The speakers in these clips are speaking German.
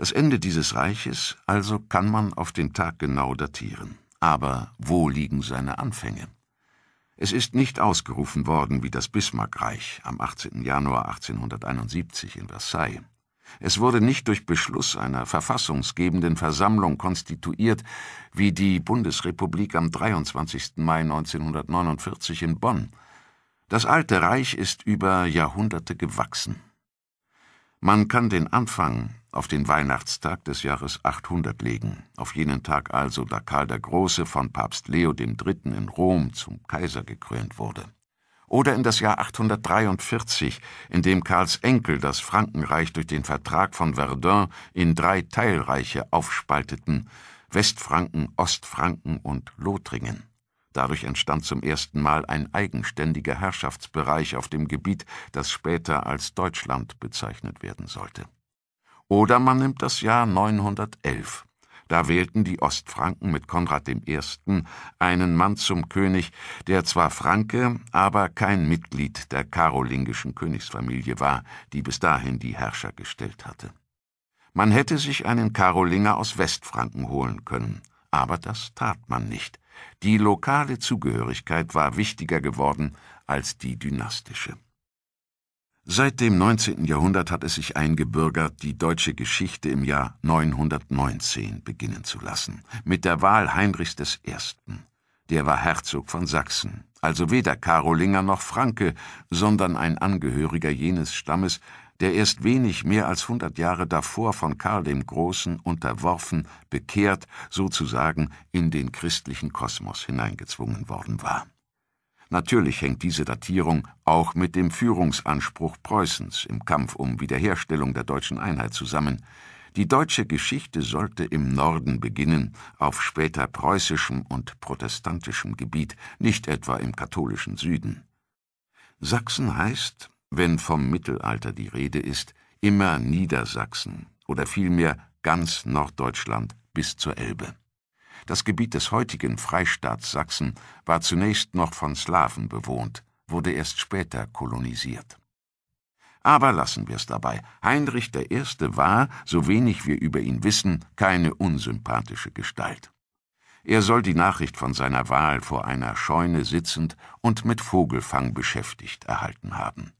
Das Ende dieses Reiches also kann man auf den Tag genau datieren. Aber wo liegen seine Anfänge? Es ist nicht ausgerufen worden wie das Bismarckreich am 18. Januar 1871 in Versailles. Es wurde nicht durch Beschluss einer verfassungsgebenden Versammlung konstituiert, wie die Bundesrepublik am 23. Mai 1949 in Bonn. Das alte Reich ist über Jahrhunderte gewachsen. Man kann den Anfang auf den Weihnachtstag des Jahres 800 legen, auf jenen Tag also, da Karl der Große von Papst Leo III. in Rom zum Kaiser gekrönt wurde. Oder in das Jahr 843, in dem Karls Enkel das Frankenreich durch den Vertrag von Verdun in drei Teilreiche aufspalteten, Westfranken, Ostfranken und Lothringen. Dadurch entstand zum ersten Mal ein eigenständiger Herrschaftsbereich auf dem Gebiet, das später als Deutschland bezeichnet werden sollte. Oder man nimmt das Jahr 911. Da wählten die Ostfranken mit Konrad I. einen Mann zum König, der zwar Franke, aber kein Mitglied der karolingischen Königsfamilie war, die bis dahin die Herrscher gestellt hatte. Man hätte sich einen Karolinger aus Westfranken holen können, aber das tat man nicht. Die lokale Zugehörigkeit war wichtiger geworden als die dynastische. Seit dem 19. Jahrhundert hat es sich eingebürgert, die deutsche Geschichte im Jahr 919 beginnen zu lassen, mit der Wahl Heinrichs I. Der war Herzog von Sachsen, also weder Karolinger noch Franke, sondern ein Angehöriger jenes Stammes, der erst wenig mehr als hundert Jahre davor von Karl dem Großen unterworfen, bekehrt, sozusagen in den christlichen Kosmos hineingezwungen worden war. Natürlich hängt diese Datierung auch mit dem Führungsanspruch Preußens im Kampf um Wiederherstellung der deutschen Einheit zusammen. Die deutsche Geschichte sollte im Norden beginnen, auf später preußischem und protestantischem Gebiet, nicht etwa im katholischen Süden. Sachsen heißt, wenn vom Mittelalter die Rede ist, immer Niedersachsen oder vielmehr ganz Norddeutschland bis zur Elbe. Das Gebiet des heutigen Freistaats Sachsen war zunächst noch von Slawen bewohnt, wurde erst später kolonisiert. Aber lassen wir es dabei. Heinrich I. war, so wenig wir über ihn wissen, keine unsympathische Gestalt. Er soll die Nachricht von seiner Wahl vor einer Scheune sitzend und mit Vogelfang beschäftigt erhalten haben.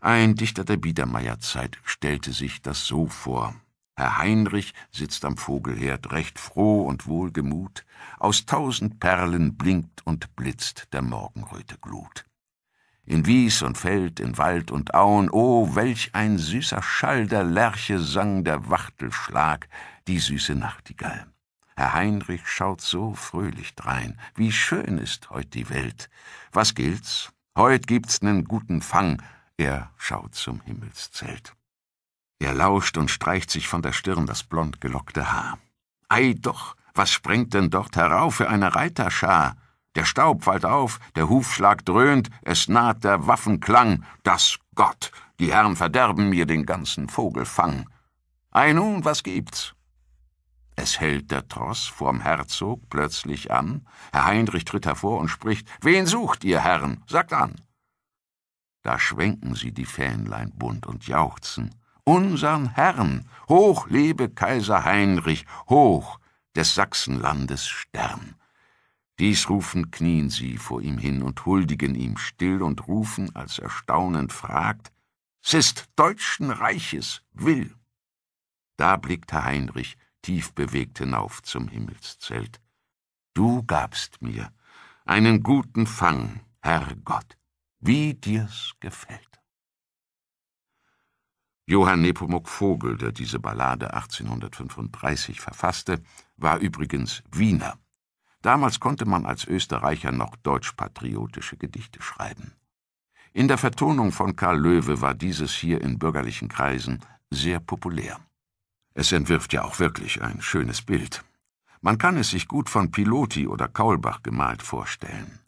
Ein Dichter der Biedermeierzeit stellte sich das so vor Herr Heinrich sitzt am Vogelherd, recht froh und wohlgemut, aus tausend Perlen blinkt und blitzt der Morgenröte Glut. In Wies und Feld, in Wald und Auen, oh, welch ein süßer Schall der Lerche sang der Wachtelschlag, die süße Nachtigall. Herr Heinrich schaut so fröhlich drein, wie schön ist heut die Welt. Was gilt's? Heut gibt's nen guten Fang, er schaut zum Himmelszelt. Er lauscht und streicht sich von der Stirn das blond gelockte Haar. Ei doch, was springt denn dort herauf für eine Reiterschar? Der Staub wallt auf, der Hufschlag dröhnt, es naht der Waffenklang. Das Gott, die Herren verderben mir den ganzen Vogelfang. Ei nun, was gibt's? Es hält der Tross vorm Herzog plötzlich an. Herr Heinrich tritt hervor und spricht: Wen sucht ihr, Herren? Sagt an! Da schwenken sie die Fähnlein bunt und jauchzen unsern Herrn, hoch lebe Kaiser Heinrich, hoch des Sachsenlandes Stern. Dies rufen knien sie vor ihm hin und huldigen ihm still und rufen, als er staunend fragt, S ist deutschen Reiches Will. Da blickt Herr Heinrich tief bewegt hinauf zum Himmelszelt. Du gabst mir einen guten Fang, Herr Gott, wie dir's gefällt. Johann Nepomuk Vogel, der diese Ballade 1835 verfasste, war übrigens Wiener. Damals konnte man als Österreicher noch deutsch-patriotische Gedichte schreiben. In der Vertonung von Karl Löwe war dieses hier in bürgerlichen Kreisen sehr populär. Es entwirft ja auch wirklich ein schönes Bild. Man kann es sich gut von Piloti oder Kaulbach gemalt vorstellen.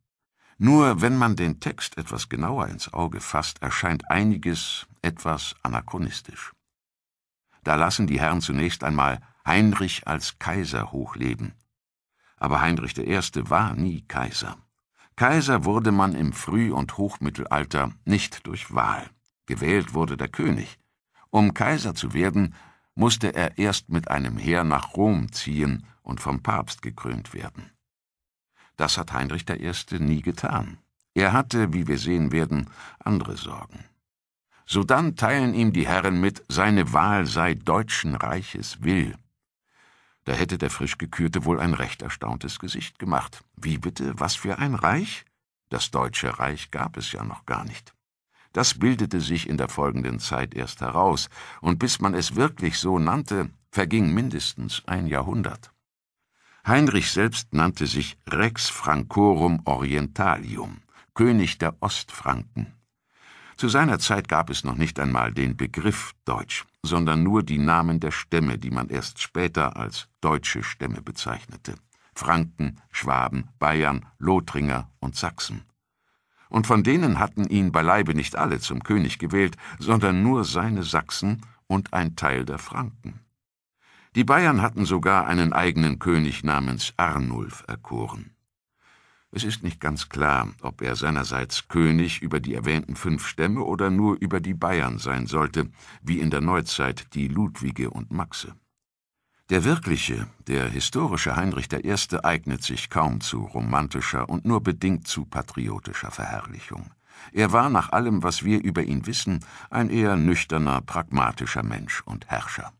Nur wenn man den Text etwas genauer ins Auge fasst, erscheint einiges etwas anachronistisch. Da lassen die Herren zunächst einmal Heinrich als Kaiser hochleben. Aber Heinrich I. war nie Kaiser. Kaiser wurde man im Früh- und Hochmittelalter nicht durch Wahl. Gewählt wurde der König. Um Kaiser zu werden, musste er erst mit einem Heer nach Rom ziehen und vom Papst gekrönt werden. Das hat Heinrich I. nie getan. Er hatte, wie wir sehen werden, andere Sorgen. Sodann teilen ihm die Herren mit, seine Wahl sei deutschen Reiches Will. Da hätte der Frischgekürte wohl ein recht erstauntes Gesicht gemacht. Wie bitte, was für ein Reich? Das Deutsche Reich gab es ja noch gar nicht. Das bildete sich in der folgenden Zeit erst heraus, und bis man es wirklich so nannte, verging mindestens ein Jahrhundert. Heinrich selbst nannte sich Rex Francorum Orientalium, König der Ostfranken. Zu seiner Zeit gab es noch nicht einmal den Begriff Deutsch, sondern nur die Namen der Stämme, die man erst später als deutsche Stämme bezeichnete. Franken, Schwaben, Bayern, Lothringer und Sachsen. Und von denen hatten ihn beileibe nicht alle zum König gewählt, sondern nur seine Sachsen und ein Teil der Franken. Die Bayern hatten sogar einen eigenen König namens Arnulf erkoren. Es ist nicht ganz klar, ob er seinerseits König über die erwähnten fünf Stämme oder nur über die Bayern sein sollte, wie in der Neuzeit die Ludwige und Maxe. Der wirkliche, der historische Heinrich I. eignet sich kaum zu romantischer und nur bedingt zu patriotischer Verherrlichung. Er war nach allem, was wir über ihn wissen, ein eher nüchterner, pragmatischer Mensch und Herrscher.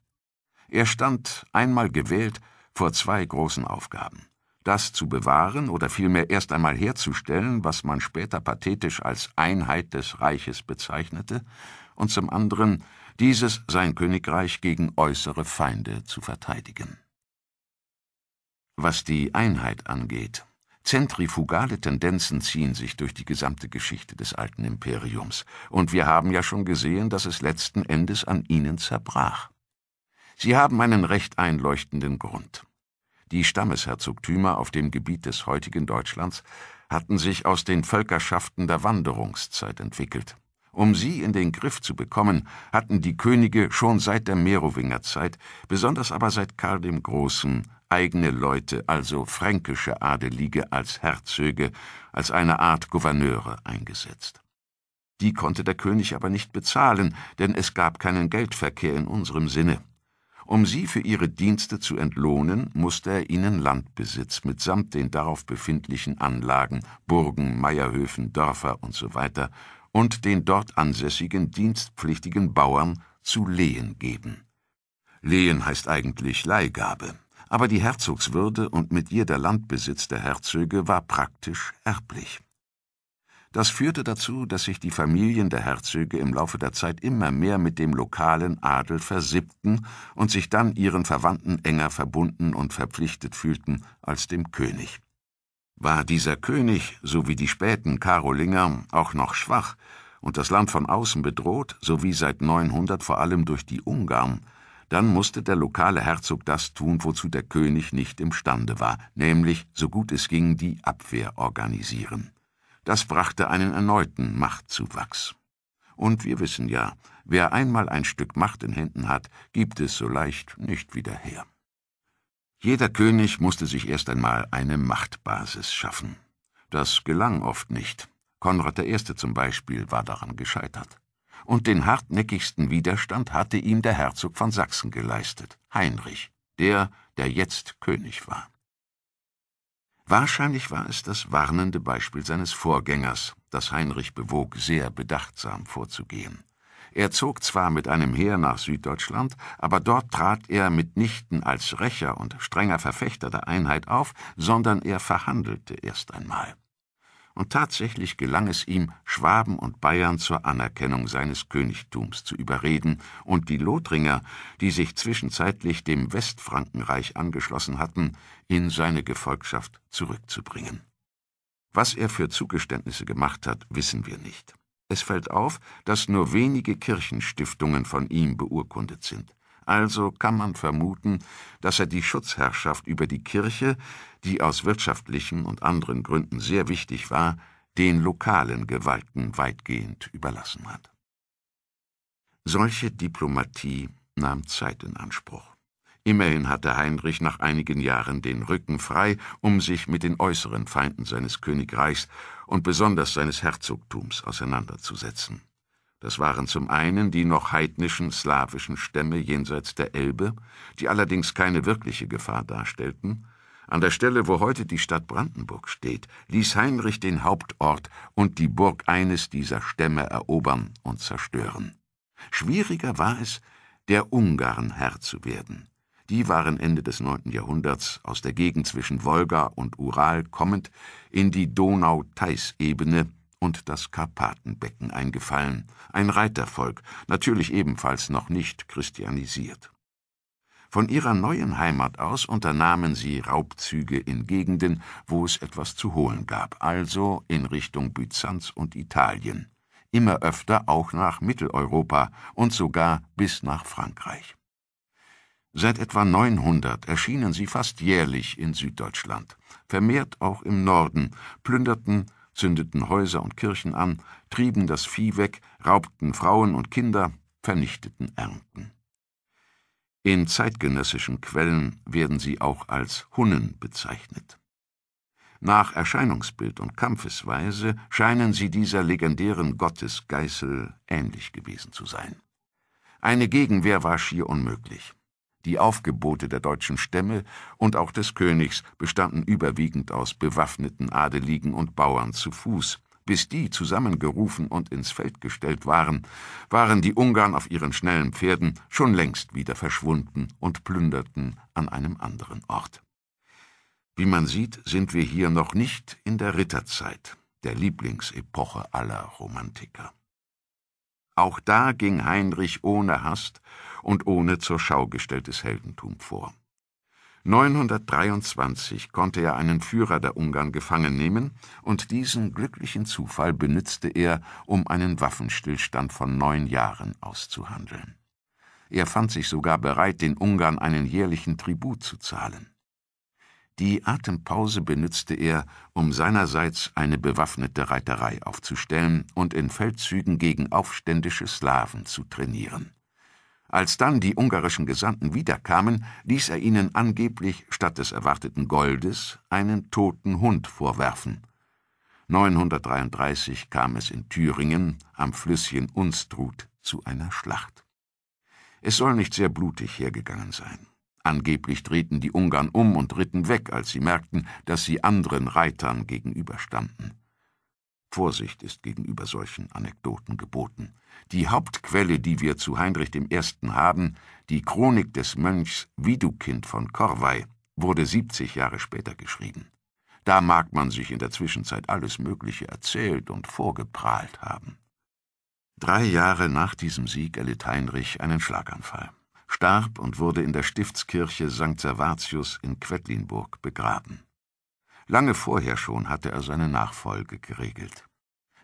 Er stand, einmal gewählt, vor zwei großen Aufgaben. Das zu bewahren oder vielmehr erst einmal herzustellen, was man später pathetisch als Einheit des Reiches bezeichnete, und zum anderen, dieses sein Königreich gegen äußere Feinde zu verteidigen. Was die Einheit angeht, Zentrifugale Tendenzen ziehen sich durch die gesamte Geschichte des alten Imperiums, und wir haben ja schon gesehen, dass es letzten Endes an ihnen zerbrach. Sie haben einen recht einleuchtenden Grund. Die Stammesherzogtümer auf dem Gebiet des heutigen Deutschlands hatten sich aus den Völkerschaften der Wanderungszeit entwickelt. Um sie in den Griff zu bekommen, hatten die Könige schon seit der Merowingerzeit, besonders aber seit Karl dem Großen, eigene Leute, also fränkische Adelige als Herzöge, als eine Art Gouverneure eingesetzt. Die konnte der König aber nicht bezahlen, denn es gab keinen Geldverkehr in unserem Sinne. Um sie für ihre Dienste zu entlohnen, musste er ihnen Landbesitz mitsamt den darauf befindlichen Anlagen, Burgen, Meierhöfen, Dörfer usw. So und den dort ansässigen dienstpflichtigen Bauern zu Lehen geben. Lehen heißt eigentlich Leihgabe, aber die Herzogswürde und mit ihr der Landbesitz der Herzöge war praktisch erblich. Das führte dazu, dass sich die Familien der Herzöge im Laufe der Zeit immer mehr mit dem lokalen Adel versippten und sich dann ihren Verwandten enger verbunden und verpflichtet fühlten als dem König. War dieser König, so wie die späten Karolinger, auch noch schwach und das Land von außen bedroht, sowie seit 900 vor allem durch die Ungarn, dann musste der lokale Herzog das tun, wozu der König nicht imstande war, nämlich, so gut es ging, die Abwehr organisieren. Das brachte einen erneuten Machtzuwachs. Und wir wissen ja, wer einmal ein Stück Macht in Händen hat, gibt es so leicht nicht wieder her. Jeder König musste sich erst einmal eine Machtbasis schaffen. Das gelang oft nicht. Konrad I. zum Beispiel war daran gescheitert. Und den hartnäckigsten Widerstand hatte ihm der Herzog von Sachsen geleistet, Heinrich, der, der jetzt König war. Wahrscheinlich war es das warnende Beispiel seines Vorgängers, das Heinrich bewog, sehr bedachtsam vorzugehen. Er zog zwar mit einem Heer nach Süddeutschland, aber dort trat er mitnichten als Rächer und strenger Verfechter der Einheit auf, sondern er verhandelte erst einmal und tatsächlich gelang es ihm, Schwaben und Bayern zur Anerkennung seines Königtums zu überreden, und die Lothringer, die sich zwischenzeitlich dem Westfrankenreich angeschlossen hatten, in seine Gefolgschaft zurückzubringen. Was er für Zugeständnisse gemacht hat, wissen wir nicht. Es fällt auf, dass nur wenige Kirchenstiftungen von ihm beurkundet sind. Also kann man vermuten, dass er die Schutzherrschaft über die Kirche, die aus wirtschaftlichen und anderen Gründen sehr wichtig war, den lokalen Gewalten weitgehend überlassen hat. Solche Diplomatie nahm Zeit in Anspruch. Immerhin hatte Heinrich nach einigen Jahren den Rücken frei, um sich mit den äußeren Feinden seines Königreichs und besonders seines Herzogtums auseinanderzusetzen. Das waren zum einen die noch heidnischen slawischen Stämme jenseits der Elbe, die allerdings keine wirkliche Gefahr darstellten. An der Stelle, wo heute die Stadt Brandenburg steht, ließ Heinrich den Hauptort und die Burg eines dieser Stämme erobern und zerstören. Schwieriger war es, der Ungarn Herr zu werden. Die waren Ende des neunten Jahrhunderts aus der Gegend zwischen Wolga und Ural kommend in die Donau-Theiß-Ebene und das Karpatenbecken eingefallen, ein Reitervolk, natürlich ebenfalls noch nicht christianisiert. Von ihrer neuen Heimat aus unternahmen sie Raubzüge in Gegenden, wo es etwas zu holen gab, also in Richtung Byzanz und Italien, immer öfter auch nach Mitteleuropa und sogar bis nach Frankreich. Seit etwa 900 erschienen sie fast jährlich in Süddeutschland, vermehrt auch im Norden, plünderten zündeten Häuser und Kirchen an, trieben das Vieh weg, raubten Frauen und Kinder, vernichteten Ernten. In zeitgenössischen Quellen werden sie auch als Hunnen bezeichnet. Nach Erscheinungsbild und Kampfesweise scheinen sie dieser legendären Gottesgeißel ähnlich gewesen zu sein. Eine Gegenwehr war schier unmöglich. Die Aufgebote der deutschen Stämme und auch des Königs bestanden überwiegend aus bewaffneten Adeligen und Bauern zu Fuß. Bis die zusammengerufen und ins Feld gestellt waren, waren die Ungarn auf ihren schnellen Pferden schon längst wieder verschwunden und plünderten an einem anderen Ort. Wie man sieht, sind wir hier noch nicht in der Ritterzeit, der Lieblingsepoche aller Romantiker. Auch da ging Heinrich ohne Hast und ohne zur Schau gestelltes Heldentum vor. 923 konnte er einen Führer der Ungarn gefangen nehmen, und diesen glücklichen Zufall benützte er, um einen Waffenstillstand von neun Jahren auszuhandeln. Er fand sich sogar bereit, den Ungarn einen jährlichen Tribut zu zahlen. Die Atempause benützte er, um seinerseits eine bewaffnete Reiterei aufzustellen und in Feldzügen gegen aufständische Slawen zu trainieren. Als dann die ungarischen Gesandten wiederkamen, ließ er ihnen angeblich statt des erwarteten Goldes einen toten Hund vorwerfen. 933 kam es in Thüringen am Flüsschen Unstrut zu einer Schlacht. Es soll nicht sehr blutig hergegangen sein. Angeblich drehten die Ungarn um und ritten weg, als sie merkten, dass sie anderen Reitern gegenüberstanden. Vorsicht ist gegenüber solchen Anekdoten geboten. Die Hauptquelle, die wir zu Heinrich I. haben, die Chronik des Mönchs Widukind von Korvey, wurde 70 Jahre später geschrieben. Da mag man sich in der Zwischenzeit alles Mögliche erzählt und vorgeprahlt haben. Drei Jahre nach diesem Sieg erlitt Heinrich einen Schlaganfall, starb und wurde in der Stiftskirche St. Servatius in Quedlinburg begraben. Lange vorher schon hatte er seine Nachfolge geregelt.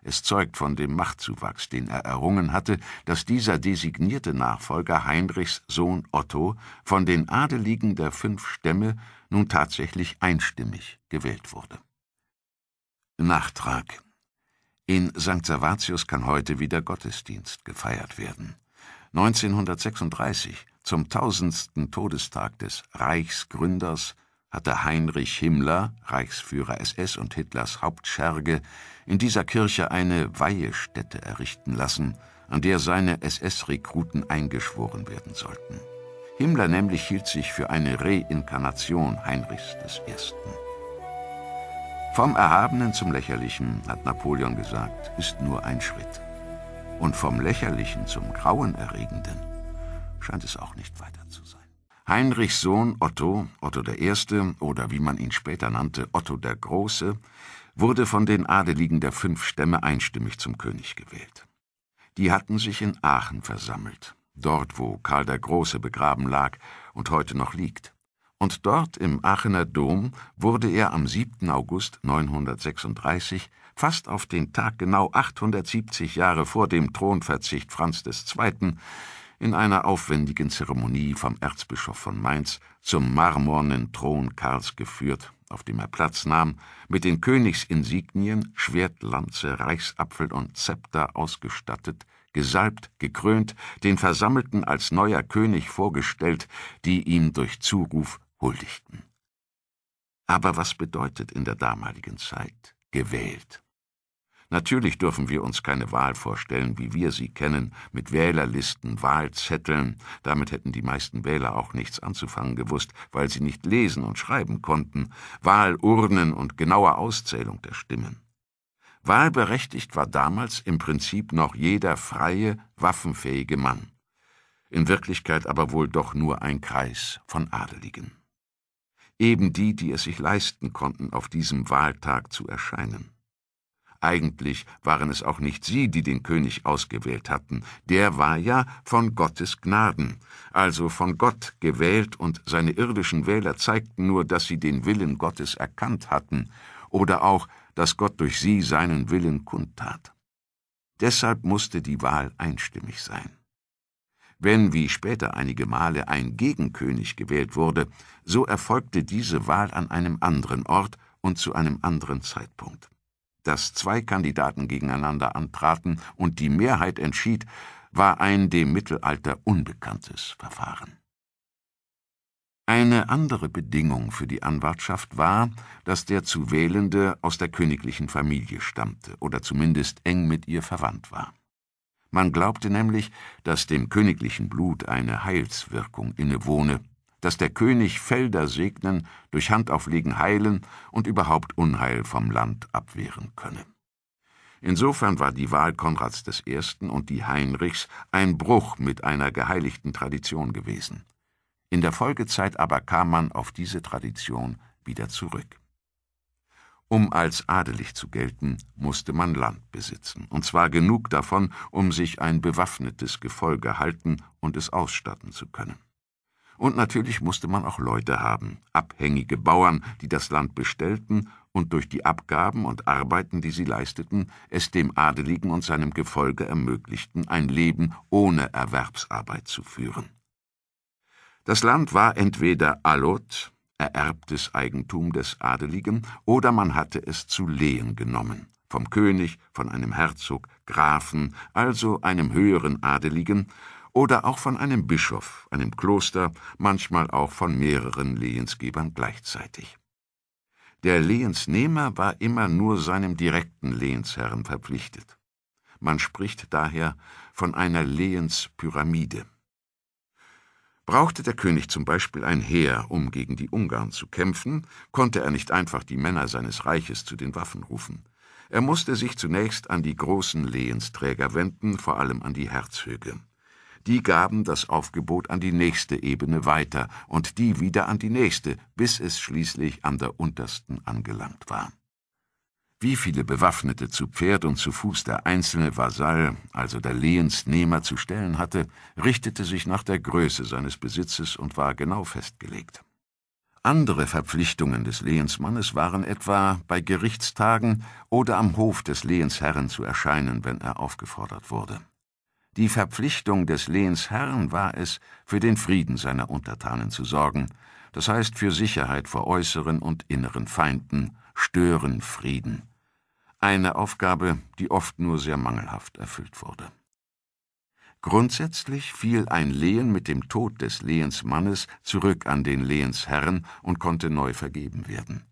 Es zeugt von dem Machtzuwachs, den er errungen hatte, dass dieser designierte Nachfolger Heinrichs Sohn Otto von den Adeligen der fünf Stämme nun tatsächlich einstimmig gewählt wurde. Nachtrag In St. Servatius kann heute wieder Gottesdienst gefeiert werden. 1936, zum tausendsten Todestag des Reichsgründers, hatte Heinrich Himmler, Reichsführer SS und Hitlers Hauptscherge, in dieser Kirche eine Weihestätte errichten lassen, an der seine SS-Rekruten eingeschworen werden sollten. Himmler nämlich hielt sich für eine Reinkarnation Heinrichs I. Vom Erhabenen zum Lächerlichen, hat Napoleon gesagt, ist nur ein Schritt. Und vom Lächerlichen zum Grauenerregenden scheint es auch nicht weiter. Heinrichs Sohn Otto, Otto I. oder wie man ihn später nannte, Otto der Große, wurde von den Adeligen der fünf Stämme einstimmig zum König gewählt. Die hatten sich in Aachen versammelt, dort wo Karl der Große begraben lag und heute noch liegt. Und dort im Aachener Dom wurde er am 7. August 936, fast auf den Tag genau 870 Jahre vor dem Thronverzicht Franz II., in einer aufwendigen Zeremonie vom Erzbischof von Mainz zum marmornen Thron Karls geführt, auf dem er Platz nahm, mit den Königsinsignien Schwert, Lanze, Reichsapfel und Zepter ausgestattet, gesalbt, gekrönt, den Versammelten als neuer König vorgestellt, die ihm durch Zuruf huldigten. Aber was bedeutet in der damaligen Zeit gewählt Natürlich dürfen wir uns keine Wahl vorstellen, wie wir sie kennen, mit Wählerlisten, Wahlzetteln. Damit hätten die meisten Wähler auch nichts anzufangen gewusst, weil sie nicht lesen und schreiben konnten. Wahlurnen und genaue Auszählung der Stimmen. Wahlberechtigt war damals im Prinzip noch jeder freie, waffenfähige Mann. In Wirklichkeit aber wohl doch nur ein Kreis von Adeligen. Eben die, die es sich leisten konnten, auf diesem Wahltag zu erscheinen. Eigentlich waren es auch nicht sie, die den König ausgewählt hatten, der war ja von Gottes Gnaden, also von Gott gewählt, und seine irdischen Wähler zeigten nur, dass sie den Willen Gottes erkannt hatten, oder auch, dass Gott durch sie seinen Willen kundtat. Deshalb musste die Wahl einstimmig sein. Wenn, wie später einige Male, ein Gegenkönig gewählt wurde, so erfolgte diese Wahl an einem anderen Ort und zu einem anderen Zeitpunkt dass zwei Kandidaten gegeneinander antraten und die Mehrheit entschied, war ein dem Mittelalter unbekanntes Verfahren. Eine andere Bedingung für die Anwartschaft war, dass der zu Wählende aus der königlichen Familie stammte oder zumindest eng mit ihr verwandt war. Man glaubte nämlich, dass dem königlichen Blut eine Heilswirkung innewohne, dass der König Felder segnen, durch Handauflegen heilen und überhaupt Unheil vom Land abwehren könne. Insofern war die Wahl Konrads I. und die Heinrichs ein Bruch mit einer geheiligten Tradition gewesen. In der Folgezeit aber kam man auf diese Tradition wieder zurück. Um als adelig zu gelten, musste man Land besitzen, und zwar genug davon, um sich ein bewaffnetes Gefolge halten und es ausstatten zu können. Und natürlich musste man auch Leute haben, abhängige Bauern, die das Land bestellten und durch die Abgaben und Arbeiten, die sie leisteten, es dem Adeligen und seinem Gefolge ermöglichten, ein Leben ohne Erwerbsarbeit zu führen. Das Land war entweder allot, ererbtes Eigentum des Adeligen, oder man hatte es zu Lehen genommen, vom König, von einem Herzog, Grafen, also einem höheren Adeligen, oder auch von einem Bischof, einem Kloster, manchmal auch von mehreren Lehensgebern gleichzeitig. Der Lehensnehmer war immer nur seinem direkten Lehensherrn verpflichtet. Man spricht daher von einer Lehenspyramide. Brauchte der König zum Beispiel ein Heer, um gegen die Ungarn zu kämpfen, konnte er nicht einfach die Männer seines Reiches zu den Waffen rufen. Er musste sich zunächst an die großen Lehensträger wenden, vor allem an die Herzöge die gaben das Aufgebot an die nächste Ebene weiter und die wieder an die nächste, bis es schließlich an der untersten angelangt war. Wie viele Bewaffnete zu Pferd und zu Fuß der einzelne Vasall, also der Lehensnehmer, zu stellen hatte, richtete sich nach der Größe seines Besitzes und war genau festgelegt. Andere Verpflichtungen des Lehensmannes waren etwa, bei Gerichtstagen oder am Hof des Lehensherren zu erscheinen, wenn er aufgefordert wurde. Die Verpflichtung des Lehnsherrn war es, für den Frieden seiner Untertanen zu sorgen, das heißt für Sicherheit vor äußeren und inneren Feinden, stören Frieden. Eine Aufgabe, die oft nur sehr mangelhaft erfüllt wurde. Grundsätzlich fiel ein Lehen mit dem Tod des Lehensmannes zurück an den Lehensherrn und konnte neu vergeben werden.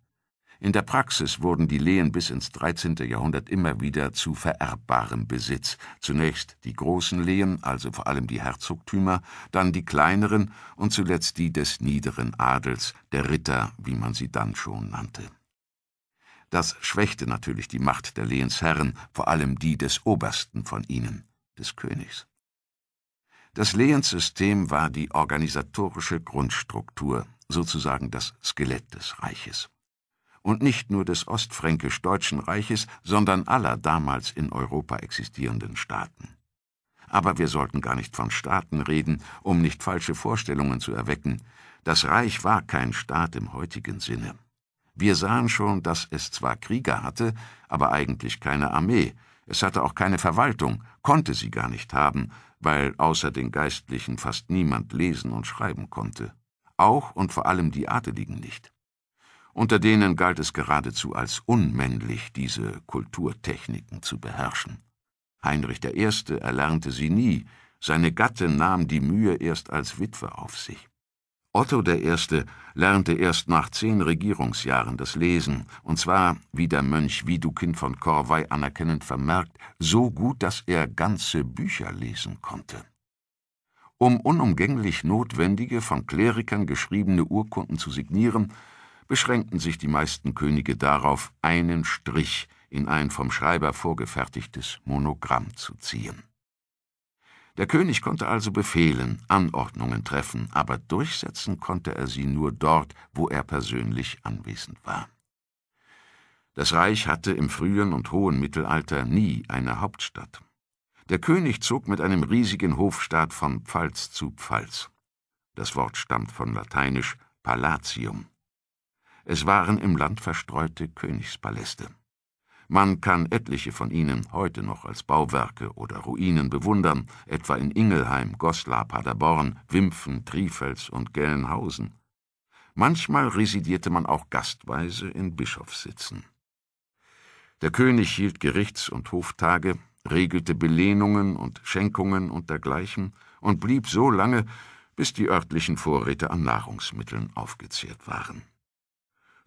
In der Praxis wurden die Lehen bis ins 13. Jahrhundert immer wieder zu vererbbarem Besitz. Zunächst die großen Lehen, also vor allem die Herzogtümer, dann die kleineren und zuletzt die des niederen Adels, der Ritter, wie man sie dann schon nannte. Das schwächte natürlich die Macht der Lehensherren, vor allem die des Obersten von ihnen, des Königs. Das Lehenssystem war die organisatorische Grundstruktur, sozusagen das Skelett des Reiches und nicht nur des Ostfränkisch-Deutschen Reiches, sondern aller damals in Europa existierenden Staaten. Aber wir sollten gar nicht von Staaten reden, um nicht falsche Vorstellungen zu erwecken. Das Reich war kein Staat im heutigen Sinne. Wir sahen schon, dass es zwar Krieger hatte, aber eigentlich keine Armee, es hatte auch keine Verwaltung, konnte sie gar nicht haben, weil außer den Geistlichen fast niemand lesen und schreiben konnte. Auch und vor allem die Adeligen nicht unter denen galt es geradezu als unmännlich, diese Kulturtechniken zu beherrschen. Heinrich I. erlernte sie nie, seine Gatte nahm die Mühe erst als Witwe auf sich. Otto I. lernte erst nach zehn Regierungsjahren das Lesen, und zwar, wie der Mönch Widukind von Corvey anerkennend vermerkt, so gut, dass er ganze Bücher lesen konnte. Um unumgänglich notwendige, von Klerikern geschriebene Urkunden zu signieren, beschränkten sich die meisten Könige darauf, einen Strich in ein vom Schreiber vorgefertigtes Monogramm zu ziehen. Der König konnte also befehlen, Anordnungen treffen, aber durchsetzen konnte er sie nur dort, wo er persönlich anwesend war. Das Reich hatte im frühen und hohen Mittelalter nie eine Hauptstadt. Der König zog mit einem riesigen Hofstaat von Pfalz zu Pfalz. Das Wort stammt von lateinisch Palatium, es waren im Land verstreute Königspaläste. Man kann etliche von ihnen heute noch als Bauwerke oder Ruinen bewundern, etwa in Ingelheim, Goslar, Paderborn, Wimpfen, Trifels und Gelnhausen. Manchmal residierte man auch gastweise in Bischofssitzen. Der König hielt Gerichts- und Hoftage, regelte Belehnungen und Schenkungen und dergleichen und blieb so lange, bis die örtlichen Vorräte an Nahrungsmitteln aufgezehrt waren.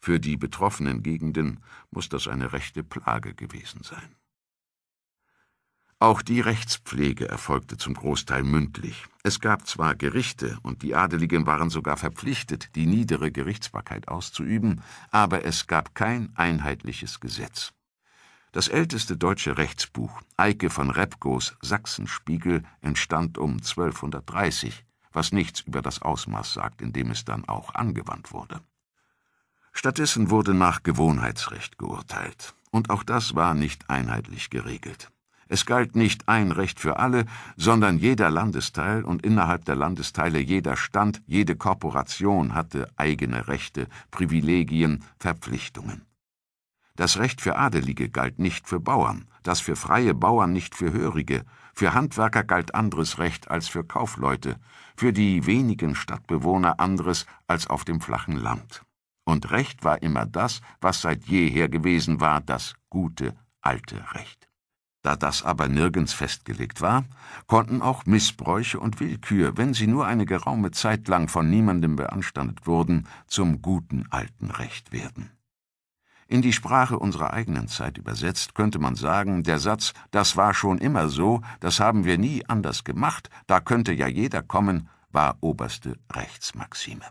Für die betroffenen Gegenden muss das eine rechte Plage gewesen sein. Auch die Rechtspflege erfolgte zum Großteil mündlich. Es gab zwar Gerichte, und die Adeligen waren sogar verpflichtet, die niedere Gerichtsbarkeit auszuüben, aber es gab kein einheitliches Gesetz. Das älteste deutsche Rechtsbuch, Eike von Repgos Sachsenspiegel, entstand um 1230, was nichts über das Ausmaß sagt, in dem es dann auch angewandt wurde. Stattdessen wurde nach Gewohnheitsrecht geurteilt. Und auch das war nicht einheitlich geregelt. Es galt nicht ein Recht für alle, sondern jeder Landesteil und innerhalb der Landesteile jeder Stand, jede Korporation hatte eigene Rechte, Privilegien, Verpflichtungen. Das Recht für Adelige galt nicht für Bauern, das für freie Bauern nicht für Hörige, für Handwerker galt anderes Recht als für Kaufleute, für die wenigen Stadtbewohner anderes als auf dem flachen Land. Und Recht war immer das, was seit jeher gewesen war, das gute alte Recht. Da das aber nirgends festgelegt war, konnten auch Missbräuche und Willkür, wenn sie nur eine geraume Zeit lang von niemandem beanstandet wurden, zum guten alten Recht werden. In die Sprache unserer eigenen Zeit übersetzt könnte man sagen, der Satz Das war schon immer so, das haben wir nie anders gemacht, da könnte ja jeder kommen, war oberste Rechtsmaxime.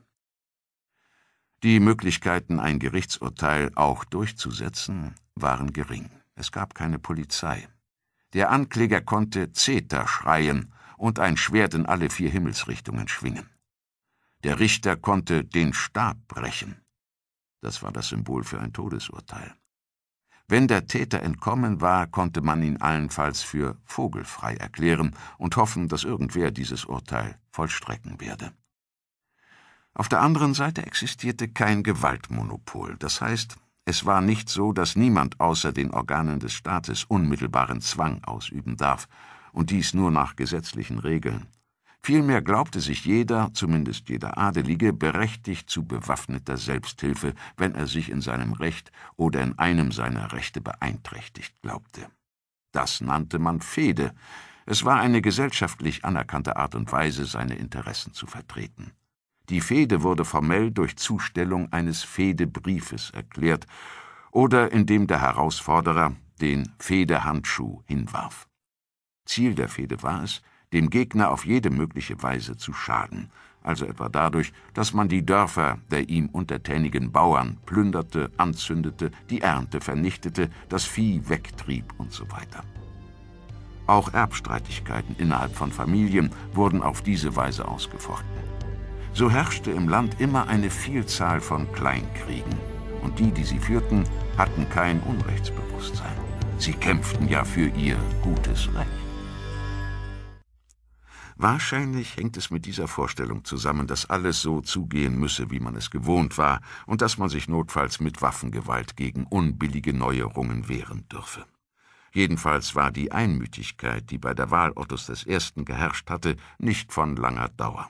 Die Möglichkeiten, ein Gerichtsurteil auch durchzusetzen, waren gering. Es gab keine Polizei. Der Ankläger konnte Zeter schreien und ein Schwert in alle vier Himmelsrichtungen schwingen. Der Richter konnte den Stab brechen. Das war das Symbol für ein Todesurteil. Wenn der Täter entkommen war, konnte man ihn allenfalls für vogelfrei erklären und hoffen, dass irgendwer dieses Urteil vollstrecken werde. Auf der anderen Seite existierte kein Gewaltmonopol, das heißt, es war nicht so, dass niemand außer den Organen des Staates unmittelbaren Zwang ausüben darf, und dies nur nach gesetzlichen Regeln. Vielmehr glaubte sich jeder, zumindest jeder Adelige, berechtigt zu bewaffneter Selbsthilfe, wenn er sich in seinem Recht oder in einem seiner Rechte beeinträchtigt glaubte. Das nannte man Fehde. Es war eine gesellschaftlich anerkannte Art und Weise, seine Interessen zu vertreten. Die Fehde wurde formell durch Zustellung eines Fehdebriefes erklärt oder indem der Herausforderer den Fehdehandschuh hinwarf. Ziel der Fehde war es, dem Gegner auf jede mögliche Weise zu schaden, also etwa dadurch, dass man die Dörfer der ihm untertänigen Bauern plünderte, anzündete, die Ernte vernichtete, das Vieh wegtrieb und so weiter. Auch Erbstreitigkeiten innerhalb von Familien wurden auf diese Weise ausgefochten. So herrschte im Land immer eine Vielzahl von Kleinkriegen. Und die, die sie führten, hatten kein Unrechtsbewusstsein. Sie kämpften ja für ihr gutes Recht. Wahrscheinlich hängt es mit dieser Vorstellung zusammen, dass alles so zugehen müsse, wie man es gewohnt war, und dass man sich notfalls mit Waffengewalt gegen unbillige Neuerungen wehren dürfe. Jedenfalls war die Einmütigkeit, die bei der Wahl Ottos I. geherrscht hatte, nicht von langer Dauer.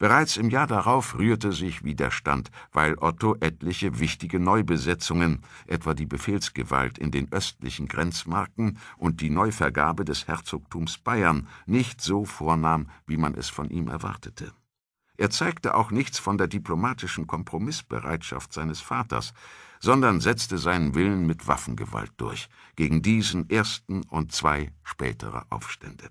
Bereits im Jahr darauf rührte sich Widerstand, weil Otto etliche wichtige Neubesetzungen, etwa die Befehlsgewalt in den östlichen Grenzmarken und die Neuvergabe des Herzogtums Bayern, nicht so vornahm, wie man es von ihm erwartete. Er zeigte auch nichts von der diplomatischen Kompromissbereitschaft seines Vaters, sondern setzte seinen Willen mit Waffengewalt durch, gegen diesen ersten und zwei spätere Aufstände.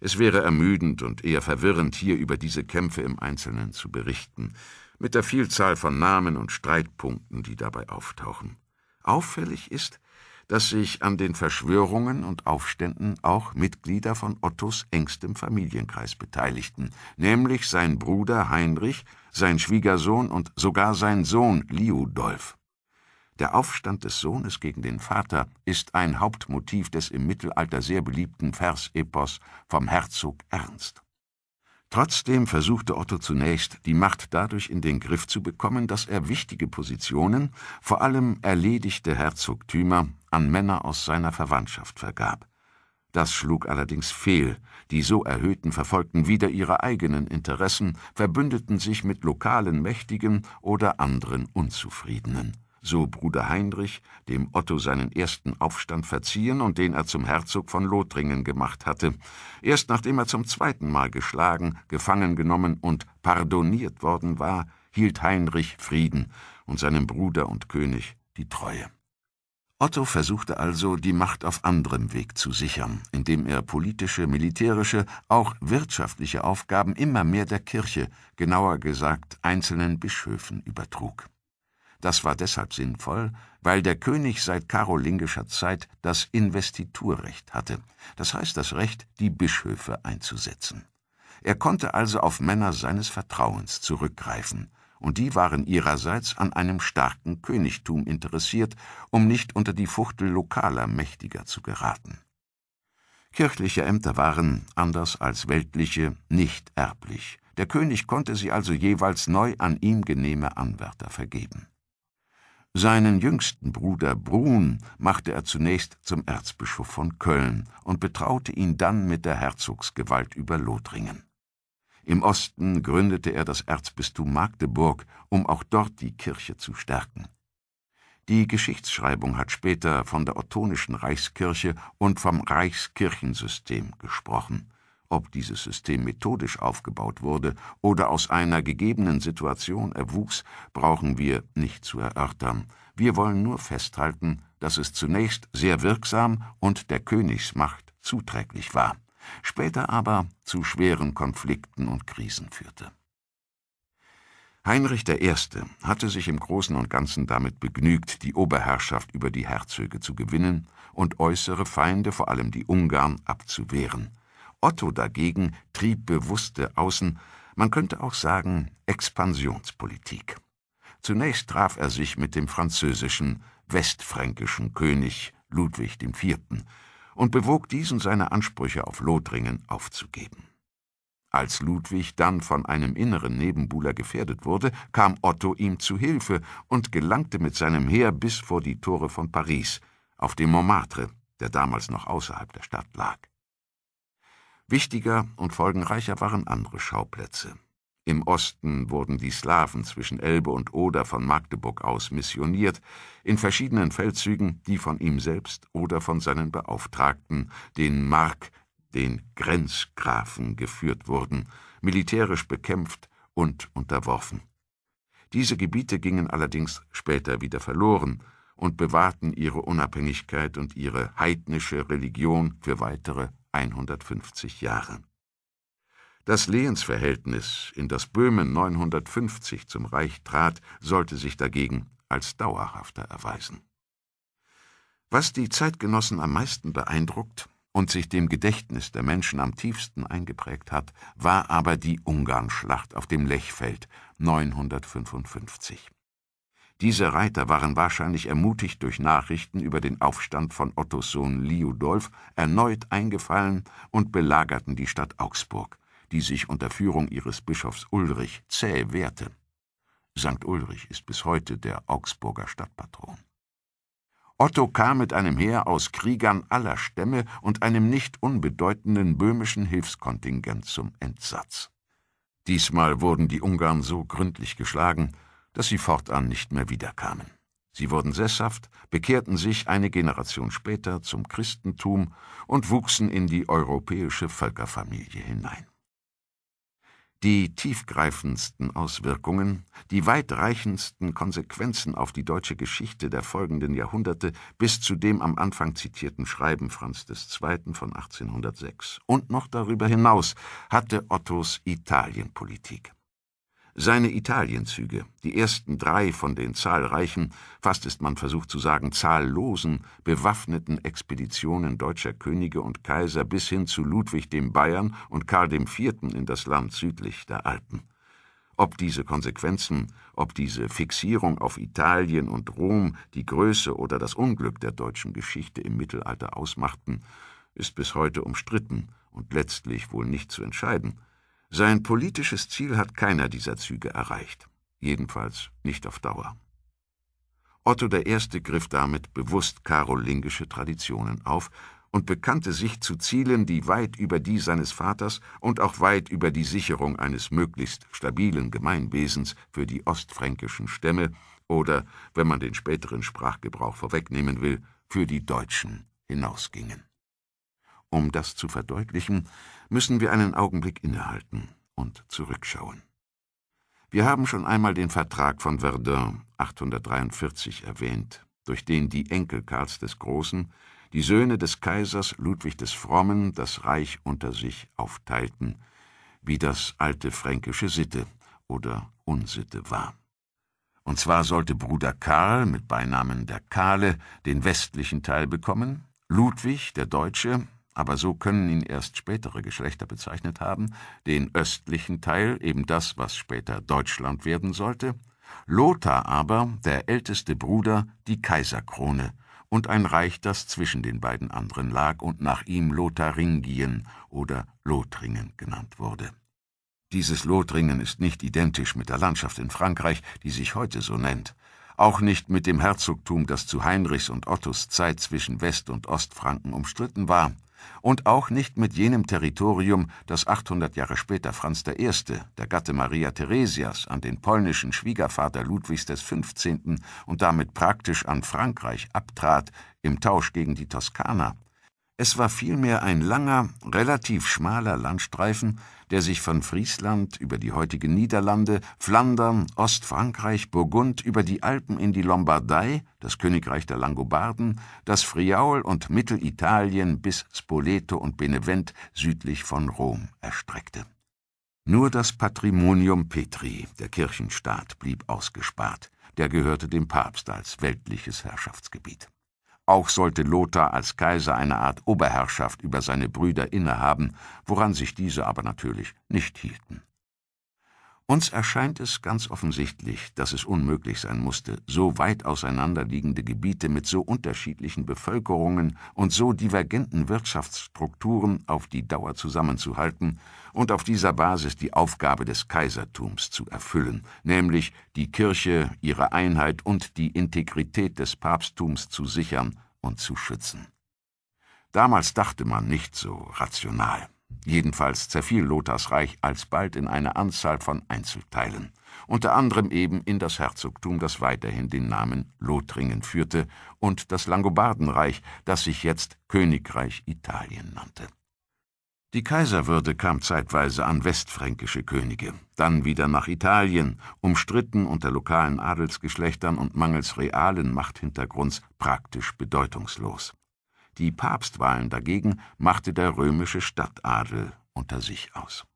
Es wäre ermüdend und eher verwirrend, hier über diese Kämpfe im Einzelnen zu berichten, mit der Vielzahl von Namen und Streitpunkten, die dabei auftauchen. Auffällig ist, dass sich an den Verschwörungen und Aufständen auch Mitglieder von Ottos engstem Familienkreis beteiligten, nämlich sein Bruder Heinrich, sein Schwiegersohn und sogar sein Sohn Liudolf. Der Aufstand des Sohnes gegen den Vater ist ein Hauptmotiv des im Mittelalter sehr beliebten Versepos vom Herzog Ernst. Trotzdem versuchte Otto zunächst, die Macht dadurch in den Griff zu bekommen, dass er wichtige Positionen, vor allem erledigte Herzogtümer, an Männer aus seiner Verwandtschaft vergab. Das schlug allerdings fehl. Die so erhöhten verfolgten wieder ihre eigenen Interessen, verbündeten sich mit lokalen Mächtigen oder anderen Unzufriedenen so Bruder Heinrich, dem Otto seinen ersten Aufstand verziehen und den er zum Herzog von Lothringen gemacht hatte. Erst nachdem er zum zweiten Mal geschlagen, gefangen genommen und pardoniert worden war, hielt Heinrich Frieden und seinem Bruder und König die Treue. Otto versuchte also, die Macht auf anderem Weg zu sichern, indem er politische, militärische, auch wirtschaftliche Aufgaben immer mehr der Kirche, genauer gesagt einzelnen Bischöfen übertrug. Das war deshalb sinnvoll, weil der König seit karolingischer Zeit das Investiturrecht hatte, das heißt das Recht, die Bischöfe einzusetzen. Er konnte also auf Männer seines Vertrauens zurückgreifen, und die waren ihrerseits an einem starken Königtum interessiert, um nicht unter die Fuchtel lokaler Mächtiger zu geraten. Kirchliche Ämter waren, anders als weltliche, nicht erblich. Der König konnte sie also jeweils neu an ihm genehme Anwärter vergeben. Seinen jüngsten Bruder Brun machte er zunächst zum Erzbischof von Köln und betraute ihn dann mit der Herzogsgewalt über Lothringen. Im Osten gründete er das Erzbistum Magdeburg, um auch dort die Kirche zu stärken. Die Geschichtsschreibung hat später von der Ottonischen Reichskirche und vom Reichskirchensystem gesprochen ob dieses System methodisch aufgebaut wurde oder aus einer gegebenen Situation erwuchs, brauchen wir nicht zu erörtern. Wir wollen nur festhalten, dass es zunächst sehr wirksam und der Königsmacht zuträglich war, später aber zu schweren Konflikten und Krisen führte. Heinrich I. hatte sich im Großen und Ganzen damit begnügt, die Oberherrschaft über die Herzöge zu gewinnen und äußere Feinde, vor allem die Ungarn, abzuwehren. Otto dagegen trieb bewusste Außen, man könnte auch sagen Expansionspolitik. Zunächst traf er sich mit dem französischen, westfränkischen König Ludwig IV. und bewog diesen, seine Ansprüche auf Lothringen aufzugeben. Als Ludwig dann von einem inneren Nebenbuhler gefährdet wurde, kam Otto ihm zu Hilfe und gelangte mit seinem Heer bis vor die Tore von Paris, auf dem Montmartre, der damals noch außerhalb der Stadt lag. Wichtiger und folgenreicher waren andere Schauplätze. Im Osten wurden die Slawen zwischen Elbe und Oder von Magdeburg aus missioniert, in verschiedenen Feldzügen, die von ihm selbst oder von seinen Beauftragten, den Mark, den Grenzgrafen, geführt wurden, militärisch bekämpft und unterworfen. Diese Gebiete gingen allerdings später wieder verloren und bewahrten ihre Unabhängigkeit und ihre heidnische Religion für weitere 150 Jahre. Das Lehensverhältnis, in das Böhmen 950 zum Reich trat, sollte sich dagegen als dauerhafter erweisen. Was die Zeitgenossen am meisten beeindruckt und sich dem Gedächtnis der Menschen am tiefsten eingeprägt hat, war aber die Ungarnschlacht auf dem Lechfeld 955. Diese Reiter waren wahrscheinlich ermutigt durch Nachrichten über den Aufstand von Ottos Sohn Liudolf erneut eingefallen und belagerten die Stadt Augsburg, die sich unter Führung ihres Bischofs Ulrich zäh wehrte. St. Ulrich ist bis heute der Augsburger Stadtpatron. Otto kam mit einem Heer aus Kriegern aller Stämme und einem nicht unbedeutenden böhmischen Hilfskontingent zum Entsatz. Diesmal wurden die Ungarn so gründlich geschlagen, dass sie fortan nicht mehr wiederkamen. Sie wurden sesshaft, bekehrten sich eine Generation später zum Christentum und wuchsen in die europäische Völkerfamilie hinein. Die tiefgreifendsten Auswirkungen, die weitreichendsten Konsequenzen auf die deutsche Geschichte der folgenden Jahrhunderte bis zu dem am Anfang zitierten Schreiben Franz II. von 1806 und noch darüber hinaus hatte Ottos Italienpolitik. Seine Italienzüge, die ersten drei von den zahlreichen, fast ist man versucht zu sagen zahllosen, bewaffneten Expeditionen deutscher Könige und Kaiser bis hin zu Ludwig dem Bayern und Karl dem Vierten in das Land südlich der Alpen. Ob diese Konsequenzen, ob diese Fixierung auf Italien und Rom die Größe oder das Unglück der deutschen Geschichte im Mittelalter ausmachten, ist bis heute umstritten und letztlich wohl nicht zu entscheiden. Sein politisches Ziel hat keiner dieser Züge erreicht, jedenfalls nicht auf Dauer. Otto I. griff damit bewusst karolingische Traditionen auf und bekannte sich zu Zielen, die weit über die seines Vaters und auch weit über die Sicherung eines möglichst stabilen Gemeinwesens für die ostfränkischen Stämme oder, wenn man den späteren Sprachgebrauch vorwegnehmen will, für die Deutschen hinausgingen. Um das zu verdeutlichen, müssen wir einen Augenblick innehalten und zurückschauen. Wir haben schon einmal den Vertrag von Verdun 843 erwähnt, durch den die Enkel Karls des Großen, die Söhne des Kaisers Ludwig des Frommen, das Reich unter sich aufteilten, wie das alte fränkische Sitte oder Unsitte war. Und zwar sollte Bruder Karl mit Beinamen der Kahle den westlichen Teil bekommen, Ludwig, der Deutsche, aber so können ihn erst spätere Geschlechter bezeichnet haben, den östlichen Teil, eben das, was später Deutschland werden sollte, Lothar aber, der älteste Bruder, die Kaiserkrone und ein Reich, das zwischen den beiden anderen lag und nach ihm Lotharingien oder Lothringen genannt wurde. Dieses Lothringen ist nicht identisch mit der Landschaft in Frankreich, die sich heute so nennt, auch nicht mit dem Herzogtum, das zu Heinrichs und Ottos Zeit zwischen West- und Ostfranken umstritten war, und auch nicht mit jenem Territorium, das 800 Jahre später Franz I., der Gatte Maria Theresias, an den polnischen Schwiegervater Ludwigs XV. und damit praktisch an Frankreich abtrat, im Tausch gegen die Toskana. Es war vielmehr ein langer, relativ schmaler Landstreifen, der sich von Friesland über die heutigen Niederlande, Flandern, Ostfrankreich, Burgund, über die Alpen in die Lombardei, das Königreich der Langobarden, das Friaul und Mittelitalien bis Spoleto und Benevent südlich von Rom erstreckte. Nur das Patrimonium Petri, der Kirchenstaat, blieb ausgespart. Der gehörte dem Papst als weltliches Herrschaftsgebiet. Auch sollte Lothar als Kaiser eine Art Oberherrschaft über seine Brüder innehaben, woran sich diese aber natürlich nicht hielten uns erscheint es ganz offensichtlich, dass es unmöglich sein musste, so weit auseinanderliegende Gebiete mit so unterschiedlichen Bevölkerungen und so divergenten Wirtschaftsstrukturen auf die Dauer zusammenzuhalten und auf dieser Basis die Aufgabe des Kaisertums zu erfüllen, nämlich die Kirche, ihre Einheit und die Integrität des Papsttums zu sichern und zu schützen. Damals dachte man nicht so rational. Jedenfalls zerfiel Lothars Reich alsbald in eine Anzahl von Einzelteilen, unter anderem eben in das Herzogtum, das weiterhin den Namen Lothringen führte, und das Langobardenreich, das sich jetzt Königreich Italien nannte. Die Kaiserwürde kam zeitweise an westfränkische Könige, dann wieder nach Italien, umstritten unter lokalen Adelsgeschlechtern und mangels realen Machthintergrunds praktisch bedeutungslos. Die Papstwahlen dagegen machte der römische Stadtadel unter sich aus.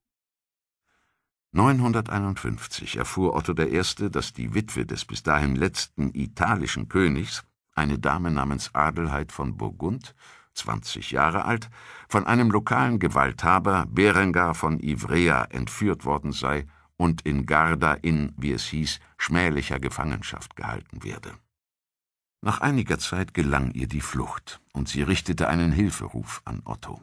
951 erfuhr Otto I., dass die Witwe des bis dahin letzten italischen Königs, eine Dame namens Adelheid von Burgund, 20 Jahre alt, von einem lokalen Gewalthaber, Berengar von Ivrea, entführt worden sei und in Garda in, wie es hieß, schmählicher Gefangenschaft gehalten werde nach einiger Zeit gelang ihr die Flucht, und sie richtete einen Hilferuf an Otto.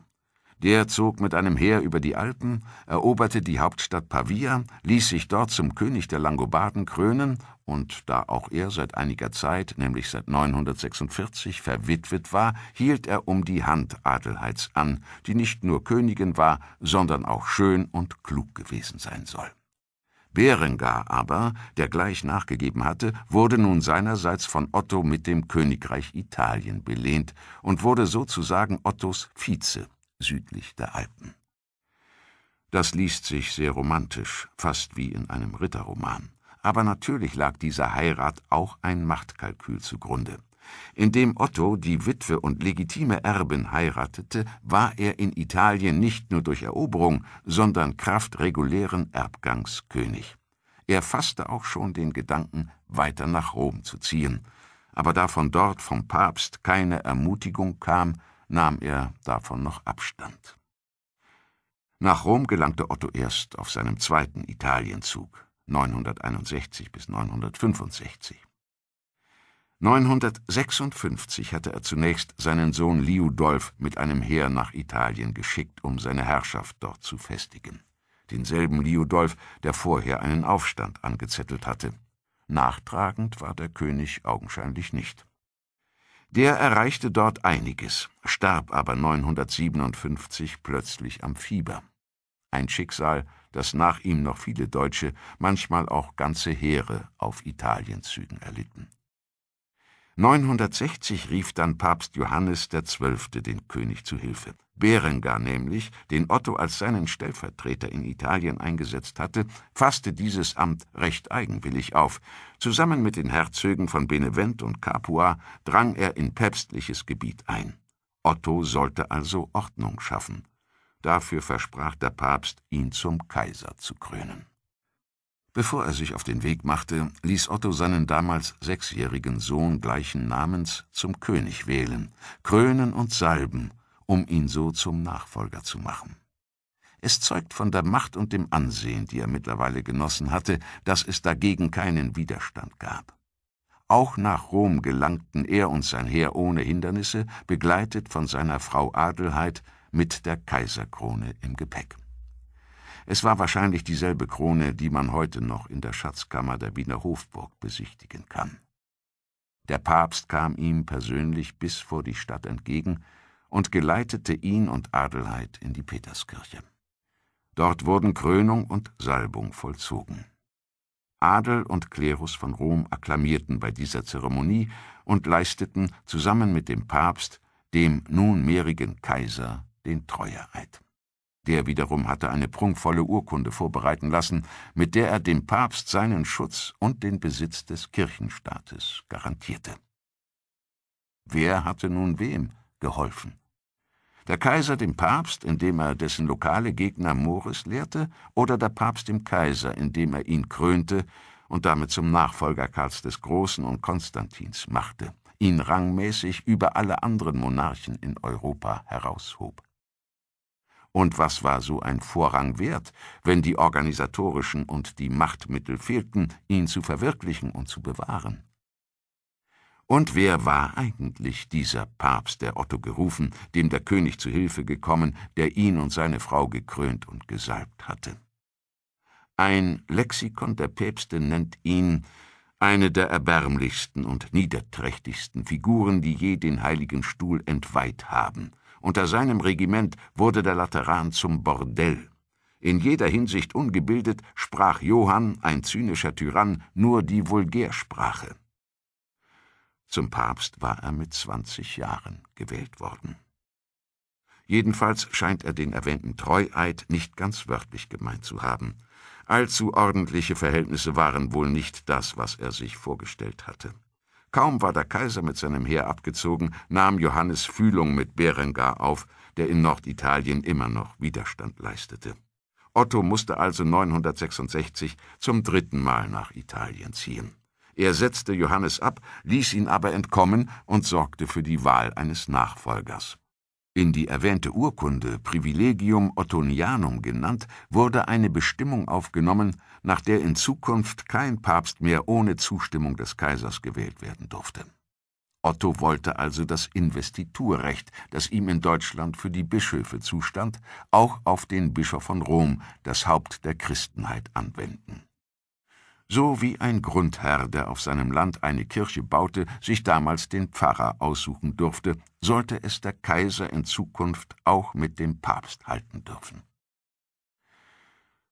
Der zog mit einem Heer über die Alpen, eroberte die Hauptstadt Pavia, ließ sich dort zum König der Langobarden krönen und da auch er seit einiger Zeit, nämlich seit 946, verwitwet war, hielt er um die Hand Adelheids an, die nicht nur Königin war, sondern auch schön und klug gewesen sein soll. Berengar aber, der gleich nachgegeben hatte, wurde nun seinerseits von Otto mit dem Königreich Italien belehnt und wurde sozusagen Ottos Vize südlich der Alpen. Das liest sich sehr romantisch, fast wie in einem Ritterroman. Aber natürlich lag dieser Heirat auch ein Machtkalkül zugrunde. Indem Otto die Witwe und legitime Erbin heiratete, war er in Italien nicht nur durch Eroberung, sondern Kraft regulären Erbgangs König. Er fasste auch schon den Gedanken, weiter nach Rom zu ziehen. Aber da von dort vom Papst keine Ermutigung kam, nahm er davon noch Abstand. Nach Rom gelangte Otto erst auf seinem zweiten Italienzug 961 bis 965. 956 hatte er zunächst seinen Sohn Liudolf mit einem Heer nach Italien geschickt, um seine Herrschaft dort zu festigen. Denselben Liudolf, der vorher einen Aufstand angezettelt hatte. Nachtragend war der König augenscheinlich nicht. Der erreichte dort einiges, starb aber 957 plötzlich am Fieber. Ein Schicksal, das nach ihm noch viele Deutsche, manchmal auch ganze Heere auf Italienzügen erlitten. 960 rief dann Papst Johannes XII. den König zu Hilfe. Berengar nämlich, den Otto als seinen Stellvertreter in Italien eingesetzt hatte, fasste dieses Amt recht eigenwillig auf. Zusammen mit den Herzögen von Benevent und Capua drang er in päpstliches Gebiet ein. Otto sollte also Ordnung schaffen. Dafür versprach der Papst, ihn zum Kaiser zu krönen. Bevor er sich auf den Weg machte, ließ Otto seinen damals sechsjährigen Sohn gleichen Namens zum König wählen, krönen und salben, um ihn so zum Nachfolger zu machen. Es zeugt von der Macht und dem Ansehen, die er mittlerweile genossen hatte, dass es dagegen keinen Widerstand gab. Auch nach Rom gelangten er und sein Heer ohne Hindernisse, begleitet von seiner Frau Adelheid mit der Kaiserkrone im Gepäck. Es war wahrscheinlich dieselbe Krone, die man heute noch in der Schatzkammer der Wiener Hofburg besichtigen kann. Der Papst kam ihm persönlich bis vor die Stadt entgegen und geleitete ihn und Adelheid in die Peterskirche. Dort wurden Krönung und Salbung vollzogen. Adel und Klerus von Rom akklamierten bei dieser Zeremonie und leisteten zusammen mit dem Papst dem nunmehrigen Kaiser den Treueeid. Der wiederum hatte eine prunkvolle Urkunde vorbereiten lassen, mit der er dem Papst seinen Schutz und den Besitz des Kirchenstaates garantierte. Wer hatte nun wem geholfen? Der Kaiser dem Papst, indem er dessen lokale Gegner Moris lehrte, oder der Papst dem Kaiser, indem er ihn krönte und damit zum Nachfolger Karls des Großen und Konstantins machte, ihn rangmäßig über alle anderen Monarchen in Europa heraushob. Und was war so ein Vorrang wert, wenn die organisatorischen und die Machtmittel fehlten, ihn zu verwirklichen und zu bewahren? Und wer war eigentlich dieser Papst, der Otto gerufen, dem der König zu Hilfe gekommen, der ihn und seine Frau gekrönt und gesalbt hatte? Ein Lexikon der Päpste nennt ihn eine der erbärmlichsten und niederträchtigsten Figuren, die je den Heiligen Stuhl entweiht haben – unter seinem Regiment wurde der Lateran zum Bordell. In jeder Hinsicht ungebildet sprach Johann, ein zynischer Tyrann, nur die Vulgärsprache. Zum Papst war er mit zwanzig Jahren gewählt worden. Jedenfalls scheint er den erwähnten Treueid nicht ganz wörtlich gemeint zu haben. Allzu ordentliche Verhältnisse waren wohl nicht das, was er sich vorgestellt hatte. Kaum war der Kaiser mit seinem Heer abgezogen, nahm Johannes Fühlung mit Berengar auf, der in Norditalien immer noch Widerstand leistete. Otto musste also 966 zum dritten Mal nach Italien ziehen. Er setzte Johannes ab, ließ ihn aber entkommen und sorgte für die Wahl eines Nachfolgers. In die erwähnte Urkunde, Privilegium Ottonianum genannt, wurde eine Bestimmung aufgenommen, nach der in Zukunft kein Papst mehr ohne Zustimmung des Kaisers gewählt werden durfte. Otto wollte also das Investiturrecht, das ihm in Deutschland für die Bischöfe zustand, auch auf den Bischof von Rom, das Haupt der Christenheit, anwenden so wie ein Grundherr, der auf seinem Land eine Kirche baute, sich damals den Pfarrer aussuchen durfte, sollte es der Kaiser in Zukunft auch mit dem Papst halten dürfen.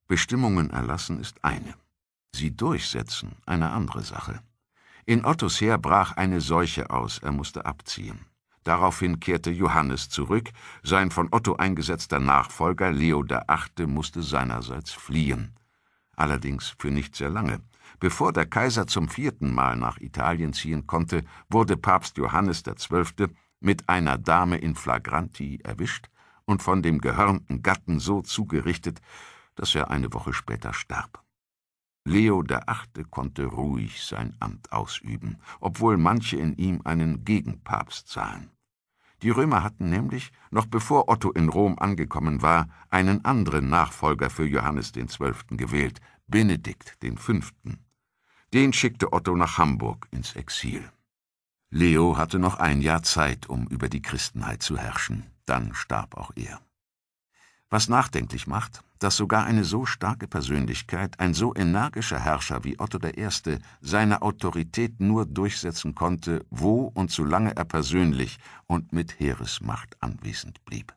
Bestimmungen erlassen ist eine, sie durchsetzen eine andere Sache. In Ottos Heer brach eine Seuche aus, er musste abziehen. Daraufhin kehrte Johannes zurück, sein von Otto eingesetzter Nachfolger Leo VIII. musste seinerseits fliehen allerdings für nicht sehr lange. Bevor der Kaiser zum vierten Mal nach Italien ziehen konnte, wurde Papst Johannes XII. mit einer Dame in Flagranti erwischt und von dem gehörnten Gatten so zugerichtet, dass er eine Woche später starb. Leo VIII. konnte ruhig sein Amt ausüben, obwohl manche in ihm einen Gegenpapst sahen. Die Römer hatten nämlich, noch bevor Otto in Rom angekommen war, einen anderen Nachfolger für Johannes den Zwölften gewählt, Benedikt den Fünften. Den schickte Otto nach Hamburg ins Exil. Leo hatte noch ein Jahr Zeit, um über die Christenheit zu herrschen. Dann starb auch er. Was nachdenklich macht, dass sogar eine so starke Persönlichkeit, ein so energischer Herrscher wie Otto I. seine Autorität nur durchsetzen konnte, wo und solange er persönlich und mit Heeresmacht anwesend blieb.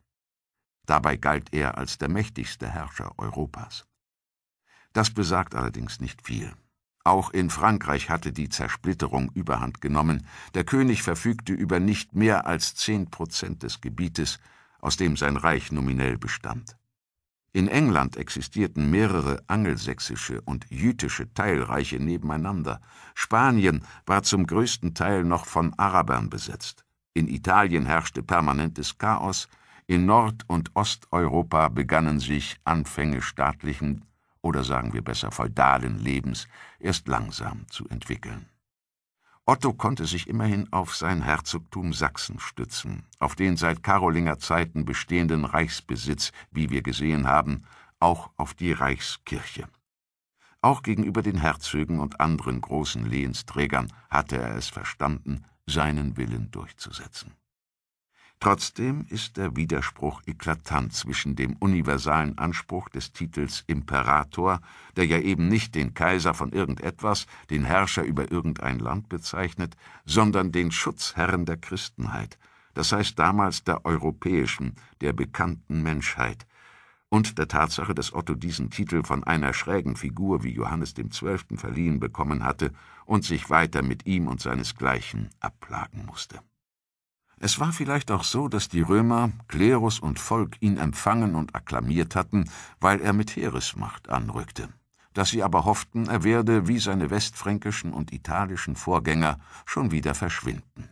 Dabei galt er als der mächtigste Herrscher Europas. Das besagt allerdings nicht viel. Auch in Frankreich hatte die Zersplitterung überhand genommen. Der König verfügte über nicht mehr als zehn Prozent des Gebietes, aus dem sein Reich nominell bestand. In England existierten mehrere angelsächsische und jütische Teilreiche nebeneinander. Spanien war zum größten Teil noch von Arabern besetzt. In Italien herrschte permanentes Chaos. In Nord- und Osteuropa begannen sich Anfänge staatlichen oder sagen wir besser feudalen Lebens erst langsam zu entwickeln. Otto konnte sich immerhin auf sein Herzogtum Sachsen stützen, auf den seit Karolinger Zeiten bestehenden Reichsbesitz, wie wir gesehen haben, auch auf die Reichskirche. Auch gegenüber den Herzögen und anderen großen Lehensträgern hatte er es verstanden, seinen Willen durchzusetzen. Trotzdem ist der Widerspruch eklatant zwischen dem universalen Anspruch des Titels Imperator, der ja eben nicht den Kaiser von irgendetwas, den Herrscher über irgendein Land bezeichnet, sondern den Schutzherren der Christenheit, das heißt damals der europäischen, der bekannten Menschheit, und der Tatsache, dass Otto diesen Titel von einer schrägen Figur wie Johannes XII. verliehen bekommen hatte und sich weiter mit ihm und seinesgleichen abplagen musste. Es war vielleicht auch so, dass die Römer, Klerus und Volk ihn empfangen und akklamiert hatten, weil er mit Heeresmacht anrückte, dass sie aber hofften, er werde, wie seine westfränkischen und italischen Vorgänger, schon wieder verschwinden.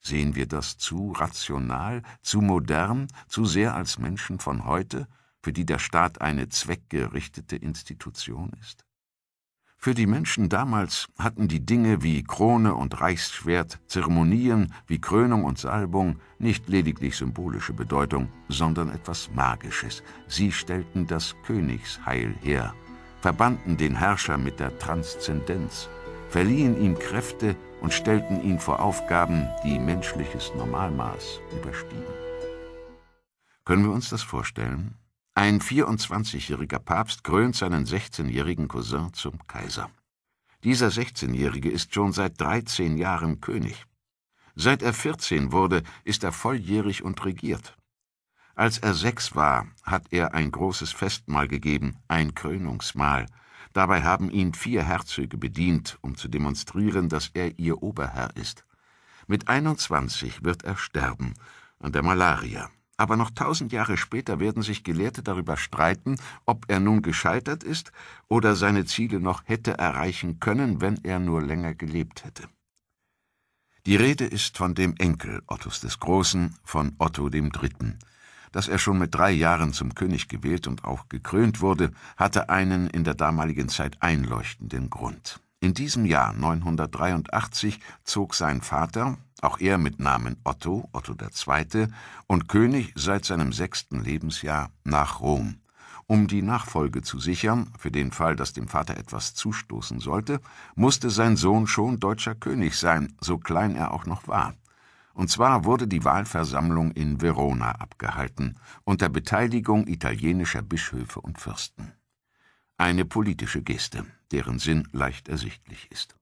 Sehen wir das zu rational, zu modern, zu sehr als Menschen von heute, für die der Staat eine zweckgerichtete Institution ist? Für die Menschen damals hatten die Dinge wie Krone und Reichsschwert, Zeremonien wie Krönung und Salbung nicht lediglich symbolische Bedeutung, sondern etwas Magisches. Sie stellten das Königsheil her, verbanden den Herrscher mit der Transzendenz, verliehen ihm Kräfte und stellten ihn vor Aufgaben, die menschliches Normalmaß überstiegen. Können wir uns das vorstellen? Ein 24-jähriger Papst krönt seinen 16-jährigen Cousin zum Kaiser. Dieser 16-jährige ist schon seit 13 Jahren König. Seit er 14 wurde, ist er volljährig und regiert. Als er sechs war, hat er ein großes Festmahl gegeben, ein Krönungsmahl. Dabei haben ihn vier Herzöge bedient, um zu demonstrieren, dass er ihr Oberherr ist. Mit 21 wird er sterben an der Malaria aber noch tausend Jahre später werden sich Gelehrte darüber streiten, ob er nun gescheitert ist oder seine Ziele noch hätte erreichen können, wenn er nur länger gelebt hätte. Die Rede ist von dem Enkel Ottos des Großen, von Otto dem Dritten. Dass er schon mit drei Jahren zum König gewählt und auch gekrönt wurde, hatte einen in der damaligen Zeit einleuchtenden Grund. In diesem Jahr 983 zog sein Vater, auch er mit Namen Otto, Otto II., und König seit seinem sechsten Lebensjahr nach Rom. Um die Nachfolge zu sichern, für den Fall, dass dem Vater etwas zustoßen sollte, musste sein Sohn schon deutscher König sein, so klein er auch noch war. Und zwar wurde die Wahlversammlung in Verona abgehalten, unter Beteiligung italienischer Bischöfe und Fürsten. Eine politische Geste, deren Sinn leicht ersichtlich ist.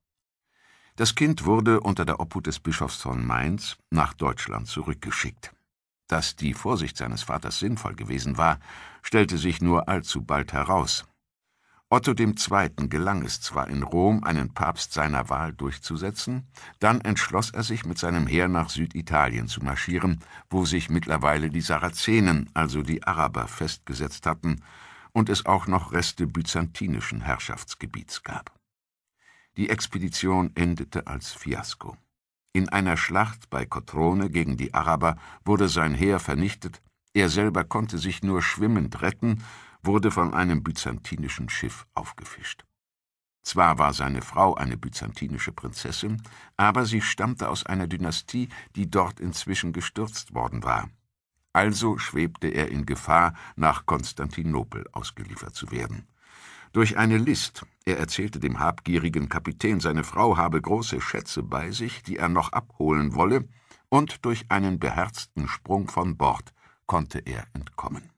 Das Kind wurde unter der Obhut des Bischofs von Mainz nach Deutschland zurückgeschickt. Dass die Vorsicht seines Vaters sinnvoll gewesen war, stellte sich nur allzu bald heraus. Otto II. gelang es zwar in Rom, einen Papst seiner Wahl durchzusetzen, dann entschloss er sich, mit seinem Heer nach Süditalien zu marschieren, wo sich mittlerweile die Sarazenen, also die Araber, festgesetzt hatten und es auch noch Reste byzantinischen Herrschaftsgebiets gab. Die Expedition endete als Fiasko. In einer Schlacht bei Kotrone gegen die Araber wurde sein Heer vernichtet, er selber konnte sich nur schwimmend retten, wurde von einem byzantinischen Schiff aufgefischt. Zwar war seine Frau eine byzantinische Prinzessin, aber sie stammte aus einer Dynastie, die dort inzwischen gestürzt worden war. Also schwebte er in Gefahr, nach Konstantinopel ausgeliefert zu werden. Durch eine List, er erzählte dem habgierigen Kapitän, seine Frau habe große Schätze bei sich, die er noch abholen wolle, und durch einen beherzten Sprung von Bord konnte er entkommen.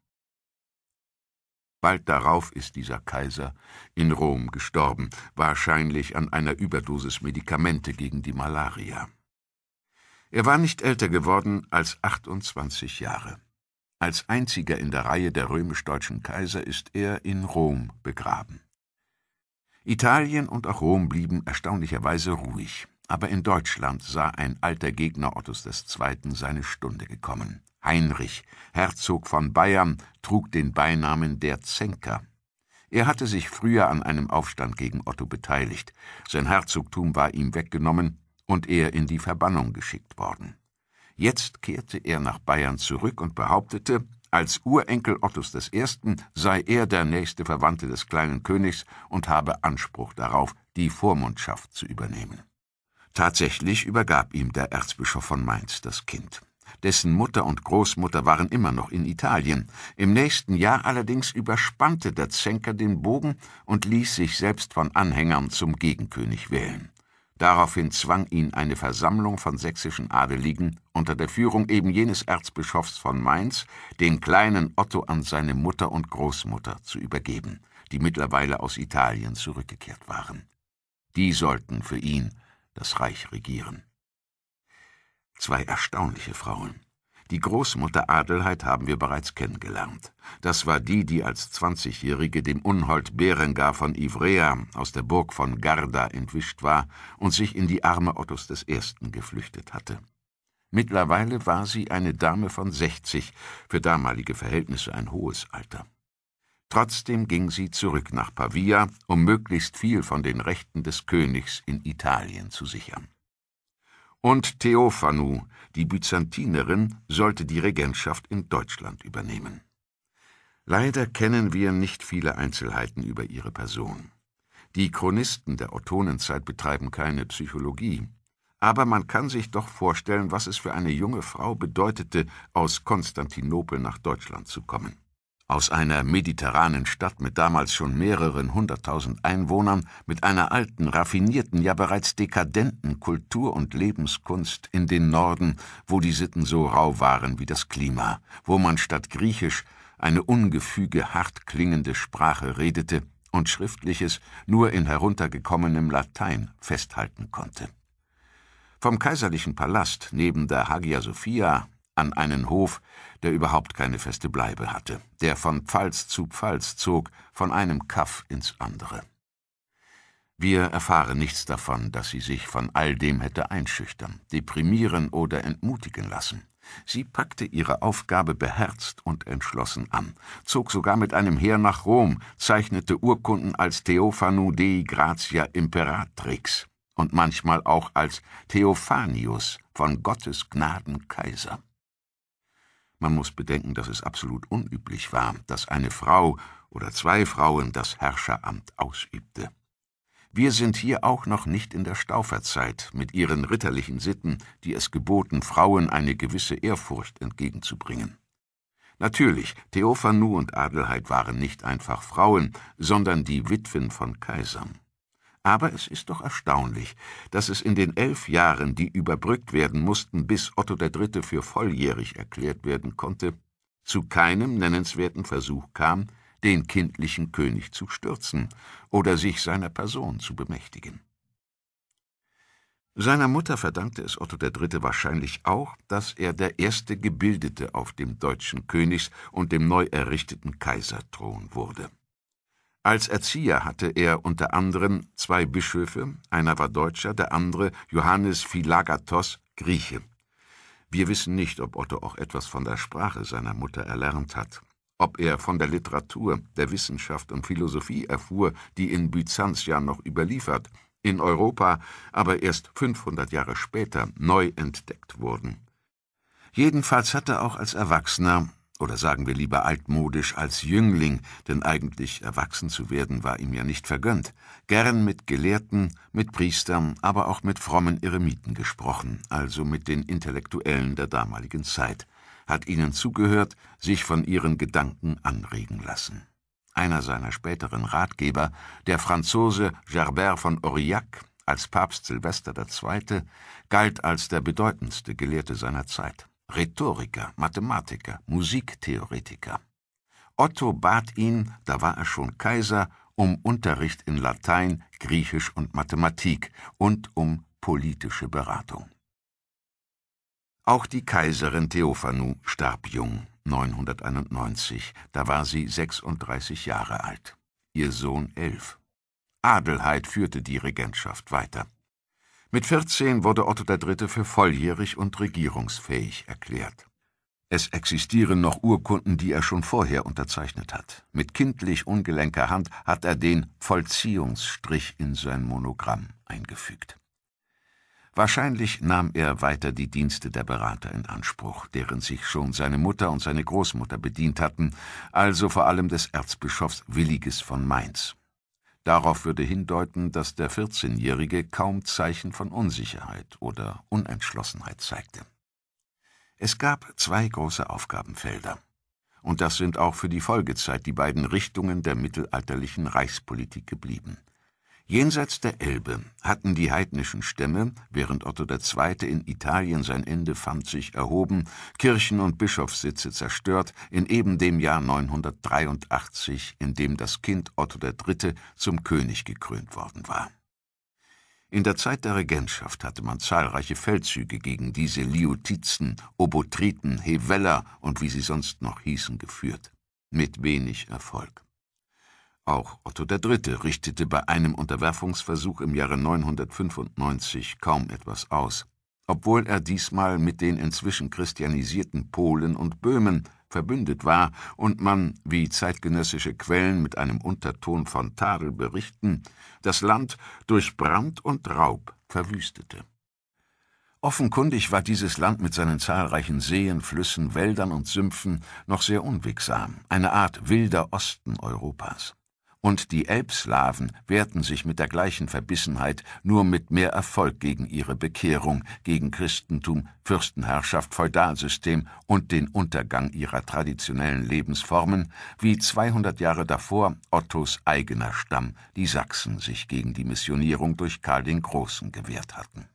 Bald darauf ist dieser Kaiser in Rom gestorben, wahrscheinlich an einer Überdosis Medikamente gegen die Malaria. Er war nicht älter geworden als 28 Jahre. Als einziger in der Reihe der römisch-deutschen Kaiser ist er in Rom begraben. Italien und auch Rom blieben erstaunlicherweise ruhig, aber in Deutschland sah ein alter Gegner Ottos II. seine Stunde gekommen. Heinrich, Herzog von Bayern, trug den Beinamen der Zenker. Er hatte sich früher an einem Aufstand gegen Otto beteiligt. Sein Herzogtum war ihm weggenommen und er in die Verbannung geschickt worden. Jetzt kehrte er nach Bayern zurück und behauptete, als Urenkel Ottos I. sei er der nächste Verwandte des kleinen Königs und habe Anspruch darauf, die Vormundschaft zu übernehmen. Tatsächlich übergab ihm der Erzbischof von Mainz das Kind. Dessen Mutter und Großmutter waren immer noch in Italien. Im nächsten Jahr allerdings überspannte der Zenker den Bogen und ließ sich selbst von Anhängern zum Gegenkönig wählen. Daraufhin zwang ihn eine Versammlung von sächsischen Adeligen unter der Führung eben jenes Erzbischofs von Mainz, den kleinen Otto an seine Mutter und Großmutter zu übergeben, die mittlerweile aus Italien zurückgekehrt waren. Die sollten für ihn das Reich regieren. Zwei erstaunliche Frauen. Die Großmutter Adelheid haben wir bereits kennengelernt. Das war die, die als Zwanzigjährige dem Unhold Berengar von Ivrea aus der Burg von Garda entwischt war und sich in die Arme Ottos I. geflüchtet hatte. Mittlerweile war sie eine Dame von 60, für damalige Verhältnisse ein hohes Alter. Trotzdem ging sie zurück nach Pavia, um möglichst viel von den Rechten des Königs in Italien zu sichern und Theophanu, die Byzantinerin, sollte die Regentschaft in Deutschland übernehmen. Leider kennen wir nicht viele Einzelheiten über ihre Person. Die Chronisten der Ottonenzeit betreiben keine Psychologie, aber man kann sich doch vorstellen, was es für eine junge Frau bedeutete, aus Konstantinopel nach Deutschland zu kommen aus einer mediterranen Stadt mit damals schon mehreren hunderttausend Einwohnern, mit einer alten, raffinierten, ja bereits dekadenten Kultur und Lebenskunst in den Norden, wo die Sitten so rau waren wie das Klima, wo man statt Griechisch eine ungefüge, hart klingende Sprache redete und Schriftliches nur in heruntergekommenem Latein festhalten konnte. Vom kaiserlichen Palast neben der Hagia Sophia an einen Hof, der überhaupt keine feste Bleibe hatte, der von Pfalz zu Pfalz zog, von einem Kaff ins andere. Wir erfahren nichts davon, dass sie sich von all dem hätte einschüchtern, deprimieren oder entmutigen lassen. Sie packte ihre Aufgabe beherzt und entschlossen an, zog sogar mit einem Heer nach Rom, zeichnete Urkunden als Theophanu Dei Gratia Imperatrix und manchmal auch als Theophanius von Gottes Gnaden Kaiser. Man muss bedenken, dass es absolut unüblich war, dass eine Frau oder zwei Frauen das Herrscheramt ausübte. Wir sind hier auch noch nicht in der Stauferzeit mit ihren ritterlichen Sitten, die es geboten, Frauen eine gewisse Ehrfurcht entgegenzubringen. Natürlich, Theophanu und Adelheid waren nicht einfach Frauen, sondern die Witwen von Kaisern. Aber es ist doch erstaunlich, dass es in den elf Jahren, die überbrückt werden mussten, bis Otto III. für volljährig erklärt werden konnte, zu keinem nennenswerten Versuch kam, den kindlichen König zu stürzen oder sich seiner Person zu bemächtigen. Seiner Mutter verdankte es Otto III. wahrscheinlich auch, dass er der erste Gebildete auf dem deutschen Königs- und dem neu errichteten Kaiserthron wurde. Als Erzieher hatte er unter anderem zwei Bischöfe, einer war Deutscher, der andere Johannes Philagatos, Grieche. Wir wissen nicht, ob Otto auch etwas von der Sprache seiner Mutter erlernt hat, ob er von der Literatur, der Wissenschaft und Philosophie erfuhr, die in Byzanz ja noch überliefert, in Europa aber erst 500 Jahre später neu entdeckt wurden. Jedenfalls hatte er auch als Erwachsener oder sagen wir lieber altmodisch als Jüngling, denn eigentlich erwachsen zu werden war ihm ja nicht vergönnt, gern mit Gelehrten, mit Priestern, aber auch mit frommen Eremiten gesprochen, also mit den Intellektuellen der damaligen Zeit, hat ihnen zugehört, sich von ihren Gedanken anregen lassen. Einer seiner späteren Ratgeber, der Franzose Gerbert von Aurillac, als Papst Silvester II., galt als der bedeutendste Gelehrte seiner Zeit. Rhetoriker, Mathematiker, Musiktheoretiker. Otto bat ihn, da war er schon Kaiser, um Unterricht in Latein, Griechisch und Mathematik und um politische Beratung. Auch die Kaiserin Theophanu starb jung, 991, da war sie 36 Jahre alt, ihr Sohn elf. Adelheid führte die Regentschaft weiter. Mit 14 wurde Otto III. für volljährig und regierungsfähig erklärt. Es existieren noch Urkunden, die er schon vorher unterzeichnet hat. Mit kindlich ungelenker Hand hat er den Vollziehungsstrich in sein Monogramm eingefügt. Wahrscheinlich nahm er weiter die Dienste der Berater in Anspruch, deren sich schon seine Mutter und seine Großmutter bedient hatten, also vor allem des Erzbischofs Williges von Mainz. Darauf würde hindeuten, dass der 14-Jährige kaum Zeichen von Unsicherheit oder Unentschlossenheit zeigte. Es gab zwei große Aufgabenfelder. Und das sind auch für die Folgezeit die beiden Richtungen der mittelalterlichen Reichspolitik geblieben – Jenseits der Elbe hatten die heidnischen Stämme, während Otto II. in Italien sein Ende fand, sich erhoben, Kirchen und Bischofssitze zerstört, in eben dem Jahr 983, in dem das Kind Otto III. zum König gekrönt worden war. In der Zeit der Regentschaft hatte man zahlreiche Feldzüge gegen diese Liotizen, Obotriten, Heveller und wie sie sonst noch hießen geführt. Mit wenig Erfolg. Auch Otto III. richtete bei einem Unterwerfungsversuch im Jahre 995 kaum etwas aus, obwohl er diesmal mit den inzwischen christianisierten Polen und Böhmen verbündet war und man, wie zeitgenössische Quellen mit einem Unterton von Tadel berichten, das Land durch Brand und Raub verwüstete. Offenkundig war dieses Land mit seinen zahlreichen Seen, Flüssen, Wäldern und Sümpfen noch sehr unwegsam, eine Art wilder Osten Europas und die Elbslawen wehrten sich mit der gleichen Verbissenheit, nur mit mehr Erfolg gegen ihre Bekehrung, gegen Christentum, Fürstenherrschaft, Feudalsystem und den Untergang ihrer traditionellen Lebensformen, wie 200 Jahre davor Ottos eigener Stamm, die Sachsen, sich gegen die Missionierung durch Karl den Großen gewehrt hatten.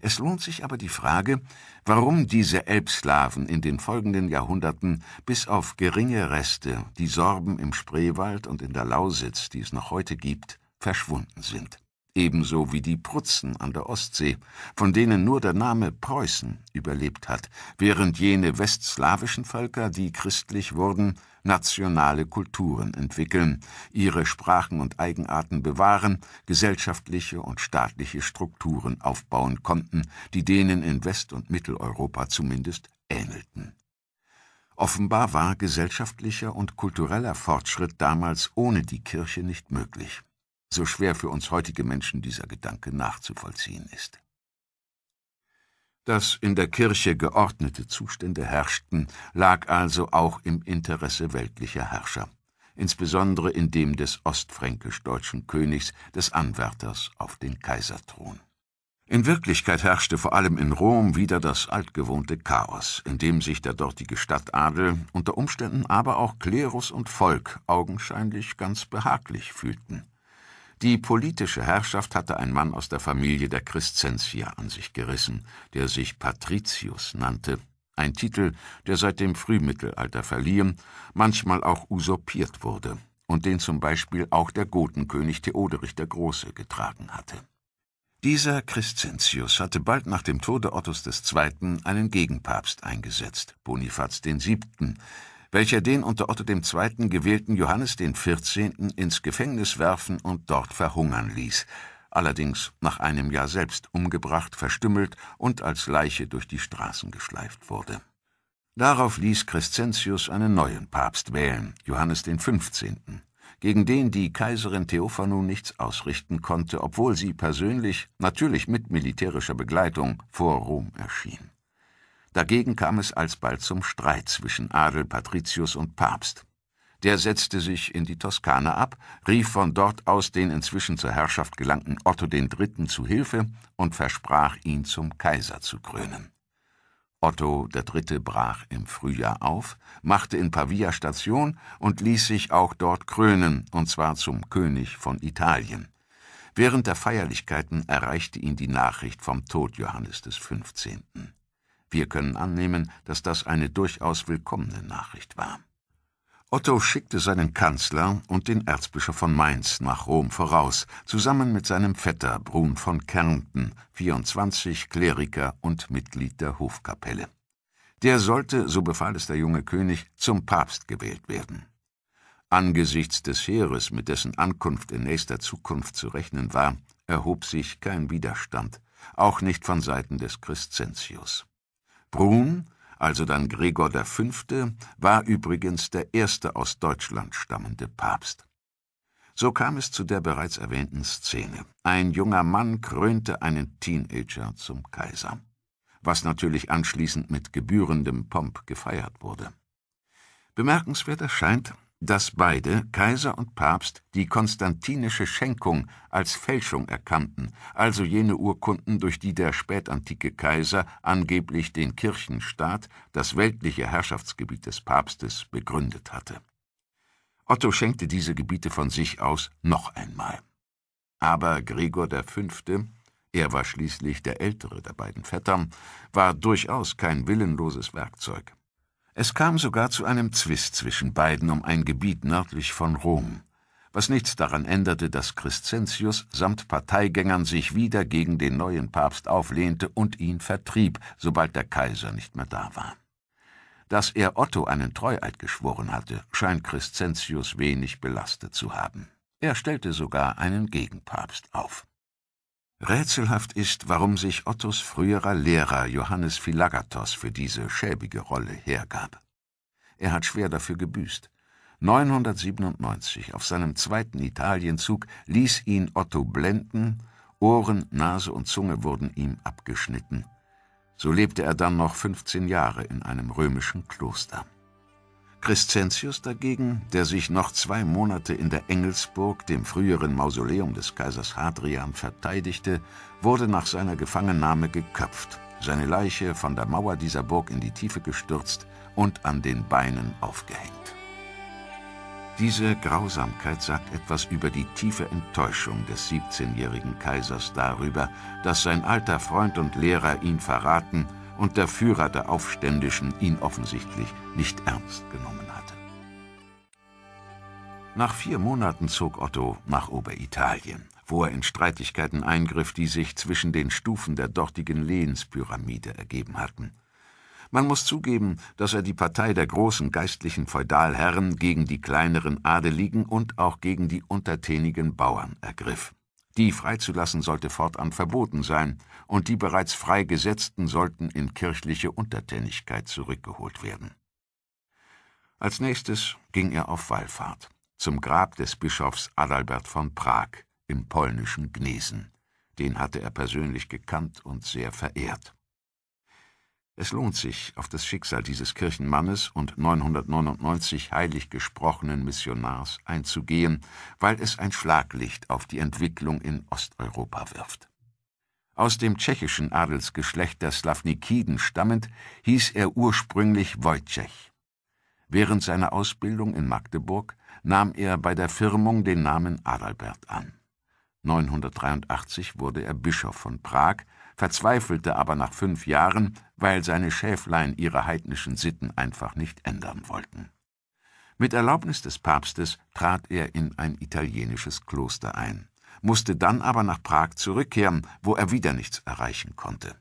Es lohnt sich aber die Frage, warum diese Elbslawen in den folgenden Jahrhunderten bis auf geringe Reste, die Sorben im Spreewald und in der Lausitz, die es noch heute gibt, verschwunden sind. Ebenso wie die Prutzen an der Ostsee, von denen nur der Name Preußen überlebt hat, während jene westslawischen Völker, die christlich wurden, nationale Kulturen entwickeln, ihre Sprachen und Eigenarten bewahren, gesellschaftliche und staatliche Strukturen aufbauen konnten, die denen in West- und Mitteleuropa zumindest ähnelten. Offenbar war gesellschaftlicher und kultureller Fortschritt damals ohne die Kirche nicht möglich, so schwer für uns heutige Menschen dieser Gedanke nachzuvollziehen ist. Dass in der Kirche geordnete Zustände herrschten, lag also auch im Interesse weltlicher Herrscher, insbesondere in dem des ostfränkisch-deutschen Königs, des Anwärters auf den Kaiserthron. In Wirklichkeit herrschte vor allem in Rom wieder das altgewohnte Chaos, in dem sich der dortige Stadtadel, unter Umständen aber auch Klerus und Volk augenscheinlich ganz behaglich fühlten. Die politische Herrschaft hatte ein Mann aus der Familie der Christentia an sich gerissen, der sich Patricius nannte, ein Titel, der seit dem Frühmittelalter verliehen, manchmal auch usurpiert wurde und den zum Beispiel auch der Gotenkönig Theoderich der Große getragen hatte. Dieser Christentius hatte bald nach dem Tode Ottos II. einen Gegenpapst eingesetzt, Bonifaz VII., welcher den unter Otto II. gewählten Johannes XIV. ins Gefängnis werfen und dort verhungern ließ, allerdings nach einem Jahr selbst umgebracht, verstümmelt und als Leiche durch die Straßen geschleift wurde. Darauf ließ Crescentius einen neuen Papst wählen, Johannes XV., gegen den die Kaiserin Theophanu nichts ausrichten konnte, obwohl sie persönlich, natürlich mit militärischer Begleitung, vor Rom erschien. Dagegen kam es alsbald zum Streit zwischen Adel, Patricius und Papst. Der setzte sich in die Toskana ab, rief von dort aus den inzwischen zur Herrschaft gelangten Otto III. zu Hilfe und versprach, ihn zum Kaiser zu krönen. Otto III. brach im Frühjahr auf, machte in Pavia Station und ließ sich auch dort krönen, und zwar zum König von Italien. Während der Feierlichkeiten erreichte ihn die Nachricht vom Tod Johannes des 15. Wir können annehmen, dass das eine durchaus willkommene Nachricht war. Otto schickte seinen Kanzler und den Erzbischof von Mainz nach Rom voraus, zusammen mit seinem Vetter Brun von Kärnten, 24 Kleriker und Mitglied der Hofkapelle. Der sollte, so befahl es der junge König, zum Papst gewählt werden. Angesichts des Heeres, mit dessen Ankunft in nächster Zukunft zu rechnen war, erhob sich kein Widerstand, auch nicht von Seiten des Christentius. Brun, also dann Gregor V., war übrigens der erste aus Deutschland stammende Papst. So kam es zu der bereits erwähnten Szene. Ein junger Mann krönte einen Teenager zum Kaiser, was natürlich anschließend mit gebührendem Pomp gefeiert wurde. Bemerkenswert erscheint, dass beide, Kaiser und Papst, die konstantinische Schenkung als Fälschung erkannten, also jene Urkunden, durch die der spätantike Kaiser angeblich den Kirchenstaat, das weltliche Herrschaftsgebiet des Papstes, begründet hatte. Otto schenkte diese Gebiete von sich aus noch einmal. Aber Gregor V., er war schließlich der ältere der beiden Vettern, war durchaus kein willenloses Werkzeug. Es kam sogar zu einem Zwist zwischen beiden um ein Gebiet nördlich von Rom, was nichts daran änderte, dass Crescentius samt Parteigängern sich wieder gegen den neuen Papst auflehnte und ihn vertrieb, sobald der Kaiser nicht mehr da war. Dass er Otto einen Treueid geschworen hatte, scheint Crescentius wenig belastet zu haben. Er stellte sogar einen Gegenpapst auf. Rätselhaft ist, warum sich Ottos früherer Lehrer Johannes Philagatos für diese schäbige Rolle hergab. Er hat schwer dafür gebüßt. 997 auf seinem zweiten Italienzug ließ ihn Otto blenden, Ohren, Nase und Zunge wurden ihm abgeschnitten. So lebte er dann noch 15 Jahre in einem römischen Kloster. Crescentius dagegen, der sich noch zwei Monate in der Engelsburg, dem früheren Mausoleum des Kaisers Hadrian, verteidigte, wurde nach seiner Gefangennahme geköpft, seine Leiche von der Mauer dieser Burg in die Tiefe gestürzt und an den Beinen aufgehängt. Diese Grausamkeit sagt etwas über die tiefe Enttäuschung des 17-jährigen Kaisers darüber, dass sein alter Freund und Lehrer ihn verraten und der Führer der Aufständischen ihn offensichtlich nicht ernst genommen hatte. Nach vier Monaten zog Otto nach Oberitalien, wo er in Streitigkeiten eingriff, die sich zwischen den Stufen der dortigen Lehenspyramide ergeben hatten. Man muss zugeben, dass er die Partei der großen geistlichen Feudalherren gegen die kleineren Adeligen und auch gegen die untertänigen Bauern ergriff. Die freizulassen sollte fortan verboten sein, und die bereits Freigesetzten sollten in kirchliche Untertänigkeit zurückgeholt werden. Als nächstes ging er auf Wallfahrt zum Grab des Bischofs Adalbert von Prag im polnischen Gnesen. Den hatte er persönlich gekannt und sehr verehrt. Es lohnt sich, auf das Schicksal dieses Kirchenmannes und 999 heilig gesprochenen Missionars einzugehen, weil es ein Schlaglicht auf die Entwicklung in Osteuropa wirft. Aus dem tschechischen Adelsgeschlecht der Slavnikiden stammend, hieß er ursprünglich Wojciech. Während seiner Ausbildung in Magdeburg nahm er bei der Firmung den Namen Adalbert an. 983 wurde er Bischof von Prag, verzweifelte aber nach fünf Jahren, weil seine Schäflein ihre heidnischen Sitten einfach nicht ändern wollten. Mit Erlaubnis des Papstes trat er in ein italienisches Kloster ein, musste dann aber nach Prag zurückkehren, wo er wieder nichts erreichen konnte.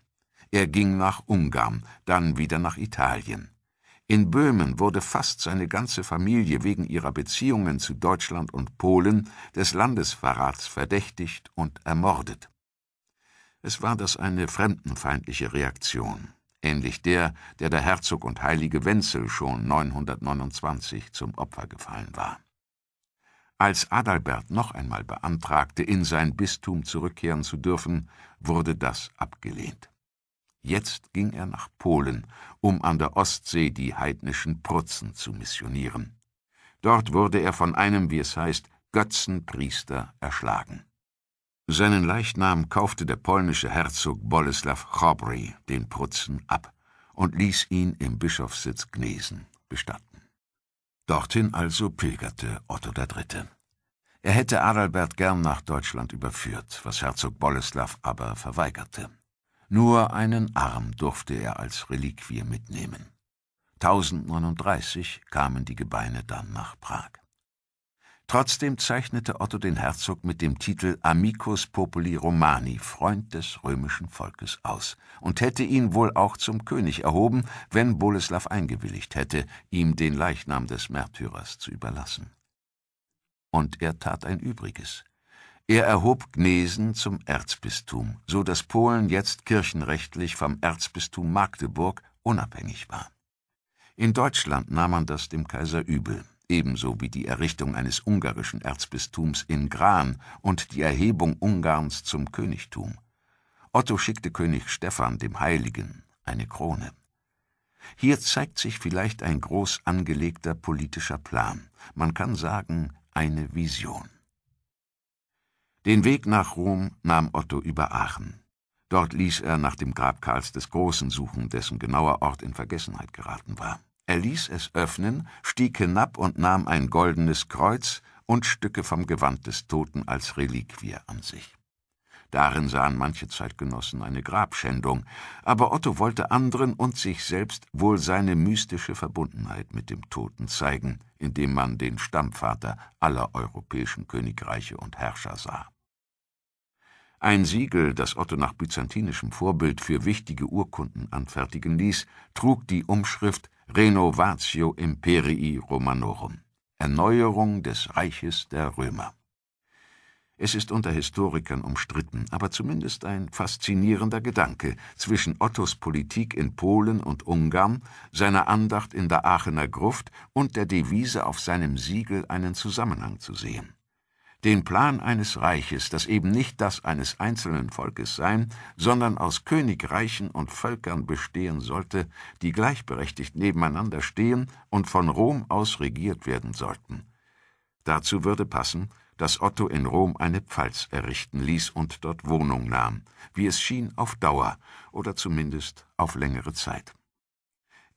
Er ging nach Ungarn, dann wieder nach Italien. In Böhmen wurde fast seine ganze Familie wegen ihrer Beziehungen zu Deutschland und Polen des Landesverrats verdächtigt und ermordet. Es war das eine fremdenfeindliche Reaktion, ähnlich der, der der Herzog und heilige Wenzel schon 929 zum Opfer gefallen war. Als Adalbert noch einmal beantragte, in sein Bistum zurückkehren zu dürfen, wurde das abgelehnt. Jetzt ging er nach Polen, um an der Ostsee die heidnischen Prutzen zu missionieren. Dort wurde er von einem, wie es heißt, Götzenpriester erschlagen. Seinen Leichnam kaufte der polnische Herzog Boleslaw Chobry den Prutzen ab und ließ ihn im Bischofssitz Gnesen bestatten. Dorthin also pilgerte Otto III. Er hätte Adalbert gern nach Deutschland überführt, was Herzog Boleslaw aber verweigerte. Nur einen Arm durfte er als Reliquie mitnehmen. 1039 kamen die Gebeine dann nach Prag. Trotzdem zeichnete Otto den Herzog mit dem Titel Amicus Populi Romani, Freund des römischen Volkes, aus und hätte ihn wohl auch zum König erhoben, wenn Boleslav eingewilligt hätte, ihm den Leichnam des Märtyrers zu überlassen. Und er tat ein Übriges. Er erhob Gnesen zum Erzbistum, so dass Polen jetzt kirchenrechtlich vom Erzbistum Magdeburg unabhängig war. In Deutschland nahm man das dem Kaiser übel ebenso wie die Errichtung eines ungarischen Erzbistums in Gran und die Erhebung Ungarns zum Königtum. Otto schickte König Stephan dem Heiligen eine Krone. Hier zeigt sich vielleicht ein groß angelegter politischer Plan, man kann sagen eine Vision. Den Weg nach Rom nahm Otto über Aachen. Dort ließ er nach dem Grab Karls des Großen suchen, dessen genauer Ort in Vergessenheit geraten war. Er ließ es öffnen, stieg hinab und nahm ein goldenes Kreuz und Stücke vom Gewand des Toten als Reliquie an sich. Darin sahen manche Zeitgenossen eine Grabschändung, aber Otto wollte anderen und sich selbst wohl seine mystische Verbundenheit mit dem Toten zeigen, indem man den Stammvater aller europäischen Königreiche und Herrscher sah. Ein Siegel, das Otto nach byzantinischem Vorbild für wichtige Urkunden anfertigen ließ, trug die Umschrift Renovatio Imperii Romanorum, Erneuerung des Reiches der Römer. Es ist unter Historikern umstritten, aber zumindest ein faszinierender Gedanke, zwischen Ottos Politik in Polen und Ungarn, seiner Andacht in der Aachener Gruft und der Devise auf seinem Siegel einen Zusammenhang zu sehen den Plan eines Reiches, das eben nicht das eines einzelnen Volkes sein, sondern aus Königreichen und Völkern bestehen sollte, die gleichberechtigt nebeneinander stehen und von Rom aus regiert werden sollten. Dazu würde passen, dass Otto in Rom eine Pfalz errichten ließ und dort Wohnung nahm, wie es schien auf Dauer oder zumindest auf längere Zeit.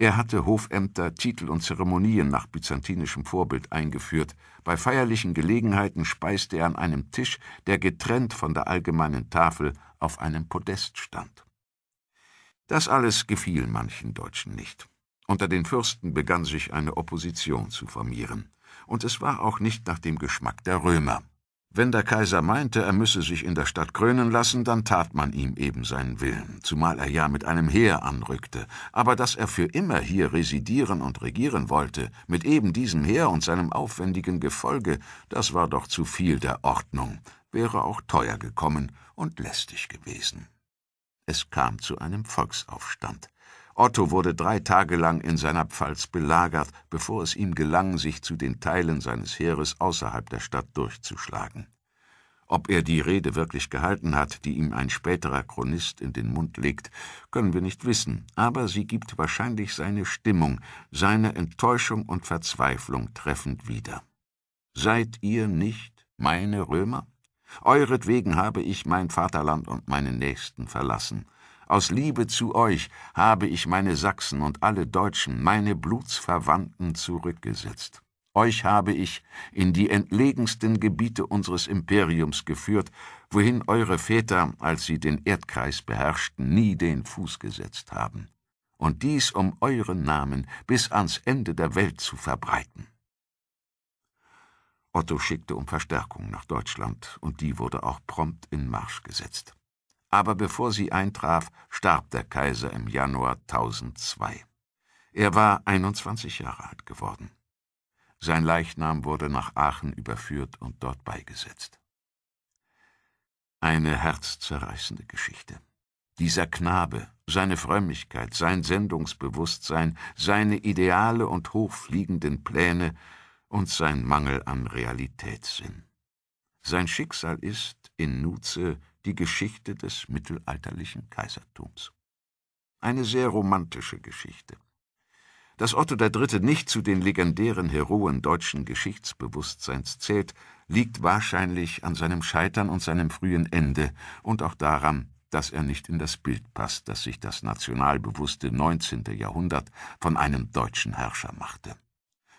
Er hatte Hofämter, Titel und Zeremonien nach byzantinischem Vorbild eingeführt. Bei feierlichen Gelegenheiten speiste er an einem Tisch, der getrennt von der allgemeinen Tafel auf einem Podest stand. Das alles gefiel manchen Deutschen nicht. Unter den Fürsten begann sich eine Opposition zu formieren. Und es war auch nicht nach dem Geschmack der Römer. Wenn der Kaiser meinte, er müsse sich in der Stadt krönen lassen, dann tat man ihm eben seinen Willen, zumal er ja mit einem Heer anrückte. Aber dass er für immer hier residieren und regieren wollte, mit eben diesem Heer und seinem aufwendigen Gefolge, das war doch zu viel der Ordnung, wäre auch teuer gekommen und lästig gewesen. Es kam zu einem Volksaufstand. Otto wurde drei Tage lang in seiner Pfalz belagert, bevor es ihm gelang, sich zu den Teilen seines Heeres außerhalb der Stadt durchzuschlagen. Ob er die Rede wirklich gehalten hat, die ihm ein späterer Chronist in den Mund legt, können wir nicht wissen, aber sie gibt wahrscheinlich seine Stimmung, seine Enttäuschung und Verzweiflung treffend wieder. Seid ihr nicht meine Römer? Euretwegen habe ich mein Vaterland und meine Nächsten verlassen. Aus Liebe zu euch habe ich meine Sachsen und alle Deutschen, meine Blutsverwandten zurückgesetzt. Euch habe ich in die entlegensten Gebiete unseres Imperiums geführt, wohin eure Väter, als sie den Erdkreis beherrschten, nie den Fuß gesetzt haben. Und dies um euren Namen bis ans Ende der Welt zu verbreiten. Otto schickte um Verstärkung nach Deutschland, und die wurde auch prompt in Marsch gesetzt aber bevor sie eintraf, starb der Kaiser im Januar 1002. Er war 21 Jahre alt geworden. Sein Leichnam wurde nach Aachen überführt und dort beigesetzt. Eine herzzerreißende Geschichte. Dieser Knabe, seine Frömmigkeit, sein Sendungsbewusstsein, seine Ideale und hochfliegenden Pläne und sein Mangel an Realitätssinn. Sein Schicksal ist, in Nuze, die Geschichte des mittelalterlichen Kaisertums. Eine sehr romantische Geschichte. Dass Otto III. nicht zu den legendären Heroen deutschen Geschichtsbewusstseins zählt, liegt wahrscheinlich an seinem Scheitern und seinem frühen Ende und auch daran, dass er nicht in das Bild passt, das sich das nationalbewusste 19. Jahrhundert von einem deutschen Herrscher machte.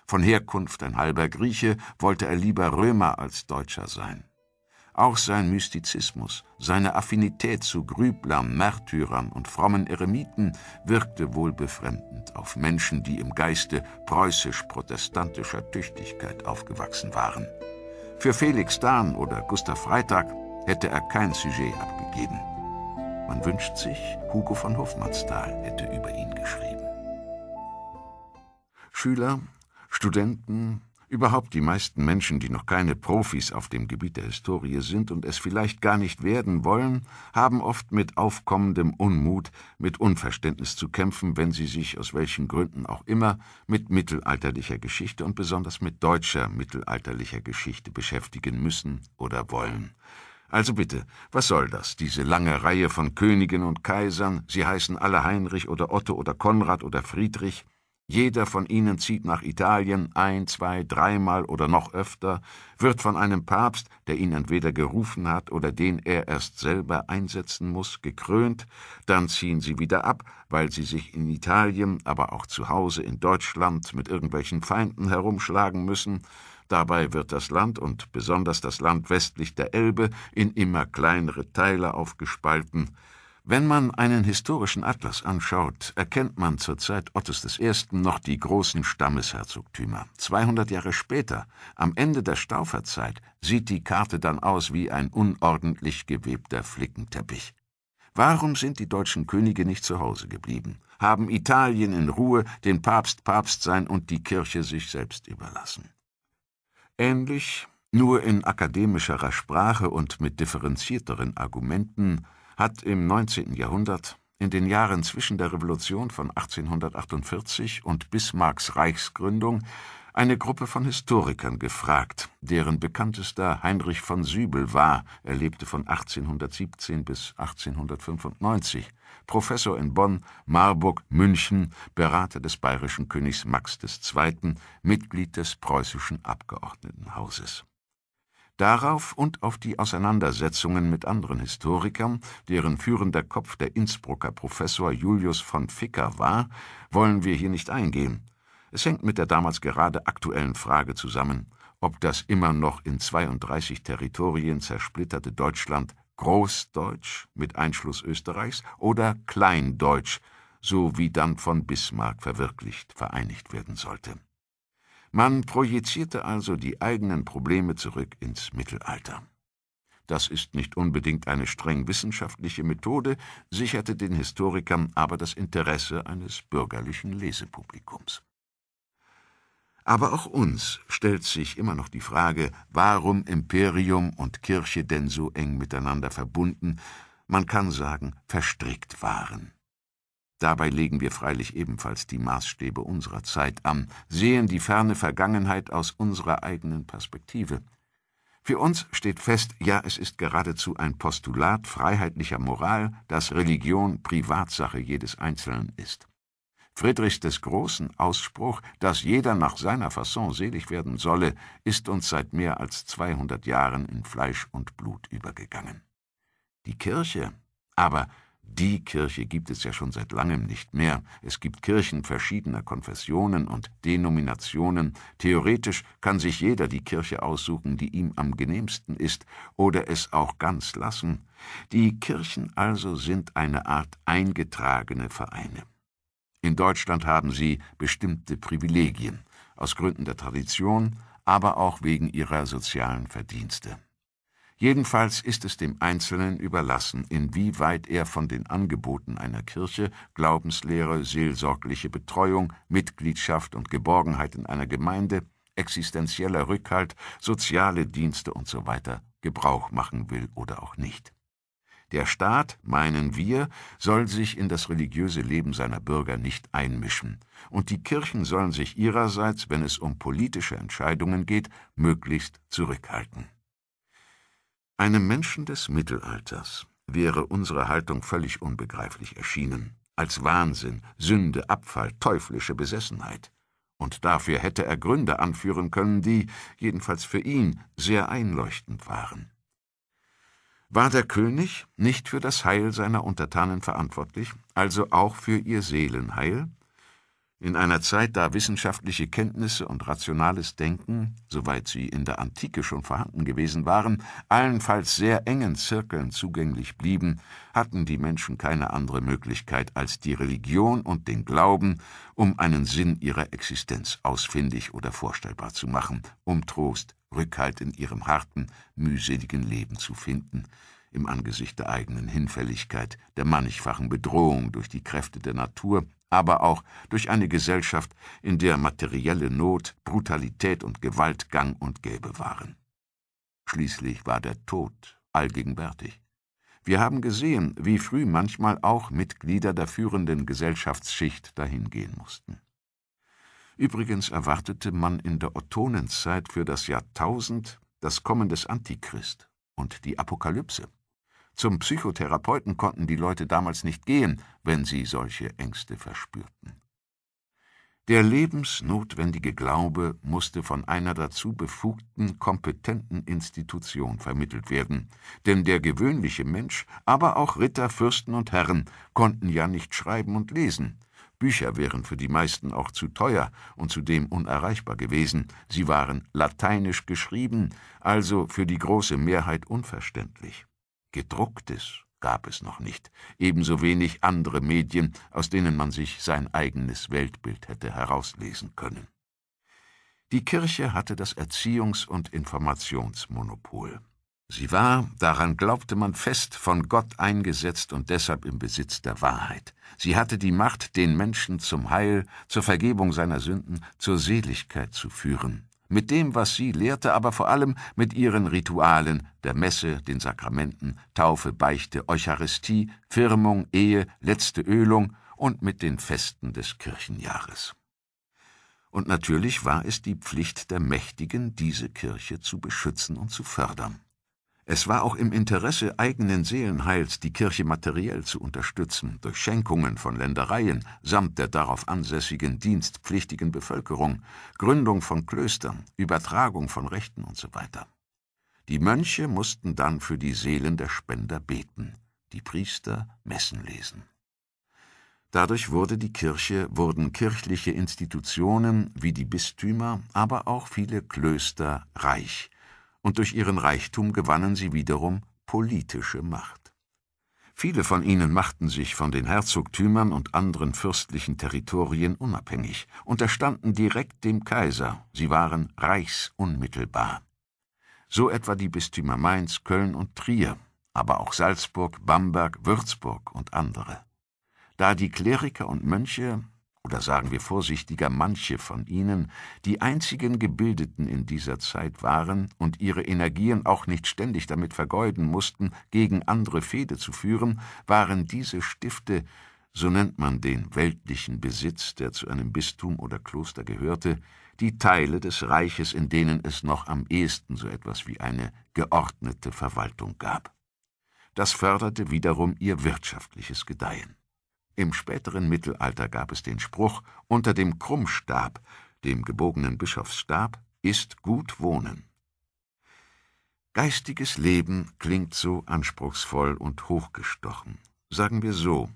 Von Herkunft ein halber Grieche wollte er lieber Römer als Deutscher sein. Auch sein Mystizismus, seine Affinität zu Grüblern, Märtyrern und frommen Eremiten wirkte wohlbefremdend auf Menschen, die im Geiste preußisch-protestantischer Tüchtigkeit aufgewachsen waren. Für Felix Dahn oder Gustav Freitag hätte er kein Sujet abgegeben. Man wünscht sich, Hugo von Hofmannsthal hätte über ihn geschrieben. Schüler, Studenten, Überhaupt die meisten Menschen, die noch keine Profis auf dem Gebiet der Historie sind und es vielleicht gar nicht werden wollen, haben oft mit aufkommendem Unmut, mit Unverständnis zu kämpfen, wenn sie sich aus welchen Gründen auch immer mit mittelalterlicher Geschichte und besonders mit deutscher mittelalterlicher Geschichte beschäftigen müssen oder wollen. Also bitte, was soll das, diese lange Reihe von Königen und Kaisern, sie heißen alle Heinrich oder Otto oder Konrad oder Friedrich, jeder von ihnen zieht nach Italien ein, zwei, dreimal oder noch öfter, wird von einem Papst, der ihn entweder gerufen hat oder den er erst selber einsetzen muss, gekrönt, dann ziehen sie wieder ab, weil sie sich in Italien, aber auch zu Hause in Deutschland mit irgendwelchen Feinden herumschlagen müssen, Dabei wird das Land und besonders das Land westlich der Elbe in immer kleinere Teile aufgespalten, wenn man einen historischen Atlas anschaut, erkennt man zur Zeit Ottes I. noch die großen Stammesherzogtümer. 200 Jahre später, am Ende der Stauferzeit, sieht die Karte dann aus wie ein unordentlich gewebter Flickenteppich. Warum sind die deutschen Könige nicht zu Hause geblieben, haben Italien in Ruhe, den Papst Papst sein und die Kirche sich selbst überlassen? Ähnlich, nur in akademischerer Sprache und mit differenzierteren Argumenten, hat im 19. Jahrhundert, in den Jahren zwischen der Revolution von 1848 und Bismarcks Reichsgründung, eine Gruppe von Historikern gefragt, deren bekanntester Heinrich von Sübel war, er lebte von 1817 bis 1895, Professor in Bonn, Marburg, München, Berater des bayerischen Königs Max II., Mitglied des preußischen Abgeordnetenhauses. Darauf und auf die Auseinandersetzungen mit anderen Historikern, deren führender Kopf der Innsbrucker Professor Julius von Ficker war, wollen wir hier nicht eingehen. Es hängt mit der damals gerade aktuellen Frage zusammen, ob das immer noch in 32 Territorien zersplitterte Deutschland Großdeutsch mit Einschluss Österreichs oder Kleindeutsch, so wie dann von Bismarck verwirklicht, vereinigt werden sollte man projizierte also die eigenen Probleme zurück ins Mittelalter. Das ist nicht unbedingt eine streng wissenschaftliche Methode, sicherte den Historikern aber das Interesse eines bürgerlichen Lesepublikums. Aber auch uns stellt sich immer noch die Frage, warum Imperium und Kirche denn so eng miteinander verbunden, man kann sagen, verstrickt waren. Dabei legen wir freilich ebenfalls die Maßstäbe unserer Zeit an, sehen die ferne Vergangenheit aus unserer eigenen Perspektive. Für uns steht fest, ja, es ist geradezu ein Postulat freiheitlicher Moral, dass Religion Privatsache jedes Einzelnen ist. Friedrichs des Großen Ausspruch, dass jeder nach seiner Fasson selig werden solle, ist uns seit mehr als 200 Jahren in Fleisch und Blut übergegangen. Die Kirche aber die Kirche gibt es ja schon seit langem nicht mehr. Es gibt Kirchen verschiedener Konfessionen und Denominationen. Theoretisch kann sich jeder die Kirche aussuchen, die ihm am genehmsten ist, oder es auch ganz lassen. Die Kirchen also sind eine Art eingetragene Vereine. In Deutschland haben sie bestimmte Privilegien, aus Gründen der Tradition, aber auch wegen ihrer sozialen Verdienste. Jedenfalls ist es dem Einzelnen überlassen, inwieweit er von den Angeboten einer Kirche, Glaubenslehre, seelsorgliche Betreuung, Mitgliedschaft und Geborgenheit in einer Gemeinde, existenzieller Rückhalt, soziale Dienste usw. So Gebrauch machen will oder auch nicht. Der Staat, meinen wir, soll sich in das religiöse Leben seiner Bürger nicht einmischen, und die Kirchen sollen sich ihrerseits, wenn es um politische Entscheidungen geht, möglichst zurückhalten. Einem Menschen des Mittelalters wäre unsere Haltung völlig unbegreiflich erschienen, als Wahnsinn, Sünde, Abfall, teuflische Besessenheit. Und dafür hätte er Gründe anführen können, die, jedenfalls für ihn, sehr einleuchtend waren. War der König nicht für das Heil seiner Untertanen verantwortlich, also auch für ihr Seelenheil? In einer Zeit, da wissenschaftliche Kenntnisse und rationales Denken, soweit sie in der Antike schon vorhanden gewesen waren, allenfalls sehr engen Zirkeln zugänglich blieben, hatten die Menschen keine andere Möglichkeit, als die Religion und den Glauben, um einen Sinn ihrer Existenz ausfindig oder vorstellbar zu machen, um Trost, Rückhalt in ihrem harten, mühseligen Leben zu finden im Angesicht der eigenen Hinfälligkeit, der mannigfachen Bedrohung durch die Kräfte der Natur aber auch durch eine Gesellschaft, in der materielle Not, Brutalität und Gewalt gang und gäbe waren. Schließlich war der Tod allgegenwärtig. Wir haben gesehen, wie früh manchmal auch Mitglieder der führenden Gesellschaftsschicht dahingehen mussten. Übrigens erwartete man in der Ottonenzeit für das Jahrtausend das Kommen des Antichrist und die Apokalypse. Zum Psychotherapeuten konnten die Leute damals nicht gehen, wenn sie solche Ängste verspürten. Der lebensnotwendige Glaube musste von einer dazu befugten, kompetenten Institution vermittelt werden, denn der gewöhnliche Mensch, aber auch Ritter, Fürsten und Herren konnten ja nicht schreiben und lesen. Bücher wären für die meisten auch zu teuer und zudem unerreichbar gewesen, sie waren lateinisch geschrieben, also für die große Mehrheit unverständlich. Gedrucktes gab es noch nicht, ebenso wenig andere Medien, aus denen man sich sein eigenes Weltbild hätte herauslesen können. Die Kirche hatte das Erziehungs- und Informationsmonopol. Sie war, daran glaubte man fest, von Gott eingesetzt und deshalb im Besitz der Wahrheit. Sie hatte die Macht, den Menschen zum Heil, zur Vergebung seiner Sünden, zur Seligkeit zu führen mit dem, was sie lehrte, aber vor allem mit ihren Ritualen, der Messe, den Sakramenten, Taufe, Beichte, Eucharistie, Firmung, Ehe, letzte Ölung und mit den Festen des Kirchenjahres. Und natürlich war es die Pflicht der Mächtigen, diese Kirche zu beschützen und zu fördern. Es war auch im Interesse eigenen Seelenheils, die Kirche materiell zu unterstützen, durch Schenkungen von Ländereien samt der darauf ansässigen dienstpflichtigen Bevölkerung, Gründung von Klöstern, Übertragung von Rechten usw. So die Mönche mussten dann für die Seelen der Spender beten, die Priester Messen lesen. Dadurch wurde die Kirche, wurden kirchliche Institutionen wie die Bistümer, aber auch viele Klöster reich und durch ihren Reichtum gewannen sie wiederum politische Macht. Viele von ihnen machten sich von den Herzogtümern und anderen fürstlichen Territorien unabhängig, unterstanden direkt dem Kaiser, sie waren reichsunmittelbar. So etwa die Bistümer Mainz, Köln und Trier, aber auch Salzburg, Bamberg, Würzburg und andere. Da die Kleriker und Mönche oder sagen wir vorsichtiger manche von ihnen, die einzigen Gebildeten in dieser Zeit waren und ihre Energien auch nicht ständig damit vergeuden mussten, gegen andere Fehde zu führen, waren diese Stifte, so nennt man den weltlichen Besitz, der zu einem Bistum oder Kloster gehörte, die Teile des Reiches, in denen es noch am ehesten so etwas wie eine geordnete Verwaltung gab. Das förderte wiederum ihr wirtschaftliches Gedeihen. Im späteren Mittelalter gab es den Spruch, unter dem Krummstab, dem gebogenen Bischofsstab, ist gut wohnen. Geistiges Leben klingt so anspruchsvoll und hochgestochen. Sagen wir so,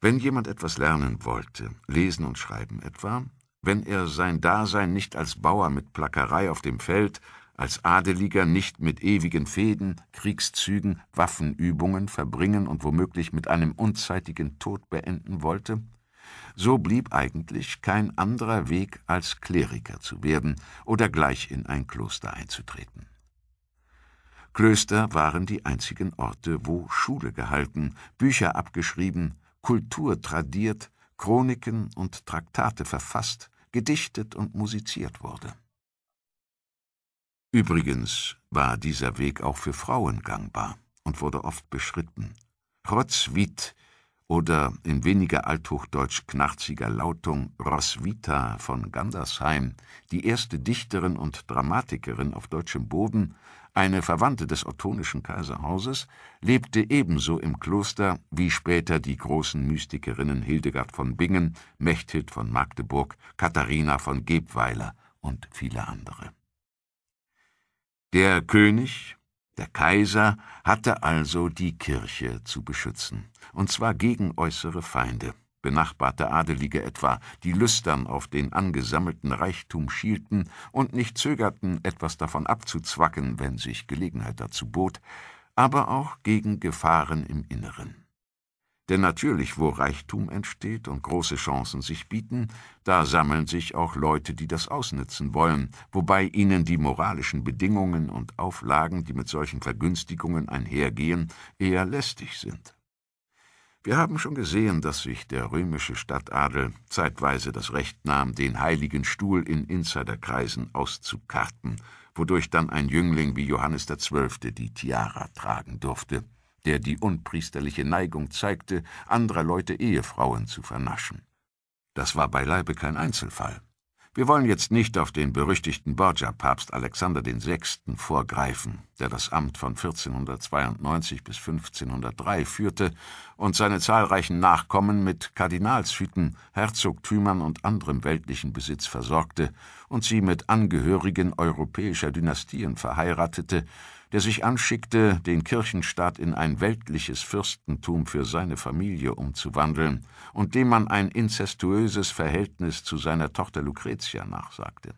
wenn jemand etwas lernen wollte, lesen und schreiben etwa, wenn er sein Dasein nicht als Bauer mit Plackerei auf dem Feld, als Adeliger nicht mit ewigen Fehden, Kriegszügen, Waffenübungen verbringen und womöglich mit einem unzeitigen Tod beenden wollte, so blieb eigentlich kein anderer Weg, als Kleriker zu werden oder gleich in ein Kloster einzutreten. Klöster waren die einzigen Orte, wo Schule gehalten, Bücher abgeschrieben, Kultur tradiert, Chroniken und Traktate verfasst, gedichtet und musiziert wurde. Übrigens war dieser Weg auch für Frauen gangbar und wurde oft beschritten. Rotzwit oder in weniger althochdeutsch knarziger Lautung Roswitha von Gandersheim, die erste Dichterin und Dramatikerin auf deutschem Boden, eine Verwandte des ottonischen Kaiserhauses, lebte ebenso im Kloster wie später die großen Mystikerinnen Hildegard von Bingen, Mechthild von Magdeburg, Katharina von Gebweiler und viele andere. Der König, der Kaiser hatte also die Kirche zu beschützen, und zwar gegen äußere Feinde, benachbarte Adelige etwa, die lüstern auf den angesammelten Reichtum schielten und nicht zögerten, etwas davon abzuzwacken, wenn sich Gelegenheit dazu bot, aber auch gegen Gefahren im Inneren. Denn natürlich, wo Reichtum entsteht und große Chancen sich bieten, da sammeln sich auch Leute, die das ausnützen wollen, wobei ihnen die moralischen Bedingungen und Auflagen, die mit solchen Vergünstigungen einhergehen, eher lästig sind. Wir haben schon gesehen, dass sich der römische Stadtadel zeitweise das Recht nahm, den heiligen Stuhl in Insiderkreisen auszukarten, wodurch dann ein Jüngling wie Johannes XII. die Tiara tragen durfte – der die unpriesterliche Neigung zeigte, anderer Leute Ehefrauen zu vernaschen. Das war beileibe kein Einzelfall. Wir wollen jetzt nicht auf den berüchtigten Borgia-Papst Alexander VI. vorgreifen, der das Amt von 1492 bis 1503 führte und seine zahlreichen Nachkommen mit Kardinalshüten, Herzogtümern und anderem weltlichen Besitz versorgte und sie mit Angehörigen europäischer Dynastien verheiratete, der sich anschickte, den Kirchenstaat in ein weltliches Fürstentum für seine Familie umzuwandeln und dem man ein inzestuöses Verhältnis zu seiner Tochter Lucretia nachsagte.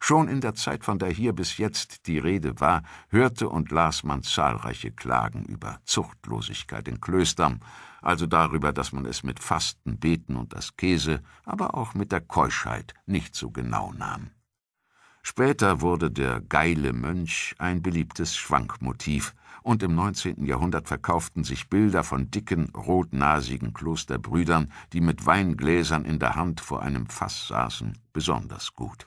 Schon in der Zeit, von der hier bis jetzt die Rede war, hörte und las man zahlreiche Klagen über Zuchtlosigkeit in Klöstern, also darüber, dass man es mit Fasten, Beten und Askese, aber auch mit der Keuschheit nicht so genau nahm. Später wurde der geile Mönch ein beliebtes Schwankmotiv, und im 19. Jahrhundert verkauften sich Bilder von dicken, rotnasigen Klosterbrüdern, die mit Weingläsern in der Hand vor einem Fass saßen, besonders gut.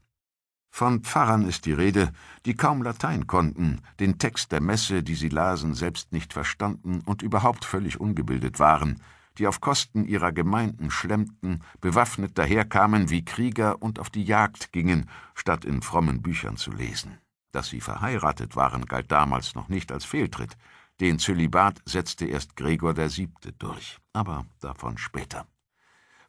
Von Pfarrern ist die Rede, die kaum Latein konnten, den Text der Messe, die sie lasen, selbst nicht verstanden und überhaupt völlig ungebildet waren, die auf Kosten ihrer Gemeinden schlemmten, bewaffnet daherkamen wie Krieger und auf die Jagd gingen, statt in frommen Büchern zu lesen. Dass sie verheiratet waren, galt damals noch nicht als Fehltritt. Den Zölibat setzte erst Gregor VII. durch, aber davon später.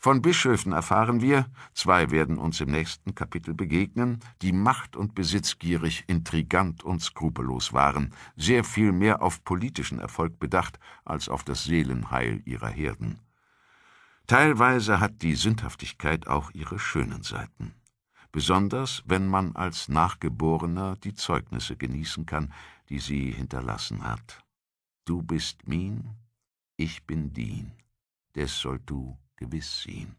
Von Bischöfen erfahren wir, zwei werden uns im nächsten Kapitel begegnen, die macht- und besitzgierig, intrigant und skrupellos waren, sehr viel mehr auf politischen Erfolg bedacht als auf das Seelenheil ihrer Herden. Teilweise hat die Sündhaftigkeit auch ihre schönen Seiten besonders wenn man als Nachgeborener die Zeugnisse genießen kann, die sie hinterlassen hat. Du bist mein, ich bin dien, des soll du gewiss sehen.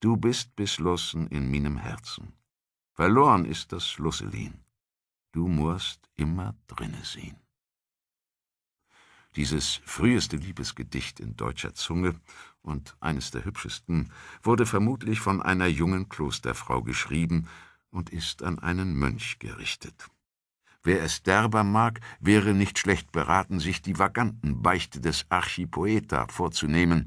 Du bist beschlossen in meinem Herzen. Verloren ist das Schlüsselin. Du musst immer drinne sehen. Dieses früheste Liebesgedicht in deutscher Zunge und eines der hübschesten wurde vermutlich von einer jungen Klosterfrau geschrieben und ist an einen Mönch gerichtet. Wer es derber mag, wäre nicht schlecht beraten, sich die vaganten Beichte des Archipoeta vorzunehmen,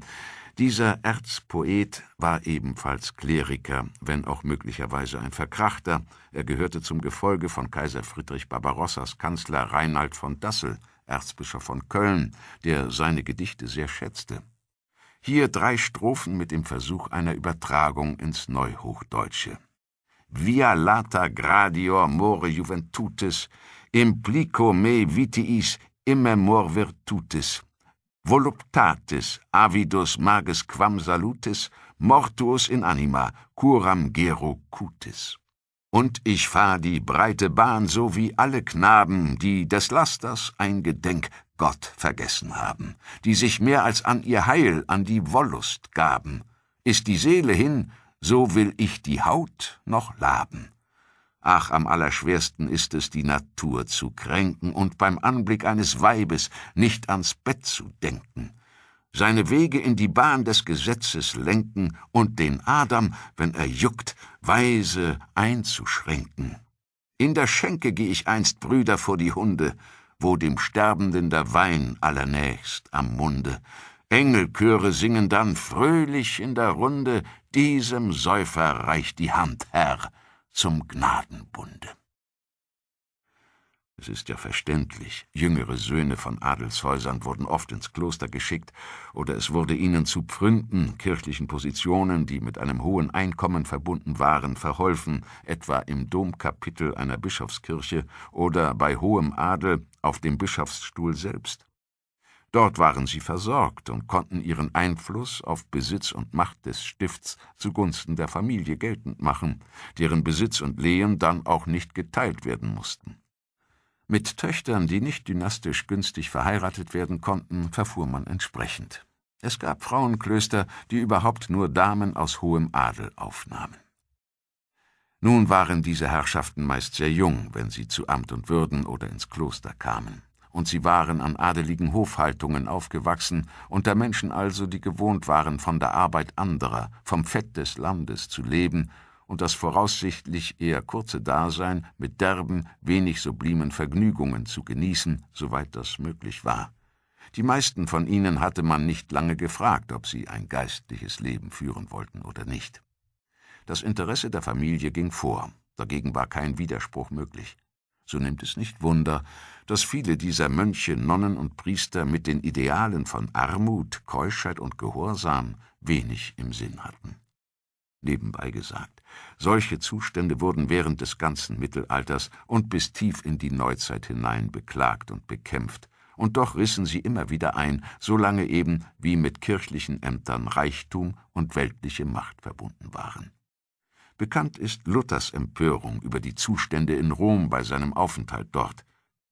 dieser Erzpoet war ebenfalls Kleriker, wenn auch möglicherweise ein Verkrachter. Er gehörte zum Gefolge von Kaiser Friedrich Barbarossas Kanzler Reinhard von Dassel, Erzbischof von Köln, der seine Gedichte sehr schätzte. Hier drei Strophen mit dem Versuch einer Übertragung ins Neuhochdeutsche. Via lata gradior more juventutis, implico me vitiis immemor virtutis voluptatis, avidus magis quam salutis, mortuus in anima, curam gero cutis. Und ich fahr die breite Bahn, so wie alle Knaben, die des Lasters ein Gedenk Gott vergessen haben, die sich mehr als an ihr Heil, an die Wollust gaben. Ist die Seele hin, so will ich die Haut noch laben. Ach, am allerschwersten ist es, die Natur zu kränken und beim Anblick eines Weibes nicht ans Bett zu denken seine Wege in die Bahn des Gesetzes lenken und den Adam, wenn er juckt, weise einzuschränken. In der Schenke geh ich einst Brüder vor die Hunde, wo dem Sterbenden der Wein allernächst am Munde. Engelchöre singen dann fröhlich in der Runde, diesem Säufer reicht die Hand, Herr zum Gnadenbunde. Es ist ja verständlich, jüngere Söhne von Adelshäusern wurden oft ins Kloster geschickt, oder es wurde ihnen zu Pfründen, kirchlichen Positionen, die mit einem hohen Einkommen verbunden waren, verholfen, etwa im Domkapitel einer Bischofskirche oder bei hohem Adel auf dem Bischofsstuhl selbst. Dort waren sie versorgt und konnten ihren Einfluss auf Besitz und Macht des Stifts zugunsten der Familie geltend machen, deren Besitz und Lehen dann auch nicht geteilt werden mussten. Mit Töchtern, die nicht dynastisch günstig verheiratet werden konnten, verfuhr man entsprechend. Es gab Frauenklöster, die überhaupt nur Damen aus hohem Adel aufnahmen. Nun waren diese Herrschaften meist sehr jung, wenn sie zu Amt und Würden oder ins Kloster kamen und sie waren an adeligen Hofhaltungen aufgewachsen, unter Menschen also, die gewohnt waren, von der Arbeit anderer, vom Fett des Landes zu leben und das voraussichtlich eher kurze Dasein mit derben, wenig sublimen Vergnügungen zu genießen, soweit das möglich war. Die meisten von ihnen hatte man nicht lange gefragt, ob sie ein geistliches Leben führen wollten oder nicht. Das Interesse der Familie ging vor, dagegen war kein Widerspruch möglich. So nimmt es nicht Wunder, dass viele dieser Mönche, Nonnen und Priester mit den Idealen von Armut, Keuschheit und Gehorsam wenig im Sinn hatten. Nebenbei gesagt, solche Zustände wurden während des ganzen Mittelalters und bis tief in die Neuzeit hinein beklagt und bekämpft, und doch rissen sie immer wieder ein, solange eben wie mit kirchlichen Ämtern Reichtum und weltliche Macht verbunden waren. Bekannt ist Luthers Empörung über die Zustände in Rom bei seinem Aufenthalt dort.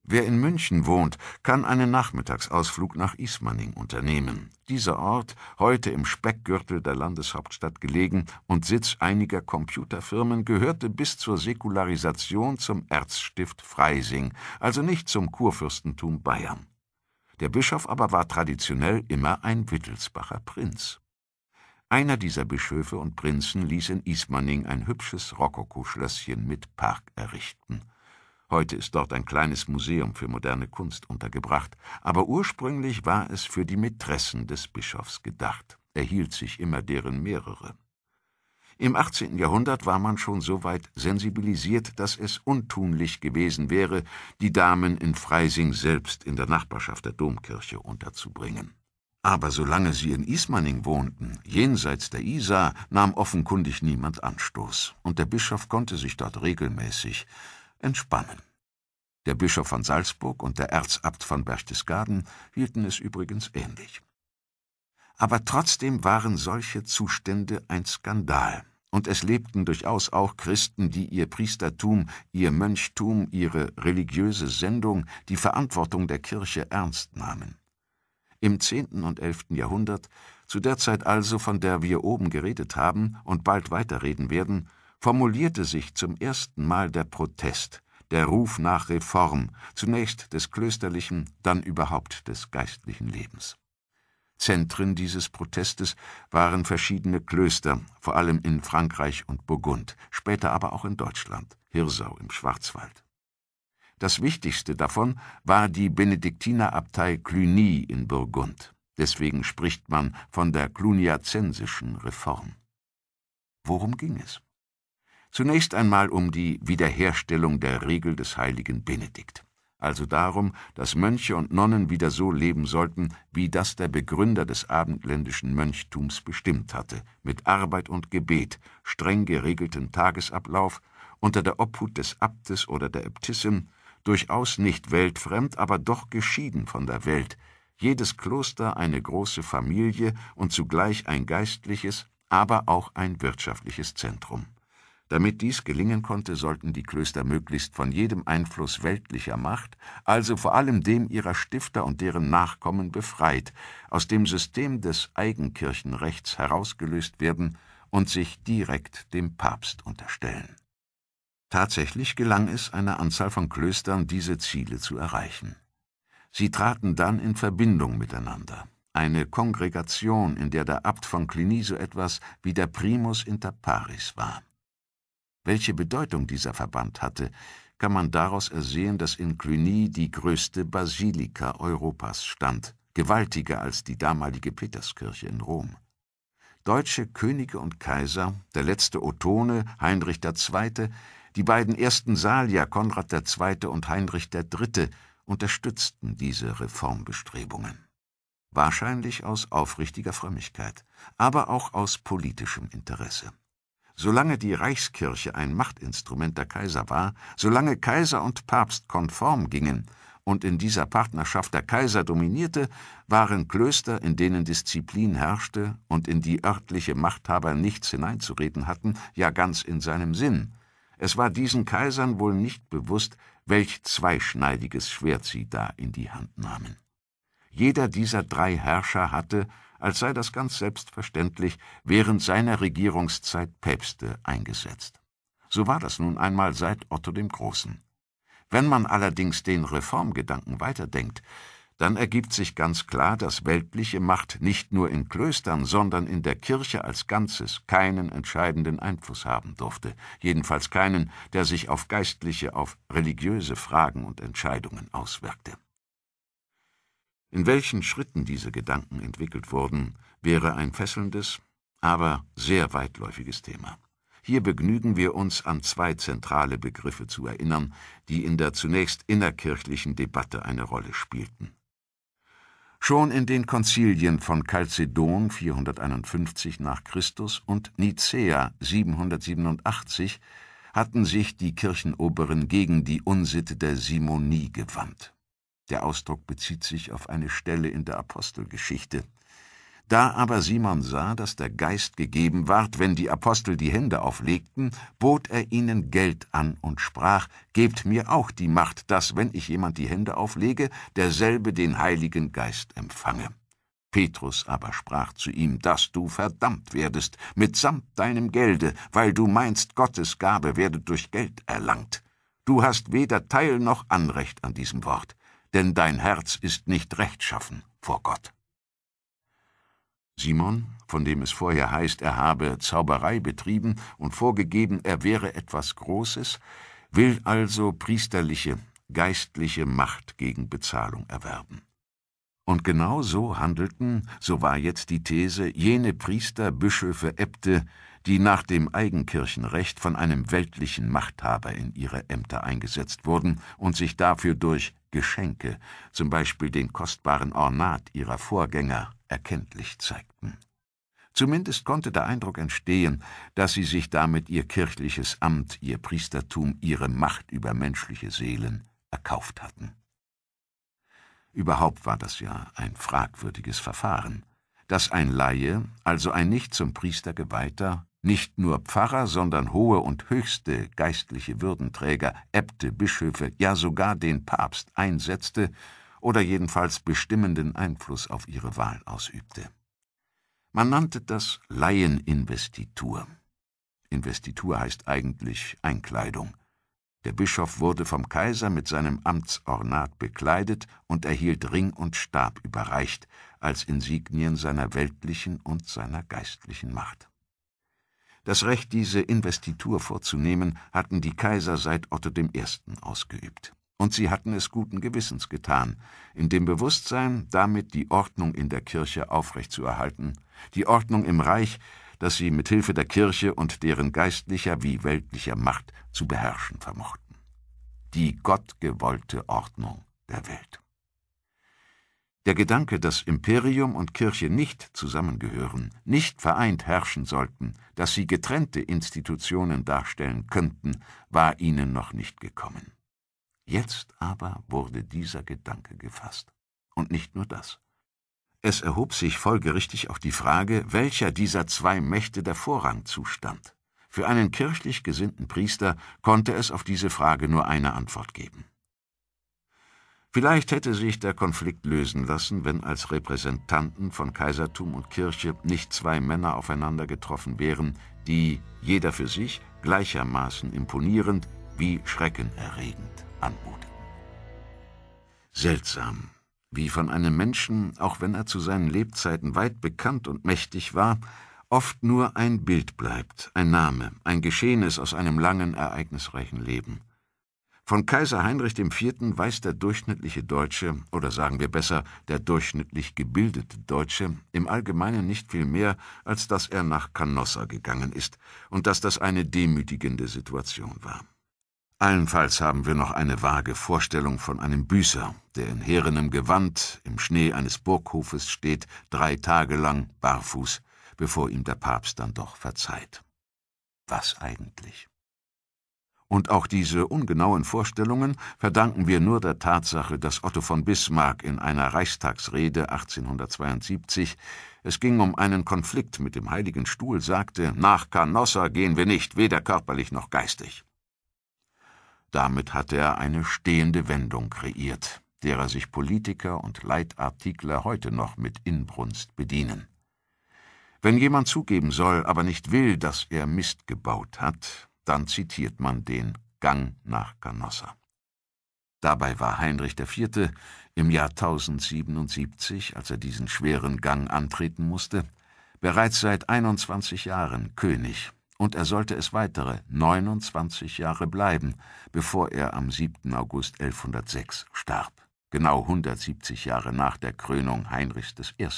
Wer in München wohnt, kann einen Nachmittagsausflug nach Ismaning unternehmen. Dieser Ort, heute im Speckgürtel der Landeshauptstadt gelegen und Sitz einiger Computerfirmen, gehörte bis zur Säkularisation zum Erzstift Freising, also nicht zum Kurfürstentum Bayern. Der Bischof aber war traditionell immer ein Wittelsbacher Prinz. Einer dieser Bischöfe und Prinzen ließ in Ismaning ein hübsches Rokoko-Schlösschen mit Park errichten. Heute ist dort ein kleines Museum für moderne Kunst untergebracht, aber ursprünglich war es für die Mätressen des Bischofs gedacht, erhielt sich immer deren mehrere. Im 18. Jahrhundert war man schon so weit sensibilisiert, dass es untunlich gewesen wäre, die Damen in Freising selbst in der Nachbarschaft der Domkirche unterzubringen. Aber solange sie in Ismaning wohnten, jenseits der Isar, nahm offenkundig niemand Anstoß, und der Bischof konnte sich dort regelmäßig entspannen. Der Bischof von Salzburg und der Erzabt von Berchtesgaden hielten es übrigens ähnlich. Aber trotzdem waren solche Zustände ein Skandal, und es lebten durchaus auch Christen, die ihr Priestertum, ihr Mönchtum, ihre religiöse Sendung, die Verantwortung der Kirche ernst nahmen im 10. und 11. Jahrhundert, zu der Zeit also, von der wir oben geredet haben und bald weiterreden werden, formulierte sich zum ersten Mal der Protest, der Ruf nach Reform, zunächst des klösterlichen, dann überhaupt des geistlichen Lebens. Zentren dieses Protestes waren verschiedene Klöster, vor allem in Frankreich und Burgund, später aber auch in Deutschland, Hirsau im Schwarzwald. Das wichtigste davon war die Benediktinerabtei Cluny in Burgund. Deswegen spricht man von der cluniazensischen Reform. Worum ging es? Zunächst einmal um die Wiederherstellung der Regel des heiligen Benedikt, also darum, dass Mönche und Nonnen wieder so leben sollten, wie das der Begründer des abendländischen Mönchtums bestimmt hatte, mit Arbeit und Gebet, streng geregelten Tagesablauf, unter der Obhut des Abtes oder der Äbtissin, durchaus nicht weltfremd, aber doch geschieden von der Welt, jedes Kloster eine große Familie und zugleich ein geistliches, aber auch ein wirtschaftliches Zentrum. Damit dies gelingen konnte, sollten die Klöster möglichst von jedem Einfluss weltlicher Macht, also vor allem dem ihrer Stifter und deren Nachkommen befreit, aus dem System des Eigenkirchenrechts herausgelöst werden und sich direkt dem Papst unterstellen Tatsächlich gelang es einer Anzahl von Klöstern, diese Ziele zu erreichen. Sie traten dann in Verbindung miteinander. Eine Kongregation, in der der Abt von Cluny so etwas wie der Primus inter pares war. Welche Bedeutung dieser Verband hatte, kann man daraus ersehen, dass in Cluny die größte Basilika Europas stand, gewaltiger als die damalige Peterskirche in Rom. Deutsche Könige und Kaiser, der letzte Ottone, Heinrich II., die beiden ersten Salier, Konrad II. und Heinrich III., unterstützten diese Reformbestrebungen. Wahrscheinlich aus aufrichtiger Frömmigkeit, aber auch aus politischem Interesse. Solange die Reichskirche ein Machtinstrument der Kaiser war, solange Kaiser und Papst konform gingen und in dieser Partnerschaft der Kaiser dominierte, waren Klöster, in denen Disziplin herrschte und in die örtliche Machthaber nichts hineinzureden hatten, ja ganz in seinem Sinn. Es war diesen Kaisern wohl nicht bewusst, welch zweischneidiges Schwert sie da in die Hand nahmen. Jeder dieser drei Herrscher hatte, als sei das ganz selbstverständlich, während seiner Regierungszeit Päpste eingesetzt. So war das nun einmal seit Otto dem Großen. Wenn man allerdings den Reformgedanken weiterdenkt, dann ergibt sich ganz klar, dass weltliche Macht nicht nur in Klöstern, sondern in der Kirche als Ganzes keinen entscheidenden Einfluss haben durfte, jedenfalls keinen, der sich auf geistliche, auf religiöse Fragen und Entscheidungen auswirkte. In welchen Schritten diese Gedanken entwickelt wurden, wäre ein fesselndes, aber sehr weitläufiges Thema. Hier begnügen wir uns an zwei zentrale Begriffe zu erinnern, die in der zunächst innerkirchlichen Debatte eine Rolle spielten Schon in den Konzilien von Chalcedon 451 nach Christus und Nicäa 787 hatten sich die Kirchenoberen gegen die Unsitte der Simonie gewandt. Der Ausdruck bezieht sich auf eine Stelle in der Apostelgeschichte da aber Simon sah, dass der Geist gegeben ward, wenn die Apostel die Hände auflegten, bot er ihnen Geld an und sprach, Gebt mir auch die Macht, dass, wenn ich jemand die Hände auflege, derselbe den Heiligen Geist empfange. Petrus aber sprach zu ihm, dass du verdammt werdest, mitsamt deinem Gelde, weil du meinst, Gottes Gabe werde durch Geld erlangt. Du hast weder Teil noch Anrecht an diesem Wort, denn dein Herz ist nicht rechtschaffen vor Gott. Simon, von dem es vorher heißt, er habe Zauberei betrieben und vorgegeben, er wäre etwas Großes, will also priesterliche, geistliche Macht gegen Bezahlung erwerben. Und genau so handelten, so war jetzt die These, jene Priester, Bischöfe, Äbte, die nach dem Eigenkirchenrecht von einem weltlichen Machthaber in ihre Ämter eingesetzt wurden und sich dafür durch Geschenke, zum Beispiel den kostbaren Ornat ihrer Vorgänger, erkenntlich zeigten. Zumindest konnte der Eindruck entstehen, dass sie sich damit ihr kirchliches Amt, ihr Priestertum, ihre Macht über menschliche Seelen erkauft hatten. Überhaupt war das ja ein fragwürdiges Verfahren, dass ein Laie, also ein nicht zum Priester geweihter, nicht nur Pfarrer, sondern hohe und höchste geistliche Würdenträger, Äbte, Bischöfe, ja sogar den Papst einsetzte oder jedenfalls bestimmenden Einfluss auf ihre Wahl ausübte. Man nannte das Laieninvestitur. Investitur heißt eigentlich Einkleidung. Der Bischof wurde vom Kaiser mit seinem Amtsornat bekleidet und erhielt Ring und Stab überreicht als Insignien seiner weltlichen und seiner geistlichen Macht. Das Recht, diese Investitur vorzunehmen, hatten die Kaiser seit Otto I. ausgeübt. Und sie hatten es guten Gewissens getan, in dem Bewusstsein, damit die Ordnung in der Kirche aufrechtzuerhalten, die Ordnung im Reich, das sie mit Hilfe der Kirche und deren geistlicher wie weltlicher Macht zu beherrschen vermochten. Die gottgewollte Ordnung der Welt. Der Gedanke, dass Imperium und Kirche nicht zusammengehören, nicht vereint herrschen sollten, dass sie getrennte Institutionen darstellen könnten, war ihnen noch nicht gekommen. Jetzt aber wurde dieser Gedanke gefasst. Und nicht nur das. Es erhob sich folgerichtig auch die Frage, welcher dieser zwei Mächte der Vorrang zustand. Für einen kirchlich gesinnten Priester konnte es auf diese Frage nur eine Antwort geben. Vielleicht hätte sich der Konflikt lösen lassen, wenn als Repräsentanten von Kaisertum und Kirche nicht zwei Männer aufeinander getroffen wären, die, jeder für sich, gleichermaßen imponierend wie schreckenerregend anmuteten. Seltsam, wie von einem Menschen, auch wenn er zu seinen Lebzeiten weit bekannt und mächtig war, oft nur ein Bild bleibt, ein Name, ein Geschehnis aus einem langen, ereignisreichen Leben – von Kaiser Heinrich IV. weiß der durchschnittliche Deutsche, oder sagen wir besser, der durchschnittlich gebildete Deutsche, im Allgemeinen nicht viel mehr, als dass er nach Canossa gegangen ist und dass das eine demütigende Situation war. Allenfalls haben wir noch eine vage Vorstellung von einem Büßer, der in herenem Gewand im Schnee eines Burghofes steht, drei Tage lang barfuß, bevor ihm der Papst dann doch verzeiht. Was eigentlich? Und auch diese ungenauen Vorstellungen verdanken wir nur der Tatsache, dass Otto von Bismarck in einer Reichstagsrede 1872 es ging um einen Konflikt mit dem Heiligen Stuhl, sagte, nach Canossa gehen wir nicht, weder körperlich noch geistig. Damit hatte er eine stehende Wendung kreiert, derer sich Politiker und Leitartikler heute noch mit Inbrunst bedienen. Wenn jemand zugeben soll, aber nicht will, dass er Mist gebaut hat, dann zitiert man den Gang nach Canossa. Dabei war Heinrich IV. im Jahr 1077, als er diesen schweren Gang antreten musste, bereits seit 21 Jahren König, und er sollte es weitere 29 Jahre bleiben, bevor er am 7. August 1106 starb, genau 170 Jahre nach der Krönung Heinrichs I.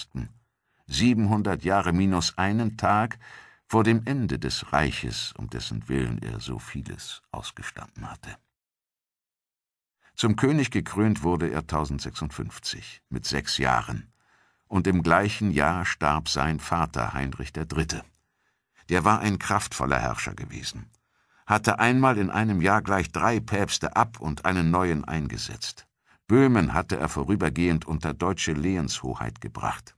700 Jahre minus einen Tag vor dem Ende des Reiches, um dessen Willen er so vieles ausgestanden hatte. Zum König gekrönt wurde er 1056, mit sechs Jahren, und im gleichen Jahr starb sein Vater Heinrich III. Der war ein kraftvoller Herrscher gewesen, hatte einmal in einem Jahr gleich drei Päpste ab und einen neuen eingesetzt. Böhmen hatte er vorübergehend unter deutsche Lehenshoheit gebracht.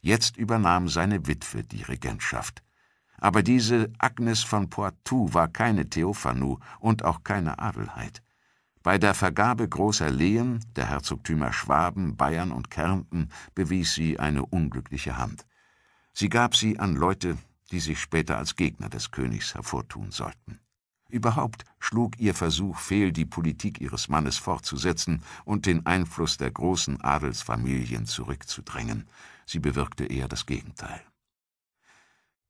Jetzt übernahm seine Witwe die Regentschaft. Aber diese Agnes von Poitou war keine Theophanu und auch keine Adelheid. Bei der Vergabe großer Lehen der Herzogtümer Schwaben, Bayern und Kärnten bewies sie eine unglückliche Hand. Sie gab sie an Leute, die sich später als Gegner des Königs hervortun sollten. Überhaupt schlug ihr Versuch fehl, die Politik ihres Mannes fortzusetzen und den Einfluss der großen Adelsfamilien zurückzudrängen. Sie bewirkte eher das Gegenteil.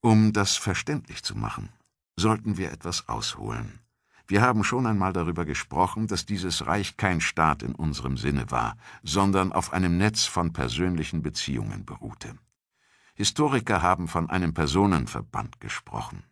Um das verständlich zu machen, sollten wir etwas ausholen. Wir haben schon einmal darüber gesprochen, dass dieses Reich kein Staat in unserem Sinne war, sondern auf einem Netz von persönlichen Beziehungen beruhte. Historiker haben von einem Personenverband gesprochen.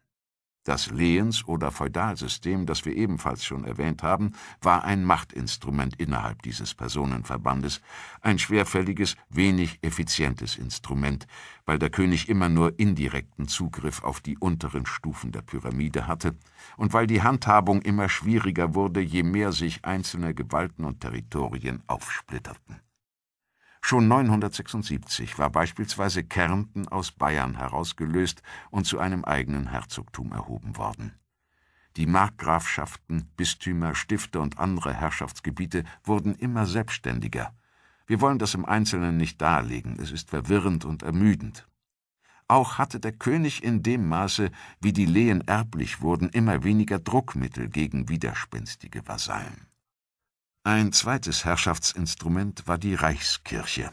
Das Lehens- oder Feudalsystem, das wir ebenfalls schon erwähnt haben, war ein Machtinstrument innerhalb dieses Personenverbandes, ein schwerfälliges, wenig effizientes Instrument, weil der König immer nur indirekten Zugriff auf die unteren Stufen der Pyramide hatte und weil die Handhabung immer schwieriger wurde, je mehr sich einzelne Gewalten und Territorien aufsplitterten. Schon 976 war beispielsweise Kärnten aus Bayern herausgelöst und zu einem eigenen Herzogtum erhoben worden. Die Markgrafschaften, Bistümer, Stifte und andere Herrschaftsgebiete wurden immer selbstständiger. Wir wollen das im Einzelnen nicht darlegen, es ist verwirrend und ermüdend. Auch hatte der König in dem Maße, wie die Lehen erblich wurden, immer weniger Druckmittel gegen widerspenstige Vasallen. Ein zweites Herrschaftsinstrument war die Reichskirche.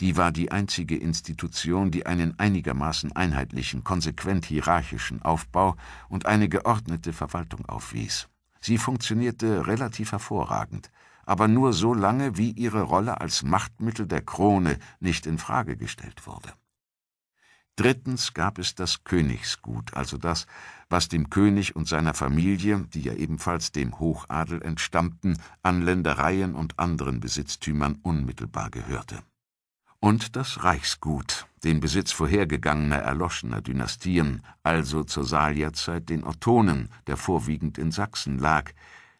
Die war die einzige Institution, die einen einigermaßen einheitlichen, konsequent hierarchischen Aufbau und eine geordnete Verwaltung aufwies. Sie funktionierte relativ hervorragend, aber nur so lange, wie ihre Rolle als Machtmittel der Krone nicht in Frage gestellt wurde. Drittens gab es das Königsgut, also das, was dem König und seiner Familie, die ja ebenfalls dem Hochadel entstammten, an Ländereien und anderen Besitztümern unmittelbar gehörte. Und das Reichsgut, den Besitz vorhergegangener erloschener Dynastien, also zur Salierzeit den Ottonen, der vorwiegend in Sachsen lag,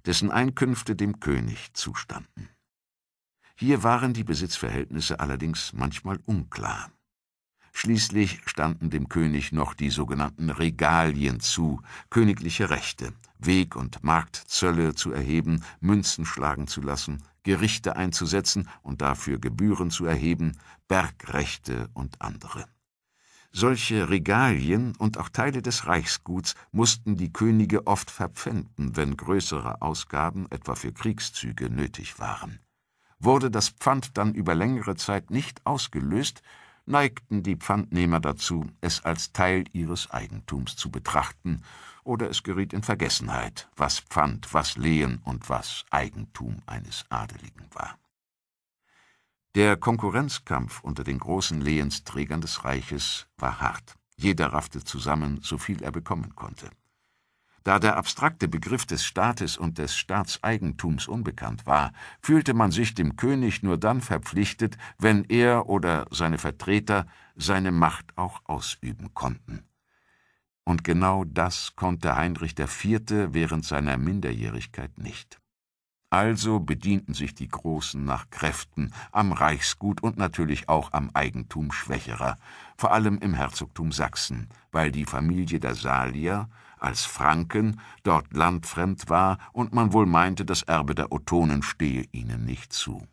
dessen Einkünfte dem König zustanden. Hier waren die Besitzverhältnisse allerdings manchmal unklar. Schließlich standen dem König noch die sogenannten Regalien zu, königliche Rechte, Weg- und Marktzölle zu erheben, Münzen schlagen zu lassen, Gerichte einzusetzen und dafür Gebühren zu erheben, Bergrechte und andere. Solche Regalien und auch Teile des Reichsguts mussten die Könige oft verpfänden, wenn größere Ausgaben, etwa für Kriegszüge, nötig waren. Wurde das Pfand dann über längere Zeit nicht ausgelöst, neigten die Pfandnehmer dazu, es als Teil ihres Eigentums zu betrachten, oder es geriet in Vergessenheit, was Pfand, was Lehen und was Eigentum eines Adeligen war. Der Konkurrenzkampf unter den großen Lehensträgern des Reiches war hart. Jeder raffte zusammen, so viel er bekommen konnte. Da der abstrakte Begriff des Staates und des Staatseigentums unbekannt war, fühlte man sich dem König nur dann verpflichtet, wenn er oder seine Vertreter seine Macht auch ausüben konnten. Und genau das konnte Heinrich IV. während seiner Minderjährigkeit nicht. Also bedienten sich die Großen nach Kräften am Reichsgut und natürlich auch am Eigentum Schwächerer, vor allem im Herzogtum Sachsen, weil die Familie der Salier als Franken, dort landfremd war und man wohl meinte, das Erbe der Ottonen stehe ihnen nicht zu.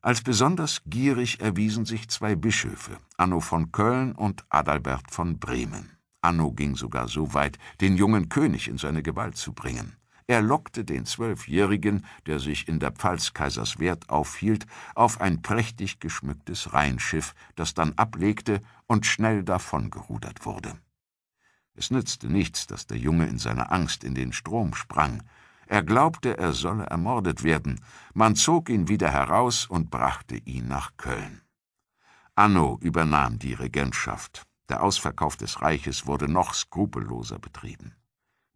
Als besonders gierig erwiesen sich zwei Bischöfe, Anno von Köln und Adalbert von Bremen. Anno ging sogar so weit, den jungen König in seine Gewalt zu bringen. Er lockte den Zwölfjährigen, der sich in der Pfalz Kaiserswerth aufhielt, auf ein prächtig geschmücktes Rheinschiff, das dann ablegte und schnell davongerudert wurde. Es nützte nichts, dass der Junge in seiner Angst in den Strom sprang. Er glaubte, er solle ermordet werden. Man zog ihn wieder heraus und brachte ihn nach Köln. Anno übernahm die Regentschaft. Der Ausverkauf des Reiches wurde noch skrupelloser betrieben.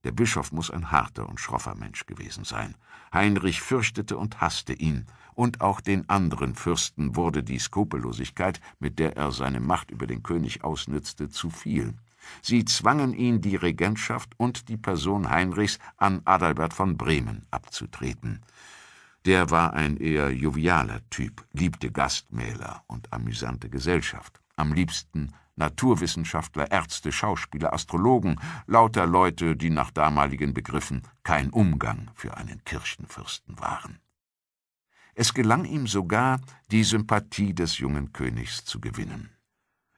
Der Bischof muss ein harter und schroffer Mensch gewesen sein. Heinrich fürchtete und hasste ihn, und auch den anderen Fürsten wurde die Skrupellosigkeit, mit der er seine Macht über den König ausnützte, zu viel. Sie zwangen ihn, die Regentschaft und die Person Heinrichs an Adalbert von Bremen abzutreten. Der war ein eher jovialer Typ, liebte Gastmähler und amüsante Gesellschaft. Am liebsten Naturwissenschaftler, Ärzte, Schauspieler, Astrologen, lauter Leute, die nach damaligen Begriffen kein Umgang für einen Kirchenfürsten waren. Es gelang ihm sogar, die Sympathie des jungen Königs zu gewinnen.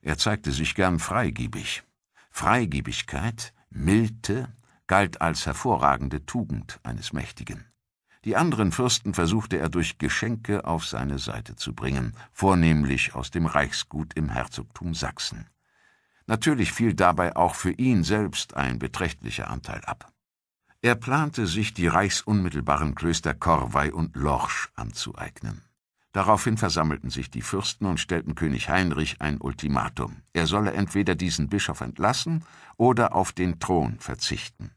Er zeigte sich gern freigebig, Freigebigkeit, Milde galt als hervorragende Tugend eines Mächtigen. Die anderen Fürsten versuchte er durch Geschenke auf seine Seite zu bringen, vornehmlich aus dem Reichsgut im Herzogtum Sachsen. Natürlich fiel dabei auch für ihn selbst ein beträchtlicher Anteil ab. Er plante, sich die reichsunmittelbaren Klöster Korwei und Lorsch anzueignen. Daraufhin versammelten sich die Fürsten und stellten König Heinrich ein Ultimatum. Er solle entweder diesen Bischof entlassen oder auf den Thron verzichten.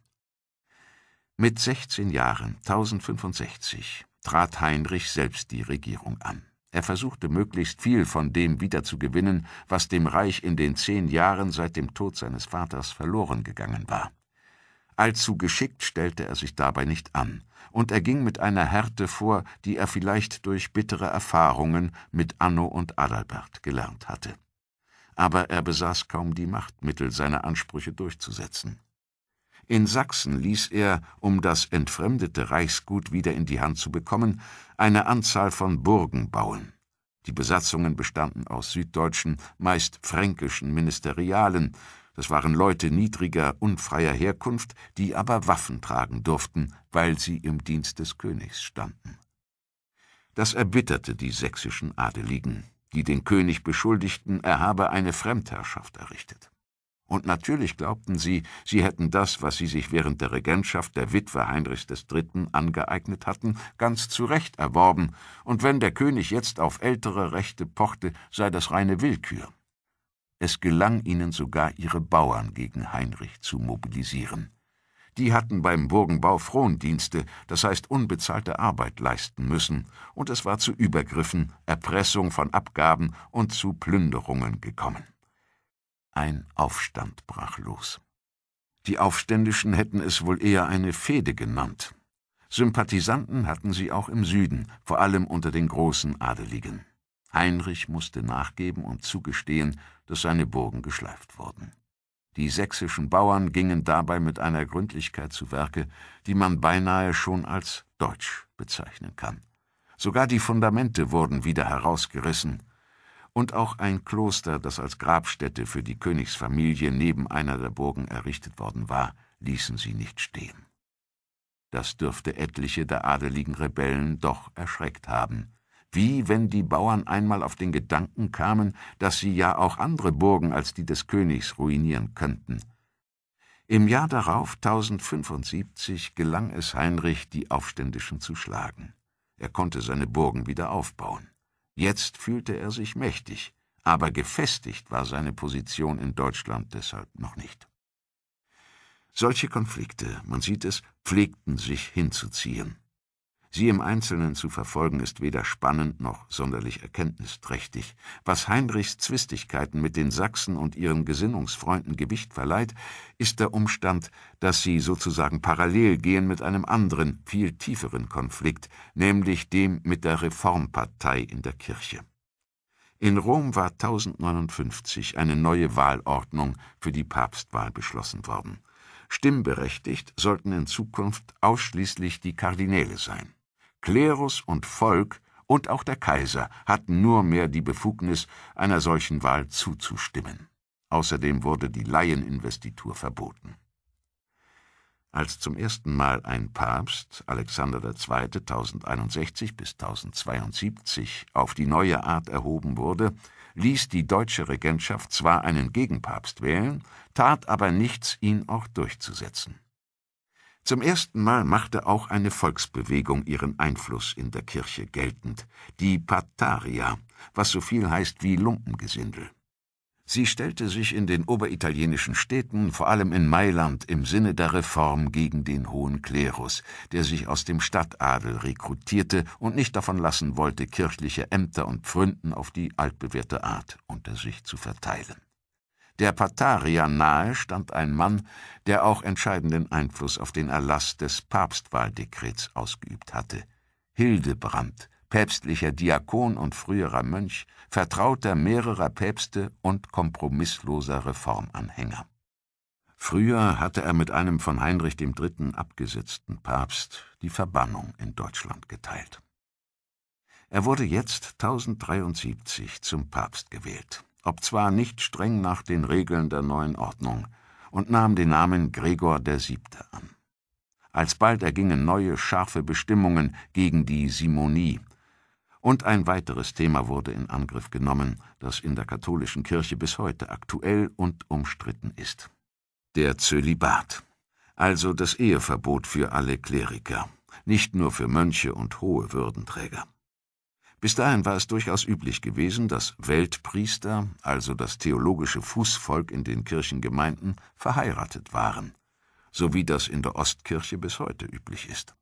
Mit 16 Jahren, 1065, trat Heinrich selbst die Regierung an. Er versuchte möglichst viel von dem wiederzugewinnen, was dem Reich in den zehn Jahren seit dem Tod seines Vaters verloren gegangen war. Allzu geschickt stellte er sich dabei nicht an – und er ging mit einer Härte vor, die er vielleicht durch bittere Erfahrungen mit Anno und Adalbert gelernt hatte. Aber er besaß kaum die Machtmittel, seine Ansprüche durchzusetzen. In Sachsen ließ er, um das entfremdete Reichsgut wieder in die Hand zu bekommen, eine Anzahl von Burgen bauen. Die Besatzungen bestanden aus süddeutschen, meist fränkischen Ministerialen, das waren Leute niedriger, unfreier Herkunft, die aber Waffen tragen durften, weil sie im Dienst des Königs standen. Das erbitterte die sächsischen Adeligen, die den König beschuldigten, er habe eine Fremdherrschaft errichtet. Und natürlich glaubten sie, sie hätten das, was sie sich während der Regentschaft der Witwe Heinrichs III. angeeignet hatten, ganz zu Recht erworben, und wenn der König jetzt auf ältere Rechte pochte, sei das reine Willkür. Es gelang ihnen sogar, ihre Bauern gegen Heinrich zu mobilisieren. Die hatten beim Burgenbau Frondienste, das heißt unbezahlte Arbeit leisten müssen, und es war zu Übergriffen, Erpressung von Abgaben und zu Plünderungen gekommen. Ein Aufstand brach los. Die Aufständischen hätten es wohl eher eine Fehde genannt. Sympathisanten hatten sie auch im Süden, vor allem unter den großen Adeligen. Heinrich musste nachgeben und zugestehen, dass seine Burgen geschleift wurden. Die sächsischen Bauern gingen dabei mit einer Gründlichkeit zu Werke, die man beinahe schon als deutsch bezeichnen kann. Sogar die Fundamente wurden wieder herausgerissen, und auch ein Kloster, das als Grabstätte für die Königsfamilie neben einer der Burgen errichtet worden war, ließen sie nicht stehen. Das dürfte etliche der adeligen Rebellen doch erschreckt haben wie wenn die Bauern einmal auf den Gedanken kamen, dass sie ja auch andere Burgen als die des Königs ruinieren könnten. Im Jahr darauf, 1075, gelang es Heinrich, die Aufständischen zu schlagen. Er konnte seine Burgen wieder aufbauen. Jetzt fühlte er sich mächtig, aber gefestigt war seine Position in Deutschland deshalb noch nicht. Solche Konflikte, man sieht es, pflegten sich hinzuziehen. Sie im Einzelnen zu verfolgen, ist weder spannend noch sonderlich erkenntnisträchtig. Was Heinrichs Zwistigkeiten mit den Sachsen und ihren Gesinnungsfreunden Gewicht verleiht, ist der Umstand, dass sie sozusagen parallel gehen mit einem anderen, viel tieferen Konflikt, nämlich dem mit der Reformpartei in der Kirche. In Rom war 1059 eine neue Wahlordnung für die Papstwahl beschlossen worden. Stimmberechtigt sollten in Zukunft ausschließlich die Kardinäle sein. Klerus und Volk und auch der Kaiser hatten nur mehr die Befugnis, einer solchen Wahl zuzustimmen. Außerdem wurde die Laieninvestitur verboten. Als zum ersten Mal ein Papst, Alexander II. 1061 bis 1072, auf die neue Art erhoben wurde, ließ die deutsche Regentschaft zwar einen Gegenpapst wählen, tat aber nichts, ihn auch durchzusetzen. Zum ersten Mal machte auch eine Volksbewegung ihren Einfluss in der Kirche geltend, die Pataria, was so viel heißt wie Lumpengesindel. Sie stellte sich in den oberitalienischen Städten, vor allem in Mailand, im Sinne der Reform gegen den hohen Klerus, der sich aus dem Stadtadel rekrutierte und nicht davon lassen wollte, kirchliche Ämter und Pfründen auf die altbewährte Art unter sich zu verteilen. Der Pataria nahe stand ein Mann, der auch entscheidenden Einfluss auf den Erlass des Papstwahldekrets ausgeübt hatte. Hildebrand, päpstlicher Diakon und früherer Mönch, Vertrauter mehrerer Päpste und kompromissloser Reformanhänger. Früher hatte er mit einem von Heinrich III. abgesetzten Papst die Verbannung in Deutschland geteilt. Er wurde jetzt 1073 zum Papst gewählt obzwar nicht streng nach den Regeln der neuen Ordnung, und nahm den Namen Gregor der Siebte an. Alsbald ergingen neue, scharfe Bestimmungen gegen die Simonie. Und ein weiteres Thema wurde in Angriff genommen, das in der katholischen Kirche bis heute aktuell und umstritten ist. Der Zölibat, also das Eheverbot für alle Kleriker, nicht nur für Mönche und hohe Würdenträger. Bis dahin war es durchaus üblich gewesen, dass Weltpriester, also das theologische Fußvolk in den Kirchengemeinden, verheiratet waren, so wie das in der Ostkirche bis heute üblich ist.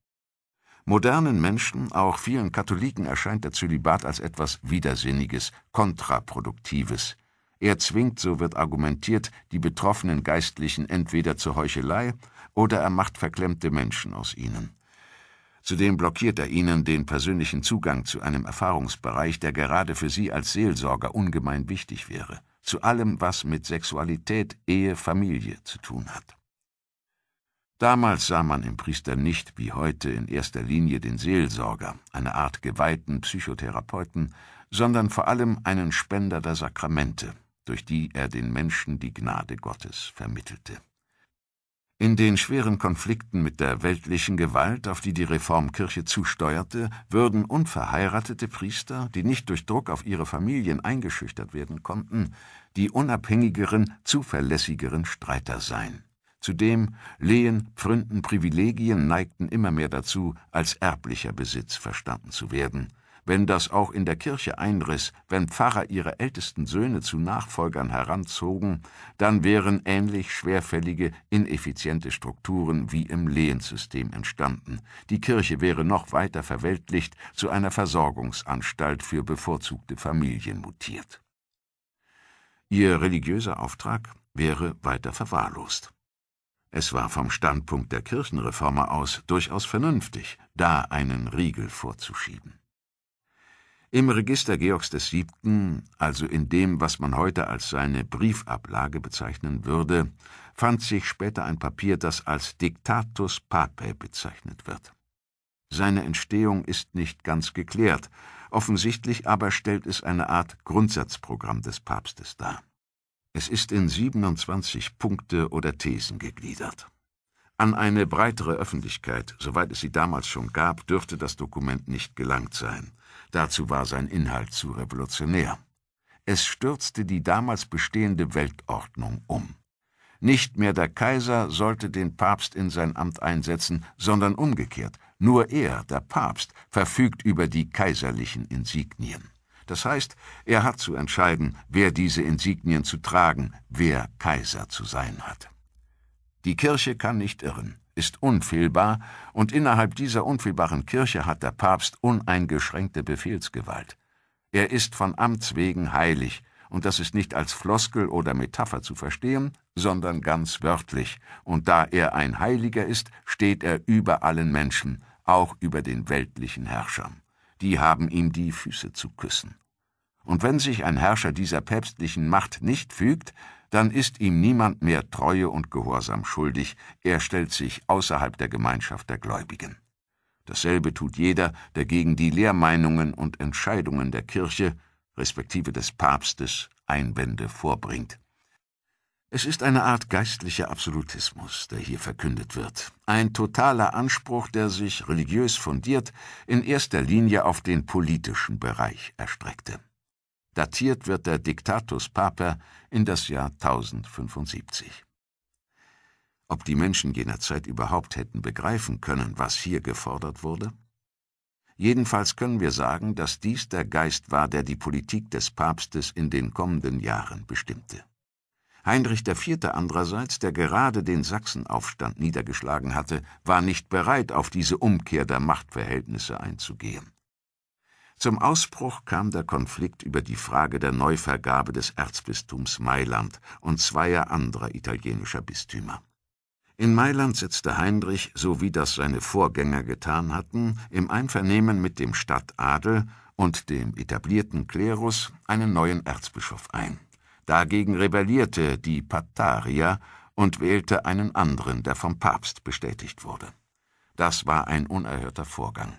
Modernen Menschen, auch vielen Katholiken, erscheint der Zölibat als etwas Widersinniges, Kontraproduktives. Er zwingt, so wird argumentiert, die betroffenen Geistlichen entweder zur Heuchelei oder er macht verklemmte Menschen aus ihnen. Zudem blockiert er ihnen den persönlichen Zugang zu einem Erfahrungsbereich, der gerade für sie als Seelsorger ungemein wichtig wäre, zu allem, was mit Sexualität, Ehe, Familie zu tun hat. Damals sah man im Priester nicht wie heute in erster Linie den Seelsorger, eine Art geweihten Psychotherapeuten, sondern vor allem einen Spender der Sakramente, durch die er den Menschen die Gnade Gottes vermittelte. In den schweren Konflikten mit der weltlichen Gewalt, auf die die Reformkirche zusteuerte, würden unverheiratete Priester, die nicht durch Druck auf ihre Familien eingeschüchtert werden konnten, die unabhängigeren, zuverlässigeren Streiter sein. Zudem Lehen, Pfründen, Privilegien neigten immer mehr dazu, als erblicher Besitz verstanden zu werden – wenn das auch in der Kirche einriss, wenn Pfarrer ihre ältesten Söhne zu Nachfolgern heranzogen, dann wären ähnlich schwerfällige, ineffiziente Strukturen wie im Lehensystem entstanden. Die Kirche wäre noch weiter verweltlicht zu einer Versorgungsanstalt für bevorzugte Familien mutiert. Ihr religiöser Auftrag wäre weiter verwahrlost. Es war vom Standpunkt der Kirchenreformer aus durchaus vernünftig, da einen Riegel vorzuschieben. Im Register Georgs VII., also in dem, was man heute als seine Briefablage bezeichnen würde, fand sich später ein Papier, das als Dictatus Papae bezeichnet wird. Seine Entstehung ist nicht ganz geklärt, offensichtlich aber stellt es eine Art Grundsatzprogramm des Papstes dar. Es ist in 27 Punkte oder Thesen gegliedert. An eine breitere Öffentlichkeit, soweit es sie damals schon gab, dürfte das Dokument nicht gelangt sein. Dazu war sein Inhalt zu revolutionär. Es stürzte die damals bestehende Weltordnung um. Nicht mehr der Kaiser sollte den Papst in sein Amt einsetzen, sondern umgekehrt. Nur er, der Papst, verfügt über die kaiserlichen Insignien. Das heißt, er hat zu entscheiden, wer diese Insignien zu tragen, wer Kaiser zu sein hat. Die Kirche kann nicht irren ist unfehlbar, und innerhalb dieser unfehlbaren Kirche hat der Papst uneingeschränkte Befehlsgewalt. Er ist von Amts wegen heilig, und das ist nicht als Floskel oder Metapher zu verstehen, sondern ganz wörtlich, und da er ein Heiliger ist, steht er über allen Menschen, auch über den weltlichen Herrschern. Die haben ihm die Füße zu küssen. Und wenn sich ein Herrscher dieser päpstlichen Macht nicht fügt, dann ist ihm niemand mehr Treue und Gehorsam schuldig, er stellt sich außerhalb der Gemeinschaft der Gläubigen. Dasselbe tut jeder, der gegen die Lehrmeinungen und Entscheidungen der Kirche, respektive des Papstes, Einwände vorbringt. Es ist eine Art geistlicher Absolutismus, der hier verkündet wird. Ein totaler Anspruch, der sich religiös fundiert, in erster Linie auf den politischen Bereich erstreckte. Datiert wird der Diktatus Paper in das Jahr 1075. Ob die Menschen jener Zeit überhaupt hätten begreifen können, was hier gefordert wurde? Jedenfalls können wir sagen, dass dies der Geist war, der die Politik des Papstes in den kommenden Jahren bestimmte. Heinrich IV. andererseits, der gerade den Sachsenaufstand niedergeschlagen hatte, war nicht bereit, auf diese Umkehr der Machtverhältnisse einzugehen. Zum Ausbruch kam der Konflikt über die Frage der Neuvergabe des Erzbistums Mailand und zweier anderer italienischer Bistümer. In Mailand setzte Heinrich, so wie das seine Vorgänger getan hatten, im Einvernehmen mit dem Stadtadel und dem etablierten Klerus einen neuen Erzbischof ein. Dagegen rebellierte die Pataria und wählte einen anderen, der vom Papst bestätigt wurde. Das war ein unerhörter Vorgang.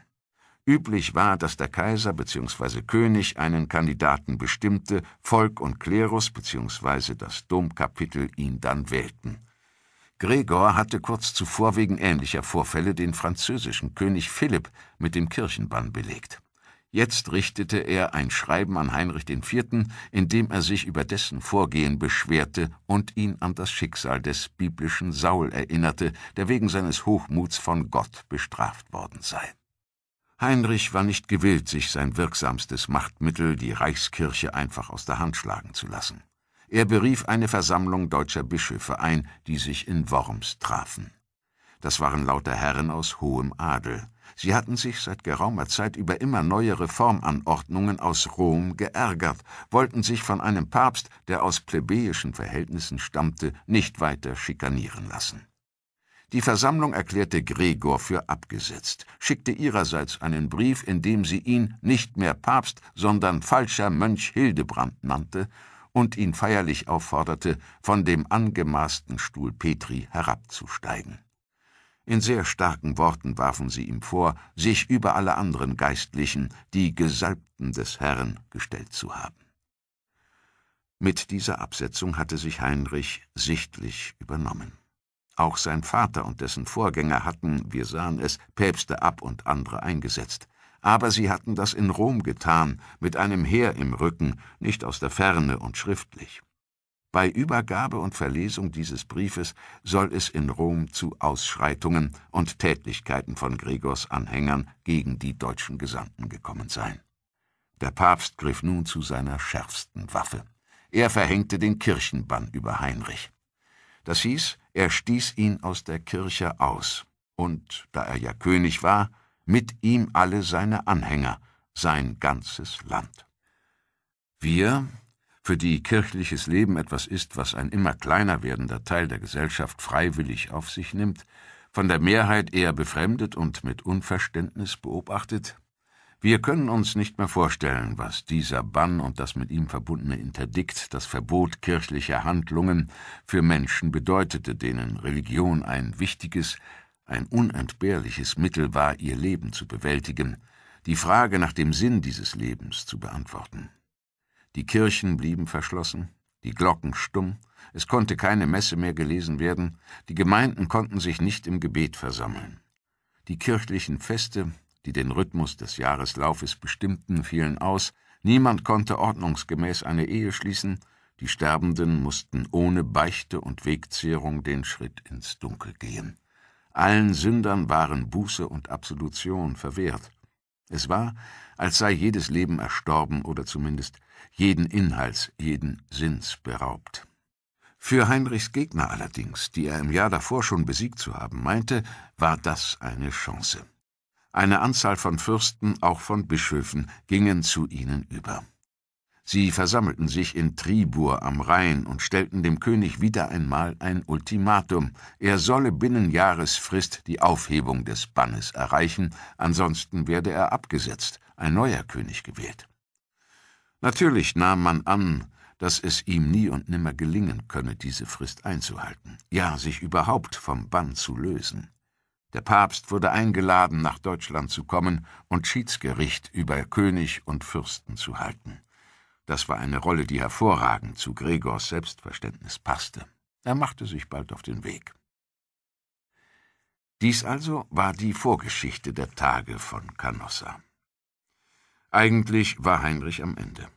Üblich war, dass der Kaiser bzw. König einen Kandidaten bestimmte, Volk und Klerus bzw. das Domkapitel ihn dann wählten. Gregor hatte kurz zuvor wegen ähnlicher Vorfälle den französischen König Philipp mit dem Kirchenbann belegt. Jetzt richtete er ein Schreiben an Heinrich IV., in dem er sich über dessen Vorgehen beschwerte und ihn an das Schicksal des biblischen Saul erinnerte, der wegen seines Hochmuts von Gott bestraft worden sei. Heinrich war nicht gewillt, sich sein wirksamstes Machtmittel, die Reichskirche, einfach aus der Hand schlagen zu lassen. Er berief eine Versammlung deutscher Bischöfe ein, die sich in Worms trafen. Das waren lauter Herren aus hohem Adel. Sie hatten sich seit geraumer Zeit über immer neue Reformanordnungen aus Rom geärgert, wollten sich von einem Papst, der aus plebejischen Verhältnissen stammte, nicht weiter schikanieren lassen. Die Versammlung erklärte Gregor für abgesetzt, schickte ihrerseits einen Brief, in dem sie ihn nicht mehr Papst, sondern falscher Mönch Hildebrand nannte und ihn feierlich aufforderte, von dem angemaßten Stuhl Petri herabzusteigen. In sehr starken Worten warfen sie ihm vor, sich über alle anderen Geistlichen, die Gesalbten des Herrn, gestellt zu haben. Mit dieser Absetzung hatte sich Heinrich sichtlich übernommen. Auch sein Vater und dessen Vorgänger hatten, wir sahen es, Päpste ab und andere eingesetzt. Aber sie hatten das in Rom getan, mit einem Heer im Rücken, nicht aus der Ferne und schriftlich. Bei Übergabe und Verlesung dieses Briefes soll es in Rom zu Ausschreitungen und Tätlichkeiten von Gregors Anhängern gegen die deutschen Gesandten gekommen sein. Der Papst griff nun zu seiner schärfsten Waffe. Er verhängte den Kirchenbann über Heinrich. Das hieß, er stieß ihn aus der Kirche aus und, da er ja König war, mit ihm alle seine Anhänger, sein ganzes Land. Wir, für die kirchliches Leben etwas ist, was ein immer kleiner werdender Teil der Gesellschaft freiwillig auf sich nimmt, von der Mehrheit eher befremdet und mit Unverständnis beobachtet, wir können uns nicht mehr vorstellen, was dieser Bann und das mit ihm verbundene Interdikt, das Verbot kirchlicher Handlungen, für Menschen bedeutete, denen Religion ein wichtiges, ein unentbehrliches Mittel war, ihr Leben zu bewältigen, die Frage nach dem Sinn dieses Lebens zu beantworten. Die Kirchen blieben verschlossen, die Glocken stumm, es konnte keine Messe mehr gelesen werden, die Gemeinden konnten sich nicht im Gebet versammeln. Die kirchlichen Feste die den Rhythmus des Jahreslaufes bestimmten, fielen aus, niemand konnte ordnungsgemäß eine Ehe schließen, die Sterbenden mussten ohne Beichte und Wegzehrung den Schritt ins Dunkel gehen. Allen Sündern waren Buße und Absolution verwehrt. Es war, als sei jedes Leben erstorben oder zumindest jeden Inhalts, jeden Sinns beraubt. Für Heinrichs Gegner allerdings, die er im Jahr davor schon besiegt zu haben meinte, war das eine Chance. Eine Anzahl von Fürsten, auch von Bischöfen, gingen zu ihnen über. Sie versammelten sich in Tribur am Rhein und stellten dem König wieder einmal ein Ultimatum, er solle binnen Jahresfrist die Aufhebung des Bannes erreichen, ansonsten werde er abgesetzt, ein neuer König gewählt. Natürlich nahm man an, dass es ihm nie und nimmer gelingen könne, diese Frist einzuhalten, ja sich überhaupt vom Bann zu lösen. Der Papst wurde eingeladen, nach Deutschland zu kommen und Schiedsgericht über König und Fürsten zu halten. Das war eine Rolle, die hervorragend zu Gregors Selbstverständnis passte. Er machte sich bald auf den Weg. Dies also war die Vorgeschichte der Tage von Canossa. Eigentlich war Heinrich am Ende.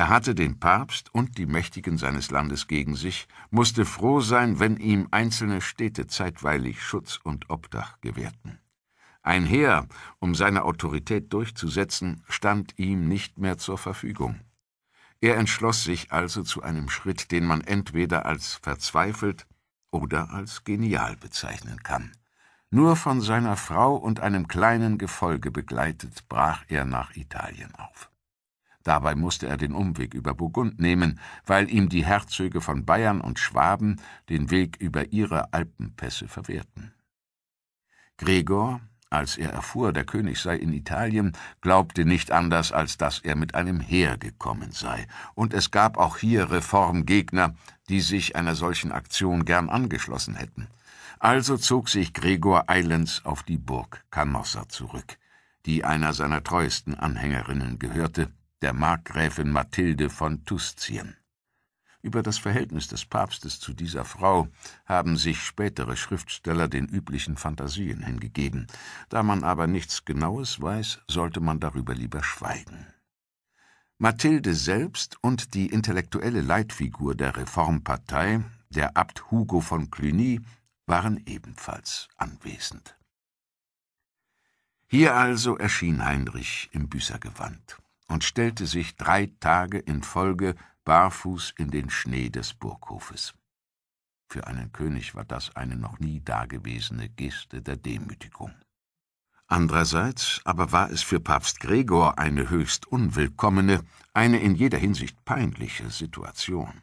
Er hatte den Papst und die Mächtigen seines Landes gegen sich, musste froh sein, wenn ihm einzelne Städte zeitweilig Schutz und Obdach gewährten. Ein Heer, um seine Autorität durchzusetzen, stand ihm nicht mehr zur Verfügung. Er entschloss sich also zu einem Schritt, den man entweder als verzweifelt oder als genial bezeichnen kann. Nur von seiner Frau und einem kleinen Gefolge begleitet, brach er nach Italien auf. Dabei musste er den Umweg über Burgund nehmen, weil ihm die Herzöge von Bayern und Schwaben den Weg über ihre Alpenpässe verwehrten. Gregor, als er erfuhr, der König sei in Italien, glaubte nicht anders, als dass er mit einem Heer gekommen sei. Und es gab auch hier Reformgegner, die sich einer solchen Aktion gern angeschlossen hätten. Also zog sich Gregor eilends auf die Burg Canossa zurück, die einer seiner treuesten Anhängerinnen gehörte der Markgräfin Mathilde von Tuszien. Über das Verhältnis des Papstes zu dieser Frau haben sich spätere Schriftsteller den üblichen Fantasien hingegeben. Da man aber nichts Genaues weiß, sollte man darüber lieber schweigen. Mathilde selbst und die intellektuelle Leitfigur der Reformpartei, der Abt Hugo von Cluny, waren ebenfalls anwesend. Hier also erschien Heinrich im Büßergewand und stellte sich drei Tage in Folge barfuß in den Schnee des Burghofes. Für einen König war das eine noch nie dagewesene Geste der Demütigung. Andererseits aber war es für Papst Gregor eine höchst unwillkommene, eine in jeder Hinsicht peinliche Situation.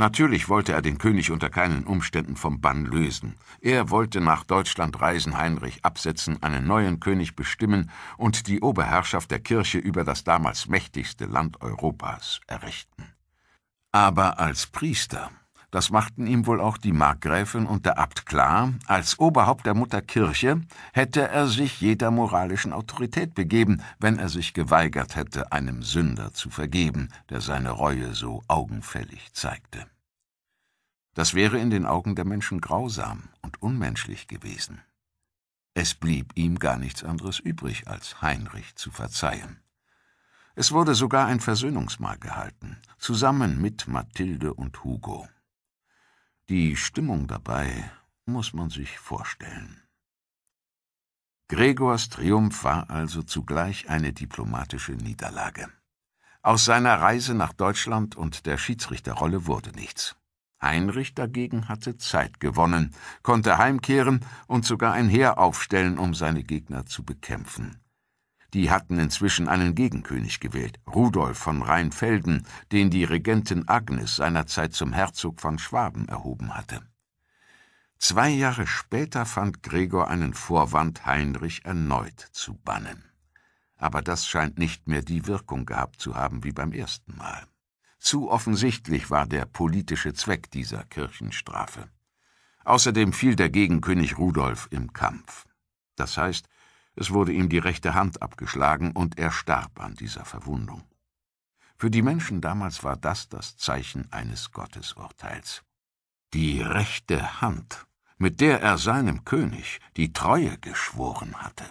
Natürlich wollte er den König unter keinen Umständen vom Bann lösen. Er wollte nach Deutschland reisen, Heinrich absetzen, einen neuen König bestimmen und die Oberherrschaft der Kirche über das damals mächtigste Land Europas errichten. Aber als Priester das machten ihm wohl auch die Markgräfin und der Abt klar, als Oberhaupt der Mutterkirche hätte er sich jeder moralischen Autorität begeben, wenn er sich geweigert hätte, einem Sünder zu vergeben, der seine Reue so augenfällig zeigte. Das wäre in den Augen der Menschen grausam und unmenschlich gewesen. Es blieb ihm gar nichts anderes übrig, als Heinrich zu verzeihen. Es wurde sogar ein Versöhnungsmahl gehalten, zusammen mit Mathilde und Hugo. Die Stimmung dabei muss man sich vorstellen. Gregors Triumph war also zugleich eine diplomatische Niederlage. Aus seiner Reise nach Deutschland und der Schiedsrichterrolle wurde nichts. Heinrich dagegen hatte Zeit gewonnen, konnte heimkehren und sogar ein Heer aufstellen, um seine Gegner zu bekämpfen. Die hatten inzwischen einen Gegenkönig gewählt, Rudolf von Rheinfelden, den die Regentin Agnes seinerzeit zum Herzog von Schwaben erhoben hatte. Zwei Jahre später fand Gregor einen Vorwand, Heinrich erneut zu bannen. Aber das scheint nicht mehr die Wirkung gehabt zu haben wie beim ersten Mal. Zu offensichtlich war der politische Zweck dieser Kirchenstrafe. Außerdem fiel der Gegenkönig Rudolf im Kampf. Das heißt, es wurde ihm die rechte Hand abgeschlagen und er starb an dieser Verwundung. Für die Menschen damals war das das Zeichen eines Gottesurteils. Die rechte Hand, mit der er seinem König die Treue geschworen hatte.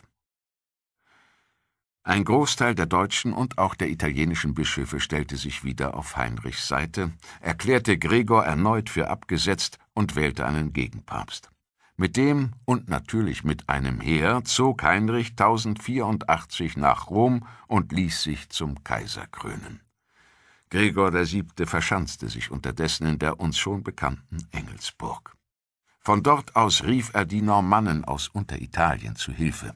Ein Großteil der deutschen und auch der italienischen Bischöfe stellte sich wieder auf Heinrichs Seite, erklärte Gregor erneut für abgesetzt und wählte einen Gegenpapst. Mit dem und natürlich mit einem Heer zog Heinrich 1084 nach Rom und ließ sich zum Kaiser krönen. Gregor VII. verschanzte sich unterdessen in der uns schon bekannten Engelsburg. Von dort aus rief er die Normannen aus Unteritalien zu Hilfe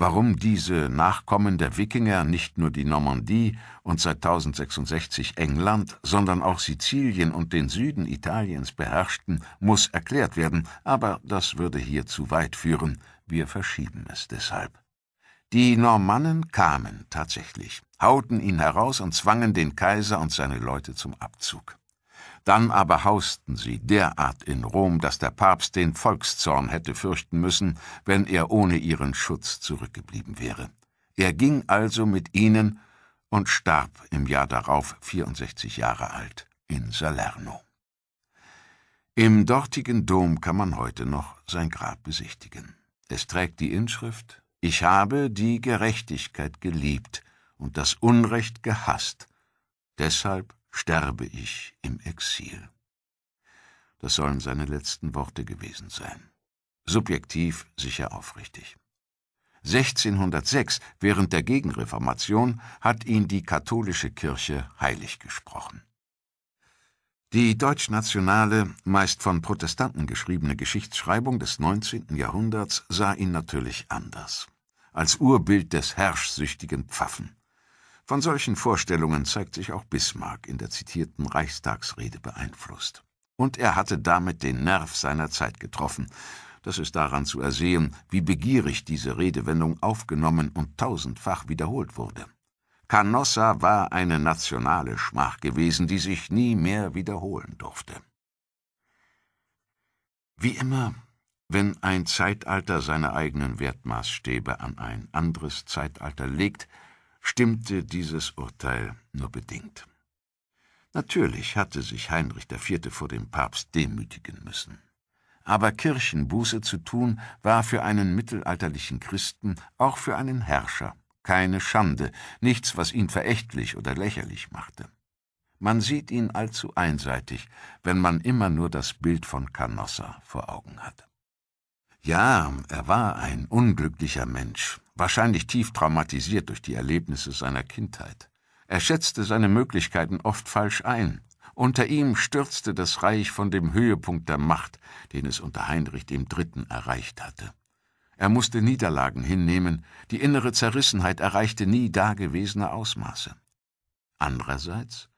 warum diese Nachkommen der Wikinger nicht nur die Normandie und seit 1066 England, sondern auch Sizilien und den Süden Italiens beherrschten, muss erklärt werden, aber das würde hier zu weit führen, wir verschieben es deshalb. Die Normannen kamen tatsächlich, hauten ihn heraus und zwangen den Kaiser und seine Leute zum Abzug. Dann aber hausten sie derart in Rom, dass der Papst den Volkszorn hätte fürchten müssen, wenn er ohne ihren Schutz zurückgeblieben wäre. Er ging also mit ihnen und starb im Jahr darauf 64 Jahre alt in Salerno. Im dortigen Dom kann man heute noch sein Grab besichtigen. Es trägt die Inschrift Ich habe die Gerechtigkeit geliebt und das Unrecht gehasst, deshalb sterbe ich im Exil. Das sollen seine letzten Worte gewesen sein. Subjektiv sicher aufrichtig. 1606, während der Gegenreformation, hat ihn die katholische Kirche heilig gesprochen. Die deutschnationale, meist von Protestanten geschriebene Geschichtsschreibung des 19. Jahrhunderts sah ihn natürlich anders. Als Urbild des herrschsüchtigen Pfaffen. Von solchen Vorstellungen zeigt sich auch Bismarck in der zitierten Reichstagsrede beeinflusst. Und er hatte damit den Nerv seiner Zeit getroffen. Das ist daran zu ersehen, wie begierig diese Redewendung aufgenommen und tausendfach wiederholt wurde. Canossa war eine nationale Schmach gewesen, die sich nie mehr wiederholen durfte. Wie immer, wenn ein Zeitalter seine eigenen Wertmaßstäbe an ein anderes Zeitalter legt, stimmte dieses Urteil nur bedingt. Natürlich hatte sich Heinrich IV. vor dem Papst demütigen müssen. Aber Kirchenbuße zu tun, war für einen mittelalterlichen Christen, auch für einen Herrscher, keine Schande, nichts, was ihn verächtlich oder lächerlich machte. Man sieht ihn allzu einseitig, wenn man immer nur das Bild von Canossa vor Augen hat. Ja, er war ein unglücklicher Mensch, wahrscheinlich tief traumatisiert durch die Erlebnisse seiner Kindheit. Er schätzte seine Möglichkeiten oft falsch ein. Unter ihm stürzte das Reich von dem Höhepunkt der Macht, den es unter Heinrich III. erreicht hatte. Er musste Niederlagen hinnehmen, die innere Zerrissenheit erreichte nie dagewesene Ausmaße. Andererseits,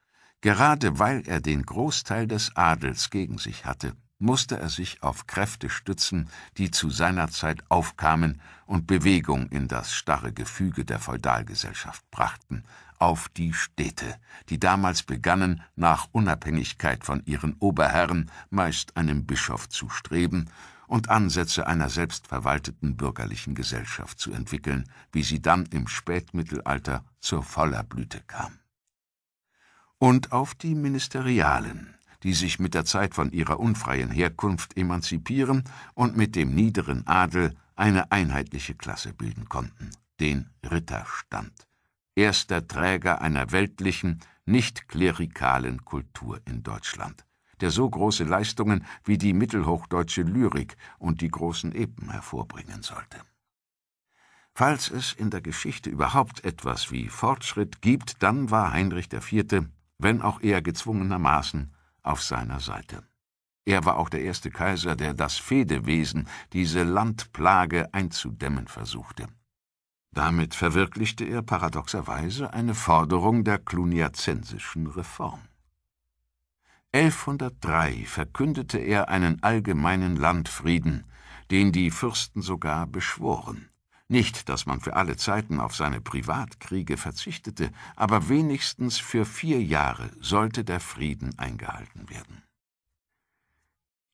gerade weil er den Großteil des Adels gegen sich hatte, musste er sich auf Kräfte stützen, die zu seiner Zeit aufkamen und Bewegung in das starre Gefüge der Feudalgesellschaft brachten, auf die Städte, die damals begannen, nach Unabhängigkeit von ihren Oberherren, meist einem Bischof, zu streben und Ansätze einer selbstverwalteten bürgerlichen Gesellschaft zu entwickeln, wie sie dann im Spätmittelalter zur voller Blüte kam. Und auf die Ministerialen, die sich mit der Zeit von ihrer unfreien Herkunft emanzipieren und mit dem niederen Adel eine einheitliche Klasse bilden konnten, den Ritterstand, erster Träger einer weltlichen, nicht klerikalen Kultur in Deutschland, der so große Leistungen wie die mittelhochdeutsche Lyrik und die großen Epen hervorbringen sollte. Falls es in der Geschichte überhaupt etwas wie Fortschritt gibt, dann war Heinrich IV., wenn auch eher gezwungenermaßen, auf seiner Seite. Er war auch der erste Kaiser, der das Fedewesen, diese Landplage einzudämmen versuchte. Damit verwirklichte er paradoxerweise eine Forderung der kluniazensischen Reform. 1103 verkündete er einen allgemeinen Landfrieden, den die Fürsten sogar beschworen. Nicht, dass man für alle Zeiten auf seine Privatkriege verzichtete, aber wenigstens für vier Jahre sollte der Frieden eingehalten werden.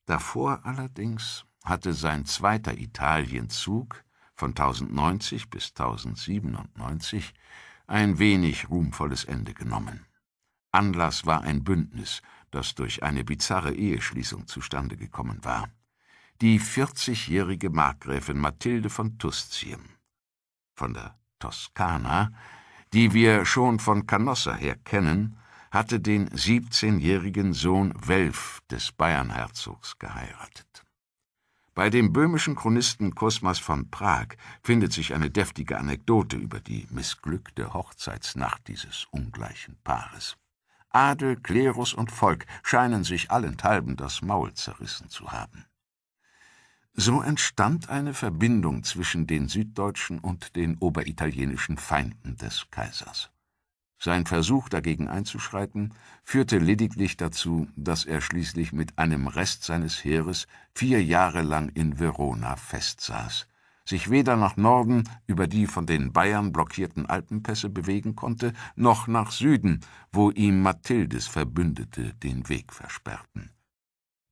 Davor allerdings hatte sein zweiter Italienzug von 1090 bis 1097 ein wenig ruhmvolles Ende genommen. Anlass war ein Bündnis, das durch eine bizarre Eheschließung zustande gekommen war die 40-jährige Markgräfin Mathilde von Tuszien, von der Toskana, die wir schon von Canossa her kennen, hatte den 17-jährigen Sohn Welf des Bayernherzogs geheiratet. Bei dem böhmischen Chronisten Kosmas von Prag findet sich eine deftige Anekdote über die missglückte Hochzeitsnacht dieses ungleichen Paares. Adel, Klerus und Volk scheinen sich allenthalben das Maul zerrissen zu haben. So entstand eine Verbindung zwischen den süddeutschen und den oberitalienischen Feinden des Kaisers. Sein Versuch dagegen einzuschreiten führte lediglich dazu, dass er schließlich mit einem Rest seines Heeres vier Jahre lang in Verona festsaß, sich weder nach Norden über die von den Bayern blockierten Alpenpässe bewegen konnte, noch nach Süden, wo ihm Mathildes Verbündete den Weg versperrten.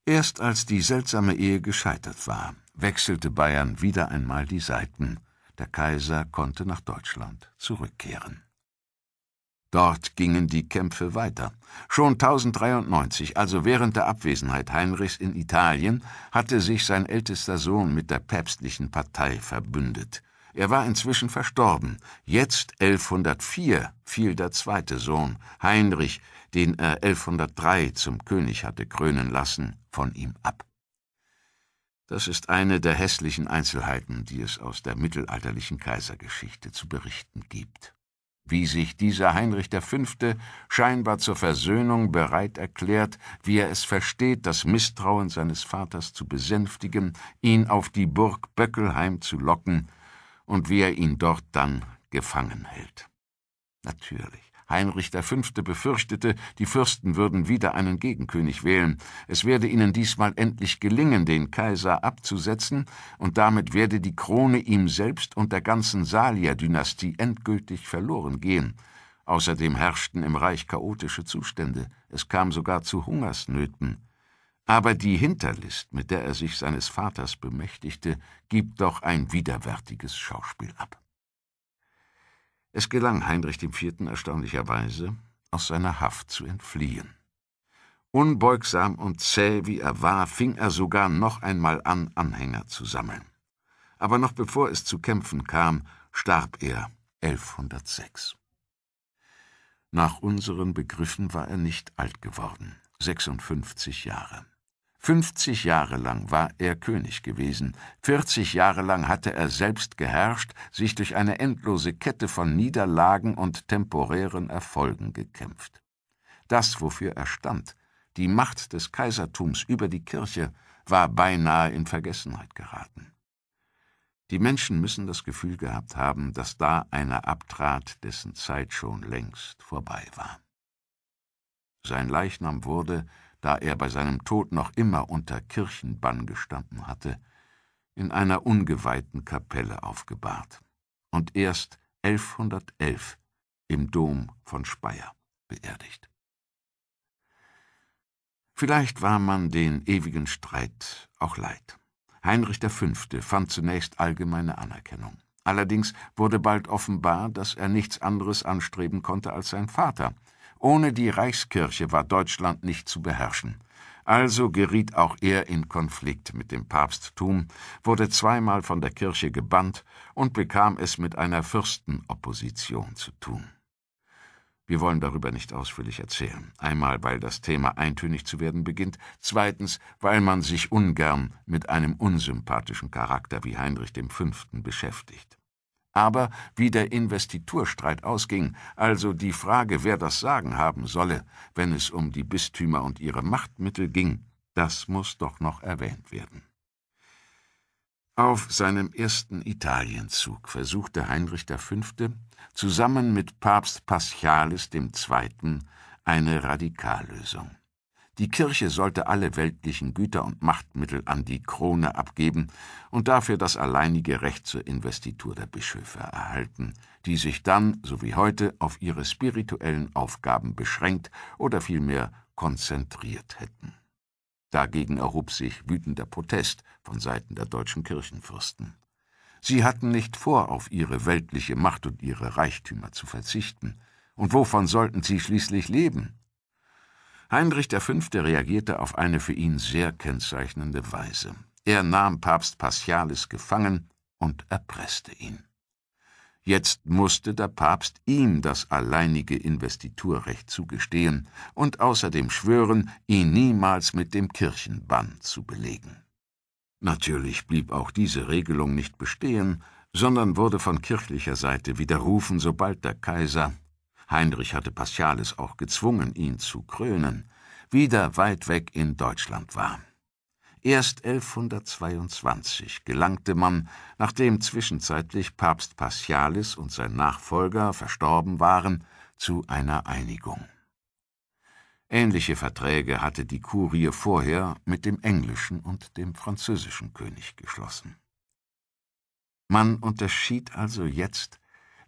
Erst als die seltsame Ehe gescheitert war, wechselte Bayern wieder einmal die Seiten. Der Kaiser konnte nach Deutschland zurückkehren. Dort gingen die Kämpfe weiter. Schon 1093, also während der Abwesenheit Heinrichs in Italien, hatte sich sein ältester Sohn mit der päpstlichen Partei verbündet. Er war inzwischen verstorben. Jetzt 1104 fiel der zweite Sohn, Heinrich, den er 1103 zum König hatte krönen lassen, von ihm ab. Das ist eine der hässlichen Einzelheiten, die es aus der mittelalterlichen Kaisergeschichte zu berichten gibt. Wie sich dieser Heinrich V. scheinbar zur Versöhnung bereit erklärt, wie er es versteht, das Misstrauen seines Vaters zu besänftigen, ihn auf die Burg Böckelheim zu locken und wie er ihn dort dann gefangen hält. Natürlich. Heinrich V. befürchtete, die Fürsten würden wieder einen Gegenkönig wählen. Es werde ihnen diesmal endlich gelingen, den Kaiser abzusetzen, und damit werde die Krone ihm selbst und der ganzen Salier-Dynastie endgültig verloren gehen. Außerdem herrschten im Reich chaotische Zustände. Es kam sogar zu Hungersnöten. Aber die Hinterlist, mit der er sich seines Vaters bemächtigte, gibt doch ein widerwärtiges Schauspiel ab. Es gelang Heinrich IV. erstaunlicherweise, aus seiner Haft zu entfliehen. Unbeugsam und zäh wie er war, fing er sogar noch einmal an, Anhänger zu sammeln. Aber noch bevor es zu Kämpfen kam, starb er 1106. Nach unseren Begriffen war er nicht alt geworden, 56 Jahre. 50 Jahre lang war er König gewesen, 40 Jahre lang hatte er selbst geherrscht, sich durch eine endlose Kette von Niederlagen und temporären Erfolgen gekämpft. Das, wofür er stand, die Macht des Kaisertums über die Kirche, war beinahe in Vergessenheit geraten. Die Menschen müssen das Gefühl gehabt haben, dass da einer abtrat, dessen Zeit schon längst vorbei war. Sein Leichnam wurde, da er bei seinem Tod noch immer unter Kirchenbann gestanden hatte, in einer ungeweihten Kapelle aufgebahrt und erst 1111 im Dom von Speyer beerdigt. Vielleicht war man den ewigen Streit auch leid. Heinrich V. fand zunächst allgemeine Anerkennung. Allerdings wurde bald offenbar, dass er nichts anderes anstreben konnte als sein Vater – ohne die Reichskirche war Deutschland nicht zu beherrschen. Also geriet auch er in Konflikt mit dem Papsttum, wurde zweimal von der Kirche gebannt und bekam es mit einer Fürstenopposition zu tun. Wir wollen darüber nicht ausführlich erzählen. Einmal, weil das Thema eintönig zu werden beginnt, zweitens, weil man sich ungern mit einem unsympathischen Charakter wie Heinrich V. beschäftigt. Aber wie der Investiturstreit ausging, also die Frage, wer das Sagen haben solle, wenn es um die Bistümer und ihre Machtmittel ging, das muss doch noch erwähnt werden. Auf seinem ersten Italienzug versuchte Heinrich V. zusammen mit Papst Paschalis II. eine Radikallösung. Die Kirche sollte alle weltlichen Güter und Machtmittel an die Krone abgeben und dafür das alleinige Recht zur Investitur der Bischöfe erhalten, die sich dann, so wie heute, auf ihre spirituellen Aufgaben beschränkt oder vielmehr konzentriert hätten. Dagegen erhob sich wütender Protest von Seiten der deutschen Kirchenfürsten. Sie hatten nicht vor, auf ihre weltliche Macht und ihre Reichtümer zu verzichten, und wovon sollten sie schließlich leben? Heinrich V. reagierte auf eine für ihn sehr kennzeichnende Weise. Er nahm Papst Paschalis gefangen und erpresste ihn. Jetzt musste der Papst ihm das alleinige Investiturrecht zugestehen und außerdem schwören, ihn niemals mit dem Kirchenbann zu belegen. Natürlich blieb auch diese Regelung nicht bestehen, sondern wurde von kirchlicher Seite widerrufen, sobald der Kaiser Heinrich hatte Paschalis auch gezwungen, ihn zu krönen, wieder weit weg in Deutschland war. Erst 1122 gelangte man, nachdem zwischenzeitlich Papst Paschalis und sein Nachfolger verstorben waren, zu einer Einigung. Ähnliche Verträge hatte die Kurie vorher mit dem englischen und dem französischen König geschlossen. Man unterschied also jetzt,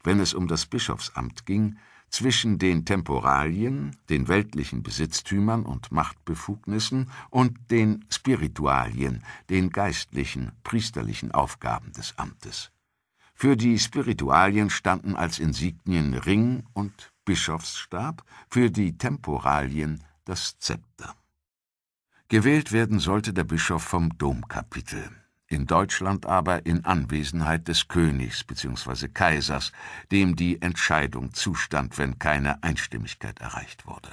wenn es um das Bischofsamt ging, zwischen den Temporalien, den weltlichen Besitztümern und Machtbefugnissen und den Spiritualien, den geistlichen, priesterlichen Aufgaben des Amtes. Für die Spiritualien standen als Insignien Ring und Bischofsstab, für die Temporalien das Zepter. Gewählt werden sollte der Bischof vom Domkapitel in Deutschland aber in Anwesenheit des Königs bzw. Kaisers, dem die Entscheidung zustand, wenn keine Einstimmigkeit erreicht wurde.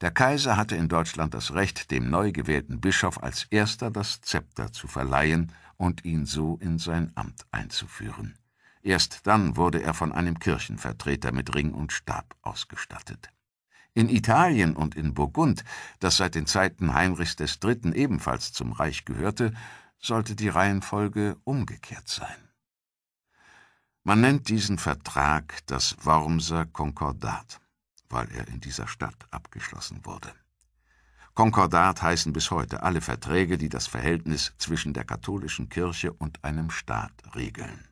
Der Kaiser hatte in Deutschland das Recht, dem neu gewählten Bischof als erster das Zepter zu verleihen und ihn so in sein Amt einzuführen. Erst dann wurde er von einem Kirchenvertreter mit Ring und Stab ausgestattet. In Italien und in Burgund, das seit den Zeiten Heinrichs III. ebenfalls zum Reich gehörte, sollte die Reihenfolge umgekehrt sein. Man nennt diesen Vertrag das Wormser Konkordat, weil er in dieser Stadt abgeschlossen wurde. Konkordat heißen bis heute alle Verträge, die das Verhältnis zwischen der katholischen Kirche und einem Staat regeln.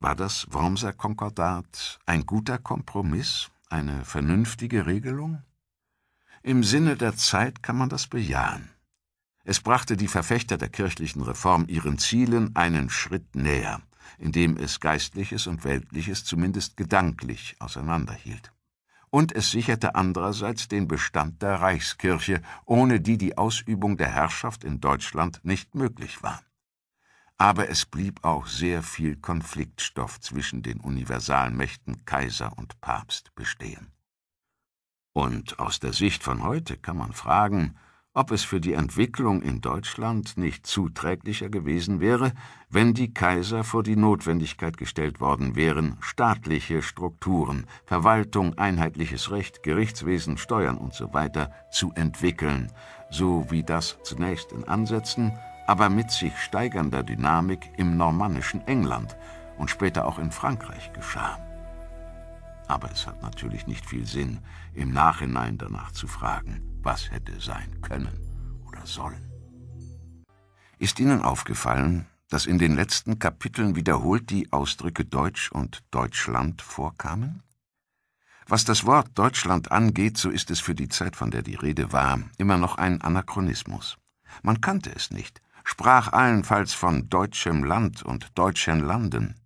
War das Wormser Konkordat ein guter Kompromiss, eine vernünftige Regelung? Im Sinne der Zeit kann man das bejahen. Es brachte die Verfechter der kirchlichen Reform ihren Zielen einen Schritt näher, indem es Geistliches und Weltliches zumindest gedanklich auseinanderhielt. Und es sicherte andererseits den Bestand der Reichskirche, ohne die die Ausübung der Herrschaft in Deutschland nicht möglich war. Aber es blieb auch sehr viel Konfliktstoff zwischen den Universalmächten Kaiser und Papst bestehen. Und aus der Sicht von heute kann man fragen, ob es für die Entwicklung in Deutschland nicht zuträglicher gewesen wäre, wenn die Kaiser vor die Notwendigkeit gestellt worden wären, staatliche Strukturen, Verwaltung, einheitliches Recht, Gerichtswesen, Steuern usw. So zu entwickeln, so wie das zunächst in Ansätzen, aber mit sich steigernder Dynamik im normannischen England und später auch in Frankreich geschah. Aber es hat natürlich nicht viel Sinn, im Nachhinein danach zu fragen was hätte sein können oder sollen. Ist Ihnen aufgefallen, dass in den letzten Kapiteln wiederholt die Ausdrücke Deutsch und Deutschland vorkamen? Was das Wort Deutschland angeht, so ist es für die Zeit, von der die Rede war, immer noch ein Anachronismus. Man kannte es nicht, sprach allenfalls von deutschem Land und deutschen Landen.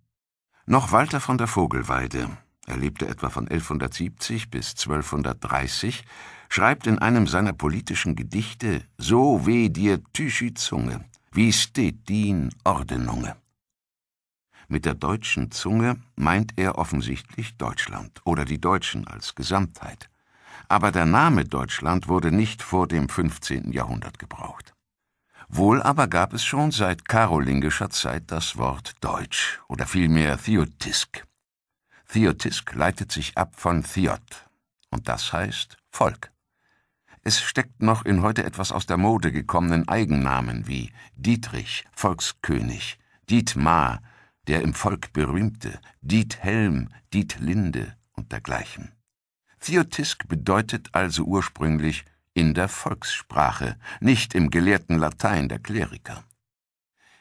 Noch Walter von der Vogelweide, er lebte etwa von 1170 bis 1230, schreibt in einem seiner politischen Gedichte So weh dir Tüschi Zunge, wie steht din Ordenunge. Mit der deutschen Zunge meint er offensichtlich Deutschland oder die Deutschen als Gesamtheit. Aber der Name Deutschland wurde nicht vor dem 15. Jahrhundert gebraucht. Wohl aber gab es schon seit karolingischer Zeit das Wort Deutsch oder vielmehr Theotisk. Theotisk leitet sich ab von Theot und das heißt Volk. Es steckt noch in heute etwas aus der Mode gekommenen Eigennamen wie Dietrich, Volkskönig, Dietmar, der im Volk berühmte, Diethelm, Dietlinde und dergleichen. Theotisk bedeutet also ursprünglich in der Volkssprache, nicht im gelehrten Latein der Kleriker.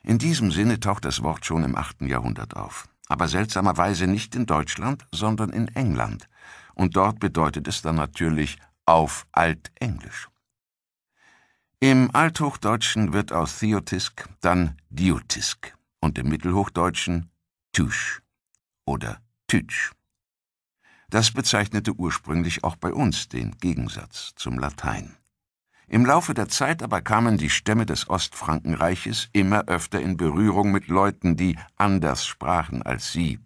In diesem Sinne taucht das Wort schon im 8. Jahrhundert auf, aber seltsamerweise nicht in Deutschland, sondern in England, und dort bedeutet es dann natürlich auf Altenglisch. Im Althochdeutschen wird aus Theotisk dann Diotisk und im Mittelhochdeutschen Tüsch oder Tütsch. Das bezeichnete ursprünglich auch bei uns den Gegensatz zum Latein. Im Laufe der Zeit aber kamen die Stämme des Ostfrankenreiches immer öfter in Berührung mit Leuten, die anders sprachen als sie,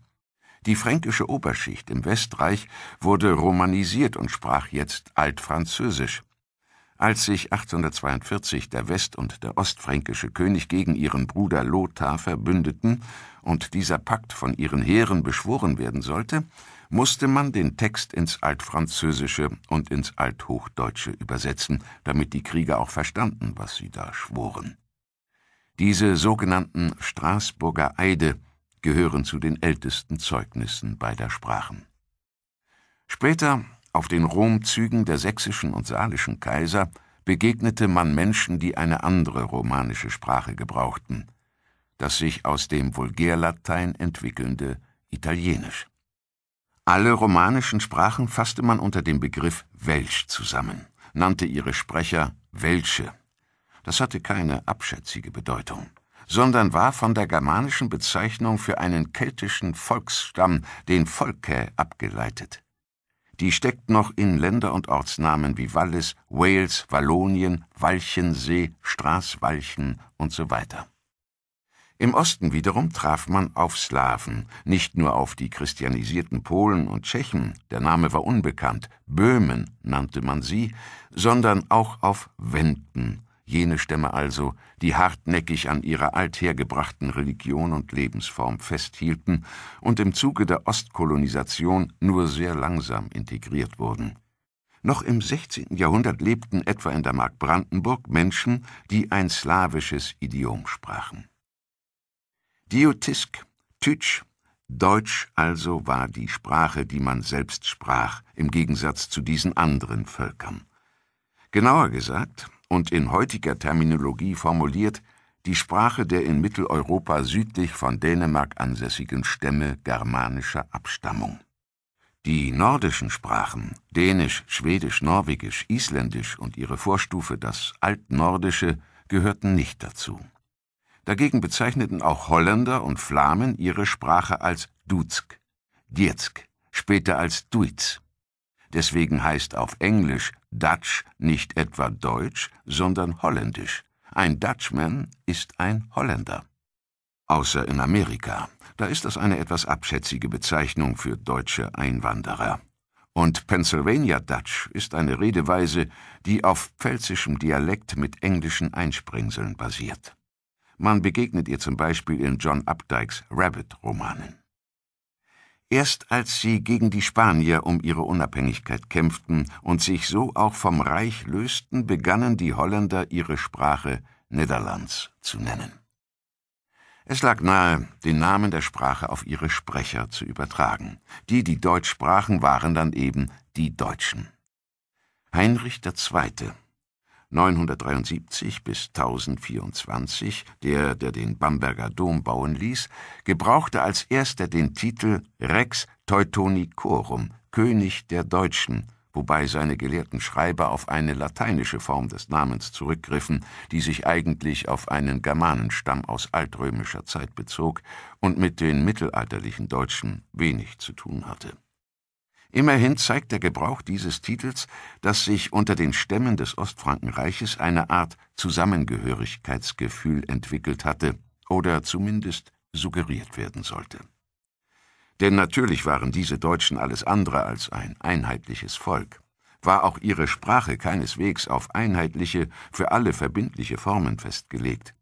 die fränkische Oberschicht im Westreich wurde romanisiert und sprach jetzt Altfranzösisch. Als sich 1842 der west- und der ostfränkische König gegen ihren Bruder Lothar verbündeten und dieser Pakt von ihren Heeren beschworen werden sollte, musste man den Text ins Altfranzösische und ins Althochdeutsche übersetzen, damit die Krieger auch verstanden, was sie da schworen. Diese sogenannten Straßburger Eide gehören zu den ältesten Zeugnissen beider Sprachen. Später, auf den Romzügen der sächsischen und saalischen Kaiser, begegnete man Menschen, die eine andere romanische Sprache gebrauchten, das sich aus dem Vulgärlatein entwickelnde Italienisch. Alle romanischen Sprachen fasste man unter dem Begriff Welsch zusammen, nannte ihre Sprecher Welsche. Das hatte keine abschätzige Bedeutung sondern war von der germanischen Bezeichnung für einen keltischen Volksstamm, den Volke, abgeleitet. Die steckt noch in Länder- und Ortsnamen wie Wallis, Wales, Wallonien, Walchensee, Straßwalchen und so weiter. Im Osten wiederum traf man auf Slawen, nicht nur auf die christianisierten Polen und Tschechen, der Name war unbekannt, Böhmen nannte man sie, sondern auch auf Wenden, jene Stämme also, die hartnäckig an ihrer althergebrachten Religion und Lebensform festhielten und im Zuge der Ostkolonisation nur sehr langsam integriert wurden. Noch im 16. Jahrhundert lebten etwa in der Mark Brandenburg Menschen, die ein slawisches Idiom sprachen. Diotisk, Tütsch, Deutsch also war die Sprache, die man selbst sprach, im Gegensatz zu diesen anderen Völkern. Genauer gesagt, und in heutiger Terminologie formuliert die Sprache der in Mitteleuropa südlich von Dänemark ansässigen Stämme germanischer Abstammung. Die nordischen Sprachen, Dänisch, Schwedisch, Norwegisch, Isländisch und ihre Vorstufe, das Altnordische, gehörten nicht dazu. Dagegen bezeichneten auch Holländer und Flamen ihre Sprache als Duzk, Dietzk, später als Duiz. Deswegen heißt auf Englisch Dutch nicht etwa Deutsch, sondern Holländisch. Ein Dutchman ist ein Holländer. Außer in Amerika, da ist das eine etwas abschätzige Bezeichnung für deutsche Einwanderer. Und Pennsylvania Dutch ist eine Redeweise, die auf pfälzischem Dialekt mit englischen Einsprengseln basiert. Man begegnet ihr zum Beispiel in John Updikes Rabbit-Romanen. Erst als sie gegen die Spanier um ihre Unabhängigkeit kämpften und sich so auch vom Reich lösten, begannen die Holländer ihre Sprache Niederlands zu nennen. Es lag nahe, den Namen der Sprache auf ihre Sprecher zu übertragen. Die, die Deutsch sprachen, waren dann eben die Deutschen. Heinrich II 973 bis 1024, der, der den Bamberger Dom bauen ließ, gebrauchte als erster den Titel Rex Teutonicorum, König der Deutschen, wobei seine gelehrten Schreiber auf eine lateinische Form des Namens zurückgriffen, die sich eigentlich auf einen Germanenstamm aus altrömischer Zeit bezog und mit den mittelalterlichen Deutschen wenig zu tun hatte. Immerhin zeigt der Gebrauch dieses Titels, dass sich unter den Stämmen des Ostfrankenreiches eine Art Zusammengehörigkeitsgefühl entwickelt hatte oder zumindest suggeriert werden sollte. Denn natürlich waren diese Deutschen alles andere als ein einheitliches Volk. War auch ihre Sprache keineswegs auf einheitliche, für alle verbindliche Formen festgelegt.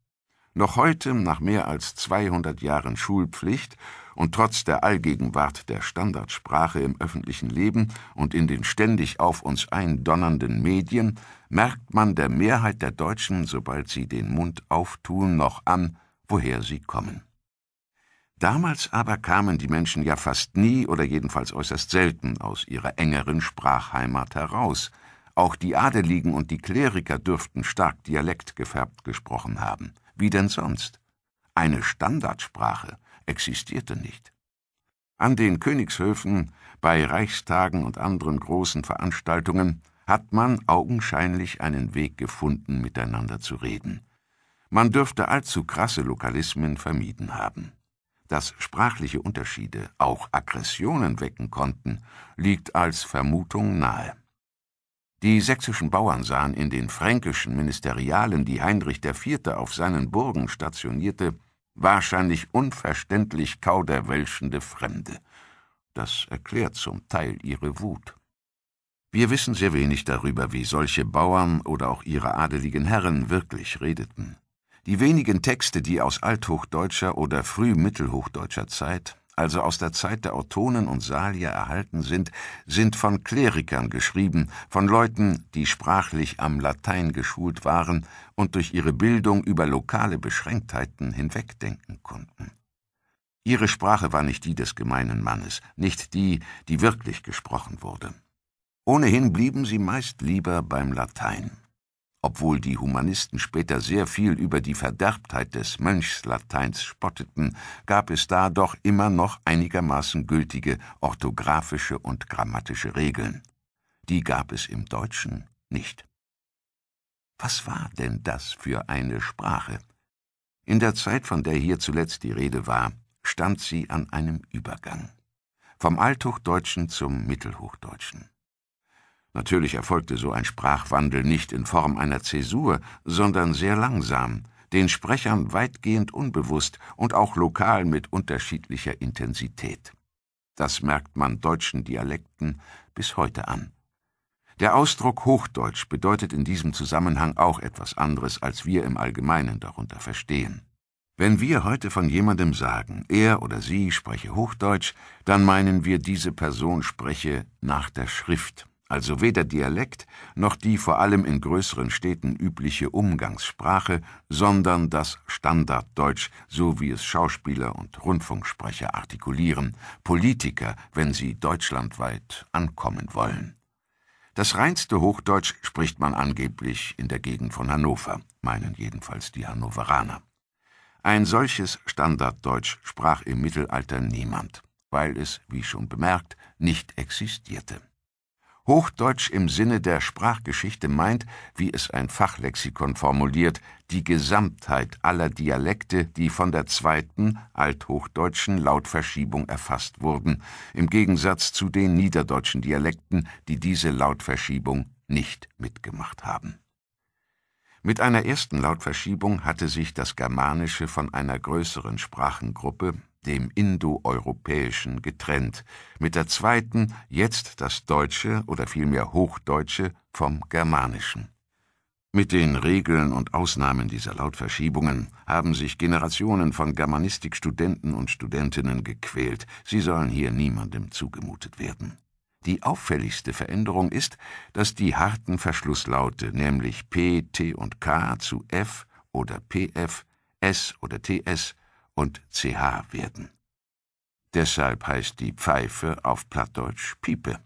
Noch heute, nach mehr als 200 Jahren Schulpflicht und trotz der Allgegenwart der Standardsprache im öffentlichen Leben und in den ständig auf uns eindonnernden Medien merkt man der Mehrheit der Deutschen, sobald sie den Mund auftun, noch an, woher sie kommen. Damals aber kamen die Menschen ja fast nie oder jedenfalls äußerst selten aus ihrer engeren Sprachheimat heraus. Auch die Adeligen und die Kleriker dürften stark dialektgefärbt gesprochen haben. Wie denn sonst? Eine Standardsprache, existierte nicht. An den Königshöfen, bei Reichstagen und anderen großen Veranstaltungen hat man augenscheinlich einen Weg gefunden, miteinander zu reden. Man dürfte allzu krasse Lokalismen vermieden haben. Dass sprachliche Unterschiede auch Aggressionen wecken konnten, liegt als Vermutung nahe. Die sächsischen Bauern sahen in den fränkischen Ministerialen, die Heinrich IV. auf seinen Burgen stationierte, wahrscheinlich unverständlich kauderwelschende Fremde. Das erklärt zum Teil ihre Wut. Wir wissen sehr wenig darüber, wie solche Bauern oder auch ihre adeligen Herren wirklich redeten. Die wenigen Texte, die aus althochdeutscher oder frühmittelhochdeutscher Zeit also aus der Zeit der Autonen und Salier erhalten sind, sind von Klerikern geschrieben, von Leuten, die sprachlich am Latein geschult waren und durch ihre Bildung über lokale Beschränktheiten hinwegdenken konnten. Ihre Sprache war nicht die des gemeinen Mannes, nicht die, die wirklich gesprochen wurde. Ohnehin blieben sie meist lieber beim Latein. Obwohl die Humanisten später sehr viel über die Verderbtheit des Mönchslateins spotteten, gab es da doch immer noch einigermaßen gültige orthografische und grammatische Regeln. Die gab es im Deutschen nicht. Was war denn das für eine Sprache? In der Zeit, von der hier zuletzt die Rede war, stand sie an einem Übergang. Vom Althochdeutschen zum Mittelhochdeutschen. Natürlich erfolgte so ein Sprachwandel nicht in Form einer Zäsur, sondern sehr langsam, den Sprechern weitgehend unbewusst und auch lokal mit unterschiedlicher Intensität. Das merkt man deutschen Dialekten bis heute an. Der Ausdruck Hochdeutsch bedeutet in diesem Zusammenhang auch etwas anderes, als wir im Allgemeinen darunter verstehen. Wenn wir heute von jemandem sagen, er oder sie spreche Hochdeutsch, dann meinen wir, diese Person spreche nach der Schrift, also weder Dialekt noch die vor allem in größeren Städten übliche Umgangssprache, sondern das Standarddeutsch, so wie es Schauspieler und Rundfunksprecher artikulieren, Politiker, wenn sie deutschlandweit ankommen wollen. Das reinste Hochdeutsch spricht man angeblich in der Gegend von Hannover, meinen jedenfalls die Hannoveraner. Ein solches Standarddeutsch sprach im Mittelalter niemand, weil es, wie schon bemerkt, nicht existierte. Hochdeutsch im Sinne der Sprachgeschichte meint, wie es ein Fachlexikon formuliert, die Gesamtheit aller Dialekte, die von der zweiten althochdeutschen Lautverschiebung erfasst wurden, im Gegensatz zu den niederdeutschen Dialekten, die diese Lautverschiebung nicht mitgemacht haben. Mit einer ersten Lautverschiebung hatte sich das Germanische von einer größeren Sprachengruppe dem indoeuropäischen, getrennt, mit der zweiten jetzt das Deutsche oder vielmehr Hochdeutsche vom Germanischen. Mit den Regeln und Ausnahmen dieser Lautverschiebungen haben sich Generationen von Germanistikstudenten und Studentinnen gequält, sie sollen hier niemandem zugemutet werden. Die auffälligste Veränderung ist, dass die harten Verschlusslaute, nämlich P, T und K zu F oder PF, S oder TS und CH werden. Deshalb heißt die Pfeife auf Plattdeutsch Piepe.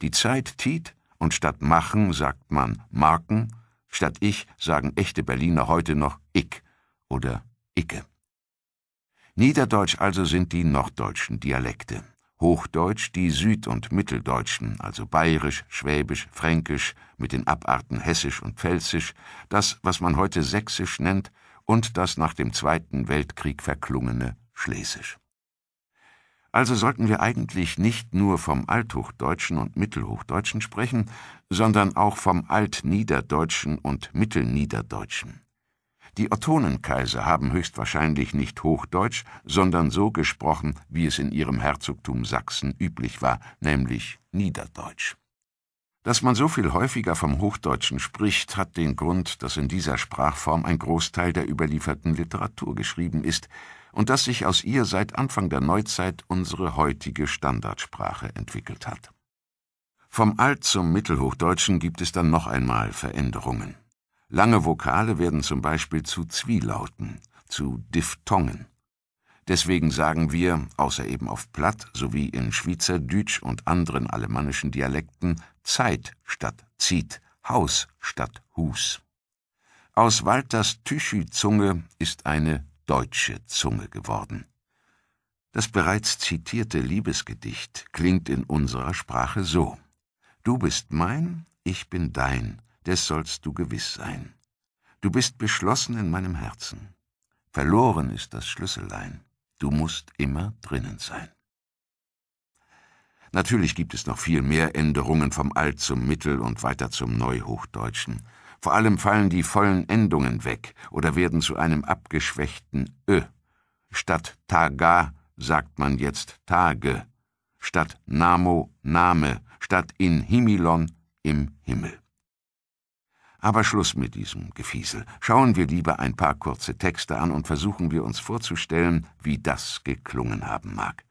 Die Zeit tiet und statt machen sagt man Marken, statt ich sagen echte Berliner heute noch Ick oder Icke. Niederdeutsch also sind die norddeutschen Dialekte, Hochdeutsch die süd- und mitteldeutschen, also bayerisch, schwäbisch, fränkisch, mit den Abarten hessisch und pfälzisch, das, was man heute sächsisch nennt, und das nach dem Zweiten Weltkrieg verklungene Schlesisch. Also sollten wir eigentlich nicht nur vom Althochdeutschen und Mittelhochdeutschen sprechen, sondern auch vom Altniederdeutschen und Mittelniederdeutschen. Die Ottonenkaiser haben höchstwahrscheinlich nicht Hochdeutsch, sondern so gesprochen, wie es in ihrem Herzogtum Sachsen üblich war, nämlich Niederdeutsch. Dass man so viel häufiger vom Hochdeutschen spricht, hat den Grund, dass in dieser Sprachform ein Großteil der überlieferten Literatur geschrieben ist und dass sich aus ihr seit Anfang der Neuzeit unsere heutige Standardsprache entwickelt hat. Vom Alt- zum Mittelhochdeutschen gibt es dann noch einmal Veränderungen. Lange Vokale werden zum Beispiel zu Zwielauten, zu Diphthongen. Deswegen sagen wir, außer eben auf Platt sowie in Schwyzerdütsch und anderen alemannischen Dialekten, Zeit statt Ziet, Haus statt Hus. Aus Walters Tüschü-Zunge ist eine deutsche Zunge geworden. Das bereits zitierte Liebesgedicht klingt in unserer Sprache so: Du bist mein, ich bin dein, des sollst du gewiss sein. Du bist beschlossen in meinem Herzen. Verloren ist das Schlüssellein. Du musst immer drinnen sein. Natürlich gibt es noch viel mehr Änderungen vom Alt zum Mittel und weiter zum Neuhochdeutschen. Vor allem fallen die vollen Endungen weg oder werden zu einem abgeschwächten Ö. Statt Taga sagt man jetzt Tage, statt Namo Name, statt in Himilon im Himmel. Aber Schluss mit diesem Gefiesel. Schauen wir lieber ein paar kurze Texte an und versuchen wir uns vorzustellen, wie das geklungen haben mag.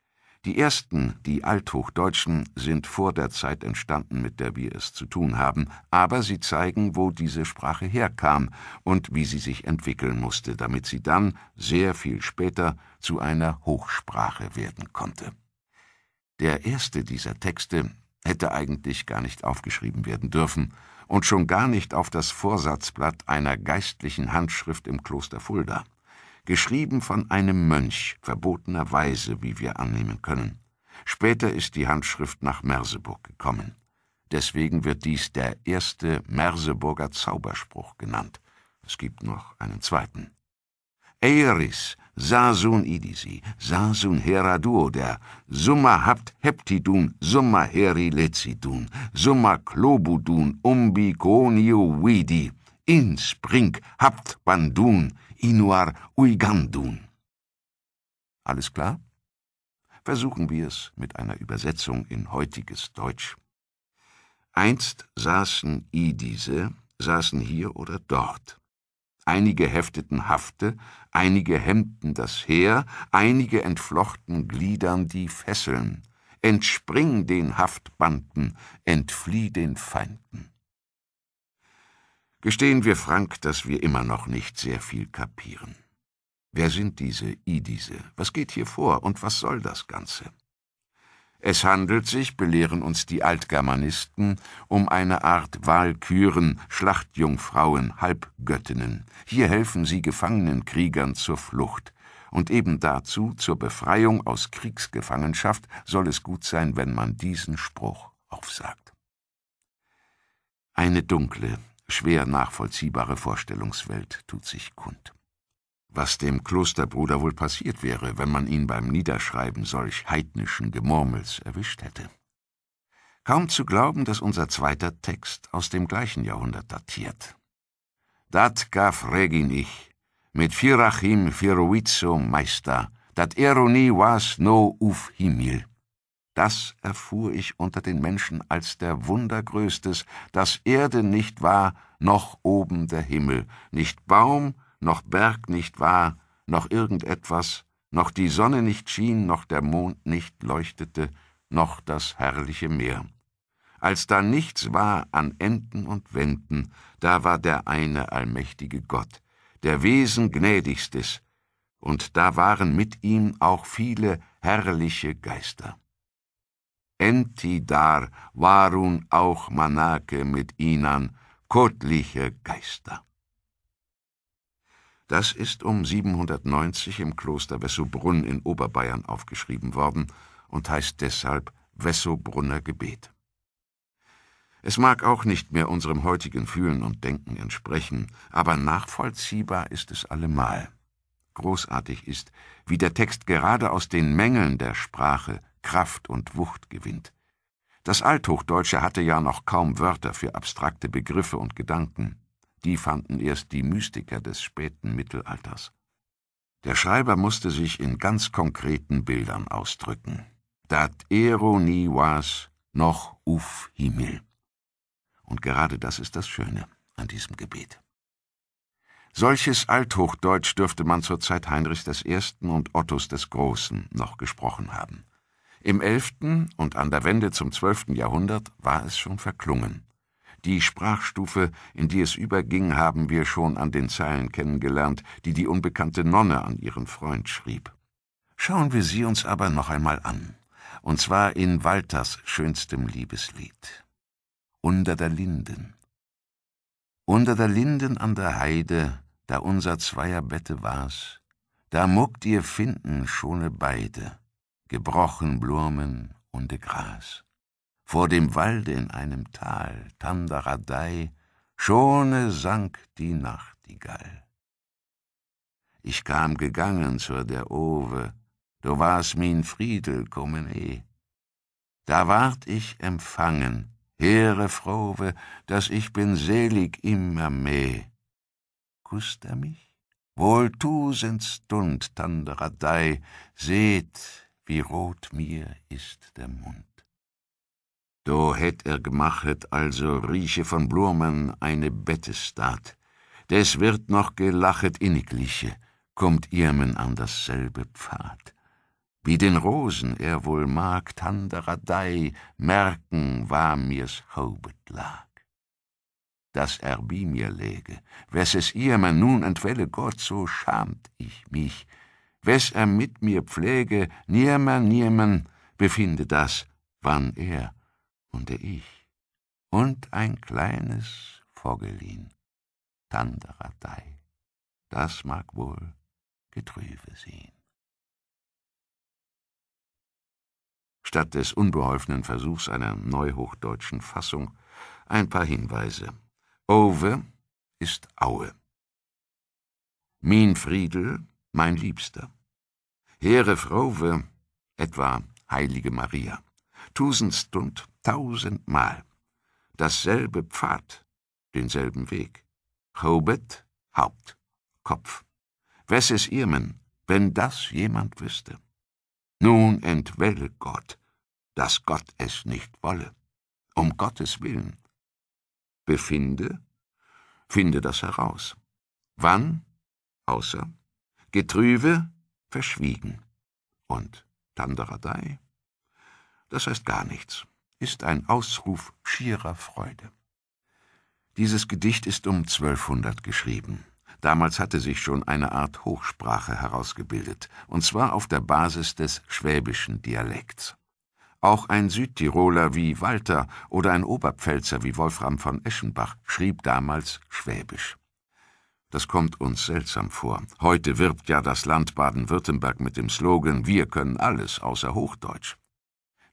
Die ersten, die Althochdeutschen, sind vor der Zeit entstanden, mit der wir es zu tun haben, aber sie zeigen, wo diese Sprache herkam und wie sie sich entwickeln musste, damit sie dann, sehr viel später, zu einer Hochsprache werden konnte. Der erste dieser Texte hätte eigentlich gar nicht aufgeschrieben werden dürfen, und schon gar nicht auf das Vorsatzblatt einer geistlichen Handschrift im Kloster Fulda, geschrieben von einem Mönch, verbotenerweise, wie wir annehmen können. Später ist die Handschrift nach Merseburg gekommen. Deswegen wird dies der erste Merseburger Zauberspruch genannt. Es gibt noch einen zweiten. Eiris Sasun idisi, sasun hera duoder, summa habt heptidun, summa heri lecidun, summa Klobudun, umbi conio vidi, inspring habt bandun, inuar uigandun. Alles klar? Versuchen wir es mit einer Übersetzung in heutiges Deutsch. Einst saßen Idise, saßen hier oder dort Einige hefteten Hafte, einige hemmten das Heer, einige entflochten Gliedern die Fesseln. Entspring den Haftbanden, entflieh den Feinden. Gestehen wir frank, dass wir immer noch nicht sehr viel kapieren. Wer sind diese Idise? Was geht hier vor und was soll das Ganze? Es handelt sich, belehren uns die Altgermanisten, um eine Art Walküren, Schlachtjungfrauen, Halbgöttinnen. Hier helfen sie gefangenen Kriegern zur Flucht. Und eben dazu, zur Befreiung aus Kriegsgefangenschaft, soll es gut sein, wenn man diesen Spruch aufsagt. Eine dunkle, schwer nachvollziehbare Vorstellungswelt tut sich kund was dem Klosterbruder wohl passiert wäre, wenn man ihn beim Niederschreiben solch heidnischen Gemurmels erwischt hätte. Kaum zu glauben, dass unser zweiter Text aus dem gleichen Jahrhundert datiert. Dat gaf Regin ich, mit Firachim Firoizo Meister, dat Eroni was no uf Himmel. Das erfuhr ich unter den Menschen als der Wundergrößtes, dass Erde nicht war, noch oben der Himmel, nicht Baum, noch Berg nicht war, noch irgendetwas, noch die Sonne nicht schien, noch der Mond nicht leuchtete, noch das herrliche Meer. Als da nichts war an Enden und Wänden, da war der eine allmächtige Gott, der Wesen gnädigstes, und da waren mit ihm auch viele herrliche Geister. Entidar warun auch Manake mit ihnen, göttliche Geister. Das ist um 790 im Kloster Wessobrunn in Oberbayern aufgeschrieben worden und heißt deshalb Wessobrunner Gebet. Es mag auch nicht mehr unserem heutigen Fühlen und Denken entsprechen, aber nachvollziehbar ist es allemal. Großartig ist, wie der Text gerade aus den Mängeln der Sprache Kraft und Wucht gewinnt. Das Althochdeutsche hatte ja noch kaum Wörter für abstrakte Begriffe und Gedanken. Die fanden erst die Mystiker des späten Mittelalters. Der Schreiber musste sich in ganz konkreten Bildern ausdrücken. Dat ero ni was, noch uf himil. Und gerade das ist das Schöne an diesem Gebet. Solches Althochdeutsch dürfte man zur Zeit Heinrichs I. und Ottos des Großen noch gesprochen haben. Im 11. und an der Wende zum 12. Jahrhundert war es schon verklungen. Die Sprachstufe, in die es überging, haben wir schon an den Zeilen kennengelernt, die die unbekannte Nonne an ihren Freund schrieb. Schauen wir sie uns aber noch einmal an, und zwar in Walters schönstem Liebeslied. Unter der Linden. Unter der Linden an der Heide, da unser zweier Bette war's, da muckt ihr finden schone beide, gebrochen Blumen und Gras vor dem Walde in einem Tal, Tandaradei, schone sank die Nachtigall. Ich kam gegangen zur der Owe, du warst min Friedel kommen eh. Da ward ich empfangen, Heere Frowe, dass ich bin selig immer meh. Kusst er mich? Wohl Wohltusend Stund, Tandaradei, seht, wie rot mir ist der Mund. Do hätt er gemachet also rieche von Blumen eine Bettestat. Des wird noch gelachet innigliche, kommt Irmen an dasselbe Pfad. Wie den Rosen er wohl mag, Tanderadei, merken, war mir's Haubet lag. Dass er bi mir läge, wes es Irmen nun entwelle Gott, so schamt ich mich. Wes er mit mir pflege, niemen, niemen, befinde das, wann er und ich und ein kleines Vogelin. Tanderatei, das mag wohl Getrübe sehen. Statt des unbeholfenen Versuchs einer neuhochdeutschen Fassung ein paar Hinweise. Owe ist Aue. Minfriedel, mein Liebster. Here Frowe, etwa Heilige Maria. Tusendstund, tausendmal. Dasselbe Pfad, denselben Weg. Hobet, Haupt, Kopf. Wes ist Irmen, wenn das jemand wüsste? Nun entwelle Gott, dass Gott es nicht wolle. Um Gottes Willen. Befinde, finde das heraus. Wann? Außer Getrübe, verschwiegen. Und Tandaradei? Das heißt gar nichts ist ein Ausruf schierer Freude. Dieses Gedicht ist um 1200 geschrieben. Damals hatte sich schon eine Art Hochsprache herausgebildet, und zwar auf der Basis des schwäbischen Dialekts. Auch ein Südtiroler wie Walter oder ein Oberpfälzer wie Wolfram von Eschenbach schrieb damals Schwäbisch. Das kommt uns seltsam vor. Heute wirbt ja das Land Baden-Württemberg mit dem Slogan Wir können alles außer Hochdeutsch.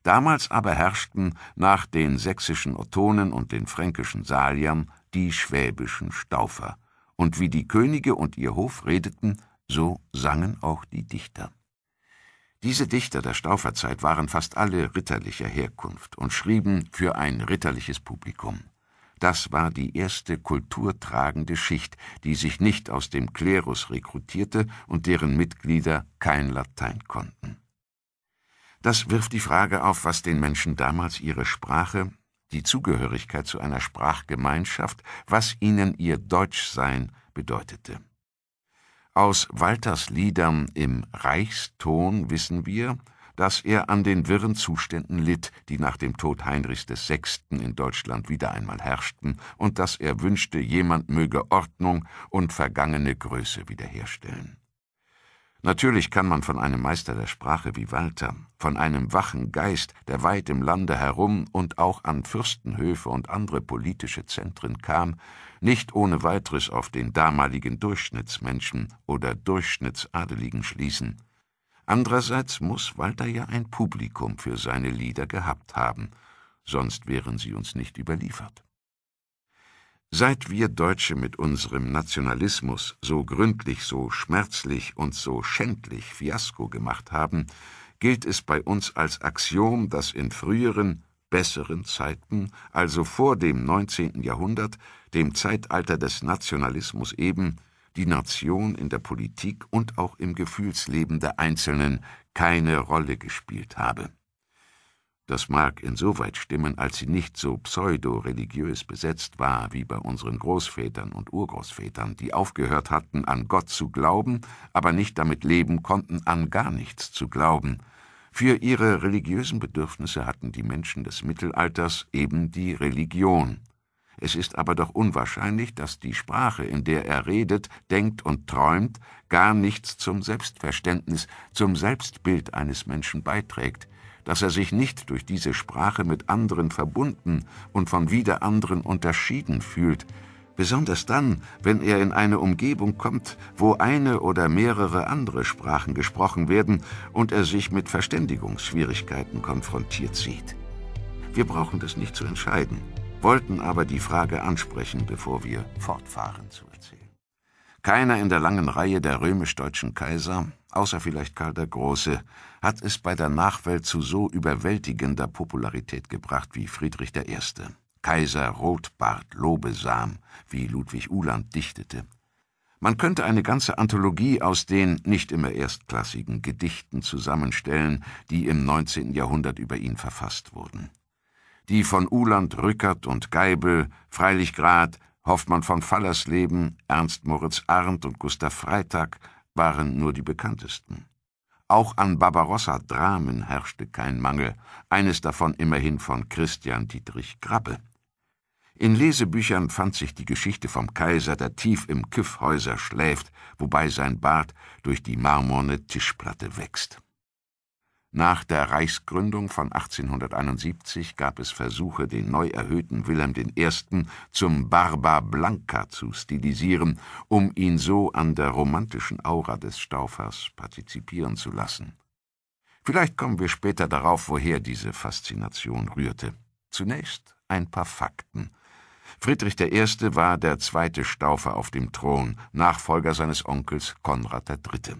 Damals aber herrschten nach den sächsischen Ottonen und den fränkischen Saliern die schwäbischen Staufer. Und wie die Könige und ihr Hof redeten, so sangen auch die Dichter. Diese Dichter der Stauferzeit waren fast alle ritterlicher Herkunft und schrieben für ein ritterliches Publikum. Das war die erste kulturtragende Schicht, die sich nicht aus dem Klerus rekrutierte und deren Mitglieder kein Latein konnten. Das wirft die Frage auf, was den Menschen damals ihre Sprache, die Zugehörigkeit zu einer Sprachgemeinschaft, was ihnen ihr Deutschsein bedeutete. Aus Walters Liedern im Reichston wissen wir, dass er an den wirren Zuständen litt, die nach dem Tod Heinrichs VI. in Deutschland wieder einmal herrschten, und dass er wünschte, jemand möge Ordnung und vergangene Größe wiederherstellen. Natürlich kann man von einem Meister der Sprache wie Walter, von einem wachen Geist, der weit im Lande herum und auch an Fürstenhöfe und andere politische Zentren kam, nicht ohne weiteres auf den damaligen Durchschnittsmenschen oder Durchschnittsadeligen schließen. Andererseits muss Walter ja ein Publikum für seine Lieder gehabt haben, sonst wären sie uns nicht überliefert. Seit wir Deutsche mit unserem Nationalismus so gründlich, so schmerzlich und so schändlich Fiasko gemacht haben, gilt es bei uns als Axiom, dass in früheren, besseren Zeiten, also vor dem 19. Jahrhundert, dem Zeitalter des Nationalismus eben, die Nation in der Politik und auch im Gefühlsleben der Einzelnen keine Rolle gespielt habe. Das mag insoweit stimmen, als sie nicht so pseudo-religiös besetzt war wie bei unseren Großvätern und Urgroßvätern, die aufgehört hatten, an Gott zu glauben, aber nicht damit leben konnten, an gar nichts zu glauben. Für ihre religiösen Bedürfnisse hatten die Menschen des Mittelalters eben die Religion. Es ist aber doch unwahrscheinlich, dass die Sprache, in der er redet, denkt und träumt, gar nichts zum Selbstverständnis, zum Selbstbild eines Menschen beiträgt, dass er sich nicht durch diese Sprache mit anderen verbunden und von wieder anderen unterschieden fühlt, besonders dann, wenn er in eine Umgebung kommt, wo eine oder mehrere andere Sprachen gesprochen werden und er sich mit Verständigungsschwierigkeiten konfrontiert sieht. Wir brauchen das nicht zu entscheiden, wollten aber die Frage ansprechen, bevor wir fortfahren zu erzählen. Keiner in der langen Reihe der römisch-deutschen Kaiser, außer vielleicht Karl der Große, hat es bei der Nachwelt zu so überwältigender Popularität gebracht wie Friedrich I., Kaiser Rotbart lobesam, wie Ludwig Uhland dichtete. Man könnte eine ganze Anthologie aus den nicht immer erstklassigen Gedichten zusammenstellen, die im 19. Jahrhundert über ihn verfasst wurden. Die von Uhland, Rückert und Geibel, Freilichgrad, Hoffmann von Fallersleben, Ernst Moritz Arndt und Gustav Freitag waren nur die bekanntesten. Auch an Barbarossa-Dramen herrschte kein Mangel, eines davon immerhin von Christian Dietrich Grabbe. In Lesebüchern fand sich die Geschichte vom Kaiser, der tief im Kiffhäuser schläft, wobei sein Bart durch die marmorne Tischplatte wächst. Nach der Reichsgründung von 1871 gab es Versuche, den neu erhöhten Wilhelm I. zum Barba Blanca zu stilisieren, um ihn so an der romantischen Aura des Staufers partizipieren zu lassen. Vielleicht kommen wir später darauf, woher diese Faszination rührte. Zunächst ein paar Fakten. Friedrich I. war der zweite Staufer auf dem Thron, Nachfolger seines Onkels Konrad III.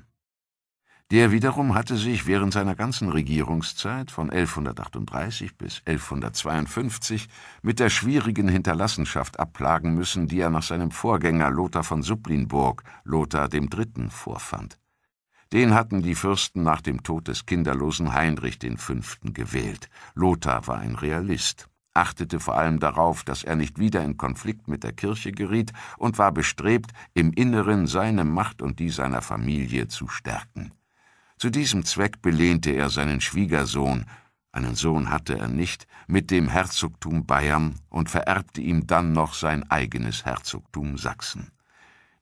Der wiederum hatte sich während seiner ganzen Regierungszeit von 1138 bis 1152 mit der schwierigen Hinterlassenschaft abplagen müssen, die er nach seinem Vorgänger Lothar von Sublinburg, Lothar dem Dritten, vorfand. Den hatten die Fürsten nach dem Tod des kinderlosen Heinrich den Fünften gewählt. Lothar war ein Realist, achtete vor allem darauf, dass er nicht wieder in Konflikt mit der Kirche geriet und war bestrebt, im Inneren seine Macht und die seiner Familie zu stärken. Zu diesem Zweck belehnte er seinen Schwiegersohn, einen Sohn hatte er nicht, mit dem Herzogtum Bayern und vererbte ihm dann noch sein eigenes Herzogtum Sachsen.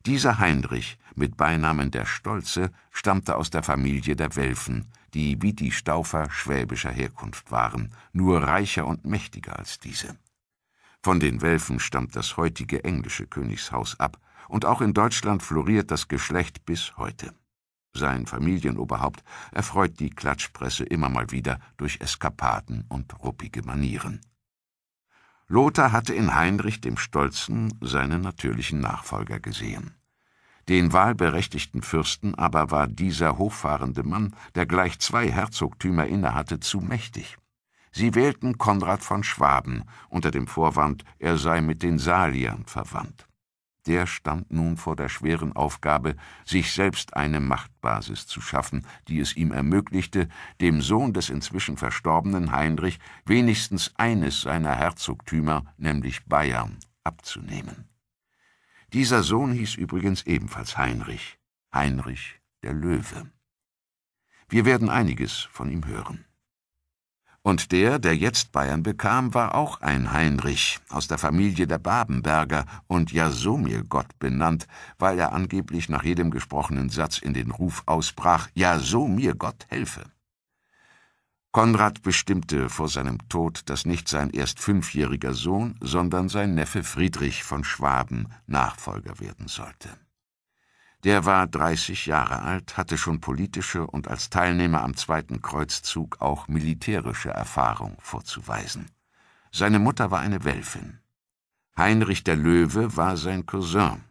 Dieser Heinrich, mit Beinamen der Stolze, stammte aus der Familie der Welfen, die wie die Staufer schwäbischer Herkunft waren, nur reicher und mächtiger als diese. Von den Welfen stammt das heutige englische Königshaus ab, und auch in Deutschland floriert das Geschlecht bis heute. Sein Familienoberhaupt erfreut die Klatschpresse immer mal wieder durch Eskapaden und ruppige Manieren. Lothar hatte in Heinrich dem Stolzen seinen natürlichen Nachfolger gesehen. Den wahlberechtigten Fürsten aber war dieser hochfahrende Mann, der gleich zwei Herzogtümer innehatte, zu mächtig. Sie wählten Konrad von Schwaben unter dem Vorwand, er sei mit den Saliern verwandt der stand nun vor der schweren Aufgabe, sich selbst eine Machtbasis zu schaffen, die es ihm ermöglichte, dem Sohn des inzwischen verstorbenen Heinrich wenigstens eines seiner Herzogtümer, nämlich Bayern, abzunehmen. Dieser Sohn hieß übrigens ebenfalls Heinrich, Heinrich der Löwe. Wir werden einiges von ihm hören. Und der, der jetzt Bayern bekam, war auch ein Heinrich, aus der Familie der Babenberger und Gott benannt, weil er angeblich nach jedem gesprochenen Satz in den Ruf ausbrach, Gott helfe. Konrad bestimmte vor seinem Tod, dass nicht sein erst fünfjähriger Sohn, sondern sein Neffe Friedrich von Schwaben Nachfolger werden sollte. Der war 30 Jahre alt, hatte schon politische und als Teilnehmer am Zweiten Kreuzzug auch militärische Erfahrung vorzuweisen. Seine Mutter war eine Welfin. Heinrich der Löwe war sein Cousin.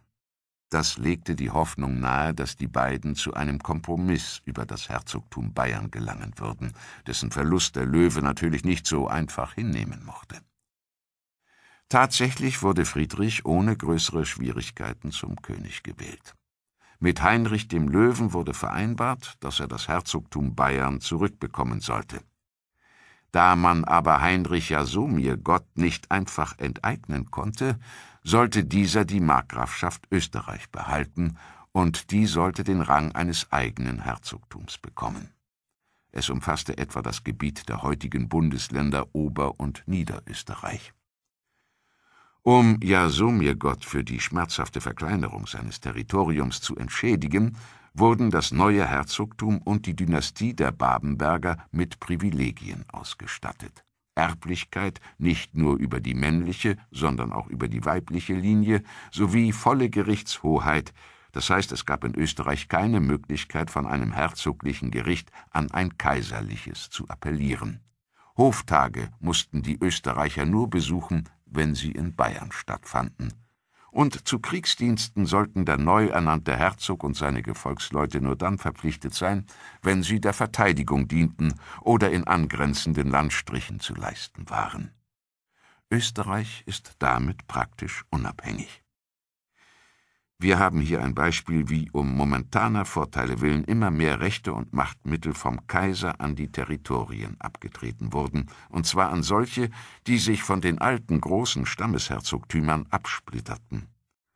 Das legte die Hoffnung nahe, dass die beiden zu einem Kompromiss über das Herzogtum Bayern gelangen würden, dessen Verlust der Löwe natürlich nicht so einfach hinnehmen mochte. Tatsächlich wurde Friedrich ohne größere Schwierigkeiten zum König gewählt. Mit Heinrich dem Löwen wurde vereinbart, dass er das Herzogtum Bayern zurückbekommen sollte. Da man aber Heinrich Jasomir Gott nicht einfach enteignen konnte, sollte dieser die Markgrafschaft Österreich behalten, und die sollte den Rang eines eigenen Herzogtums bekommen. Es umfasste etwa das Gebiet der heutigen Bundesländer Ober- und Niederösterreich um ja so mir Gott für die schmerzhafte Verkleinerung seines Territoriums zu entschädigen, wurden das neue Herzogtum und die Dynastie der Babenberger mit Privilegien ausgestattet. Erblichkeit nicht nur über die männliche, sondern auch über die weibliche Linie, sowie volle Gerichtshoheit, das heißt, es gab in Österreich keine Möglichkeit, von einem herzoglichen Gericht an ein kaiserliches zu appellieren. Hoftage mussten die Österreicher nur besuchen, wenn sie in Bayern stattfanden. Und zu Kriegsdiensten sollten der neu ernannte Herzog und seine Gefolgsleute nur dann verpflichtet sein, wenn sie der Verteidigung dienten oder in angrenzenden Landstrichen zu leisten waren. Österreich ist damit praktisch unabhängig. Wir haben hier ein Beispiel, wie um momentaner Vorteile willen immer mehr Rechte und Machtmittel vom Kaiser an die Territorien abgetreten wurden, und zwar an solche, die sich von den alten großen Stammesherzogtümern absplitterten.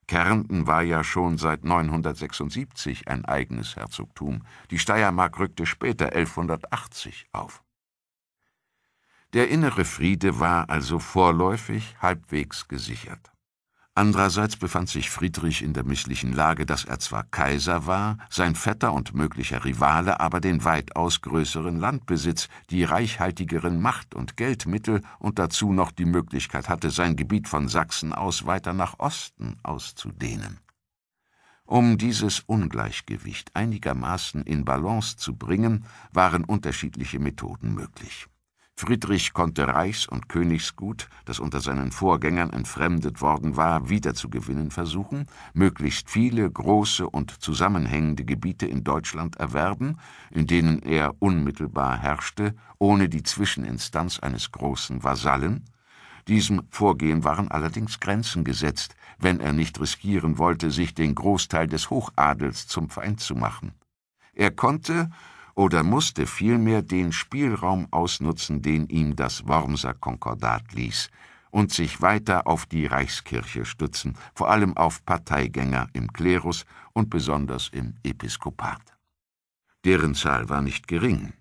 Kärnten war ja schon seit 976 ein eigenes Herzogtum, die Steiermark rückte später 1180 auf. Der innere Friede war also vorläufig halbwegs gesichert. Andererseits befand sich Friedrich in der misslichen Lage, dass er zwar Kaiser war, sein Vetter und möglicher Rivale aber den weitaus größeren Landbesitz, die reichhaltigeren Macht- und Geldmittel und dazu noch die Möglichkeit hatte, sein Gebiet von Sachsen aus weiter nach Osten auszudehnen. Um dieses Ungleichgewicht einigermaßen in Balance zu bringen, waren unterschiedliche Methoden möglich. Friedrich konnte Reichs- und Königsgut, das unter seinen Vorgängern entfremdet worden war, wiederzugewinnen versuchen, möglichst viele große und zusammenhängende Gebiete in Deutschland erwerben, in denen er unmittelbar herrschte, ohne die Zwischeninstanz eines großen Vasallen? Diesem Vorgehen waren allerdings Grenzen gesetzt, wenn er nicht riskieren wollte, sich den Großteil des Hochadels zum Feind zu machen. Er konnte, oder musste vielmehr den Spielraum ausnutzen, den ihm das Wormser Konkordat ließ, und sich weiter auf die Reichskirche stützen, vor allem auf Parteigänger im Klerus und besonders im Episkopat. Deren Zahl war nicht gering.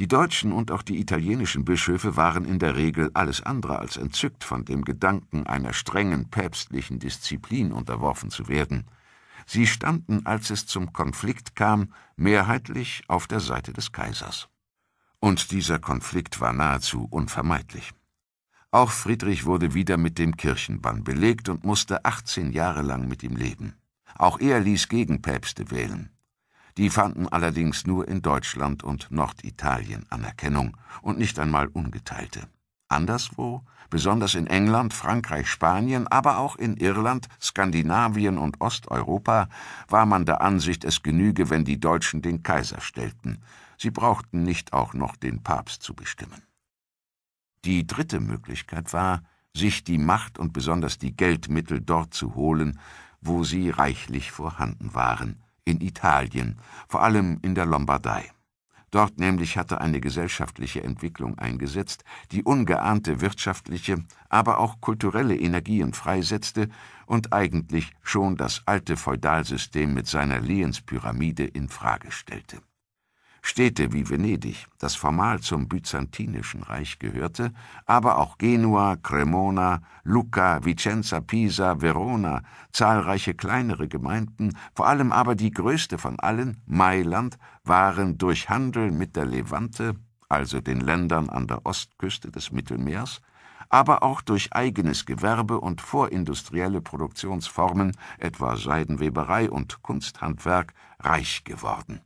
Die deutschen und auch die italienischen Bischöfe waren in der Regel alles andere als entzückt von dem Gedanken, einer strengen päpstlichen Disziplin unterworfen zu werden – Sie standen, als es zum Konflikt kam, mehrheitlich auf der Seite des Kaisers. Und dieser Konflikt war nahezu unvermeidlich. Auch Friedrich wurde wieder mit dem Kirchenbann belegt und musste 18 Jahre lang mit ihm leben. Auch er ließ Gegenpäpste wählen. Die fanden allerdings nur in Deutschland und Norditalien Anerkennung und nicht einmal ungeteilte. Anderswo, besonders in England, Frankreich, Spanien, aber auch in Irland, Skandinavien und Osteuropa, war man der Ansicht, es genüge, wenn die Deutschen den Kaiser stellten. Sie brauchten nicht auch noch den Papst zu bestimmen. Die dritte Möglichkeit war, sich die Macht und besonders die Geldmittel dort zu holen, wo sie reichlich vorhanden waren, in Italien, vor allem in der Lombardei. Dort nämlich hatte eine gesellschaftliche Entwicklung eingesetzt, die ungeahnte wirtschaftliche, aber auch kulturelle Energien freisetzte und eigentlich schon das alte Feudalsystem mit seiner Lehenspyramide in Frage stellte Städte wie Venedig, das formal zum Byzantinischen Reich gehörte, aber auch Genua, Cremona, Lucca, Vicenza, Pisa, Verona, zahlreiche kleinere Gemeinden, vor allem aber die größte von allen, Mailand, waren durch Handel mit der Levante, also den Ländern an der Ostküste des Mittelmeers, aber auch durch eigenes Gewerbe und vorindustrielle Produktionsformen, etwa Seidenweberei und Kunsthandwerk, reich geworden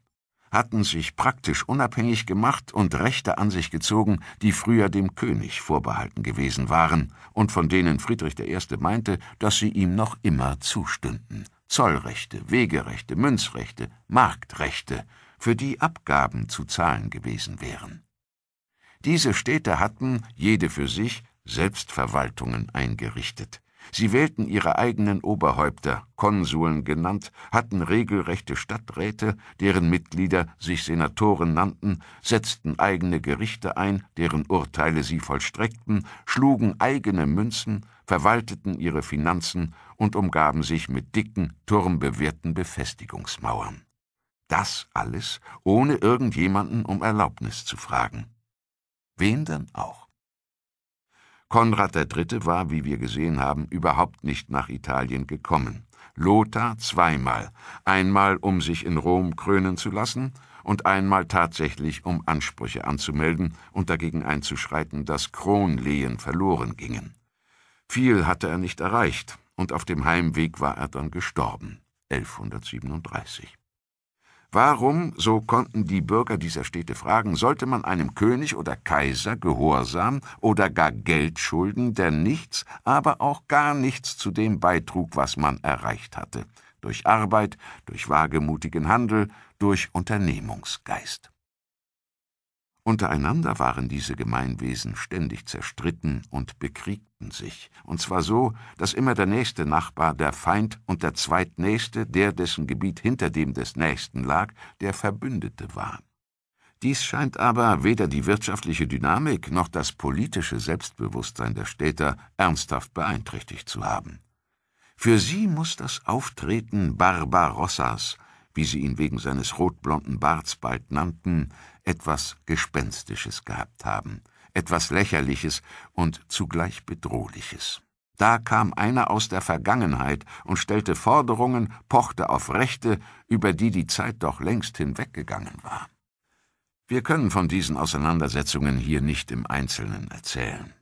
hatten sich praktisch unabhängig gemacht und Rechte an sich gezogen, die früher dem König vorbehalten gewesen waren und von denen Friedrich I. meinte, dass sie ihm noch immer zustünden. Zollrechte, Wegerechte, Münzrechte, Marktrechte, für die Abgaben zu zahlen gewesen wären. Diese Städte hatten, jede für sich, Selbstverwaltungen eingerichtet. Sie wählten ihre eigenen Oberhäupter, Konsuln genannt, hatten regelrechte Stadträte, deren Mitglieder sich Senatoren nannten, setzten eigene Gerichte ein, deren Urteile sie vollstreckten, schlugen eigene Münzen, verwalteten ihre Finanzen und umgaben sich mit dicken, turmbewehrten Befestigungsmauern. Das alles, ohne irgendjemanden um Erlaubnis zu fragen. Wen denn auch? Konrad III. war, wie wir gesehen haben, überhaupt nicht nach Italien gekommen. Lothar zweimal, einmal um sich in Rom krönen zu lassen und einmal tatsächlich um Ansprüche anzumelden und dagegen einzuschreiten, dass Kronlehen verloren gingen. Viel hatte er nicht erreicht, und auf dem Heimweg war er dann gestorben, 1137. Warum, so konnten die Bürger dieser Städte fragen, sollte man einem König oder Kaiser Gehorsam oder gar Geld schulden, der nichts, aber auch gar nichts zu dem beitrug, was man erreicht hatte, durch Arbeit, durch wagemutigen Handel, durch Unternehmungsgeist? Untereinander waren diese Gemeinwesen ständig zerstritten und bekriegten sich, und zwar so, dass immer der nächste Nachbar der Feind und der zweitnächste, der dessen Gebiet hinter dem des nächsten lag, der Verbündete war. Dies scheint aber weder die wirtschaftliche Dynamik noch das politische Selbstbewusstsein der Städter ernsthaft beeinträchtigt zu haben. Für sie muss das Auftreten Barbarossas wie sie ihn wegen seines rotblonden Barts bald nannten, etwas Gespenstisches gehabt haben, etwas Lächerliches und zugleich Bedrohliches. Da kam einer aus der Vergangenheit und stellte Forderungen, pochte auf Rechte, über die die Zeit doch längst hinweggegangen war. Wir können von diesen Auseinandersetzungen hier nicht im Einzelnen erzählen.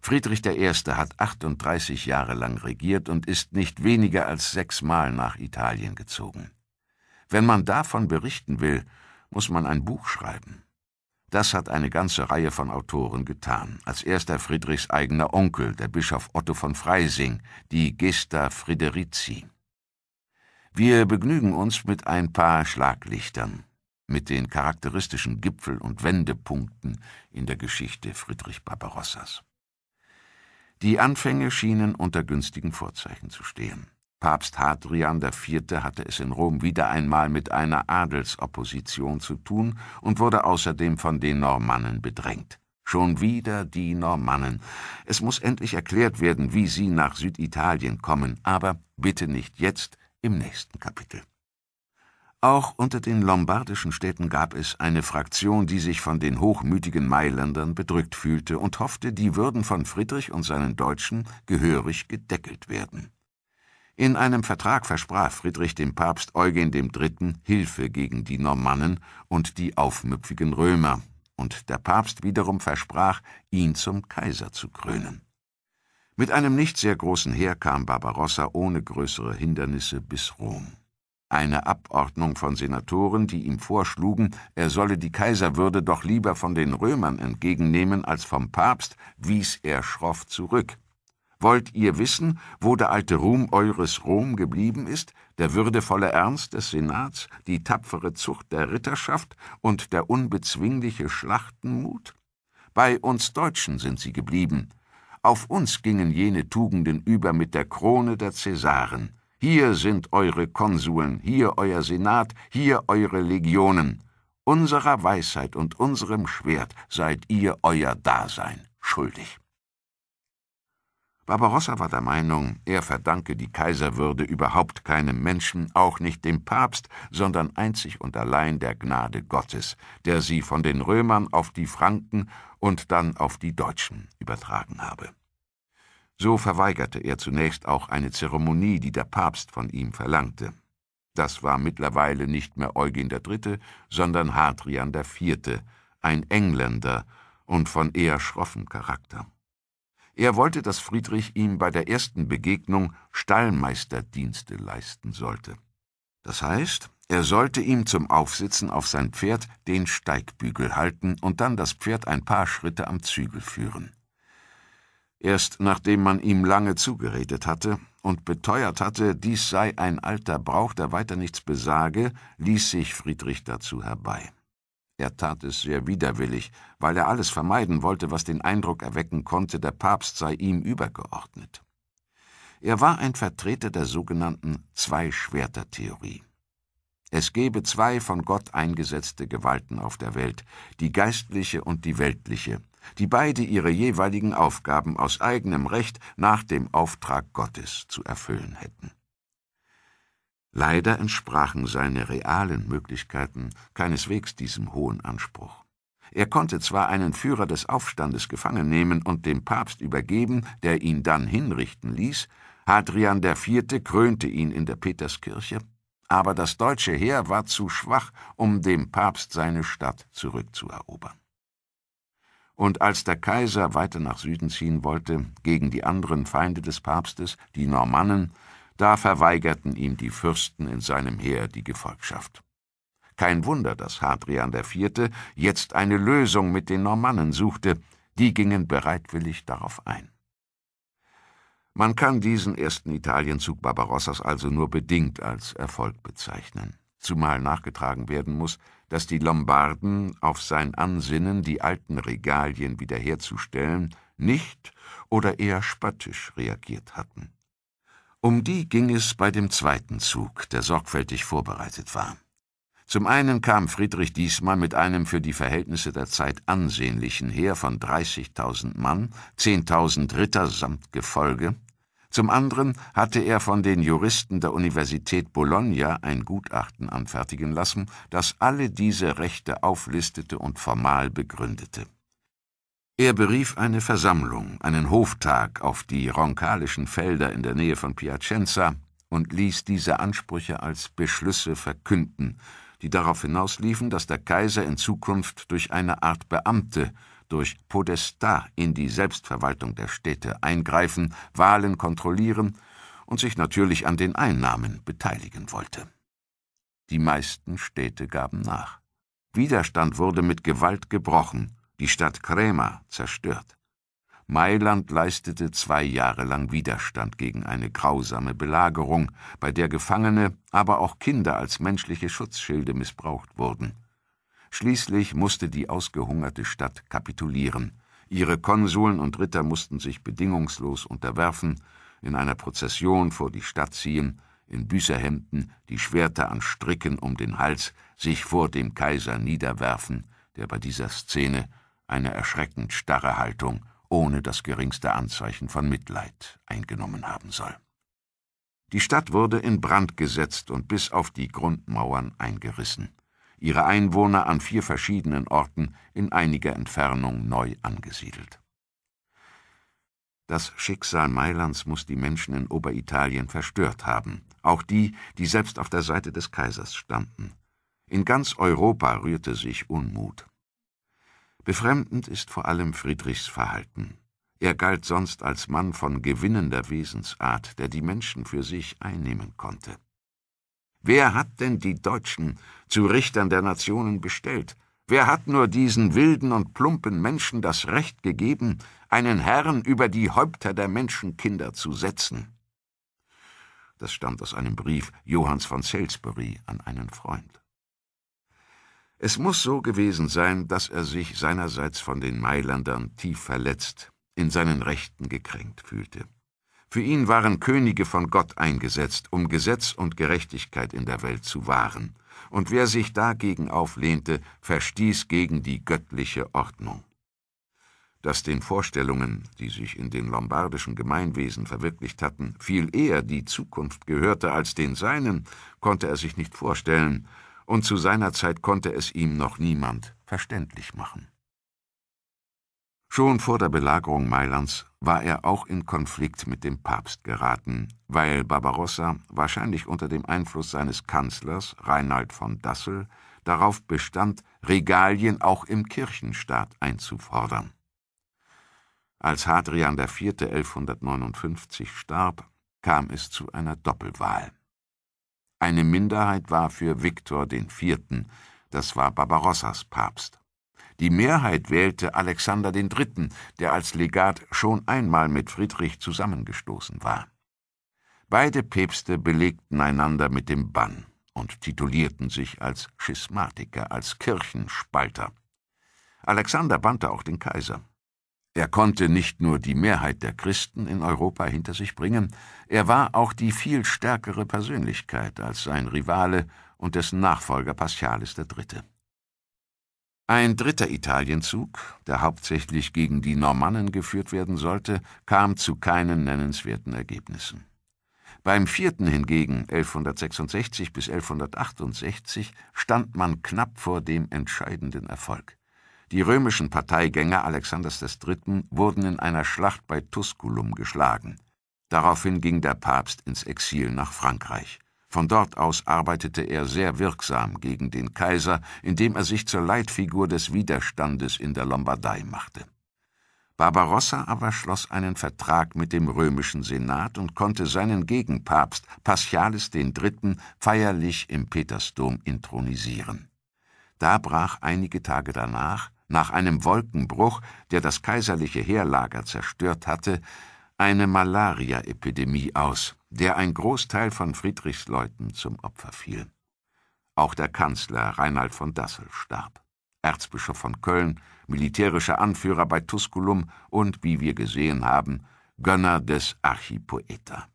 Friedrich I. hat 38 Jahre lang regiert und ist nicht weniger als sechsmal nach Italien gezogen. Wenn man davon berichten will, muss man ein Buch schreiben. Das hat eine ganze Reihe von Autoren getan. Als erster Friedrichs eigener Onkel, der Bischof Otto von Freising, die Gesta Friderici. Wir begnügen uns mit ein paar Schlaglichtern, mit den charakteristischen Gipfel- und Wendepunkten in der Geschichte Friedrich Barbarossas. Die Anfänge schienen unter günstigen Vorzeichen zu stehen. Papst Hadrian IV. hatte es in Rom wieder einmal mit einer Adelsopposition zu tun und wurde außerdem von den Normannen bedrängt. Schon wieder die Normannen. Es muss endlich erklärt werden, wie sie nach Süditalien kommen, aber bitte nicht jetzt, im nächsten Kapitel. Auch unter den lombardischen Städten gab es eine Fraktion, die sich von den hochmütigen Mailändern bedrückt fühlte und hoffte, die würden von Friedrich und seinen Deutschen gehörig gedeckelt werden. In einem Vertrag versprach Friedrich dem Papst Eugen III. Hilfe gegen die Normannen und die aufmüpfigen Römer, und der Papst wiederum versprach, ihn zum Kaiser zu krönen. Mit einem nicht sehr großen Heer kam Barbarossa ohne größere Hindernisse bis Rom. Eine Abordnung von Senatoren, die ihm vorschlugen, er solle die Kaiserwürde doch lieber von den Römern entgegennehmen als vom Papst, wies er schroff zurück. Wollt ihr wissen, wo der alte Ruhm eures Rom geblieben ist, der würdevolle Ernst des Senats, die tapfere Zucht der Ritterschaft und der unbezwingliche Schlachtenmut? Bei uns Deutschen sind sie geblieben. Auf uns gingen jene Tugenden über mit der Krone der Cäsaren. Hier sind eure Konsuln, hier euer Senat, hier eure Legionen. Unserer Weisheit und unserem Schwert seid ihr euer Dasein schuldig. Barbarossa war der Meinung, er verdanke die Kaiserwürde überhaupt keinem Menschen, auch nicht dem Papst, sondern einzig und allein der Gnade Gottes, der sie von den Römern auf die Franken und dann auf die Deutschen übertragen habe. So verweigerte er zunächst auch eine Zeremonie, die der Papst von ihm verlangte. Das war mittlerweile nicht mehr Eugen III., sondern Hadrian IV., ein Engländer und von eher schroffem Charakter. Er wollte, dass Friedrich ihm bei der ersten Begegnung Stallmeisterdienste leisten sollte. Das heißt, er sollte ihm zum Aufsitzen auf sein Pferd den Steigbügel halten und dann das Pferd ein paar Schritte am Zügel führen. Erst nachdem man ihm lange zugeredet hatte und beteuert hatte, dies sei ein alter Brauch, der weiter nichts besage, ließ sich Friedrich dazu herbei. Er tat es sehr widerwillig, weil er alles vermeiden wollte, was den Eindruck erwecken konnte, der Papst sei ihm übergeordnet. Er war ein Vertreter der sogenannten Zwei-Schwerter-Theorie. Es gebe zwei von Gott eingesetzte Gewalten auf der Welt, die geistliche und die weltliche, die beide ihre jeweiligen Aufgaben aus eigenem Recht nach dem Auftrag Gottes zu erfüllen hätten. Leider entsprachen seine realen Möglichkeiten keineswegs diesem hohen Anspruch. Er konnte zwar einen Führer des Aufstandes gefangen nehmen und dem Papst übergeben, der ihn dann hinrichten ließ, Hadrian IV. krönte ihn in der Peterskirche, aber das deutsche Heer war zu schwach, um dem Papst seine Stadt zurückzuerobern. Und als der Kaiser weiter nach Süden ziehen wollte, gegen die anderen Feinde des Papstes, die Normannen, da verweigerten ihm die Fürsten in seinem Heer die Gefolgschaft. Kein Wunder, dass Hadrian IV. jetzt eine Lösung mit den Normannen suchte, die gingen bereitwillig darauf ein. Man kann diesen ersten Italienzug Barbarossas also nur bedingt als Erfolg bezeichnen, zumal nachgetragen werden muss, dass die Lombarden auf sein Ansinnen, die alten Regalien wiederherzustellen, nicht oder eher spöttisch reagiert hatten. Um die ging es bei dem zweiten Zug, der sorgfältig vorbereitet war. Zum einen kam Friedrich diesmal mit einem für die Verhältnisse der Zeit ansehnlichen Heer von 30.000 Mann, 10.000 Ritter samt Gefolge. Zum anderen hatte er von den Juristen der Universität Bologna ein Gutachten anfertigen lassen, das alle diese Rechte auflistete und formal begründete. Er berief eine Versammlung, einen Hoftag auf die ronkalischen Felder in der Nähe von Piacenza und ließ diese Ansprüche als Beschlüsse verkünden, die darauf hinausliefen, dass der Kaiser in Zukunft durch eine Art Beamte, durch Podesta in die Selbstverwaltung der Städte eingreifen, Wahlen kontrollieren und sich natürlich an den Einnahmen beteiligen wollte. Die meisten Städte gaben nach. Widerstand wurde mit Gewalt gebrochen, die Stadt Krämer zerstört. Mailand leistete zwei Jahre lang Widerstand gegen eine grausame Belagerung, bei der Gefangene, aber auch Kinder als menschliche Schutzschilde missbraucht wurden. Schließlich musste die ausgehungerte Stadt kapitulieren. Ihre Konsuln und Ritter mussten sich bedingungslos unterwerfen, in einer Prozession vor die Stadt ziehen, in Büßerhemden, die Schwerter an Stricken um den Hals, sich vor dem Kaiser niederwerfen, der bei dieser Szene eine erschreckend starre Haltung, ohne das geringste Anzeichen von Mitleid eingenommen haben soll. Die Stadt wurde in Brand gesetzt und bis auf die Grundmauern eingerissen, ihre Einwohner an vier verschiedenen Orten in einiger Entfernung neu angesiedelt. Das Schicksal Mailands muss die Menschen in Oberitalien verstört haben, auch die, die selbst auf der Seite des Kaisers standen. In ganz Europa rührte sich Unmut. Befremdend ist vor allem Friedrichs Verhalten. Er galt sonst als Mann von gewinnender Wesensart, der die Menschen für sich einnehmen konnte. Wer hat denn die Deutschen zu Richtern der Nationen bestellt? Wer hat nur diesen wilden und plumpen Menschen das Recht gegeben, einen Herrn über die Häupter der Menschenkinder zu setzen? Das stammt aus einem Brief Johanns von Salisbury an einen Freund. Es muss so gewesen sein, dass er sich seinerseits von den Mailändern tief verletzt, in seinen Rechten gekränkt fühlte. Für ihn waren Könige von Gott eingesetzt, um Gesetz und Gerechtigkeit in der Welt zu wahren, und wer sich dagegen auflehnte, verstieß gegen die göttliche Ordnung. Dass den Vorstellungen, die sich in den lombardischen Gemeinwesen verwirklicht hatten, viel eher die Zukunft gehörte als den seinen, konnte er sich nicht vorstellen, und zu seiner Zeit konnte es ihm noch niemand verständlich machen. Schon vor der Belagerung Mailands war er auch in Konflikt mit dem Papst geraten, weil Barbarossa, wahrscheinlich unter dem Einfluss seines Kanzlers Reinhard von Dassel, darauf bestand, Regalien auch im Kirchenstaat einzufordern. Als Hadrian IV. 1159 starb, kam es zu einer Doppelwahl. Eine Minderheit war für Viktor IV., das war Barbarossas Papst. Die Mehrheit wählte Alexander III., der als Legat schon einmal mit Friedrich zusammengestoßen war. Beide Päpste belegten einander mit dem Bann und titulierten sich als Schismatiker, als Kirchenspalter. Alexander bannte auch den Kaiser. Er konnte nicht nur die Mehrheit der Christen in Europa hinter sich bringen, er war auch die viel stärkere Persönlichkeit als sein Rivale und dessen Nachfolger Paschalis III. Ein dritter Italienzug, der hauptsächlich gegen die Normannen geführt werden sollte, kam zu keinen nennenswerten Ergebnissen. Beim vierten hingegen, 1166 bis 1168, stand man knapp vor dem entscheidenden Erfolg. Die römischen Parteigänger Alexanders III. wurden in einer Schlacht bei Tusculum geschlagen. Daraufhin ging der Papst ins Exil nach Frankreich. Von dort aus arbeitete er sehr wirksam gegen den Kaiser, indem er sich zur Leitfigur des Widerstandes in der Lombardei machte. Barbarossa aber schloss einen Vertrag mit dem römischen Senat und konnte seinen Gegenpapst Paschalis III. feierlich im Petersdom intronisieren. Da brach einige Tage danach nach einem Wolkenbruch, der das kaiserliche Heerlager zerstört hatte, eine Malaria-Epidemie aus, der ein Großteil von Friedrichs Leuten zum Opfer fiel. Auch der Kanzler Reinhard von Dassel starb. Erzbischof von Köln, militärischer Anführer bei Tusculum und, wie wir gesehen haben, Gönner des Archipoeta.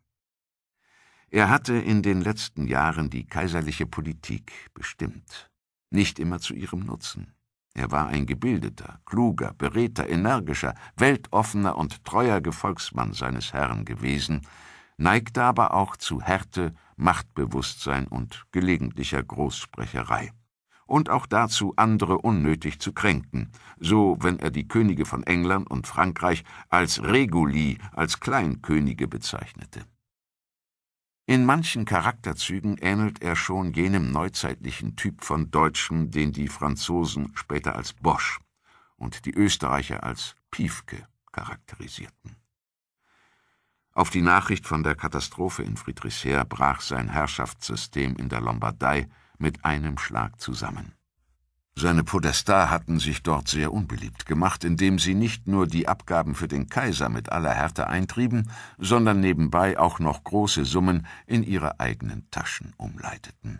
Er hatte in den letzten Jahren die kaiserliche Politik bestimmt, nicht immer zu ihrem Nutzen. Er war ein gebildeter, kluger, beredter, energischer, weltoffener und treuer Gefolgsmann seines Herrn gewesen, neigte aber auch zu Härte, Machtbewusstsein und gelegentlicher Großsprecherei. Und auch dazu, andere unnötig zu kränken, so wenn er die Könige von England und Frankreich als Reguli, als Kleinkönige bezeichnete. In manchen Charakterzügen ähnelt er schon jenem neuzeitlichen Typ von Deutschen, den die Franzosen später als Bosch und die Österreicher als Piefke charakterisierten. Auf die Nachricht von der Katastrophe in Friedrichsheer brach sein Herrschaftssystem in der Lombardei mit einem Schlag zusammen. Seine Podesta hatten sich dort sehr unbeliebt gemacht, indem sie nicht nur die Abgaben für den Kaiser mit aller Härte eintrieben, sondern nebenbei auch noch große Summen in ihre eigenen Taschen umleiteten.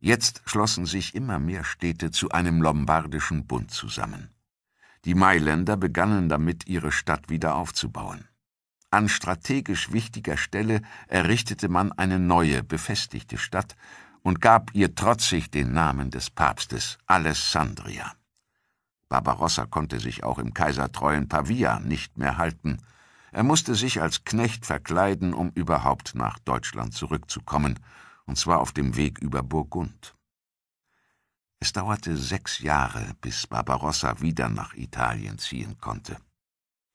Jetzt schlossen sich immer mehr Städte zu einem lombardischen Bund zusammen. Die Mailänder begannen damit, ihre Stadt wieder aufzubauen. An strategisch wichtiger Stelle errichtete man eine neue, befestigte Stadt, und gab ihr trotzig den Namen des Papstes, Alessandria. Barbarossa konnte sich auch im kaisertreuen Pavia nicht mehr halten. Er musste sich als Knecht verkleiden, um überhaupt nach Deutschland zurückzukommen, und zwar auf dem Weg über Burgund. Es dauerte sechs Jahre, bis Barbarossa wieder nach Italien ziehen konnte.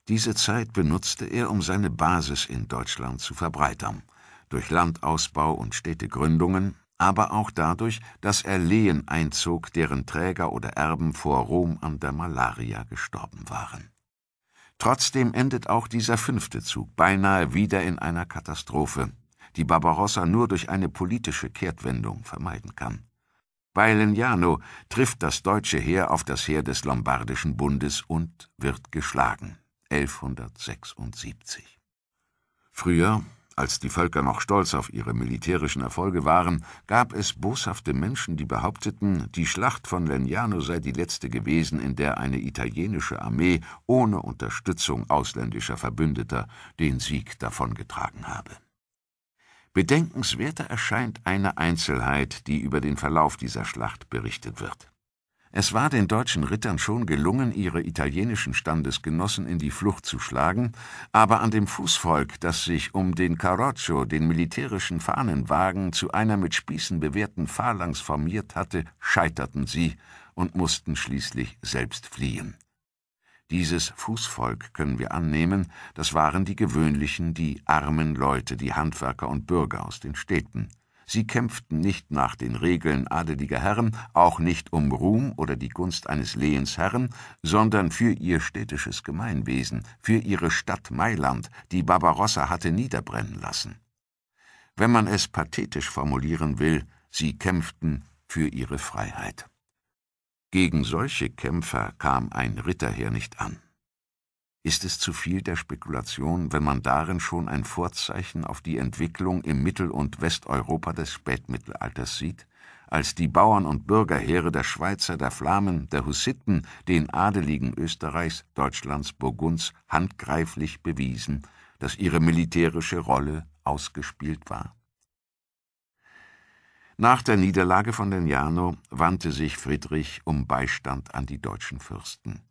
Diese Zeit benutzte er, um seine Basis in Deutschland zu verbreitern, durch Landausbau und Städtegründungen, aber auch dadurch, dass er Lehen einzog, deren Träger oder Erben vor Rom an der Malaria gestorben waren. Trotzdem endet auch dieser fünfte Zug beinahe wieder in einer Katastrophe, die Barbarossa nur durch eine politische Kehrtwendung vermeiden kann. Bei Legnano trifft das deutsche Heer auf das Heer des Lombardischen Bundes und wird geschlagen. 1176. Früher als die Völker noch stolz auf ihre militärischen Erfolge waren, gab es boshafte Menschen, die behaupteten, die Schlacht von Legnano sei die letzte gewesen, in der eine italienische Armee ohne Unterstützung ausländischer Verbündeter den Sieg davongetragen habe. Bedenkenswerter erscheint eine Einzelheit, die über den Verlauf dieser Schlacht berichtet wird. Es war den deutschen Rittern schon gelungen, ihre italienischen Standesgenossen in die Flucht zu schlagen, aber an dem Fußvolk, das sich um den Carroccio, den militärischen Fahnenwagen, zu einer mit Spießen bewehrten Phalanx formiert hatte, scheiterten sie und mussten schließlich selbst fliehen. Dieses Fußvolk, können wir annehmen, das waren die gewöhnlichen, die armen Leute, die Handwerker und Bürger aus den Städten. Sie kämpften nicht nach den Regeln adeliger Herren, auch nicht um Ruhm oder die Gunst eines Lehensherren, sondern für ihr städtisches Gemeinwesen, für ihre Stadt Mailand, die Barbarossa hatte niederbrennen lassen. Wenn man es pathetisch formulieren will, sie kämpften für ihre Freiheit. Gegen solche Kämpfer kam ein Ritterheer nicht an ist es zu viel der Spekulation, wenn man darin schon ein Vorzeichen auf die Entwicklung im Mittel- und Westeuropa des Spätmittelalters sieht? als die Bauern- und Bürgerheere der Schweizer, der Flamen, der Hussiten den Adeligen Österreichs, Deutschlands, Burgunds handgreiflich bewiesen, dass ihre militärische Rolle ausgespielt war. Nach der Niederlage von den Jano wandte sich Friedrich um Beistand an die deutschen Fürsten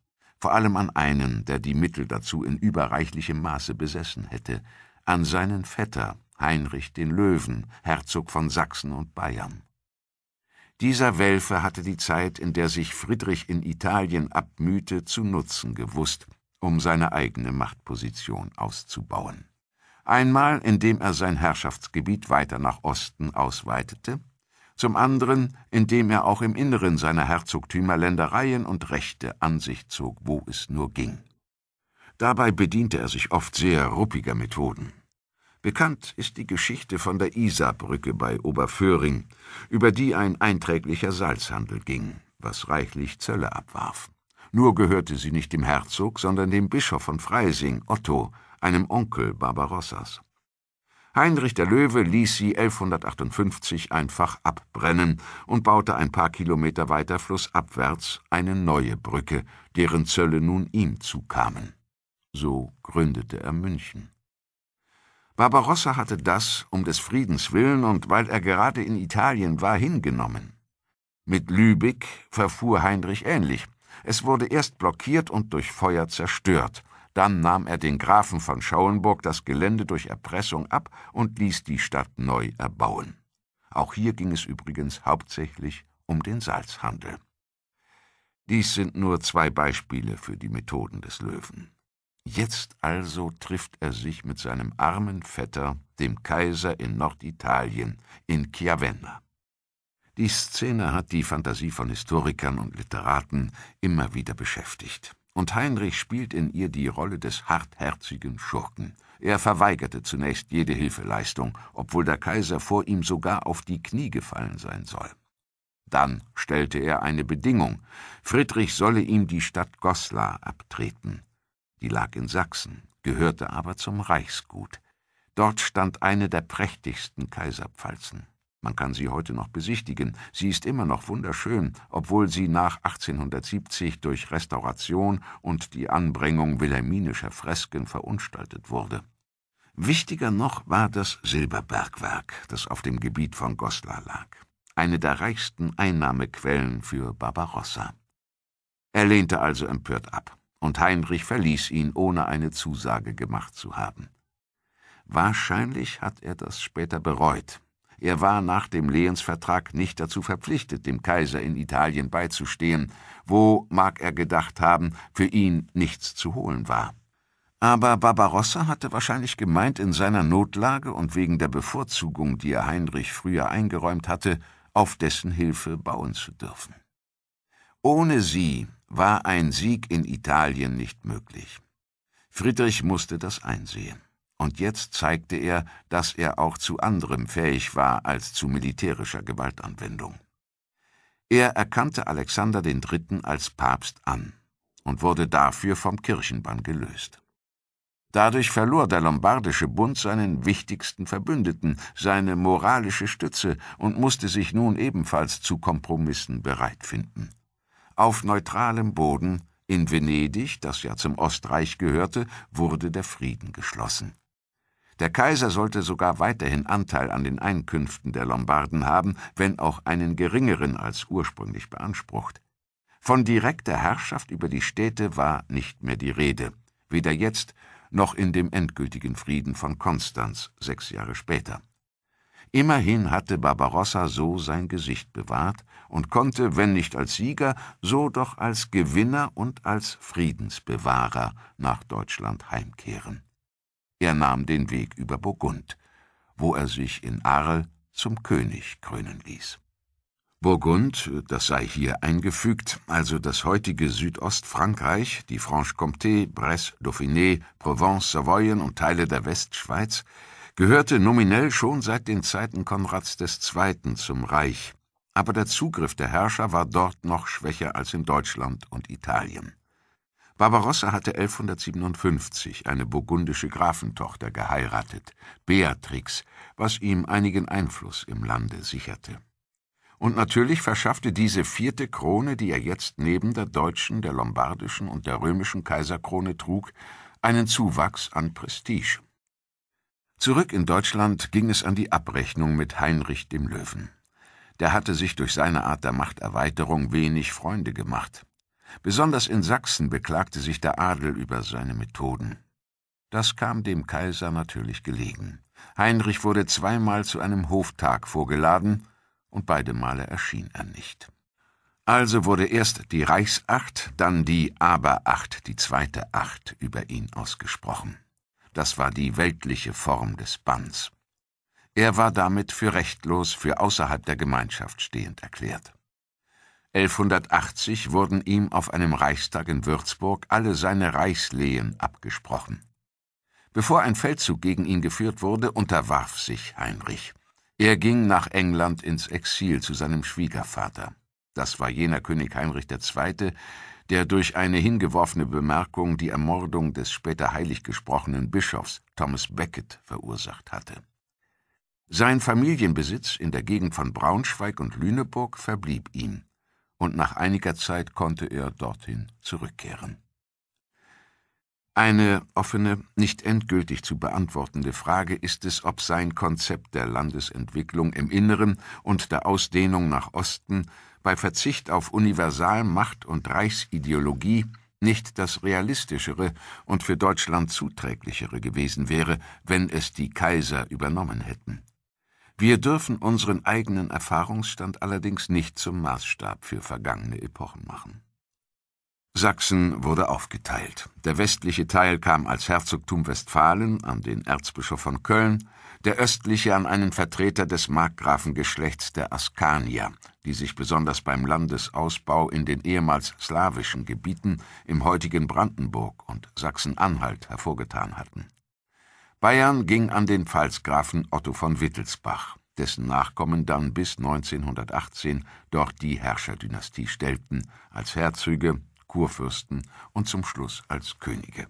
vor allem an einen, der die Mittel dazu in überreichlichem Maße besessen hätte, an seinen Vetter, Heinrich den Löwen, Herzog von Sachsen und Bayern. Dieser Welfe hatte die Zeit, in der sich Friedrich in Italien abmühte, zu nutzen gewusst, um seine eigene Machtposition auszubauen. Einmal, indem er sein Herrschaftsgebiet weiter nach Osten ausweitete, zum anderen, indem er auch im Inneren seiner Herzogtümer Ländereien und Rechte an sich zog, wo es nur ging. Dabei bediente er sich oft sehr ruppiger Methoden. Bekannt ist die Geschichte von der Isarbrücke bei Oberföhring, über die ein einträglicher Salzhandel ging, was reichlich Zölle abwarf. Nur gehörte sie nicht dem Herzog, sondern dem Bischof von Freising, Otto, einem Onkel Barbarossas. Heinrich der Löwe ließ sie 1158 einfach abbrennen und baute ein paar Kilometer weiter flussabwärts eine neue Brücke, deren Zölle nun ihm zukamen. So gründete er München. Barbarossa hatte das um des Friedens willen und weil er gerade in Italien war hingenommen. Mit Lübeck verfuhr Heinrich ähnlich. Es wurde erst blockiert und durch Feuer zerstört. Dann nahm er den Grafen von Schauenburg das Gelände durch Erpressung ab und ließ die Stadt neu erbauen. Auch hier ging es übrigens hauptsächlich um den Salzhandel. Dies sind nur zwei Beispiele für die Methoden des Löwen. Jetzt also trifft er sich mit seinem armen Vetter, dem Kaiser in Norditalien, in Chiavenna. Die Szene hat die Fantasie von Historikern und Literaten immer wieder beschäftigt und Heinrich spielt in ihr die Rolle des hartherzigen Schurken. Er verweigerte zunächst jede Hilfeleistung, obwohl der Kaiser vor ihm sogar auf die Knie gefallen sein soll. Dann stellte er eine Bedingung. Friedrich solle ihm die Stadt Goslar abtreten. Die lag in Sachsen, gehörte aber zum Reichsgut. Dort stand eine der prächtigsten Kaiserpfalzen. Man kann sie heute noch besichtigen. Sie ist immer noch wunderschön, obwohl sie nach 1870 durch Restauration und die Anbringung wilhelminischer Fresken verunstaltet wurde. Wichtiger noch war das Silberbergwerk, das auf dem Gebiet von Goslar lag. Eine der reichsten Einnahmequellen für Barbarossa. Er lehnte also empört ab, und Heinrich verließ ihn, ohne eine Zusage gemacht zu haben. Wahrscheinlich hat er das später bereut, er war nach dem Lehensvertrag nicht dazu verpflichtet, dem Kaiser in Italien beizustehen, wo, mag er gedacht haben, für ihn nichts zu holen war. Aber Barbarossa hatte wahrscheinlich gemeint, in seiner Notlage und wegen der Bevorzugung, die er Heinrich früher eingeräumt hatte, auf dessen Hilfe bauen zu dürfen. Ohne sie war ein Sieg in Italien nicht möglich. Friedrich musste das einsehen und jetzt zeigte er, dass er auch zu anderem fähig war als zu militärischer Gewaltanwendung. Er erkannte Alexander III. als Papst an und wurde dafür vom Kirchenbann gelöst. Dadurch verlor der lombardische Bund seinen wichtigsten Verbündeten, seine moralische Stütze und musste sich nun ebenfalls zu Kompromissen bereit finden. Auf neutralem Boden, in Venedig, das ja zum Ostreich gehörte, wurde der Frieden geschlossen. Der Kaiser sollte sogar weiterhin Anteil an den Einkünften der Lombarden haben, wenn auch einen geringeren als ursprünglich beansprucht. Von direkter Herrschaft über die Städte war nicht mehr die Rede, weder jetzt noch in dem endgültigen Frieden von Konstanz sechs Jahre später. Immerhin hatte Barbarossa so sein Gesicht bewahrt und konnte, wenn nicht als Sieger, so doch als Gewinner und als Friedensbewahrer nach Deutschland heimkehren. Er nahm den Weg über Burgund, wo er sich in Arles zum König krönen ließ. Burgund, das sei hier eingefügt, also das heutige Südostfrankreich, die Franche-Comté, Bresse, Dauphiné, Provence, Savoyen und Teile der Westschweiz, gehörte nominell schon seit den Zeiten Konrads II. zum Reich, aber der Zugriff der Herrscher war dort noch schwächer als in Deutschland und Italien. Barbarossa hatte 1157 eine burgundische Grafentochter geheiratet, Beatrix, was ihm einigen Einfluss im Lande sicherte. Und natürlich verschaffte diese vierte Krone, die er jetzt neben der deutschen, der lombardischen und der römischen Kaiserkrone trug, einen Zuwachs an Prestige. Zurück in Deutschland ging es an die Abrechnung mit Heinrich dem Löwen. Der hatte sich durch seine Art der Machterweiterung wenig Freunde gemacht. Besonders in Sachsen beklagte sich der Adel über seine Methoden. Das kam dem Kaiser natürlich gelegen. Heinrich wurde zweimal zu einem Hoftag vorgeladen, und beide Male erschien er nicht. Also wurde erst die Reichsacht, dann die Aberacht, die zweite Acht, über ihn ausgesprochen. Das war die weltliche Form des Banns. Er war damit für rechtlos, für außerhalb der Gemeinschaft stehend erklärt. 1180 wurden ihm auf einem Reichstag in Würzburg alle seine Reichslehen abgesprochen. Bevor ein Feldzug gegen ihn geführt wurde, unterwarf sich Heinrich. Er ging nach England ins Exil zu seinem Schwiegervater. Das war jener König Heinrich II., der durch eine hingeworfene Bemerkung die Ermordung des später heilig gesprochenen Bischofs Thomas Becket verursacht hatte. Sein Familienbesitz in der Gegend von Braunschweig und Lüneburg verblieb ihm und nach einiger Zeit konnte er dorthin zurückkehren. Eine offene, nicht endgültig zu beantwortende Frage ist es, ob sein Konzept der Landesentwicklung im Inneren und der Ausdehnung nach Osten bei Verzicht auf Universalmacht und Reichsideologie nicht das realistischere und für Deutschland zuträglichere gewesen wäre, wenn es die Kaiser übernommen hätten. Wir dürfen unseren eigenen Erfahrungsstand allerdings nicht zum Maßstab für vergangene Epochen machen. Sachsen wurde aufgeteilt. Der westliche Teil kam als Herzogtum Westfalen an den Erzbischof von Köln, der östliche an einen Vertreter des Markgrafengeschlechts der Askanier, die sich besonders beim Landesausbau in den ehemals slawischen Gebieten im heutigen Brandenburg und Sachsen-Anhalt hervorgetan hatten. Bayern ging an den Pfalzgrafen Otto von Wittelsbach, dessen Nachkommen dann bis 1918 dort die Herrscherdynastie stellten, als Herzöge, Kurfürsten und zum Schluss als Könige.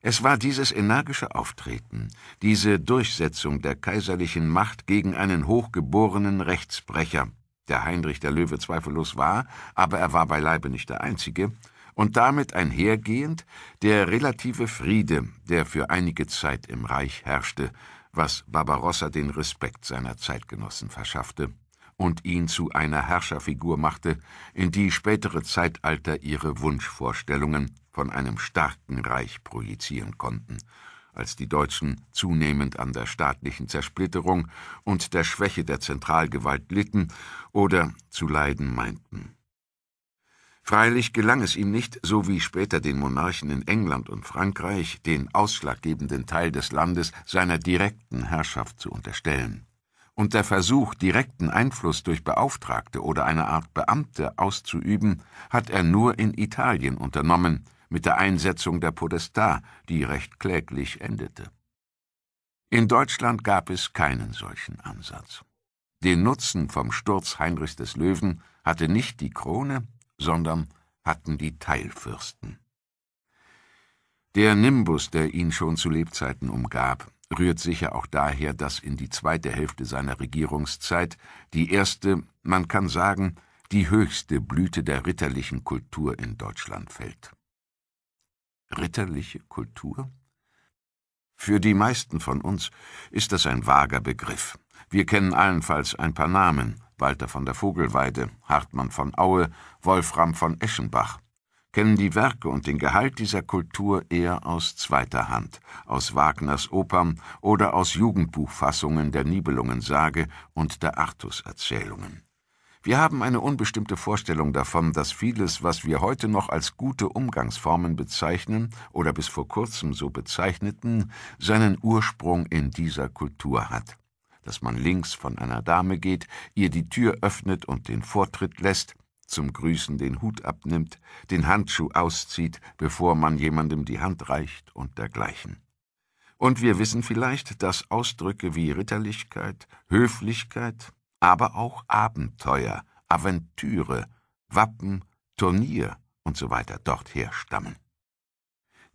Es war dieses energische Auftreten, diese Durchsetzung der kaiserlichen Macht gegen einen hochgeborenen Rechtsbrecher, der Heinrich der Löwe zweifellos war, aber er war beileibe nicht der Einzige, und damit einhergehend der relative Friede, der für einige Zeit im Reich herrschte, was Barbarossa den Respekt seiner Zeitgenossen verschaffte und ihn zu einer Herrscherfigur machte, in die spätere Zeitalter ihre Wunschvorstellungen von einem starken Reich projizieren konnten, als die Deutschen zunehmend an der staatlichen Zersplitterung und der Schwäche der Zentralgewalt litten oder zu leiden meinten. Freilich gelang es ihm nicht, so wie später den Monarchen in England und Frankreich, den ausschlaggebenden Teil des Landes seiner direkten Herrschaft zu unterstellen. Und der Versuch, direkten Einfluss durch Beauftragte oder eine Art Beamte auszuüben, hat er nur in Italien unternommen, mit der Einsetzung der Podesta, die recht kläglich endete. In Deutschland gab es keinen solchen Ansatz. Den Nutzen vom Sturz Heinrichs des Löwen hatte nicht die Krone, sondern hatten die Teilfürsten. Der Nimbus, der ihn schon zu Lebzeiten umgab, rührt sicher auch daher, dass in die zweite Hälfte seiner Regierungszeit die erste, man kann sagen, die höchste Blüte der ritterlichen Kultur in Deutschland fällt. Ritterliche Kultur? Für die meisten von uns ist das ein vager Begriff. Wir kennen allenfalls ein paar Namen, Walter von der Vogelweide, Hartmann von Aue, Wolfram von Eschenbach, kennen die Werke und den Gehalt dieser Kultur eher aus zweiter Hand, aus Wagners Opern oder aus Jugendbuchfassungen der Nibelungensage und der Artus-Erzählungen. Wir haben eine unbestimmte Vorstellung davon, dass vieles, was wir heute noch als gute Umgangsformen bezeichnen oder bis vor kurzem so bezeichneten, seinen Ursprung in dieser Kultur hat dass man links von einer Dame geht, ihr die Tür öffnet und den Vortritt lässt, zum Grüßen den Hut abnimmt, den Handschuh auszieht, bevor man jemandem die Hand reicht und dergleichen. Und wir wissen vielleicht, dass Ausdrücke wie Ritterlichkeit, Höflichkeit, aber auch Abenteuer, Aventüre, Wappen, Turnier usw. So dort herstammen.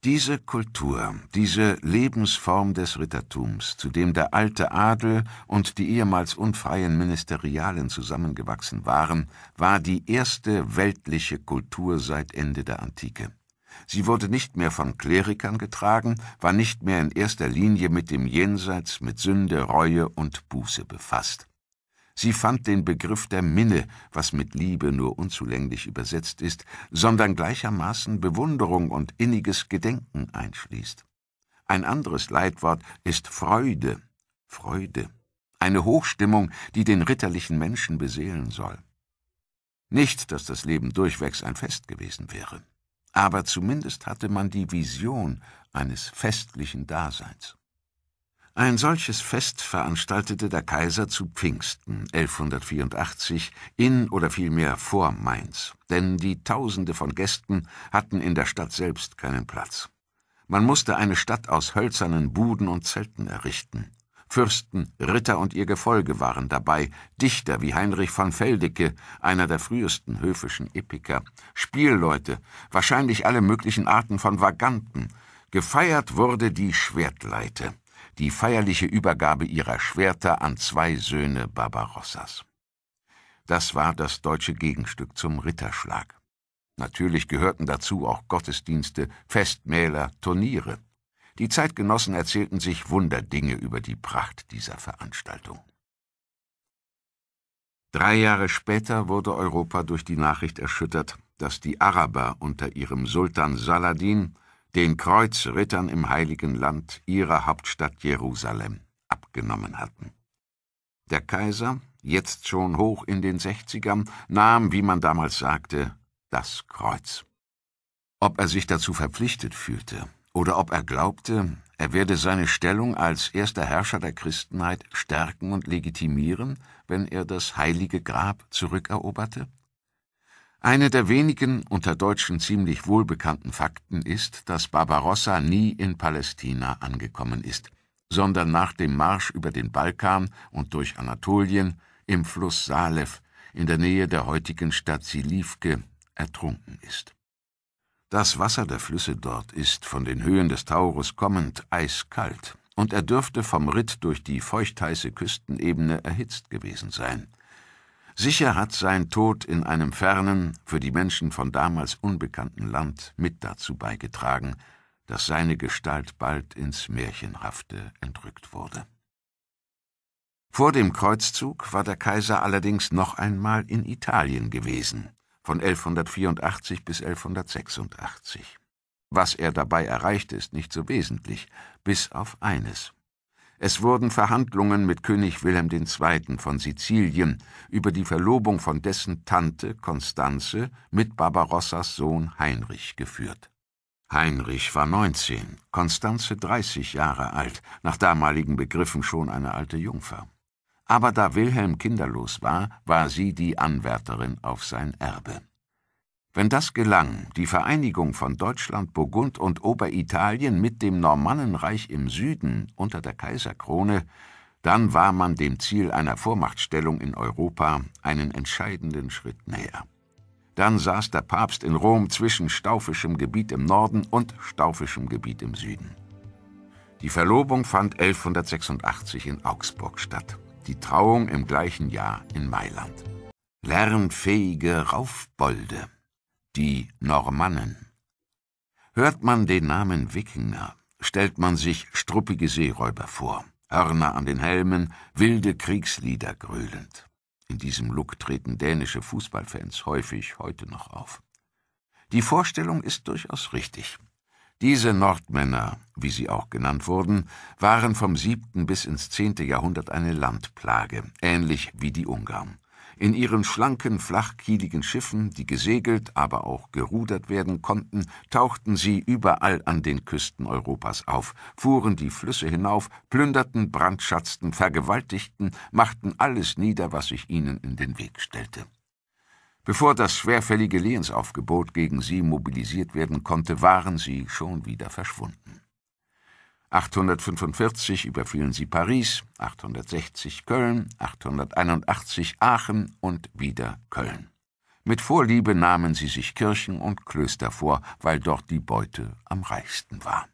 Diese Kultur, diese Lebensform des Rittertums, zu dem der alte Adel und die ehemals unfreien Ministerialen zusammengewachsen waren, war die erste weltliche Kultur seit Ende der Antike. Sie wurde nicht mehr von Klerikern getragen, war nicht mehr in erster Linie mit dem Jenseits, mit Sünde, Reue und Buße befasst. Sie fand den Begriff der Minne, was mit Liebe nur unzulänglich übersetzt ist, sondern gleichermaßen Bewunderung und inniges Gedenken einschließt. Ein anderes Leitwort ist Freude. Freude. Eine Hochstimmung, die den ritterlichen Menschen beseelen soll. Nicht, dass das Leben durchwegs ein Fest gewesen wäre, aber zumindest hatte man die Vision eines festlichen Daseins. Ein solches Fest veranstaltete der Kaiser zu Pfingsten 1184 in oder vielmehr vor Mainz, denn die Tausende von Gästen hatten in der Stadt selbst keinen Platz. Man musste eine Stadt aus hölzernen Buden und Zelten errichten. Fürsten, Ritter und ihr Gefolge waren dabei, Dichter wie Heinrich von Feldicke, einer der frühesten höfischen Epiker, Spielleute, wahrscheinlich alle möglichen Arten von Vaganten. Gefeiert wurde die Schwertleite, die feierliche Übergabe ihrer Schwerter an zwei Söhne Barbarossas. Das war das deutsche Gegenstück zum Ritterschlag. Natürlich gehörten dazu auch Gottesdienste, Festmähler, Turniere. Die Zeitgenossen erzählten sich Wunderdinge über die Pracht dieser Veranstaltung. Drei Jahre später wurde Europa durch die Nachricht erschüttert, dass die Araber unter ihrem Sultan Saladin den Kreuzrittern im Heiligen Land ihrer Hauptstadt Jerusalem abgenommen hatten. Der Kaiser, jetzt schon hoch in den Sechzigern, nahm, wie man damals sagte, das Kreuz. Ob er sich dazu verpflichtet fühlte oder ob er glaubte, er werde seine Stellung als erster Herrscher der Christenheit stärken und legitimieren, wenn er das heilige Grab zurückeroberte? Eine der wenigen unter Deutschen ziemlich wohlbekannten Fakten ist, dass Barbarossa nie in Palästina angekommen ist, sondern nach dem Marsch über den Balkan und durch Anatolien im Fluss Salef in der Nähe der heutigen Stadt Silivke ertrunken ist. Das Wasser der Flüsse dort ist, von den Höhen des Taurus kommend, eiskalt, und er dürfte vom Ritt durch die feuchtheiße Küstenebene erhitzt gewesen sein. Sicher hat sein Tod in einem fernen, für die Menschen von damals unbekannten Land mit dazu beigetragen, dass seine Gestalt bald ins Märchenhafte entrückt wurde. Vor dem Kreuzzug war der Kaiser allerdings noch einmal in Italien gewesen, von 1184 bis 1186. Was er dabei erreichte, ist nicht so wesentlich, bis auf eines – es wurden Verhandlungen mit König Wilhelm II. von Sizilien über die Verlobung von dessen Tante Konstanze mit Barbarossas Sohn Heinrich geführt. Heinrich war 19, Konstanze 30 Jahre alt, nach damaligen Begriffen schon eine alte Jungfer. Aber da Wilhelm kinderlos war, war sie die Anwärterin auf sein Erbe. Wenn das gelang, die Vereinigung von Deutschland, Burgund und Oberitalien mit dem Normannenreich im Süden unter der Kaiserkrone, dann war man dem Ziel einer Vormachtstellung in Europa einen entscheidenden Schritt näher. Dann saß der Papst in Rom zwischen staufischem Gebiet im Norden und staufischem Gebiet im Süden. Die Verlobung fand 1186 in Augsburg statt, die Trauung im gleichen Jahr in Mailand. Lernfähige Raufbolde die Normannen. Hört man den Namen Wikinger, stellt man sich struppige Seeräuber vor, Hörner an den Helmen, wilde Kriegslieder gröhlend. In diesem Look treten dänische Fußballfans häufig heute noch auf. Die Vorstellung ist durchaus richtig. Diese Nordmänner, wie sie auch genannt wurden, waren vom siebten bis ins zehnte Jahrhundert eine Landplage, ähnlich wie die Ungarn. In ihren schlanken, flachkieligen Schiffen, die gesegelt, aber auch gerudert werden konnten, tauchten sie überall an den Küsten Europas auf, fuhren die Flüsse hinauf, plünderten, brandschatzten, vergewaltigten, machten alles nieder, was sich ihnen in den Weg stellte. Bevor das schwerfällige Lehensaufgebot gegen sie mobilisiert werden konnte, waren sie schon wieder verschwunden. 845 überfielen sie Paris, 860 Köln, 881 Aachen und wieder Köln. Mit Vorliebe nahmen sie sich Kirchen und Klöster vor, weil dort die Beute am reichsten war.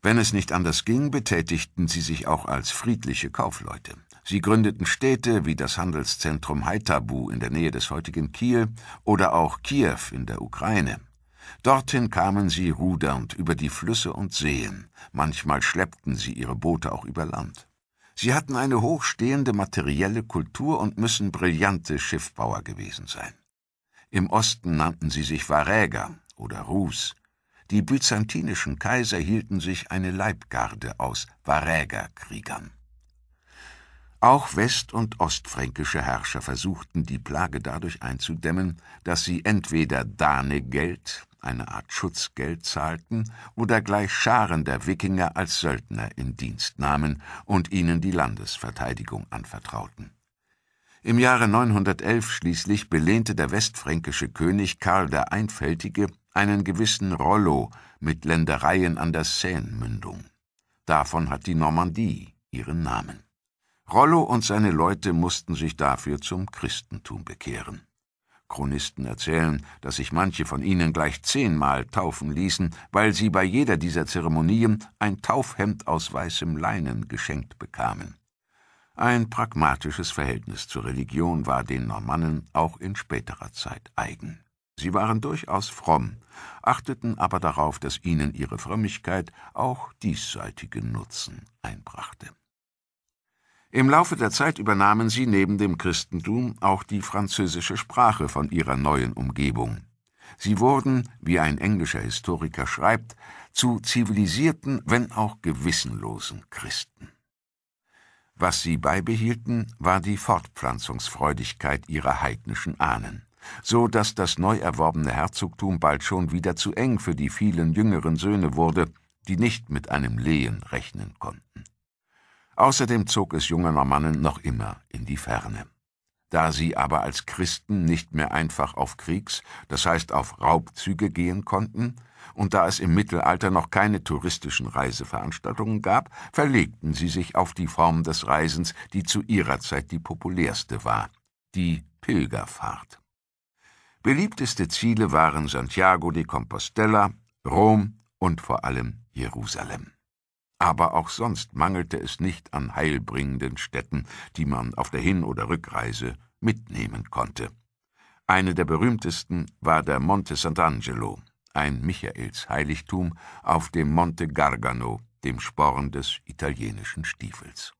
Wenn es nicht anders ging, betätigten sie sich auch als friedliche Kaufleute. Sie gründeten Städte wie das Handelszentrum Haitabu in der Nähe des heutigen Kiel oder auch Kiew in der Ukraine. Dorthin kamen sie rudernd über die Flüsse und Seen, manchmal schleppten sie ihre Boote auch über Land. Sie hatten eine hochstehende materielle Kultur und müssen brillante Schiffbauer gewesen sein. Im Osten nannten sie sich Varäger oder Rus. Die byzantinischen Kaiser hielten sich eine Leibgarde aus Varägerkriegern. Auch west- und ostfränkische Herrscher versuchten, die Plage dadurch einzudämmen, dass sie entweder Dane Geld, eine Art Schutzgeld zahlten oder gleich Scharen der Wikinger als Söldner in Dienst nahmen und ihnen die Landesverteidigung anvertrauten. Im Jahre 911 schließlich belehnte der westfränkische König Karl der Einfältige einen gewissen Rollo mit Ländereien an der Seine-Mündung. Davon hat die Normandie ihren Namen. Rollo und seine Leute mussten sich dafür zum Christentum bekehren. Chronisten erzählen, dass sich manche von ihnen gleich zehnmal taufen ließen, weil sie bei jeder dieser Zeremonien ein Taufhemd aus weißem Leinen geschenkt bekamen. Ein pragmatisches Verhältnis zur Religion war den Normannen auch in späterer Zeit eigen. Sie waren durchaus fromm, achteten aber darauf, dass ihnen ihre Frömmigkeit auch diesseitigen Nutzen einbrachte. Im Laufe der Zeit übernahmen sie neben dem Christentum auch die französische Sprache von ihrer neuen Umgebung. Sie wurden, wie ein englischer Historiker schreibt, zu zivilisierten, wenn auch gewissenlosen Christen. Was sie beibehielten, war die Fortpflanzungsfreudigkeit ihrer heidnischen Ahnen, so dass das neu erworbene Herzogtum bald schon wieder zu eng für die vielen jüngeren Söhne wurde, die nicht mit einem Lehen rechnen konnten. Außerdem zog es junge Normannen noch immer in die Ferne. Da sie aber als Christen nicht mehr einfach auf Kriegs, das heißt auf Raubzüge gehen konnten, und da es im Mittelalter noch keine touristischen Reiseveranstaltungen gab, verlegten sie sich auf die Form des Reisens, die zu ihrer Zeit die populärste war, die Pilgerfahrt. Beliebteste Ziele waren Santiago de Compostela, Rom und vor allem Jerusalem. Aber auch sonst mangelte es nicht an heilbringenden Städten, die man auf der Hin- oder Rückreise mitnehmen konnte. Eine der berühmtesten war der Monte Sant'Angelo, ein Michaelsheiligtum auf dem Monte Gargano, dem Sporn des italienischen Stiefels.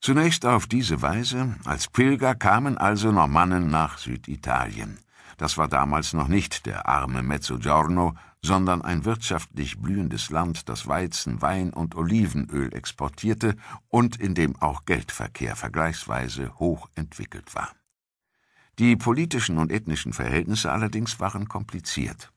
Zunächst auf diese Weise, als Pilger kamen also Normannen nach Süditalien. Das war damals noch nicht der arme Mezzogiorno, sondern ein wirtschaftlich blühendes Land, das Weizen, Wein und Olivenöl exportierte und in dem auch Geldverkehr vergleichsweise hoch entwickelt war. Die politischen und ethnischen Verhältnisse allerdings waren kompliziert.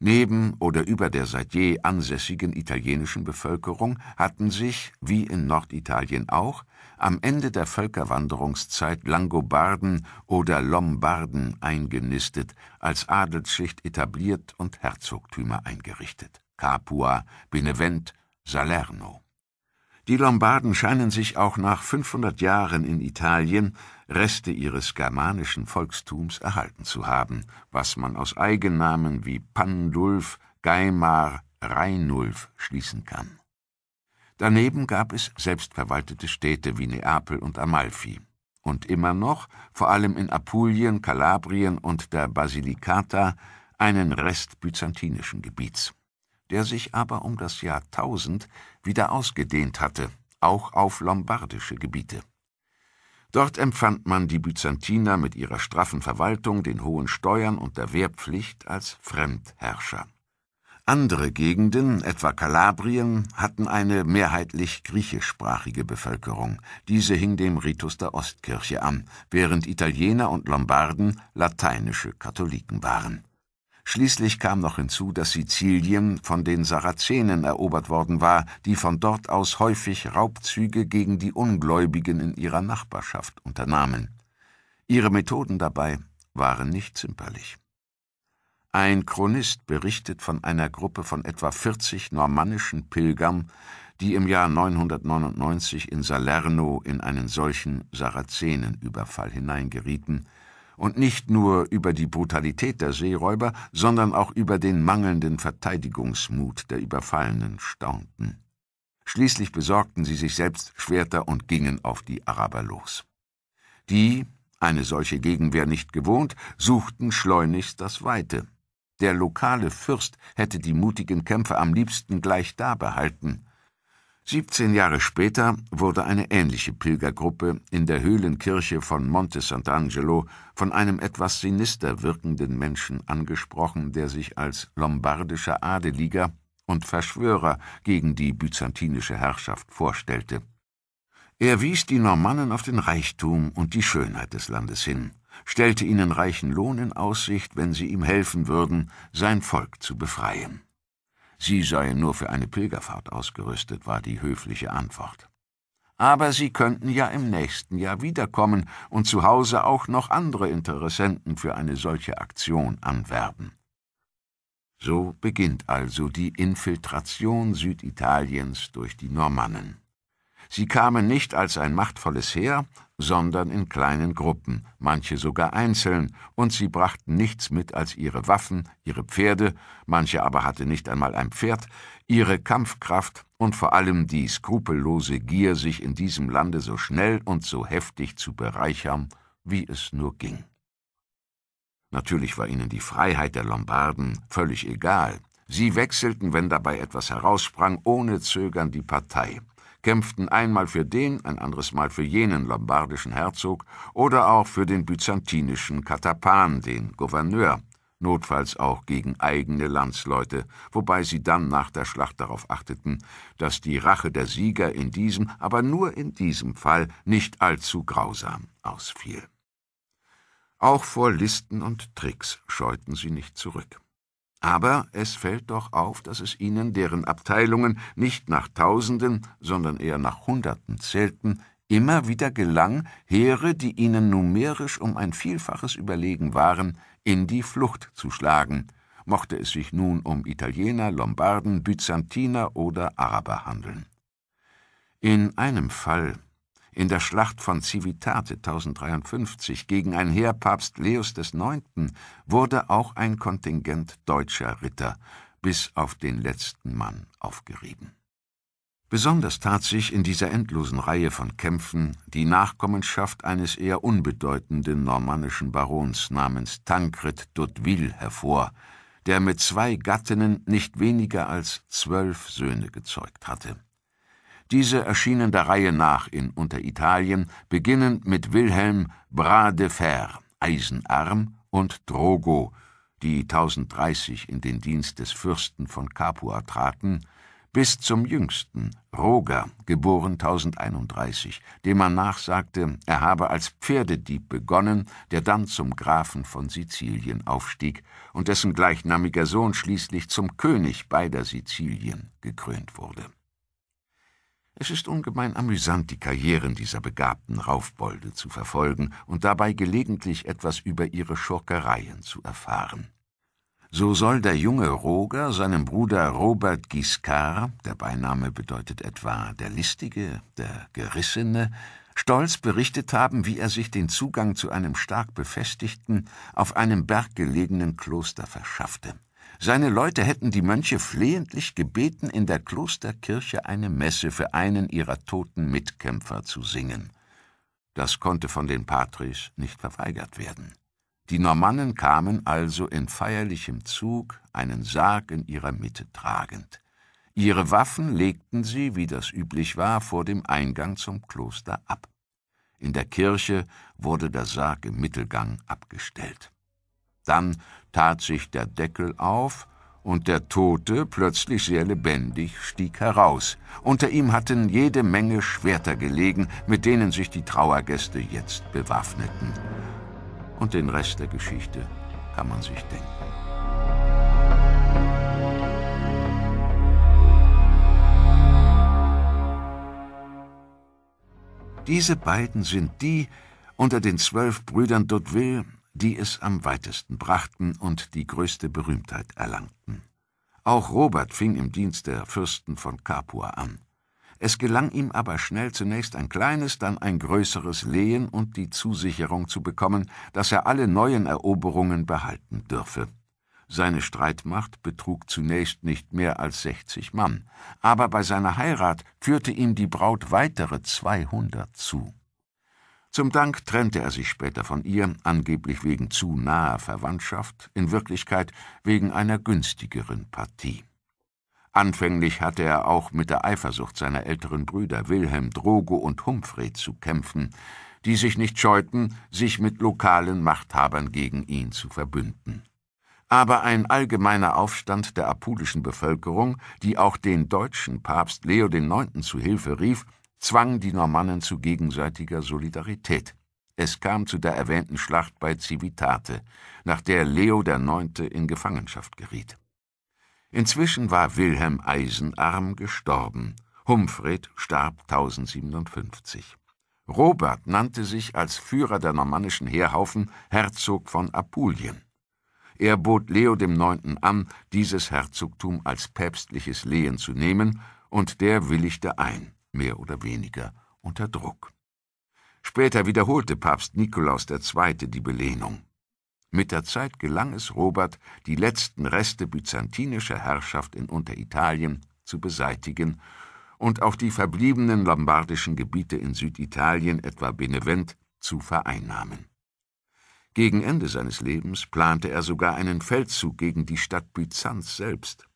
Neben oder über der seit je ansässigen italienischen Bevölkerung hatten sich, wie in Norditalien auch, am Ende der Völkerwanderungszeit Langobarden oder Lombarden eingenistet, als Adelsschicht etabliert und Herzogtümer eingerichtet. Capua, Benevent, Salerno. Die Lombarden scheinen sich auch nach 500 Jahren in Italien Reste ihres germanischen Volkstums erhalten zu haben, was man aus Eigennamen wie Pandulf, Geimar, Reinulf schließen kann. Daneben gab es selbstverwaltete Städte wie Neapel und Amalfi. Und immer noch, vor allem in Apulien, Kalabrien und der Basilicata, einen Rest byzantinischen Gebiets, der sich aber um das Jahr 1000 wieder ausgedehnt hatte, auch auf lombardische Gebiete. Dort empfand man die Byzantiner mit ihrer straffen Verwaltung, den hohen Steuern und der Wehrpflicht als Fremdherrscher. Andere Gegenden, etwa Kalabrien, hatten eine mehrheitlich griechischsprachige Bevölkerung. Diese hing dem Ritus der Ostkirche an, während Italiener und Lombarden lateinische Katholiken waren. Schließlich kam noch hinzu, dass Sizilien von den Sarazenen erobert worden war, die von dort aus häufig Raubzüge gegen die Ungläubigen in ihrer Nachbarschaft unternahmen. Ihre Methoden dabei waren nicht zimperlich. Ein Chronist berichtet von einer Gruppe von etwa 40 normannischen Pilgern, die im Jahr 999 in Salerno in einen solchen Sarazenenüberfall hineingerieten und nicht nur über die Brutalität der Seeräuber, sondern auch über den mangelnden Verteidigungsmut der Überfallenen staunten. Schließlich besorgten sie sich selbst Schwerter und gingen auf die Araber los. Die, eine solche Gegenwehr nicht gewohnt, suchten schleunigst das Weite. Der lokale Fürst hätte die mutigen Kämpfer am liebsten gleich da behalten. Siebzehn Jahre später wurde eine ähnliche Pilgergruppe in der Höhlenkirche von Monte Sant'Angelo von einem etwas sinister wirkenden Menschen angesprochen, der sich als lombardischer Adeliger und Verschwörer gegen die byzantinische Herrschaft vorstellte. Er wies die Normannen auf den Reichtum und die Schönheit des Landes hin stellte ihnen reichen Lohn in Aussicht, wenn sie ihm helfen würden, sein Volk zu befreien. Sie seien nur für eine Pilgerfahrt ausgerüstet, war die höfliche Antwort. Aber sie könnten ja im nächsten Jahr wiederkommen und zu Hause auch noch andere Interessenten für eine solche Aktion anwerben. So beginnt also die Infiltration Süditaliens durch die Normannen. Sie kamen nicht als ein machtvolles Heer, sondern in kleinen Gruppen, manche sogar einzeln, und sie brachten nichts mit als ihre Waffen, ihre Pferde, manche aber hatte nicht einmal ein Pferd, ihre Kampfkraft und vor allem die skrupellose Gier, sich in diesem Lande so schnell und so heftig zu bereichern, wie es nur ging. Natürlich war ihnen die Freiheit der Lombarden völlig egal. Sie wechselten, wenn dabei etwas heraussprang, ohne Zögern die Partei kämpften einmal für den, ein anderes Mal für jenen lombardischen Herzog oder auch für den byzantinischen Katapan, den Gouverneur, notfalls auch gegen eigene Landsleute, wobei sie dann nach der Schlacht darauf achteten, dass die Rache der Sieger in diesem, aber nur in diesem Fall nicht allzu grausam ausfiel. Auch vor Listen und Tricks scheuten sie nicht zurück. Aber es fällt doch auf, dass es ihnen, deren Abteilungen nicht nach Tausenden, sondern eher nach Hunderten zählten, immer wieder gelang, Heere, die ihnen numerisch um ein Vielfaches überlegen waren, in die Flucht zu schlagen, mochte es sich nun um Italiener, Lombarden, Byzantiner oder Araber handeln. In einem Fall, in der Schlacht von Civitate 1053 gegen ein Heer Papst Leos IX. wurde auch ein Kontingent deutscher Ritter bis auf den letzten Mann aufgerieben. Besonders tat sich in dieser endlosen Reihe von Kämpfen die Nachkommenschaft eines eher unbedeutenden normannischen Barons namens Tancred d'Hauteville hervor, der mit zwei Gattinnen nicht weniger als zwölf Söhne gezeugt hatte. Diese erschienen der Reihe nach in Unteritalien, beginnend mit Wilhelm Bras de Fer, Eisenarm, und Drogo, die 1030 in den Dienst des Fürsten von Capua traten, bis zum jüngsten, Roger, geboren 1031, dem man nachsagte, er habe als Pferdedieb begonnen, der dann zum Grafen von Sizilien aufstieg und dessen gleichnamiger Sohn schließlich zum König beider Sizilien gekrönt wurde es ist ungemein amüsant, die Karrieren dieser begabten Raufbolde zu verfolgen und dabei gelegentlich etwas über ihre Schurkereien zu erfahren. So soll der junge Roger seinem Bruder Robert Giscard, der Beiname bedeutet etwa der Listige, der Gerissene, stolz berichtet haben, wie er sich den Zugang zu einem stark befestigten, auf einem Berg gelegenen Kloster verschaffte. Seine Leute hätten die Mönche flehentlich gebeten, in der Klosterkirche eine Messe für einen ihrer toten Mitkämpfer zu singen. Das konnte von den Patris nicht verweigert werden. Die Normannen kamen also in feierlichem Zug, einen Sarg in ihrer Mitte tragend. Ihre Waffen legten sie, wie das üblich war, vor dem Eingang zum Kloster ab. In der Kirche wurde der Sarg im Mittelgang abgestellt. Dann tat sich der Deckel auf, und der Tote, plötzlich sehr lebendig, stieg heraus. Unter ihm hatten jede Menge Schwerter gelegen, mit denen sich die Trauergäste jetzt bewaffneten. Und den Rest der Geschichte kann man sich denken. Diese beiden sind die unter den zwölf Brüdern Dudeville, die es am weitesten brachten und die größte Berühmtheit erlangten. Auch Robert fing im Dienst der Fürsten von Capua an. Es gelang ihm aber schnell zunächst ein kleines, dann ein größeres Lehen und die Zusicherung zu bekommen, dass er alle neuen Eroberungen behalten dürfe. Seine Streitmacht betrug zunächst nicht mehr als 60 Mann, aber bei seiner Heirat führte ihm die Braut weitere 200 zu. Zum Dank trennte er sich später von ihr, angeblich wegen zu naher Verwandtschaft, in Wirklichkeit wegen einer günstigeren Partie. Anfänglich hatte er auch mit der Eifersucht seiner älteren Brüder Wilhelm Drogo und Humfred zu kämpfen, die sich nicht scheuten, sich mit lokalen Machthabern gegen ihn zu verbünden. Aber ein allgemeiner Aufstand der apulischen Bevölkerung, die auch den deutschen Papst Leo IX. zu Hilfe rief, zwang die Normannen zu gegenseitiger Solidarität. Es kam zu der erwähnten Schlacht bei Civitate, nach der Leo IX. in Gefangenschaft geriet. Inzwischen war Wilhelm Eisenarm gestorben. Humfred starb 1057. Robert nannte sich als Führer der normannischen Heerhaufen Herzog von Apulien. Er bot Leo IX. an, dieses Herzogtum als päpstliches Lehen zu nehmen, und der willigte ein mehr oder weniger unter Druck. Später wiederholte Papst Nikolaus II. die Belehnung. Mit der Zeit gelang es Robert, die letzten Reste byzantinischer Herrschaft in Unteritalien zu beseitigen und auch die verbliebenen lombardischen Gebiete in Süditalien, etwa Benevent, zu vereinnahmen. Gegen Ende seines Lebens plante er sogar einen Feldzug gegen die Stadt Byzanz selbst,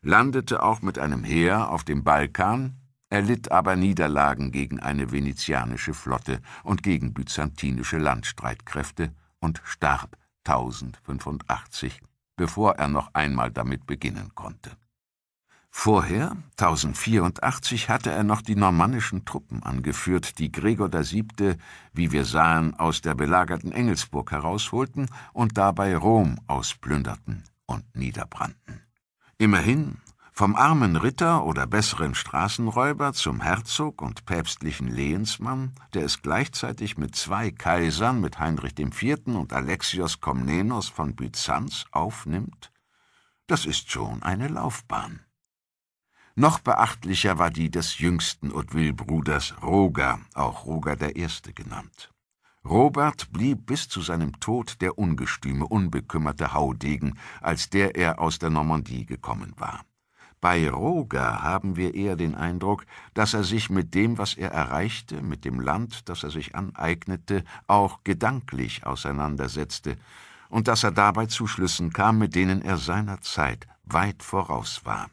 landete auch mit einem Heer auf dem Balkan er litt aber Niederlagen gegen eine venezianische Flotte und gegen byzantinische Landstreitkräfte und starb 1085, bevor er noch einmal damit beginnen konnte. Vorher, 1084, hatte er noch die normannischen Truppen angeführt, die Gregor VII., wie wir sahen, aus der belagerten Engelsburg herausholten und dabei Rom ausplünderten und niederbrannten. Immerhin vom armen Ritter oder besseren Straßenräuber zum Herzog und päpstlichen Lehensmann, der es gleichzeitig mit zwei Kaisern, mit Heinrich IV. und Alexios Komnenos von Byzanz, aufnimmt? Das ist schon eine Laufbahn. Noch beachtlicher war die des jüngsten Hauteville-Bruders Roger, auch Roger I. genannt. Robert blieb bis zu seinem Tod der ungestüme, unbekümmerte Haudegen, als der er aus der Normandie gekommen war. Bei Roger haben wir eher den Eindruck, dass er sich mit dem, was er erreichte, mit dem Land, das er sich aneignete, auch gedanklich auseinandersetzte und dass er dabei zu Schlüssen kam, mit denen er seinerzeit weit voraus war.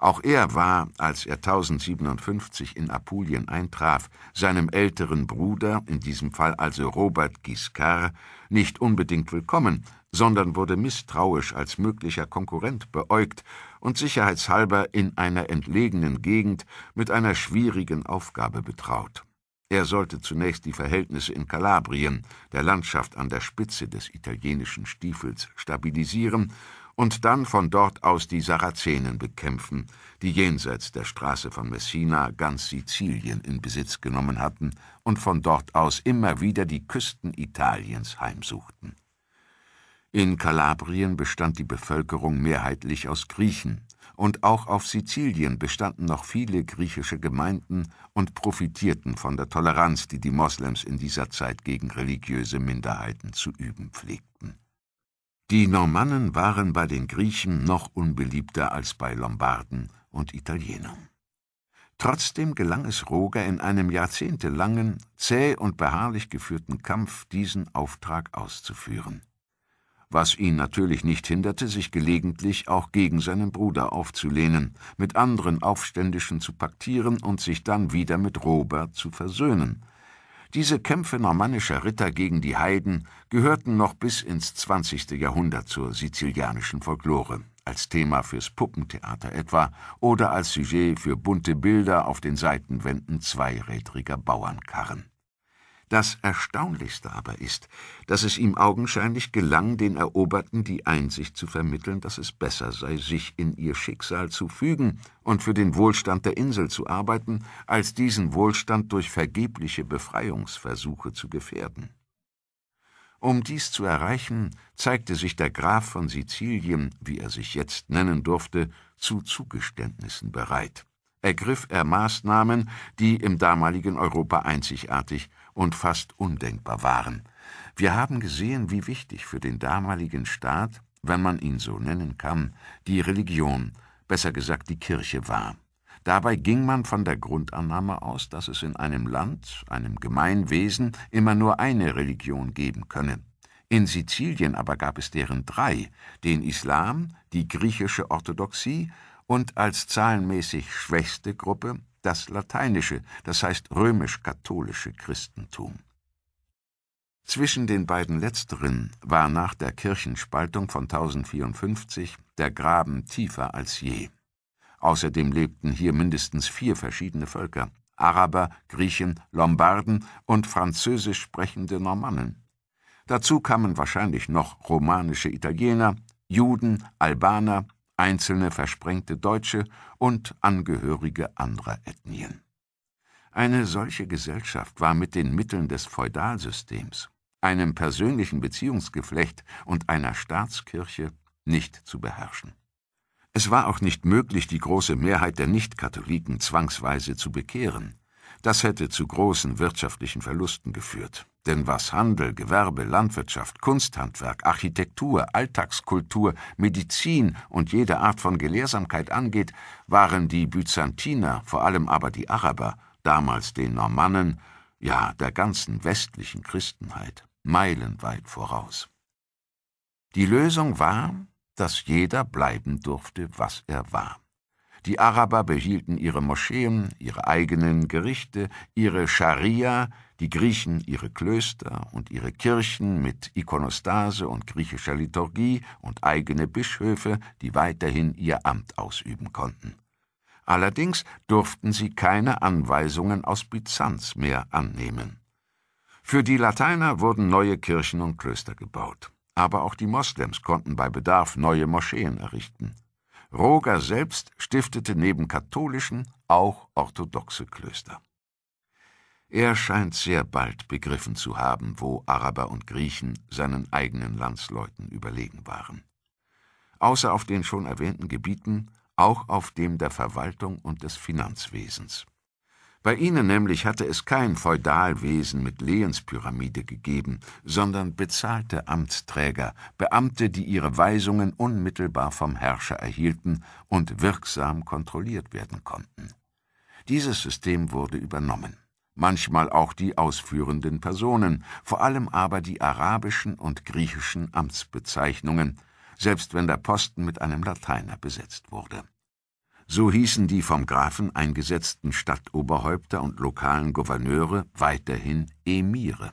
Auch er war, als er 1057 in Apulien eintraf, seinem älteren Bruder, in diesem Fall also Robert Giscard, nicht unbedingt willkommen, sondern wurde misstrauisch als möglicher Konkurrent beäugt und sicherheitshalber in einer entlegenen Gegend mit einer schwierigen Aufgabe betraut. Er sollte zunächst die Verhältnisse in Kalabrien, der Landschaft an der Spitze des italienischen Stiefels, stabilisieren und dann von dort aus die Sarazenen bekämpfen, die jenseits der Straße von Messina ganz Sizilien in Besitz genommen hatten und von dort aus immer wieder die Küsten Italiens heimsuchten. In Kalabrien bestand die Bevölkerung mehrheitlich aus Griechen, und auch auf Sizilien bestanden noch viele griechische Gemeinden und profitierten von der Toleranz, die die Moslems in dieser Zeit gegen religiöse Minderheiten zu üben pflegten. Die Normannen waren bei den Griechen noch unbeliebter als bei Lombarden und Italienern. Trotzdem gelang es Roger in einem jahrzehntelangen, zäh und beharrlich geführten Kampf, diesen Auftrag auszuführen was ihn natürlich nicht hinderte, sich gelegentlich auch gegen seinen Bruder aufzulehnen, mit anderen Aufständischen zu paktieren und sich dann wieder mit Robert zu versöhnen. Diese Kämpfe normannischer Ritter gegen die Heiden gehörten noch bis ins 20. Jahrhundert zur sizilianischen Folklore, als Thema fürs Puppentheater etwa oder als Sujet für bunte Bilder auf den Seitenwänden zweirädriger Bauernkarren. Das Erstaunlichste aber ist, dass es ihm augenscheinlich gelang, den Eroberten die Einsicht zu vermitteln, dass es besser sei, sich in ihr Schicksal zu fügen und für den Wohlstand der Insel zu arbeiten, als diesen Wohlstand durch vergebliche Befreiungsversuche zu gefährden. Um dies zu erreichen, zeigte sich der Graf von Sizilien, wie er sich jetzt nennen durfte, zu Zugeständnissen bereit. Ergriff er Maßnahmen, die im damaligen Europa einzigartig und fast undenkbar waren. Wir haben gesehen, wie wichtig für den damaligen Staat, wenn man ihn so nennen kann, die Religion, besser gesagt die Kirche war. Dabei ging man von der Grundannahme aus, dass es in einem Land, einem Gemeinwesen, immer nur eine Religion geben könne. In Sizilien aber gab es deren drei, den Islam, die griechische Orthodoxie und als zahlenmäßig schwächste Gruppe das lateinische, das heißt römisch-katholische Christentum. Zwischen den beiden letzteren war nach der Kirchenspaltung von 1054 der Graben tiefer als je. Außerdem lebten hier mindestens vier verschiedene Völker Araber, Griechen, Lombarden und französisch sprechende Normannen. Dazu kamen wahrscheinlich noch romanische Italiener, Juden, Albaner, einzelne versprengte Deutsche und Angehörige anderer Ethnien. Eine solche Gesellschaft war mit den Mitteln des Feudalsystems, einem persönlichen Beziehungsgeflecht und einer Staatskirche nicht zu beherrschen. Es war auch nicht möglich, die große Mehrheit der Nichtkatholiken zwangsweise zu bekehren. Das hätte zu großen wirtschaftlichen Verlusten geführt. Denn was Handel, Gewerbe, Landwirtschaft, Kunsthandwerk, Architektur, Alltagskultur, Medizin und jede Art von Gelehrsamkeit angeht, waren die Byzantiner, vor allem aber die Araber, damals den Normannen, ja der ganzen westlichen Christenheit, meilenweit voraus. Die Lösung war, dass jeder bleiben durfte, was er war. Die Araber behielten ihre Moscheen, ihre eigenen Gerichte, ihre Scharia, die Griechen ihre Klöster und ihre Kirchen mit Ikonostase und griechischer Liturgie und eigene Bischöfe, die weiterhin ihr Amt ausüben konnten. Allerdings durften sie keine Anweisungen aus Byzanz mehr annehmen. Für die Lateiner wurden neue Kirchen und Klöster gebaut. Aber auch die Moslems konnten bei Bedarf neue Moscheen errichten. Roger selbst stiftete neben katholischen auch orthodoxe Klöster. Er scheint sehr bald begriffen zu haben, wo Araber und Griechen seinen eigenen Landsleuten überlegen waren. Außer auf den schon erwähnten Gebieten auch auf dem der Verwaltung und des Finanzwesens. Bei ihnen nämlich hatte es kein Feudalwesen mit Lehenspyramide gegeben, sondern bezahlte Amtsträger, Beamte, die ihre Weisungen unmittelbar vom Herrscher erhielten und wirksam kontrolliert werden konnten. Dieses System wurde übernommen manchmal auch die ausführenden Personen, vor allem aber die arabischen und griechischen Amtsbezeichnungen, selbst wenn der Posten mit einem Lateiner besetzt wurde. So hießen die vom Grafen eingesetzten Stadtoberhäupter und lokalen Gouverneure weiterhin Emire.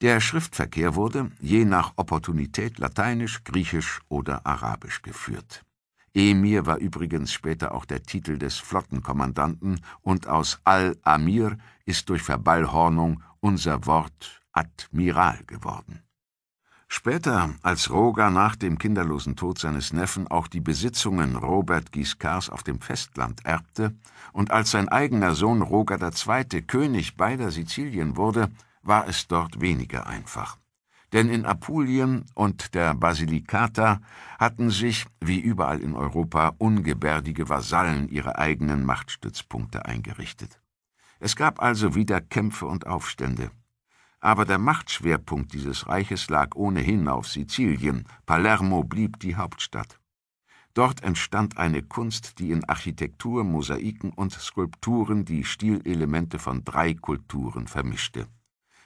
Der Schriftverkehr wurde, je nach Opportunität, lateinisch, griechisch oder arabisch geführt. Emir war übrigens später auch der Titel des Flottenkommandanten und aus Al-Amir ist durch Verballhornung unser Wort Admiral geworden. Später, als Roger nach dem kinderlosen Tod seines Neffen auch die Besitzungen Robert Guiscards auf dem Festland erbte und als sein eigener Sohn Roger II. König beider Sizilien wurde, war es dort weniger einfach denn in Apulien und der Basilikata hatten sich, wie überall in Europa, ungebärdige Vasallen ihre eigenen Machtstützpunkte eingerichtet. Es gab also wieder Kämpfe und Aufstände. Aber der Machtschwerpunkt dieses Reiches lag ohnehin auf Sizilien, Palermo blieb die Hauptstadt. Dort entstand eine Kunst, die in Architektur, Mosaiken und Skulpturen die Stilelemente von drei Kulturen vermischte.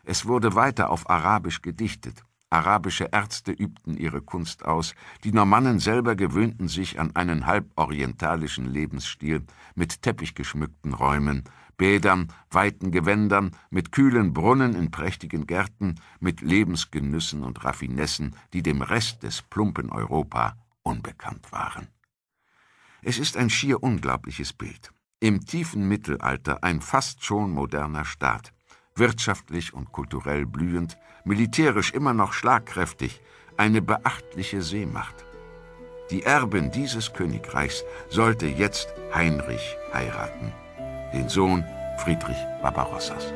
Es wurde weiter auf Arabisch gedichtet. Arabische Ärzte übten ihre Kunst aus, die Normannen selber gewöhnten sich an einen halborientalischen Lebensstil mit teppichgeschmückten Räumen, Bädern, weiten Gewändern, mit kühlen Brunnen in prächtigen Gärten, mit Lebensgenüssen und Raffinessen, die dem Rest des plumpen Europa unbekannt waren. Es ist ein schier unglaubliches Bild. Im tiefen Mittelalter ein fast schon moderner Staat, wirtschaftlich und kulturell blühend, militärisch immer noch schlagkräftig, eine beachtliche Seemacht. Die Erbin dieses Königreichs sollte jetzt Heinrich heiraten, den Sohn Friedrich Barbarossas.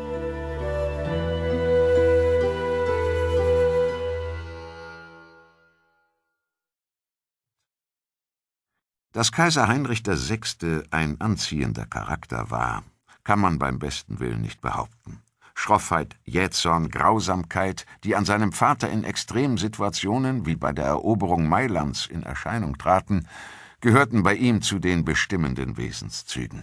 Dass Kaiser Heinrich VI. ein anziehender Charakter war, kann man beim besten Willen nicht behaupten. Schroffheit, Jähzorn, Grausamkeit, die an seinem Vater in extremen Situationen wie bei der Eroberung Mailands in Erscheinung traten, gehörten bei ihm zu den bestimmenden Wesenszügen.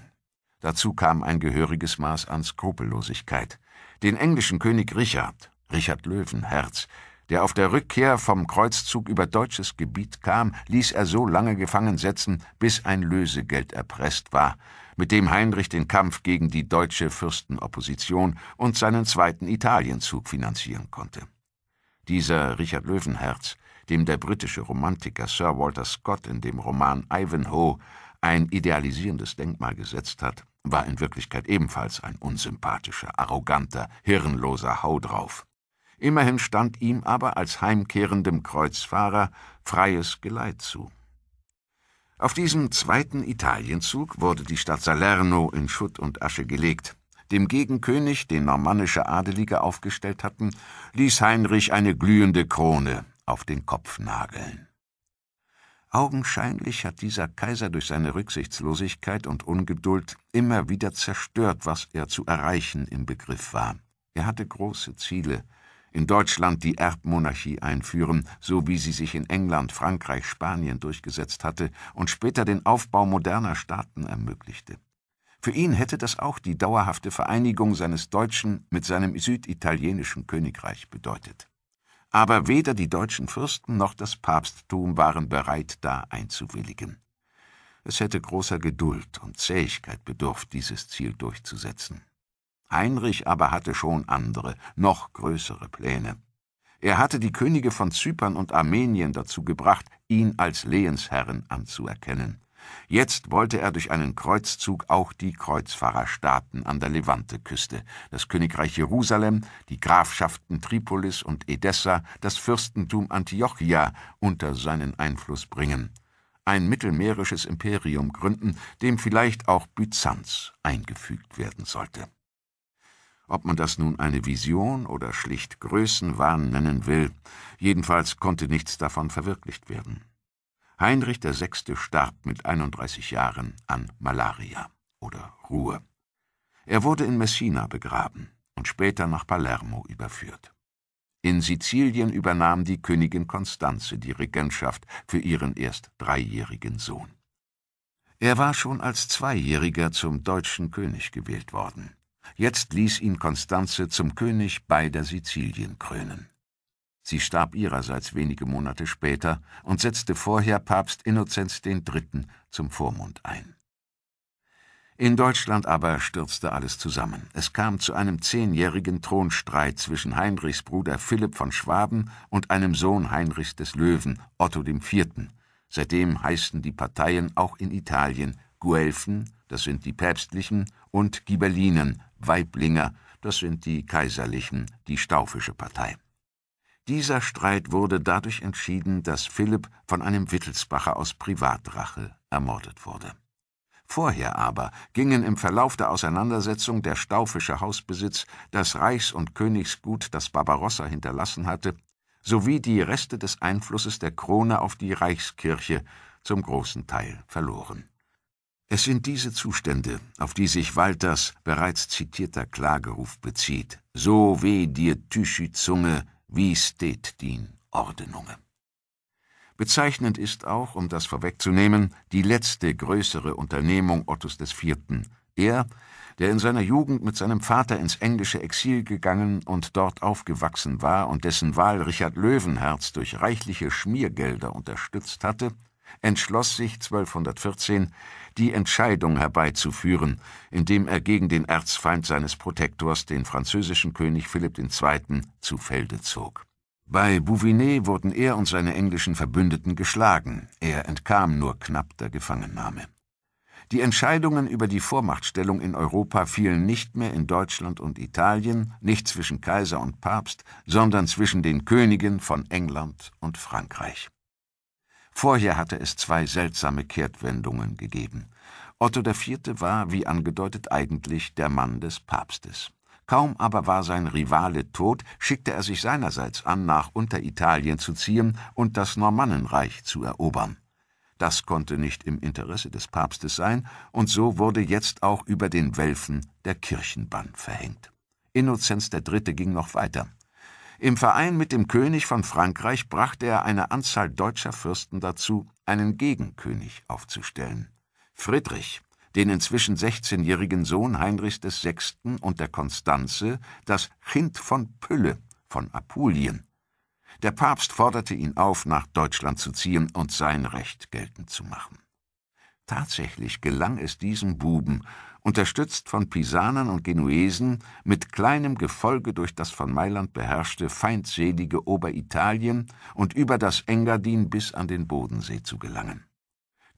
Dazu kam ein gehöriges Maß an Skrupellosigkeit. Den englischen König Richard, Richard Löwenherz, der auf der Rückkehr vom Kreuzzug über deutsches Gebiet kam, ließ er so lange gefangen setzen, bis ein Lösegeld erpresst war, mit dem Heinrich den Kampf gegen die deutsche Fürstenopposition und seinen zweiten Italienzug finanzieren konnte. Dieser Richard Löwenherz, dem der britische Romantiker Sir Walter Scott in dem Roman Ivanhoe ein idealisierendes Denkmal gesetzt hat, war in Wirklichkeit ebenfalls ein unsympathischer, arroganter, hirnloser Hau drauf. Immerhin stand ihm aber als heimkehrendem Kreuzfahrer freies Geleit zu. Auf diesem zweiten Italienzug wurde die Stadt Salerno in Schutt und Asche gelegt. Dem Gegenkönig, den normannische Adelige aufgestellt hatten, ließ Heinrich eine glühende Krone auf den Kopf nageln. Augenscheinlich hat dieser Kaiser durch seine Rücksichtslosigkeit und Ungeduld immer wieder zerstört, was er zu erreichen im Begriff war. Er hatte große Ziele, in Deutschland die Erbmonarchie einführen, so wie sie sich in England, Frankreich, Spanien durchgesetzt hatte und später den Aufbau moderner Staaten ermöglichte. Für ihn hätte das auch die dauerhafte Vereinigung seines Deutschen mit seinem süditalienischen Königreich bedeutet. Aber weder die deutschen Fürsten noch das Papsttum waren bereit, da einzuwilligen. Es hätte großer Geduld und Zähigkeit bedurft, dieses Ziel durchzusetzen. Heinrich aber hatte schon andere, noch größere Pläne. Er hatte die Könige von Zypern und Armenien dazu gebracht, ihn als Lehensherren anzuerkennen. Jetzt wollte er durch einen Kreuzzug auch die Kreuzfahrerstaaten an der Levanteküste, das Königreich Jerusalem, die Grafschaften Tripolis und Edessa, das Fürstentum Antiochia unter seinen Einfluss bringen. Ein mittelmeerisches Imperium gründen, dem vielleicht auch Byzanz eingefügt werden sollte. Ob man das nun eine Vision oder schlicht Größenwahn nennen will, jedenfalls konnte nichts davon verwirklicht werden. Heinrich VI. starb mit 31 Jahren an Malaria oder Ruhe. Er wurde in Messina begraben und später nach Palermo überführt. In Sizilien übernahm die Königin Konstanze die Regentschaft für ihren erst dreijährigen Sohn. Er war schon als Zweijähriger zum deutschen König gewählt worden. Jetzt ließ ihn Konstanze zum König beider Sizilien krönen. Sie starb ihrerseits wenige Monate später und setzte vorher Papst Innozenz III. zum Vormund ein. In Deutschland aber stürzte alles zusammen. Es kam zu einem zehnjährigen Thronstreit zwischen Heinrichs Bruder Philipp von Schwaben und einem Sohn Heinrichs des Löwen, Otto IV. Seitdem heißen die Parteien auch in Italien Guelfen, das sind die Päpstlichen, und Ghibellinen, Weiblinger, das sind die Kaiserlichen, die staufische Partei. Dieser Streit wurde dadurch entschieden, dass Philipp von einem Wittelsbacher aus Privatrache ermordet wurde. Vorher aber gingen im Verlauf der Auseinandersetzung der staufische Hausbesitz, das Reichs- und Königsgut, das Barbarossa hinterlassen hatte, sowie die Reste des Einflusses der Krone auf die Reichskirche zum großen Teil verloren es sind diese Zustände, auf die sich Walters bereits zitierter Klageruf bezieht. So weh dir Tüschi Zunge, wie steht din Ordenunge. Bezeichnend ist auch, um das vorwegzunehmen, die letzte größere Unternehmung Ottos IV. Er, der in seiner Jugend mit seinem Vater ins englische Exil gegangen und dort aufgewachsen war und dessen Wahl Richard Löwenherz durch reichliche Schmiergelder unterstützt hatte, entschloss sich 1214, die Entscheidung herbeizuführen, indem er gegen den Erzfeind seines Protektors, den französischen König Philipp II., zu Felde zog. Bei Bouvinet wurden er und seine englischen Verbündeten geschlagen, er entkam nur knapp der Gefangennahme. Die Entscheidungen über die Vormachtstellung in Europa fielen nicht mehr in Deutschland und Italien, nicht zwischen Kaiser und Papst, sondern zwischen den Königen von England und Frankreich. Vorher hatte es zwei seltsame Kehrtwendungen gegeben. Otto IV. war, wie angedeutet, eigentlich der Mann des Papstes. Kaum aber war sein Rivale tot, schickte er sich seinerseits an, nach Unteritalien zu ziehen und das Normannenreich zu erobern. Das konnte nicht im Interesse des Papstes sein, und so wurde jetzt auch über den Welfen der Kirchenbann verhängt. Innozenz III. ging noch weiter. Im Verein mit dem König von Frankreich brachte er eine Anzahl deutscher Fürsten dazu, einen Gegenkönig aufzustellen. Friedrich, den inzwischen 16-jährigen Sohn Heinrichs VI. und der Konstanze, das Kind von Pülle von Apulien. Der Papst forderte ihn auf, nach Deutschland zu ziehen und sein Recht geltend zu machen. Tatsächlich gelang es diesem Buben, unterstützt von Pisanern und Genuesen, mit kleinem Gefolge durch das von Mailand beherrschte, feindselige Oberitalien und über das Engadin bis an den Bodensee zu gelangen.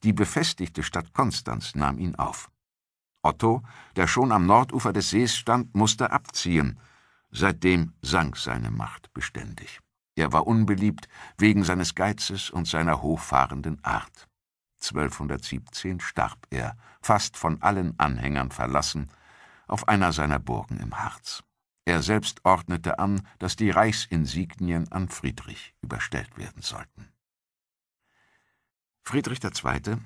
Die befestigte Stadt Konstanz nahm ihn auf. Otto, der schon am Nordufer des Sees stand, musste abziehen. Seitdem sank seine Macht beständig. Er war unbeliebt wegen seines Geizes und seiner hochfahrenden Art. 1217 starb er, fast von allen Anhängern verlassen, auf einer seiner Burgen im Harz. Er selbst ordnete an, dass die Reichsinsignien an Friedrich überstellt werden sollten. Friedrich II.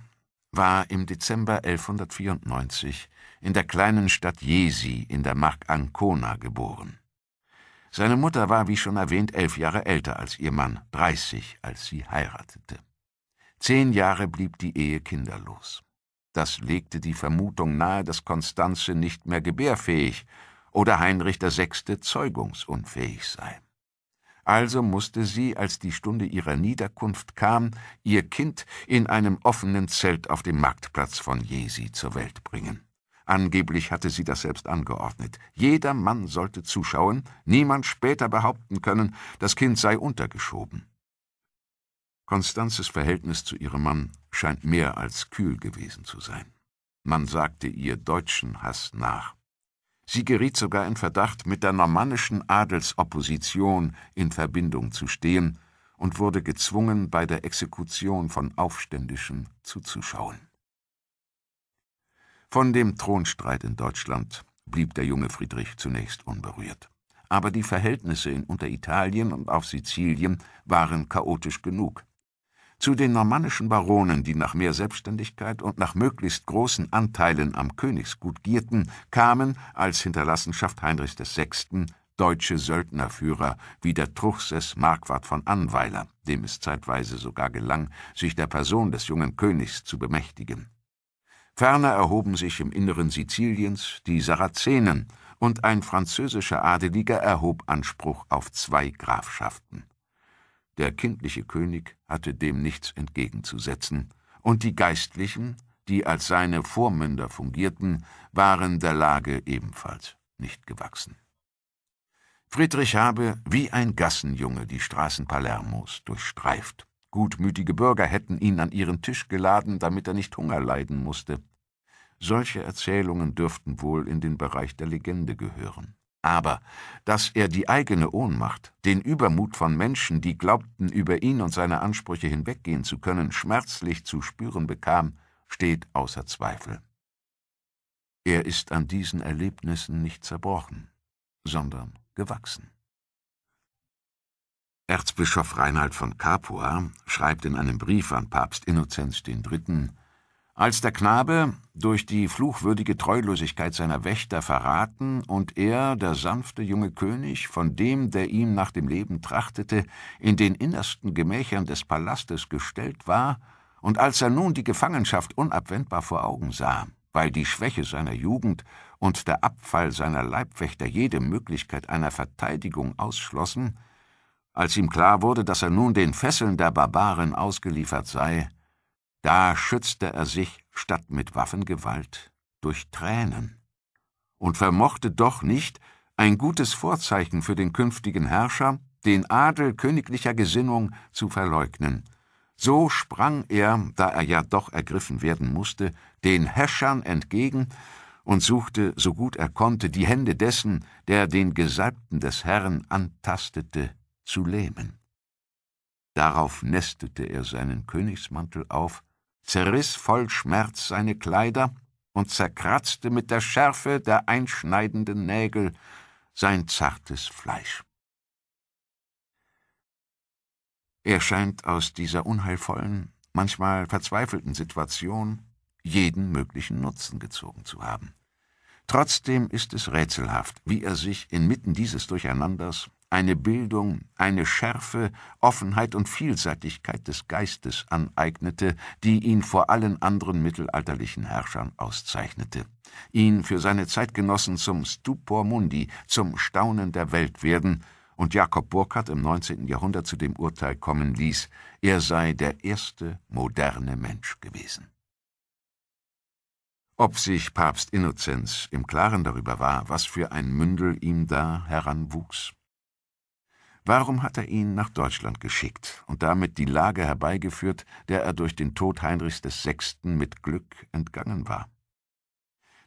war im Dezember 1194 in der kleinen Stadt Jesi in der Mark Ancona geboren. Seine Mutter war, wie schon erwähnt, elf Jahre älter als ihr Mann, dreißig, als sie heiratete. Zehn Jahre blieb die Ehe kinderlos. Das legte die Vermutung nahe, dass Konstanze nicht mehr gebärfähig oder Heinrich der Sechste zeugungsunfähig sei. Also musste sie, als die Stunde ihrer Niederkunft kam, ihr Kind in einem offenen Zelt auf dem Marktplatz von Jesi zur Welt bringen. Angeblich hatte sie das selbst angeordnet. Jeder Mann sollte zuschauen, niemand später behaupten können, das Kind sei untergeschoben. Konstanzes Verhältnis zu ihrem Mann scheint mehr als kühl gewesen zu sein. Man sagte ihr deutschen Hass nach. Sie geriet sogar in Verdacht, mit der normannischen Adelsopposition in Verbindung zu stehen und wurde gezwungen, bei der Exekution von Aufständischen zuzuschauen. Von dem Thronstreit in Deutschland blieb der junge Friedrich zunächst unberührt. Aber die Verhältnisse in Unteritalien und auf Sizilien waren chaotisch genug. Zu den normannischen Baronen, die nach mehr Selbstständigkeit und nach möglichst großen Anteilen am Königsgut gierten, kamen als Hinterlassenschaft Heinrichs VI. deutsche Söldnerführer wie der Truchsess Marquard von Anweiler, dem es zeitweise sogar gelang, sich der Person des jungen Königs zu bemächtigen. Ferner erhoben sich im Inneren Siziliens die Sarazenen, und ein französischer Adeliger erhob Anspruch auf zwei Grafschaften. Der kindliche König hatte dem nichts entgegenzusetzen, und die Geistlichen, die als seine Vormünder fungierten, waren der Lage ebenfalls nicht gewachsen. Friedrich habe wie ein Gassenjunge die Straßen Palermos durchstreift. Gutmütige Bürger hätten ihn an ihren Tisch geladen, damit er nicht Hunger leiden musste. Solche Erzählungen dürften wohl in den Bereich der Legende gehören. Aber dass er die eigene Ohnmacht, den Übermut von Menschen, die glaubten, über ihn und seine Ansprüche hinweggehen zu können, schmerzlich zu spüren bekam, steht außer Zweifel. Er ist an diesen Erlebnissen nicht zerbrochen, sondern gewachsen. Erzbischof Reinhard von Capua schreibt in einem Brief an Papst Innozenz III. Als der Knabe durch die fluchwürdige Treulosigkeit seiner Wächter verraten und er, der sanfte junge König, von dem, der ihm nach dem Leben trachtete, in den innersten Gemächern des Palastes gestellt war, und als er nun die Gefangenschaft unabwendbar vor Augen sah, weil die Schwäche seiner Jugend und der Abfall seiner Leibwächter jede Möglichkeit einer Verteidigung ausschlossen, als ihm klar wurde, dass er nun den Fesseln der Barbaren ausgeliefert sei, da schützte er sich statt mit Waffengewalt durch Tränen und vermochte doch nicht, ein gutes Vorzeichen für den künftigen Herrscher, den Adel königlicher Gesinnung zu verleugnen. So sprang er, da er ja doch ergriffen werden musste, den Häschern entgegen und suchte, so gut er konnte, die Hände dessen, der den Gesalbten des Herrn antastete, zu lähmen. Darauf nestete er seinen Königsmantel auf zerriss voll Schmerz seine Kleider und zerkratzte mit der Schärfe der einschneidenden Nägel sein zartes Fleisch. Er scheint aus dieser unheilvollen, manchmal verzweifelten Situation jeden möglichen Nutzen gezogen zu haben. Trotzdem ist es rätselhaft, wie er sich inmitten dieses Durcheinanders eine Bildung, eine Schärfe, Offenheit und Vielseitigkeit des Geistes aneignete, die ihn vor allen anderen mittelalterlichen Herrschern auszeichnete, ihn für seine Zeitgenossen zum Stupor Mundi, zum Staunen der Welt werden und Jakob Burckhardt im 19. Jahrhundert zu dem Urteil kommen ließ, er sei der erste moderne Mensch gewesen. Ob sich Papst Innozenz im Klaren darüber war, was für ein Mündel ihm da heranwuchs? Warum hat er ihn nach Deutschland geschickt und damit die Lage herbeigeführt, der er durch den Tod Heinrichs VI. mit Glück entgangen war?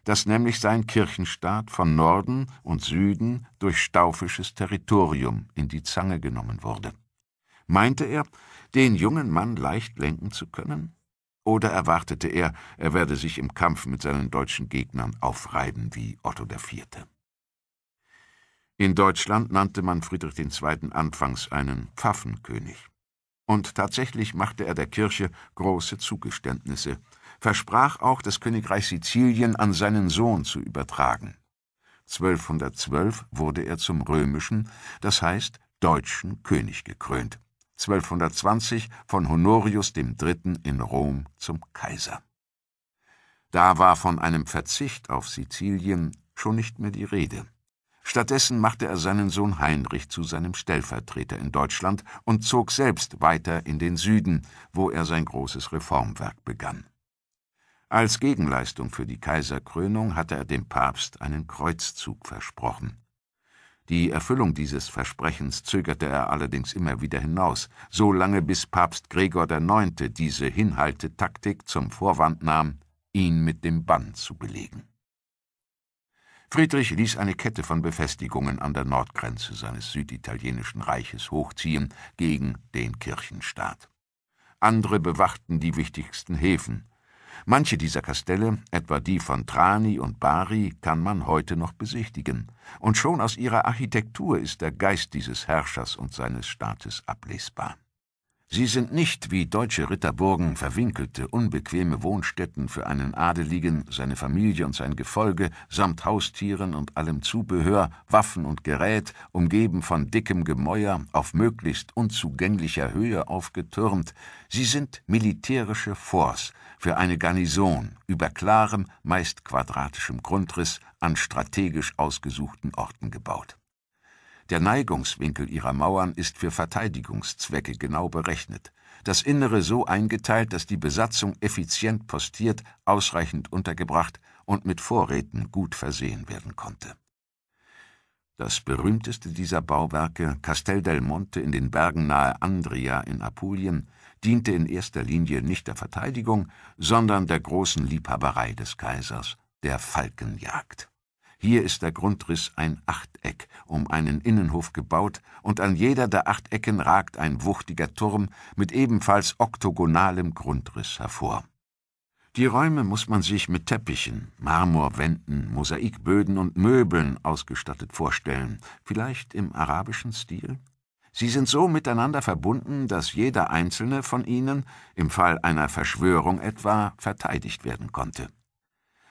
dass nämlich sein Kirchenstaat von Norden und Süden durch staufisches Territorium in die Zange genommen wurde. Meinte er, den jungen Mann leicht lenken zu können? Oder erwartete er, er werde sich im Kampf mit seinen deutschen Gegnern aufreiben wie Otto IV.? In Deutschland nannte man Friedrich II. anfangs einen Pfaffenkönig. Und tatsächlich machte er der Kirche große Zugeständnisse, versprach auch, das Königreich Sizilien an seinen Sohn zu übertragen. 1212 wurde er zum römischen, das heißt deutschen König gekrönt, 1220 von Honorius III. in Rom zum Kaiser. Da war von einem Verzicht auf Sizilien schon nicht mehr die Rede. Stattdessen machte er seinen Sohn Heinrich zu seinem Stellvertreter in Deutschland und zog selbst weiter in den Süden, wo er sein großes Reformwerk begann. Als Gegenleistung für die Kaiserkrönung hatte er dem Papst einen Kreuzzug versprochen. Die Erfüllung dieses Versprechens zögerte er allerdings immer wieder hinaus, so lange bis Papst Gregor IX. diese Hinhaltetaktik zum Vorwand nahm, ihn mit dem Bann zu belegen. Friedrich ließ eine Kette von Befestigungen an der Nordgrenze seines süditalienischen Reiches hochziehen gegen den Kirchenstaat. Andere bewachten die wichtigsten Häfen. Manche dieser Kastelle, etwa die von Trani und Bari, kann man heute noch besichtigen. Und schon aus ihrer Architektur ist der Geist dieses Herrschers und seines Staates ablesbar. Sie sind nicht wie deutsche Ritterburgen verwinkelte, unbequeme Wohnstätten für einen Adeligen, seine Familie und sein Gefolge, samt Haustieren und allem Zubehör, Waffen und Gerät, umgeben von dickem Gemäuer, auf möglichst unzugänglicher Höhe aufgetürmt. Sie sind militärische Force für eine Garnison über klarem, meist quadratischem Grundriss an strategisch ausgesuchten Orten gebaut. Der Neigungswinkel ihrer Mauern ist für Verteidigungszwecke genau berechnet, das Innere so eingeteilt, dass die Besatzung effizient postiert, ausreichend untergebracht und mit Vorräten gut versehen werden konnte. Das berühmteste dieser Bauwerke, Castel del Monte in den Bergen nahe Andria in Apulien, diente in erster Linie nicht der Verteidigung, sondern der großen Liebhaberei des Kaisers, der Falkenjagd. Hier ist der Grundriss ein Achteck, um einen Innenhof gebaut, und an jeder der Achtecken ragt ein wuchtiger Turm mit ebenfalls oktogonalem Grundriss hervor. Die Räume muss man sich mit Teppichen, Marmorwänden, Mosaikböden und Möbeln ausgestattet vorstellen, vielleicht im arabischen Stil? Sie sind so miteinander verbunden, dass jeder einzelne von ihnen, im Fall einer Verschwörung etwa, verteidigt werden konnte.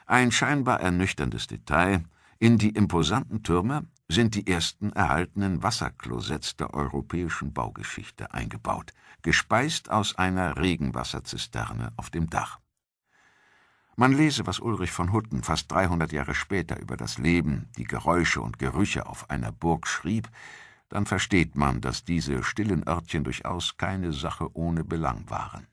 Ein scheinbar ernüchterndes Detail, in die imposanten Türme sind die ersten erhaltenen Wasserklosetts der europäischen Baugeschichte eingebaut, gespeist aus einer Regenwasserzisterne auf dem Dach. Man lese, was Ulrich von Hutten fast 300 Jahre später über das Leben, die Geräusche und Gerüche auf einer Burg schrieb, dann versteht man, dass diese stillen Örtchen durchaus keine Sache ohne Belang waren.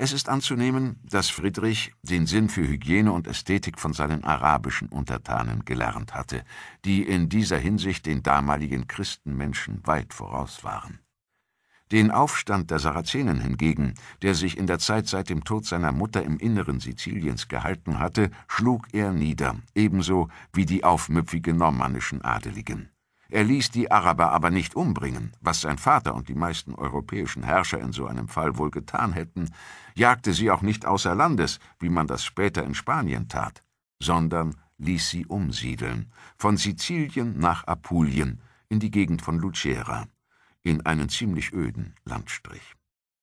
Es ist anzunehmen, dass Friedrich den Sinn für Hygiene und Ästhetik von seinen arabischen Untertanen gelernt hatte, die in dieser Hinsicht den damaligen Christenmenschen weit voraus waren. Den Aufstand der Sarazenen hingegen, der sich in der Zeit seit dem Tod seiner Mutter im Inneren Siziliens gehalten hatte, schlug er nieder, ebenso wie die aufmüpfigen normannischen Adeligen. Er ließ die Araber aber nicht umbringen, was sein Vater und die meisten europäischen Herrscher in so einem Fall wohl getan hätten, jagte sie auch nicht außer Landes, wie man das später in Spanien tat, sondern ließ sie umsiedeln, von Sizilien nach Apulien, in die Gegend von Lucera, in einen ziemlich öden Landstrich.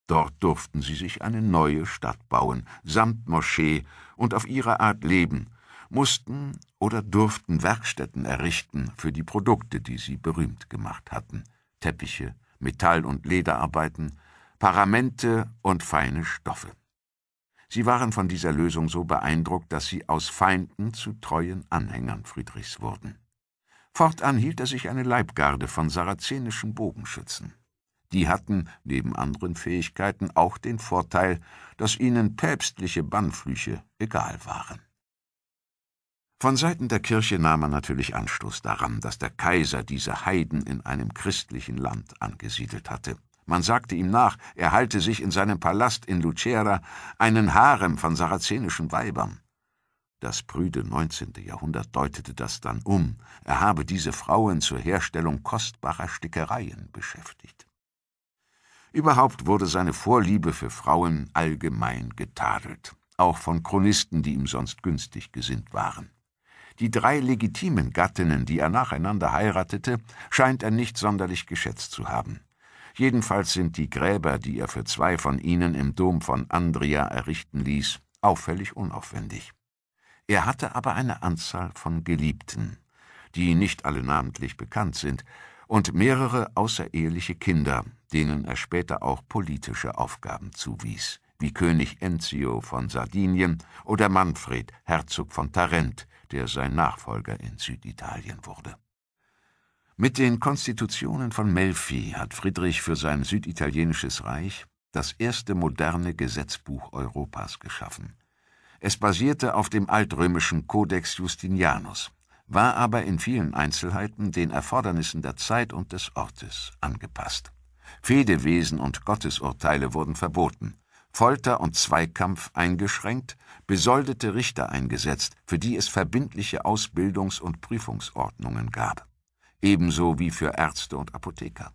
Dort durften sie sich eine neue Stadt bauen, samt Moschee, und auf ihre Art leben, mussten oder durften Werkstätten errichten für die Produkte, die sie berühmt gemacht hatten, Teppiche, Metall- und Lederarbeiten, Paramente und feine Stoffe. Sie waren von dieser Lösung so beeindruckt, dass sie aus Feinden zu treuen Anhängern Friedrichs wurden. Fortan hielt er sich eine Leibgarde von sarazenischen Bogenschützen. Die hatten, neben anderen Fähigkeiten, auch den Vorteil, dass ihnen päpstliche Bannflüche egal waren. Von Seiten der Kirche nahm man natürlich Anstoß daran, dass der Kaiser diese Heiden in einem christlichen Land angesiedelt hatte. Man sagte ihm nach, er halte sich in seinem Palast in Lucera einen Harem von sarazenischen Weibern. Das prüde 19. Jahrhundert deutete das dann um, er habe diese Frauen zur Herstellung kostbarer Stickereien beschäftigt. Überhaupt wurde seine Vorliebe für Frauen allgemein getadelt, auch von Chronisten, die ihm sonst günstig gesinnt waren. Die drei legitimen Gattinnen, die er nacheinander heiratete, scheint er nicht sonderlich geschätzt zu haben. Jedenfalls sind die Gräber, die er für zwei von ihnen im Dom von Andria errichten ließ, auffällig unaufwendig. Er hatte aber eine Anzahl von Geliebten, die nicht alle namentlich bekannt sind, und mehrere außereheliche Kinder, denen er später auch politische Aufgaben zuwies, wie König Enzio von Sardinien oder Manfred, Herzog von Tarent, der sein Nachfolger in Süditalien wurde. Mit den Konstitutionen von Melfi hat Friedrich für sein süditalienisches Reich das erste moderne Gesetzbuch Europas geschaffen. Es basierte auf dem altrömischen Codex Justinianus, war aber in vielen Einzelheiten den Erfordernissen der Zeit und des Ortes angepasst. Fedewesen und Gottesurteile wurden verboten. Folter und Zweikampf eingeschränkt, besoldete Richter eingesetzt, für die es verbindliche Ausbildungs- und Prüfungsordnungen gab, ebenso wie für Ärzte und Apotheker.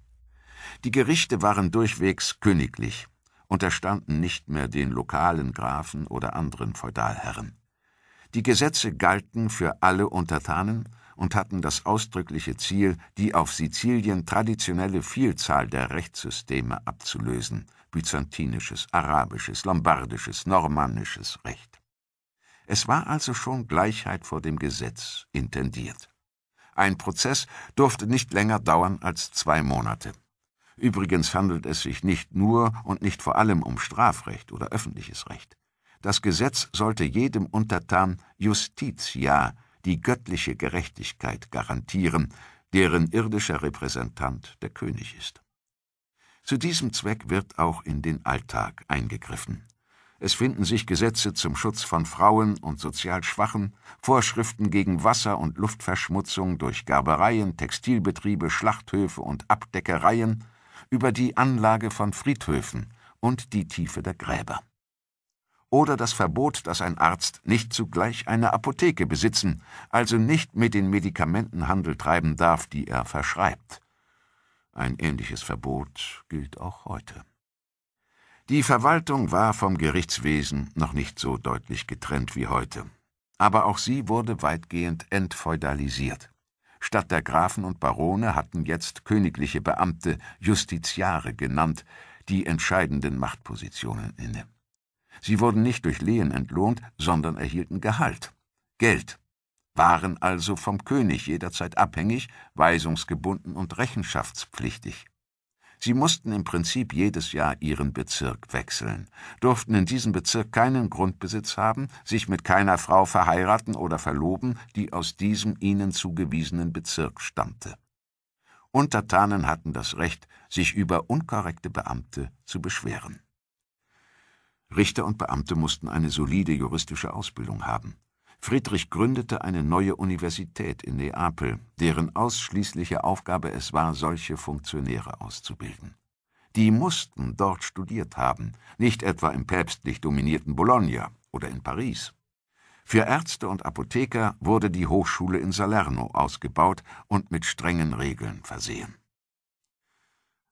Die Gerichte waren durchwegs königlich, unterstanden nicht mehr den lokalen Grafen oder anderen Feudalherren. Die Gesetze galten für alle Untertanen und hatten das ausdrückliche Ziel, die auf Sizilien traditionelle Vielzahl der Rechtssysteme abzulösen – byzantinisches, arabisches, lombardisches, normannisches Recht. Es war also schon Gleichheit vor dem Gesetz intendiert. Ein Prozess durfte nicht länger dauern als zwei Monate. Übrigens handelt es sich nicht nur und nicht vor allem um Strafrecht oder öffentliches Recht. Das Gesetz sollte jedem Untertan Justitia, die göttliche Gerechtigkeit, garantieren, deren irdischer Repräsentant der König ist. Zu diesem Zweck wird auch in den Alltag eingegriffen. Es finden sich Gesetze zum Schutz von Frauen und sozial Schwachen, Vorschriften gegen Wasser- und Luftverschmutzung durch Gerbereien, Textilbetriebe, Schlachthöfe und Abdeckereien, über die Anlage von Friedhöfen und die Tiefe der Gräber. Oder das Verbot, dass ein Arzt nicht zugleich eine Apotheke besitzen, also nicht mit den Medikamenten Handel treiben darf, die er verschreibt. Ein ähnliches Verbot gilt auch heute. Die Verwaltung war vom Gerichtswesen noch nicht so deutlich getrennt wie heute, aber auch sie wurde weitgehend entfeudalisiert. Statt der Grafen und Barone hatten jetzt königliche Beamte, Justiziare genannt, die entscheidenden Machtpositionen inne. Sie wurden nicht durch Lehen entlohnt, sondern erhielten Gehalt. Geld, waren also vom König jederzeit abhängig, weisungsgebunden und rechenschaftspflichtig. Sie mussten im Prinzip jedes Jahr ihren Bezirk wechseln, durften in diesem Bezirk keinen Grundbesitz haben, sich mit keiner Frau verheiraten oder verloben, die aus diesem ihnen zugewiesenen Bezirk stammte. Untertanen hatten das Recht, sich über unkorrekte Beamte zu beschweren. Richter und Beamte mussten eine solide juristische Ausbildung haben. Friedrich gründete eine neue Universität in Neapel, deren ausschließliche Aufgabe es war, solche Funktionäre auszubilden. Die mussten dort studiert haben, nicht etwa im päpstlich dominierten Bologna oder in Paris. Für Ärzte und Apotheker wurde die Hochschule in Salerno ausgebaut und mit strengen Regeln versehen.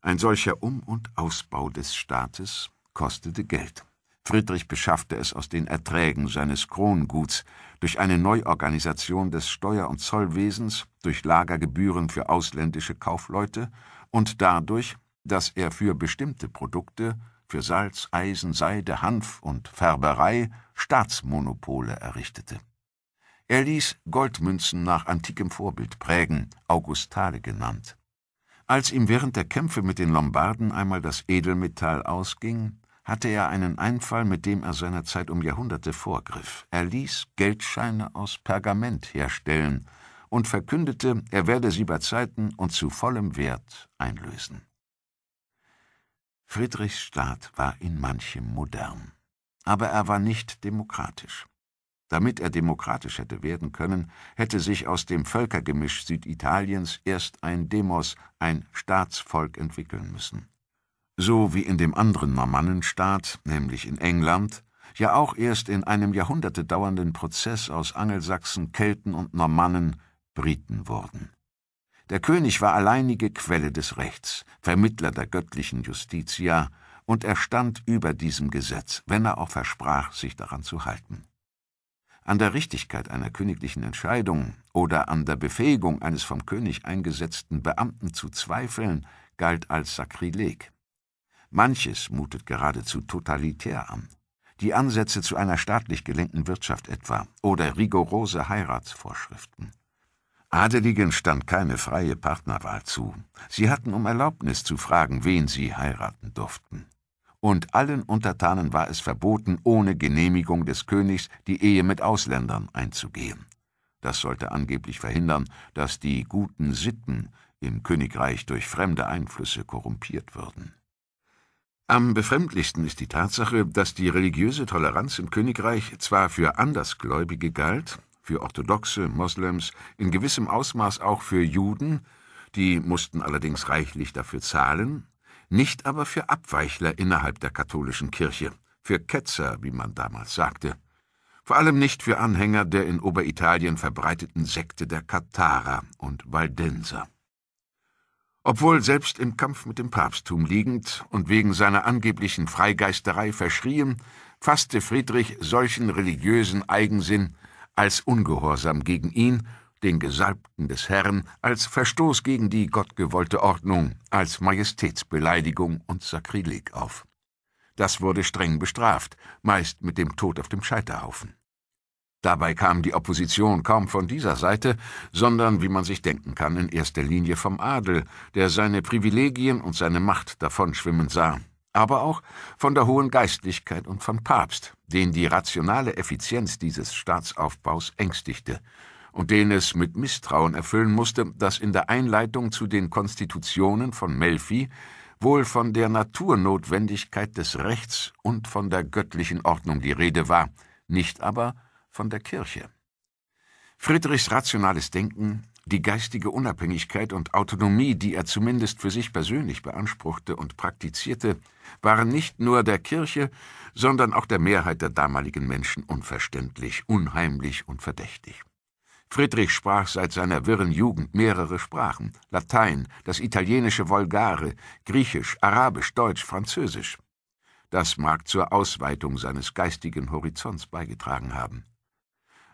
Ein solcher Um- und Ausbau des Staates kostete Geld. Friedrich beschaffte es aus den Erträgen seines Kronguts, durch eine Neuorganisation des Steuer- und Zollwesens, durch Lagergebühren für ausländische Kaufleute und dadurch, dass er für bestimmte Produkte, für Salz, Eisen, Seide, Hanf und Färberei Staatsmonopole errichtete. Er ließ Goldmünzen nach antikem Vorbild prägen, Augustale genannt. Als ihm während der Kämpfe mit den Lombarden einmal das Edelmetall ausging, hatte er einen Einfall, mit dem er seiner Zeit um Jahrhunderte vorgriff. Er ließ Geldscheine aus Pergament herstellen und verkündete, er werde sie bei Zeiten und zu vollem Wert einlösen. Friedrichs Staat war in manchem modern, aber er war nicht demokratisch. Damit er demokratisch hätte werden können, hätte sich aus dem Völkergemisch Süditaliens erst ein Demos, ein Staatsvolk entwickeln müssen so wie in dem anderen Normannenstaat, nämlich in England, ja auch erst in einem Jahrhunderte dauernden Prozess aus Angelsachsen, Kelten und Normannen Briten wurden. Der König war alleinige Quelle des Rechts, Vermittler der göttlichen Justitia, und er stand über diesem Gesetz, wenn er auch versprach, sich daran zu halten. An der Richtigkeit einer königlichen Entscheidung oder an der Befähigung eines vom König eingesetzten Beamten zu zweifeln, galt als Sakrileg. Manches mutet geradezu totalitär an. Die Ansätze zu einer staatlich gelenkten Wirtschaft etwa oder rigorose Heiratsvorschriften. Adeligen stand keine freie Partnerwahl zu. Sie hatten um Erlaubnis zu fragen, wen sie heiraten durften. Und allen Untertanen war es verboten, ohne Genehmigung des Königs die Ehe mit Ausländern einzugehen. Das sollte angeblich verhindern, dass die guten Sitten im Königreich durch fremde Einflüsse korrumpiert würden. Am befremdlichsten ist die Tatsache, dass die religiöse Toleranz im Königreich zwar für Andersgläubige galt, für orthodoxe Moslems, in gewissem Ausmaß auch für Juden, die mussten allerdings reichlich dafür zahlen, nicht aber für Abweichler innerhalb der katholischen Kirche, für Ketzer, wie man damals sagte, vor allem nicht für Anhänger der in Oberitalien verbreiteten Sekte der Katharer und Waldenser obwohl selbst im Kampf mit dem Papsttum liegend und wegen seiner angeblichen Freigeisterei verschrien, fasste Friedrich solchen religiösen Eigensinn als Ungehorsam gegen ihn, den Gesalbten des Herrn, als Verstoß gegen die gottgewollte Ordnung, als Majestätsbeleidigung und Sakrileg auf. Das wurde streng bestraft, meist mit dem Tod auf dem Scheiterhaufen. Dabei kam die Opposition kaum von dieser Seite, sondern, wie man sich denken kann, in erster Linie vom Adel, der seine Privilegien und seine Macht davonschwimmen sah, aber auch von der hohen Geistlichkeit und vom Papst, den die rationale Effizienz dieses Staatsaufbaus ängstigte und den es mit Misstrauen erfüllen musste, dass in der Einleitung zu den Konstitutionen von Melfi wohl von der Naturnotwendigkeit des Rechts und von der göttlichen Ordnung die Rede war, nicht aber von der Kirche. Friedrichs rationales Denken, die geistige Unabhängigkeit und Autonomie, die er zumindest für sich persönlich beanspruchte und praktizierte, waren nicht nur der Kirche, sondern auch der Mehrheit der damaligen Menschen unverständlich, unheimlich und verdächtig. Friedrich sprach seit seiner wirren Jugend mehrere Sprachen, Latein, das italienische Volgare, Griechisch, Arabisch, Deutsch, Französisch. Das mag zur Ausweitung seines geistigen Horizonts beigetragen haben.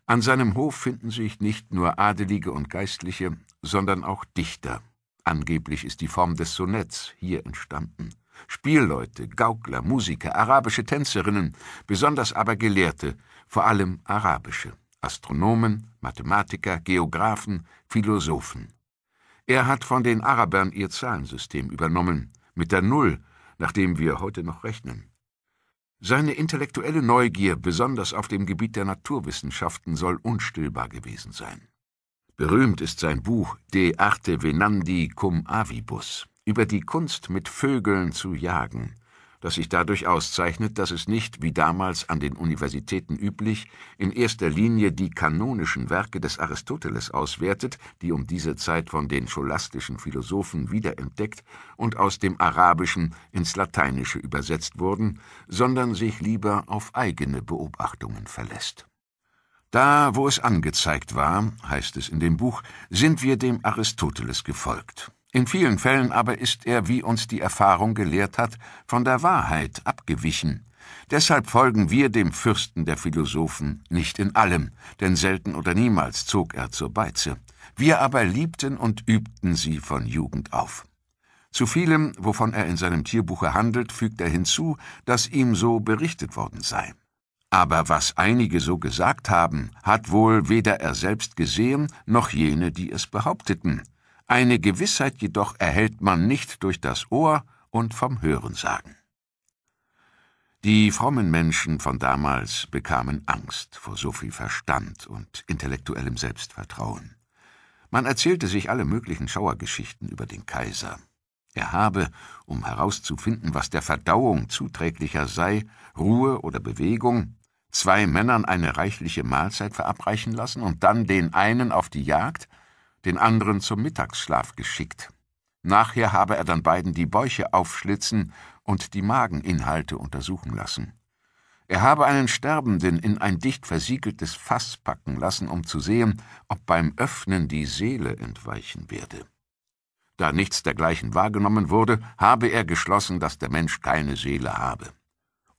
An seinem Hof finden sich nicht nur Adelige und Geistliche, sondern auch Dichter. Angeblich ist die Form des Sonetts hier entstanden. Spielleute, Gaukler, Musiker, arabische Tänzerinnen, besonders aber Gelehrte, vor allem arabische, Astronomen, Mathematiker, Geographen, Philosophen. Er hat von den Arabern ihr Zahlensystem übernommen, mit der Null, nach dem wir heute noch rechnen. Seine intellektuelle Neugier, besonders auf dem Gebiet der Naturwissenschaften, soll unstillbar gewesen sein. Berühmt ist sein Buch De Arte Venandi cum Avibus über die Kunst mit Vögeln zu jagen, das sich dadurch auszeichnet, dass es nicht, wie damals an den Universitäten üblich, in erster Linie die kanonischen Werke des Aristoteles auswertet, die um diese Zeit von den scholastischen Philosophen wiederentdeckt und aus dem Arabischen ins Lateinische übersetzt wurden, sondern sich lieber auf eigene Beobachtungen verlässt. Da, wo es angezeigt war, heißt es in dem Buch, sind wir dem Aristoteles gefolgt. In vielen Fällen aber ist er, wie uns die Erfahrung gelehrt hat, von der Wahrheit abgewichen. Deshalb folgen wir dem Fürsten der Philosophen nicht in allem, denn selten oder niemals zog er zur Beize. Wir aber liebten und übten sie von Jugend auf. Zu vielem, wovon er in seinem Tierbuche handelt, fügt er hinzu, dass ihm so berichtet worden sei. Aber was einige so gesagt haben, hat wohl weder er selbst gesehen, noch jene, die es behaupteten. Eine Gewissheit jedoch erhält man nicht durch das Ohr und vom Hörensagen. Die frommen Menschen von damals bekamen Angst vor so viel Verstand und intellektuellem Selbstvertrauen. Man erzählte sich alle möglichen Schauergeschichten über den Kaiser. Er habe, um herauszufinden, was der Verdauung zuträglicher sei, Ruhe oder Bewegung, zwei Männern eine reichliche Mahlzeit verabreichen lassen und dann den einen auf die Jagd, den anderen zum Mittagsschlaf geschickt. Nachher habe er dann beiden die Bäuche aufschlitzen und die Mageninhalte untersuchen lassen. Er habe einen Sterbenden in ein dicht versiegeltes Fass packen lassen, um zu sehen, ob beim Öffnen die Seele entweichen werde. Da nichts dergleichen wahrgenommen wurde, habe er geschlossen, dass der Mensch keine Seele habe.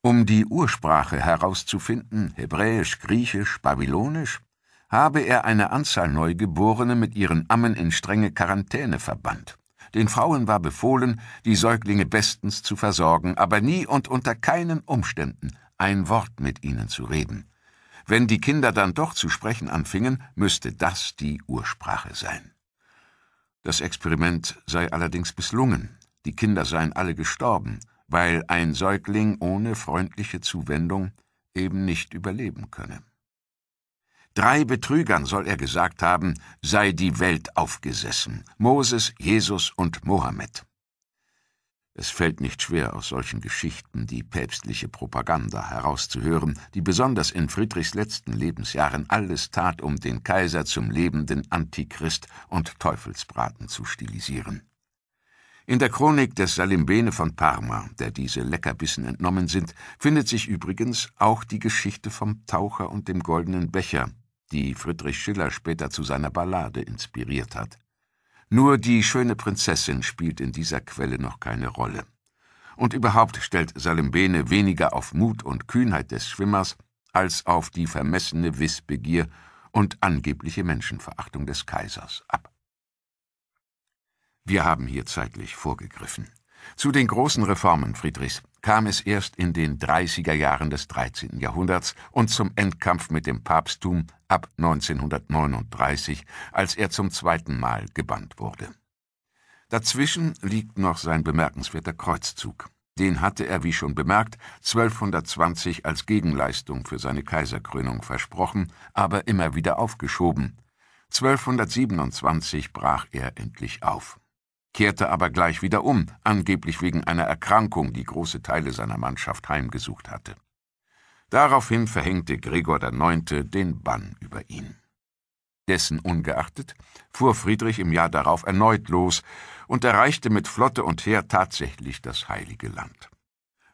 Um die Ursprache herauszufinden, hebräisch, griechisch, babylonisch, habe er eine Anzahl Neugeborene mit ihren Ammen in strenge Quarantäne verbannt. Den Frauen war befohlen, die Säuglinge bestens zu versorgen, aber nie und unter keinen Umständen ein Wort mit ihnen zu reden. Wenn die Kinder dann doch zu sprechen anfingen, müsste das die Ursprache sein. Das Experiment sei allerdings misslungen. Die Kinder seien alle gestorben, weil ein Säugling ohne freundliche Zuwendung eben nicht überleben könne. Drei Betrügern soll er gesagt haben, sei die Welt aufgesessen, Moses, Jesus und Mohammed. Es fällt nicht schwer, aus solchen Geschichten die päpstliche Propaganda herauszuhören, die besonders in Friedrichs letzten Lebensjahren alles tat, um den Kaiser zum lebenden Antichrist und Teufelsbraten zu stilisieren. In der Chronik des Salimbene von Parma, der diese Leckerbissen entnommen sind, findet sich übrigens auch die Geschichte vom Taucher und dem goldenen Becher, die Friedrich Schiller später zu seiner Ballade inspiriert hat. Nur die schöne Prinzessin spielt in dieser Quelle noch keine Rolle. Und überhaupt stellt Salimbene weniger auf Mut und Kühnheit des Schwimmers als auf die vermessene Wissbegier und angebliche Menschenverachtung des Kaisers ab. Wir haben hier zeitlich vorgegriffen. Zu den großen Reformen Friedrichs kam es erst in den 30er Jahren des 13. Jahrhunderts und zum Endkampf mit dem Papsttum ab 1939, als er zum zweiten Mal gebannt wurde. Dazwischen liegt noch sein bemerkenswerter Kreuzzug. Den hatte er, wie schon bemerkt, 1220 als Gegenleistung für seine Kaiserkrönung versprochen, aber immer wieder aufgeschoben. 1227 brach er endlich auf kehrte aber gleich wieder um, angeblich wegen einer Erkrankung, die große Teile seiner Mannschaft heimgesucht hatte. Daraufhin verhängte Gregor IX. den Bann über ihn. Dessen ungeachtet fuhr Friedrich im Jahr darauf erneut los und erreichte mit Flotte und Heer tatsächlich das Heilige Land.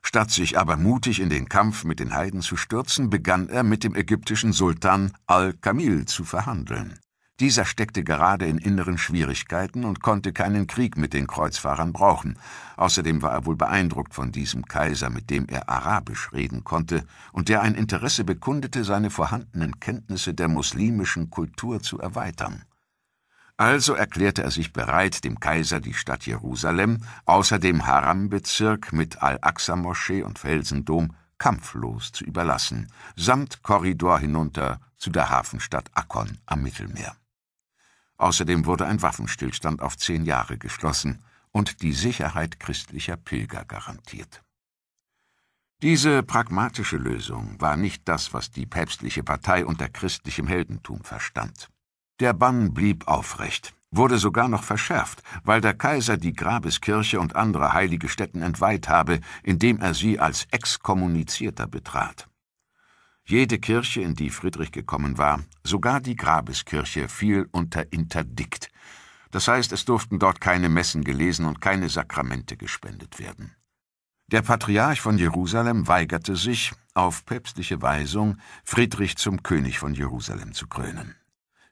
Statt sich aber mutig in den Kampf mit den Heiden zu stürzen, begann er mit dem ägyptischen Sultan Al-Kamil zu verhandeln. Dieser steckte gerade in inneren Schwierigkeiten und konnte keinen Krieg mit den Kreuzfahrern brauchen. Außerdem war er wohl beeindruckt von diesem Kaiser, mit dem er Arabisch reden konnte und der ein Interesse bekundete, seine vorhandenen Kenntnisse der muslimischen Kultur zu erweitern. Also erklärte er sich bereit, dem Kaiser die Stadt Jerusalem, außerdem Haram-Bezirk mit Al-Aqsa-Moschee und Felsendom, kampflos zu überlassen, samt Korridor hinunter zu der Hafenstadt Akkon am Mittelmeer. Außerdem wurde ein Waffenstillstand auf zehn Jahre geschlossen und die Sicherheit christlicher Pilger garantiert. Diese pragmatische Lösung war nicht das, was die päpstliche Partei unter christlichem Heldentum verstand. Der Bann blieb aufrecht, wurde sogar noch verschärft, weil der Kaiser die Grabeskirche und andere heilige Stätten entweiht habe, indem er sie als exkommunizierter betrat. Jede Kirche, in die Friedrich gekommen war, sogar die Grabeskirche, fiel unter Interdikt. Das heißt, es durften dort keine Messen gelesen und keine Sakramente gespendet werden. Der Patriarch von Jerusalem weigerte sich, auf päpstliche Weisung, Friedrich zum König von Jerusalem zu krönen.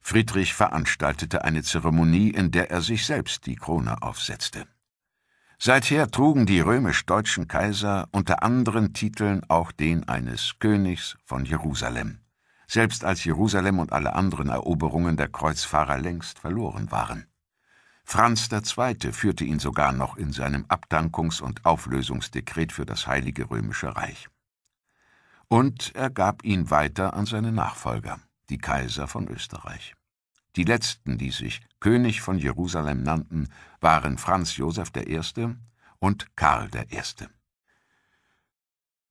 Friedrich veranstaltete eine Zeremonie, in der er sich selbst die Krone aufsetzte. Seither trugen die römisch-deutschen Kaiser unter anderen Titeln auch den eines Königs von Jerusalem, selbst als Jerusalem und alle anderen Eroberungen der Kreuzfahrer längst verloren waren. Franz II. führte ihn sogar noch in seinem Abdankungs- und Auflösungsdekret für das Heilige Römische Reich. Und er gab ihn weiter an seine Nachfolger, die Kaiser von Österreich. Die letzten, die sich König von Jerusalem nannten, waren Franz Josef I. und Karl I.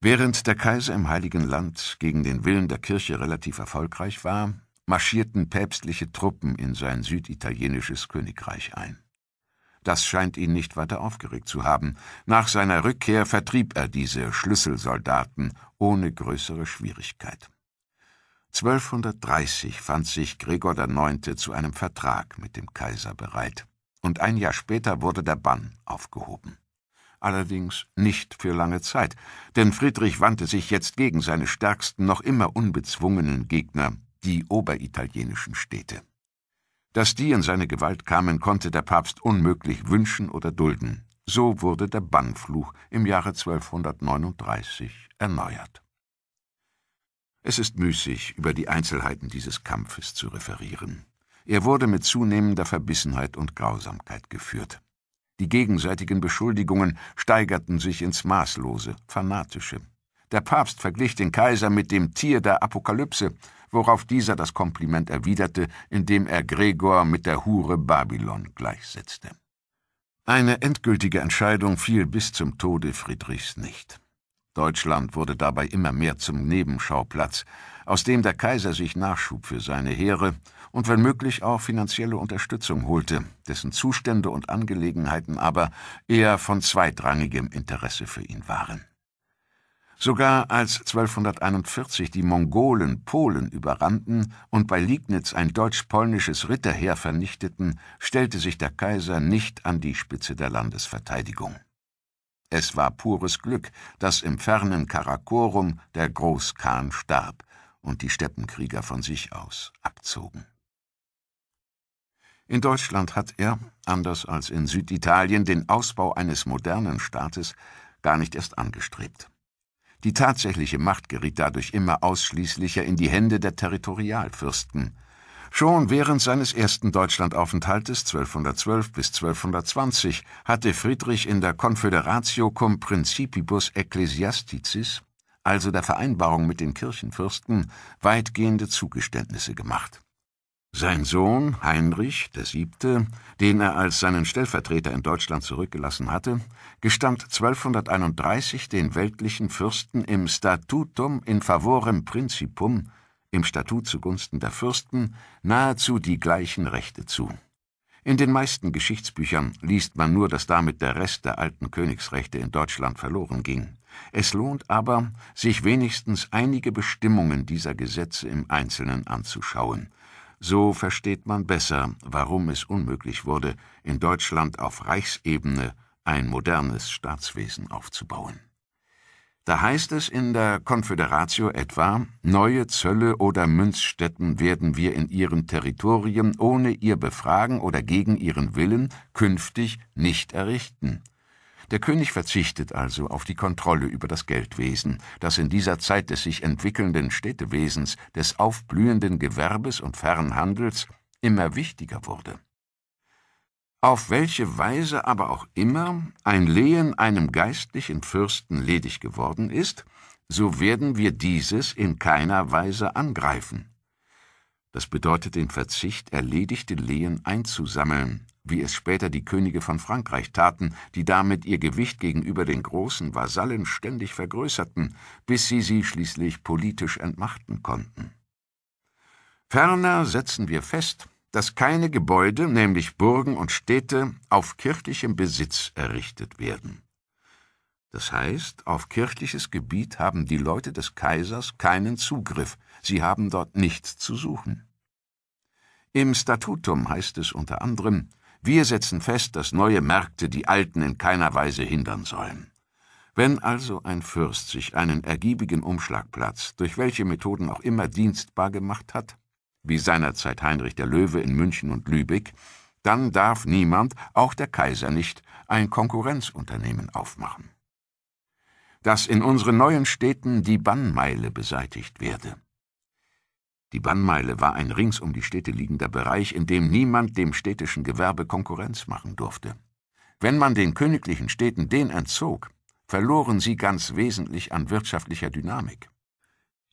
Während der Kaiser im Heiligen Land gegen den Willen der Kirche relativ erfolgreich war, marschierten päpstliche Truppen in sein süditalienisches Königreich ein. Das scheint ihn nicht weiter aufgeregt zu haben. Nach seiner Rückkehr vertrieb er diese Schlüsselsoldaten ohne größere Schwierigkeit. 1230 fand sich Gregor IX. zu einem Vertrag mit dem Kaiser bereit, und ein Jahr später wurde der Bann aufgehoben. Allerdings nicht für lange Zeit, denn Friedrich wandte sich jetzt gegen seine stärksten, noch immer unbezwungenen Gegner, die oberitalienischen Städte. Dass die in seine Gewalt kamen, konnte der Papst unmöglich wünschen oder dulden. So wurde der Bannfluch im Jahre 1239 erneuert. Es ist müßig, über die Einzelheiten dieses Kampfes zu referieren. Er wurde mit zunehmender Verbissenheit und Grausamkeit geführt. Die gegenseitigen Beschuldigungen steigerten sich ins Maßlose, Fanatische. Der Papst verglich den Kaiser mit dem Tier der Apokalypse, worauf dieser das Kompliment erwiderte, indem er Gregor mit der Hure Babylon gleichsetzte. Eine endgültige Entscheidung fiel bis zum Tode Friedrichs nicht. Deutschland wurde dabei immer mehr zum Nebenschauplatz, aus dem der Kaiser sich Nachschub für seine Heere und wenn möglich auch finanzielle Unterstützung holte, dessen Zustände und Angelegenheiten aber eher von zweitrangigem Interesse für ihn waren. Sogar als 1241 die Mongolen Polen überrannten und bei Liegnitz ein deutsch-polnisches Ritterheer vernichteten, stellte sich der Kaiser nicht an die Spitze der Landesverteidigung. Es war pures Glück, dass im fernen Karakorum der Großkhan starb und die Steppenkrieger von sich aus abzogen. In Deutschland hat er, anders als in Süditalien, den Ausbau eines modernen Staates gar nicht erst angestrebt. Die tatsächliche Macht geriet dadurch immer ausschließlicher in die Hände der Territorialfürsten – Schon während seines ersten Deutschlandaufenthaltes 1212 bis 1220 hatte Friedrich in der Confederatio cum Principibus Ecclesiasticis, also der Vereinbarung mit den Kirchenfürsten, weitgehende Zugeständnisse gemacht. Sein Sohn Heinrich VII., den er als seinen Stellvertreter in Deutschland zurückgelassen hatte, gestand 1231 den weltlichen Fürsten im Statutum in favorem principum im Statut zugunsten der Fürsten nahezu die gleichen Rechte zu. In den meisten Geschichtsbüchern liest man nur, dass damit der Rest der alten Königsrechte in Deutschland verloren ging. Es lohnt aber, sich wenigstens einige Bestimmungen dieser Gesetze im Einzelnen anzuschauen. So versteht man besser, warum es unmöglich wurde, in Deutschland auf Reichsebene ein modernes Staatswesen aufzubauen. Da heißt es in der Konföderatio etwa, neue Zölle oder Münzstätten werden wir in ihren Territorien ohne ihr Befragen oder gegen ihren Willen künftig nicht errichten. Der König verzichtet also auf die Kontrolle über das Geldwesen, das in dieser Zeit des sich entwickelnden Städtewesens, des aufblühenden Gewerbes und Fernhandels immer wichtiger wurde auf welche Weise aber auch immer ein Lehen einem geistlichen Fürsten ledig geworden ist, so werden wir dieses in keiner Weise angreifen. Das bedeutet den Verzicht, erledigte Lehen einzusammeln, wie es später die Könige von Frankreich taten, die damit ihr Gewicht gegenüber den großen Vasallen ständig vergrößerten, bis sie sie schließlich politisch entmachten konnten. Ferner setzen wir fest, dass keine Gebäude, nämlich Burgen und Städte, auf kirchlichem Besitz errichtet werden. Das heißt, auf kirchliches Gebiet haben die Leute des Kaisers keinen Zugriff, sie haben dort nichts zu suchen. Im Statutum heißt es unter anderem, wir setzen fest, dass neue Märkte die alten in keiner Weise hindern sollen. Wenn also ein Fürst sich einen ergiebigen Umschlagplatz, durch welche Methoden auch immer dienstbar gemacht hat, wie seinerzeit Heinrich der Löwe in München und Lübeck, dann darf niemand, auch der Kaiser nicht, ein Konkurrenzunternehmen aufmachen. Dass in unseren neuen Städten die Bannmeile beseitigt werde. Die Bannmeile war ein rings um die Städte liegender Bereich, in dem niemand dem städtischen Gewerbe Konkurrenz machen durfte. Wenn man den königlichen Städten den entzog, verloren sie ganz wesentlich an wirtschaftlicher Dynamik.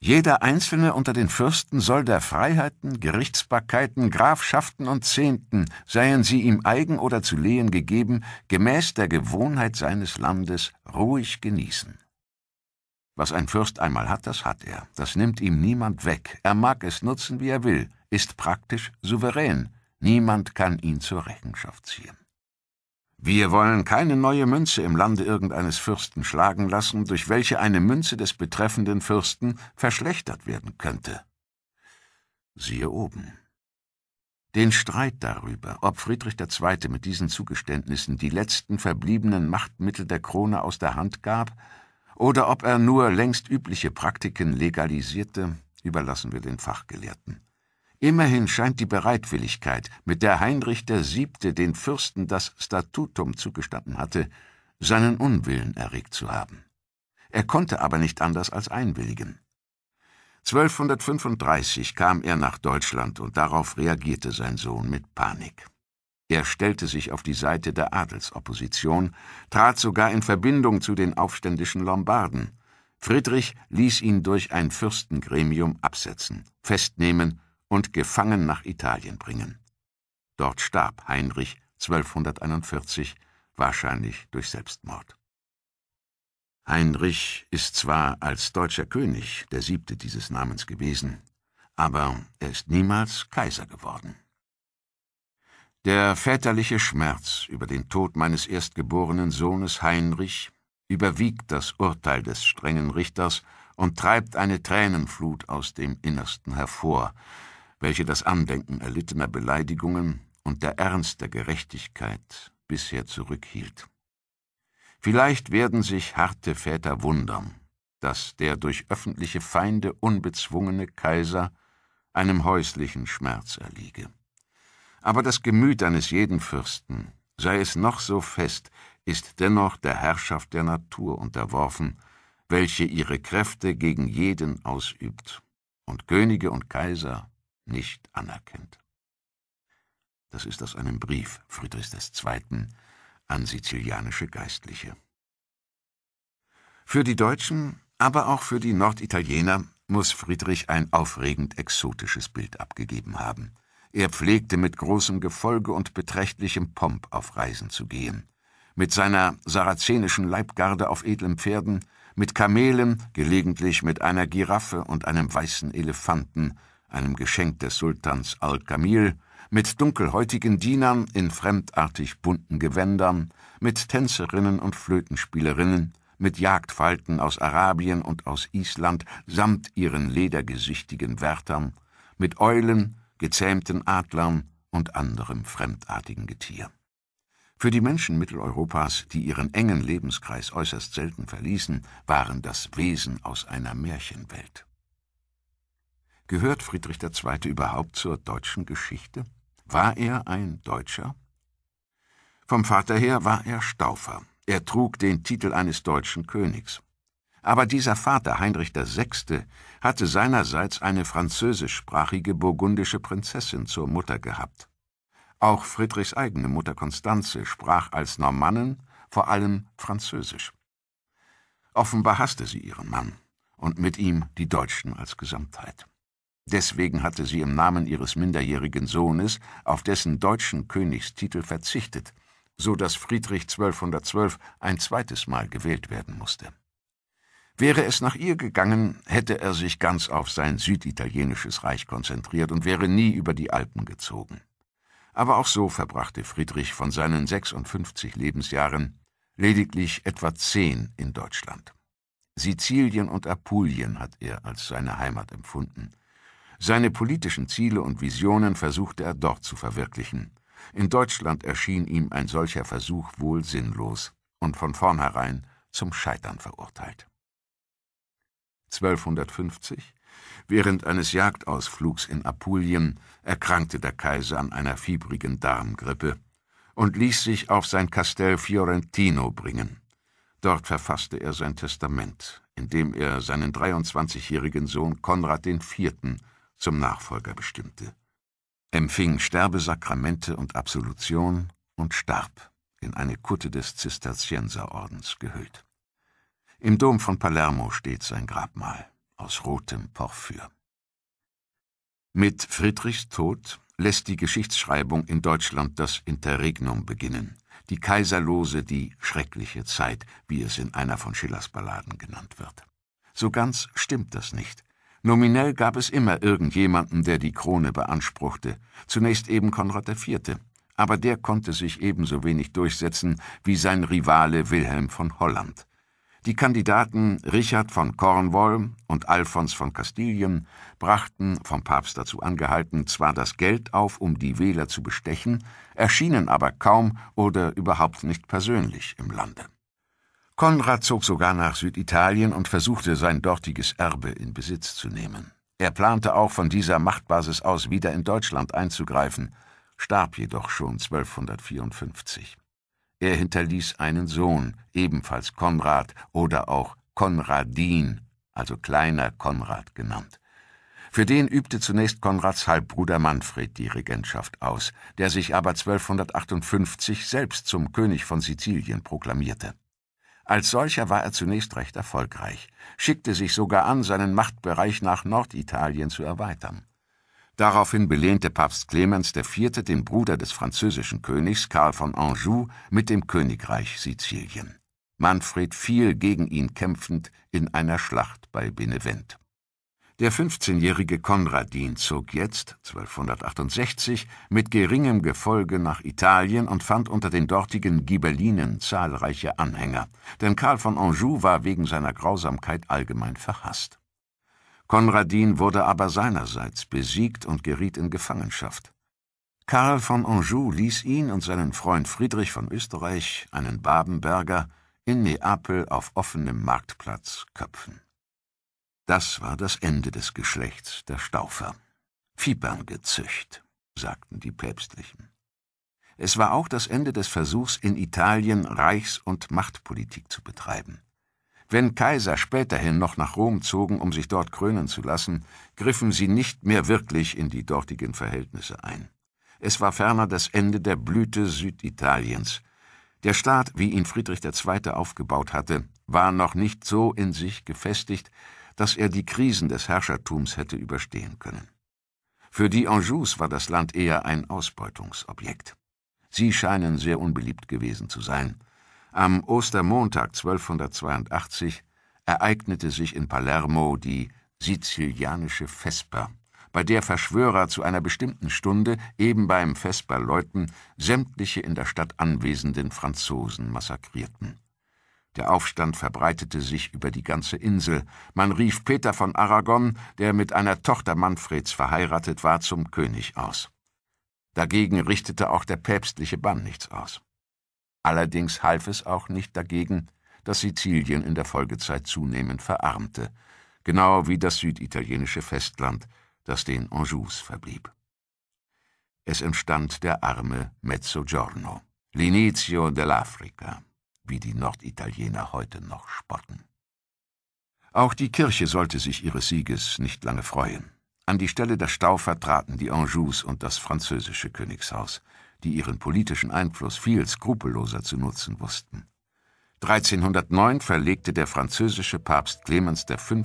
Jeder einzelne unter den Fürsten soll der Freiheiten, Gerichtsbarkeiten, Grafschaften und Zehnten, seien sie ihm eigen oder zu lehen gegeben, gemäß der Gewohnheit seines Landes ruhig genießen. Was ein Fürst einmal hat, das hat er. Das nimmt ihm niemand weg. Er mag es nutzen, wie er will, ist praktisch souverän. Niemand kann ihn zur Rechenschaft ziehen. Wir wollen keine neue Münze im Lande irgendeines Fürsten schlagen lassen, durch welche eine Münze des betreffenden Fürsten verschlechtert werden könnte. Siehe oben. Den Streit darüber, ob Friedrich II. mit diesen Zugeständnissen die letzten verbliebenen Machtmittel der Krone aus der Hand gab oder ob er nur längst übliche Praktiken legalisierte, überlassen wir den Fachgelehrten. Immerhin scheint die Bereitwilligkeit, mit der Heinrich VII. den Fürsten das Statutum zugestanden hatte, seinen Unwillen erregt zu haben. Er konnte aber nicht anders als einwilligen. 1235 kam er nach Deutschland und darauf reagierte sein Sohn mit Panik. Er stellte sich auf die Seite der Adelsopposition, trat sogar in Verbindung zu den aufständischen Lombarden. Friedrich ließ ihn durch ein Fürstengremium absetzen, festnehmen und gefangen nach Italien bringen. Dort starb Heinrich 1241, wahrscheinlich durch Selbstmord. Heinrich ist zwar als deutscher König der siebte dieses Namens gewesen, aber er ist niemals Kaiser geworden. Der väterliche Schmerz über den Tod meines erstgeborenen Sohnes Heinrich überwiegt das Urteil des strengen Richters und treibt eine Tränenflut aus dem Innersten hervor, welche das Andenken erlittener Beleidigungen und der Ernst der Gerechtigkeit bisher zurückhielt. Vielleicht werden sich harte Väter wundern, dass der durch öffentliche Feinde unbezwungene Kaiser einem häuslichen Schmerz erliege. Aber das Gemüt eines jeden Fürsten, sei es noch so fest, ist dennoch der Herrschaft der Natur unterworfen, welche ihre Kräfte gegen jeden ausübt, und Könige und Kaiser nicht anerkennt. Das ist aus einem Brief Friedrichs II. an sizilianische Geistliche. Für die Deutschen, aber auch für die Norditaliener muss Friedrich ein aufregend exotisches Bild abgegeben haben. Er pflegte mit großem Gefolge und beträchtlichem Pomp auf Reisen zu gehen. Mit seiner sarazenischen Leibgarde auf edlen Pferden, mit Kamelen, gelegentlich mit einer Giraffe und einem weißen Elefanten einem Geschenk des Sultans Al-Kamil, mit dunkelhäutigen Dienern in fremdartig bunten Gewändern, mit Tänzerinnen und Flötenspielerinnen, mit Jagdfalten aus Arabien und aus Island samt ihren ledergesichtigen Wärtern, mit Eulen, gezähmten Adlern und anderem fremdartigen Getier. Für die Menschen Mitteleuropas, die ihren engen Lebenskreis äußerst selten verließen, waren das Wesen aus einer Märchenwelt. Gehört Friedrich II. überhaupt zur deutschen Geschichte? War er ein Deutscher? Vom Vater her war er Staufer. Er trug den Titel eines deutschen Königs. Aber dieser Vater, Heinrich VI., hatte seinerseits eine französischsprachige burgundische Prinzessin zur Mutter gehabt. Auch Friedrichs eigene Mutter Konstanze sprach als Normannen vor allem Französisch. Offenbar hasste sie ihren Mann und mit ihm die Deutschen als Gesamtheit. Deswegen hatte sie im Namen ihres minderjährigen Sohnes auf dessen deutschen Königstitel verzichtet, so dass Friedrich 1212 ein zweites Mal gewählt werden musste. Wäre es nach ihr gegangen, hätte er sich ganz auf sein süditalienisches Reich konzentriert und wäre nie über die Alpen gezogen. Aber auch so verbrachte Friedrich von seinen 56 Lebensjahren lediglich etwa zehn in Deutschland. Sizilien und Apulien hat er als seine Heimat empfunden – seine politischen Ziele und Visionen versuchte er dort zu verwirklichen. In Deutschland erschien ihm ein solcher Versuch wohl sinnlos und von vornherein zum Scheitern verurteilt. 1250, während eines Jagdausflugs in Apulien, erkrankte der Kaiser an einer fiebrigen Darmgrippe und ließ sich auf sein Kastell Fiorentino bringen. Dort verfasste er sein Testament, in dem er seinen 23-jährigen Sohn Konrad IV zum Nachfolger bestimmte, empfing Sterbesakramente und Absolution und starb, in eine Kutte des Zisterzienserordens gehüllt. Im Dom von Palermo steht sein Grabmal aus rotem Porphyr. Mit Friedrichs Tod lässt die Geschichtsschreibung in Deutschland das Interregnum beginnen, die kaiserlose, die schreckliche Zeit, wie es in einer von Schillers Balladen genannt wird. So ganz stimmt das nicht, Nominell gab es immer irgendjemanden, der die Krone beanspruchte, zunächst eben Konrad IV., aber der konnte sich ebenso wenig durchsetzen wie sein Rivale Wilhelm von Holland. Die Kandidaten Richard von Cornwall und Alfons von Kastilien brachten, vom Papst dazu angehalten, zwar das Geld auf, um die Wähler zu bestechen, erschienen aber kaum oder überhaupt nicht persönlich im Lande. Konrad zog sogar nach Süditalien und versuchte, sein dortiges Erbe in Besitz zu nehmen. Er plante auch von dieser Machtbasis aus wieder in Deutschland einzugreifen, starb jedoch schon 1254. Er hinterließ einen Sohn, ebenfalls Konrad oder auch Konradin, also kleiner Konrad genannt. Für den übte zunächst Konrads Halbbruder Manfred die Regentschaft aus, der sich aber 1258 selbst zum König von Sizilien proklamierte. Als solcher war er zunächst recht erfolgreich, schickte sich sogar an, seinen Machtbereich nach Norditalien zu erweitern. Daraufhin belehnte Papst Clemens IV. den Bruder des französischen Königs Karl von Anjou mit dem Königreich Sizilien. Manfred fiel gegen ihn kämpfend in einer Schlacht bei Benevent. Der 15-jährige Konradin zog jetzt, 1268, mit geringem Gefolge nach Italien und fand unter den dortigen Ghibellinen zahlreiche Anhänger, denn Karl von Anjou war wegen seiner Grausamkeit allgemein verhasst. Konradin wurde aber seinerseits besiegt und geriet in Gefangenschaft. Karl von Anjou ließ ihn und seinen Freund Friedrich von Österreich, einen Babenberger, in Neapel auf offenem Marktplatz köpfen. Das war das Ende des Geschlechts der Staufer. Viperngezücht, sagten die Päpstlichen. Es war auch das Ende des Versuchs, in Italien Reichs- und Machtpolitik zu betreiben. Wenn Kaiser späterhin noch nach Rom zogen, um sich dort krönen zu lassen, griffen sie nicht mehr wirklich in die dortigen Verhältnisse ein. Es war ferner das Ende der Blüte Süditaliens. Der Staat, wie ihn Friedrich II. aufgebaut hatte, war noch nicht so in sich gefestigt, dass er die Krisen des Herrschertums hätte überstehen können. Für die Anjous war das Land eher ein Ausbeutungsobjekt. Sie scheinen sehr unbeliebt gewesen zu sein. Am Ostermontag 1282 ereignete sich in Palermo die sizilianische Vesper, bei der Verschwörer zu einer bestimmten Stunde eben beim Vesperläuten sämtliche in der Stadt anwesenden Franzosen massakrierten. Der Aufstand verbreitete sich über die ganze Insel. Man rief Peter von Aragon, der mit einer Tochter Manfreds verheiratet war, zum König aus. Dagegen richtete auch der päpstliche Bann nichts aus. Allerdings half es auch nicht dagegen, dass Sizilien in der Folgezeit zunehmend verarmte, genau wie das süditalienische Festland, das den Anjous verblieb. Es entstand der arme Mezzogiorno, L'inizio dell'Africa wie die Norditaliener heute noch spotten. Auch die Kirche sollte sich ihres Sieges nicht lange freuen. An die Stelle der Staufer traten die Anjous und das französische Königshaus, die ihren politischen Einfluss viel skrupelloser zu nutzen wussten. 1309 verlegte der französische Papst Clemens V.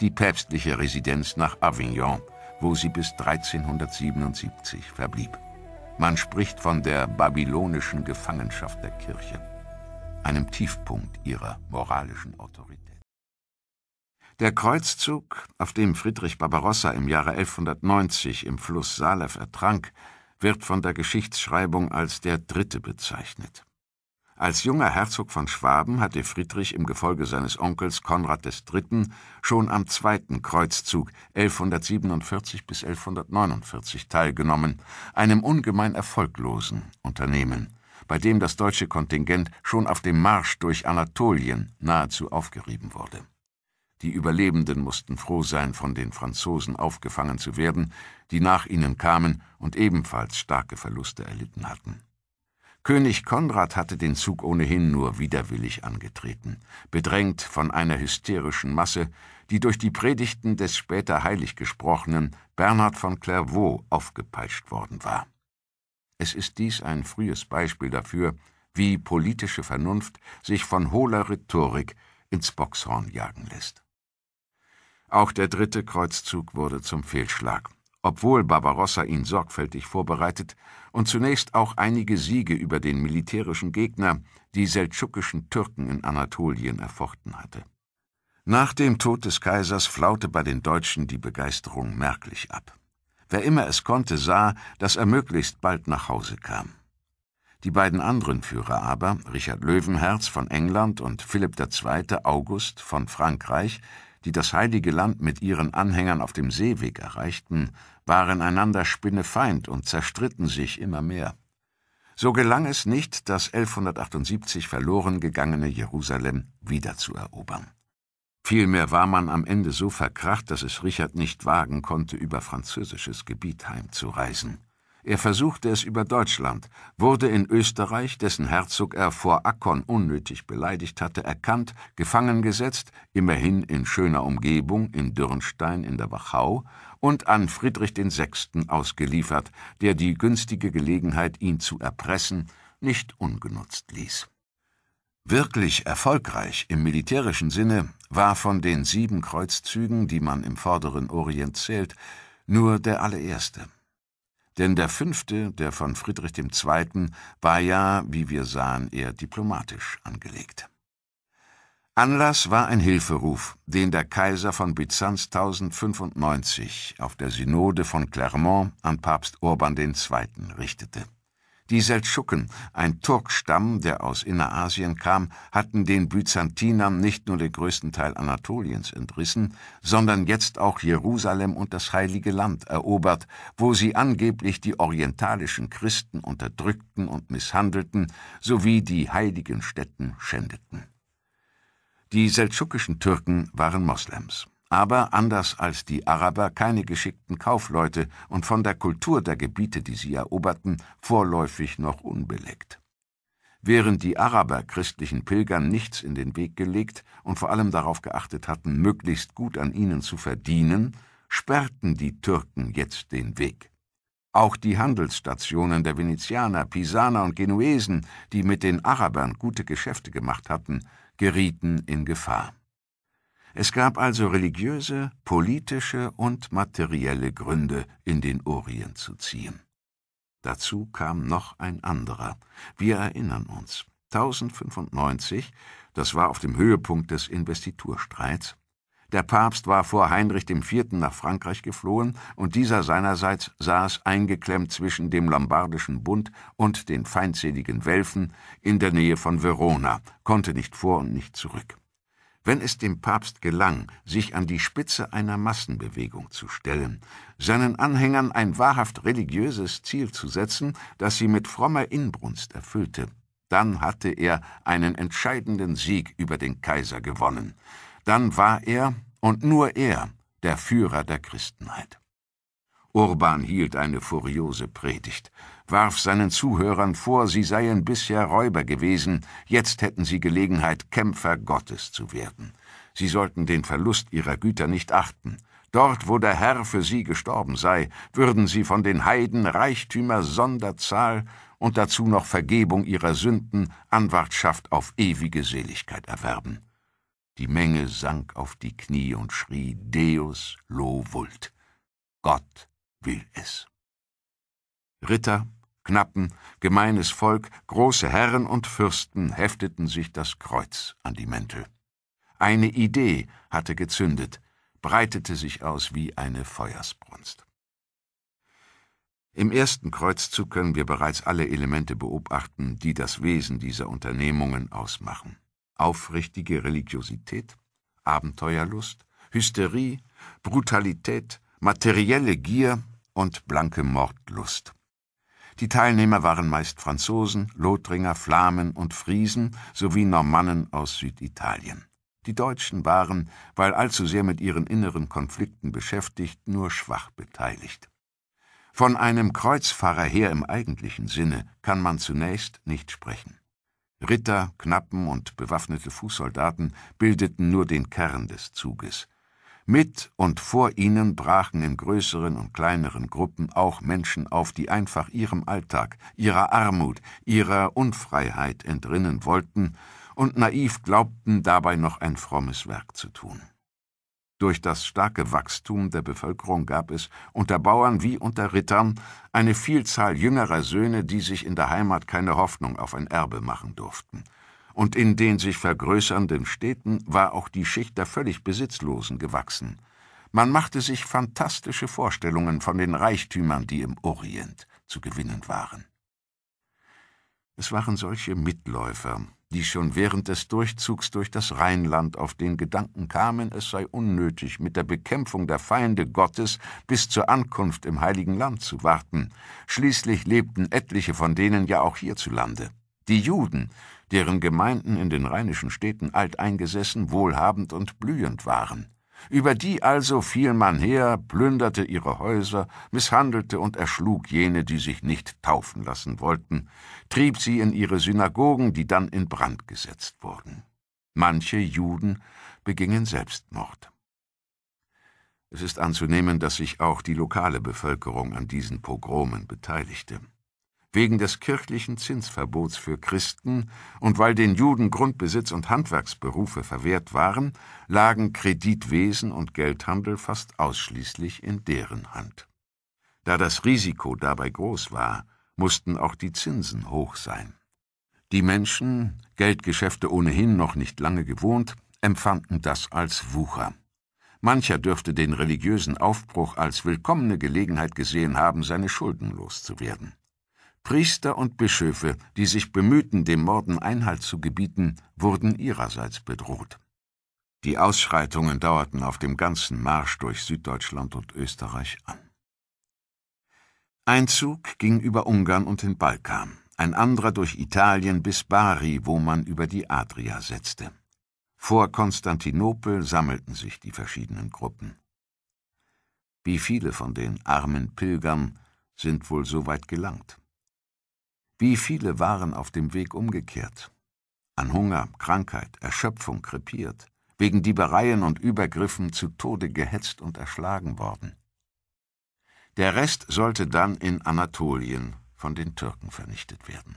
die päpstliche Residenz nach Avignon, wo sie bis 1377 verblieb. Man spricht von der babylonischen Gefangenschaft der Kirche einem Tiefpunkt ihrer moralischen Autorität. Der Kreuzzug, auf dem Friedrich Barbarossa im Jahre 1190 im Fluss Salev ertrank, wird von der Geschichtsschreibung als der dritte bezeichnet. Als junger Herzog von Schwaben hatte Friedrich im Gefolge seines Onkels Konrad III. schon am zweiten Kreuzzug 1147 bis 1149 teilgenommen, einem ungemein erfolglosen Unternehmen bei dem das deutsche Kontingent schon auf dem Marsch durch Anatolien nahezu aufgerieben wurde. Die Überlebenden mussten froh sein, von den Franzosen aufgefangen zu werden, die nach ihnen kamen und ebenfalls starke Verluste erlitten hatten. König Konrad hatte den Zug ohnehin nur widerwillig angetreten, bedrängt von einer hysterischen Masse, die durch die Predigten des später heiliggesprochenen Bernhard von Clairvaux aufgepeitscht worden war. Es ist dies ein frühes Beispiel dafür, wie politische Vernunft sich von hohler Rhetorik ins Boxhorn jagen lässt. Auch der dritte Kreuzzug wurde zum Fehlschlag, obwohl Barbarossa ihn sorgfältig vorbereitet und zunächst auch einige Siege über den militärischen Gegner, die seldschukischen Türken in Anatolien, erfochten hatte. Nach dem Tod des Kaisers flaute bei den Deutschen die Begeisterung merklich ab. Wer immer es konnte, sah, dass er möglichst bald nach Hause kam. Die beiden anderen Führer aber, Richard Löwenherz von England und Philipp II. August von Frankreich, die das Heilige Land mit ihren Anhängern auf dem Seeweg erreichten, waren einander spinnefeind und zerstritten sich immer mehr. So gelang es nicht, das 1178 verloren gegangene Jerusalem wiederzuerobern. Vielmehr war man am Ende so verkracht, dass es Richard nicht wagen konnte, über französisches Gebiet heimzureisen. Er versuchte es über Deutschland, wurde in Österreich, dessen Herzog er vor Akkon unnötig beleidigt hatte, erkannt, gefangen gesetzt, immerhin in schöner Umgebung, in Dürnstein, in der Wachau, und an Friedrich VI. ausgeliefert, der die günstige Gelegenheit, ihn zu erpressen, nicht ungenutzt ließ. Wirklich erfolgreich im militärischen Sinne war von den sieben Kreuzzügen, die man im vorderen Orient zählt, nur der allererste. Denn der fünfte, der von Friedrich II., war ja, wie wir sahen, eher diplomatisch angelegt. Anlass war ein Hilferuf, den der Kaiser von Byzanz 1095 auf der Synode von Clermont an Papst Urban II. richtete. Die Seldschuken, ein Turkstamm, der aus Innerasien kam, hatten den Byzantinern nicht nur den größten Teil Anatoliens entrissen, sondern jetzt auch Jerusalem und das Heilige Land erobert, wo sie angeblich die orientalischen Christen unterdrückten und misshandelten, sowie die heiligen Städten schändeten. Die seldschukischen Türken waren Moslems aber anders als die Araber keine geschickten Kaufleute und von der Kultur der Gebiete, die sie eroberten, vorläufig noch unbeleckt. Während die Araber christlichen Pilgern nichts in den Weg gelegt und vor allem darauf geachtet hatten, möglichst gut an ihnen zu verdienen, sperrten die Türken jetzt den Weg. Auch die Handelsstationen der Venezianer, Pisaner und Genuesen, die mit den Arabern gute Geschäfte gemacht hatten, gerieten in Gefahr. Es gab also religiöse, politische und materielle Gründe, in den Orient zu ziehen. Dazu kam noch ein anderer. Wir erinnern uns. 1095, das war auf dem Höhepunkt des Investiturstreits, der Papst war vor Heinrich IV. nach Frankreich geflohen und dieser seinerseits saß eingeklemmt zwischen dem Lombardischen Bund und den feindseligen Welfen in der Nähe von Verona, konnte nicht vor und nicht zurück. Wenn es dem Papst gelang, sich an die Spitze einer Massenbewegung zu stellen, seinen Anhängern ein wahrhaft religiöses Ziel zu setzen, das sie mit frommer Inbrunst erfüllte, dann hatte er einen entscheidenden Sieg über den Kaiser gewonnen. Dann war er, und nur er, der Führer der Christenheit. Urban hielt eine furiose Predigt warf seinen Zuhörern vor, sie seien bisher Räuber gewesen, jetzt hätten sie Gelegenheit, Kämpfer Gottes zu werden. Sie sollten den Verlust ihrer Güter nicht achten. Dort, wo der Herr für sie gestorben sei, würden sie von den Heiden Reichtümer Sonderzahl und dazu noch Vergebung ihrer Sünden, Anwartschaft auf ewige Seligkeit erwerben. Die Menge sank auf die Knie und schrie Deus lo vult. Gott will es. Ritter Knappen, gemeines Volk, große Herren und Fürsten hefteten sich das Kreuz an die Mäntel. Eine Idee hatte gezündet, breitete sich aus wie eine Feuersbrunst. Im ersten Kreuzzug können wir bereits alle Elemente beobachten, die das Wesen dieser Unternehmungen ausmachen. Aufrichtige Religiosität, Abenteuerlust, Hysterie, Brutalität, materielle Gier und blanke Mordlust. Die Teilnehmer waren meist Franzosen, Lothringer, Flamen und Friesen sowie Normannen aus Süditalien. Die Deutschen waren, weil allzu sehr mit ihren inneren Konflikten beschäftigt, nur schwach beteiligt. Von einem Kreuzfahrer her im eigentlichen Sinne kann man zunächst nicht sprechen. Ritter, Knappen und bewaffnete Fußsoldaten bildeten nur den Kern des Zuges. Mit und vor ihnen brachen in größeren und kleineren Gruppen auch Menschen auf, die einfach ihrem Alltag, ihrer Armut, ihrer Unfreiheit entrinnen wollten und naiv glaubten, dabei noch ein frommes Werk zu tun. Durch das starke Wachstum der Bevölkerung gab es unter Bauern wie unter Rittern eine Vielzahl jüngerer Söhne, die sich in der Heimat keine Hoffnung auf ein Erbe machen durften – und in den sich vergrößernden Städten war auch die Schicht der völlig Besitzlosen gewachsen. Man machte sich fantastische Vorstellungen von den Reichtümern, die im Orient zu gewinnen waren. Es waren solche Mitläufer, die schon während des Durchzugs durch das Rheinland auf den Gedanken kamen, es sei unnötig, mit der Bekämpfung der Feinde Gottes bis zur Ankunft im heiligen Land zu warten. Schließlich lebten etliche von denen ja auch hierzulande. Die Juden, deren Gemeinden in den rheinischen Städten alteingesessen, wohlhabend und blühend waren. Über die also fiel man her, plünderte ihre Häuser, misshandelte und erschlug jene, die sich nicht taufen lassen wollten, trieb sie in ihre Synagogen, die dann in Brand gesetzt wurden. Manche Juden begingen Selbstmord. Es ist anzunehmen, dass sich auch die lokale Bevölkerung an diesen Pogromen beteiligte wegen des kirchlichen Zinsverbots für Christen und weil den Juden Grundbesitz und Handwerksberufe verwehrt waren, lagen Kreditwesen und Geldhandel fast ausschließlich in deren Hand. Da das Risiko dabei groß war, mussten auch die Zinsen hoch sein. Die Menschen, Geldgeschäfte ohnehin noch nicht lange gewohnt, empfanden das als Wucher. Mancher dürfte den religiösen Aufbruch als willkommene Gelegenheit gesehen haben, seine Schulden loszuwerden. Priester und Bischöfe, die sich bemühten, dem Morden Einhalt zu gebieten, wurden ihrerseits bedroht. Die Ausschreitungen dauerten auf dem ganzen Marsch durch Süddeutschland und Österreich an. Ein Zug ging über Ungarn und den Balkan, ein anderer durch Italien bis Bari, wo man über die Adria setzte. Vor Konstantinopel sammelten sich die verschiedenen Gruppen. Wie viele von den armen Pilgern sind wohl so weit gelangt? Wie viele waren auf dem Weg umgekehrt? An Hunger, Krankheit, Erschöpfung krepiert, wegen Diebereien und Übergriffen zu Tode gehetzt und erschlagen worden. Der Rest sollte dann in Anatolien von den Türken vernichtet werden.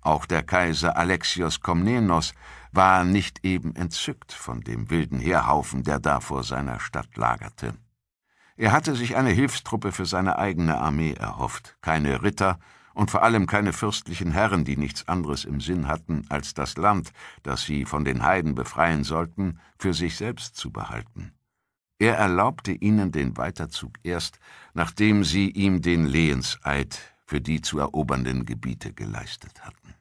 Auch der Kaiser Alexios Komnenos war nicht eben entzückt von dem wilden Heerhaufen, der da vor seiner Stadt lagerte. Er hatte sich eine Hilfstruppe für seine eigene Armee erhofft, keine Ritter, und vor allem keine fürstlichen Herren, die nichts anderes im Sinn hatten, als das Land, das sie von den Heiden befreien sollten, für sich selbst zu behalten. Er erlaubte ihnen den Weiterzug erst, nachdem sie ihm den Lehenseid für die zu erobernden Gebiete geleistet hatten.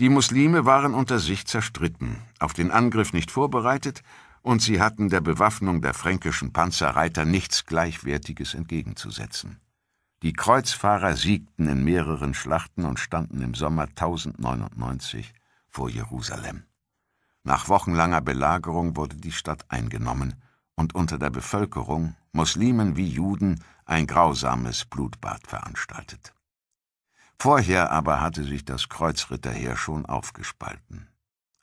Die Muslime waren unter sich zerstritten, auf den Angriff nicht vorbereitet, und sie hatten der Bewaffnung der fränkischen Panzerreiter nichts Gleichwertiges entgegenzusetzen. Die Kreuzfahrer siegten in mehreren Schlachten und standen im Sommer 1099 vor Jerusalem. Nach wochenlanger Belagerung wurde die Stadt eingenommen und unter der Bevölkerung, Muslimen wie Juden, ein grausames Blutbad veranstaltet. Vorher aber hatte sich das Kreuzritterheer schon aufgespalten.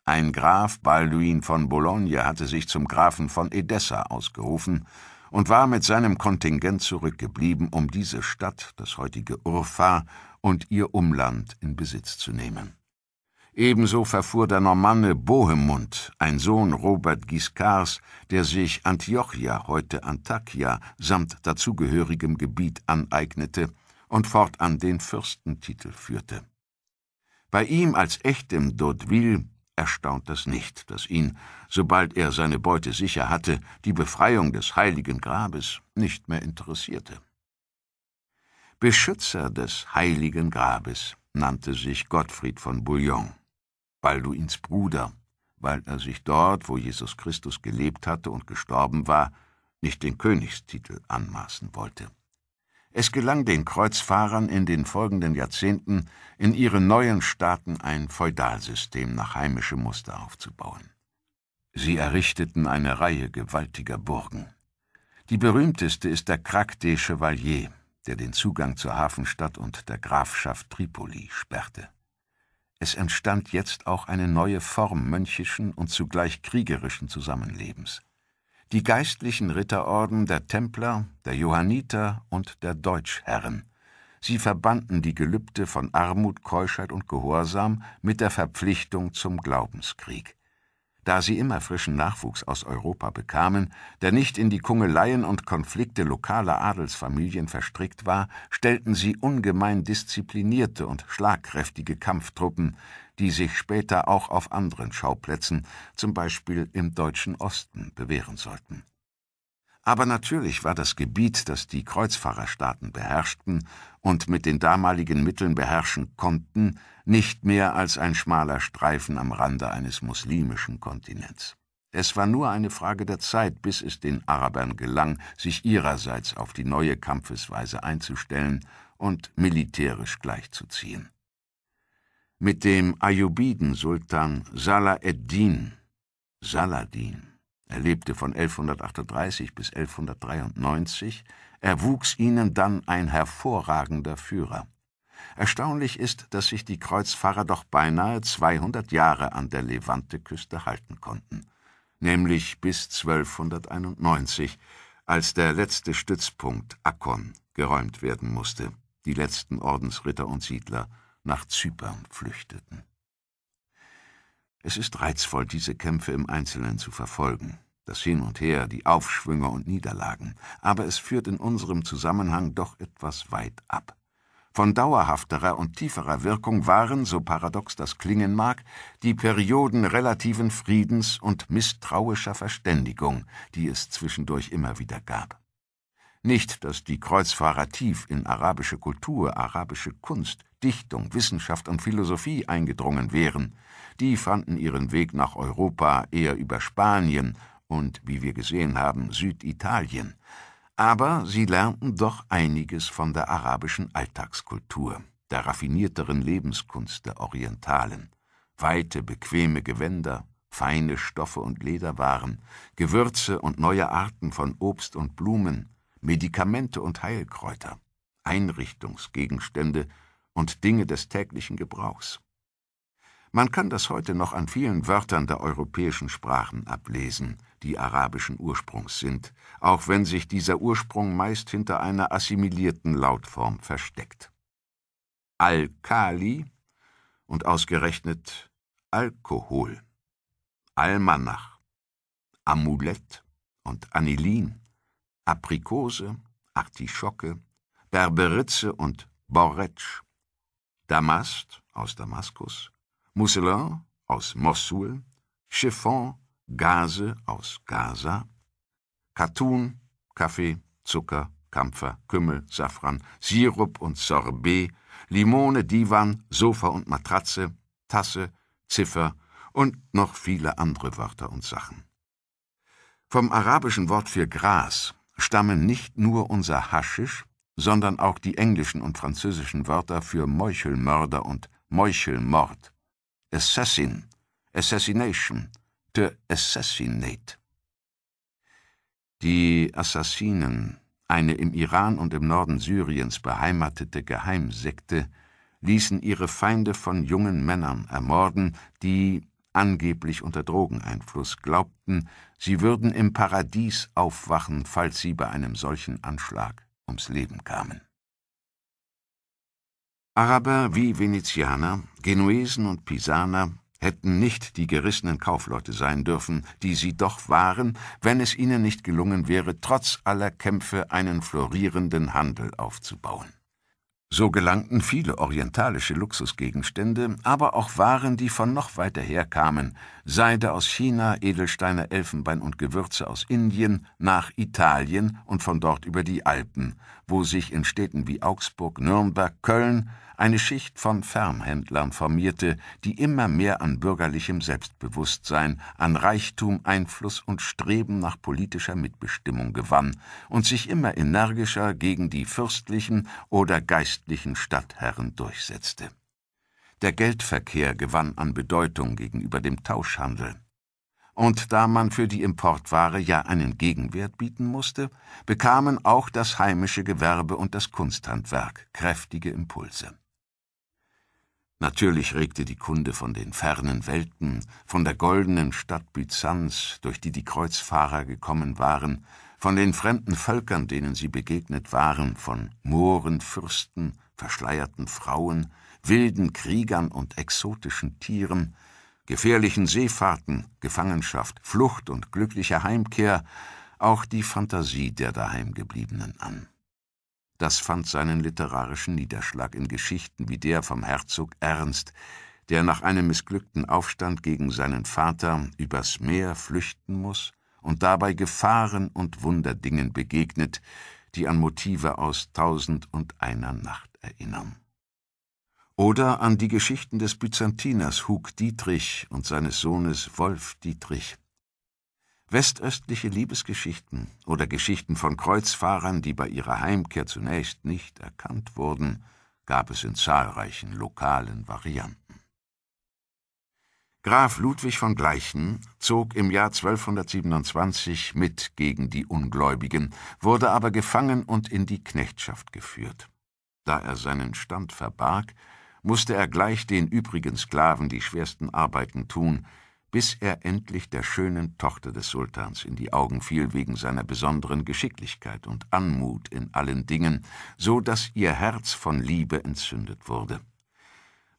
Ein Graf Balduin von Bologna hatte sich zum Grafen von Edessa ausgerufen und war mit seinem Kontingent zurückgeblieben, um diese Stadt, das heutige Urfa, und ihr Umland in Besitz zu nehmen. Ebenso verfuhr der Normanne Bohemund, ein Sohn Robert Guiscards, der sich Antiochia, heute Antakya, samt dazugehörigem Gebiet aneignete und fortan den Fürstentitel führte. Bei ihm als echtem D'Hauteville erstaunt es nicht, dass ihn, sobald er seine Beute sicher hatte, die Befreiung des heiligen Grabes nicht mehr interessierte. Beschützer des heiligen Grabes nannte sich Gottfried von Bouillon, Balduins Bruder, weil er sich dort, wo Jesus Christus gelebt hatte und gestorben war, nicht den Königstitel anmaßen wollte. Es gelang den Kreuzfahrern in den folgenden Jahrzehnten, in ihren neuen Staaten ein Feudalsystem nach heimischem Muster aufzubauen. Sie errichteten eine Reihe gewaltiger Burgen. Die berühmteste ist der Krak des Chevalier, der den Zugang zur Hafenstadt und der Grafschaft Tripoli sperrte. Es entstand jetzt auch eine neue Form mönchischen und zugleich kriegerischen Zusammenlebens die geistlichen Ritterorden der Templer, der Johanniter und der Deutschherren. Sie verbanden die Gelübde von Armut, Keuschheit und Gehorsam mit der Verpflichtung zum Glaubenskrieg. Da sie immer frischen Nachwuchs aus Europa bekamen, der nicht in die Kungeleien und Konflikte lokaler Adelsfamilien verstrickt war, stellten sie ungemein disziplinierte und schlagkräftige Kampftruppen, die sich später auch auf anderen Schauplätzen, zum Beispiel im deutschen Osten, bewähren sollten. Aber natürlich war das Gebiet, das die Kreuzfahrerstaaten beherrschten und mit den damaligen Mitteln beherrschen konnten, nicht mehr als ein schmaler Streifen am Rande eines muslimischen Kontinents. Es war nur eine Frage der Zeit, bis es den Arabern gelang, sich ihrerseits auf die neue Kampfesweise einzustellen und militärisch gleichzuziehen mit dem Ayyubiden-Sultan Salah ed-Din, Saladin. Er lebte von 1138 bis 1193. Erwuchs ihnen dann ein hervorragender Führer. Erstaunlich ist, dass sich die Kreuzfahrer doch beinahe 200 Jahre an der Levante-Küste halten konnten, nämlich bis 1291, als der letzte Stützpunkt Akkon geräumt werden musste, die letzten Ordensritter und Siedler – nach Zypern flüchteten. Es ist reizvoll, diese Kämpfe im Einzelnen zu verfolgen, das Hin und Her, die Aufschwünge und Niederlagen, aber es führt in unserem Zusammenhang doch etwas weit ab. Von dauerhafterer und tieferer Wirkung waren, so paradox das klingen mag, die Perioden relativen Friedens und misstrauischer Verständigung, die es zwischendurch immer wieder gab. Nicht, dass die Kreuzfahrer tief in arabische Kultur, arabische Kunst, Dichtung, Wissenschaft und Philosophie eingedrungen wären. Die fanden ihren Weg nach Europa eher über Spanien und, wie wir gesehen haben, Süditalien. Aber sie lernten doch einiges von der arabischen Alltagskultur, der raffinierteren Lebenskunst der Orientalen. Weite, bequeme Gewänder, feine Stoffe und Lederwaren, Gewürze und neue Arten von Obst und Blumen, Medikamente und Heilkräuter, Einrichtungsgegenstände und Dinge des täglichen Gebrauchs. Man kann das heute noch an vielen Wörtern der europäischen Sprachen ablesen, die arabischen Ursprungs sind, auch wenn sich dieser Ursprung meist hinter einer assimilierten Lautform versteckt. Al-Kali und ausgerechnet Alkohol, Almanach, Amulett und Anilin, Aprikose, Artischocke, Berberitze und Boretsch. Damast aus Damaskus, Mousselin aus Mossul, Chiffon, Gase aus Gaza, Katun, Kaffee, Zucker, Kampfer, Kümmel, Safran, Sirup und Sorbet, Limone, Divan, Sofa und Matratze, Tasse, Ziffer und noch viele andere Wörter und Sachen. Vom arabischen Wort für Gras stammen nicht nur unser Haschisch, sondern auch die englischen und französischen Wörter für Meuchelmörder und Meuchelmord, Assassin, Assassination, to assassinate. Die Assassinen, eine im Iran und im Norden Syriens beheimatete Geheimsekte, ließen ihre Feinde von jungen Männern ermorden, die, angeblich unter Drogeneinfluss, glaubten, sie würden im Paradies aufwachen, falls sie bei einem solchen Anschlag ums Leben kamen. Araber wie Venezianer, Genuesen und Pisaner hätten nicht die gerissenen Kaufleute sein dürfen, die sie doch waren, wenn es ihnen nicht gelungen wäre, trotz aller Kämpfe einen florierenden Handel aufzubauen. So gelangten viele orientalische Luxusgegenstände, aber auch Waren, die von noch weiter her kamen, Seide aus China, Edelsteine, Elfenbein und Gewürze aus Indien, nach Italien und von dort über die Alpen, wo sich in Städten wie Augsburg, Nürnberg, Köln eine Schicht von Fernhändlern formierte, die immer mehr an bürgerlichem Selbstbewusstsein, an Reichtum, Einfluss und Streben nach politischer Mitbestimmung gewann und sich immer energischer gegen die fürstlichen oder geistlichen Stadtherren durchsetzte. Der Geldverkehr gewann an Bedeutung gegenüber dem Tauschhandel. Und da man für die Importware ja einen Gegenwert bieten musste, bekamen auch das heimische Gewerbe und das Kunsthandwerk kräftige Impulse. Natürlich regte die Kunde von den fernen Welten, von der goldenen Stadt Byzanz, durch die die Kreuzfahrer gekommen waren, von den fremden Völkern, denen sie begegnet waren, von Mohren, Fürsten, verschleierten Frauen, wilden Kriegern und exotischen Tieren, gefährlichen Seefahrten, Gefangenschaft, Flucht und glücklicher Heimkehr, auch die Fantasie der Daheimgebliebenen an. Das fand seinen literarischen Niederschlag in Geschichten wie der vom Herzog Ernst, der nach einem missglückten Aufstand gegen seinen Vater übers Meer flüchten muss und dabei Gefahren und Wunderdingen begegnet, die an Motive aus Tausend und einer Nacht erinnern. Oder an die Geschichten des Byzantiners Hug Dietrich und seines Sohnes Wolf Dietrich, Westöstliche Liebesgeschichten oder Geschichten von Kreuzfahrern, die bei ihrer Heimkehr zunächst nicht erkannt wurden, gab es in zahlreichen lokalen Varianten. Graf Ludwig von Gleichen zog im Jahr 1227 mit gegen die Ungläubigen, wurde aber gefangen und in die Knechtschaft geführt. Da er seinen Stand verbarg, musste er gleich den übrigen Sklaven die schwersten Arbeiten tun, bis er endlich der schönen Tochter des Sultans in die Augen fiel wegen seiner besonderen Geschicklichkeit und Anmut in allen Dingen, so daß ihr Herz von Liebe entzündet wurde.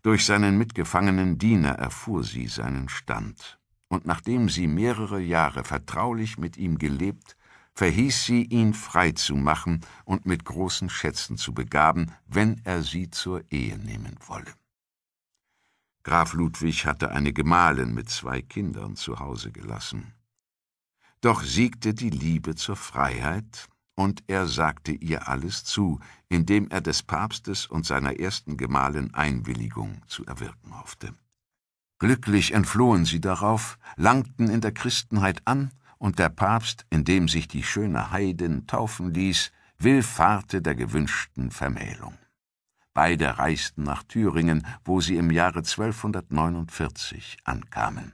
Durch seinen mitgefangenen Diener erfuhr sie seinen Stand, und nachdem sie mehrere Jahre vertraulich mit ihm gelebt, verhieß sie, ihn frei zu machen und mit großen Schätzen zu begaben, wenn er sie zur Ehe nehmen wolle. Graf Ludwig hatte eine Gemahlin mit zwei Kindern zu Hause gelassen. Doch siegte die Liebe zur Freiheit, und er sagte ihr alles zu, indem er des Papstes und seiner ersten Gemahlin Einwilligung zu erwirken hoffte. Glücklich entflohen sie darauf, langten in der Christenheit an, und der Papst, in dem sich die schöne Heidin taufen ließ, willfahrte der gewünschten Vermählung. Beide reisten nach Thüringen, wo sie im Jahre 1249 ankamen.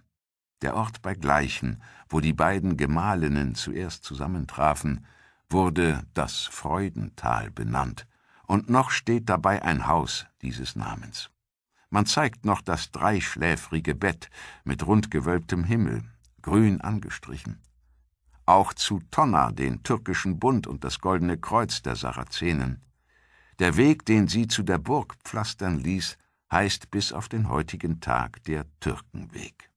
Der Ort bei Gleichen, wo die beiden Gemahlinnen zuerst zusammentrafen, wurde das Freudental benannt, und noch steht dabei ein Haus dieses Namens. Man zeigt noch das dreischläfrige Bett mit rundgewölbtem Himmel, grün angestrichen. Auch zu Tonna, den türkischen Bund und das Goldene Kreuz der Sarazenen. Der Weg, den sie zu der Burg pflastern ließ, heißt bis auf den heutigen Tag der Türkenweg.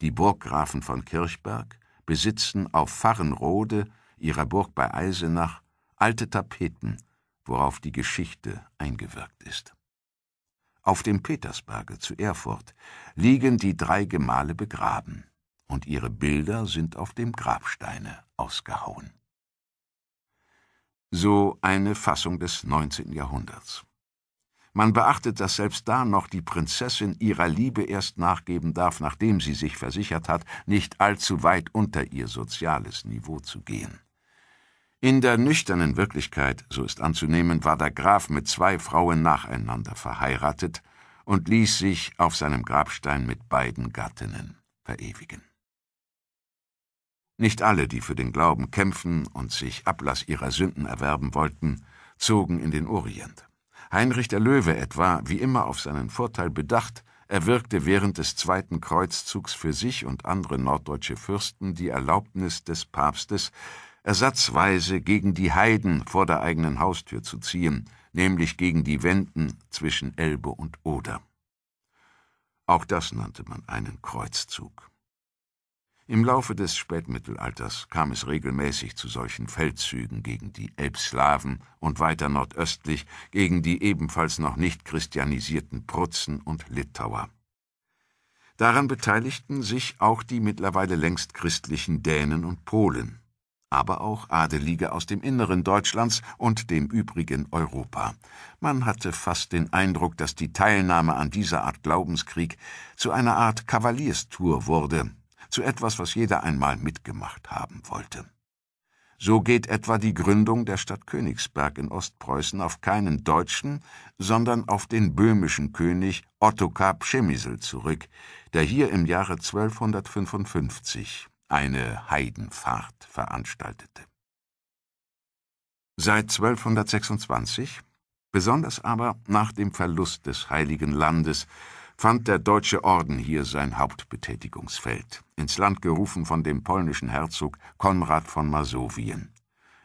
Die Burggrafen von Kirchberg besitzen auf Farrenrode, ihrer Burg bei Eisenach, alte Tapeten, worauf die Geschichte eingewirkt ist. Auf dem Petersberge zu Erfurt liegen die drei Gemahle begraben, und ihre Bilder sind auf dem Grabsteine ausgehauen so eine Fassung des 19. Jahrhunderts. Man beachtet, dass selbst da noch die Prinzessin ihrer Liebe erst nachgeben darf, nachdem sie sich versichert hat, nicht allzu weit unter ihr soziales Niveau zu gehen. In der nüchternen Wirklichkeit, so ist anzunehmen, war der Graf mit zwei Frauen nacheinander verheiratet und ließ sich auf seinem Grabstein mit beiden Gattinnen verewigen. Nicht alle, die für den Glauben kämpfen und sich Ablass ihrer Sünden erwerben wollten, zogen in den Orient. Heinrich der Löwe etwa, wie immer auf seinen Vorteil bedacht, erwirkte während des zweiten Kreuzzugs für sich und andere norddeutsche Fürsten die Erlaubnis des Papstes, ersatzweise gegen die Heiden vor der eigenen Haustür zu ziehen, nämlich gegen die Wenden zwischen Elbe und Oder. Auch das nannte man einen Kreuzzug. Im Laufe des Spätmittelalters kam es regelmäßig zu solchen Feldzügen gegen die Elbslawen und weiter nordöstlich gegen die ebenfalls noch nicht christianisierten Prutzen und Litauer. Daran beteiligten sich auch die mittlerweile längst christlichen Dänen und Polen, aber auch Adelige aus dem Inneren Deutschlands und dem übrigen Europa. Man hatte fast den Eindruck, dass die Teilnahme an dieser Art Glaubenskrieg zu einer Art Kavalierstour wurde, zu etwas, was jeder einmal mitgemacht haben wollte. So geht etwa die Gründung der Stadt Königsberg in Ostpreußen auf keinen deutschen, sondern auf den böhmischen König Ottokar Pschemisel zurück, der hier im Jahre 1255 eine Heidenfahrt veranstaltete. Seit 1226, besonders aber nach dem Verlust des Heiligen Landes, fand der Deutsche Orden hier sein Hauptbetätigungsfeld, ins Land gerufen von dem polnischen Herzog Konrad von Masowien.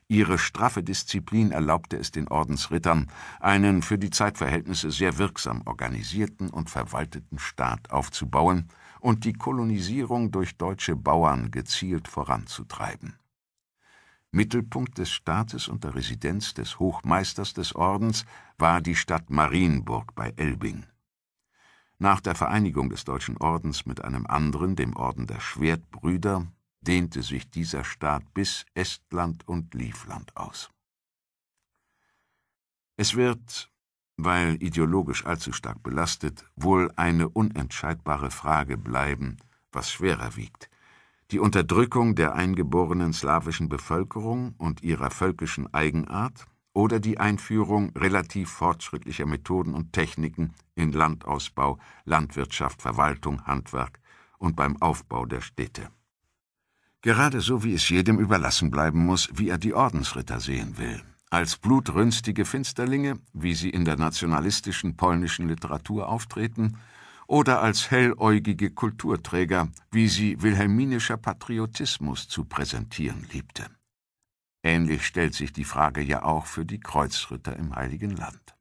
Ihre straffe Disziplin erlaubte es den Ordensrittern, einen für die Zeitverhältnisse sehr wirksam organisierten und verwalteten Staat aufzubauen und die Kolonisierung durch deutsche Bauern gezielt voranzutreiben. Mittelpunkt des Staates und der Residenz des Hochmeisters des Ordens war die Stadt Marienburg bei Elbing. Nach der Vereinigung des Deutschen Ordens mit einem anderen, dem Orden der Schwertbrüder, dehnte sich dieser Staat bis Estland und Livland aus. Es wird, weil ideologisch allzu stark belastet, wohl eine unentscheidbare Frage bleiben, was schwerer wiegt – die Unterdrückung der eingeborenen slawischen Bevölkerung und ihrer völkischen Eigenart oder die Einführung relativ fortschrittlicher Methoden und Techniken in Landausbau, Landwirtschaft, Verwaltung, Handwerk und beim Aufbau der Städte. Gerade so wie es jedem überlassen bleiben muss, wie er die Ordensritter sehen will, als blutrünstige Finsterlinge, wie sie in der nationalistischen polnischen Literatur auftreten, oder als helläugige Kulturträger, wie sie wilhelminischer Patriotismus zu präsentieren liebte. Ähnlich stellt sich die Frage ja auch für die Kreuzritter im Heiligen Land.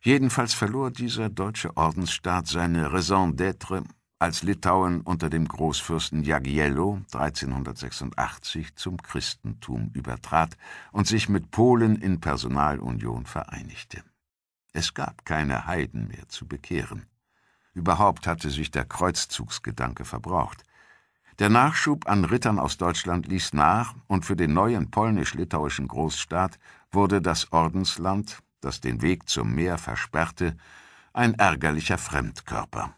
Jedenfalls verlor dieser deutsche Ordensstaat seine Raison d'être, als Litauen unter dem Großfürsten Jagiello 1386 zum Christentum übertrat und sich mit Polen in Personalunion vereinigte. Es gab keine Heiden mehr zu bekehren. Überhaupt hatte sich der Kreuzzugsgedanke verbraucht. Der Nachschub an Rittern aus Deutschland ließ nach, und für den neuen polnisch-litauischen Großstaat wurde das Ordensland, das den Weg zum Meer versperrte, ein ärgerlicher Fremdkörper.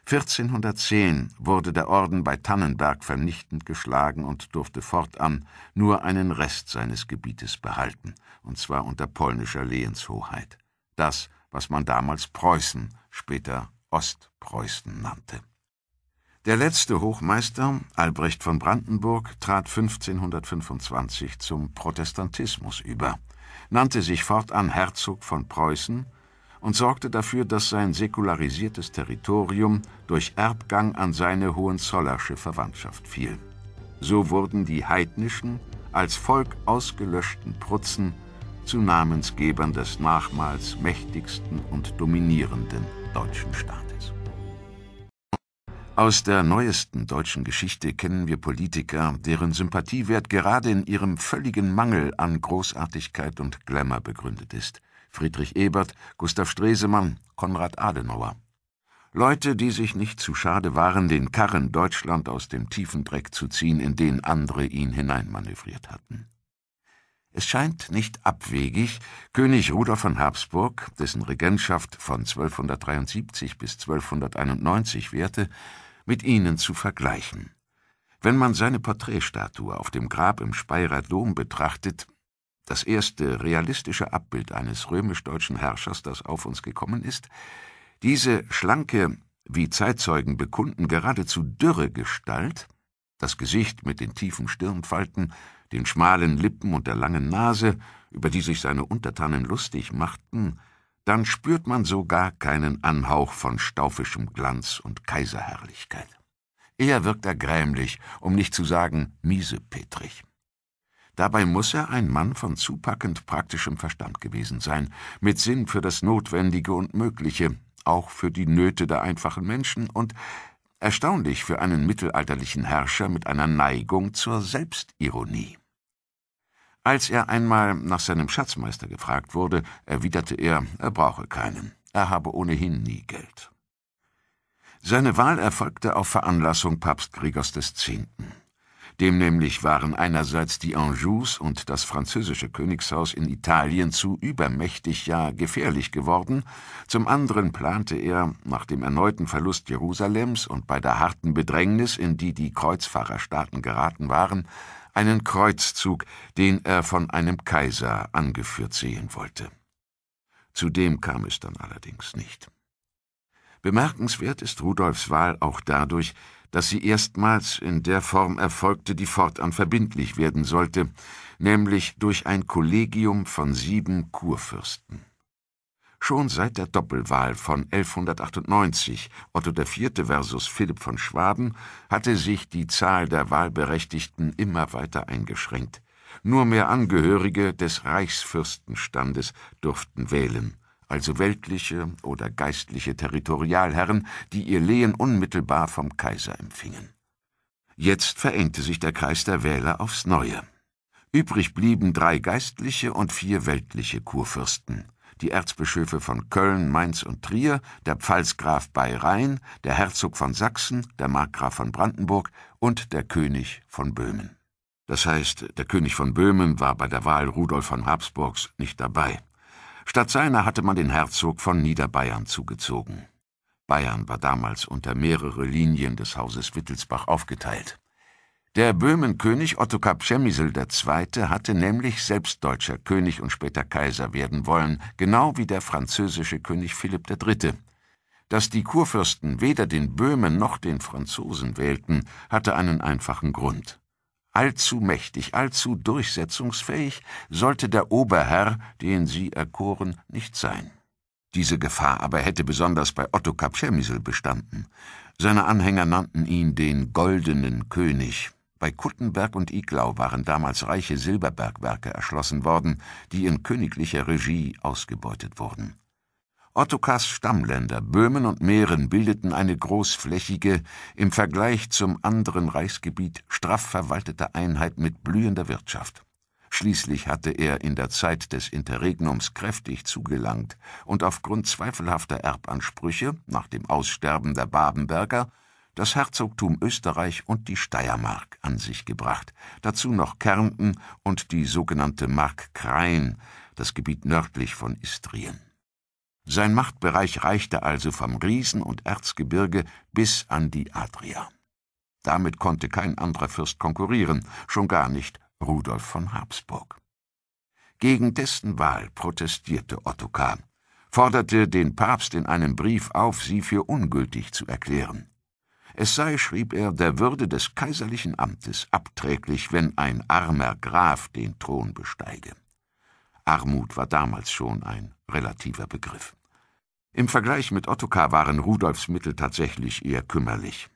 1410 wurde der Orden bei Tannenberg vernichtend geschlagen und durfte fortan nur einen Rest seines Gebietes behalten, und zwar unter polnischer Lehenshoheit. Das, was man damals Preußen, später Ostpreußen nannte. Der letzte Hochmeister, Albrecht von Brandenburg, trat 1525 zum Protestantismus über, nannte sich fortan Herzog von Preußen und sorgte dafür, dass sein säkularisiertes Territorium durch Erbgang an seine hohenzollersche Verwandtschaft fiel. So wurden die heidnischen, als Volk ausgelöschten Prutzen zu Namensgebern des nachmals mächtigsten und dominierenden deutschen Staates. Aus der neuesten deutschen Geschichte kennen wir Politiker, deren Sympathiewert gerade in ihrem völligen Mangel an Großartigkeit und Glamour begründet ist. Friedrich Ebert, Gustav Stresemann, Konrad Adenauer. Leute, die sich nicht zu schade waren, den Karren Deutschland aus dem tiefen Dreck zu ziehen, in den andere ihn hineinmanövriert hatten. Es scheint nicht abwegig, König Rudolf von Habsburg, dessen Regentschaft von 1273 bis 1291 währte, mit ihnen zu vergleichen. Wenn man seine Porträtstatue auf dem Grab im Speyerer Dom betrachtet, das erste realistische Abbild eines römisch-deutschen Herrschers, das auf uns gekommen ist, diese schlanke, wie Zeitzeugen bekunden, geradezu dürre Gestalt, das Gesicht mit den tiefen Stirnfalten, den schmalen Lippen und der langen Nase, über die sich seine Untertanen lustig machten, dann spürt man sogar keinen Anhauch von staufischem Glanz und Kaiserherrlichkeit. Eher wirkt er grämlich, um nicht zu sagen miesepetrig. Dabei muss er ein Mann von zupackend praktischem Verstand gewesen sein, mit Sinn für das Notwendige und Mögliche, auch für die Nöte der einfachen Menschen und erstaunlich für einen mittelalterlichen Herrscher mit einer Neigung zur Selbstironie. Als er einmal nach seinem Schatzmeister gefragt wurde, erwiderte er, er brauche keinen, er habe ohnehin nie Geld. Seine Wahl erfolgte auf Veranlassung Papst Gregors X. Dem nämlich waren einerseits die Anjous und das französische Königshaus in Italien zu übermächtig, ja gefährlich geworden, zum anderen plante er, nach dem erneuten Verlust Jerusalems und bei der harten Bedrängnis, in die die Kreuzfahrerstaaten geraten waren, einen Kreuzzug, den er von einem Kaiser angeführt sehen wollte. Zu dem kam es dann allerdings nicht. Bemerkenswert ist Rudolfs Wahl auch dadurch, dass sie erstmals in der Form erfolgte, die fortan verbindlich werden sollte, nämlich durch ein Kollegium von sieben Kurfürsten. Schon seit der Doppelwahl von 1198, Otto IV. versus Philipp von Schwaben, hatte sich die Zahl der Wahlberechtigten immer weiter eingeschränkt. Nur mehr Angehörige des Reichsfürstenstandes durften wählen, also weltliche oder geistliche Territorialherren, die ihr Lehen unmittelbar vom Kaiser empfingen. Jetzt verengte sich der Kreis der Wähler aufs Neue. Übrig blieben drei geistliche und vier weltliche Kurfürsten die Erzbischöfe von Köln, Mainz und Trier, der Pfalzgraf bei Rhein, der Herzog von Sachsen, der Markgraf von Brandenburg und der König von Böhmen. Das heißt, der König von Böhmen war bei der Wahl Rudolf von Habsburgs nicht dabei. Statt seiner hatte man den Herzog von Niederbayern zugezogen. Bayern war damals unter mehrere Linien des Hauses Wittelsbach aufgeteilt. Der Böhmenkönig Ottokar Kapschemmisel II. hatte nämlich selbst deutscher König und später Kaiser werden wollen, genau wie der französische König Philipp III. Dass die Kurfürsten weder den Böhmen noch den Franzosen wählten, hatte einen einfachen Grund. Allzu mächtig, allzu durchsetzungsfähig sollte der Oberherr, den sie erkoren, nicht sein. Diese Gefahr aber hätte besonders bei Otto Kapschemmisel bestanden. Seine Anhänger nannten ihn den Goldenen König. Bei Kuttenberg und Iglau waren damals reiche Silberbergwerke erschlossen worden, die in königlicher Regie ausgebeutet wurden. Ottokars Stammländer Böhmen und Mähren bildeten eine großflächige, im Vergleich zum anderen Reichsgebiet straff verwaltete Einheit mit blühender Wirtschaft. Schließlich hatte er in der Zeit des Interregnums kräftig zugelangt und aufgrund zweifelhafter Erbansprüche nach dem Aussterben der Babenberger das Herzogtum Österreich und die Steiermark an sich gebracht, dazu noch Kärnten und die sogenannte Mark Krain, das Gebiet nördlich von Istrien. Sein Machtbereich reichte also vom Riesen- und Erzgebirge bis an die Adria. Damit konnte kein anderer Fürst konkurrieren, schon gar nicht Rudolf von Habsburg. Gegen dessen Wahl protestierte Ottokar, forderte den Papst in einem Brief auf, sie für ungültig zu erklären. Es sei, schrieb er, der Würde des kaiserlichen Amtes abträglich, wenn ein armer Graf den Thron besteige. Armut war damals schon ein relativer Begriff. Im Vergleich mit Ottokar waren Rudolfs Mittel tatsächlich eher kümmerlich.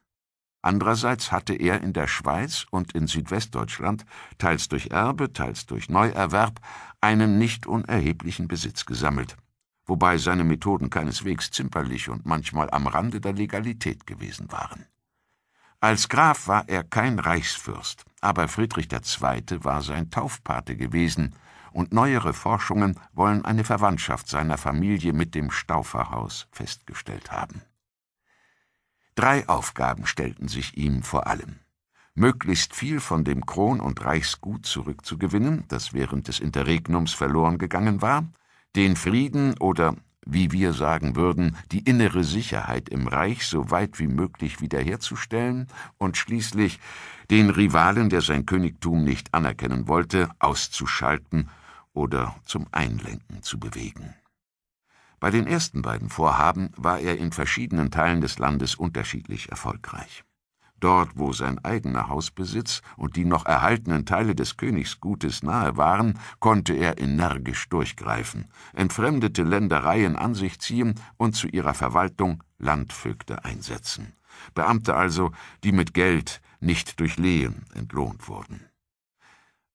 Andererseits hatte er in der Schweiz und in Südwestdeutschland, teils durch Erbe, teils durch Neuerwerb, einen nicht unerheblichen Besitz gesammelt – wobei seine Methoden keineswegs zimperlich und manchmal am Rande der Legalität gewesen waren. Als Graf war er kein Reichsfürst, aber Friedrich II. war sein Taufpate gewesen, und neuere Forschungen wollen eine Verwandtschaft seiner Familie mit dem Stauferhaus festgestellt haben. Drei Aufgaben stellten sich ihm vor allem möglichst viel von dem Kron- und Reichsgut zurückzugewinnen, das während des Interregnums verloren gegangen war, den Frieden oder, wie wir sagen würden, die innere Sicherheit im Reich so weit wie möglich wiederherzustellen und schließlich den Rivalen, der sein Königtum nicht anerkennen wollte, auszuschalten oder zum Einlenken zu bewegen. Bei den ersten beiden Vorhaben war er in verschiedenen Teilen des Landes unterschiedlich erfolgreich. Dort, wo sein eigener Hausbesitz und die noch erhaltenen Teile des Königsgutes nahe waren, konnte er energisch durchgreifen, entfremdete Ländereien an sich ziehen und zu ihrer Verwaltung Landvögte einsetzen. Beamte also, die mit Geld, nicht durch Lehen entlohnt wurden.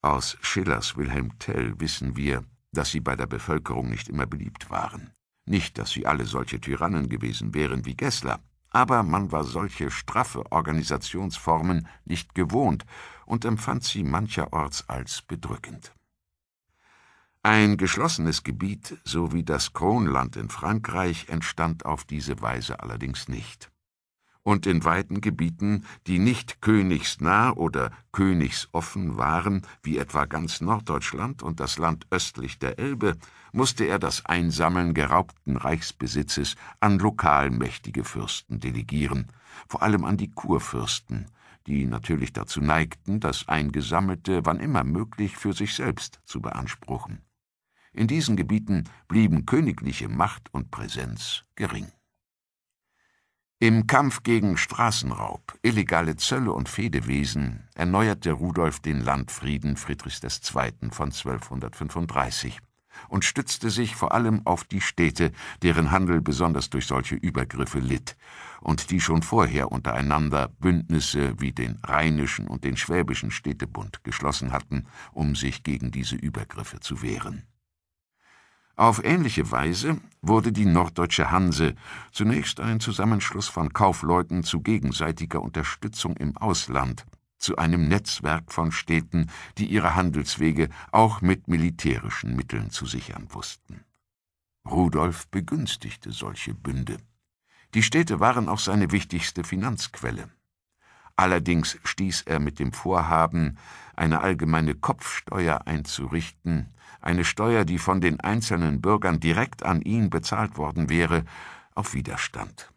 Aus Schillers Wilhelm Tell wissen wir, dass sie bei der Bevölkerung nicht immer beliebt waren. Nicht, dass sie alle solche Tyrannen gewesen wären wie Gessler, aber man war solche straffe Organisationsformen nicht gewohnt und empfand sie mancherorts als bedrückend. Ein geschlossenes Gebiet, so wie das Kronland in Frankreich, entstand auf diese Weise allerdings nicht und in weiten Gebieten, die nicht königsnah oder königsoffen waren, wie etwa ganz Norddeutschland und das Land östlich der Elbe, musste er das Einsammeln geraubten Reichsbesitzes an lokalmächtige Fürsten delegieren, vor allem an die Kurfürsten, die natürlich dazu neigten, das Eingesammelte wann immer möglich für sich selbst zu beanspruchen. In diesen Gebieten blieben königliche Macht und Präsenz gering. Im Kampf gegen Straßenraub, illegale Zölle und Fehdewesen erneuerte Rudolf den Landfrieden Friedrichs II. von 1235 und stützte sich vor allem auf die Städte, deren Handel besonders durch solche Übergriffe litt und die schon vorher untereinander Bündnisse wie den rheinischen und den schwäbischen Städtebund geschlossen hatten, um sich gegen diese Übergriffe zu wehren. Auf ähnliche Weise wurde die norddeutsche Hanse zunächst ein Zusammenschluss von Kaufleuten zu gegenseitiger Unterstützung im Ausland, zu einem Netzwerk von Städten, die ihre Handelswege auch mit militärischen Mitteln zu sichern wussten. Rudolf begünstigte solche Bünde. Die Städte waren auch seine wichtigste Finanzquelle. Allerdings stieß er mit dem Vorhaben, eine allgemeine Kopfsteuer einzurichten, eine Steuer, die von den einzelnen Bürgern direkt an ihn bezahlt worden wäre, auf Widerstand.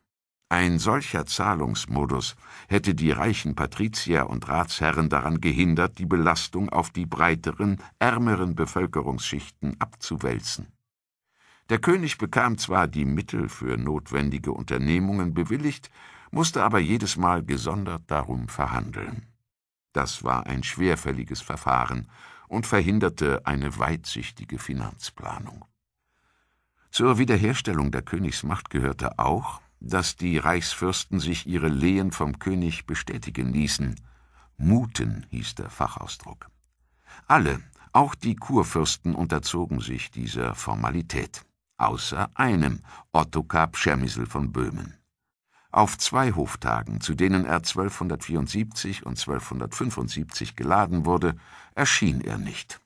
Ein solcher Zahlungsmodus hätte die reichen Patrizier und Ratsherren daran gehindert, die Belastung auf die breiteren, ärmeren Bevölkerungsschichten abzuwälzen. Der König bekam zwar die Mittel für notwendige Unternehmungen bewilligt, musste aber jedes Mal gesondert darum verhandeln. Das war ein schwerfälliges Verfahren, und verhinderte eine weitsichtige Finanzplanung. Zur Wiederherstellung der Königsmacht gehörte auch, dass die Reichsfürsten sich ihre Lehen vom König bestätigen ließen. Muten hieß der Fachausdruck. Alle, auch die Kurfürsten, unterzogen sich dieser Formalität, außer einem, Ottokar Pschermisel von Böhmen. Auf zwei Hoftagen, zu denen er 1274 und 1275 geladen wurde, erschien er nicht.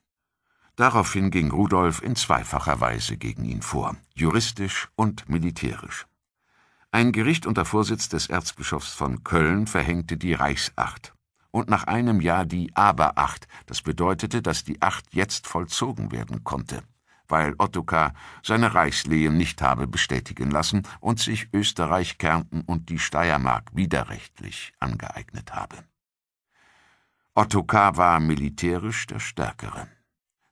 Daraufhin ging Rudolf in zweifacher Weise gegen ihn vor, juristisch und militärisch. Ein Gericht unter Vorsitz des Erzbischofs von Köln verhängte die Reichsacht und nach einem Jahr die Aberacht. Das bedeutete, dass die Acht jetzt vollzogen werden konnte, weil Ottokar seine Reichslehen nicht habe bestätigen lassen und sich Österreich, Kärnten und die Steiermark widerrechtlich angeeignet habe. Ottokar war militärisch der Stärkere.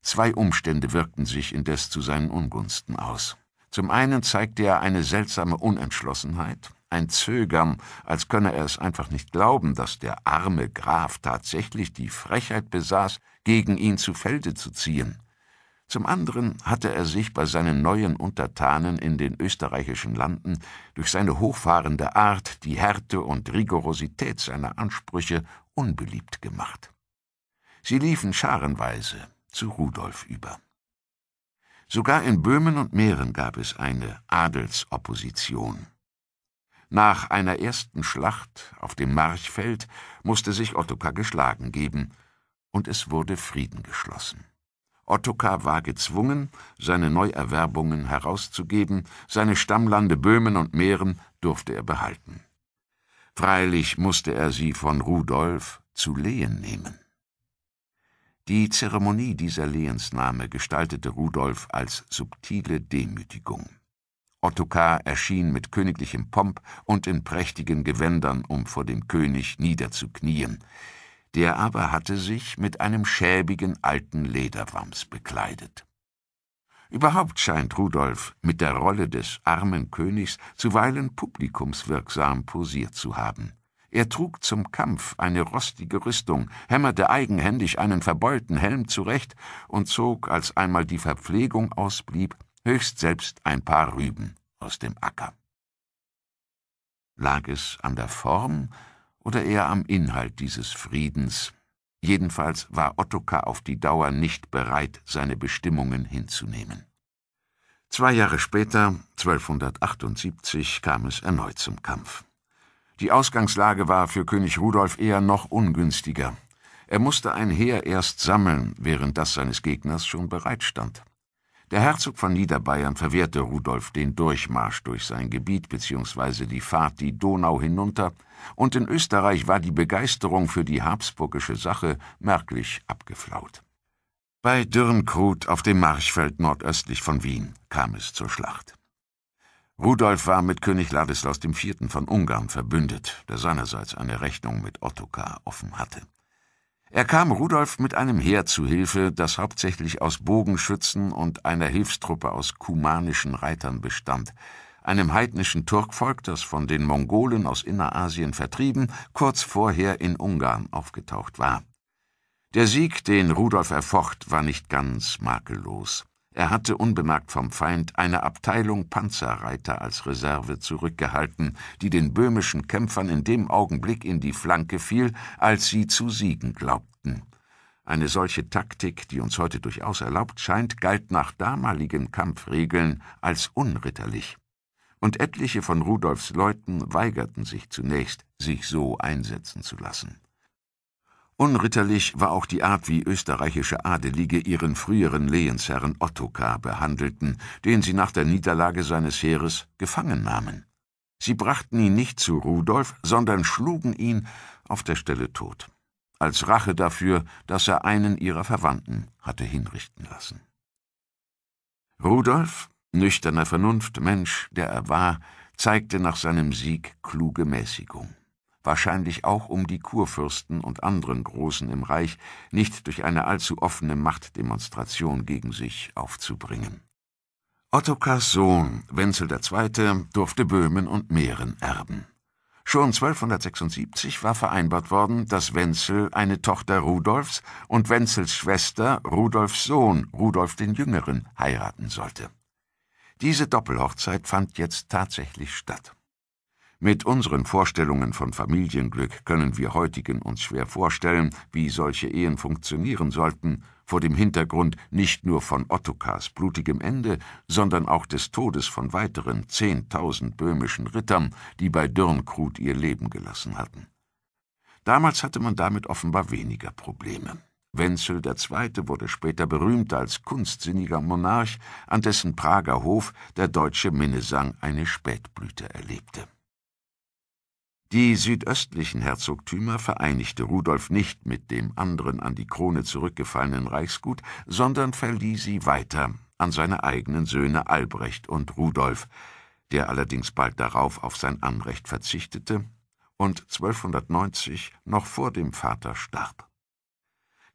Zwei Umstände wirkten sich indes zu seinen Ungunsten aus. Zum einen zeigte er eine seltsame Unentschlossenheit, ein Zögern, als könne er es einfach nicht glauben, dass der arme Graf tatsächlich die Frechheit besaß, gegen ihn zu Felde zu ziehen. Zum anderen hatte er sich bei seinen neuen Untertanen in den österreichischen Landen durch seine hochfahrende Art, die Härte und Rigorosität seiner Ansprüche unbeliebt gemacht. Sie liefen scharenweise zu Rudolf über. Sogar in Böhmen und Mähren gab es eine Adelsopposition. Nach einer ersten Schlacht auf dem Marchfeld musste sich Ottokar geschlagen geben, und es wurde Frieden geschlossen. Ottokar war gezwungen, seine Neuerwerbungen herauszugeben, seine Stammlande Böhmen und Mähren durfte er behalten. Freilich musste er sie von Rudolf zu Lehen nehmen. Die Zeremonie dieser Lehensnahme gestaltete Rudolf als subtile Demütigung. Ottokar erschien mit königlichem Pomp und in prächtigen Gewändern, um vor dem König niederzuknien. Der aber hatte sich mit einem schäbigen alten Lederwams bekleidet. Überhaupt scheint Rudolf mit der Rolle des armen Königs zuweilen publikumswirksam posiert zu haben. Er trug zum Kampf eine rostige Rüstung, hämmerte eigenhändig einen verbeulten Helm zurecht und zog, als einmal die Verpflegung ausblieb, höchst selbst ein paar Rüben aus dem Acker. Lag es an der Form oder eher am Inhalt dieses Friedens, Jedenfalls war Ottokar auf die Dauer nicht bereit, seine Bestimmungen hinzunehmen. Zwei Jahre später, 1278, kam es erneut zum Kampf. Die Ausgangslage war für König Rudolf eher noch ungünstiger. Er musste ein Heer erst sammeln, während das seines Gegners schon bereitstand. Der Herzog von Niederbayern verwehrte Rudolf den Durchmarsch durch sein Gebiet bzw. die Fahrt die Donau hinunter, und in Österreich war die Begeisterung für die habsburgische Sache merklich abgeflaut. Bei Dürnkrut auf dem Marchfeld nordöstlich von Wien kam es zur Schlacht. Rudolf war mit König Ladislaus IV. von Ungarn verbündet, der seinerseits eine Rechnung mit Ottokar offen hatte. Er kam Rudolf mit einem Heer zu Hilfe, das hauptsächlich aus Bogenschützen und einer Hilfstruppe aus kumanischen Reitern bestand, einem heidnischen Turkvolk, das von den Mongolen aus Innerasien vertrieben, kurz vorher in Ungarn aufgetaucht war. Der Sieg, den Rudolf erfocht, war nicht ganz makellos. Er hatte unbemerkt vom Feind eine Abteilung Panzerreiter als Reserve zurückgehalten, die den böhmischen Kämpfern in dem Augenblick in die Flanke fiel, als sie zu siegen glaubten. Eine solche Taktik, die uns heute durchaus erlaubt scheint, galt nach damaligen Kampfregeln als unritterlich. Und etliche von Rudolfs Leuten weigerten sich zunächst, sich so einsetzen zu lassen. Unritterlich war auch die Art, wie österreichische Adelige ihren früheren Lehensherrn Ottokar behandelten, den sie nach der Niederlage seines Heeres gefangen nahmen. Sie brachten ihn nicht zu Rudolf, sondern schlugen ihn auf der Stelle tot, als Rache dafür, dass er einen ihrer Verwandten hatte hinrichten lassen. Rudolf, nüchterner Vernunftmensch, der er war, zeigte nach seinem Sieg kluge Mäßigung wahrscheinlich auch um die Kurfürsten und anderen Großen im Reich nicht durch eine allzu offene Machtdemonstration gegen sich aufzubringen. Ottokars Sohn Wenzel II. durfte Böhmen und Mähren erben. Schon 1276 war vereinbart worden, dass Wenzel eine Tochter Rudolfs und Wenzels Schwester Rudolfs Sohn Rudolf den Jüngeren heiraten sollte. Diese Doppelhochzeit fand jetzt tatsächlich statt. Mit unseren Vorstellungen von Familienglück können wir heutigen uns schwer vorstellen, wie solche Ehen funktionieren sollten, vor dem Hintergrund nicht nur von Ottokars blutigem Ende, sondern auch des Todes von weiteren zehntausend böhmischen Rittern, die bei Dürnkrut ihr Leben gelassen hatten. Damals hatte man damit offenbar weniger Probleme. Wenzel II. wurde später berühmt als kunstsinniger Monarch, an dessen Prager Hof der deutsche Minnesang eine Spätblüte erlebte. Die südöstlichen Herzogtümer vereinigte Rudolf nicht mit dem anderen an die Krone zurückgefallenen Reichsgut, sondern verlieh sie weiter an seine eigenen Söhne Albrecht und Rudolf, der allerdings bald darauf auf sein Anrecht verzichtete und 1290 noch vor dem Vater starb.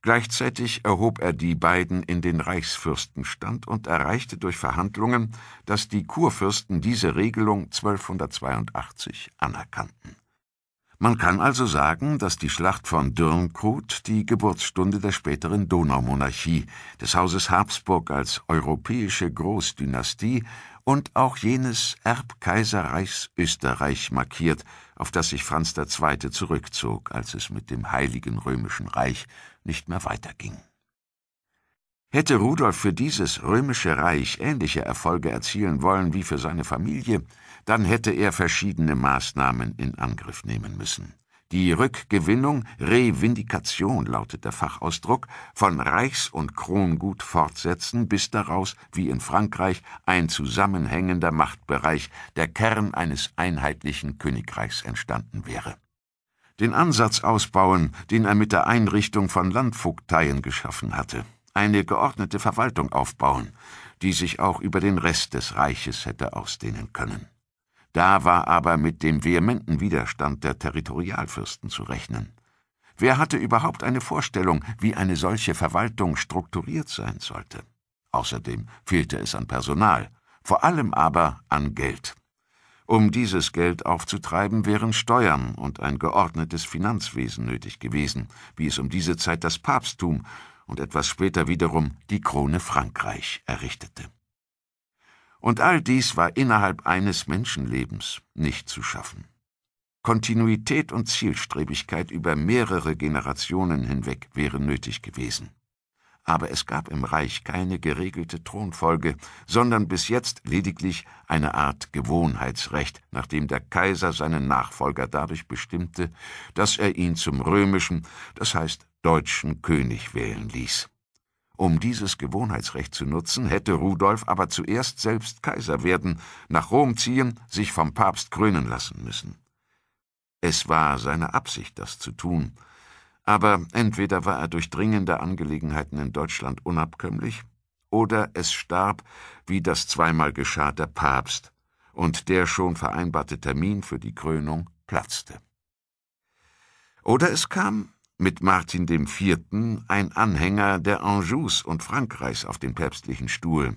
Gleichzeitig erhob er die beiden in den Reichsfürstenstand und erreichte durch Verhandlungen, dass die Kurfürsten diese Regelung 1282 anerkannten. Man kann also sagen, dass die Schlacht von Dürnkrut die Geburtsstunde der späteren Donaumonarchie, des Hauses Habsburg als europäische Großdynastie und auch jenes Erbkaiserreichs Österreich markiert, auf das sich Franz II. zurückzog, als es mit dem Heiligen Römischen Reich nicht mehr weiterging. Hätte Rudolf für dieses römische Reich ähnliche Erfolge erzielen wollen wie für seine Familie, dann hätte er verschiedene Maßnahmen in Angriff nehmen müssen. Die Rückgewinnung, Revindikation lautet der Fachausdruck, von Reichs- und Krongut fortsetzen, bis daraus, wie in Frankreich, ein zusammenhängender Machtbereich, der Kern eines einheitlichen Königreichs entstanden wäre. Den Ansatz ausbauen, den er mit der Einrichtung von Landvogteien geschaffen hatte. Eine geordnete Verwaltung aufbauen, die sich auch über den Rest des Reiches hätte ausdehnen können. Da war aber mit dem vehementen Widerstand der Territorialfürsten zu rechnen. Wer hatte überhaupt eine Vorstellung, wie eine solche Verwaltung strukturiert sein sollte? Außerdem fehlte es an Personal, vor allem aber an Geld. Um dieses Geld aufzutreiben, wären Steuern und ein geordnetes Finanzwesen nötig gewesen, wie es um diese Zeit das Papsttum und etwas später wiederum die Krone Frankreich errichtete. Und all dies war innerhalb eines Menschenlebens nicht zu schaffen. Kontinuität und Zielstrebigkeit über mehrere Generationen hinweg wären nötig gewesen. Aber es gab im Reich keine geregelte Thronfolge, sondern bis jetzt lediglich eine Art Gewohnheitsrecht, nachdem der Kaiser seinen Nachfolger dadurch bestimmte, dass er ihn zum römischen, das heißt deutschen König wählen ließ. Um dieses Gewohnheitsrecht zu nutzen, hätte Rudolf aber zuerst selbst Kaiser werden, nach Rom ziehen, sich vom Papst krönen lassen müssen. Es war seine Absicht, das zu tun, aber entweder war er durch dringende Angelegenheiten in Deutschland unabkömmlich, oder es starb, wie das zweimal geschah, der Papst, und der schon vereinbarte Termin für die Krönung platzte. Oder es kam mit Martin IV. ein Anhänger der Anjous und Frankreichs auf den päpstlichen Stuhl,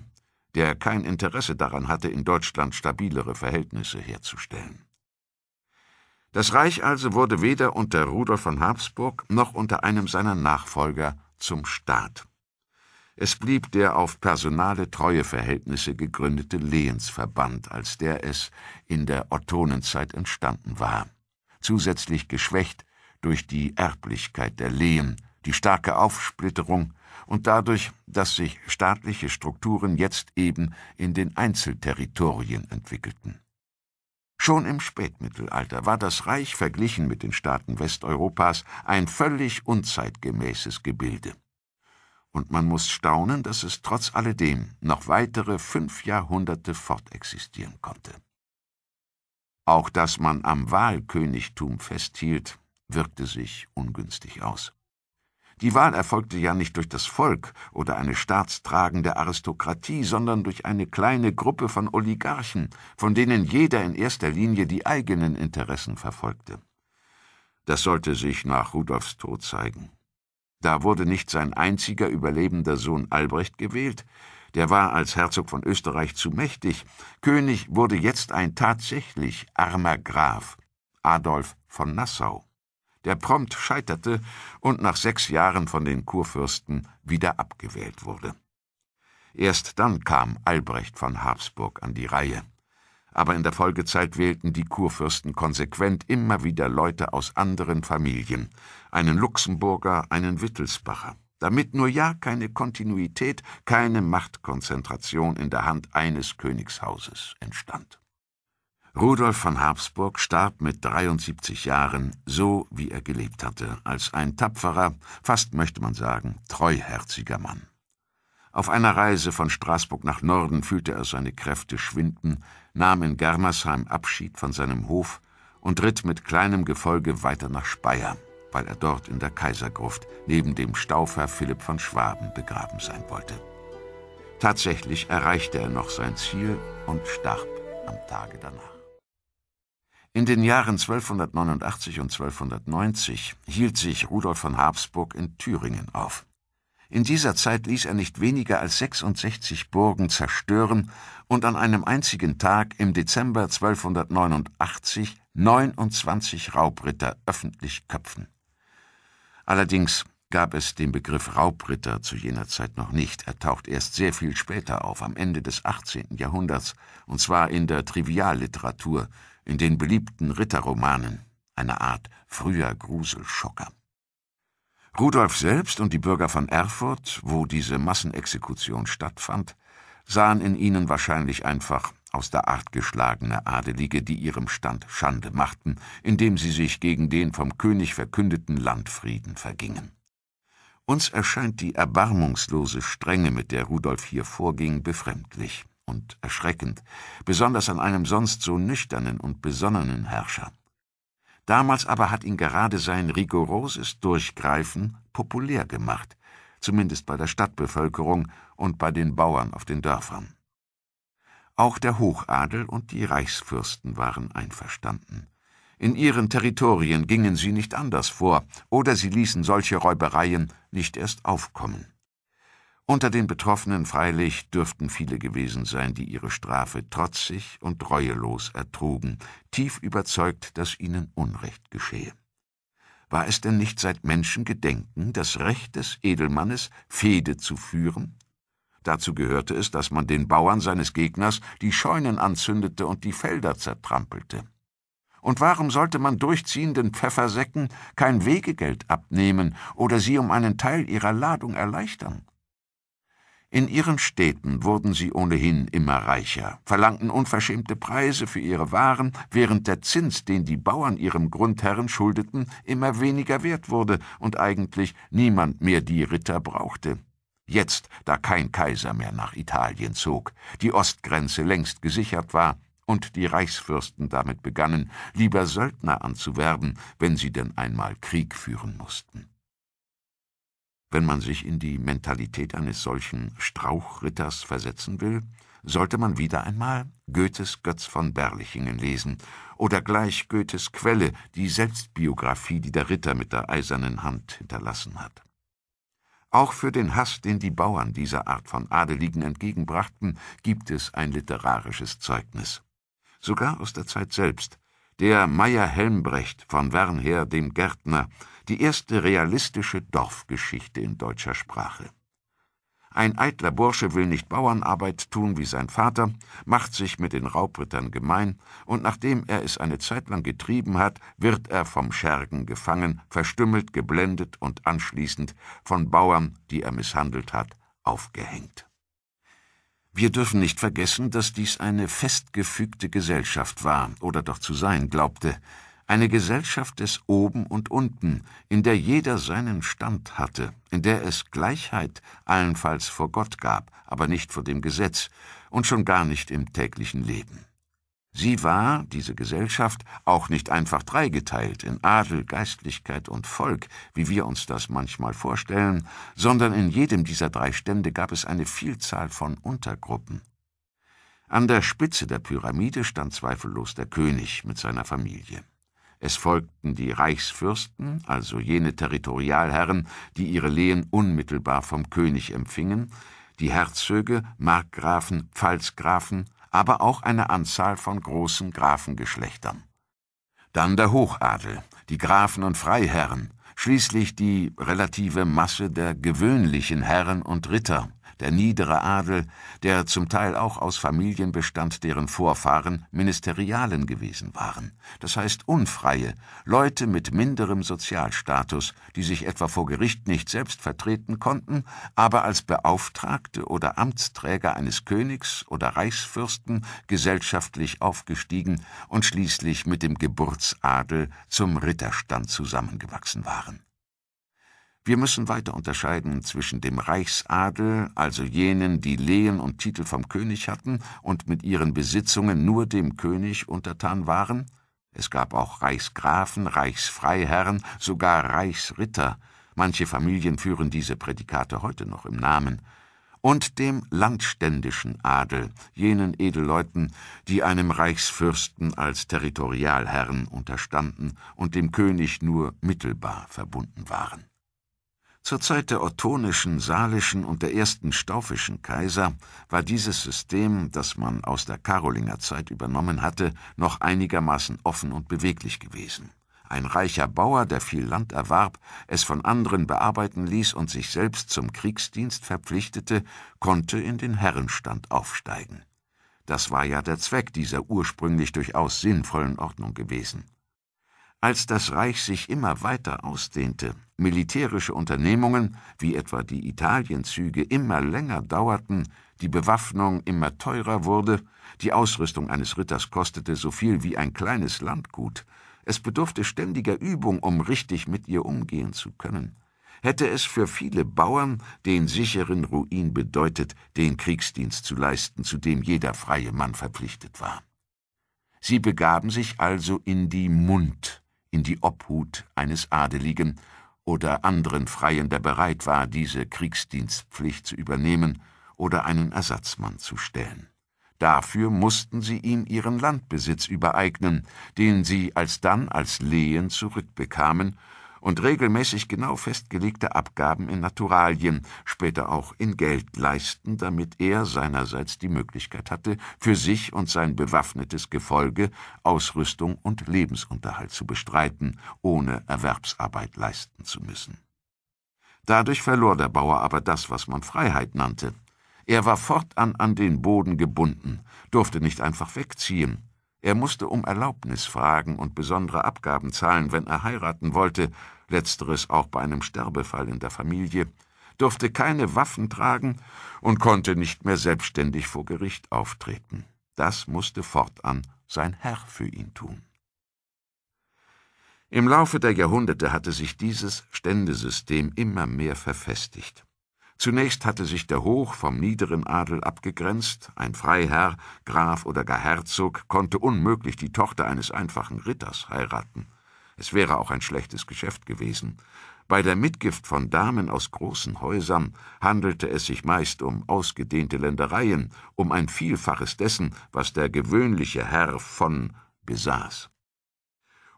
der kein Interesse daran hatte, in Deutschland stabilere Verhältnisse herzustellen. Das Reich also wurde weder unter Rudolf von Habsburg noch unter einem seiner Nachfolger zum Staat. Es blieb der auf personale Treueverhältnisse gegründete Lehensverband, als der es in der Ottonenzeit entstanden war, zusätzlich geschwächt durch die Erblichkeit der Lehen, die starke Aufsplitterung und dadurch, dass sich staatliche Strukturen jetzt eben in den Einzelterritorien entwickelten. Schon im Spätmittelalter war das Reich verglichen mit den Staaten Westeuropas ein völlig unzeitgemäßes Gebilde. Und man muss staunen, dass es trotz alledem noch weitere fünf Jahrhunderte fortexistieren konnte. Auch dass man am Wahlkönigtum festhielt, wirkte sich ungünstig aus. Die Wahl erfolgte ja nicht durch das Volk oder eine staatstragende Aristokratie, sondern durch eine kleine Gruppe von Oligarchen, von denen jeder in erster Linie die eigenen Interessen verfolgte. Das sollte sich nach Rudolfs Tod zeigen. Da wurde nicht sein einziger überlebender Sohn Albrecht gewählt, der war als Herzog von Österreich zu mächtig, König wurde jetzt ein tatsächlich armer Graf, Adolf von Nassau der prompt scheiterte und nach sechs Jahren von den Kurfürsten wieder abgewählt wurde. Erst dann kam Albrecht von Habsburg an die Reihe. Aber in der Folgezeit wählten die Kurfürsten konsequent immer wieder Leute aus anderen Familien, einen Luxemburger, einen Wittelsbacher, damit nur ja keine Kontinuität, keine Machtkonzentration in der Hand eines Königshauses entstand. Rudolf von Habsburg starb mit 73 Jahren, so wie er gelebt hatte, als ein tapferer, fast möchte man sagen, treuherziger Mann. Auf einer Reise von Straßburg nach Norden fühlte er seine Kräfte schwinden, nahm in Germersheim Abschied von seinem Hof und ritt mit kleinem Gefolge weiter nach Speyer, weil er dort in der Kaisergruft neben dem Staufer Philipp von Schwaben begraben sein wollte. Tatsächlich erreichte er noch sein Ziel und starb am Tage danach. In den Jahren 1289 und 1290 hielt sich Rudolf von Habsburg in Thüringen auf. In dieser Zeit ließ er nicht weniger als 66 Burgen zerstören und an einem einzigen Tag im Dezember 1289 29 Raubritter öffentlich köpfen. Allerdings gab es den Begriff Raubritter zu jener Zeit noch nicht. Er taucht erst sehr viel später auf, am Ende des 18. Jahrhunderts, und zwar in der Trivialliteratur, in den beliebten Ritterromanen, eine Art früher Gruselschocker. Rudolf selbst und die Bürger von Erfurt, wo diese Massenexekution stattfand, sahen in ihnen wahrscheinlich einfach aus der Art geschlagene Adelige, die ihrem Stand Schande machten, indem sie sich gegen den vom König verkündeten Landfrieden vergingen. Uns erscheint die erbarmungslose Strenge, mit der Rudolf hier vorging, befremdlich und erschreckend, besonders an einem sonst so nüchternen und besonnenen Herrscher. Damals aber hat ihn gerade sein rigoroses Durchgreifen populär gemacht, zumindest bei der Stadtbevölkerung und bei den Bauern auf den Dörfern. Auch der Hochadel und die Reichsfürsten waren einverstanden. In ihren Territorien gingen sie nicht anders vor, oder sie ließen solche Räubereien nicht erst aufkommen. Unter den Betroffenen freilich dürften viele gewesen sein, die ihre Strafe trotzig und reuelos ertrugen, tief überzeugt, dass ihnen Unrecht geschehe. War es denn nicht seit Menschengedenken das Recht des Edelmannes, Fehde zu führen? Dazu gehörte es, dass man den Bauern seines Gegners die Scheunen anzündete und die Felder zertrampelte. Und warum sollte man durchziehenden Pfeffersäcken kein Wegegeld abnehmen oder sie um einen Teil ihrer Ladung erleichtern? In ihren Städten wurden sie ohnehin immer reicher, verlangten unverschämte Preise für ihre Waren, während der Zins, den die Bauern ihrem Grundherren schuldeten, immer weniger wert wurde und eigentlich niemand mehr die Ritter brauchte. Jetzt, da kein Kaiser mehr nach Italien zog, die Ostgrenze längst gesichert war und die Reichsfürsten damit begannen, lieber Söldner anzuwerben, wenn sie denn einmal Krieg führen mussten. Wenn man sich in die Mentalität eines solchen Strauchritters versetzen will, sollte man wieder einmal Goethes Götz von Berlichingen lesen oder gleich Goethes Quelle, die Selbstbiografie, die der Ritter mit der eisernen Hand hinterlassen hat. Auch für den Hass, den die Bauern dieser Art von Adeligen entgegenbrachten, gibt es ein literarisches Zeugnis. Sogar aus der Zeit selbst. Der Meier Helmbrecht von Wernher, dem Gärtner, die erste realistische Dorfgeschichte in deutscher Sprache. Ein eitler Bursche will nicht Bauernarbeit tun wie sein Vater, macht sich mit den Raubrittern gemein, und nachdem er es eine Zeitlang getrieben hat, wird er vom Schergen gefangen, verstümmelt, geblendet und anschließend von Bauern, die er misshandelt hat, aufgehängt. Wir dürfen nicht vergessen, dass dies eine festgefügte Gesellschaft war oder doch zu sein glaubte, eine Gesellschaft des Oben und Unten, in der jeder seinen Stand hatte, in der es Gleichheit allenfalls vor Gott gab, aber nicht vor dem Gesetz und schon gar nicht im täglichen Leben. Sie war, diese Gesellschaft, auch nicht einfach dreigeteilt in Adel, Geistlichkeit und Volk, wie wir uns das manchmal vorstellen, sondern in jedem dieser drei Stände gab es eine Vielzahl von Untergruppen. An der Spitze der Pyramide stand zweifellos der König mit seiner Familie. Es folgten die Reichsfürsten, also jene Territorialherren, die ihre Lehen unmittelbar vom König empfingen, die Herzöge, Markgrafen, Pfalzgrafen, aber auch eine Anzahl von großen Grafengeschlechtern. Dann der Hochadel, die Grafen und Freiherren, schließlich die relative Masse der gewöhnlichen Herren und Ritter, der niedere Adel, der zum Teil auch aus Familien bestand, deren Vorfahren Ministerialen gewesen waren, das heißt Unfreie, Leute mit minderem Sozialstatus, die sich etwa vor Gericht nicht selbst vertreten konnten, aber als Beauftragte oder Amtsträger eines Königs oder Reichsfürsten gesellschaftlich aufgestiegen und schließlich mit dem Geburtsadel zum Ritterstand zusammengewachsen waren. Wir müssen weiter unterscheiden zwischen dem Reichsadel, also jenen, die Lehen und Titel vom König hatten und mit ihren Besitzungen nur dem König untertan waren, es gab auch Reichsgrafen, Reichsfreiherren, sogar Reichsritter, manche Familien führen diese Prädikate heute noch im Namen, und dem landständischen Adel, jenen Edelleuten, die einem Reichsfürsten als Territorialherren unterstanden und dem König nur mittelbar verbunden waren. Zur Zeit der ottonischen, salischen und der ersten staufischen Kaiser war dieses System, das man aus der Karolingerzeit übernommen hatte, noch einigermaßen offen und beweglich gewesen. Ein reicher Bauer, der viel Land erwarb, es von anderen bearbeiten ließ und sich selbst zum Kriegsdienst verpflichtete, konnte in den Herrenstand aufsteigen. Das war ja der Zweck dieser ursprünglich durchaus sinnvollen Ordnung gewesen. Als das Reich sich immer weiter ausdehnte, militärische Unternehmungen wie etwa die Italienzüge immer länger dauerten, die Bewaffnung immer teurer wurde, die Ausrüstung eines Ritters kostete so viel wie ein kleines Landgut, es bedurfte ständiger Übung, um richtig mit ihr umgehen zu können. Hätte es für viele Bauern den sicheren Ruin bedeutet, den Kriegsdienst zu leisten, zu dem jeder freie Mann verpflichtet war. Sie begaben sich also in die Mund in die Obhut eines Adeligen oder anderen Freien, der bereit war, diese Kriegsdienstpflicht zu übernehmen oder einen Ersatzmann zu stellen. Dafür mussten sie ihm ihren Landbesitz übereignen, den sie alsdann als Lehen zurückbekamen und regelmäßig genau festgelegte Abgaben in Naturalien, später auch in Geld leisten, damit er seinerseits die Möglichkeit hatte, für sich und sein bewaffnetes Gefolge Ausrüstung und Lebensunterhalt zu bestreiten, ohne Erwerbsarbeit leisten zu müssen. Dadurch verlor der Bauer aber das, was man Freiheit nannte. Er war fortan an den Boden gebunden, durfte nicht einfach wegziehen, er musste um Erlaubnis fragen und besondere Abgaben zahlen, wenn er heiraten wollte, letzteres auch bei einem Sterbefall in der Familie, durfte keine Waffen tragen und konnte nicht mehr selbstständig vor Gericht auftreten. Das musste fortan sein Herr für ihn tun. Im Laufe der Jahrhunderte hatte sich dieses Ständesystem immer mehr verfestigt. Zunächst hatte sich der Hoch vom niederen Adel abgegrenzt, ein Freiherr, Graf oder gar Herzog konnte unmöglich die Tochter eines einfachen Ritters heiraten. Es wäre auch ein schlechtes Geschäft gewesen. Bei der Mitgift von Damen aus großen Häusern handelte es sich meist um ausgedehnte Ländereien, um ein Vielfaches dessen, was der gewöhnliche Herr von besaß.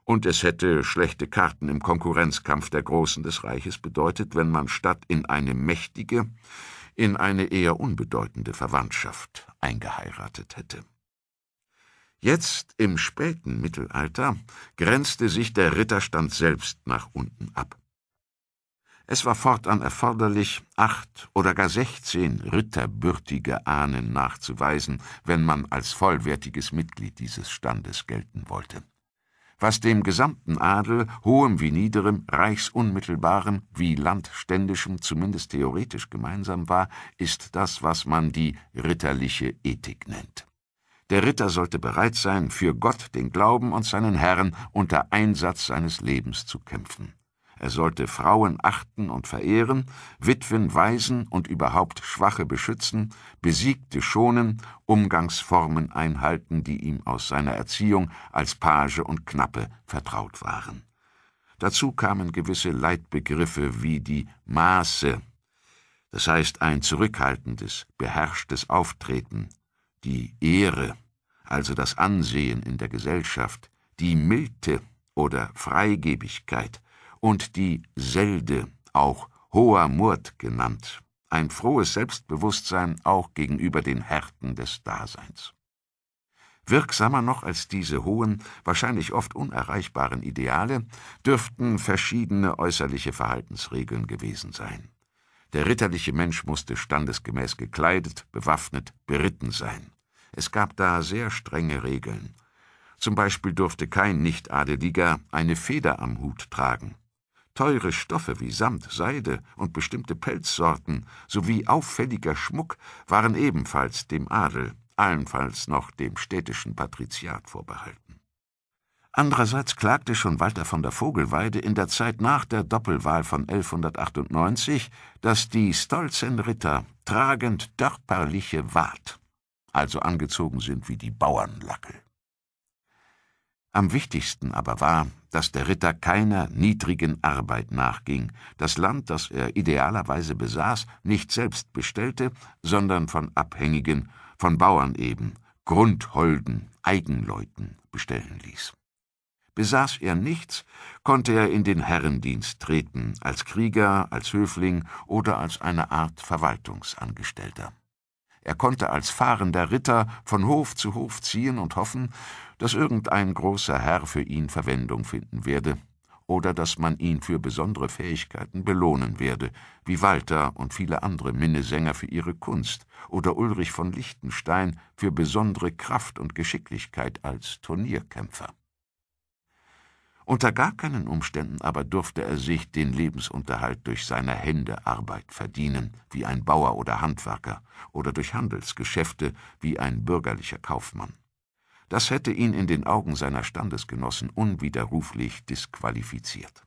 Und es hätte schlechte Karten im Konkurrenzkampf der Großen des Reiches bedeutet, wenn man statt in eine mächtige, in eine eher unbedeutende Verwandtschaft eingeheiratet hätte. Jetzt im späten Mittelalter grenzte sich der Ritterstand selbst nach unten ab. Es war fortan erforderlich, acht oder gar sechzehn ritterbürtige Ahnen nachzuweisen, wenn man als vollwertiges Mitglied dieses Standes gelten wollte. Was dem gesamten Adel, hohem wie niederem, reichsunmittelbarem wie landständischem zumindest theoretisch gemeinsam war, ist das, was man die ritterliche Ethik nennt. Der Ritter sollte bereit sein, für Gott, den Glauben und seinen Herrn unter Einsatz seines Lebens zu kämpfen. Er sollte Frauen achten und verehren, Witwen, weisen und überhaupt Schwache beschützen, Besiegte schonen, Umgangsformen einhalten, die ihm aus seiner Erziehung als Page und Knappe vertraut waren. Dazu kamen gewisse Leitbegriffe wie die Maße, das heißt ein zurückhaltendes, beherrschtes Auftreten, die Ehre, also das Ansehen in der Gesellschaft, die Milde oder Freigebigkeit und die Selde, auch hoher Murt genannt, ein frohes Selbstbewusstsein auch gegenüber den Härten des Daseins. Wirksamer noch als diese hohen, wahrscheinlich oft unerreichbaren Ideale dürften verschiedene äußerliche Verhaltensregeln gewesen sein. Der ritterliche Mensch musste standesgemäß gekleidet, bewaffnet, beritten sein. Es gab da sehr strenge Regeln. Zum Beispiel durfte kein Nicht-Adeliger eine Feder am Hut tragen. Teure Stoffe wie Samt, Seide und bestimmte Pelzsorten sowie auffälliger Schmuck waren ebenfalls dem Adel, allenfalls noch dem städtischen Patriziat vorbehalten. Andererseits klagte schon Walter von der Vogelweide in der Zeit nach der Doppelwahl von 1198, dass die stolzen Ritter tragend dörperliche Wart, also angezogen sind wie die Bauernlackel. Am wichtigsten aber war, dass der Ritter keiner niedrigen Arbeit nachging, das Land, das er idealerweise besaß, nicht selbst bestellte, sondern von Abhängigen, von Bauern eben, Grundholden, Eigenleuten bestellen ließ. Besaß er nichts, konnte er in den Herrendienst treten, als Krieger, als Höfling oder als eine Art Verwaltungsangestellter. Er konnte als fahrender Ritter von Hof zu Hof ziehen und hoffen, dass irgendein großer Herr für ihn Verwendung finden werde oder dass man ihn für besondere Fähigkeiten belohnen werde, wie Walter und viele andere Minnesänger für ihre Kunst oder Ulrich von Lichtenstein für besondere Kraft und Geschicklichkeit als Turnierkämpfer. Unter gar keinen Umständen aber durfte er sich den Lebensunterhalt durch seiner Hände Arbeit verdienen, wie ein Bauer oder Handwerker, oder durch Handelsgeschäfte, wie ein bürgerlicher Kaufmann. Das hätte ihn in den Augen seiner Standesgenossen unwiderruflich disqualifiziert.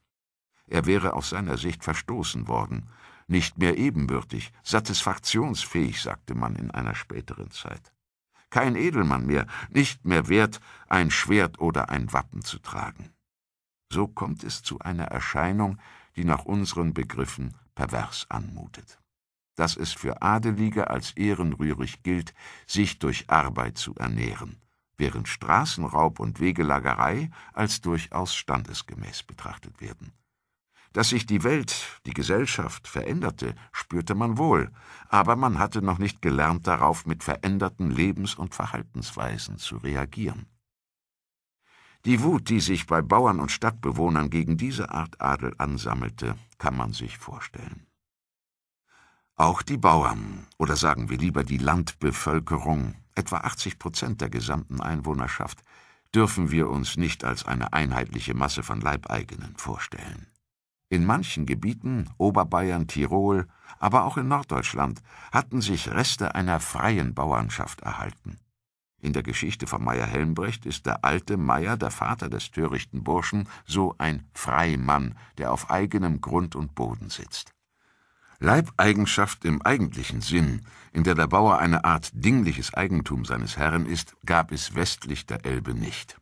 Er wäre aus seiner Sicht verstoßen worden, nicht mehr ebenbürtig, satisfaktionsfähig, sagte man in einer späteren Zeit. Kein Edelmann mehr, nicht mehr wert, ein Schwert oder ein Wappen zu tragen. So kommt es zu einer Erscheinung, die nach unseren Begriffen pervers anmutet. Dass es für Adelige als ehrenrührig gilt, sich durch Arbeit zu ernähren, während Straßenraub und Wegelagerei als durchaus standesgemäß betrachtet werden. Dass sich die Welt, die Gesellschaft veränderte, spürte man wohl, aber man hatte noch nicht gelernt darauf, mit veränderten Lebens- und Verhaltensweisen zu reagieren. Die Wut, die sich bei Bauern und Stadtbewohnern gegen diese Art Adel ansammelte, kann man sich vorstellen. Auch die Bauern, oder sagen wir lieber die Landbevölkerung, etwa 80 Prozent der gesamten Einwohnerschaft, dürfen wir uns nicht als eine einheitliche Masse von Leibeigenen vorstellen. In manchen Gebieten, Oberbayern, Tirol, aber auch in Norddeutschland, hatten sich Reste einer freien Bauernschaft erhalten. In der Geschichte von Meier Helmbrecht ist der alte Meier, der Vater des törichten Burschen, so ein Freimann, der auf eigenem Grund und Boden sitzt. Leibeigenschaft im eigentlichen Sinn, in der der Bauer eine Art dingliches Eigentum seines Herrn ist, gab es westlich der Elbe nicht.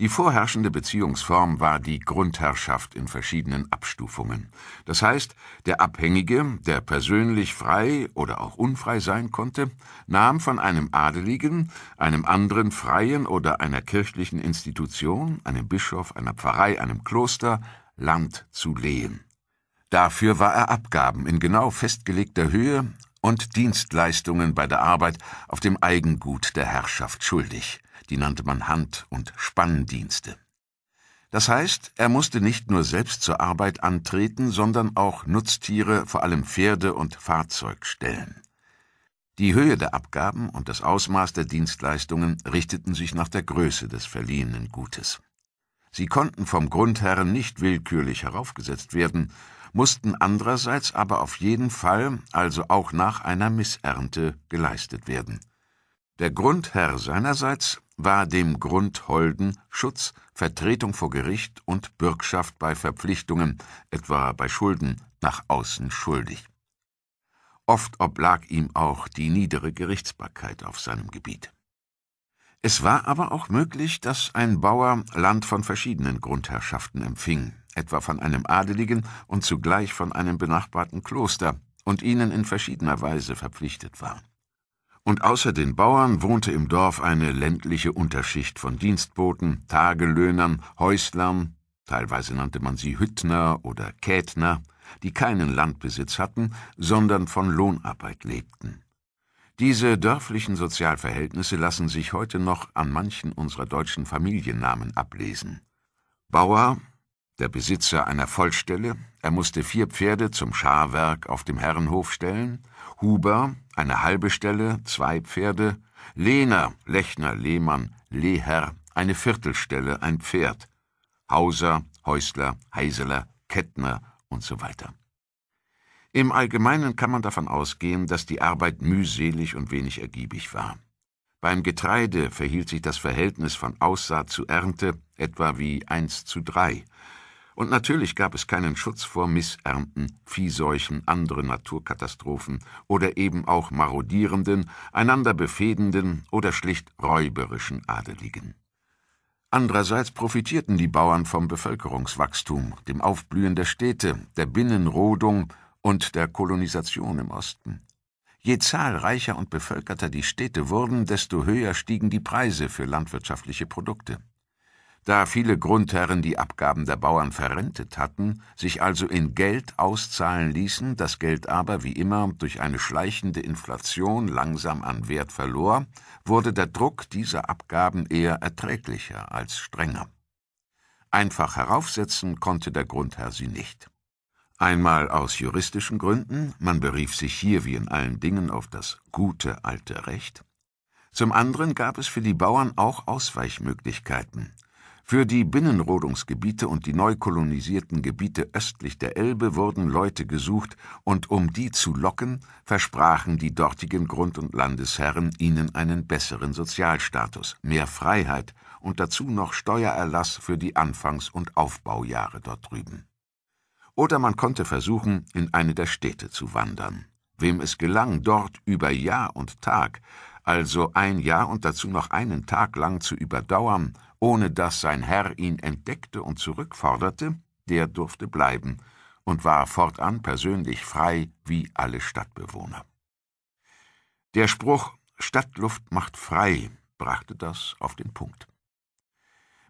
Die vorherrschende Beziehungsform war die Grundherrschaft in verschiedenen Abstufungen. Das heißt, der Abhängige, der persönlich frei oder auch unfrei sein konnte, nahm von einem Adeligen, einem anderen Freien oder einer kirchlichen Institution, einem Bischof, einer Pfarrei, einem Kloster, Land zu lehen. Dafür war er Abgaben in genau festgelegter Höhe und Dienstleistungen bei der Arbeit auf dem Eigengut der Herrschaft schuldig die nannte man Hand- und Spanndienste. Das heißt, er musste nicht nur selbst zur Arbeit antreten, sondern auch Nutztiere, vor allem Pferde und Fahrzeug stellen. Die Höhe der Abgaben und das Ausmaß der Dienstleistungen richteten sich nach der Größe des verliehenen Gutes. Sie konnten vom Grundherrn nicht willkürlich heraufgesetzt werden, mussten andererseits aber auf jeden Fall, also auch nach einer Missernte, geleistet werden. Der Grundherr seinerseits war dem Grundholden Schutz, Vertretung vor Gericht und Bürgschaft bei Verpflichtungen, etwa bei Schulden, nach außen schuldig. Oft oblag ihm auch die niedere Gerichtsbarkeit auf seinem Gebiet. Es war aber auch möglich, dass ein Bauer Land von verschiedenen Grundherrschaften empfing, etwa von einem Adeligen und zugleich von einem benachbarten Kloster, und ihnen in verschiedener Weise verpflichtet war und außer den Bauern wohnte im Dorf eine ländliche Unterschicht von Dienstboten, Tagelöhnern, Häuslern, teilweise nannte man sie Hüttner oder Kätner, die keinen Landbesitz hatten, sondern von Lohnarbeit lebten. Diese dörflichen Sozialverhältnisse lassen sich heute noch an manchen unserer deutschen Familiennamen ablesen. Bauer, der Besitzer einer Vollstelle, er musste vier Pferde zum Scharwerk auf dem Herrenhof stellen, Huber, eine halbe Stelle, zwei Pferde, Lehner, Lechner, Lehmann, Leher, eine Viertelstelle, ein Pferd, Hauser, Häusler, Heiseler, Kettner und so weiter. Im Allgemeinen kann man davon ausgehen, dass die Arbeit mühselig und wenig ergiebig war. Beim Getreide verhielt sich das Verhältnis von Aussaat zu Ernte etwa wie 1 zu 3. Und natürlich gab es keinen Schutz vor Missernten, Viehseuchen, anderen Naturkatastrophen oder eben auch marodierenden, einander befehdenden oder schlicht räuberischen Adeligen. Andererseits profitierten die Bauern vom Bevölkerungswachstum, dem Aufblühen der Städte, der Binnenrodung und der Kolonisation im Osten. Je zahlreicher und bevölkerter die Städte wurden, desto höher stiegen die Preise für landwirtschaftliche Produkte. Da viele Grundherren die Abgaben der Bauern verrentet hatten, sich also in Geld auszahlen ließen, das Geld aber, wie immer, durch eine schleichende Inflation langsam an Wert verlor, wurde der Druck dieser Abgaben eher erträglicher als strenger. Einfach heraufsetzen konnte der Grundherr sie nicht. Einmal aus juristischen Gründen, man berief sich hier wie in allen Dingen auf das gute alte Recht. Zum anderen gab es für die Bauern auch Ausweichmöglichkeiten. Für die Binnenrodungsgebiete und die neu kolonisierten Gebiete östlich der Elbe wurden Leute gesucht, und um die zu locken, versprachen die dortigen Grund- und Landesherren ihnen einen besseren Sozialstatus, mehr Freiheit und dazu noch Steuererlass für die Anfangs- und Aufbaujahre dort drüben. Oder man konnte versuchen, in eine der Städte zu wandern. Wem es gelang, dort über Jahr und Tag, also ein Jahr und dazu noch einen Tag lang zu überdauern ohne dass sein Herr ihn entdeckte und zurückforderte, der durfte bleiben und war fortan persönlich frei wie alle Stadtbewohner. Der Spruch Stadtluft macht frei brachte das auf den Punkt.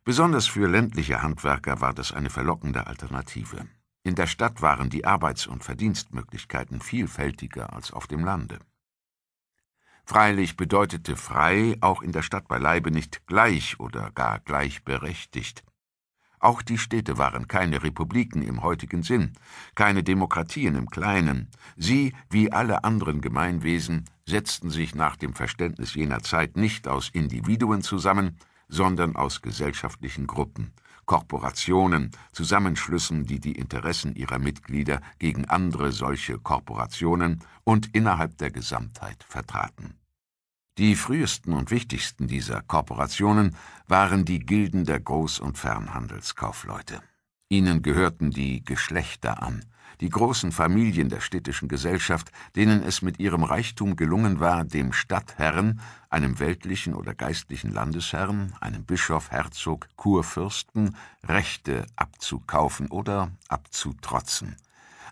Besonders für ländliche Handwerker war das eine verlockende Alternative. In der Stadt waren die Arbeits- und Verdienstmöglichkeiten vielfältiger als auf dem Lande. Freilich bedeutete frei auch in der Stadt beileibe nicht gleich oder gar gleichberechtigt. Auch die Städte waren keine Republiken im heutigen Sinn, keine Demokratien im Kleinen. Sie, wie alle anderen Gemeinwesen, setzten sich nach dem Verständnis jener Zeit nicht aus Individuen zusammen, sondern aus gesellschaftlichen Gruppen, Korporationen, Zusammenschlüssen, die die Interessen ihrer Mitglieder gegen andere solche Korporationen und innerhalb der Gesamtheit vertraten. Die frühesten und wichtigsten dieser Korporationen waren die Gilden der Groß- und Fernhandelskaufleute. Ihnen gehörten die Geschlechter an, die großen Familien der städtischen Gesellschaft, denen es mit ihrem Reichtum gelungen war, dem Stadtherren, einem weltlichen oder geistlichen Landesherrn, einem Bischof, Herzog, Kurfürsten Rechte abzukaufen oder abzutrotzen.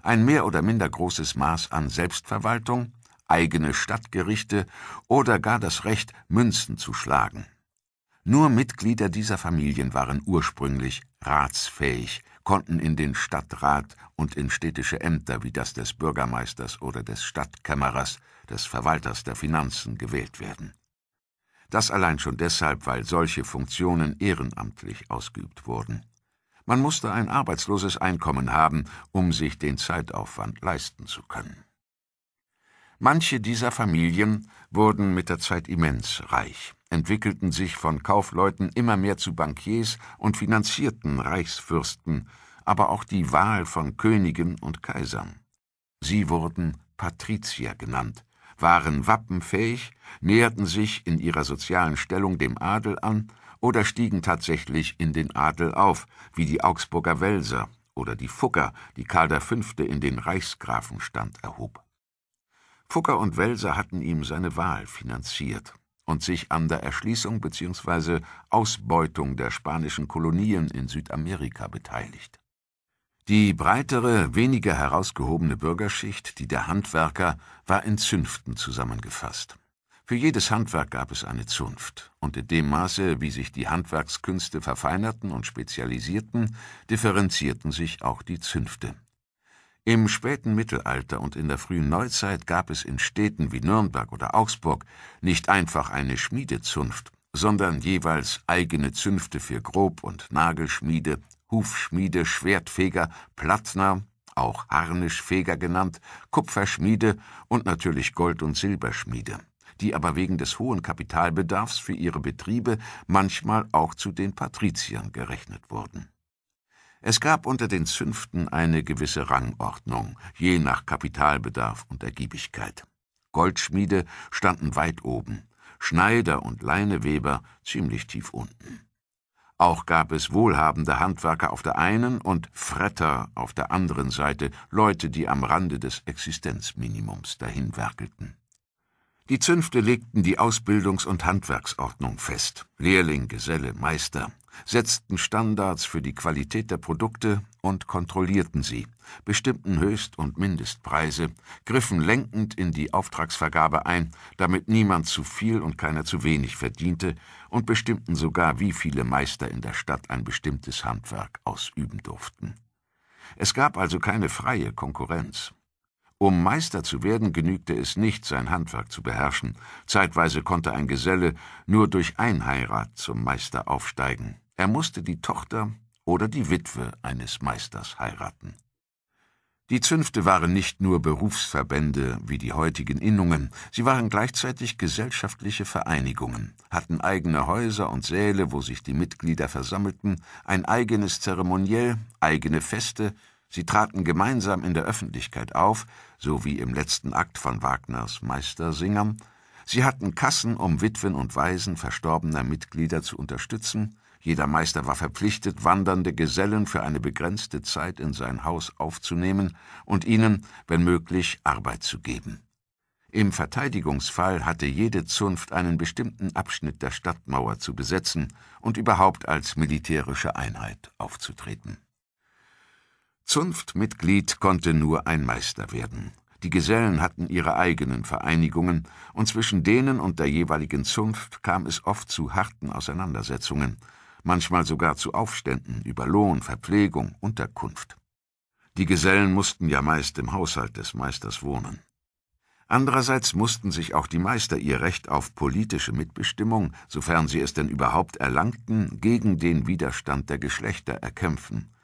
Ein mehr oder minder großes Maß an Selbstverwaltung, eigene Stadtgerichte oder gar das Recht, Münzen zu schlagen. Nur Mitglieder dieser Familien waren ursprünglich ratsfähig, konnten in den Stadtrat und in städtische Ämter wie das des Bürgermeisters oder des Stadtkämmerers, des Verwalters der Finanzen gewählt werden. Das allein schon deshalb, weil solche Funktionen ehrenamtlich ausgeübt wurden. Man musste ein arbeitsloses Einkommen haben, um sich den Zeitaufwand leisten zu können. Manche dieser Familien wurden mit der Zeit immens reich, entwickelten sich von Kaufleuten immer mehr zu Bankiers und finanzierten Reichsfürsten, aber auch die Wahl von Königen und Kaisern. Sie wurden Patrizier genannt, waren wappenfähig, näherten sich in ihrer sozialen Stellung dem Adel an oder stiegen tatsächlich in den Adel auf, wie die Augsburger Welser oder die Fugger, die Karl V. in den Reichsgrafenstand erhob. Fucker und Welser hatten ihm seine Wahl finanziert und sich an der Erschließung bzw. Ausbeutung der spanischen Kolonien in Südamerika beteiligt. Die breitere, weniger herausgehobene Bürgerschicht, die der Handwerker, war in Zünften zusammengefasst. Für jedes Handwerk gab es eine Zunft, und in dem Maße, wie sich die Handwerkskünste verfeinerten und spezialisierten, differenzierten sich auch die Zünfte. Im späten Mittelalter und in der frühen Neuzeit gab es in Städten wie Nürnberg oder Augsburg nicht einfach eine Schmiedezunft, sondern jeweils eigene Zünfte für Grob- und Nagelschmiede, Hufschmiede, Schwertfeger, Plattner, auch Harnischfeger genannt, Kupferschmiede und natürlich Gold- und Silberschmiede, die aber wegen des hohen Kapitalbedarfs für ihre Betriebe manchmal auch zu den Patriziern gerechnet wurden es gab unter den Zünften eine gewisse Rangordnung, je nach Kapitalbedarf und Ergiebigkeit. Goldschmiede standen weit oben, Schneider und Leineweber ziemlich tief unten. Auch gab es wohlhabende Handwerker auf der einen und Fretter auf der anderen Seite, Leute, die am Rande des Existenzminimums dahinwerkelten. Die Zünfte legten die Ausbildungs- und Handwerksordnung fest. Lehrling, Geselle, Meister setzten Standards für die Qualität der Produkte und kontrollierten sie, bestimmten Höchst- und Mindestpreise, griffen lenkend in die Auftragsvergabe ein, damit niemand zu viel und keiner zu wenig verdiente, und bestimmten sogar, wie viele Meister in der Stadt ein bestimmtes Handwerk ausüben durften. Es gab also keine freie Konkurrenz. Um Meister zu werden, genügte es nicht, sein Handwerk zu beherrschen. Zeitweise konnte ein Geselle nur durch Einheirat zum Meister aufsteigen. Er musste die Tochter oder die Witwe eines Meisters heiraten. Die Zünfte waren nicht nur Berufsverbände wie die heutigen Innungen, sie waren gleichzeitig gesellschaftliche Vereinigungen, hatten eigene Häuser und Säle, wo sich die Mitglieder versammelten, ein eigenes Zeremoniell, eigene Feste, Sie traten gemeinsam in der Öffentlichkeit auf, so wie im letzten Akt von Wagners Meistersingern. Sie hatten Kassen, um Witwen und Waisen verstorbener Mitglieder zu unterstützen. Jeder Meister war verpflichtet, wandernde Gesellen für eine begrenzte Zeit in sein Haus aufzunehmen und ihnen, wenn möglich, Arbeit zu geben. Im Verteidigungsfall hatte jede Zunft einen bestimmten Abschnitt der Stadtmauer zu besetzen und überhaupt als militärische Einheit aufzutreten. Zunftmitglied konnte nur ein Meister werden. Die Gesellen hatten ihre eigenen Vereinigungen, und zwischen denen und der jeweiligen Zunft kam es oft zu harten Auseinandersetzungen, manchmal sogar zu Aufständen über Lohn, Verpflegung, Unterkunft. Die Gesellen mussten ja meist im Haushalt des Meisters wohnen. Andererseits mussten sich auch die Meister ihr Recht auf politische Mitbestimmung, sofern sie es denn überhaupt erlangten, gegen den Widerstand der Geschlechter erkämpfen.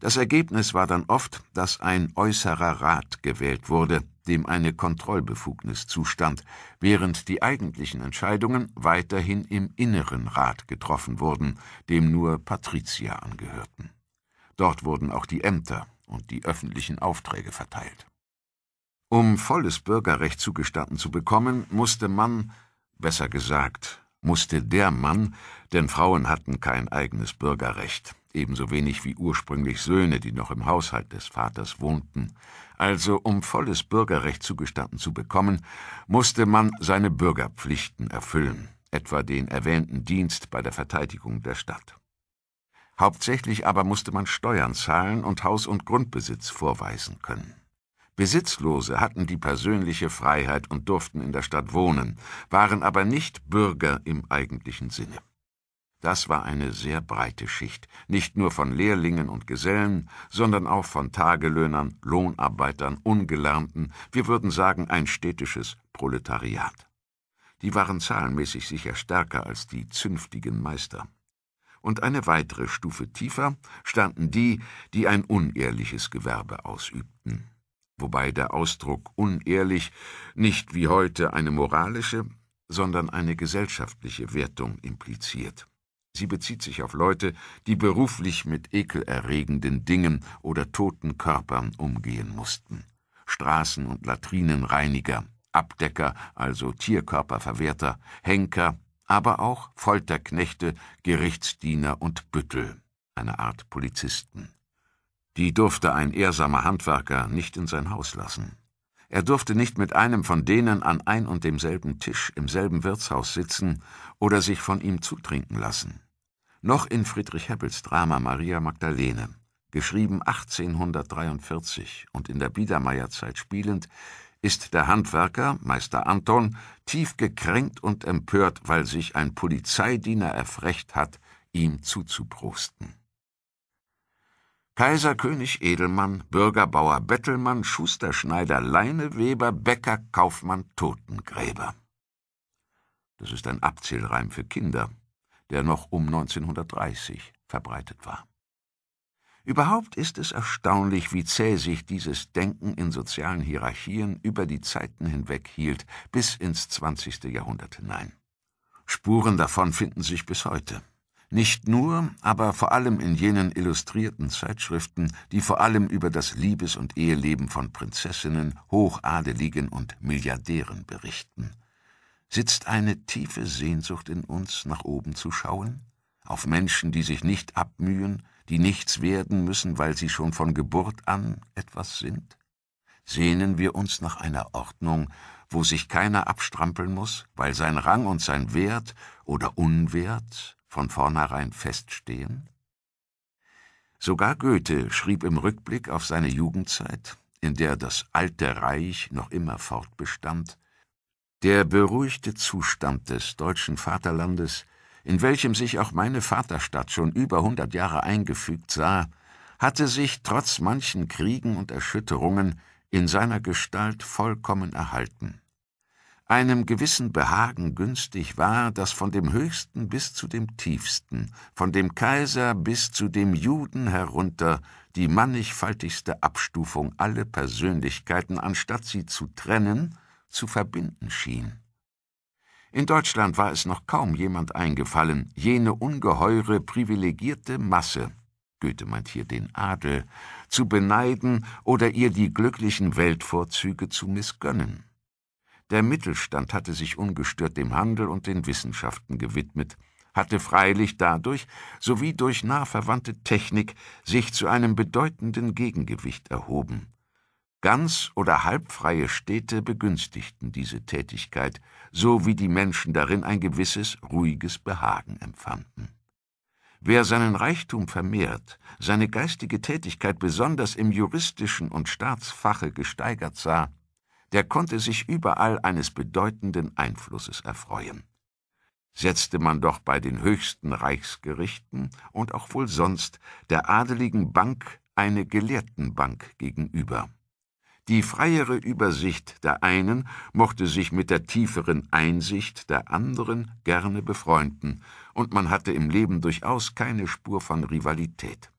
Das Ergebnis war dann oft, dass ein äußerer Rat gewählt wurde, dem eine Kontrollbefugnis zustand, während die eigentlichen Entscheidungen weiterhin im inneren Rat getroffen wurden, dem nur Patrizier angehörten. Dort wurden auch die Ämter und die öffentlichen Aufträge verteilt. Um volles Bürgerrecht zugestanden zu bekommen, musste man, besser gesagt, musste der Mann, denn Frauen hatten kein eigenes Bürgerrecht, ebenso wenig wie ursprünglich Söhne, die noch im Haushalt des Vaters wohnten. Also um volles Bürgerrecht zugestanden zu bekommen, musste man seine Bürgerpflichten erfüllen, etwa den erwähnten Dienst bei der Verteidigung der Stadt. Hauptsächlich aber musste man Steuern zahlen und Haus- und Grundbesitz vorweisen können. Besitzlose hatten die persönliche Freiheit und durften in der Stadt wohnen, waren aber nicht Bürger im eigentlichen Sinne. Das war eine sehr breite Schicht, nicht nur von Lehrlingen und Gesellen, sondern auch von Tagelöhnern, Lohnarbeitern, Ungelernten, wir würden sagen ein städtisches Proletariat. Die waren zahlenmäßig sicher stärker als die zünftigen Meister. Und eine weitere Stufe tiefer standen die, die ein unehrliches Gewerbe ausübten. Wobei der Ausdruck unehrlich nicht wie heute eine moralische, sondern eine gesellschaftliche Wertung impliziert. Sie bezieht sich auf Leute, die beruflich mit ekelerregenden Dingen oder toten Körpern umgehen mussten. Straßen- und Latrinenreiniger, Abdecker, also Tierkörperverwerter, Henker, aber auch Folterknechte, Gerichtsdiener und Büttel, eine Art Polizisten. Die durfte ein ehrsamer Handwerker nicht in sein Haus lassen. Er durfte nicht mit einem von denen an ein und demselben Tisch im selben Wirtshaus sitzen oder sich von ihm zutrinken lassen. Noch in Friedrich Heppels Drama Maria Magdalene, geschrieben 1843 und in der Biedermeierzeit spielend, ist der Handwerker, Meister Anton, tief gekränkt und empört, weil sich ein Polizeidiener erfrecht hat, ihm zuzuprosten. Kaiser, König, Edelmann, Bürger, Bauer, Bettelmann, Schuster, Schneider, Leineweber, Bäcker, Kaufmann, Totengräber. Das ist ein Abzählreim für Kinder, der noch um 1930 verbreitet war. Überhaupt ist es erstaunlich, wie zäh sich dieses Denken in sozialen Hierarchien über die Zeiten hinweg hielt, bis ins 20. Jahrhundert hinein. Spuren davon finden sich bis heute. Nicht nur, aber vor allem in jenen illustrierten Zeitschriften, die vor allem über das Liebes- und Eheleben von Prinzessinnen, Hochadeligen und Milliardären berichten. Sitzt eine tiefe Sehnsucht in uns, nach oben zu schauen? Auf Menschen, die sich nicht abmühen, die nichts werden müssen, weil sie schon von Geburt an etwas sind? Sehnen wir uns nach einer Ordnung, wo sich keiner abstrampeln muss, weil sein Rang und sein Wert oder Unwert von vornherein feststehen? Sogar Goethe schrieb im Rückblick auf seine Jugendzeit, in der das alte Reich noch immer fortbestand, der beruhigte Zustand des deutschen Vaterlandes, in welchem sich auch meine Vaterstadt schon über hundert Jahre eingefügt sah, hatte sich trotz manchen Kriegen und Erschütterungen in seiner Gestalt vollkommen erhalten einem gewissen Behagen günstig war, das von dem Höchsten bis zu dem Tiefsten, von dem Kaiser bis zu dem Juden herunter die mannigfaltigste Abstufung alle Persönlichkeiten, anstatt sie zu trennen, zu verbinden schien. In Deutschland war es noch kaum jemand eingefallen, jene ungeheure privilegierte Masse, Goethe meint hier den Adel, zu beneiden oder ihr die glücklichen Weltvorzüge zu missgönnen. Der Mittelstand hatte sich ungestört dem Handel und den Wissenschaften gewidmet, hatte freilich dadurch sowie durch nah verwandte Technik sich zu einem bedeutenden Gegengewicht erhoben. Ganz oder halbfreie Städte begünstigten diese Tätigkeit, so wie die Menschen darin ein gewisses ruhiges Behagen empfanden. Wer seinen Reichtum vermehrt, seine geistige Tätigkeit besonders im juristischen und Staatsfache gesteigert sah, der konnte sich überall eines bedeutenden Einflusses erfreuen. Setzte man doch bei den höchsten Reichsgerichten und auch wohl sonst der adeligen Bank eine Gelehrtenbank gegenüber. Die freiere Übersicht der einen mochte sich mit der tieferen Einsicht der anderen gerne befreunden, und man hatte im Leben durchaus keine Spur von Rivalität.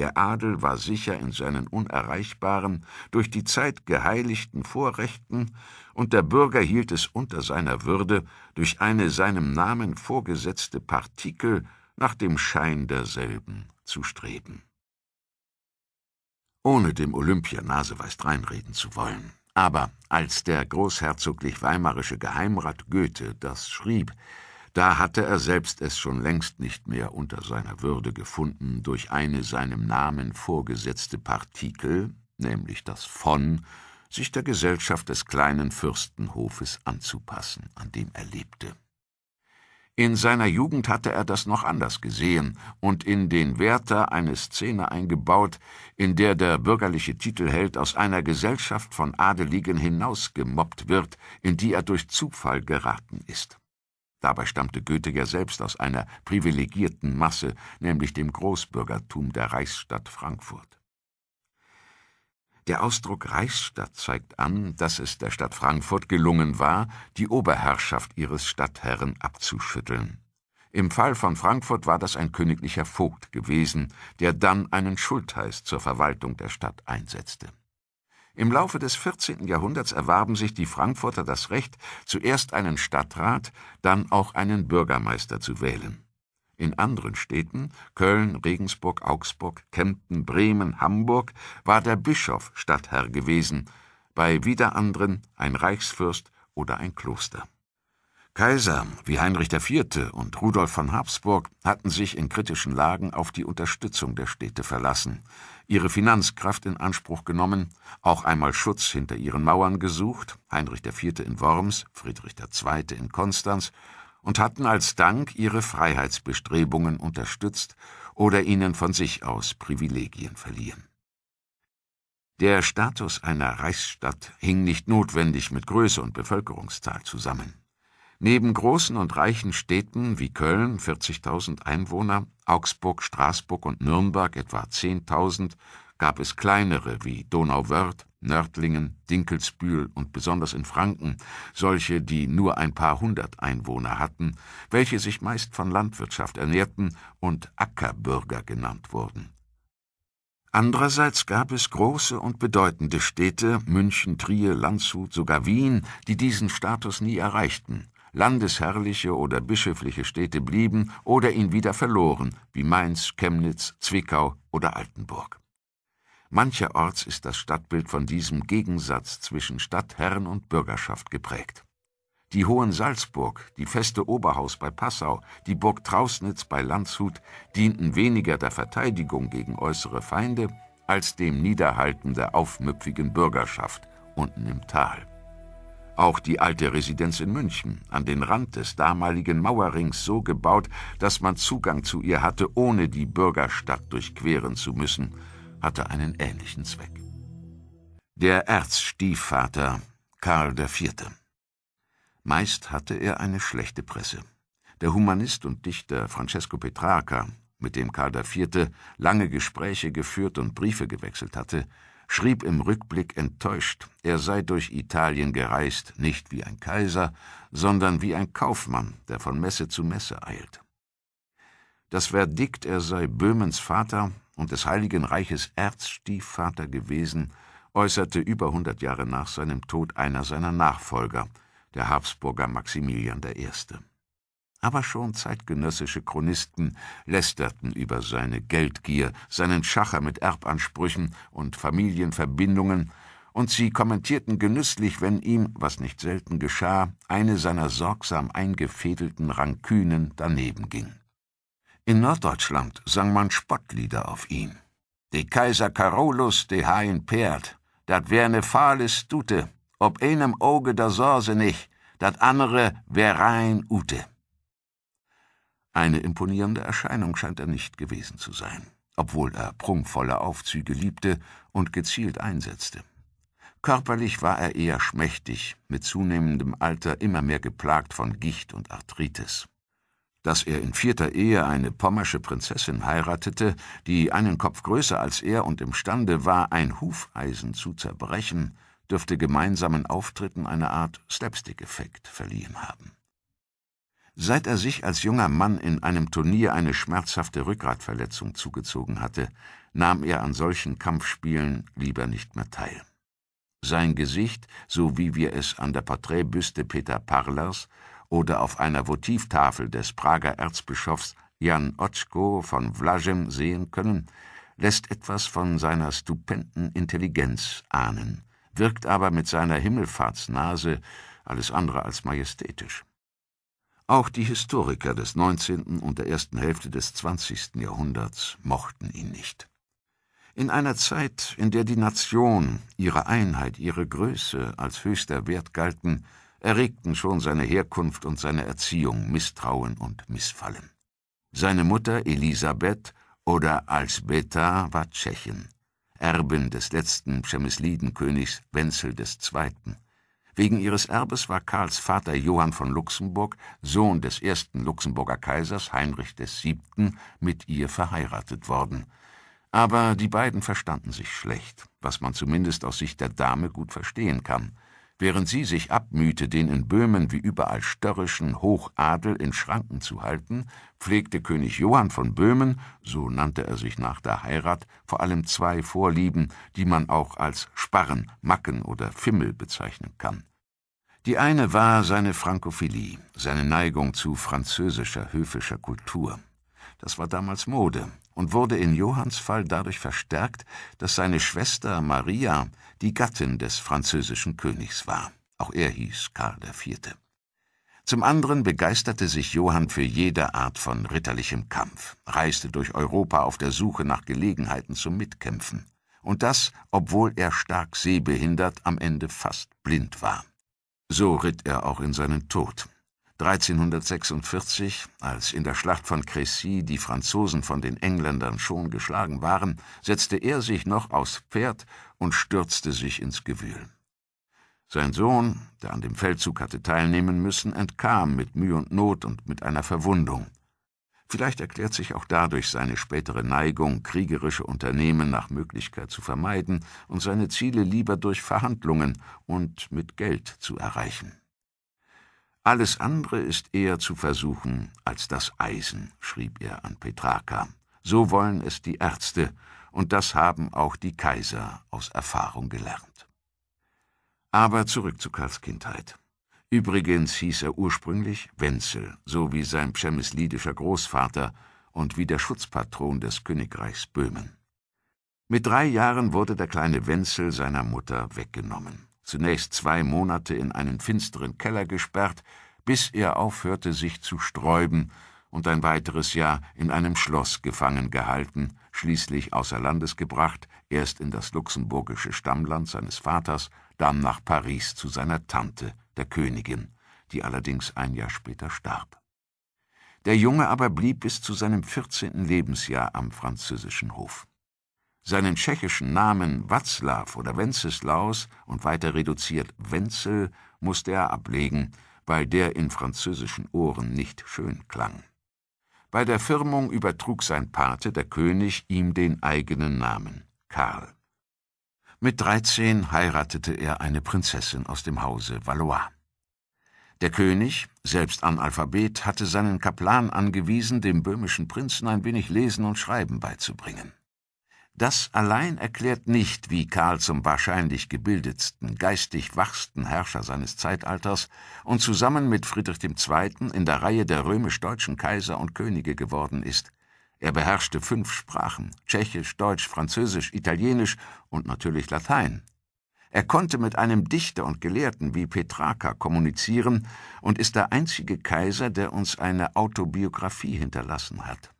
Der Adel war sicher in seinen unerreichbaren, durch die Zeit geheiligten Vorrechten, und der Bürger hielt es unter seiner Würde, durch eine seinem Namen vorgesetzte Partikel nach dem Schein derselben zu streben. Ohne dem Olympia naseweis reinreden zu wollen. Aber als der großherzoglich-weimarische Geheimrat Goethe das schrieb, da hatte er selbst es schon längst nicht mehr unter seiner Würde gefunden, durch eine seinem Namen vorgesetzte Partikel, nämlich das von, sich der Gesellschaft des kleinen Fürstenhofes anzupassen, an dem er lebte. In seiner Jugend hatte er das noch anders gesehen und in den Werther eine Szene eingebaut, in der der bürgerliche Titelheld aus einer Gesellschaft von Adeligen hinausgemobbt wird, in die er durch Zufall geraten ist. Dabei stammte Goethe ja selbst aus einer privilegierten Masse, nämlich dem Großbürgertum der Reichsstadt Frankfurt. Der Ausdruck Reichsstadt zeigt an, dass es der Stadt Frankfurt gelungen war, die Oberherrschaft ihres Stadtherren abzuschütteln. Im Fall von Frankfurt war das ein königlicher Vogt gewesen, der dann einen Schultheiß zur Verwaltung der Stadt einsetzte im Laufe des 14. Jahrhunderts erwarben sich die Frankfurter das Recht, zuerst einen Stadtrat, dann auch einen Bürgermeister zu wählen. In anderen Städten, Köln, Regensburg, Augsburg, Kempten, Bremen, Hamburg, war der Bischof Stadtherr gewesen, bei wieder anderen ein Reichsfürst oder ein Kloster. Kaiser wie Heinrich IV. und Rudolf von Habsburg hatten sich in kritischen Lagen auf die Unterstützung der Städte verlassen ihre Finanzkraft in Anspruch genommen, auch einmal Schutz hinter ihren Mauern gesucht, Heinrich IV. in Worms, Friedrich II. in Konstanz, und hatten als Dank ihre Freiheitsbestrebungen unterstützt oder ihnen von sich aus Privilegien verliehen. Der Status einer Reichsstadt hing nicht notwendig mit Größe und Bevölkerungszahl zusammen. Neben großen und reichen Städten wie Köln 40.000 Einwohner, Augsburg, Straßburg und Nürnberg etwa 10.000 gab es kleinere wie Donauwörth, Nördlingen, Dinkelsbühl und besonders in Franken solche, die nur ein paar hundert Einwohner hatten, welche sich meist von Landwirtschaft ernährten und Ackerbürger genannt wurden. Andererseits gab es große und bedeutende Städte, München, Trier, Landshut, sogar Wien, die diesen Status nie erreichten, landesherrliche oder bischöfliche Städte blieben oder ihn wieder verloren, wie Mainz, Chemnitz, Zwickau oder Altenburg. Mancherorts ist das Stadtbild von diesem Gegensatz zwischen Stadtherren und Bürgerschaft geprägt. Die Hohen Salzburg, die Feste Oberhaus bei Passau, die Burg Trausnitz bei Landshut dienten weniger der Verteidigung gegen äußere Feinde als dem Niederhalten der aufmüpfigen Bürgerschaft unten im Tal. Auch die alte Residenz in München, an den Rand des damaligen Mauerrings so gebaut, dass man Zugang zu ihr hatte, ohne die Bürgerstadt durchqueren zu müssen, hatte einen ähnlichen Zweck. Der Erzstiefvater Karl IV. Meist hatte er eine schlechte Presse. Der Humanist und Dichter Francesco Petrarca, mit dem Karl IV. lange Gespräche geführt und Briefe gewechselt hatte, schrieb im Rückblick enttäuscht, er sei durch Italien gereist, nicht wie ein Kaiser, sondern wie ein Kaufmann, der von Messe zu Messe eilt. Das Verdikt, er sei Böhmens Vater und des Heiligen Reiches Erzstiefvater gewesen, äußerte über hundert Jahre nach seinem Tod einer seiner Nachfolger, der Habsburger Maximilian I. Aber schon zeitgenössische Chronisten lästerten über seine Geldgier, seinen Schacher mit Erbansprüchen und Familienverbindungen, und sie kommentierten genüsslich, wenn ihm, was nicht selten geschah, eine seiner sorgsam eingefädelten Rankünen daneben ging. In Norddeutschland sang man Spottlieder auf ihn. De Kaiser Carolus, de hain in Pferd, dat wär ne fahles Dute, ob enem Auge da sorse nicht, dat andere wär rein Ute. Eine imponierende Erscheinung scheint er nicht gewesen zu sein, obwohl er prunkvolle Aufzüge liebte und gezielt einsetzte. Körperlich war er eher schmächtig, mit zunehmendem Alter immer mehr geplagt von Gicht und Arthritis. Dass er in vierter Ehe eine pommersche Prinzessin heiratete, die einen Kopf größer als er und imstande war, ein Hufeisen zu zerbrechen, dürfte gemeinsamen Auftritten eine Art Slapstick-Effekt verliehen haben. Seit er sich als junger Mann in einem Turnier eine schmerzhafte Rückgratverletzung zugezogen hatte, nahm er an solchen Kampfspielen lieber nicht mehr teil. Sein Gesicht, so wie wir es an der Porträtbüste Peter Parlers oder auf einer Votivtafel des Prager Erzbischofs Jan Otschko von Vlajem sehen können, lässt etwas von seiner stupenden Intelligenz ahnen, wirkt aber mit seiner Himmelfahrtsnase alles andere als majestätisch. Auch die Historiker des 19. und der ersten Hälfte des 20. Jahrhunderts mochten ihn nicht. In einer Zeit, in der die Nation, ihre Einheit, ihre Größe als höchster Wert galten, erregten schon seine Herkunft und seine Erziehung Misstrauen und Missfallen. Seine Mutter Elisabeth oder Alsbeta war Tschechin, Erbin des letzten Chemisliden-Königs Wenzel II., Wegen ihres Erbes war Karls Vater Johann von Luxemburg, Sohn des ersten Luxemburger Kaisers Heinrich VII., mit ihr verheiratet worden. Aber die beiden verstanden sich schlecht, was man zumindest aus Sicht der Dame gut verstehen kann. Während sie sich abmühte, den in Böhmen wie überall störrischen Hochadel in Schranken zu halten, pflegte König Johann von Böhmen, so nannte er sich nach der Heirat, vor allem zwei Vorlieben, die man auch als Sparren, Macken oder Fimmel bezeichnen kann. Die eine war seine Frankophilie, seine Neigung zu französischer, höfischer Kultur. Das war damals Mode und wurde in Johanns Fall dadurch verstärkt, dass seine Schwester Maria die Gattin des französischen Königs war. Auch er hieß Karl IV. Zum anderen begeisterte sich Johann für jede Art von ritterlichem Kampf, reiste durch Europa auf der Suche nach Gelegenheiten zum Mitkämpfen. Und das, obwohl er stark sehbehindert am Ende fast blind war. So ritt er auch in seinen Tod. 1346, als in der Schlacht von Crécy die Franzosen von den Engländern schon geschlagen waren, setzte er sich noch aufs Pferd und stürzte sich ins Gewühl. Sein Sohn, der an dem Feldzug hatte teilnehmen müssen, entkam mit Mühe und Not und mit einer Verwundung. Vielleicht erklärt sich auch dadurch seine spätere Neigung, kriegerische Unternehmen nach Möglichkeit zu vermeiden und seine Ziele lieber durch Verhandlungen und mit Geld zu erreichen. Alles andere ist eher zu versuchen als das Eisen, schrieb er an Petrarca. So wollen es die Ärzte, und das haben auch die Kaiser aus Erfahrung gelernt. Aber zurück zu Karls Kindheit. Übrigens hieß er ursprünglich Wenzel, so wie sein pschemislidischer Großvater und wie der Schutzpatron des Königreichs Böhmen. Mit drei Jahren wurde der kleine Wenzel seiner Mutter weggenommen, zunächst zwei Monate in einen finsteren Keller gesperrt, bis er aufhörte, sich zu sträuben und ein weiteres Jahr in einem Schloss gefangen gehalten, schließlich außer Landes gebracht, erst in das luxemburgische Stammland seines Vaters, dann nach Paris zu seiner Tante, der Königin, die allerdings ein Jahr später starb. Der Junge aber blieb bis zu seinem 14. Lebensjahr am französischen Hof. Seinen tschechischen Namen Watzlaw oder Wenceslaus und weiter reduziert Wenzel musste er ablegen, weil der in französischen Ohren nicht schön klang. Bei der Firmung übertrug sein Pate, der König, ihm den eigenen Namen, Karl. Mit 13 heiratete er eine Prinzessin aus dem Hause Valois. Der König, selbst Analphabet, hatte seinen Kaplan angewiesen, dem böhmischen Prinzen ein wenig Lesen und Schreiben beizubringen. Das allein erklärt nicht, wie Karl zum wahrscheinlich gebildetsten, geistig wachsten Herrscher seines Zeitalters und zusammen mit Friedrich II. in der Reihe der römisch-deutschen Kaiser und Könige geworden ist – er beherrschte fünf Sprachen, Tschechisch, Deutsch, Französisch, Italienisch und natürlich Latein. Er konnte mit einem Dichter und Gelehrten wie Petrarca kommunizieren und ist der einzige Kaiser, der uns eine Autobiografie hinterlassen hat.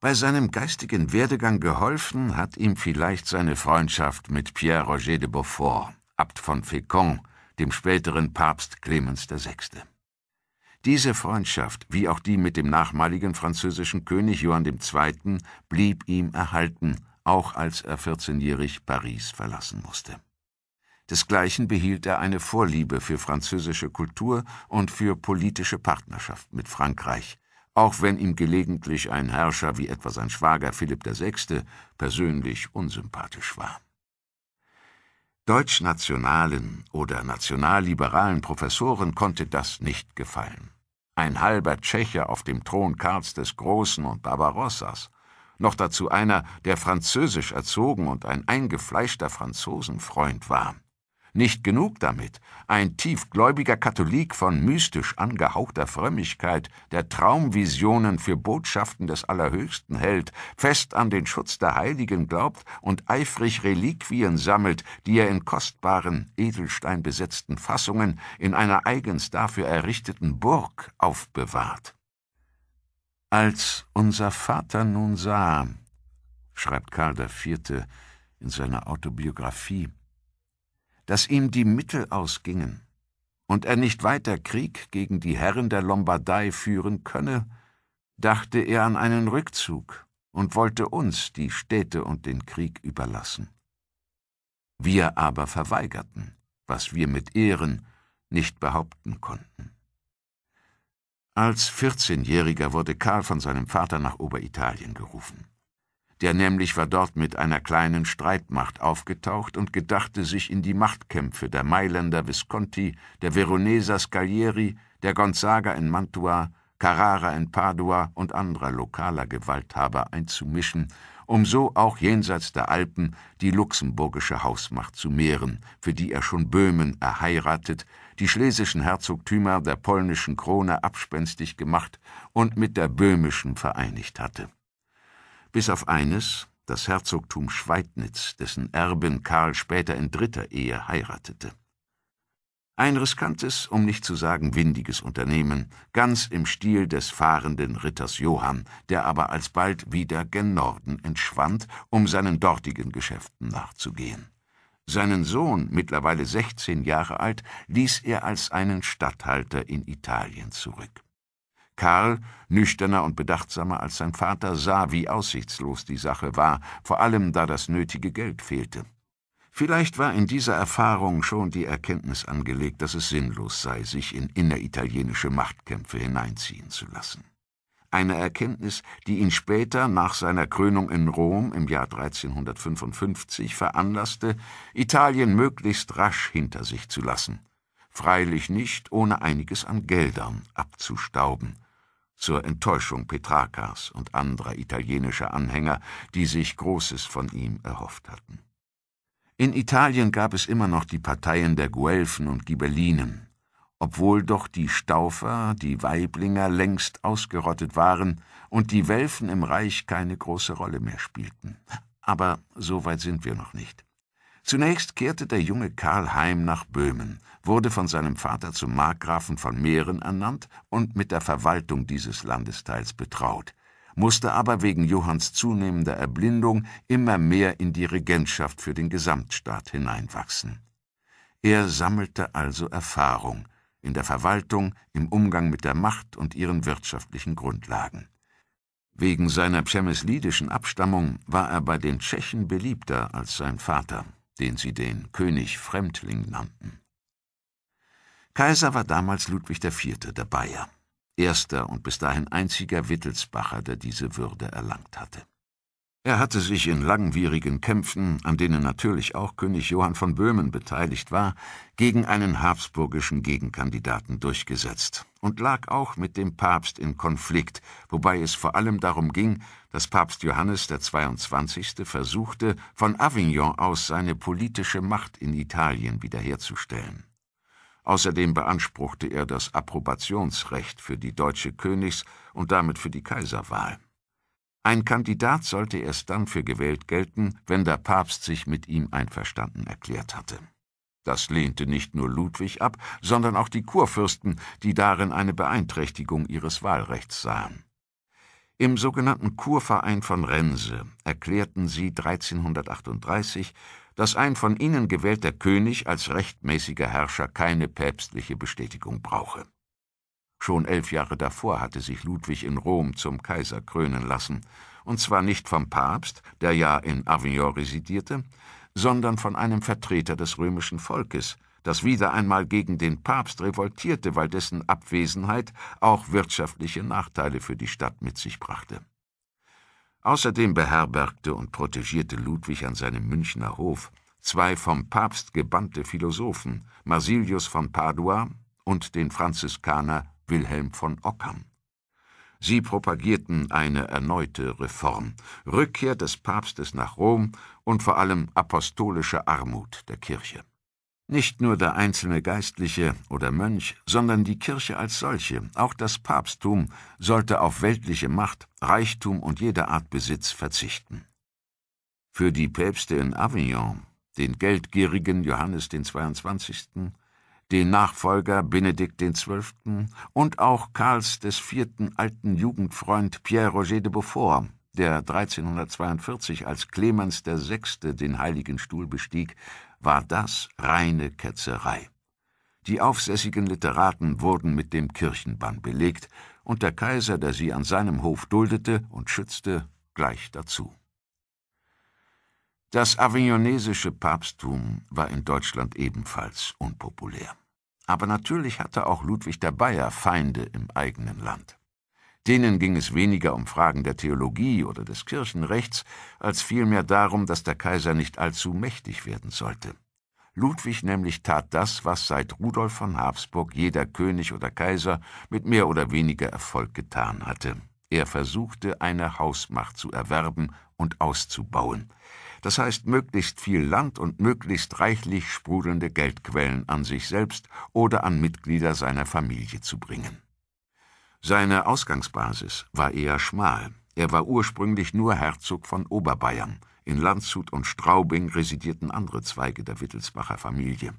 Bei seinem geistigen Werdegang geholfen hat ihm vielleicht seine Freundschaft mit Pierre Roger de Beaufort, Abt von Fécond, dem späteren Papst Clemens VI. Diese Freundschaft, wie auch die mit dem nachmaligen französischen König Johann II., blieb ihm erhalten, auch als er 14-jährig Paris verlassen musste. Desgleichen behielt er eine Vorliebe für französische Kultur und für politische Partnerschaft mit Frankreich, auch wenn ihm gelegentlich ein Herrscher wie etwa sein Schwager Philipp VI. persönlich unsympathisch war. Deutschnationalen oder nationalliberalen Professoren konnte das nicht gefallen. Ein halber Tscheche auf dem Thron Karls des Großen und Barbarossas. Noch dazu einer, der französisch erzogen und ein eingefleischter Franzosenfreund war. Nicht genug damit. Ein tiefgläubiger Katholik von mystisch angehauchter Frömmigkeit, der Traumvisionen für Botschaften des Allerhöchsten hält, fest an den Schutz der Heiligen glaubt und eifrig Reliquien sammelt, die er in kostbaren, edelsteinbesetzten Fassungen in einer eigens dafür errichteten Burg aufbewahrt. Als unser Vater nun sah, schreibt Karl IV. in seiner Autobiografie, dass ihm die Mittel ausgingen und er nicht weiter Krieg gegen die Herren der Lombardei führen könne, dachte er an einen Rückzug und wollte uns die Städte und den Krieg überlassen. Wir aber verweigerten, was wir mit Ehren nicht behaupten konnten. Als 14-Jähriger wurde Karl von seinem Vater nach Oberitalien gerufen. Der nämlich war dort mit einer kleinen Streitmacht aufgetaucht und gedachte, sich in die Machtkämpfe der Mailänder Visconti, der Veroneser Scalieri, der Gonzaga in Mantua, Carrara in Padua und anderer lokaler Gewalthaber einzumischen, um so auch jenseits der Alpen die luxemburgische Hausmacht zu mehren, für die er schon Böhmen erheiratet, die schlesischen Herzogtümer der polnischen Krone abspenstig gemacht und mit der böhmischen vereinigt hatte bis auf eines, das Herzogtum Schweidnitz, dessen Erben Karl später in dritter Ehe heiratete. Ein riskantes, um nicht zu sagen windiges Unternehmen, ganz im Stil des fahrenden Ritters Johann, der aber alsbald wieder gen Norden entschwand, um seinen dortigen Geschäften nachzugehen. Seinen Sohn, mittlerweile 16 Jahre alt, ließ er als einen Statthalter in Italien zurück. Karl, nüchterner und bedachtsamer als sein Vater, sah, wie aussichtslos die Sache war, vor allem da das nötige Geld fehlte. Vielleicht war in dieser Erfahrung schon die Erkenntnis angelegt, dass es sinnlos sei, sich in inneritalienische Machtkämpfe hineinziehen zu lassen. Eine Erkenntnis, die ihn später nach seiner Krönung in Rom im Jahr 1355 veranlasste, Italien möglichst rasch hinter sich zu lassen freilich nicht ohne einiges an Geldern abzustauben, zur Enttäuschung Petrakas und anderer italienischer Anhänger, die sich Großes von ihm erhofft hatten. In Italien gab es immer noch die Parteien der Guelfen und Ghibellinen, obwohl doch die Staufer, die Weiblinger längst ausgerottet waren und die Welfen im Reich keine große Rolle mehr spielten. Aber so weit sind wir noch nicht. Zunächst kehrte der junge Karl heim nach Böhmen, wurde von seinem Vater zum Markgrafen von Mähren ernannt und mit der Verwaltung dieses Landesteils betraut, musste aber wegen Johanns zunehmender Erblindung immer mehr in die Regentschaft für den Gesamtstaat hineinwachsen. Er sammelte also Erfahrung in der Verwaltung, im Umgang mit der Macht und ihren wirtschaftlichen Grundlagen. Wegen seiner pschemeslidischen Abstammung war er bei den Tschechen beliebter als sein Vater, den sie den König Fremdling nannten. Kaiser war damals Ludwig IV., der Bayer, erster und bis dahin einziger Wittelsbacher, der diese Würde erlangt hatte. Er hatte sich in langwierigen Kämpfen, an denen natürlich auch König Johann von Böhmen beteiligt war, gegen einen habsburgischen Gegenkandidaten durchgesetzt und lag auch mit dem Papst in Konflikt, wobei es vor allem darum ging, dass Papst Johannes der 22. versuchte, von Avignon aus seine politische Macht in Italien wiederherzustellen. Außerdem beanspruchte er das Approbationsrecht für die deutsche Königs- und damit für die Kaiserwahl. Ein Kandidat sollte erst dann für gewählt gelten, wenn der Papst sich mit ihm einverstanden erklärt hatte. Das lehnte nicht nur Ludwig ab, sondern auch die Kurfürsten, die darin eine Beeinträchtigung ihres Wahlrechts sahen. Im sogenannten Kurverein von Rense erklärten sie 1338 dass ein von ihnen gewählter König als rechtmäßiger Herrscher keine päpstliche Bestätigung brauche. Schon elf Jahre davor hatte sich Ludwig in Rom zum Kaiser krönen lassen, und zwar nicht vom Papst, der ja in Avignon residierte, sondern von einem Vertreter des römischen Volkes, das wieder einmal gegen den Papst revoltierte, weil dessen Abwesenheit auch wirtschaftliche Nachteile für die Stadt mit sich brachte. Außerdem beherbergte und protegierte Ludwig an seinem Münchner Hof zwei vom Papst gebannte Philosophen, Marsilius von Padua und den Franziskaner Wilhelm von Ockham. Sie propagierten eine erneute Reform, Rückkehr des Papstes nach Rom und vor allem apostolische Armut der Kirche. Nicht nur der einzelne Geistliche oder Mönch, sondern die Kirche als solche, auch das Papsttum, sollte auf weltliche Macht, Reichtum und jede Art Besitz verzichten. Für die Päpste in Avignon, den geldgierigen Johannes den 22., den Nachfolger Benedikt XII. und auch Karls des vierten alten Jugendfreund Pierre Roger de Beaufort, der 1342 als Clemens VI. den Heiligen Stuhl bestieg, war das reine Ketzerei. Die aufsässigen Literaten wurden mit dem Kirchenbann belegt, und der Kaiser, der sie an seinem Hof duldete und schützte, gleich dazu. Das avignonesische Papsttum war in Deutschland ebenfalls unpopulär. Aber natürlich hatte auch Ludwig der Bayer Feinde im eigenen Land. Denen ging es weniger um Fragen der Theologie oder des Kirchenrechts, als vielmehr darum, dass der Kaiser nicht allzu mächtig werden sollte. Ludwig nämlich tat das, was seit Rudolf von Habsburg jeder König oder Kaiser mit mehr oder weniger Erfolg getan hatte. Er versuchte, eine Hausmacht zu erwerben und auszubauen. Das heißt, möglichst viel Land und möglichst reichlich sprudelnde Geldquellen an sich selbst oder an Mitglieder seiner Familie zu bringen. Seine Ausgangsbasis war eher schmal. Er war ursprünglich nur Herzog von Oberbayern. In Landshut und Straubing residierten andere Zweige der Wittelsbacher Familie.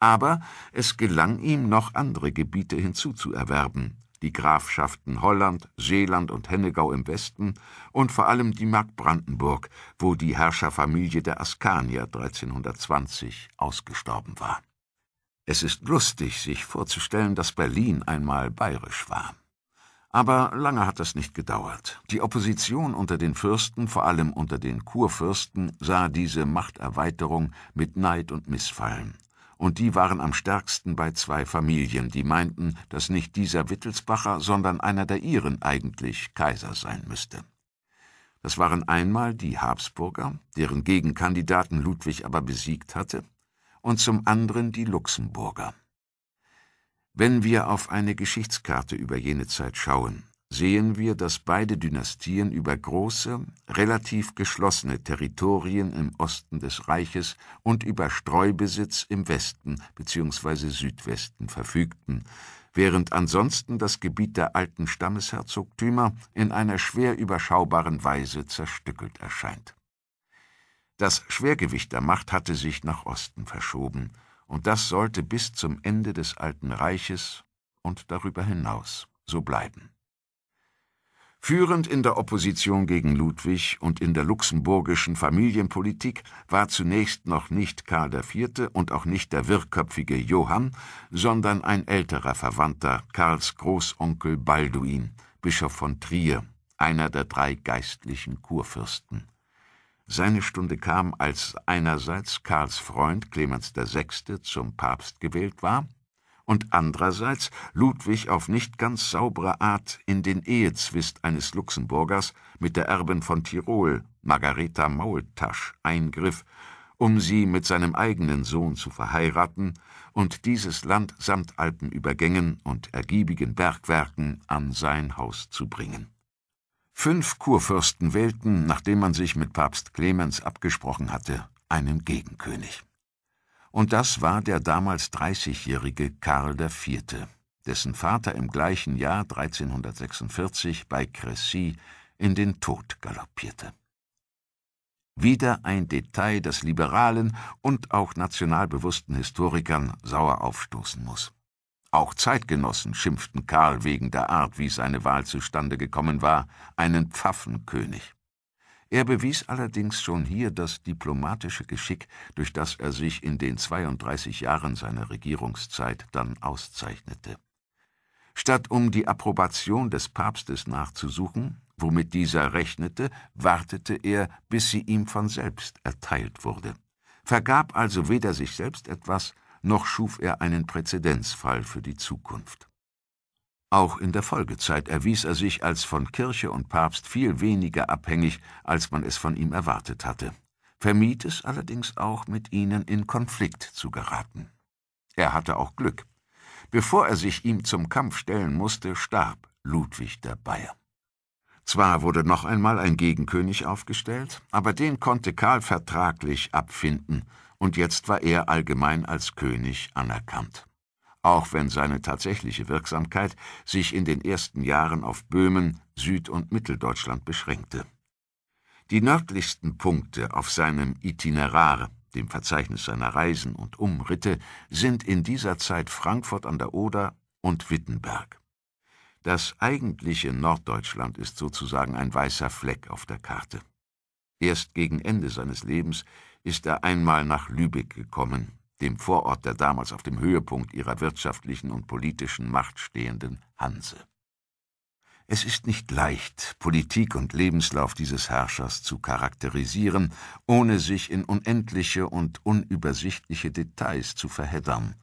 Aber es gelang ihm, noch andere Gebiete hinzuzuerwerben. Die Grafschaften Holland, Seeland und Hennegau im Westen und vor allem die Mark Brandenburg, wo die Herrscherfamilie der Askanier 1320 ausgestorben war. Es ist lustig, sich vorzustellen, dass Berlin einmal bayerisch war. Aber lange hat das nicht gedauert. Die Opposition unter den Fürsten, vor allem unter den Kurfürsten, sah diese Machterweiterung mit Neid und Missfallen. Und die waren am stärksten bei zwei Familien, die meinten, dass nicht dieser Wittelsbacher, sondern einer der ihren eigentlich Kaiser sein müsste. Das waren einmal die Habsburger, deren Gegenkandidaten Ludwig aber besiegt hatte, und zum anderen die Luxemburger. Wenn wir auf eine Geschichtskarte über jene Zeit schauen, sehen wir, dass beide Dynastien über große, relativ geschlossene Territorien im Osten des Reiches und über Streubesitz im Westen bzw. Südwesten verfügten, während ansonsten das Gebiet der alten Stammesherzogtümer in einer schwer überschaubaren Weise zerstückelt erscheint. Das Schwergewicht der Macht hatte sich nach Osten verschoben – und das sollte bis zum Ende des Alten Reiches und darüber hinaus so bleiben. Führend in der Opposition gegen Ludwig und in der luxemburgischen Familienpolitik war zunächst noch nicht Karl IV. und auch nicht der wirrköpfige Johann, sondern ein älterer Verwandter, Karls Großonkel Balduin, Bischof von Trier, einer der drei geistlichen Kurfürsten. Seine Stunde kam, als einerseits Karls Freund Clemens VI. zum Papst gewählt war und andererseits Ludwig auf nicht ganz saubere Art in den Ehezwist eines Luxemburgers mit der Erbin von Tirol, Margareta Maultasch, eingriff, um sie mit seinem eigenen Sohn zu verheiraten und dieses Land samt Alpenübergängen und ergiebigen Bergwerken an sein Haus zu bringen. Fünf Kurfürsten wählten, nachdem man sich mit Papst Clemens abgesprochen hatte, einen Gegenkönig. Und das war der damals 30-jährige Karl IV., dessen Vater im gleichen Jahr 1346 bei Cressy in den Tod galoppierte. Wieder ein Detail, das liberalen und auch nationalbewussten Historikern sauer aufstoßen muss. Auch Zeitgenossen schimpften Karl wegen der Art, wie seine Wahl zustande gekommen war, einen Pfaffenkönig. Er bewies allerdings schon hier das diplomatische Geschick, durch das er sich in den 32 Jahren seiner Regierungszeit dann auszeichnete. Statt um die Approbation des Papstes nachzusuchen, womit dieser rechnete, wartete er, bis sie ihm von selbst erteilt wurde, vergab also weder sich selbst etwas noch schuf er einen Präzedenzfall für die Zukunft. Auch in der Folgezeit erwies er sich als von Kirche und Papst viel weniger abhängig, als man es von ihm erwartet hatte, vermied es allerdings auch, mit ihnen in Konflikt zu geraten. Er hatte auch Glück. Bevor er sich ihm zum Kampf stellen musste, starb Ludwig der Bayer. Zwar wurde noch einmal ein Gegenkönig aufgestellt, aber den konnte Karl vertraglich abfinden, und jetzt war er allgemein als König anerkannt. Auch wenn seine tatsächliche Wirksamkeit sich in den ersten Jahren auf Böhmen, Süd- und Mitteldeutschland beschränkte. Die nördlichsten Punkte auf seinem Itinerar, dem Verzeichnis seiner Reisen und Umritte, sind in dieser Zeit Frankfurt an der Oder und Wittenberg. Das eigentliche Norddeutschland ist sozusagen ein weißer Fleck auf der Karte. Erst gegen Ende seines Lebens ist er einmal nach Lübeck gekommen, dem Vorort der damals auf dem Höhepunkt ihrer wirtschaftlichen und politischen Macht stehenden Hanse. Es ist nicht leicht, Politik und Lebenslauf dieses Herrschers zu charakterisieren, ohne sich in unendliche und unübersichtliche Details zu verheddern.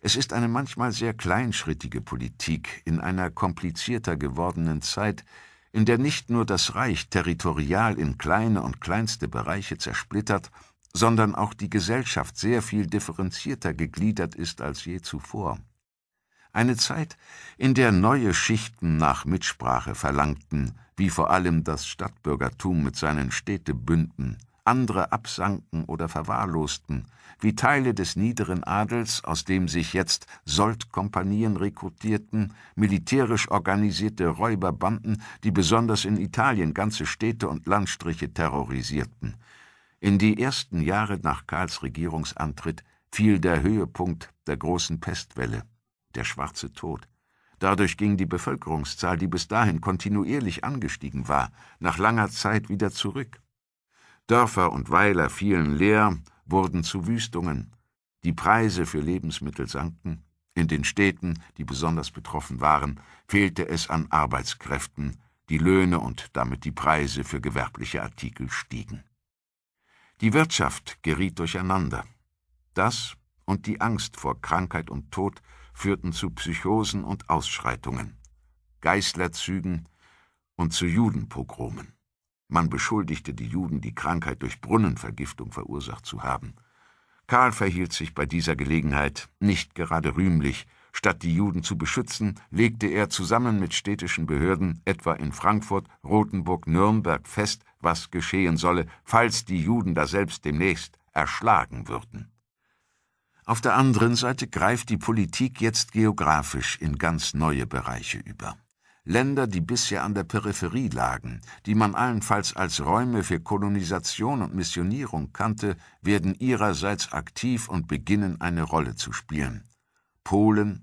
Es ist eine manchmal sehr kleinschrittige Politik in einer komplizierter gewordenen Zeit, in der nicht nur das Reich territorial in kleine und kleinste Bereiche zersplittert, sondern auch die Gesellschaft sehr viel differenzierter gegliedert ist als je zuvor. Eine Zeit, in der neue Schichten nach Mitsprache verlangten, wie vor allem das Stadtbürgertum mit seinen Städtebünden, andere absanken oder verwahrlosten, wie Teile des niederen Adels, aus dem sich jetzt Soldkompanien rekrutierten, militärisch organisierte Räuberbanden, die besonders in Italien ganze Städte und Landstriche terrorisierten. In die ersten Jahre nach Karls Regierungsantritt fiel der Höhepunkt der großen Pestwelle, der Schwarze Tod. Dadurch ging die Bevölkerungszahl, die bis dahin kontinuierlich angestiegen war, nach langer Zeit wieder zurück. Dörfer und Weiler fielen leer, wurden zu Wüstungen, die Preise für Lebensmittel sanken, in den Städten, die besonders betroffen waren, fehlte es an Arbeitskräften, die Löhne und damit die Preise für gewerbliche Artikel stiegen. Die Wirtschaft geriet durcheinander. Das und die Angst vor Krankheit und Tod führten zu Psychosen und Ausschreitungen, Geißlerzügen und zu Judenpogromen. Man beschuldigte die Juden, die Krankheit durch Brunnenvergiftung verursacht zu haben. Karl verhielt sich bei dieser Gelegenheit nicht gerade rühmlich. Statt die Juden zu beschützen, legte er zusammen mit städtischen Behörden etwa in Frankfurt, Rothenburg, Nürnberg fest, was geschehen solle, falls die Juden daselbst demnächst erschlagen würden. Auf der anderen Seite greift die Politik jetzt geografisch in ganz neue Bereiche über. Länder, die bisher an der Peripherie lagen, die man allenfalls als Räume für Kolonisation und Missionierung kannte, werden ihrerseits aktiv und beginnen eine Rolle zu spielen. Polen,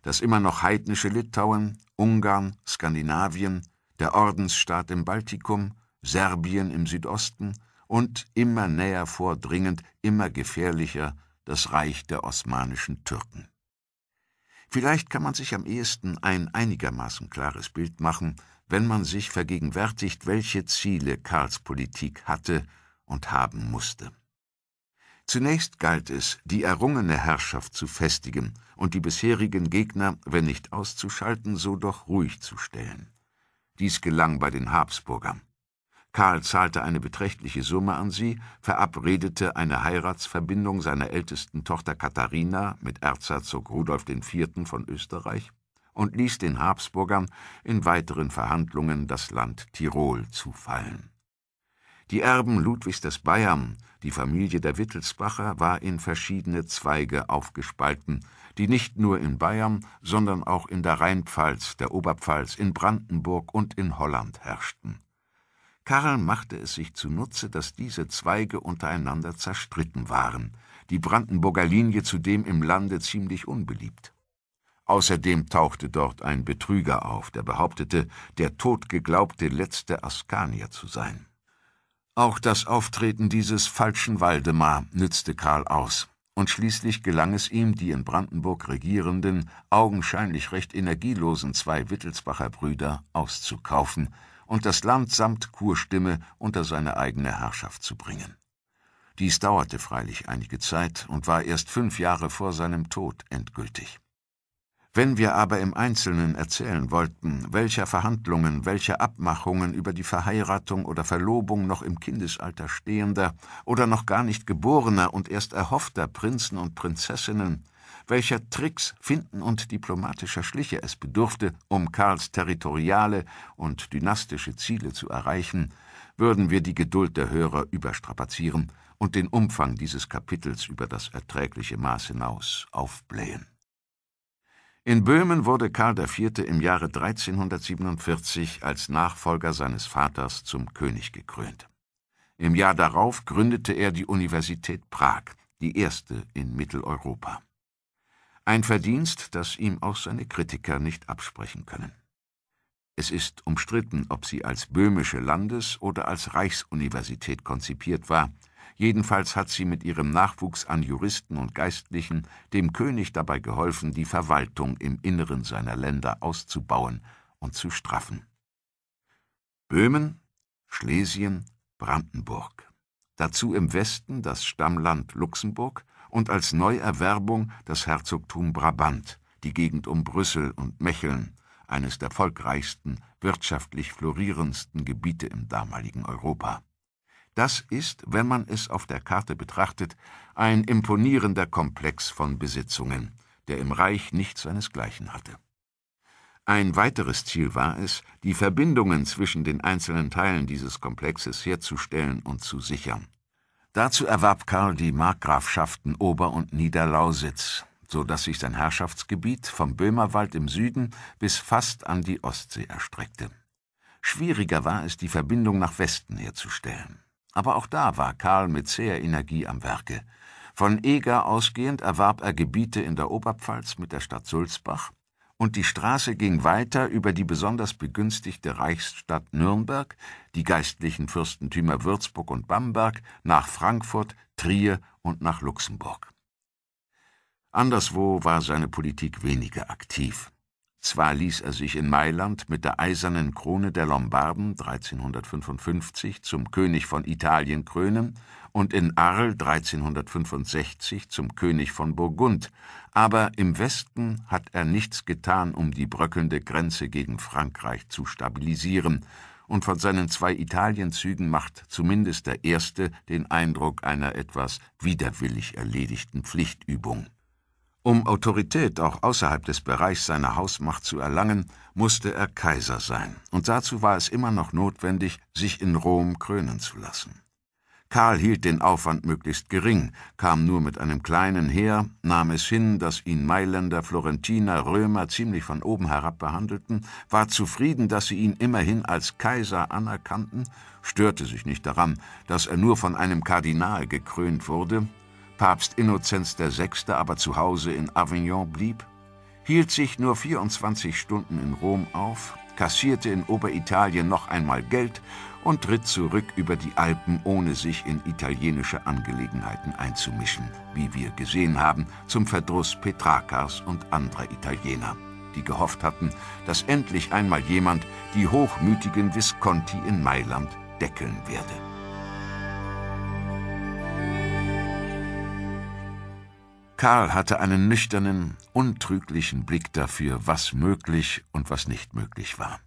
das immer noch heidnische Litauen, Ungarn, Skandinavien, der Ordensstaat im Baltikum, Serbien im Südosten und immer näher vordringend, immer gefährlicher das Reich der osmanischen Türken. Vielleicht kann man sich am ehesten ein einigermaßen klares Bild machen, wenn man sich vergegenwärtigt, welche Ziele Karls Politik hatte und haben musste. Zunächst galt es, die errungene Herrschaft zu festigen und die bisherigen Gegner, wenn nicht auszuschalten, so doch ruhig zu stellen. Dies gelang bei den Habsburgern. Karl zahlte eine beträchtliche Summe an sie, verabredete eine Heiratsverbindung seiner ältesten Tochter Katharina mit Erzherzog Rudolf IV. von Österreich und ließ den Habsburgern in weiteren Verhandlungen das Land Tirol zufallen. Die Erben Ludwigs des Bayern, die Familie der Wittelsbacher, war in verschiedene Zweige aufgespalten, die nicht nur in Bayern, sondern auch in der Rheinpfalz, der Oberpfalz, in Brandenburg und in Holland herrschten. Karl machte es sich zunutze, dass diese Zweige untereinander zerstritten waren, die Brandenburger Linie zudem im Lande ziemlich unbeliebt. Außerdem tauchte dort ein Betrüger auf, der behauptete, der totgeglaubte letzte Askanier zu sein. Auch das Auftreten dieses falschen Waldemar nützte Karl aus, und schließlich gelang es ihm, die in Brandenburg regierenden, augenscheinlich recht energielosen zwei Wittelsbacher Brüder auszukaufen, und das Land samt Kurstimme unter seine eigene Herrschaft zu bringen. Dies dauerte freilich einige Zeit und war erst fünf Jahre vor seinem Tod endgültig. Wenn wir aber im Einzelnen erzählen wollten, welcher Verhandlungen, welcher Abmachungen über die Verheiratung oder Verlobung noch im Kindesalter stehender oder noch gar nicht geborener und erst erhoffter Prinzen und Prinzessinnen, welcher Tricks, Finden und diplomatischer Schliche es bedurfte, um Karls territoriale und dynastische Ziele zu erreichen, würden wir die Geduld der Hörer überstrapazieren und den Umfang dieses Kapitels über das erträgliche Maß hinaus aufblähen. In Böhmen wurde Karl IV. im Jahre 1347 als Nachfolger seines Vaters zum König gekrönt. Im Jahr darauf gründete er die Universität Prag, die erste in Mitteleuropa. Ein Verdienst, das ihm auch seine Kritiker nicht absprechen können. Es ist umstritten, ob sie als böhmische Landes- oder als Reichsuniversität konzipiert war. Jedenfalls hat sie mit ihrem Nachwuchs an Juristen und Geistlichen dem König dabei geholfen, die Verwaltung im Inneren seiner Länder auszubauen und zu straffen. Böhmen, Schlesien, Brandenburg. Dazu im Westen das Stammland Luxemburg und als Neuerwerbung das Herzogtum Brabant, die Gegend um Brüssel und Mecheln, eines der volkreichsten, wirtschaftlich florierendsten Gebiete im damaligen Europa. Das ist, wenn man es auf der Karte betrachtet, ein imponierender Komplex von Besitzungen, der im Reich nicht seinesgleichen hatte. Ein weiteres Ziel war es, die Verbindungen zwischen den einzelnen Teilen dieses Komplexes herzustellen und zu sichern. Dazu erwarb Karl die Markgrafschaften Ober- und Niederlausitz, so dass sich sein Herrschaftsgebiet vom Böhmerwald im Süden bis fast an die Ostsee erstreckte. Schwieriger war es, die Verbindung nach Westen herzustellen. Aber auch da war Karl mit zäher Energie am Werke. Von Eger ausgehend erwarb er Gebiete in der Oberpfalz mit der Stadt Sulzbach und die Straße ging weiter über die besonders begünstigte Reichsstadt Nürnberg, die geistlichen Fürstentümer Würzburg und Bamberg, nach Frankfurt, Trier und nach Luxemburg. Anderswo war seine Politik weniger aktiv. Zwar ließ er sich in Mailand mit der eisernen Krone der Lombarden 1355 zum König von Italien krönen und in Arles 1365 zum König von Burgund, aber im Westen hat er nichts getan, um die bröckelnde Grenze gegen Frankreich zu stabilisieren, und von seinen zwei Italienzügen macht zumindest der erste den Eindruck einer etwas widerwillig erledigten Pflichtübung. Um Autorität auch außerhalb des Bereichs seiner Hausmacht zu erlangen, musste er Kaiser sein, und dazu war es immer noch notwendig, sich in Rom krönen zu lassen. Karl hielt den Aufwand möglichst gering, kam nur mit einem kleinen Heer, nahm es hin, dass ihn Mailänder, Florentiner, Römer ziemlich von oben herab behandelten, war zufrieden, dass sie ihn immerhin als Kaiser anerkannten, störte sich nicht daran, dass er nur von einem Kardinal gekrönt wurde, Papst Innozenz VI. aber zu Hause in Avignon blieb, hielt sich nur 24 Stunden in Rom auf, kassierte in Oberitalien noch einmal Geld und ritt zurück über die Alpen, ohne sich in italienische Angelegenheiten einzumischen, wie wir gesehen haben, zum Verdruss Petrarchas und anderer Italiener, die gehofft hatten, dass endlich einmal jemand die hochmütigen Visconti in Mailand deckeln werde. Karl hatte einen nüchternen, untrüglichen Blick dafür, was möglich und was nicht möglich war.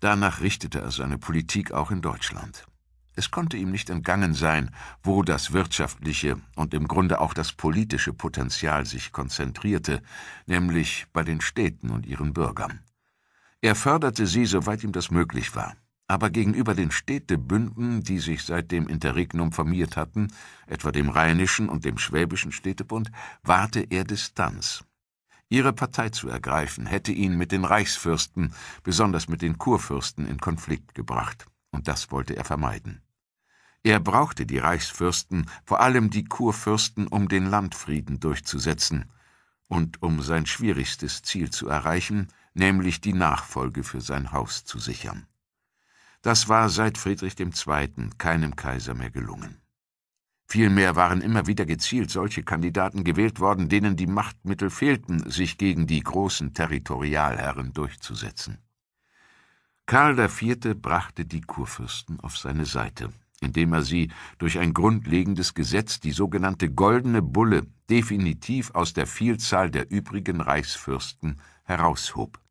Danach richtete er seine Politik auch in Deutschland. Es konnte ihm nicht entgangen sein, wo das wirtschaftliche und im Grunde auch das politische Potenzial sich konzentrierte, nämlich bei den Städten und ihren Bürgern. Er förderte sie, soweit ihm das möglich war aber gegenüber den Städtebünden, die sich seit dem Interregnum formiert hatten, etwa dem Rheinischen und dem Schwäbischen Städtebund, wahrte er Distanz. Ihre Partei zu ergreifen, hätte ihn mit den Reichsfürsten, besonders mit den Kurfürsten, in Konflikt gebracht, und das wollte er vermeiden. Er brauchte die Reichsfürsten, vor allem die Kurfürsten, um den Landfrieden durchzusetzen und um sein schwierigstes Ziel zu erreichen, nämlich die Nachfolge für sein Haus zu sichern. Das war seit Friedrich II. keinem Kaiser mehr gelungen. Vielmehr waren immer wieder gezielt solche Kandidaten gewählt worden, denen die Machtmittel fehlten, sich gegen die großen Territorialherren durchzusetzen. Karl IV. brachte die Kurfürsten auf seine Seite, indem er sie durch ein grundlegendes Gesetz, die sogenannte Goldene Bulle, definitiv aus der Vielzahl der übrigen Reichsfürsten heraushob.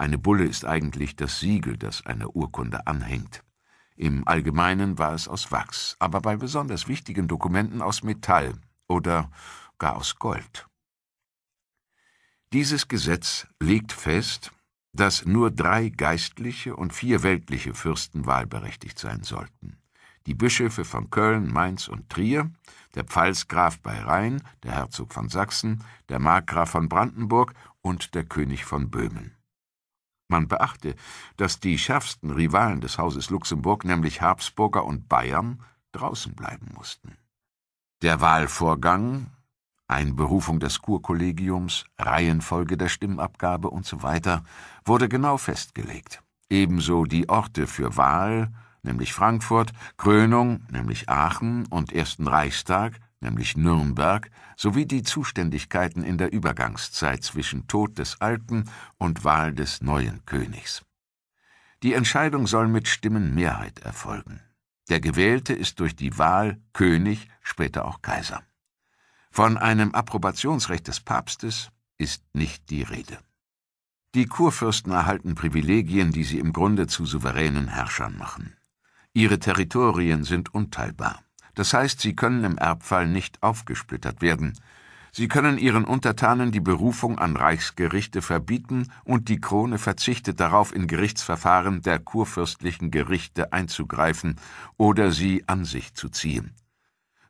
Eine Bulle ist eigentlich das Siegel, das einer Urkunde anhängt. Im Allgemeinen war es aus Wachs, aber bei besonders wichtigen Dokumenten aus Metall oder gar aus Gold. Dieses Gesetz legt fest, dass nur drei geistliche und vier weltliche Fürsten wahlberechtigt sein sollten. Die Bischöfe von Köln, Mainz und Trier, der Pfalzgraf bei Rhein, der Herzog von Sachsen, der Markgraf von Brandenburg und der König von Böhmen. Man beachte, dass die schärfsten Rivalen des Hauses Luxemburg, nämlich Habsburger und Bayern, draußen bleiben mussten. Der Wahlvorgang, Einberufung des Kurkollegiums, Reihenfolge der Stimmabgabe usw., so wurde genau festgelegt. Ebenso die Orte für Wahl, nämlich Frankfurt, Krönung, nämlich Aachen und Ersten Reichstag nämlich Nürnberg, sowie die Zuständigkeiten in der Übergangszeit zwischen Tod des alten und Wahl des neuen Königs. Die Entscheidung soll mit Stimmenmehrheit erfolgen. Der Gewählte ist durch die Wahl König, später auch Kaiser. Von einem Approbationsrecht des Papstes ist nicht die Rede. Die Kurfürsten erhalten Privilegien, die sie im Grunde zu souveränen Herrschern machen. Ihre Territorien sind unteilbar. Das heißt, sie können im Erbfall nicht aufgesplittert werden. Sie können ihren Untertanen die Berufung an Reichsgerichte verbieten und die Krone verzichtet darauf, in Gerichtsverfahren der kurfürstlichen Gerichte einzugreifen oder sie an sich zu ziehen.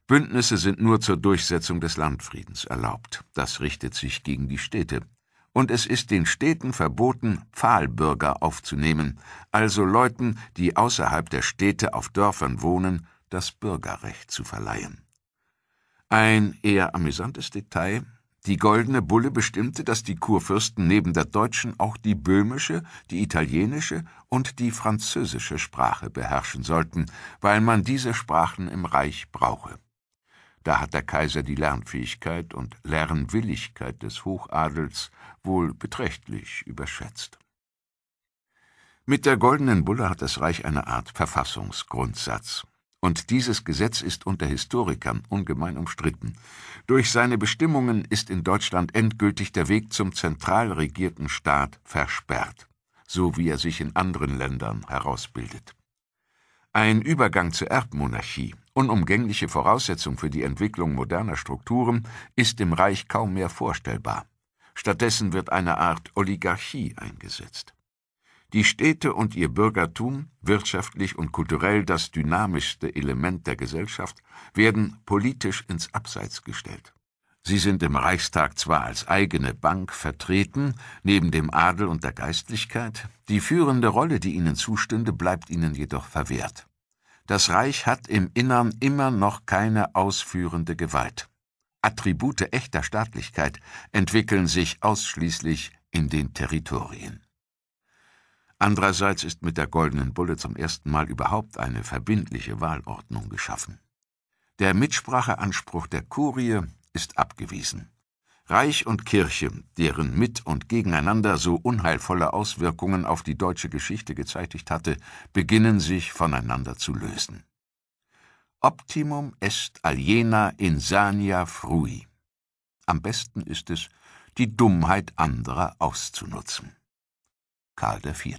Bündnisse sind nur zur Durchsetzung des Landfriedens erlaubt. Das richtet sich gegen die Städte. Und es ist den Städten verboten, Pfahlbürger aufzunehmen, also Leuten, die außerhalb der Städte auf Dörfern wohnen das Bürgerrecht zu verleihen. Ein eher amüsantes Detail, die Goldene Bulle bestimmte, dass die Kurfürsten neben der deutschen auch die böhmische, die italienische und die französische Sprache beherrschen sollten, weil man diese Sprachen im Reich brauche. Da hat der Kaiser die Lernfähigkeit und Lernwilligkeit des Hochadels wohl beträchtlich überschätzt. Mit der Goldenen Bulle hat das Reich eine Art Verfassungsgrundsatz. Und dieses Gesetz ist unter Historikern ungemein umstritten. Durch seine Bestimmungen ist in Deutschland endgültig der Weg zum zentral regierten Staat versperrt, so wie er sich in anderen Ländern herausbildet. Ein Übergang zur Erbmonarchie, unumgängliche Voraussetzung für die Entwicklung moderner Strukturen, ist im Reich kaum mehr vorstellbar. Stattdessen wird eine Art Oligarchie eingesetzt. Die Städte und ihr Bürgertum, wirtschaftlich und kulturell das dynamischste Element der Gesellschaft, werden politisch ins Abseits gestellt. Sie sind im Reichstag zwar als eigene Bank vertreten, neben dem Adel und der Geistlichkeit, die führende Rolle, die ihnen zustünde, bleibt ihnen jedoch verwehrt. Das Reich hat im Innern immer noch keine ausführende Gewalt. Attribute echter Staatlichkeit entwickeln sich ausschließlich in den Territorien. Andererseits ist mit der Goldenen Bulle zum ersten Mal überhaupt eine verbindliche Wahlordnung geschaffen. Der Mitspracheanspruch der Kurie ist abgewiesen. Reich und Kirche, deren Mit- und Gegeneinander so unheilvolle Auswirkungen auf die deutsche Geschichte gezeitigt hatte, beginnen sich voneinander zu lösen. Optimum est aliena insania frui. Am besten ist es, die Dummheit anderer auszunutzen. Karl IV.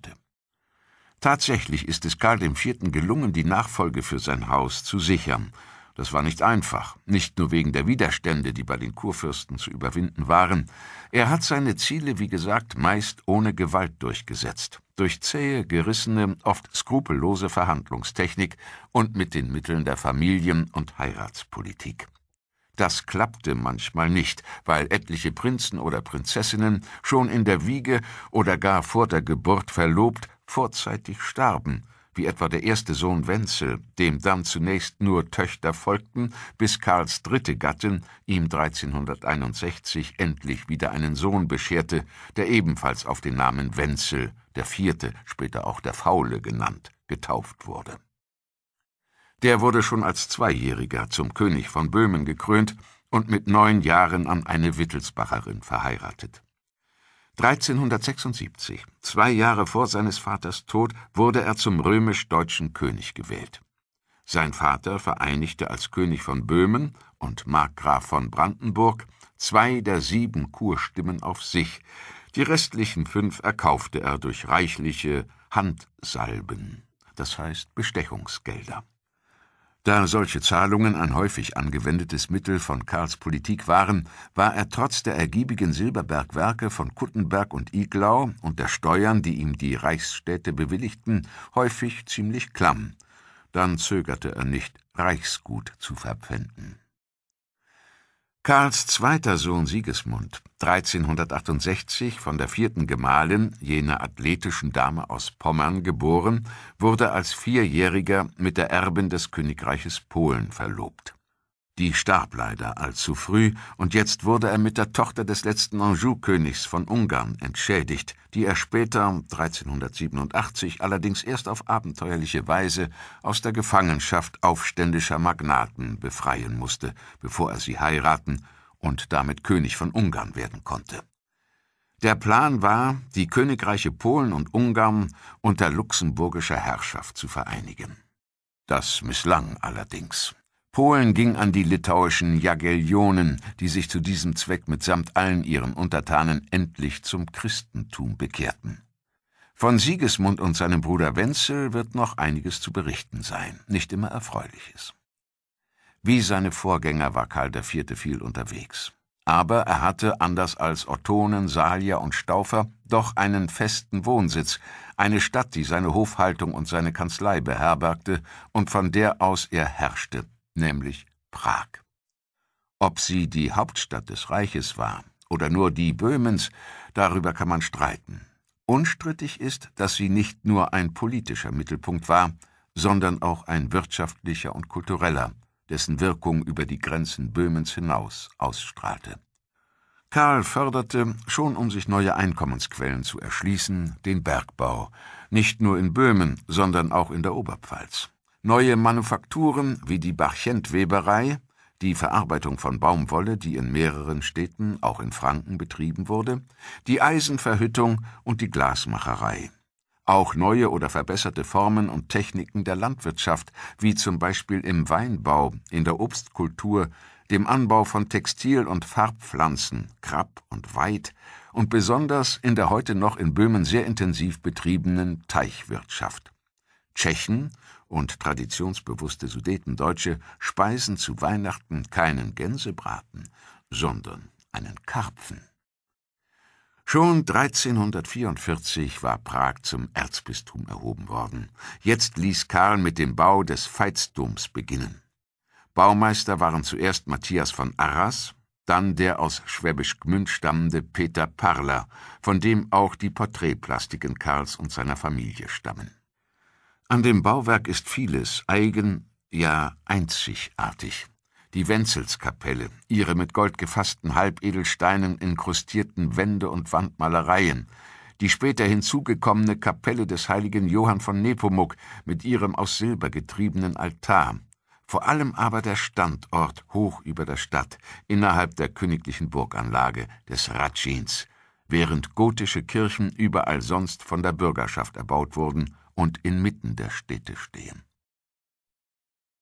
Tatsächlich ist es Karl IV. gelungen, die Nachfolge für sein Haus zu sichern. Das war nicht einfach, nicht nur wegen der Widerstände, die bei den Kurfürsten zu überwinden waren. Er hat seine Ziele, wie gesagt, meist ohne Gewalt durchgesetzt, durch zähe, gerissene, oft skrupellose Verhandlungstechnik und mit den Mitteln der Familien- und Heiratspolitik. Das klappte manchmal nicht, weil etliche Prinzen oder Prinzessinnen schon in der Wiege oder gar vor der Geburt verlobt vorzeitig starben, wie etwa der erste Sohn Wenzel, dem dann zunächst nur Töchter folgten, bis Karls dritte Gattin ihm 1361 endlich wieder einen Sohn bescherte, der ebenfalls auf den Namen Wenzel, der vierte, später auch der Faule genannt, getauft wurde der wurde schon als Zweijähriger zum König von Böhmen gekrönt und mit neun Jahren an eine Wittelsbacherin verheiratet. 1376, zwei Jahre vor seines Vaters Tod, wurde er zum römisch-deutschen König gewählt. Sein Vater vereinigte als König von Böhmen und Markgraf von Brandenburg zwei der sieben Kurstimmen auf sich, die restlichen fünf erkaufte er durch reichliche Handsalben, das heißt Bestechungsgelder. Da solche Zahlungen ein häufig angewendetes Mittel von Karls Politik waren, war er trotz der ergiebigen Silberbergwerke von Kuttenberg und Iglau und der Steuern, die ihm die Reichsstädte bewilligten, häufig ziemlich klamm. Dann zögerte er nicht, Reichsgut zu verpfänden. Karls zweiter Sohn Sigismund, 1368 von der vierten Gemahlin, jener athletischen Dame aus Pommern, geboren, wurde als Vierjähriger mit der Erbin des Königreiches Polen verlobt die starb leider allzu früh, und jetzt wurde er mit der Tochter des letzten Anjou-Königs von Ungarn entschädigt, die er später, 1387, allerdings erst auf abenteuerliche Weise aus der Gefangenschaft aufständischer Magnaten befreien musste, bevor er sie heiraten und damit König von Ungarn werden konnte. Der Plan war, die Königreiche Polen und Ungarn unter luxemburgischer Herrschaft zu vereinigen. Das misslang allerdings. Polen ging an die litauischen Jagellionen, die sich zu diesem Zweck mitsamt allen ihren Untertanen endlich zum Christentum bekehrten. Von Sigismund und seinem Bruder Wenzel wird noch einiges zu berichten sein, nicht immer erfreuliches. Wie seine Vorgänger war Karl IV. viel unterwegs. Aber er hatte, anders als Ottonen, Salier und Staufer, doch einen festen Wohnsitz, eine Stadt, die seine Hofhaltung und seine Kanzlei beherbergte und von der aus er herrschte, nämlich Prag. Ob sie die Hauptstadt des Reiches war oder nur die Böhmens, darüber kann man streiten. Unstrittig ist, dass sie nicht nur ein politischer Mittelpunkt war, sondern auch ein wirtschaftlicher und kultureller, dessen Wirkung über die Grenzen Böhmens hinaus ausstrahlte. Karl förderte, schon um sich neue Einkommensquellen zu erschließen, den Bergbau, nicht nur in Böhmen, sondern auch in der Oberpfalz. Neue Manufakturen wie die Barchent-Weberei, die Verarbeitung von Baumwolle, die in mehreren Städten, auch in Franken, betrieben wurde, die Eisenverhüttung und die Glasmacherei. Auch neue oder verbesserte Formen und Techniken der Landwirtschaft, wie zum Beispiel im Weinbau, in der Obstkultur, dem Anbau von Textil- und Farbpflanzen, Krapp und Weid und besonders in der heute noch in Böhmen sehr intensiv betriebenen Teichwirtschaft. Tschechen und traditionsbewusste Sudetendeutsche speisen zu Weihnachten keinen Gänsebraten, sondern einen Karpfen. Schon 1344 war Prag zum Erzbistum erhoben worden. Jetzt ließ Karl mit dem Bau des Veitsdoms beginnen. Baumeister waren zuerst Matthias von Arras, dann der aus Schwäbisch Gmünd stammende Peter Parler, von dem auch die Porträtplastiken Karls und seiner Familie stammen. An dem Bauwerk ist vieles eigen, ja einzigartig. Die Wenzelskapelle, ihre mit Gold gefassten Halbedelsteinen inkrustierten Wände und Wandmalereien, die später hinzugekommene Kapelle des heiligen Johann von Nepomuk mit ihrem aus Silber getriebenen Altar, vor allem aber der Standort hoch über der Stadt, innerhalb der königlichen Burganlage des Ratschins, während gotische Kirchen überall sonst von der Bürgerschaft erbaut wurden und inmitten der Städte stehen.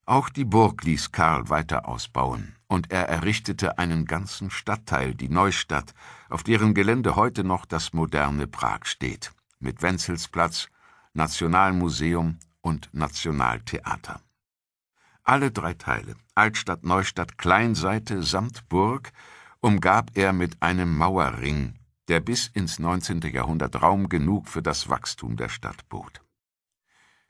Auch die Burg ließ Karl weiter ausbauen, und er errichtete einen ganzen Stadtteil, die Neustadt, auf deren Gelände heute noch das moderne Prag steht, mit Wenzelsplatz, Nationalmuseum und Nationaltheater. Alle drei Teile, Altstadt, Neustadt, Kleinseite samt Burg, umgab er mit einem Mauerring, der bis ins 19. Jahrhundert Raum genug für das Wachstum der Stadt bot.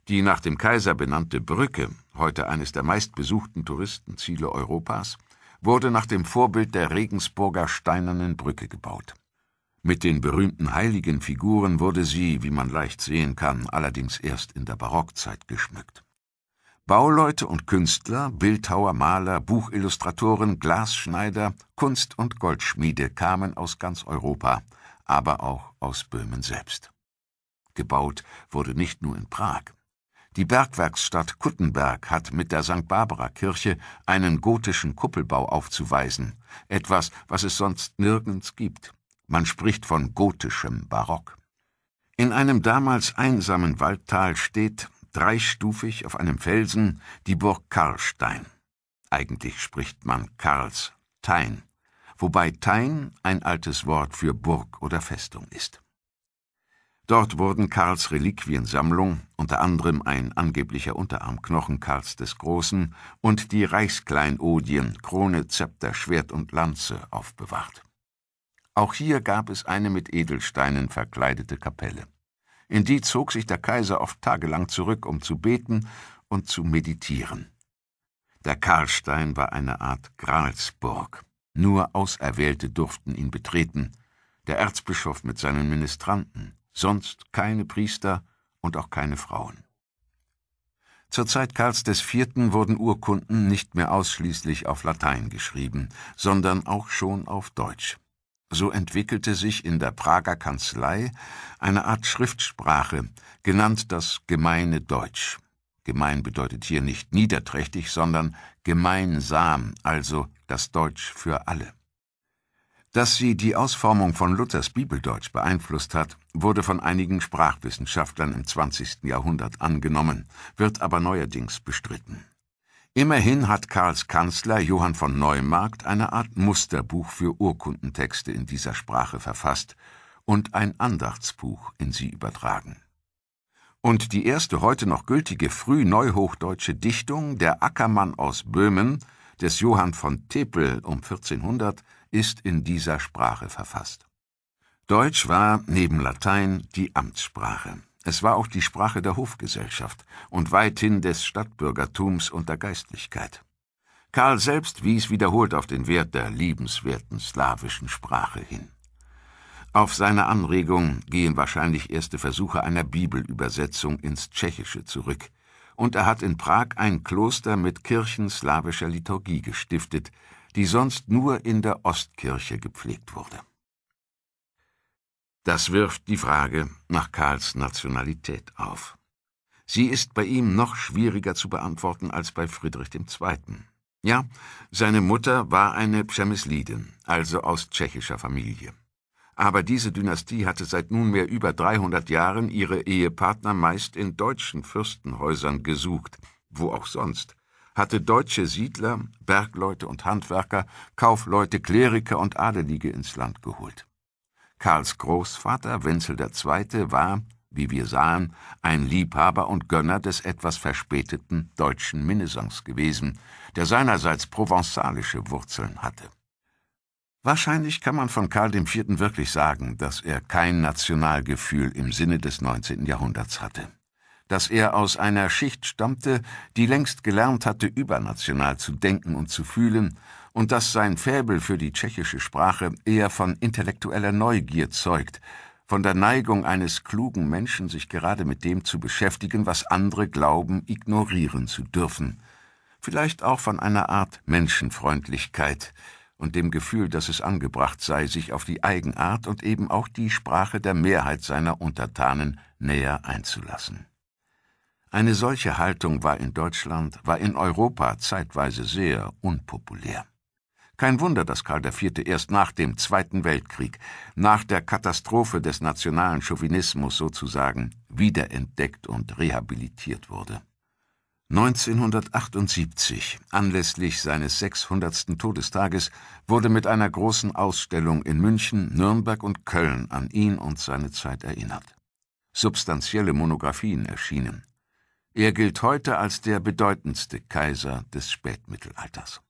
Die nach dem Kaiser benannte Brücke, heute eines der meistbesuchten Touristenziele Europas, wurde nach dem Vorbild der Regensburger Steinernen Brücke gebaut. Mit den berühmten heiligen Figuren wurde sie, wie man leicht sehen kann, allerdings erst in der Barockzeit geschmückt. Bauleute und Künstler, Bildhauer, Maler, Buchillustratoren, Glasschneider, Kunst- und Goldschmiede kamen aus ganz Europa, aber auch aus Böhmen selbst. Gebaut wurde nicht nur in Prag, die Bergwerksstadt Kuttenberg hat mit der St. Barbara-Kirche einen gotischen Kuppelbau aufzuweisen, etwas, was es sonst nirgends gibt. Man spricht von gotischem Barock. In einem damals einsamen Waldtal steht, dreistufig auf einem Felsen, die Burg Karlstein. Eigentlich spricht man Karls Karlstein, wobei Tein ein altes Wort für Burg oder Festung ist. Dort wurden Karls Reliquiensammlung, unter anderem ein angeblicher Unterarmknochen Karls des Großen und die Reichskleinodien Krone, Zepter, Schwert und Lanze aufbewahrt. Auch hier gab es eine mit Edelsteinen verkleidete Kapelle. In die zog sich der Kaiser oft tagelang zurück, um zu beten und zu meditieren. Der Karlstein war eine Art Gralsburg. Nur Auserwählte durften ihn betreten, der Erzbischof mit seinen Ministranten, sonst keine Priester und auch keine Frauen. Zur Zeit Karls IV. wurden Urkunden nicht mehr ausschließlich auf Latein geschrieben, sondern auch schon auf Deutsch. So entwickelte sich in der Prager Kanzlei eine Art Schriftsprache, genannt das gemeine Deutsch. Gemein bedeutet hier nicht niederträchtig, sondern gemeinsam, also das Deutsch für alle. Dass sie die Ausformung von Luthers Bibeldeutsch beeinflusst hat, wurde von einigen Sprachwissenschaftlern im 20. Jahrhundert angenommen, wird aber neuerdings bestritten. Immerhin hat Karls Kanzler Johann von Neumarkt eine Art Musterbuch für Urkundentexte in dieser Sprache verfasst und ein Andachtsbuch in sie übertragen. Und die erste heute noch gültige frühneuhochdeutsche Dichtung, der Ackermann aus Böhmen, des Johann von Tepel um 1400, ist in dieser Sprache verfasst. Deutsch war neben Latein die Amtssprache. Es war auch die Sprache der Hofgesellschaft und weithin des Stadtbürgertums und der Geistlichkeit. Karl selbst wies wiederholt auf den Wert der liebenswerten slawischen Sprache hin. Auf seine Anregung gehen wahrscheinlich erste Versuche einer Bibelübersetzung ins Tschechische zurück, und er hat in Prag ein Kloster mit Kirchen slawischer Liturgie gestiftet, die sonst nur in der Ostkirche gepflegt wurde. Das wirft die Frage nach Karls Nationalität auf. Sie ist bei ihm noch schwieriger zu beantworten als bei Friedrich II. Ja, seine Mutter war eine Przemyslidin, also aus tschechischer Familie. Aber diese Dynastie hatte seit nunmehr über 300 Jahren ihre Ehepartner meist in deutschen Fürstenhäusern gesucht, wo auch sonst hatte deutsche Siedler, Bergleute und Handwerker, Kaufleute, Kleriker und Adelige ins Land geholt. Karls Großvater, Wenzel II., war, wie wir sahen, ein Liebhaber und Gönner des etwas verspäteten deutschen Minnesangs gewesen, der seinerseits provenzalische Wurzeln hatte. Wahrscheinlich kann man von Karl IV. wirklich sagen, dass er kein Nationalgefühl im Sinne des 19. Jahrhunderts hatte dass er aus einer Schicht stammte, die längst gelernt hatte, übernational zu denken und zu fühlen, und dass sein Fäbel für die tschechische Sprache eher von intellektueller Neugier zeugt, von der Neigung eines klugen Menschen, sich gerade mit dem zu beschäftigen, was andere glauben, ignorieren zu dürfen. Vielleicht auch von einer Art Menschenfreundlichkeit und dem Gefühl, dass es angebracht sei, sich auf die Eigenart und eben auch die Sprache der Mehrheit seiner Untertanen näher einzulassen. Eine solche Haltung war in Deutschland, war in Europa zeitweise sehr unpopulär. Kein Wunder, dass Karl IV. erst nach dem Zweiten Weltkrieg, nach der Katastrophe des nationalen Chauvinismus sozusagen, wiederentdeckt und rehabilitiert wurde. 1978, anlässlich seines 600. Todestages, wurde mit einer großen Ausstellung in München, Nürnberg und Köln an ihn und seine Zeit erinnert. Substanzielle Monographien erschienen, er gilt heute als der bedeutendste Kaiser des Spätmittelalters.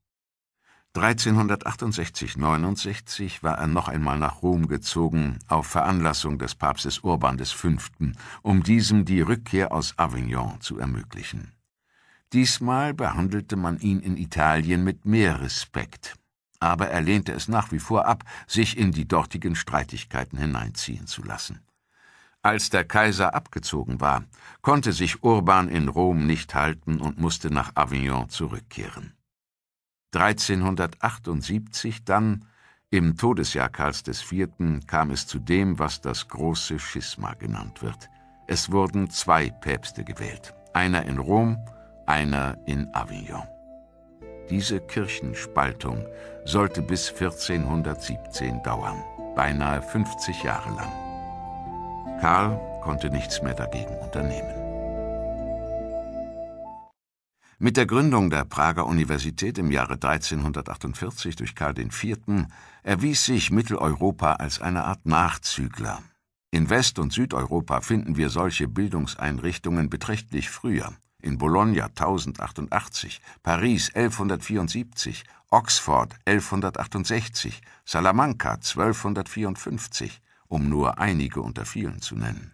1368-69 war er noch einmal nach Rom gezogen, auf Veranlassung des Papstes Urban V., um diesem die Rückkehr aus Avignon zu ermöglichen. Diesmal behandelte man ihn in Italien mit mehr Respekt, aber er lehnte es nach wie vor ab, sich in die dortigen Streitigkeiten hineinziehen zu lassen. Als der Kaiser abgezogen war, konnte sich Urban in Rom nicht halten und musste nach Avignon zurückkehren. 1378 dann, im Todesjahr Karls IV., kam es zu dem, was das große Schisma genannt wird. Es wurden zwei Päpste gewählt, einer in Rom, einer in Avignon. Diese Kirchenspaltung sollte bis 1417 dauern, beinahe 50 Jahre lang. Karl konnte nichts mehr dagegen unternehmen. Mit der Gründung der Prager Universität im Jahre 1348 durch Karl IV. erwies sich Mitteleuropa als eine Art Nachzügler. In West- und Südeuropa finden wir solche Bildungseinrichtungen beträchtlich früher. In Bologna 1088, Paris 1174, Oxford 1168, Salamanca 1254, um nur einige unter vielen zu nennen.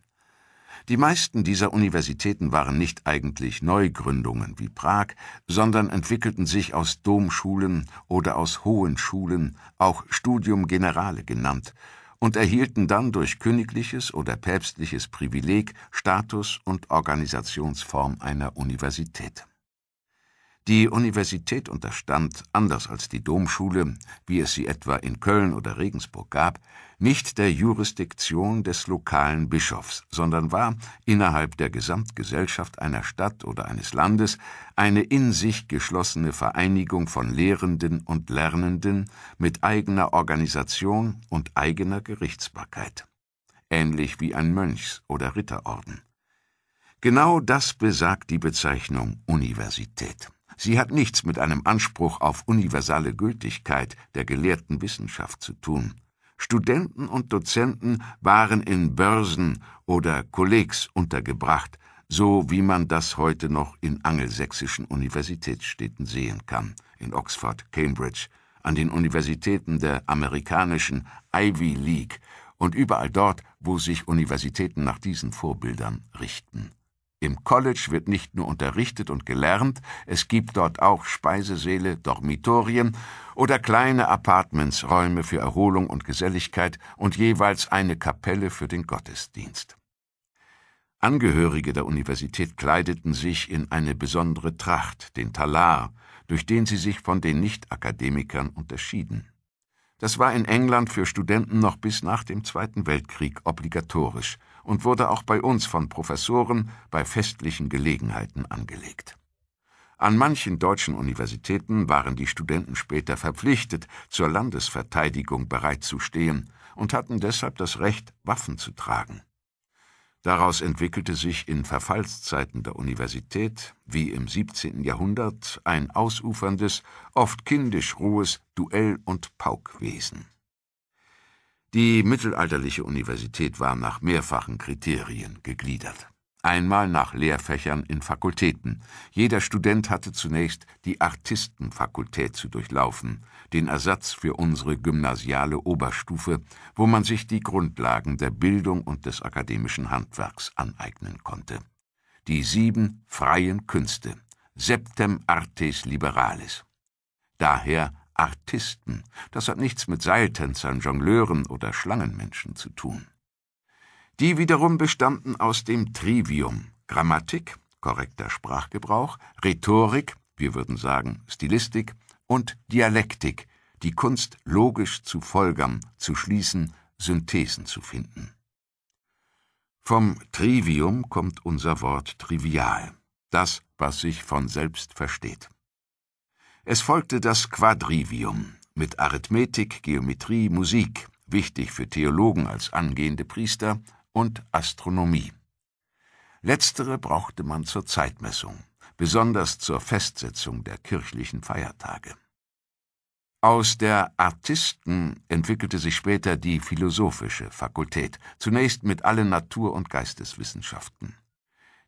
Die meisten dieser Universitäten waren nicht eigentlich Neugründungen wie Prag, sondern entwickelten sich aus Domschulen oder aus hohen Schulen, auch Studium Generale genannt, und erhielten dann durch königliches oder päpstliches Privileg Status und Organisationsform einer Universität. Die Universität unterstand, anders als die Domschule, wie es sie etwa in Köln oder Regensburg gab, nicht der Jurisdiktion des lokalen Bischofs, sondern war innerhalb der Gesamtgesellschaft einer Stadt oder eines Landes eine in sich geschlossene Vereinigung von Lehrenden und Lernenden mit eigener Organisation und eigener Gerichtsbarkeit, ähnlich wie ein Mönchs- oder Ritterorden. Genau das besagt die Bezeichnung Universität. Sie hat nichts mit einem Anspruch auf universale Gültigkeit der gelehrten Wissenschaft zu tun. Studenten und Dozenten waren in Börsen oder Kollegs untergebracht, so wie man das heute noch in angelsächsischen Universitätsstädten sehen kann, in Oxford, Cambridge, an den Universitäten der amerikanischen Ivy League und überall dort, wo sich Universitäten nach diesen Vorbildern richten. Im College wird nicht nur unterrichtet und gelernt, es gibt dort auch Speisesäle, Dormitorien oder kleine Apartments, Räume für Erholung und Geselligkeit und jeweils eine Kapelle für den Gottesdienst. Angehörige der Universität kleideten sich in eine besondere Tracht, den Talar, durch den sie sich von den Nicht-Akademikern unterschieden. Das war in England für Studenten noch bis nach dem Zweiten Weltkrieg obligatorisch – und wurde auch bei uns von Professoren bei festlichen Gelegenheiten angelegt. An manchen deutschen Universitäten waren die Studenten später verpflichtet, zur Landesverteidigung bereitzustehen und hatten deshalb das Recht, Waffen zu tragen. Daraus entwickelte sich in Verfallszeiten der Universität, wie im 17. Jahrhundert, ein ausuferndes, oft kindisch rohes Duell- und Paukwesen. Die mittelalterliche Universität war nach mehrfachen Kriterien gegliedert. Einmal nach Lehrfächern in Fakultäten. Jeder Student hatte zunächst die Artistenfakultät zu durchlaufen, den Ersatz für unsere gymnasiale Oberstufe, wo man sich die Grundlagen der Bildung und des akademischen Handwerks aneignen konnte. Die sieben freien Künste, Septem Artes Liberalis. Daher Artisten. Das hat nichts mit Seiltänzern, Jongleuren oder Schlangenmenschen zu tun. Die wiederum bestanden aus dem Trivium Grammatik, korrekter Sprachgebrauch, Rhetorik, wir würden sagen Stilistik und Dialektik, die Kunst logisch zu folgern, zu schließen, Synthesen zu finden. Vom Trivium kommt unser Wort trivial, das, was sich von selbst versteht. Es folgte das Quadrivium mit Arithmetik, Geometrie, Musik, wichtig für Theologen als angehende Priester, und Astronomie. Letztere brauchte man zur Zeitmessung, besonders zur Festsetzung der kirchlichen Feiertage. Aus der Artisten entwickelte sich später die philosophische Fakultät, zunächst mit allen Natur- und Geisteswissenschaften.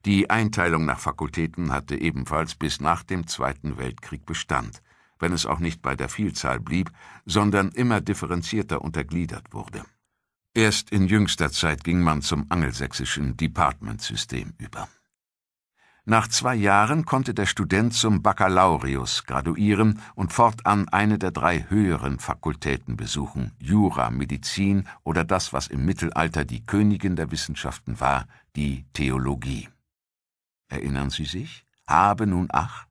Die Einteilung nach Fakultäten hatte ebenfalls bis nach dem Zweiten Weltkrieg Bestand, wenn es auch nicht bei der Vielzahl blieb, sondern immer differenzierter untergliedert wurde. Erst in jüngster Zeit ging man zum angelsächsischen Departmentsystem über. Nach zwei Jahren konnte der Student zum Baccalaureus graduieren und fortan eine der drei höheren Fakultäten besuchen, Jura, Medizin oder das, was im Mittelalter die Königin der Wissenschaften war, die Theologie. Erinnern Sie sich? Habe nun ach.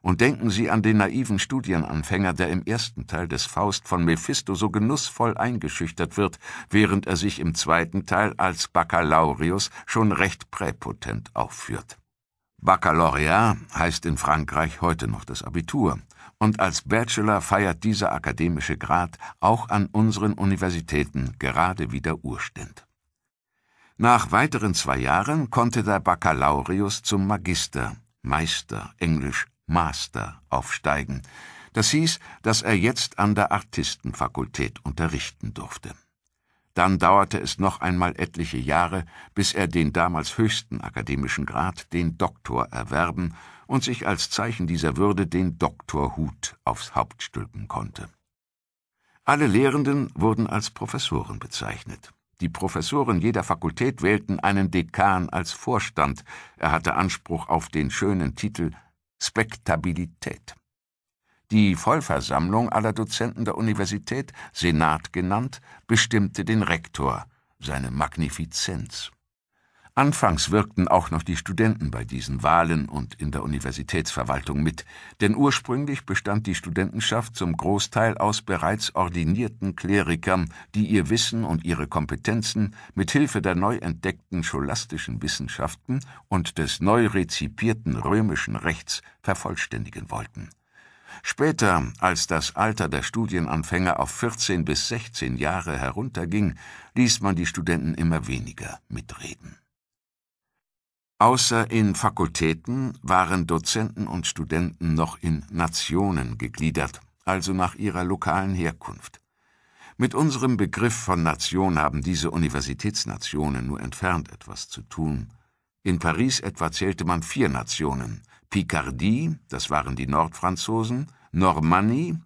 Und denken Sie an den naiven Studienanfänger, der im ersten Teil des Faust von Mephisto so genussvoll eingeschüchtert wird, während er sich im zweiten Teil als Baccalaureus schon recht präpotent aufführt. Baccalaureat heißt in Frankreich heute noch das Abitur, und als Bachelor feiert dieser akademische Grad auch an unseren Universitäten gerade wieder Urständ. Nach weiteren zwei Jahren konnte der Baccalaureus zum Magister, Meister, Englisch Master, aufsteigen. Das hieß, dass er jetzt an der Artistenfakultät unterrichten durfte. Dann dauerte es noch einmal etliche Jahre, bis er den damals höchsten akademischen Grad, den Doktor, erwerben und sich als Zeichen dieser Würde den Doktorhut aufs Haupt stülpen konnte. Alle Lehrenden wurden als Professoren bezeichnet. Die Professoren jeder Fakultät wählten einen Dekan als Vorstand. Er hatte Anspruch auf den schönen Titel Spektabilität. Die Vollversammlung aller Dozenten der Universität, Senat genannt, bestimmte den Rektor, seine Magnifizenz. Anfangs wirkten auch noch die Studenten bei diesen Wahlen und in der Universitätsverwaltung mit, denn ursprünglich bestand die Studentenschaft zum Großteil aus bereits ordinierten Klerikern, die ihr Wissen und ihre Kompetenzen mit Hilfe der neu entdeckten scholastischen Wissenschaften und des neu rezipierten römischen Rechts vervollständigen wollten. Später, als das Alter der Studienanfänger auf 14 bis 16 Jahre herunterging, ließ man die Studenten immer weniger mitreden. Außer in Fakultäten waren Dozenten und Studenten noch in Nationen gegliedert, also nach ihrer lokalen Herkunft. Mit unserem Begriff von Nation haben diese Universitätsnationen nur entfernt etwas zu tun. In Paris etwa zählte man vier Nationen. Picardie, das waren die Nordfranzosen, Normannie,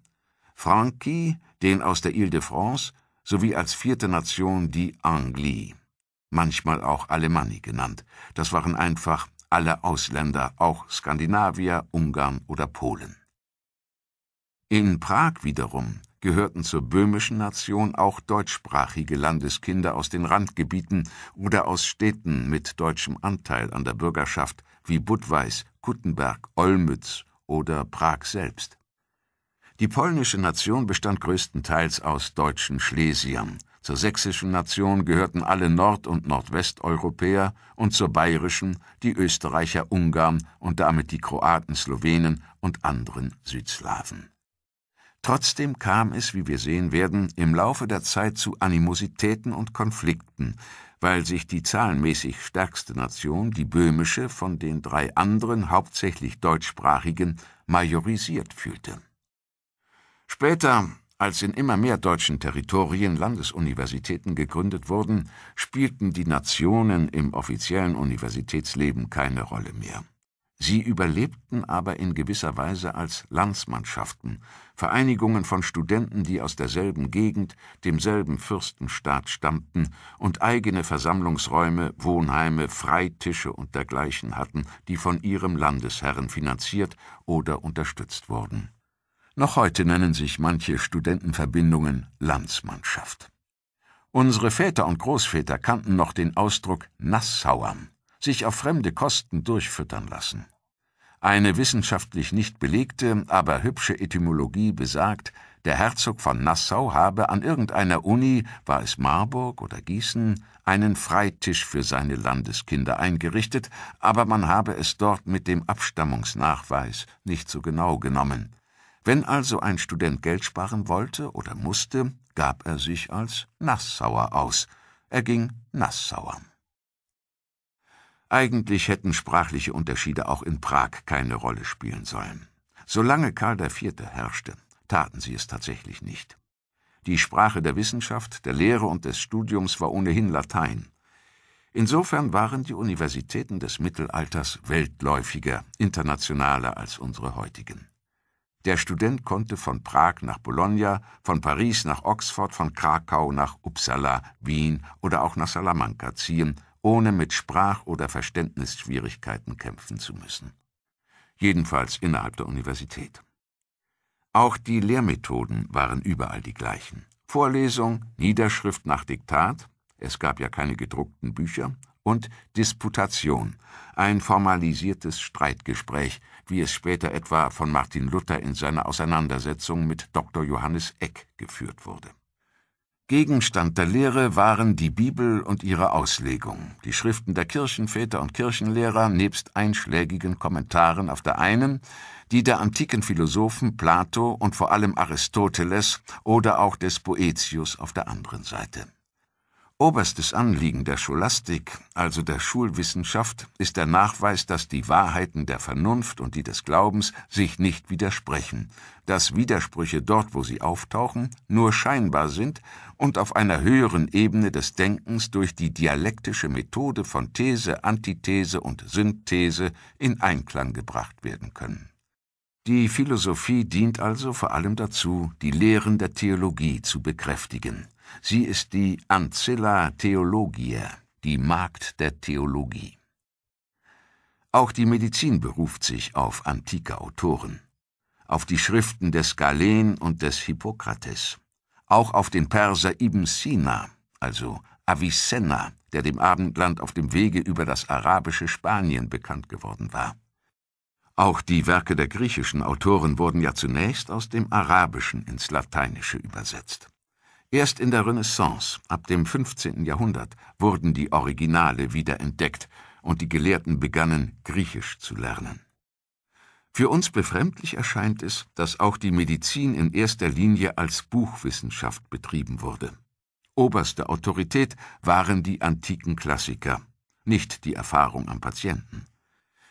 Franqui, den aus der Ile de France, sowie als vierte Nation die Anglie manchmal auch Alemanni genannt. Das waren einfach alle Ausländer, auch Skandinavier, Ungarn oder Polen. In Prag wiederum gehörten zur böhmischen Nation auch deutschsprachige Landeskinder aus den Randgebieten oder aus Städten mit deutschem Anteil an der Bürgerschaft wie Budweis, Guttenberg, Olmütz oder Prag selbst. Die polnische Nation bestand größtenteils aus deutschen Schlesiern, zur sächsischen Nation gehörten alle Nord- und Nordwesteuropäer und zur bayerischen die Österreicher, Ungarn und damit die Kroaten, Slowenen und anderen Südslawen. Trotzdem kam es, wie wir sehen werden, im Laufe der Zeit zu Animositäten und Konflikten, weil sich die zahlenmäßig stärkste Nation, die böhmische, von den drei anderen, hauptsächlich deutschsprachigen, majorisiert fühlte. Später als in immer mehr deutschen Territorien Landesuniversitäten gegründet wurden, spielten die Nationen im offiziellen Universitätsleben keine Rolle mehr. Sie überlebten aber in gewisser Weise als Landsmannschaften, Vereinigungen von Studenten, die aus derselben Gegend, demselben Fürstenstaat stammten und eigene Versammlungsräume, Wohnheime, Freitische und dergleichen hatten, die von ihrem Landesherren finanziert oder unterstützt wurden noch heute nennen sich manche Studentenverbindungen Landsmannschaft. Unsere Väter und Großväter kannten noch den Ausdruck Nassauern, sich auf fremde Kosten durchfüttern lassen. Eine wissenschaftlich nicht belegte, aber hübsche Etymologie besagt, der Herzog von Nassau habe an irgendeiner Uni, war es Marburg oder Gießen, einen Freitisch für seine Landeskinder eingerichtet, aber man habe es dort mit dem Abstammungsnachweis nicht so genau genommen. Wenn also ein Student Geld sparen wollte oder musste, gab er sich als Nassauer aus. Er ging Nassauer. Eigentlich hätten sprachliche Unterschiede auch in Prag keine Rolle spielen sollen. Solange Karl IV. herrschte, taten sie es tatsächlich nicht. Die Sprache der Wissenschaft, der Lehre und des Studiums war ohnehin Latein. Insofern waren die Universitäten des Mittelalters weltläufiger, internationaler als unsere heutigen. Der Student konnte von Prag nach Bologna, von Paris nach Oxford, von Krakau nach Uppsala, Wien oder auch nach Salamanca ziehen, ohne mit Sprach- oder Verständnisschwierigkeiten kämpfen zu müssen. Jedenfalls innerhalb der Universität. Auch die Lehrmethoden waren überall die gleichen. Vorlesung, Niederschrift nach Diktat, es gab ja keine gedruckten Bücher, und Disputation, ein formalisiertes Streitgespräch, wie es später etwa von Martin Luther in seiner Auseinandersetzung mit Dr. Johannes Eck geführt wurde. Gegenstand der Lehre waren die Bibel und ihre Auslegung, die Schriften der Kirchenväter und Kirchenlehrer nebst einschlägigen Kommentaren auf der einen, die der antiken Philosophen Plato und vor allem Aristoteles oder auch des Boetius auf der anderen Seite. Oberstes Anliegen der Scholastik, also der Schulwissenschaft, ist der Nachweis, dass die Wahrheiten der Vernunft und die des Glaubens sich nicht widersprechen, dass Widersprüche dort, wo sie auftauchen, nur scheinbar sind und auf einer höheren Ebene des Denkens durch die dialektische Methode von These, Antithese und Synthese in Einklang gebracht werden können. Die Philosophie dient also vor allem dazu, die Lehren der Theologie zu bekräftigen – Sie ist die Ancilla Theologia, die Magd der Theologie. Auch die Medizin beruft sich auf antike Autoren, auf die Schriften des Galen und des Hippokrates, auch auf den Perser Ibn Sina, also Avicenna, der dem Abendland auf dem Wege über das arabische Spanien bekannt geworden war. Auch die Werke der griechischen Autoren wurden ja zunächst aus dem Arabischen ins Lateinische übersetzt. Erst in der Renaissance, ab dem 15. Jahrhundert, wurden die Originale wiederentdeckt und die Gelehrten begannen, Griechisch zu lernen. Für uns befremdlich erscheint es, dass auch die Medizin in erster Linie als Buchwissenschaft betrieben wurde. Oberste Autorität waren die antiken Klassiker, nicht die Erfahrung am Patienten.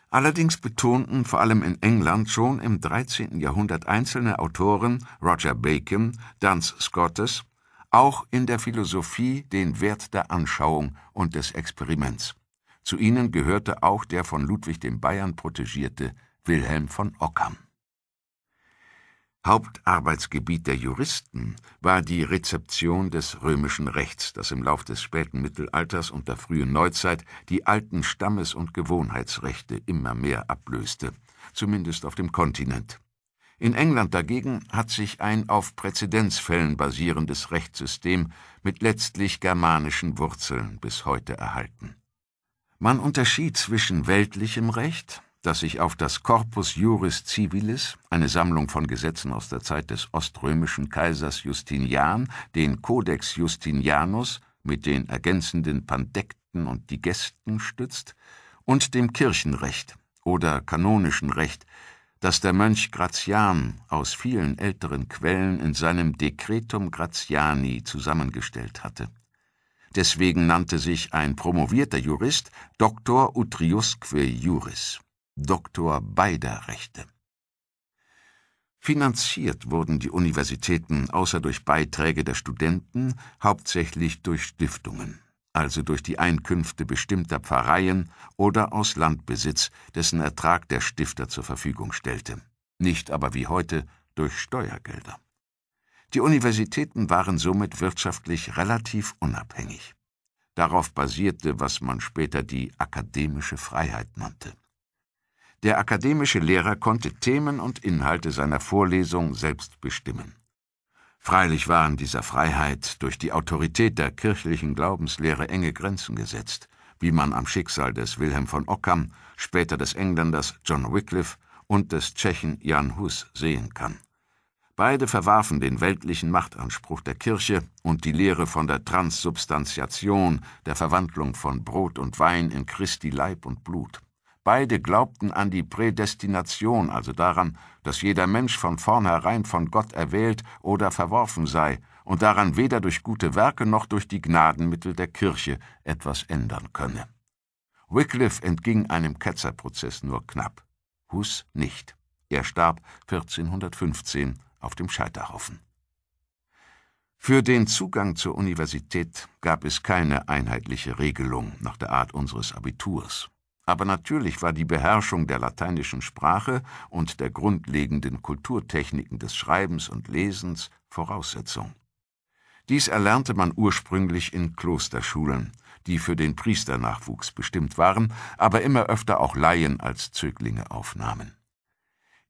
Allerdings betonten vor allem in England schon im 13. Jahrhundert einzelne Autoren, Roger Bacon, Duns Scotus, auch in der Philosophie den Wert der Anschauung und des Experiments. Zu ihnen gehörte auch der von Ludwig dem Bayern protegierte Wilhelm von Ockham. Hauptarbeitsgebiet der Juristen war die Rezeption des römischen Rechts, das im Lauf des späten Mittelalters und der frühen Neuzeit die alten Stammes- und Gewohnheitsrechte immer mehr ablöste, zumindest auf dem Kontinent. In England dagegen hat sich ein auf Präzedenzfällen basierendes Rechtssystem mit letztlich germanischen Wurzeln bis heute erhalten. Man unterschied zwischen weltlichem Recht, das sich auf das Corpus Juris Civilis, eine Sammlung von Gesetzen aus der Zeit des oströmischen Kaisers Justinian, den Codex Justinianus mit den ergänzenden Pandekten und Digesten stützt, und dem Kirchenrecht oder kanonischen Recht, dass der Mönch Grazian aus vielen älteren Quellen in seinem Decretum Graziani zusammengestellt hatte. Deswegen nannte sich ein promovierter Jurist Doctor Utriusque Juris, Doktor beider Rechte. Finanziert wurden die Universitäten außer durch Beiträge der Studenten hauptsächlich durch Stiftungen also durch die Einkünfte bestimmter Pfarreien oder aus Landbesitz, dessen Ertrag der Stifter zur Verfügung stellte, nicht aber wie heute durch Steuergelder. Die Universitäten waren somit wirtschaftlich relativ unabhängig. Darauf basierte, was man später die akademische Freiheit nannte. Der akademische Lehrer konnte Themen und Inhalte seiner Vorlesung selbst bestimmen. Freilich waren dieser Freiheit durch die Autorität der kirchlichen Glaubenslehre enge Grenzen gesetzt, wie man am Schicksal des Wilhelm von Ockham, später des Engländers John Wycliffe und des Tschechen Jan Hus sehen kann. Beide verwarfen den weltlichen Machtanspruch der Kirche und die Lehre von der Transsubstantiation, der Verwandlung von Brot und Wein in Christi Leib und Blut. Beide glaubten an die Prädestination, also daran, dass jeder Mensch von vornherein von Gott erwählt oder verworfen sei und daran weder durch gute Werke noch durch die Gnadenmittel der Kirche etwas ändern könne. Wycliffe entging einem Ketzerprozess nur knapp, Huss nicht. Er starb 1415 auf dem Scheiterhaufen. Für den Zugang zur Universität gab es keine einheitliche Regelung nach der Art unseres Abiturs. Aber natürlich war die Beherrschung der lateinischen Sprache und der grundlegenden Kulturtechniken des Schreibens und Lesens Voraussetzung. Dies erlernte man ursprünglich in Klosterschulen, die für den Priesternachwuchs bestimmt waren, aber immer öfter auch Laien als Zöglinge aufnahmen.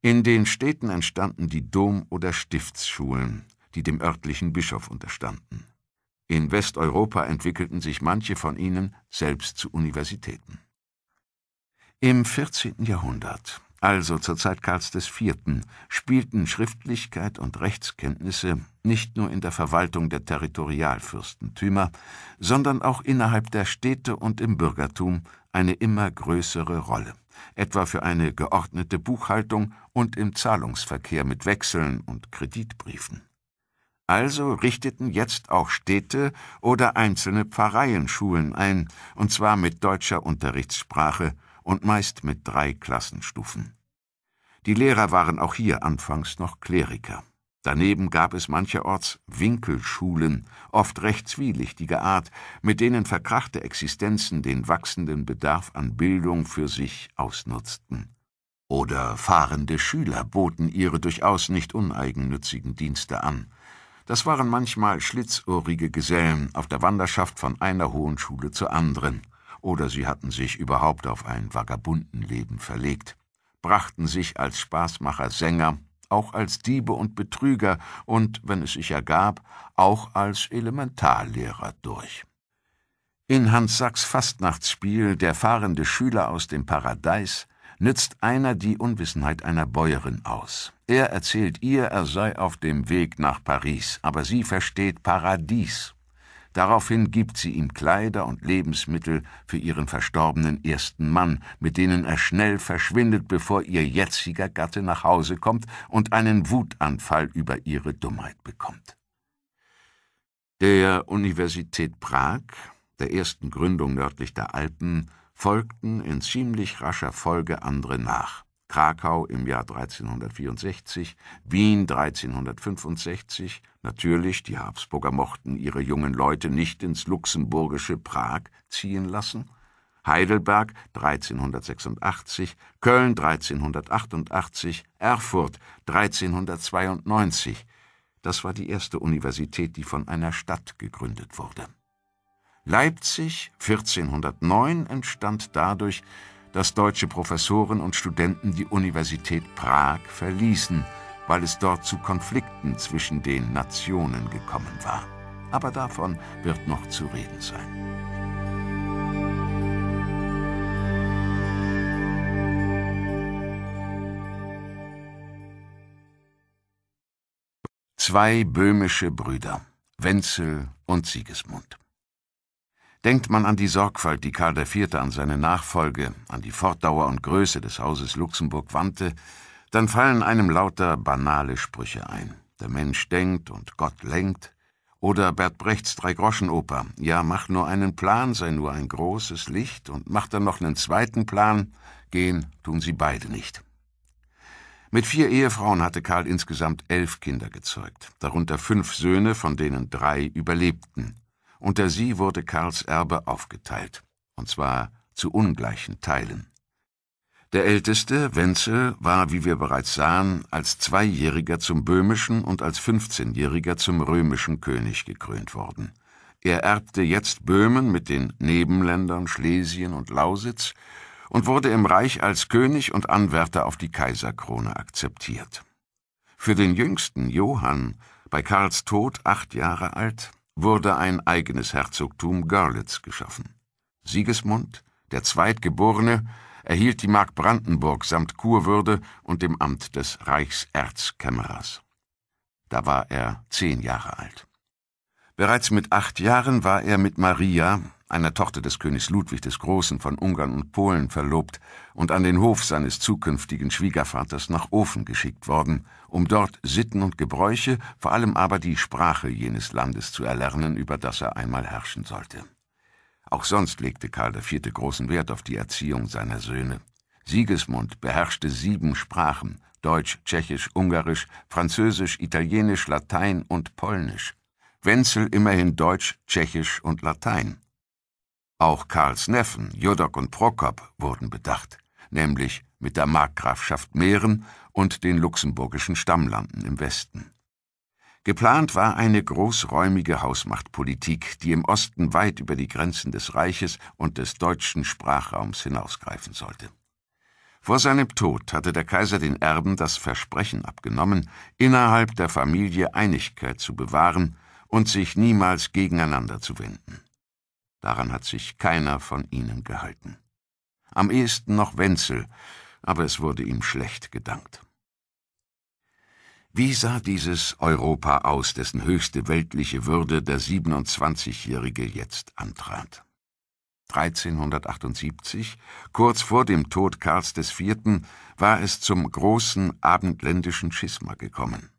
In den Städten entstanden die Dom- oder Stiftsschulen, die dem örtlichen Bischof unterstanden. In Westeuropa entwickelten sich manche von ihnen selbst zu Universitäten. Im 14. Jahrhundert, also zur Zeit Karls IV., spielten Schriftlichkeit und Rechtskenntnisse nicht nur in der Verwaltung der Territorialfürstentümer, sondern auch innerhalb der Städte und im Bürgertum eine immer größere Rolle, etwa für eine geordnete Buchhaltung und im Zahlungsverkehr mit Wechseln und Kreditbriefen. Also richteten jetzt auch Städte oder einzelne Pfarreienschulen ein, und zwar mit deutscher Unterrichtssprache und meist mit drei Klassenstufen. Die Lehrer waren auch hier anfangs noch Kleriker. Daneben gab es mancherorts Winkelschulen, oft recht zwielichtiger Art, mit denen verkrachte Existenzen den wachsenden Bedarf an Bildung für sich ausnutzten. Oder fahrende Schüler boten ihre durchaus nicht uneigennützigen Dienste an. Das waren manchmal schlitzohrige Gesellen auf der Wanderschaft von einer hohen Schule zur anderen – oder sie hatten sich überhaupt auf ein Vagabundenleben verlegt, brachten sich als Spaßmacher Sänger, auch als Diebe und Betrüger und, wenn es sich ergab, auch als Elementarlehrer durch. In Hans Sachs Fastnachtsspiel Der fahrende Schüler aus dem Paradies nützt einer die Unwissenheit einer Bäuerin aus. Er erzählt ihr, er sei auf dem Weg nach Paris, aber sie versteht Paradies Daraufhin gibt sie ihm Kleider und Lebensmittel für ihren verstorbenen ersten Mann, mit denen er schnell verschwindet, bevor ihr jetziger Gatte nach Hause kommt und einen Wutanfall über ihre Dummheit bekommt. Der Universität Prag, der ersten Gründung nördlich der Alpen, folgten in ziemlich rascher Folge andere nach. Krakau im Jahr 1364, Wien 1365, natürlich die Habsburger mochten ihre jungen Leute nicht ins luxemburgische Prag ziehen lassen, Heidelberg 1386, Köln 1388, Erfurt 1392. Das war die erste Universität, die von einer Stadt gegründet wurde. Leipzig 1409 entstand dadurch, dass deutsche Professoren und Studenten die Universität Prag verließen, weil es dort zu Konflikten zwischen den Nationen gekommen war. Aber davon wird noch zu reden sein. Zwei böhmische Brüder, Wenzel und Sigismund. Denkt man an die Sorgfalt, die Karl IV. an seine Nachfolge, an die Fortdauer und Größe des Hauses Luxemburg wandte, dann fallen einem lauter banale Sprüche ein. Der Mensch denkt und Gott lenkt. Oder Bert Brechts Dreigroschenoper. Ja, mach nur einen Plan, sei nur ein großes Licht und mach dann noch einen zweiten Plan. Gehen tun sie beide nicht. Mit vier Ehefrauen hatte Karl insgesamt elf Kinder gezeugt, darunter fünf Söhne, von denen drei überlebten. Unter sie wurde Karls Erbe aufgeteilt, und zwar zu ungleichen Teilen. Der Älteste, Wenzel, war, wie wir bereits sahen, als Zweijähriger zum böhmischen und als fünfzehnjähriger zum römischen König gekrönt worden. Er erbte jetzt Böhmen mit den Nebenländern Schlesien und Lausitz und wurde im Reich als König und Anwärter auf die Kaiserkrone akzeptiert. Für den jüngsten Johann, bei Karls Tod acht Jahre alt, wurde ein eigenes Herzogtum Görlitz geschaffen. Sigismund, der Zweitgeborene, erhielt die Mark Brandenburg samt Kurwürde und dem Amt des Reichserzkämmerers. Da war er zehn Jahre alt. Bereits mit acht Jahren war er mit Maria, einer Tochter des Königs Ludwig des Großen von Ungarn und Polen, verlobt und an den Hof seines zukünftigen Schwiegervaters nach Ofen geschickt worden, um dort Sitten und Gebräuche, vor allem aber die Sprache jenes Landes zu erlernen, über das er einmal herrschen sollte. Auch sonst legte Karl IV. großen Wert auf die Erziehung seiner Söhne. Sigismund beherrschte sieben Sprachen Deutsch, Tschechisch, Ungarisch, Französisch, Italienisch, Latein und Polnisch. Wenzel immerhin Deutsch, Tschechisch und Latein. Auch Karls Neffen, Jodok und Prokop, wurden bedacht, nämlich mit der Markgrafschaft Mähren und den luxemburgischen Stammlanden im Westen. Geplant war eine großräumige Hausmachtpolitik, die im Osten weit über die Grenzen des Reiches und des deutschen Sprachraums hinausgreifen sollte. Vor seinem Tod hatte der Kaiser den Erben das Versprechen abgenommen, innerhalb der Familie Einigkeit zu bewahren und sich niemals gegeneinander zu wenden. Daran hat sich keiner von ihnen gehalten. Am ehesten noch Wenzel, aber es wurde ihm schlecht gedankt. Wie sah dieses Europa aus, dessen höchste weltliche Würde der 27-Jährige jetzt antrat? 1378, kurz vor dem Tod Karls IV., war es zum großen abendländischen Schisma gekommen.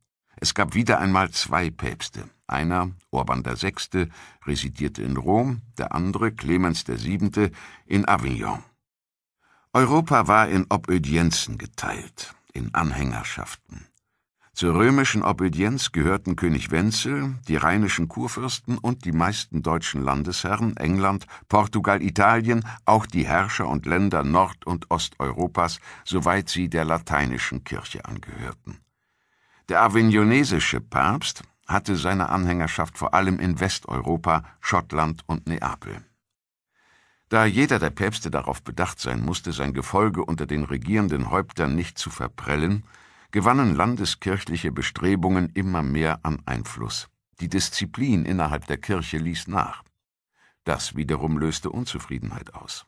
Es gab wieder einmal zwei Päpste. Einer, Urban VI., residierte in Rom, der andere, Clemens VII., in Avignon. Europa war in Obödienzen geteilt, in Anhängerschaften. Zur römischen Obödienz gehörten König Wenzel, die rheinischen Kurfürsten und die meisten deutschen Landesherren, England, Portugal, Italien, auch die Herrscher und Länder Nord- und Osteuropas, soweit sie der lateinischen Kirche angehörten. Der avignonesische Papst hatte seine Anhängerschaft vor allem in Westeuropa, Schottland und Neapel. Da jeder der Päpste darauf bedacht sein musste, sein Gefolge unter den regierenden Häuptern nicht zu verprellen, gewannen landeskirchliche Bestrebungen immer mehr an Einfluss. Die Disziplin innerhalb der Kirche ließ nach. Das wiederum löste Unzufriedenheit aus.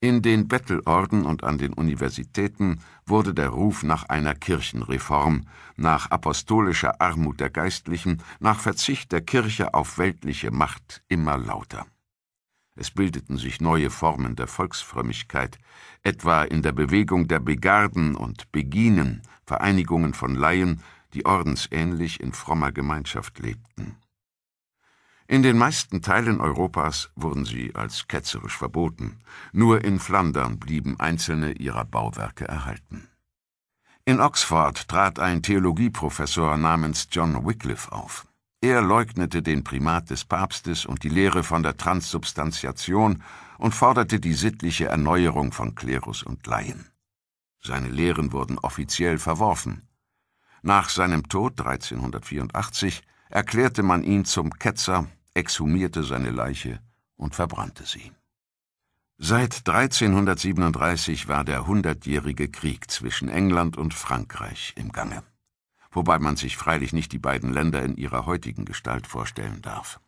In den Bettelorden und an den Universitäten wurde der Ruf nach einer Kirchenreform, nach apostolischer Armut der Geistlichen, nach Verzicht der Kirche auf weltliche Macht immer lauter. Es bildeten sich neue Formen der Volksfrömmigkeit, etwa in der Bewegung der Begarden und Beginen, Vereinigungen von Laien, die ordensähnlich in frommer Gemeinschaft lebten. In den meisten Teilen Europas wurden sie als ketzerisch verboten, nur in Flandern blieben einzelne ihrer Bauwerke erhalten. In Oxford trat ein Theologieprofessor namens John Wycliffe auf. Er leugnete den Primat des Papstes und die Lehre von der Transsubstantiation und forderte die sittliche Erneuerung von Klerus und Laien. Seine Lehren wurden offiziell verworfen. Nach seinem Tod 1384 erklärte man ihn zum Ketzer exhumierte seine Leiche und verbrannte sie. Seit 1337 war der Hundertjährige Krieg zwischen England und Frankreich im Gange, wobei man sich freilich nicht die beiden Länder in ihrer heutigen Gestalt vorstellen darf.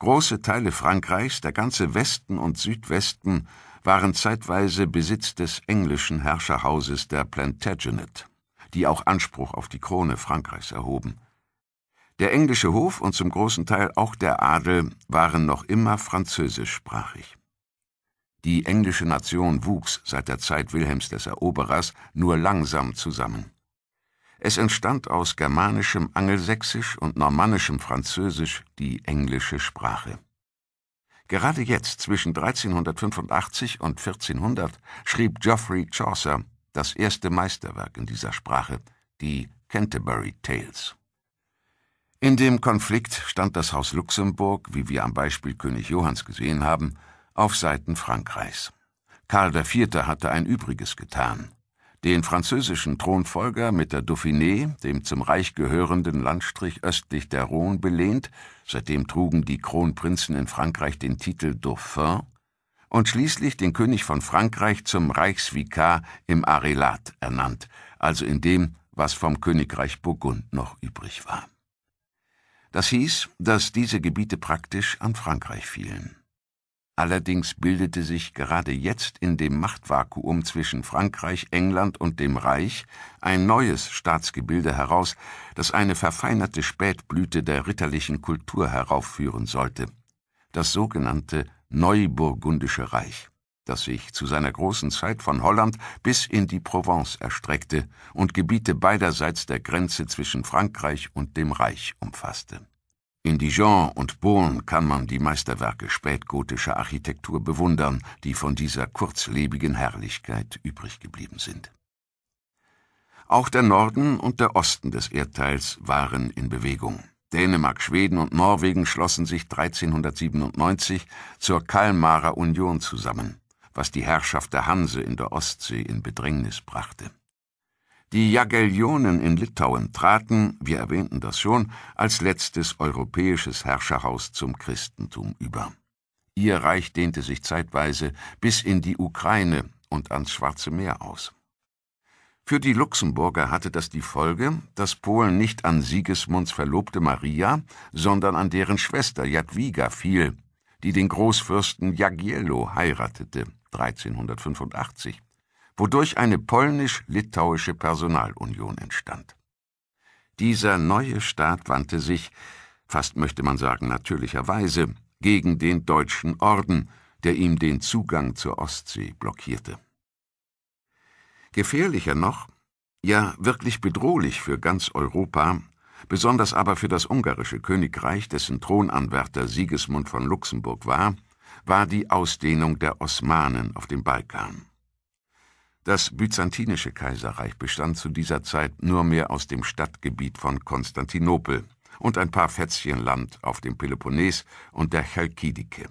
Große Teile Frankreichs, der ganze Westen und Südwesten, waren zeitweise Besitz des englischen Herrscherhauses der Plantagenet, die auch Anspruch auf die Krone Frankreichs erhoben der englische Hof und zum großen Teil auch der Adel waren noch immer französischsprachig. Die englische Nation wuchs seit der Zeit Wilhelms des Eroberers nur langsam zusammen. Es entstand aus germanischem Angelsächsisch und normannischem Französisch die englische Sprache. Gerade jetzt, zwischen 1385 und 1400, schrieb Geoffrey Chaucer das erste Meisterwerk in dieser Sprache, die Canterbury Tales. In dem Konflikt stand das Haus Luxemburg, wie wir am Beispiel König Johanns gesehen haben, auf Seiten Frankreichs. Karl IV. hatte ein Übriges getan. Den französischen Thronfolger mit der Dauphiné, dem zum Reich gehörenden Landstrich östlich der Rhone, belehnt, seitdem trugen die Kronprinzen in Frankreich den Titel Dauphin, und schließlich den König von Frankreich zum Reichsvikar im Arelat ernannt, also in dem, was vom Königreich Burgund noch übrig war. Das hieß, dass diese Gebiete praktisch an Frankreich fielen. Allerdings bildete sich gerade jetzt in dem Machtvakuum zwischen Frankreich, England und dem Reich ein neues Staatsgebilde heraus, das eine verfeinerte Spätblüte der ritterlichen Kultur heraufführen sollte, das sogenannte Neuburgundische Reich das sich zu seiner großen Zeit von Holland bis in die Provence erstreckte und Gebiete beiderseits der Grenze zwischen Frankreich und dem Reich umfasste. In Dijon und Beaune kann man die Meisterwerke spätgotischer Architektur bewundern, die von dieser kurzlebigen Herrlichkeit übrig geblieben sind. Auch der Norden und der Osten des Erdteils waren in Bewegung. Dänemark, Schweden und Norwegen schlossen sich 1397 zur Kalmarer Union zusammen was die Herrschaft der Hanse in der Ostsee in Bedrängnis brachte. Die Jagellionen in Litauen traten, wir erwähnten das schon, als letztes europäisches Herrscherhaus zum Christentum über. Ihr Reich dehnte sich zeitweise bis in die Ukraine und ans Schwarze Meer aus. Für die Luxemburger hatte das die Folge, dass Polen nicht an Sigismunds Verlobte Maria, sondern an deren Schwester Jadwiga fiel, die den Großfürsten Jagiello heiratete 1385, wodurch eine polnisch-litauische Personalunion entstand. Dieser neue Staat wandte sich, fast möchte man sagen natürlicherweise, gegen den deutschen Orden, der ihm den Zugang zur Ostsee blockierte. Gefährlicher noch, ja wirklich bedrohlich für ganz Europa, besonders aber für das ungarische Königreich, dessen Thronanwärter Sigismund von Luxemburg war, war die Ausdehnung der Osmanen auf dem Balkan. Das byzantinische Kaiserreich bestand zu dieser Zeit nur mehr aus dem Stadtgebiet von Konstantinopel und ein paar Fätzchen Land auf dem Peloponnes und der Chalkidike.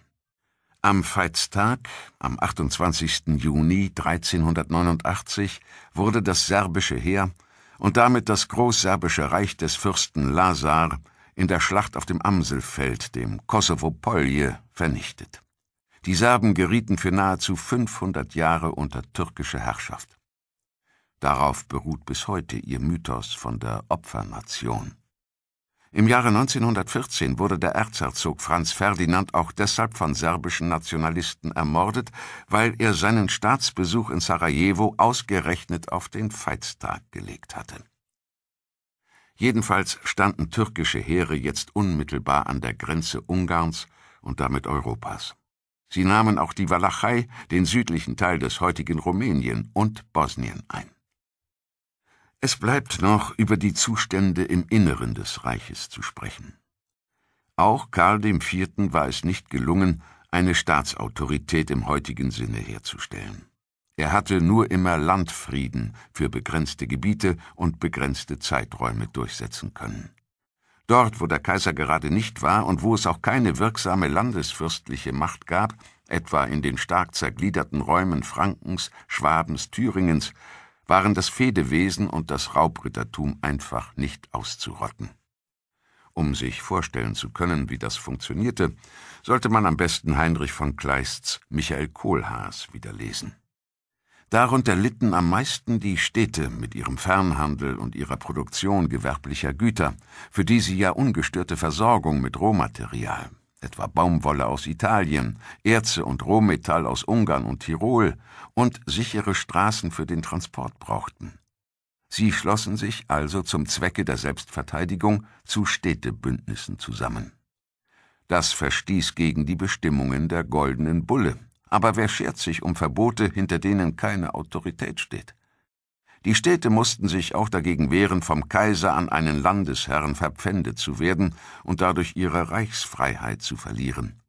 Am Feitstag, am 28. Juni 1389, wurde das serbische Heer und damit das großserbische Reich des Fürsten Lazar in der Schlacht auf dem Amselfeld, dem Kosovo-Polje, vernichtet. Die Serben gerieten für nahezu 500 Jahre unter türkische Herrschaft. Darauf beruht bis heute ihr Mythos von der Opfernation. Im Jahre 1914 wurde der Erzherzog Franz Ferdinand auch deshalb von serbischen Nationalisten ermordet, weil er seinen Staatsbesuch in Sarajevo ausgerechnet auf den Feitstag gelegt hatte. Jedenfalls standen türkische Heere jetzt unmittelbar an der Grenze Ungarns und damit Europas. Sie nahmen auch die Walachei, den südlichen Teil des heutigen Rumänien und Bosnien ein. Es bleibt noch über die Zustände im Inneren des Reiches zu sprechen. Auch Karl IV. war es nicht gelungen, eine Staatsautorität im heutigen Sinne herzustellen. Er hatte nur immer Landfrieden für begrenzte Gebiete und begrenzte Zeiträume durchsetzen können. Dort, wo der Kaiser gerade nicht war und wo es auch keine wirksame landesfürstliche Macht gab, etwa in den stark zergliederten Räumen Frankens, Schwabens, Thüringens, waren das Fehdewesen und das Raubrittertum einfach nicht auszurotten. Um sich vorstellen zu können, wie das funktionierte, sollte man am besten Heinrich von Kleists Michael Kohlhaas wiederlesen. Darunter litten am meisten die Städte mit ihrem Fernhandel und ihrer Produktion gewerblicher Güter, für die sie ja ungestörte Versorgung mit Rohmaterial, etwa Baumwolle aus Italien, Erze und Rohmetall aus Ungarn und Tirol und sichere Straßen für den Transport brauchten. Sie schlossen sich also zum Zwecke der Selbstverteidigung zu Städtebündnissen zusammen. Das verstieß gegen die Bestimmungen der Goldenen Bulle, aber wer schert sich um Verbote, hinter denen keine Autorität steht? Die Städte mussten sich auch dagegen wehren, vom Kaiser an einen Landesherrn verpfändet zu werden und dadurch ihre Reichsfreiheit zu verlieren.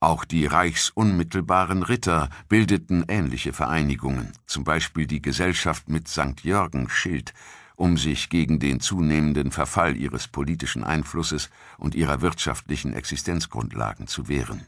Auch die reichsunmittelbaren Ritter bildeten ähnliche Vereinigungen, zum Beispiel die Gesellschaft mit St. Jörgen Schild, um sich gegen den zunehmenden Verfall ihres politischen Einflusses und ihrer wirtschaftlichen Existenzgrundlagen zu wehren.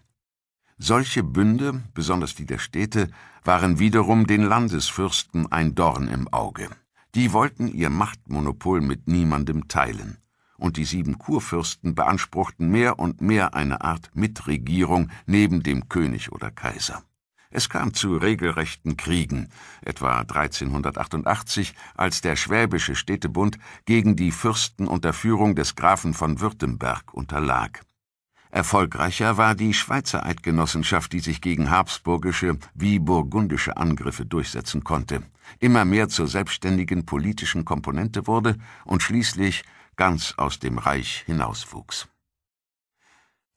Solche Bünde, besonders die der Städte, waren wiederum den Landesfürsten ein Dorn im Auge. Die wollten ihr Machtmonopol mit niemandem teilen, und die sieben Kurfürsten beanspruchten mehr und mehr eine Art Mitregierung neben dem König oder Kaiser. Es kam zu regelrechten Kriegen, etwa 1388, als der Schwäbische Städtebund gegen die Fürsten unter Führung des Grafen von Württemberg unterlag. Erfolgreicher war die Schweizer Eidgenossenschaft, die sich gegen habsburgische wie burgundische Angriffe durchsetzen konnte, immer mehr zur selbstständigen politischen Komponente wurde und schließlich ganz aus dem Reich hinauswuchs.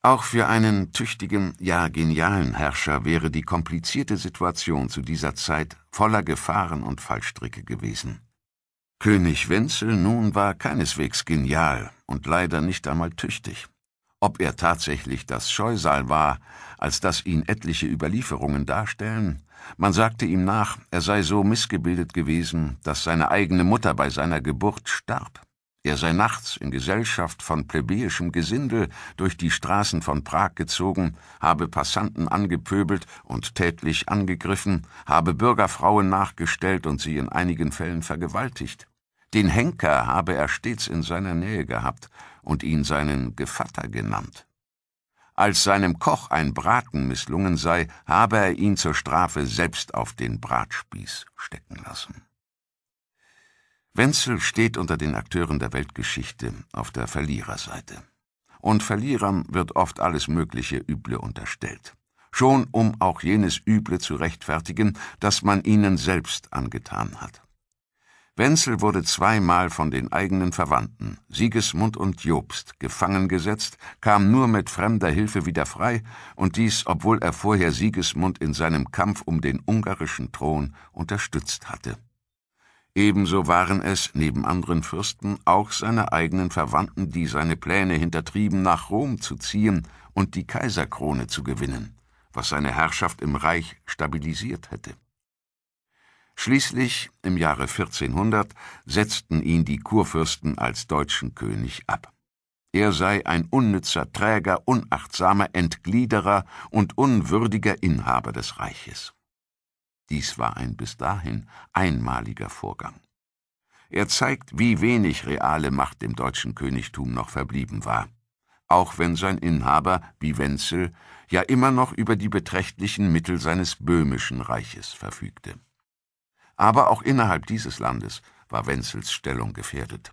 Auch für einen tüchtigen, ja genialen Herrscher wäre die komplizierte Situation zu dieser Zeit voller Gefahren und Fallstricke gewesen. König Wenzel nun war keineswegs genial und leider nicht einmal tüchtig. Ob er tatsächlich das Scheusal war, als dass ihn etliche Überlieferungen darstellen? Man sagte ihm nach, er sei so missgebildet gewesen, dass seine eigene Mutter bei seiner Geburt starb. Er sei nachts in Gesellschaft von plebejischem Gesindel durch die Straßen von Prag gezogen, habe Passanten angepöbelt und tätlich angegriffen, habe Bürgerfrauen nachgestellt und sie in einigen Fällen vergewaltigt. Den Henker habe er stets in seiner Nähe gehabt, und ihn seinen Gevatter genannt. Als seinem Koch ein Braten misslungen sei, habe er ihn zur Strafe selbst auf den Bratspieß stecken lassen. Wenzel steht unter den Akteuren der Weltgeschichte auf der Verliererseite. Und Verlierern wird oft alles mögliche Üble unterstellt. Schon um auch jenes Üble zu rechtfertigen, das man ihnen selbst angetan hat. Wenzel wurde zweimal von den eigenen Verwandten, Sigismund und Jobst, gefangen gesetzt, kam nur mit fremder Hilfe wieder frei, und dies, obwohl er vorher Sigismund in seinem Kampf um den ungarischen Thron unterstützt hatte. Ebenso waren es, neben anderen Fürsten, auch seine eigenen Verwandten, die seine Pläne hintertrieben, nach Rom zu ziehen und die Kaiserkrone zu gewinnen, was seine Herrschaft im Reich stabilisiert hätte. Schließlich, im Jahre 1400, setzten ihn die Kurfürsten als deutschen König ab. Er sei ein unnützer Träger, unachtsamer Entgliederer und unwürdiger Inhaber des Reiches. Dies war ein bis dahin einmaliger Vorgang. Er zeigt, wie wenig reale Macht dem deutschen Königtum noch verblieben war, auch wenn sein Inhaber, wie Wenzel, ja immer noch über die beträchtlichen Mittel seines böhmischen Reiches verfügte aber auch innerhalb dieses Landes war Wenzels Stellung gefährdet.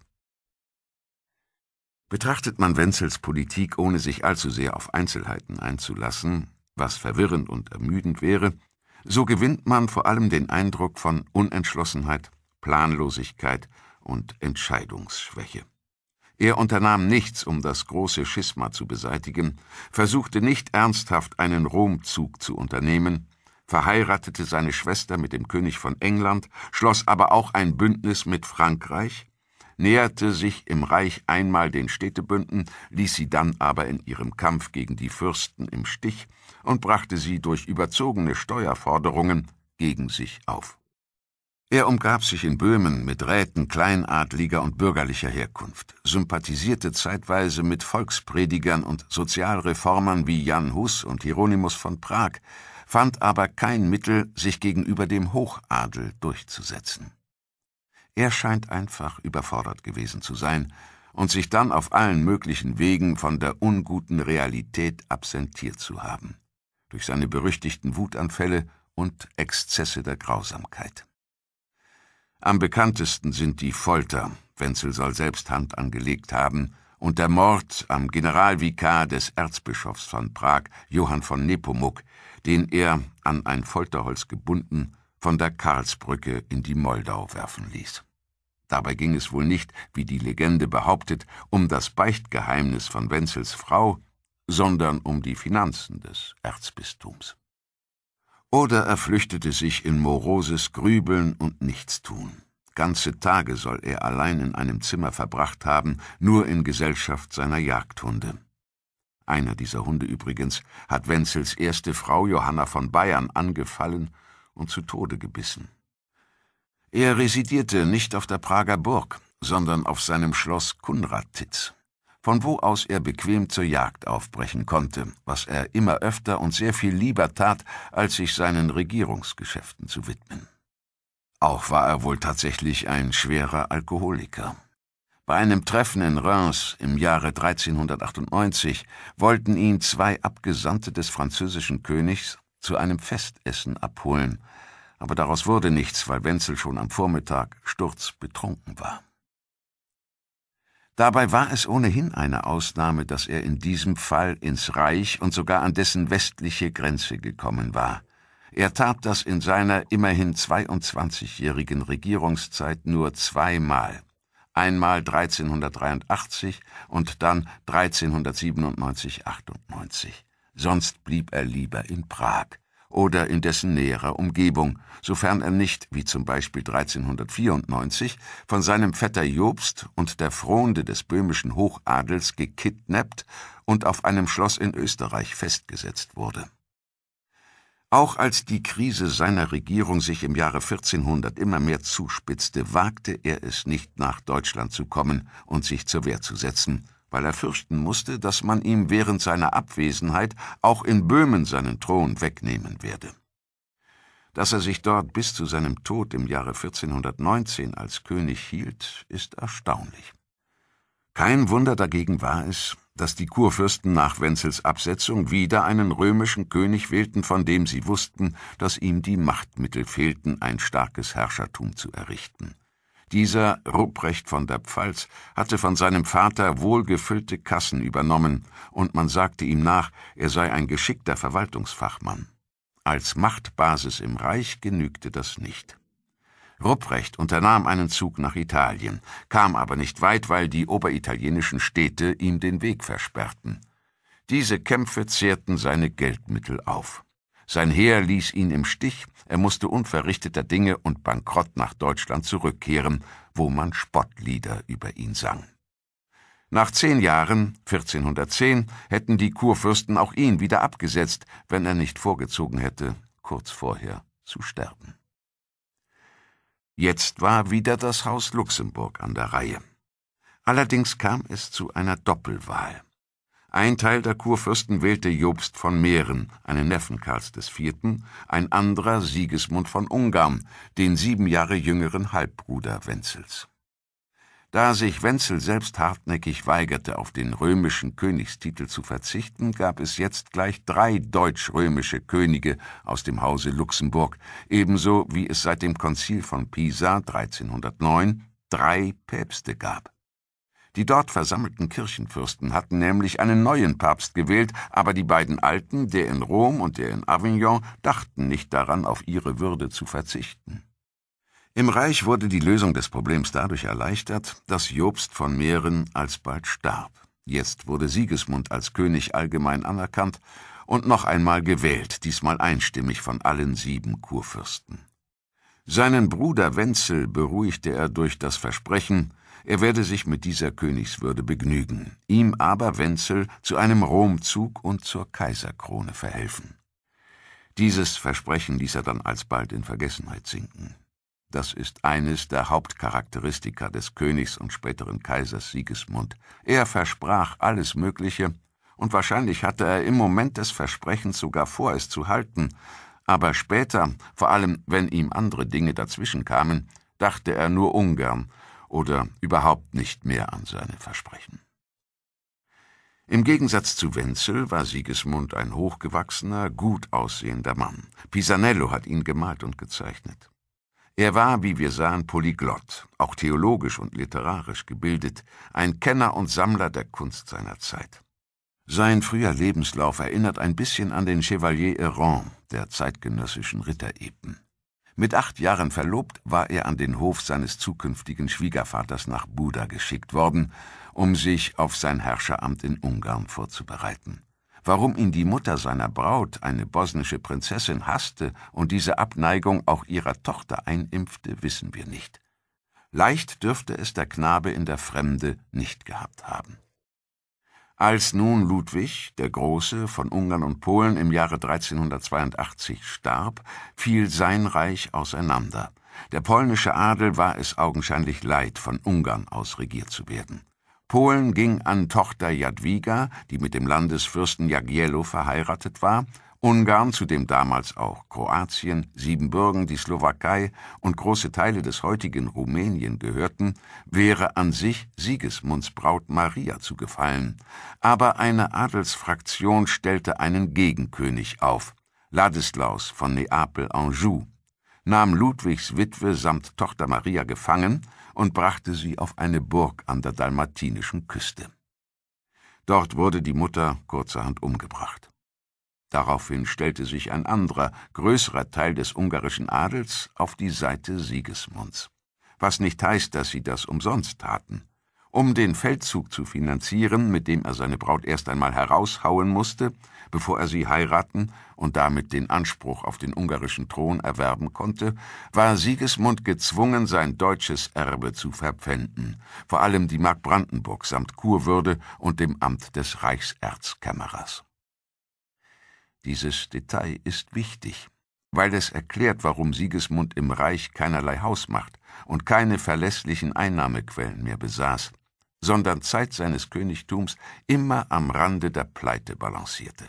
Betrachtet man Wenzels Politik, ohne sich allzu sehr auf Einzelheiten einzulassen, was verwirrend und ermüdend wäre, so gewinnt man vor allem den Eindruck von Unentschlossenheit, Planlosigkeit und Entscheidungsschwäche. Er unternahm nichts, um das große Schisma zu beseitigen, versuchte nicht ernsthaft einen Romzug zu unternehmen, verheiratete seine Schwester mit dem König von England, schloss aber auch ein Bündnis mit Frankreich, näherte sich im Reich einmal den Städtebünden, ließ sie dann aber in ihrem Kampf gegen die Fürsten im Stich und brachte sie durch überzogene Steuerforderungen gegen sich auf. Er umgab sich in Böhmen mit Räten kleinadliger und bürgerlicher Herkunft, sympathisierte zeitweise mit Volkspredigern und Sozialreformern wie Jan Hus und Hieronymus von Prag, fand aber kein Mittel, sich gegenüber dem Hochadel durchzusetzen. Er scheint einfach überfordert gewesen zu sein und sich dann auf allen möglichen Wegen von der unguten Realität absentiert zu haben, durch seine berüchtigten Wutanfälle und Exzesse der Grausamkeit. Am bekanntesten sind die Folter, Wenzel soll selbst Hand angelegt haben, und der Mord am Generalvikar des Erzbischofs von Prag, Johann von Nepomuk, den er, an ein Folterholz gebunden, von der Karlsbrücke in die Moldau werfen ließ. Dabei ging es wohl nicht, wie die Legende behauptet, um das Beichtgeheimnis von Wenzels Frau, sondern um die Finanzen des Erzbistums. Oder er flüchtete sich in moroses Grübeln und Nichtstun. Ganze Tage soll er allein in einem Zimmer verbracht haben, nur in Gesellschaft seiner Jagdhunde. Einer dieser Hunde übrigens hat Wenzels erste Frau Johanna von Bayern angefallen und zu Tode gebissen. Er residierte nicht auf der Prager Burg, sondern auf seinem Schloss Kunradtitz, von wo aus er bequem zur Jagd aufbrechen konnte, was er immer öfter und sehr viel lieber tat, als sich seinen Regierungsgeschäften zu widmen. Auch war er wohl tatsächlich ein schwerer Alkoholiker. Bei einem Treffen in Reims im Jahre 1398 wollten ihn zwei Abgesandte des französischen Königs zu einem Festessen abholen, aber daraus wurde nichts, weil Wenzel schon am Vormittag sturzbetrunken war. Dabei war es ohnehin eine Ausnahme, dass er in diesem Fall ins Reich und sogar an dessen westliche Grenze gekommen war. Er tat das in seiner immerhin 22-jährigen Regierungszeit nur zweimal einmal 1383 und dann 1397-98. Sonst blieb er lieber in Prag oder in dessen näherer Umgebung, sofern er nicht, wie zum Beispiel 1394, von seinem Vetter Jobst und der Fronde des böhmischen Hochadels gekidnappt und auf einem Schloss in Österreich festgesetzt wurde auch als die Krise seiner Regierung sich im Jahre 1400 immer mehr zuspitzte, wagte er es nicht, nach Deutschland zu kommen und sich zur Wehr zu setzen, weil er fürchten musste, dass man ihm während seiner Abwesenheit auch in Böhmen seinen Thron wegnehmen werde. Dass er sich dort bis zu seinem Tod im Jahre 1419 als König hielt, ist erstaunlich. Kein Wunder dagegen war es, dass die Kurfürsten nach Wenzels Absetzung wieder einen römischen König wählten, von dem sie wussten, dass ihm die Machtmittel fehlten, ein starkes Herrschertum zu errichten. Dieser Rupprecht von der Pfalz hatte von seinem Vater wohlgefüllte Kassen übernommen, und man sagte ihm nach, er sei ein geschickter Verwaltungsfachmann. Als Machtbasis im Reich genügte das nicht. Rupprecht unternahm einen Zug nach Italien, kam aber nicht weit, weil die oberitalienischen Städte ihm den Weg versperrten. Diese Kämpfe zehrten seine Geldmittel auf. Sein Heer ließ ihn im Stich, er musste unverrichteter Dinge und bankrott nach Deutschland zurückkehren, wo man Spottlieder über ihn sang. Nach zehn Jahren, 1410, hätten die Kurfürsten auch ihn wieder abgesetzt, wenn er nicht vorgezogen hätte, kurz vorher zu sterben. Jetzt war wieder das Haus Luxemburg an der Reihe. Allerdings kam es zu einer Doppelwahl. Ein Teil der Kurfürsten wählte Jobst von Mähren, einen Neffen Karls IV., ein anderer Sigismund von Ungarn, den sieben Jahre jüngeren Halbbruder Wenzels. Da sich Wenzel selbst hartnäckig weigerte, auf den römischen Königstitel zu verzichten, gab es jetzt gleich drei deutsch-römische Könige aus dem Hause Luxemburg, ebenso wie es seit dem Konzil von Pisa 1309 drei Päpste gab. Die dort versammelten Kirchenfürsten hatten nämlich einen neuen Papst gewählt, aber die beiden alten, der in Rom und der in Avignon, dachten nicht daran, auf ihre Würde zu verzichten. Im Reich wurde die Lösung des Problems dadurch erleichtert, dass Jobst von Mähren alsbald starb. Jetzt wurde Sigismund als König allgemein anerkannt und noch einmal gewählt, diesmal einstimmig von allen sieben Kurfürsten. Seinen Bruder Wenzel beruhigte er durch das Versprechen, er werde sich mit dieser Königswürde begnügen, ihm aber Wenzel zu einem Romzug und zur Kaiserkrone verhelfen. Dieses Versprechen ließ er dann alsbald in Vergessenheit sinken. Das ist eines der Hauptcharakteristika des Königs und späteren Kaisers Sigismund. Er versprach alles Mögliche, und wahrscheinlich hatte er im Moment des Versprechens sogar vor, es zu halten, aber später, vor allem wenn ihm andere Dinge dazwischen kamen, dachte er nur ungern oder überhaupt nicht mehr an seine Versprechen. Im Gegensatz zu Wenzel war Sigismund ein hochgewachsener, gut aussehender Mann. Pisanello hat ihn gemalt und gezeichnet. Er war, wie wir sahen, polyglott, auch theologisch und literarisch gebildet, ein Kenner und Sammler der Kunst seiner Zeit. Sein früher Lebenslauf erinnert ein bisschen an den Chevalier Errant der zeitgenössischen Ritterepen. Mit acht Jahren verlobt war er an den Hof seines zukünftigen Schwiegervaters nach Buda geschickt worden, um sich auf sein Herrscheramt in Ungarn vorzubereiten warum ihn die Mutter seiner Braut, eine bosnische Prinzessin, hasste und diese Abneigung auch ihrer Tochter einimpfte, wissen wir nicht. Leicht dürfte es der Knabe in der Fremde nicht gehabt haben. Als nun Ludwig, der Große von Ungarn und Polen im Jahre 1382 starb, fiel sein Reich auseinander. Der polnische Adel war es augenscheinlich leid, von Ungarn aus regiert zu werden. Polen ging an Tochter Jadwiga, die mit dem Landesfürsten Jagiello verheiratet war, Ungarn, zu dem damals auch Kroatien, Siebenbürgen, die Slowakei und große Teile des heutigen Rumänien gehörten, wäre an sich Sigismunds Braut Maria zu gefallen. Aber eine Adelsfraktion stellte einen Gegenkönig auf, Ladislaus von Neapel-Anjou, nahm Ludwigs Witwe samt Tochter Maria gefangen und brachte sie auf eine Burg an der dalmatinischen Küste. Dort wurde die Mutter kurzerhand umgebracht. Daraufhin stellte sich ein anderer, größerer Teil des ungarischen Adels auf die Seite Sigismunds. Was nicht heißt, dass sie das umsonst taten. Um den Feldzug zu finanzieren, mit dem er seine Braut erst einmal heraushauen musste, Bevor er sie heiraten und damit den Anspruch auf den ungarischen Thron erwerben konnte, war Sigismund gezwungen, sein deutsches Erbe zu verpfänden, vor allem die Mark Brandenburg samt Kurwürde und dem Amt des Reichserzkämmerers. Dieses Detail ist wichtig, weil es erklärt, warum Sigismund im Reich keinerlei Hausmacht und keine verlässlichen Einnahmequellen mehr besaß, sondern Zeit seines Königtums immer am Rande der Pleite balancierte.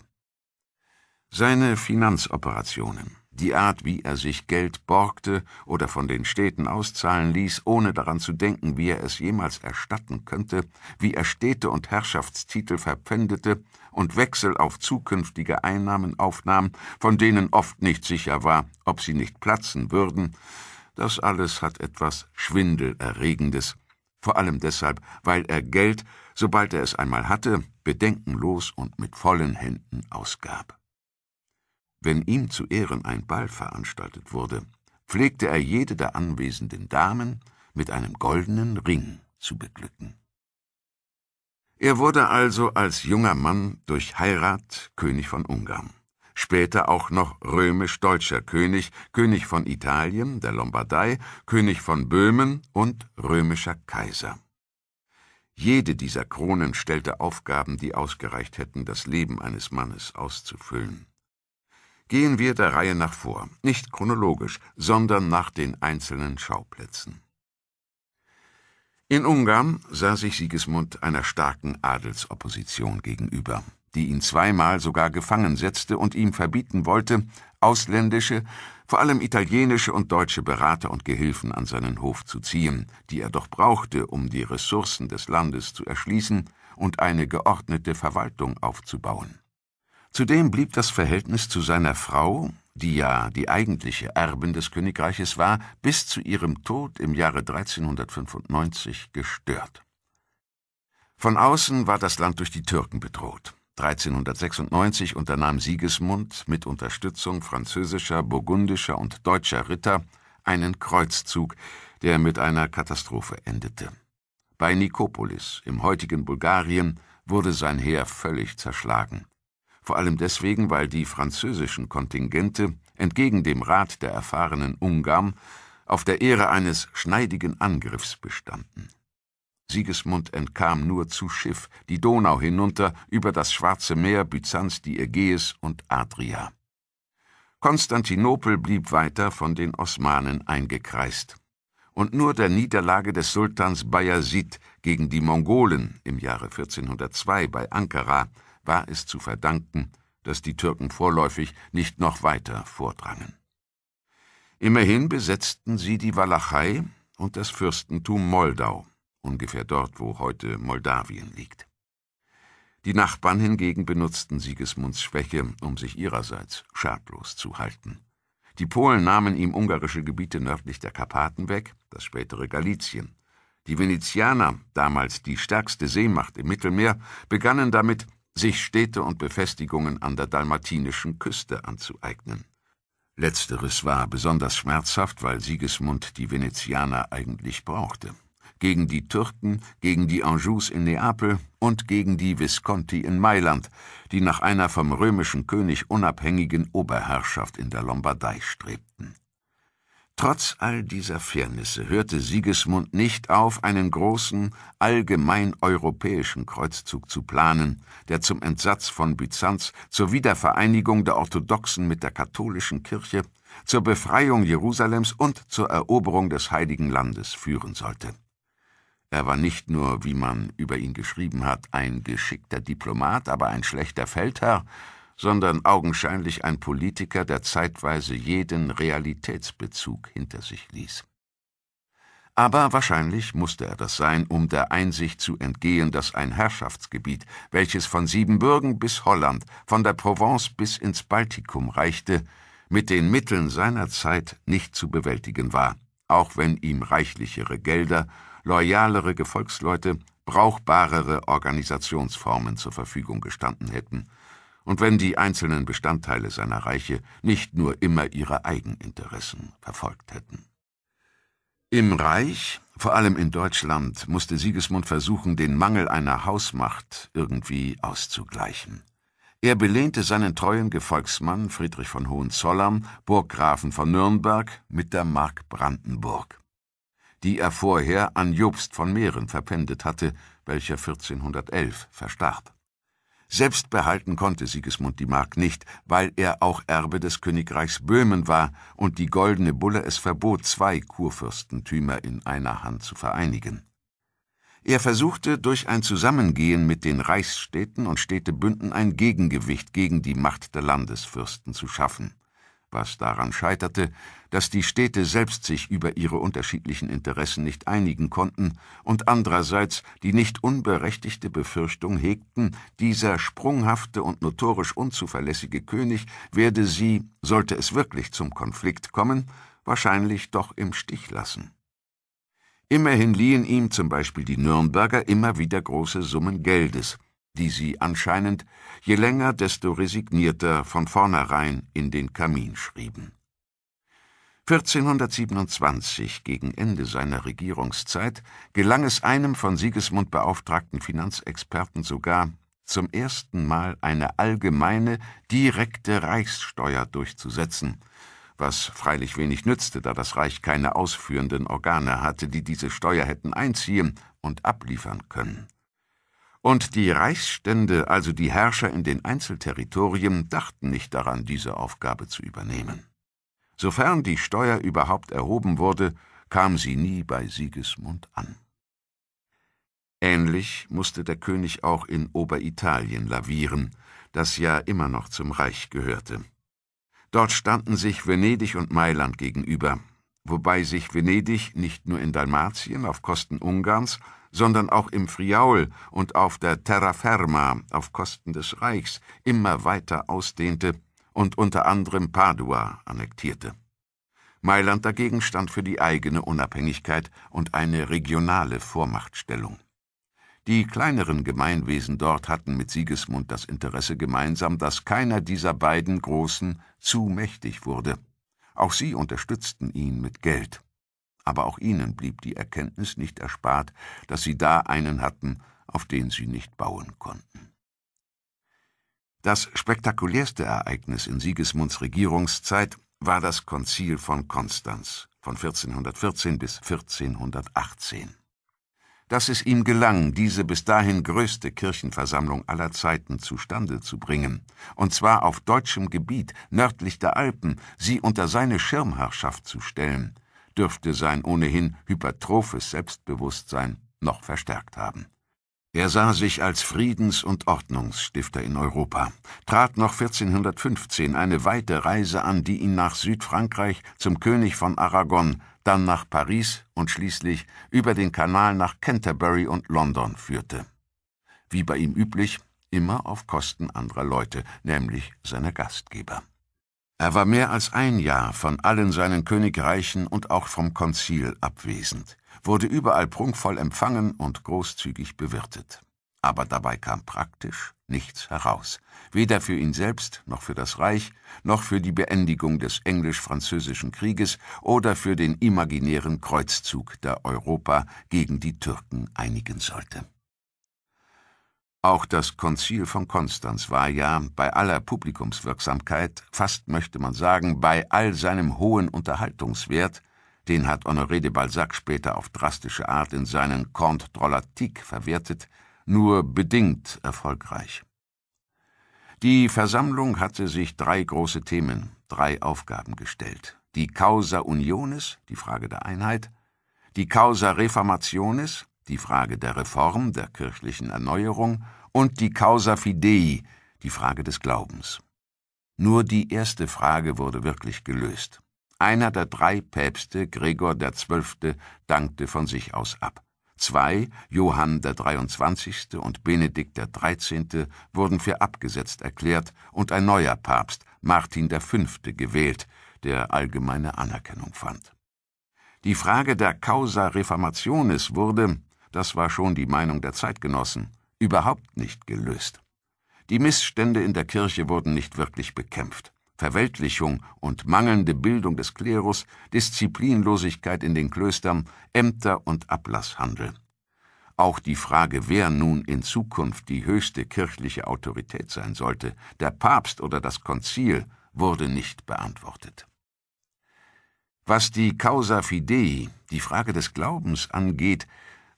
Seine Finanzoperationen, die Art, wie er sich Geld borgte oder von den Städten auszahlen ließ, ohne daran zu denken, wie er es jemals erstatten könnte, wie er Städte und Herrschaftstitel verpfändete und Wechsel auf zukünftige Einnahmen aufnahm, von denen oft nicht sicher war, ob sie nicht platzen würden, das alles hat etwas Schwindelerregendes, vor allem deshalb, weil er Geld, sobald er es einmal hatte, bedenkenlos und mit vollen Händen ausgab. Wenn ihm zu Ehren ein Ball veranstaltet wurde, pflegte er jede der anwesenden Damen mit einem goldenen Ring zu beglücken. Er wurde also als junger Mann durch Heirat König von Ungarn, später auch noch römisch-deutscher König, König von Italien, der Lombardei, König von Böhmen und römischer Kaiser. Jede dieser Kronen stellte Aufgaben, die ausgereicht hätten, das Leben eines Mannes auszufüllen. Gehen wir der Reihe nach vor, nicht chronologisch, sondern nach den einzelnen Schauplätzen. In Ungarn sah sich Sigismund einer starken Adelsopposition gegenüber, die ihn zweimal sogar gefangen setzte und ihm verbieten wollte, ausländische, vor allem italienische und deutsche Berater und Gehilfen an seinen Hof zu ziehen, die er doch brauchte, um die Ressourcen des Landes zu erschließen und eine geordnete Verwaltung aufzubauen. Zudem blieb das Verhältnis zu seiner Frau, die ja die eigentliche Erbin des Königreiches war, bis zu ihrem Tod im Jahre 1395 gestört. Von außen war das Land durch die Türken bedroht. 1396 unternahm Sigismund mit Unterstützung französischer, burgundischer und deutscher Ritter einen Kreuzzug, der mit einer Katastrophe endete. Bei Nikopolis im heutigen Bulgarien wurde sein Heer völlig zerschlagen vor allem deswegen, weil die französischen Kontingente entgegen dem Rat der erfahrenen Ungarn auf der Ehre eines schneidigen Angriffs bestanden. Sigismund entkam nur zu Schiff, die Donau hinunter, über das Schwarze Meer, Byzanz, die Ägäis und Adria. Konstantinopel blieb weiter von den Osmanen eingekreist. Und nur der Niederlage des Sultans Bayazid gegen die Mongolen im Jahre 1402 bei Ankara war es zu verdanken, dass die Türken vorläufig nicht noch weiter vordrangen. Immerhin besetzten sie die Walachei und das Fürstentum Moldau, ungefähr dort, wo heute Moldawien liegt. Die Nachbarn hingegen benutzten Sigismunds Schwäche, um sich ihrerseits schadlos zu halten. Die Polen nahmen ihm ungarische Gebiete nördlich der Karpaten weg, das spätere Galizien. Die Venezianer, damals die stärkste Seemacht im Mittelmeer, begannen damit, sich Städte und Befestigungen an der dalmatinischen Küste anzueignen. Letzteres war besonders schmerzhaft, weil Sigismund die Venezianer eigentlich brauchte. Gegen die Türken, gegen die Anjous in Neapel und gegen die Visconti in Mailand, die nach einer vom römischen König unabhängigen Oberherrschaft in der Lombardei strebten. Trotz all dieser Firnisse hörte Sigismund nicht auf, einen großen, allgemein europäischen Kreuzzug zu planen, der zum Entsatz von Byzanz, zur Wiedervereinigung der Orthodoxen mit der katholischen Kirche, zur Befreiung Jerusalems und zur Eroberung des Heiligen Landes führen sollte. Er war nicht nur, wie man über ihn geschrieben hat, ein geschickter Diplomat, aber ein schlechter Feldherr, sondern augenscheinlich ein Politiker, der zeitweise jeden Realitätsbezug hinter sich ließ. Aber wahrscheinlich musste er das sein, um der Einsicht zu entgehen, dass ein Herrschaftsgebiet, welches von Siebenbürgen bis Holland, von der Provence bis ins Baltikum reichte, mit den Mitteln seiner Zeit nicht zu bewältigen war, auch wenn ihm reichlichere Gelder, loyalere Gefolgsleute, brauchbarere Organisationsformen zur Verfügung gestanden hätten – und wenn die einzelnen Bestandteile seiner Reiche nicht nur immer ihre Eigeninteressen verfolgt hätten. Im Reich, vor allem in Deutschland, musste Sigismund versuchen, den Mangel einer Hausmacht irgendwie auszugleichen. Er belehnte seinen treuen Gefolgsmann Friedrich von Hohenzollern, Burggrafen von Nürnberg, mit der Mark Brandenburg, die er vorher an Jobst von Mähren verpfändet hatte, welcher 1411 verstarb. Selbst behalten konnte Sigismund die Mark nicht, weil er auch Erbe des Königreichs Böhmen war und die Goldene Bulle es verbot, zwei Kurfürstentümer in einer Hand zu vereinigen. Er versuchte durch ein Zusammengehen mit den Reichsstädten und Städtebünden ein Gegengewicht gegen die Macht der Landesfürsten zu schaffen was daran scheiterte, dass die Städte selbst sich über ihre unterschiedlichen Interessen nicht einigen konnten und andererseits die nicht unberechtigte Befürchtung hegten, dieser sprunghafte und notorisch unzuverlässige König werde sie, sollte es wirklich zum Konflikt kommen, wahrscheinlich doch im Stich lassen. Immerhin liehen ihm zum Beispiel die Nürnberger immer wieder große Summen Geldes, die sie anscheinend je länger, desto resignierter von vornherein in den Kamin schrieben. 1427, gegen Ende seiner Regierungszeit, gelang es einem von Sigismund beauftragten Finanzexperten sogar, zum ersten Mal eine allgemeine, direkte Reichssteuer durchzusetzen, was freilich wenig nützte, da das Reich keine ausführenden Organe hatte, die diese Steuer hätten einziehen und abliefern können und die Reichsstände, also die Herrscher in den Einzelterritorien, dachten nicht daran, diese Aufgabe zu übernehmen. Sofern die Steuer überhaupt erhoben wurde, kam sie nie bei Sigismund an. Ähnlich musste der König auch in Oberitalien lavieren, das ja immer noch zum Reich gehörte. Dort standen sich Venedig und Mailand gegenüber, wobei sich Venedig nicht nur in Dalmatien auf Kosten Ungarns, sondern auch im Friaul und auf der Terraferma auf Kosten des Reichs immer weiter ausdehnte und unter anderem Padua annektierte. Mailand dagegen stand für die eigene Unabhängigkeit und eine regionale Vormachtstellung. Die kleineren Gemeinwesen dort hatten mit Sigismund das Interesse gemeinsam, dass keiner dieser beiden Großen zu mächtig wurde. Auch sie unterstützten ihn mit Geld. Aber auch ihnen blieb die Erkenntnis nicht erspart, dass sie da einen hatten, auf den sie nicht bauen konnten. Das spektakulärste Ereignis in Sigismunds Regierungszeit war das Konzil von Konstanz von 1414 bis 1418. Dass es ihm gelang, diese bis dahin größte Kirchenversammlung aller Zeiten zustande zu bringen, und zwar auf deutschem Gebiet nördlich der Alpen, sie unter seine Schirmherrschaft zu stellen, dürfte sein ohnehin hypertrophes Selbstbewusstsein noch verstärkt haben. Er sah sich als Friedens- und Ordnungsstifter in Europa, trat noch 1415 eine weite Reise an, die ihn nach Südfrankreich zum König von Aragon, dann nach Paris und schließlich über den Kanal nach Canterbury und London führte. Wie bei ihm üblich, immer auf Kosten anderer Leute, nämlich seiner Gastgeber. Er war mehr als ein Jahr von allen seinen Königreichen und auch vom Konzil abwesend, wurde überall prunkvoll empfangen und großzügig bewirtet. Aber dabei kam praktisch nichts heraus, weder für ihn selbst noch für das Reich, noch für die Beendigung des englisch-französischen Krieges oder für den imaginären Kreuzzug, der Europa gegen die Türken einigen sollte. Auch das Konzil von Konstanz war ja bei aller Publikumswirksamkeit, fast möchte man sagen, bei all seinem hohen Unterhaltungswert, den hat Honoré de Balzac später auf drastische Art in seinen Contes drolatiques verwertet, nur bedingt erfolgreich. Die Versammlung hatte sich drei große Themen, drei Aufgaben gestellt. Die Causa Unionis, die Frage der Einheit, die Causa Reformationis, die Frage der Reform, der kirchlichen Erneuerung und die Causa Fidei, die Frage des Glaubens. Nur die erste Frage wurde wirklich gelöst. Einer der drei Päpste, Gregor XII., dankte von sich aus ab. Zwei, Johann der 23. und Benedikt der 13., wurden für abgesetzt erklärt und ein neuer Papst, Martin V., gewählt, der allgemeine Anerkennung fand. Die Frage der Causa Reformationis wurde, das war schon die Meinung der Zeitgenossen, überhaupt nicht gelöst. Die Missstände in der Kirche wurden nicht wirklich bekämpft. Verweltlichung und mangelnde Bildung des Klerus, Disziplinlosigkeit in den Klöstern, Ämter und Ablasshandel. Auch die Frage, wer nun in Zukunft die höchste kirchliche Autorität sein sollte, der Papst oder das Konzil, wurde nicht beantwortet. Was die Causa Fidei, die Frage des Glaubens angeht,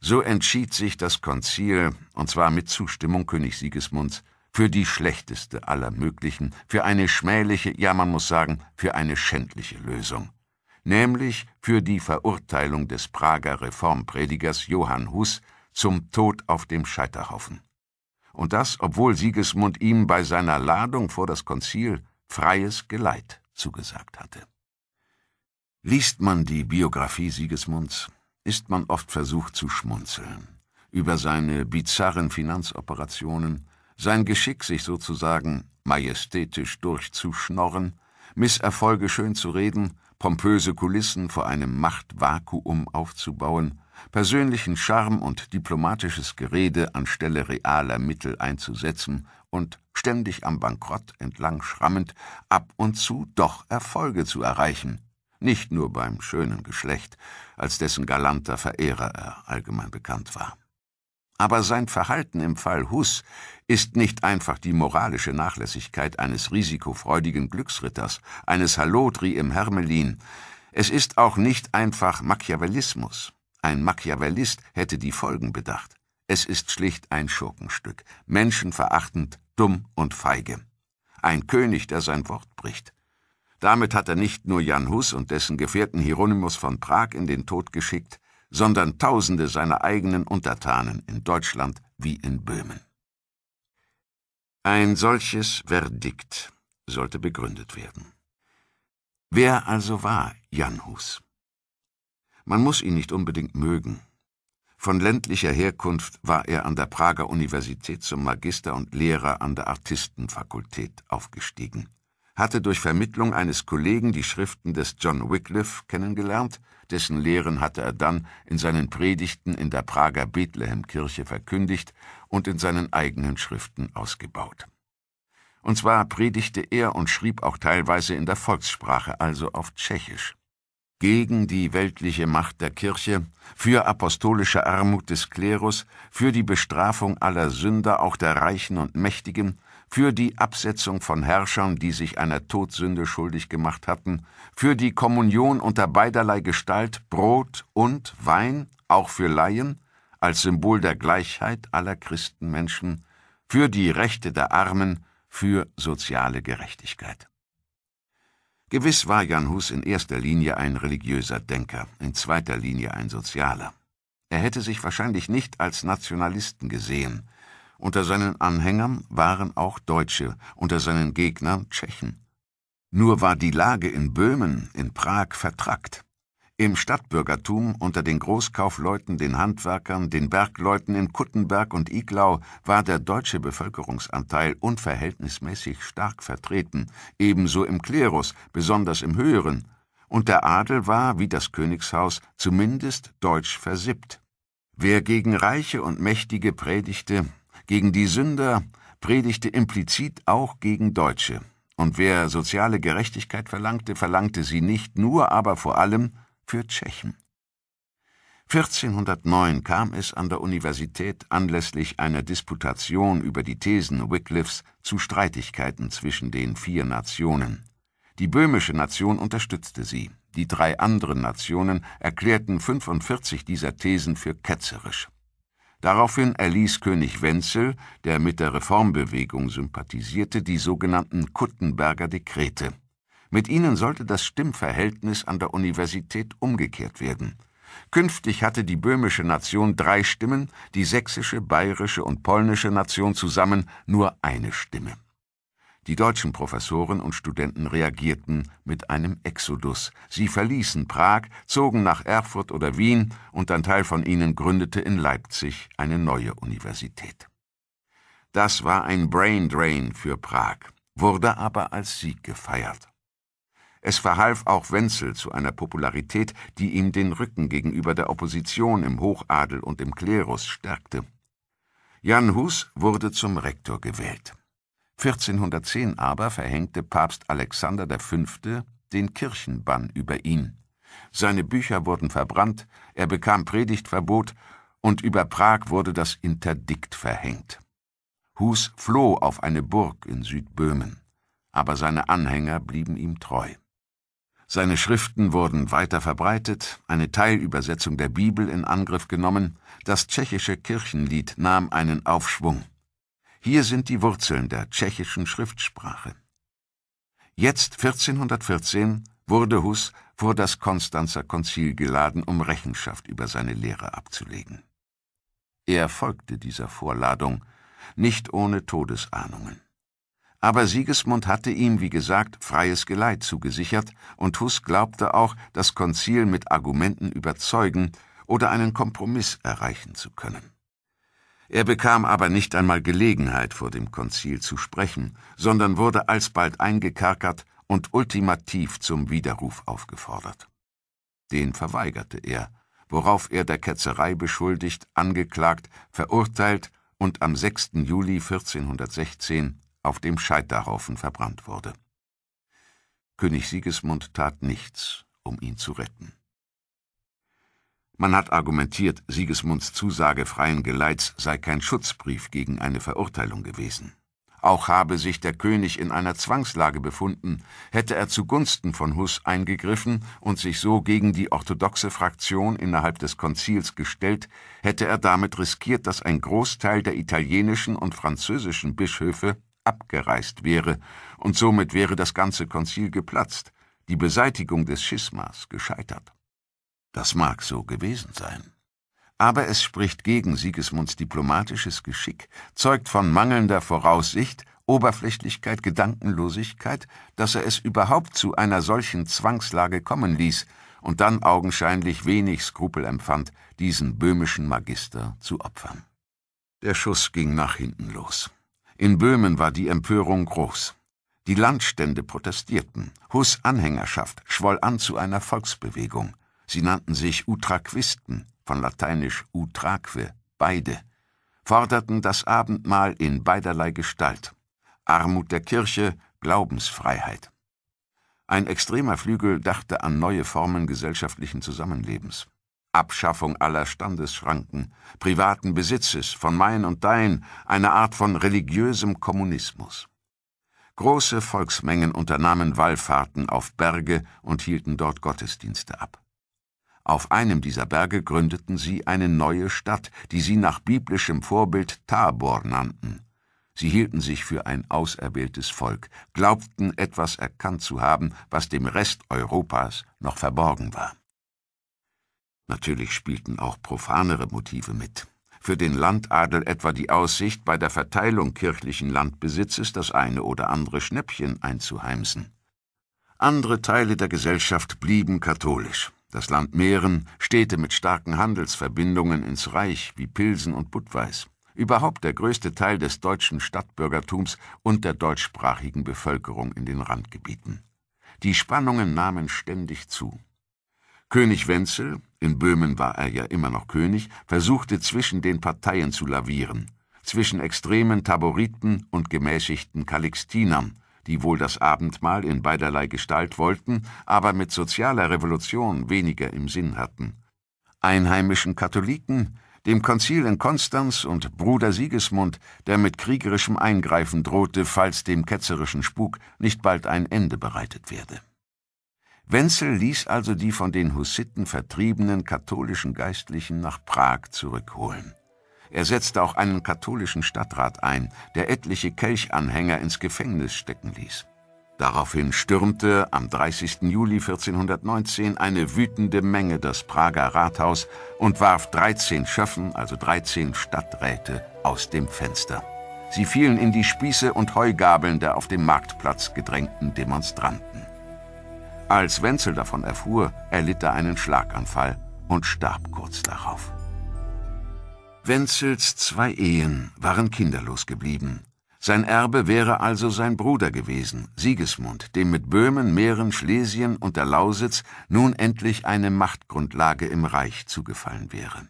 so entschied sich das Konzil, und zwar mit Zustimmung König Sigismunds, für die schlechteste aller möglichen, für eine schmähliche, ja man muss sagen, für eine schändliche Lösung, nämlich für die Verurteilung des Prager Reformpredigers Johann Hus zum Tod auf dem Scheiterhaufen. Und das, obwohl Sigismund ihm bei seiner Ladung vor das Konzil freies Geleit zugesagt hatte. Liest man die Biografie Sigismunds, ist man oft versucht zu schmunzeln über seine bizarren Finanzoperationen, sein Geschick sich sozusagen majestätisch durchzuschnorren, Misserfolge schön zu reden, pompöse Kulissen vor einem Machtvakuum aufzubauen, persönlichen Charme und diplomatisches Gerede anstelle realer Mittel einzusetzen und ständig am Bankrott entlang schrammend ab und zu doch Erfolge zu erreichen, nicht nur beim schönen Geschlecht, als dessen galanter Verehrer er allgemein bekannt war. Aber sein Verhalten im Fall Huss ist nicht einfach die moralische Nachlässigkeit eines risikofreudigen Glücksritters, eines Hallotri im Hermelin, es ist auch nicht einfach Machiavellismus. Ein Machiavellist hätte die Folgen bedacht. Es ist schlicht ein Schurkenstück, menschenverachtend, dumm und feige. Ein König, der sein Wort bricht. Damit hat er nicht nur Jan Hus und dessen Gefährten Hieronymus von Prag in den Tod geschickt, sondern Tausende seiner eigenen Untertanen in Deutschland wie in Böhmen. Ein solches Verdikt sollte begründet werden. Wer also war Jan Hus? Man muss ihn nicht unbedingt mögen. Von ländlicher Herkunft war er an der Prager Universität zum Magister und Lehrer an der Artistenfakultät aufgestiegen hatte durch Vermittlung eines Kollegen die Schriften des John Wycliffe kennengelernt, dessen Lehren hatte er dann in seinen Predigten in der Prager Bethlehemkirche verkündigt und in seinen eigenen Schriften ausgebaut. Und zwar predigte er und schrieb auch teilweise in der Volkssprache, also auf Tschechisch. Gegen die weltliche Macht der Kirche, für apostolische Armut des Klerus, für die Bestrafung aller Sünder, auch der Reichen und Mächtigen, für die Absetzung von Herrschern, die sich einer Todsünde schuldig gemacht hatten, für die Kommunion unter beiderlei Gestalt, Brot und Wein, auch für Laien, als Symbol der Gleichheit aller Christenmenschen, für die Rechte der Armen, für soziale Gerechtigkeit. Gewiss war Jan Hus in erster Linie ein religiöser Denker, in zweiter Linie ein Sozialer. Er hätte sich wahrscheinlich nicht als Nationalisten gesehen, unter seinen Anhängern waren auch Deutsche, unter seinen Gegnern Tschechen. Nur war die Lage in Böhmen, in Prag vertrackt. Im Stadtbürgertum, unter den Großkaufleuten, den Handwerkern, den Bergleuten in Kuttenberg und Iglau war der deutsche Bevölkerungsanteil unverhältnismäßig stark vertreten, ebenso im Klerus, besonders im höheren, und der Adel war, wie das Königshaus, zumindest deutsch versippt. Wer gegen Reiche und Mächtige predigte, gegen die Sünder predigte implizit auch gegen Deutsche. Und wer soziale Gerechtigkeit verlangte, verlangte sie nicht nur, aber vor allem für Tschechen. 1409 kam es an der Universität anlässlich einer Disputation über die Thesen Wyclifs zu Streitigkeiten zwischen den vier Nationen. Die böhmische Nation unterstützte sie. Die drei anderen Nationen erklärten 45 dieser Thesen für ketzerisch. Daraufhin erließ König Wenzel, der mit der Reformbewegung sympathisierte, die sogenannten Kuttenberger Dekrete. Mit ihnen sollte das Stimmverhältnis an der Universität umgekehrt werden. Künftig hatte die böhmische Nation drei Stimmen, die sächsische, bayerische und polnische Nation zusammen nur eine Stimme. Die deutschen Professoren und Studenten reagierten mit einem Exodus. Sie verließen Prag, zogen nach Erfurt oder Wien und ein Teil von ihnen gründete in Leipzig eine neue Universität. Das war ein Brain Drain für Prag, wurde aber als Sieg gefeiert. Es verhalf auch Wenzel zu einer Popularität, die ihm den Rücken gegenüber der Opposition im Hochadel und im Klerus stärkte. Jan Hus wurde zum Rektor gewählt. 1410 aber verhängte Papst Alexander V. den Kirchenbann über ihn. Seine Bücher wurden verbrannt, er bekam Predigtverbot und über Prag wurde das Interdikt verhängt. Hus floh auf eine Burg in Südböhmen, aber seine Anhänger blieben ihm treu. Seine Schriften wurden weiter verbreitet, eine Teilübersetzung der Bibel in Angriff genommen, das tschechische Kirchenlied nahm einen Aufschwung. Hier sind die Wurzeln der tschechischen Schriftsprache. Jetzt 1414 wurde Hus vor das Konstanzer Konzil geladen, um Rechenschaft über seine Lehre abzulegen. Er folgte dieser Vorladung, nicht ohne Todesahnungen. Aber Sigismund hatte ihm, wie gesagt, freies Geleit zugesichert, und Hus glaubte auch, das Konzil mit Argumenten überzeugen oder einen Kompromiss erreichen zu können. Er bekam aber nicht einmal Gelegenheit, vor dem Konzil zu sprechen, sondern wurde alsbald eingekerkert und ultimativ zum Widerruf aufgefordert. Den verweigerte er, worauf er der Ketzerei beschuldigt, angeklagt, verurteilt und am 6. Juli 1416 auf dem Scheiterhaufen verbrannt wurde. König Sigismund tat nichts, um ihn zu retten. Man hat argumentiert, Sigismunds Zusage freien Geleits sei kein Schutzbrief gegen eine Verurteilung gewesen. Auch habe sich der König in einer Zwangslage befunden, hätte er zugunsten von Huss eingegriffen und sich so gegen die orthodoxe Fraktion innerhalb des Konzils gestellt, hätte er damit riskiert, dass ein Großteil der italienischen und französischen Bischöfe abgereist wäre, und somit wäre das ganze Konzil geplatzt, die Beseitigung des Schismas gescheitert. Das mag so gewesen sein. Aber es spricht gegen Sigismunds diplomatisches Geschick, zeugt von mangelnder Voraussicht, Oberflächlichkeit, Gedankenlosigkeit, dass er es überhaupt zu einer solchen Zwangslage kommen ließ und dann augenscheinlich wenig Skrupel empfand, diesen böhmischen Magister zu opfern. Der Schuss ging nach hinten los. In Böhmen war die Empörung groß. Die Landstände protestierten. Huss Anhängerschaft schwoll an zu einer Volksbewegung. Sie nannten sich Utraquisten, von lateinisch Utraque, beide, forderten das Abendmahl in beiderlei Gestalt. Armut der Kirche, Glaubensfreiheit. Ein extremer Flügel dachte an neue Formen gesellschaftlichen Zusammenlebens. Abschaffung aller Standesschranken, privaten Besitzes, von mein und dein, eine Art von religiösem Kommunismus. Große Volksmengen unternahmen Wallfahrten auf Berge und hielten dort Gottesdienste ab. Auf einem dieser Berge gründeten sie eine neue Stadt, die sie nach biblischem Vorbild Tabor nannten. Sie hielten sich für ein auserwähltes Volk, glaubten etwas erkannt zu haben, was dem Rest Europas noch verborgen war. Natürlich spielten auch profanere Motive mit. Für den Landadel etwa die Aussicht, bei der Verteilung kirchlichen Landbesitzes das eine oder andere Schnäppchen einzuheimsen. Andere Teile der Gesellschaft blieben katholisch das Land Mähren, Städte mit starken Handelsverbindungen ins Reich wie Pilsen und Budweis, überhaupt der größte Teil des deutschen Stadtbürgertums und der deutschsprachigen Bevölkerung in den Randgebieten. Die Spannungen nahmen ständig zu. König Wenzel, in Böhmen war er ja immer noch König, versuchte zwischen den Parteien zu lavieren, zwischen extremen Taboriten und gemäßigten Calixtinern, die wohl das Abendmahl in beiderlei Gestalt wollten, aber mit sozialer Revolution weniger im Sinn hatten. Einheimischen Katholiken, dem Konzil in Konstanz und Bruder Sigismund, der mit kriegerischem Eingreifen drohte, falls dem ketzerischen Spuk nicht bald ein Ende bereitet werde. Wenzel ließ also die von den Hussiten vertriebenen katholischen Geistlichen nach Prag zurückholen. Er setzte auch einen katholischen Stadtrat ein, der etliche Kelchanhänger ins Gefängnis stecken ließ. Daraufhin stürmte am 30. Juli 1419 eine wütende Menge das Prager Rathaus und warf 13 Schöffen, also 13 Stadträte, aus dem Fenster. Sie fielen in die Spieße und Heugabeln der auf dem Marktplatz gedrängten Demonstranten. Als Wenzel davon erfuhr, erlitt er einen Schlaganfall und starb kurz darauf. Wenzels zwei Ehen waren kinderlos geblieben. Sein Erbe wäre also sein Bruder gewesen, Sigismund, dem mit Böhmen, Mähren, Schlesien und der Lausitz nun endlich eine Machtgrundlage im Reich zugefallen wäre.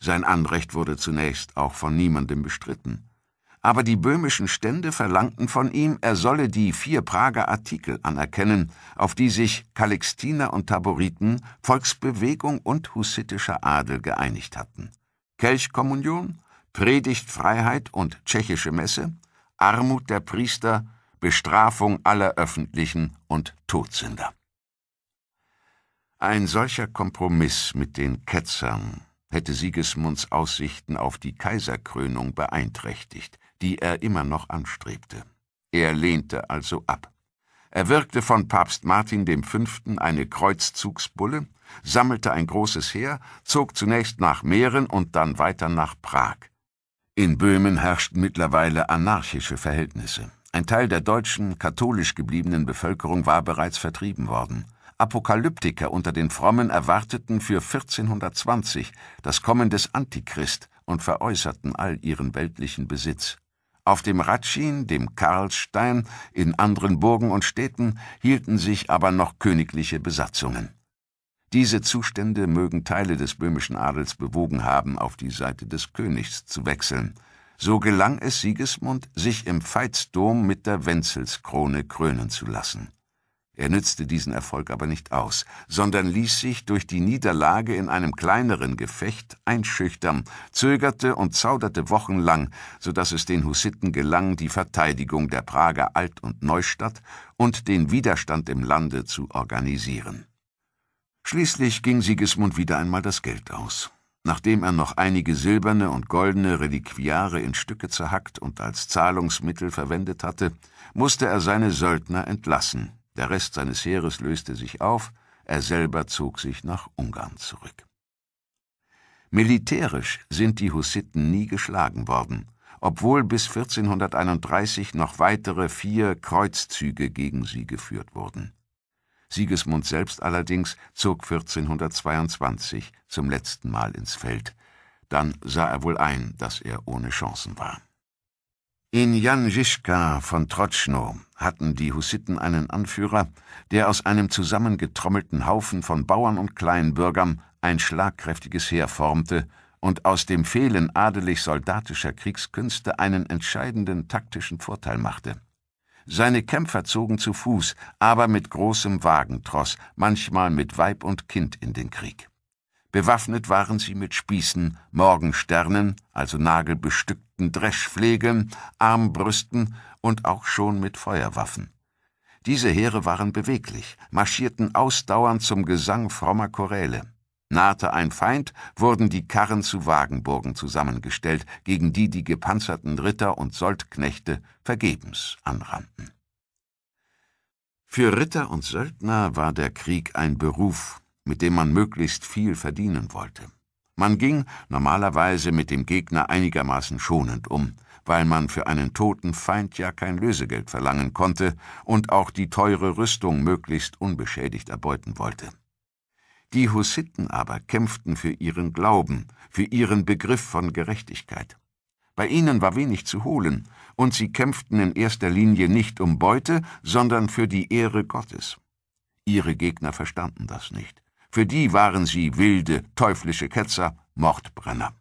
Sein Anrecht wurde zunächst auch von niemandem bestritten. Aber die böhmischen Stände verlangten von ihm, er solle die vier Prager Artikel anerkennen, auf die sich Kalixtiner und Taboriten, Volksbewegung und hussitischer Adel geeinigt hatten. Kelchkommunion, Predigtfreiheit und tschechische Messe, Armut der Priester, Bestrafung aller Öffentlichen und Todsünder. Ein solcher Kompromiss mit den Ketzern hätte Sigismunds Aussichten auf die Kaiserkrönung beeinträchtigt, die er immer noch anstrebte. Er lehnte also ab. Er wirkte von Papst Martin V. eine Kreuzzugsbulle, sammelte ein großes Heer, zog zunächst nach Mähren und dann weiter nach Prag. In Böhmen herrschten mittlerweile anarchische Verhältnisse. Ein Teil der deutschen, katholisch gebliebenen Bevölkerung war bereits vertrieben worden. Apokalyptiker unter den Frommen erwarteten für 1420 das Kommen des Antichrist und veräußerten all ihren weltlichen Besitz. Auf dem Ratschin, dem Karlstein, in anderen Burgen und Städten hielten sich aber noch königliche Besatzungen. Diese Zustände mögen Teile des böhmischen Adels bewogen haben, auf die Seite des Königs zu wechseln. So gelang es Sigismund, sich im Veitsdom mit der Wenzelskrone krönen zu lassen. Er nützte diesen Erfolg aber nicht aus, sondern ließ sich durch die Niederlage in einem kleineren Gefecht einschüchtern, zögerte und zauderte wochenlang, so dass es den Hussiten gelang, die Verteidigung der Prager Alt- und Neustadt und den Widerstand im Lande zu organisieren. Schließlich ging Sigismund wieder einmal das Geld aus. Nachdem er noch einige silberne und goldene Reliquiare in Stücke zerhackt und als Zahlungsmittel verwendet hatte, musste er seine Söldner entlassen. Der Rest seines Heeres löste sich auf, er selber zog sich nach Ungarn zurück. Militärisch sind die Hussiten nie geschlagen worden, obwohl bis 1431 noch weitere vier Kreuzzüge gegen sie geführt wurden. Sigismund selbst allerdings zog 1422 zum letzten Mal ins Feld. Dann sah er wohl ein, dass er ohne Chancen war. In Jan Žižka von Trotschno hatten die Hussiten einen Anführer, der aus einem zusammengetrommelten Haufen von Bauern und Kleinbürgern ein schlagkräftiges Heer formte und aus dem Fehlen adelig-soldatischer Kriegskünste einen entscheidenden taktischen Vorteil machte. Seine Kämpfer zogen zu Fuß, aber mit großem Wagentross, manchmal mit Weib und Kind in den Krieg. Bewaffnet waren sie mit Spießen, Morgensternen, also nagelbestückten Dreschflegeln, Armbrüsten und auch schon mit Feuerwaffen. Diese Heere waren beweglich, marschierten ausdauernd zum Gesang frommer Choräle. Nahte ein Feind, wurden die Karren zu Wagenburgen zusammengestellt, gegen die die gepanzerten Ritter und Soldknechte vergebens anrannten. Für Ritter und Söldner war der Krieg ein Beruf, mit dem man möglichst viel verdienen wollte. Man ging normalerweise mit dem Gegner einigermaßen schonend um, weil man für einen toten Feind ja kein Lösegeld verlangen konnte und auch die teure Rüstung möglichst unbeschädigt erbeuten wollte. Die Hussiten aber kämpften für ihren Glauben, für ihren Begriff von Gerechtigkeit. Bei ihnen war wenig zu holen, und sie kämpften in erster Linie nicht um Beute, sondern für die Ehre Gottes. Ihre Gegner verstanden das nicht. Für die waren sie wilde, teuflische Ketzer, Mordbrenner.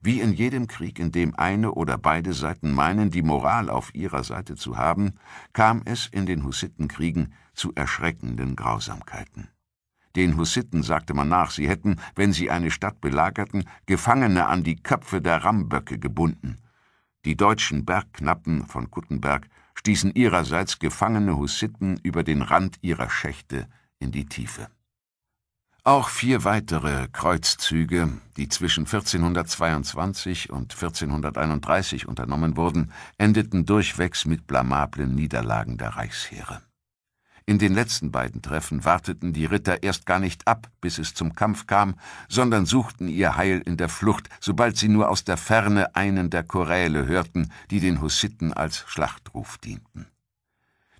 Wie in jedem Krieg, in dem eine oder beide Seiten meinen, die Moral auf ihrer Seite zu haben, kam es in den Hussitenkriegen zu erschreckenden Grausamkeiten. Den Hussiten sagte man nach, sie hätten, wenn sie eine Stadt belagerten, Gefangene an die Köpfe der Ramböcke gebunden. Die deutschen Bergknappen von Kuttenberg stießen ihrerseits gefangene Hussiten über den Rand ihrer Schächte in die Tiefe. Auch vier weitere Kreuzzüge, die zwischen 1422 und 1431 unternommen wurden, endeten durchwegs mit blamablen Niederlagen der Reichsheere. In den letzten beiden Treffen warteten die Ritter erst gar nicht ab, bis es zum Kampf kam, sondern suchten ihr Heil in der Flucht, sobald sie nur aus der Ferne einen der Choräle hörten, die den Hussiten als Schlachtruf dienten.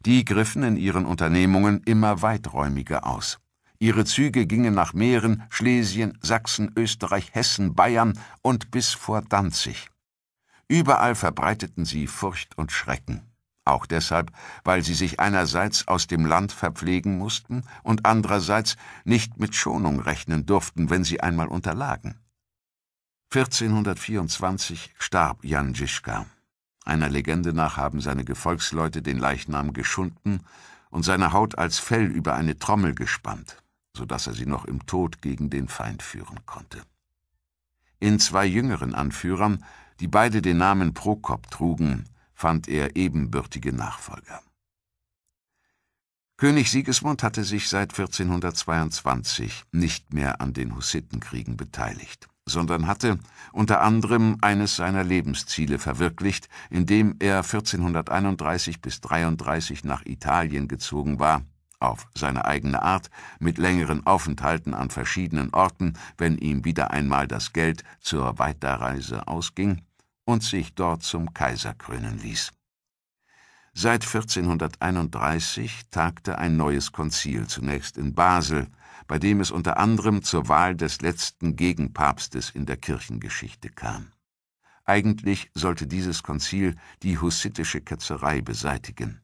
Die griffen in ihren Unternehmungen immer weiträumiger aus. Ihre Züge gingen nach Mähren, Schlesien, Sachsen, Österreich, Hessen, Bayern und bis vor Danzig. Überall verbreiteten sie Furcht und Schrecken auch deshalb, weil sie sich einerseits aus dem Land verpflegen mussten und andererseits nicht mit Schonung rechnen durften, wenn sie einmal unterlagen. 1424 starb Jan Žižka. Einer Legende nach haben seine Gefolgsleute den Leichnam geschunden und seine Haut als Fell über eine Trommel gespannt, so dass er sie noch im Tod gegen den Feind führen konnte. In zwei jüngeren Anführern, die beide den Namen Prokop trugen, fand er ebenbürtige Nachfolger. König Sigismund hatte sich seit 1422 nicht mehr an den Hussitenkriegen beteiligt, sondern hatte unter anderem eines seiner Lebensziele verwirklicht, indem er 1431 bis 33 nach Italien gezogen war, auf seine eigene Art, mit längeren Aufenthalten an verschiedenen Orten, wenn ihm wieder einmal das Geld zur Weiterreise ausging, und sich dort zum Kaiser krönen ließ. Seit 1431 tagte ein neues Konzil, zunächst in Basel, bei dem es unter anderem zur Wahl des letzten Gegenpapstes in der Kirchengeschichte kam. Eigentlich sollte dieses Konzil die hussitische Ketzerei beseitigen.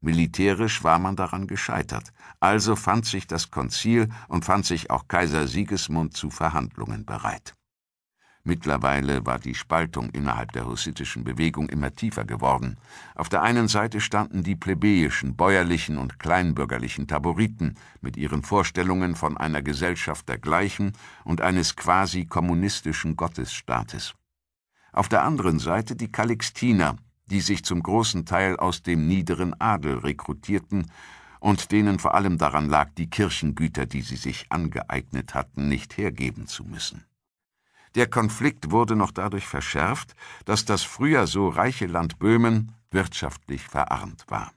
Militärisch war man daran gescheitert, also fand sich das Konzil und fand sich auch Kaiser Sigismund zu Verhandlungen bereit. Mittlerweile war die Spaltung innerhalb der hussitischen Bewegung immer tiefer geworden. Auf der einen Seite standen die plebejischen, bäuerlichen und kleinbürgerlichen Taboriten mit ihren Vorstellungen von einer Gesellschaft der Gleichen und eines quasi kommunistischen Gottesstaates. Auf der anderen Seite die Kalixtiner, die sich zum großen Teil aus dem niederen Adel rekrutierten und denen vor allem daran lag, die Kirchengüter, die sie sich angeeignet hatten, nicht hergeben zu müssen. Der Konflikt wurde noch dadurch verschärft, dass das früher so reiche Land Böhmen wirtschaftlich verarmt war.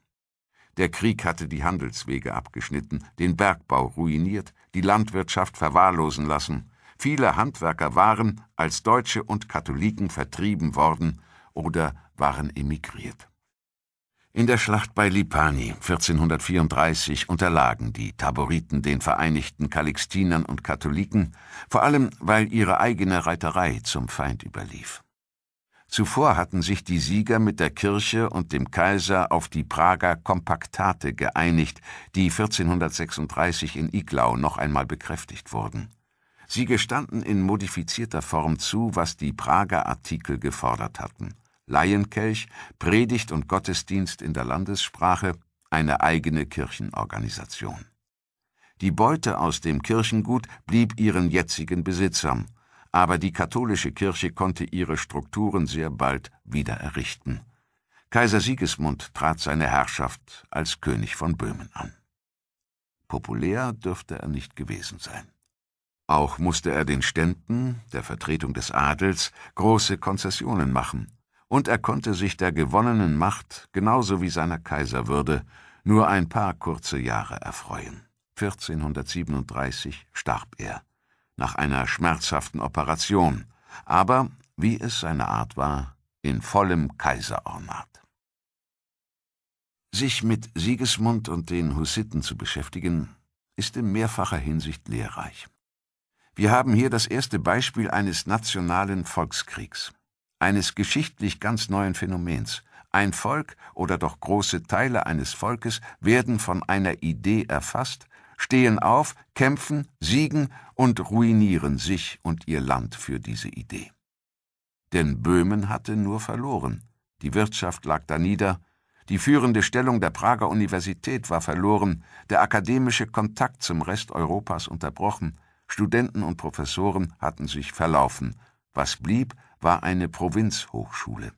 Der Krieg hatte die Handelswege abgeschnitten, den Bergbau ruiniert, die Landwirtschaft verwahrlosen lassen. Viele Handwerker waren als Deutsche und Katholiken vertrieben worden oder waren emigriert. In der Schlacht bei Lipani 1434 unterlagen die Taboriten den Vereinigten Kalixtinern und Katholiken, vor allem weil ihre eigene Reiterei zum Feind überlief. Zuvor hatten sich die Sieger mit der Kirche und dem Kaiser auf die Prager Kompaktate geeinigt, die 1436 in Iglau noch einmal bekräftigt wurden. Sie gestanden in modifizierter Form zu, was die Prager Artikel gefordert hatten. Laienkelch, Predigt und Gottesdienst in der Landessprache, eine eigene Kirchenorganisation. Die Beute aus dem Kirchengut blieb ihren jetzigen Besitzern, aber die katholische Kirche konnte ihre Strukturen sehr bald wieder errichten. Kaiser Sigismund trat seine Herrschaft als König von Böhmen an. Populär dürfte er nicht gewesen sein. Auch musste er den Ständen, der Vertretung des Adels, große Konzessionen machen und er konnte sich der gewonnenen Macht, genauso wie seiner Kaiserwürde, nur ein paar kurze Jahre erfreuen. 1437 starb er, nach einer schmerzhaften Operation, aber, wie es seine Art war, in vollem Kaiserornat. Sich mit Sigismund und den Hussiten zu beschäftigen, ist in mehrfacher Hinsicht lehrreich. Wir haben hier das erste Beispiel eines nationalen Volkskriegs eines geschichtlich ganz neuen Phänomens. Ein Volk oder doch große Teile eines Volkes werden von einer Idee erfasst, stehen auf, kämpfen, siegen und ruinieren sich und ihr Land für diese Idee. Denn Böhmen hatte nur verloren, die Wirtschaft lag danieder, die führende Stellung der Prager Universität war verloren, der akademische Kontakt zum Rest Europas unterbrochen, Studenten und Professoren hatten sich verlaufen, was blieb, war eine Provinzhochschule.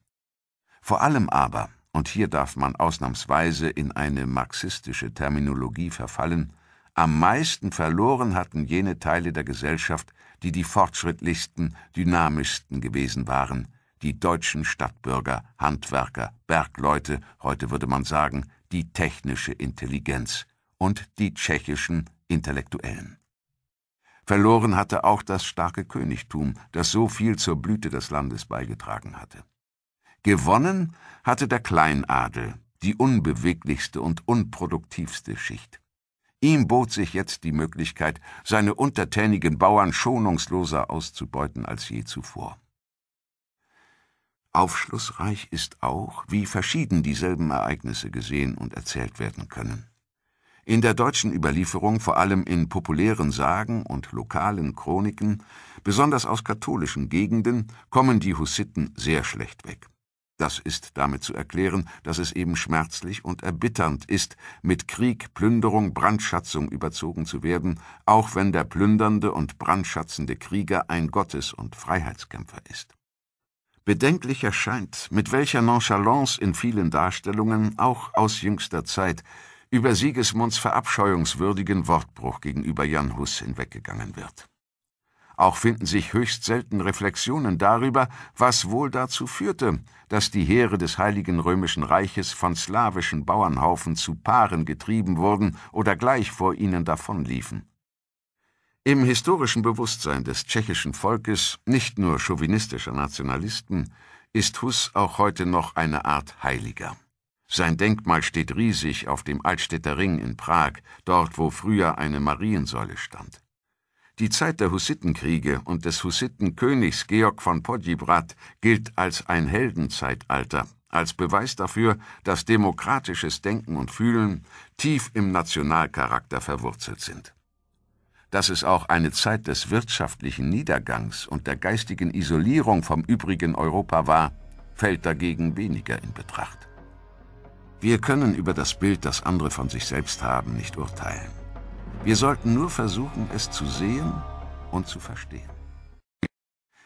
Vor allem aber, und hier darf man ausnahmsweise in eine marxistische Terminologie verfallen, am meisten verloren hatten jene Teile der Gesellschaft, die die fortschrittlichsten, dynamischsten gewesen waren, die deutschen Stadtbürger, Handwerker, Bergleute, heute würde man sagen, die technische Intelligenz und die tschechischen Intellektuellen. Verloren hatte auch das starke Königtum, das so viel zur Blüte des Landes beigetragen hatte. Gewonnen hatte der Kleinadel, die unbeweglichste und unproduktivste Schicht. Ihm bot sich jetzt die Möglichkeit, seine untertänigen Bauern schonungsloser auszubeuten als je zuvor. Aufschlussreich ist auch, wie verschieden dieselben Ereignisse gesehen und erzählt werden können. In der deutschen Überlieferung, vor allem in populären Sagen und lokalen Chroniken, besonders aus katholischen Gegenden, kommen die Hussiten sehr schlecht weg. Das ist damit zu erklären, dass es eben schmerzlich und erbitternd ist, mit Krieg, Plünderung, Brandschatzung überzogen zu werden, auch wenn der plündernde und brandschatzende Krieger ein Gottes- und Freiheitskämpfer ist. Bedenklich erscheint, mit welcher Nonchalance in vielen Darstellungen, auch aus jüngster Zeit, über Sigismunds verabscheuungswürdigen Wortbruch gegenüber Jan Hus hinweggegangen wird. Auch finden sich höchst selten Reflexionen darüber, was wohl dazu führte, dass die Heere des Heiligen Römischen Reiches von slawischen Bauernhaufen zu Paaren getrieben wurden oder gleich vor ihnen davonliefen. Im historischen Bewusstsein des tschechischen Volkes, nicht nur chauvinistischer Nationalisten, ist Hus auch heute noch eine Art Heiliger. Sein Denkmal steht riesig auf dem Altstädter Ring in Prag, dort wo früher eine Mariensäule stand. Die Zeit der Hussitenkriege und des Hussitenkönigs Georg von Podjibrat gilt als ein Heldenzeitalter, als Beweis dafür, dass demokratisches Denken und Fühlen tief im Nationalcharakter verwurzelt sind. Dass es auch eine Zeit des wirtschaftlichen Niedergangs und der geistigen Isolierung vom übrigen Europa war, fällt dagegen weniger in Betracht. Wir können über das Bild, das andere von sich selbst haben, nicht urteilen. Wir sollten nur versuchen, es zu sehen und zu verstehen.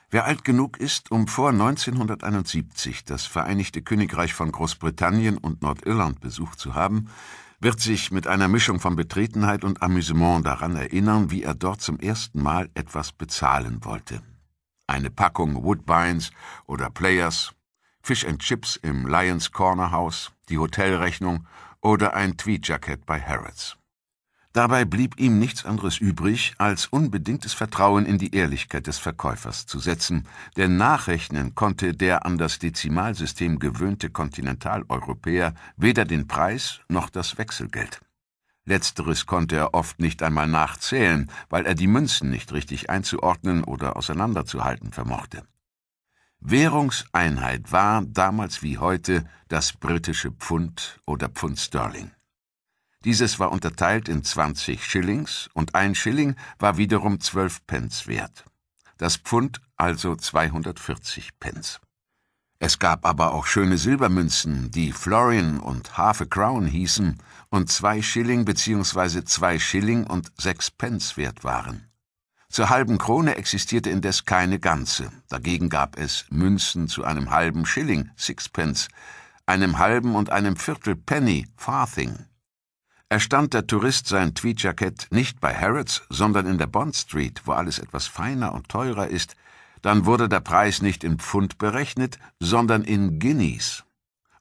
Wer alt genug ist, um vor 1971 das Vereinigte Königreich von Großbritannien und Nordirland besucht zu haben, wird sich mit einer Mischung von Betretenheit und Amüsement daran erinnern, wie er dort zum ersten Mal etwas bezahlen wollte. Eine Packung Woodbines oder Players, Fish and Chips im Lions Corner House, die Hotelrechnung oder ein Tweedjacket bei Harrods. Dabei blieb ihm nichts anderes übrig, als unbedingtes Vertrauen in die Ehrlichkeit des Verkäufers zu setzen, denn nachrechnen konnte der an das Dezimalsystem gewöhnte Kontinentaleuropäer weder den Preis noch das Wechselgeld. Letzteres konnte er oft nicht einmal nachzählen, weil er die Münzen nicht richtig einzuordnen oder auseinanderzuhalten vermochte. Währungseinheit war, damals wie heute, das britische Pfund oder Pfund Sterling. Dieses war unterteilt in 20 Schillings und ein Schilling war wiederum 12 Pence wert. Das Pfund also 240 Pence. Es gab aber auch schöne Silbermünzen, die Florian und Half a Crown hießen und zwei Schilling bzw. zwei Schilling und sechs Pence wert waren. Zur halben Krone existierte indes keine ganze. Dagegen gab es Münzen zu einem halben Schilling, Sixpence, einem halben und einem Viertel Penny, Farthing. Erstand der Tourist sein Tweedjackett nicht bei Harrods, sondern in der Bond Street, wo alles etwas feiner und teurer ist, dann wurde der Preis nicht in Pfund berechnet, sondern in Guineas.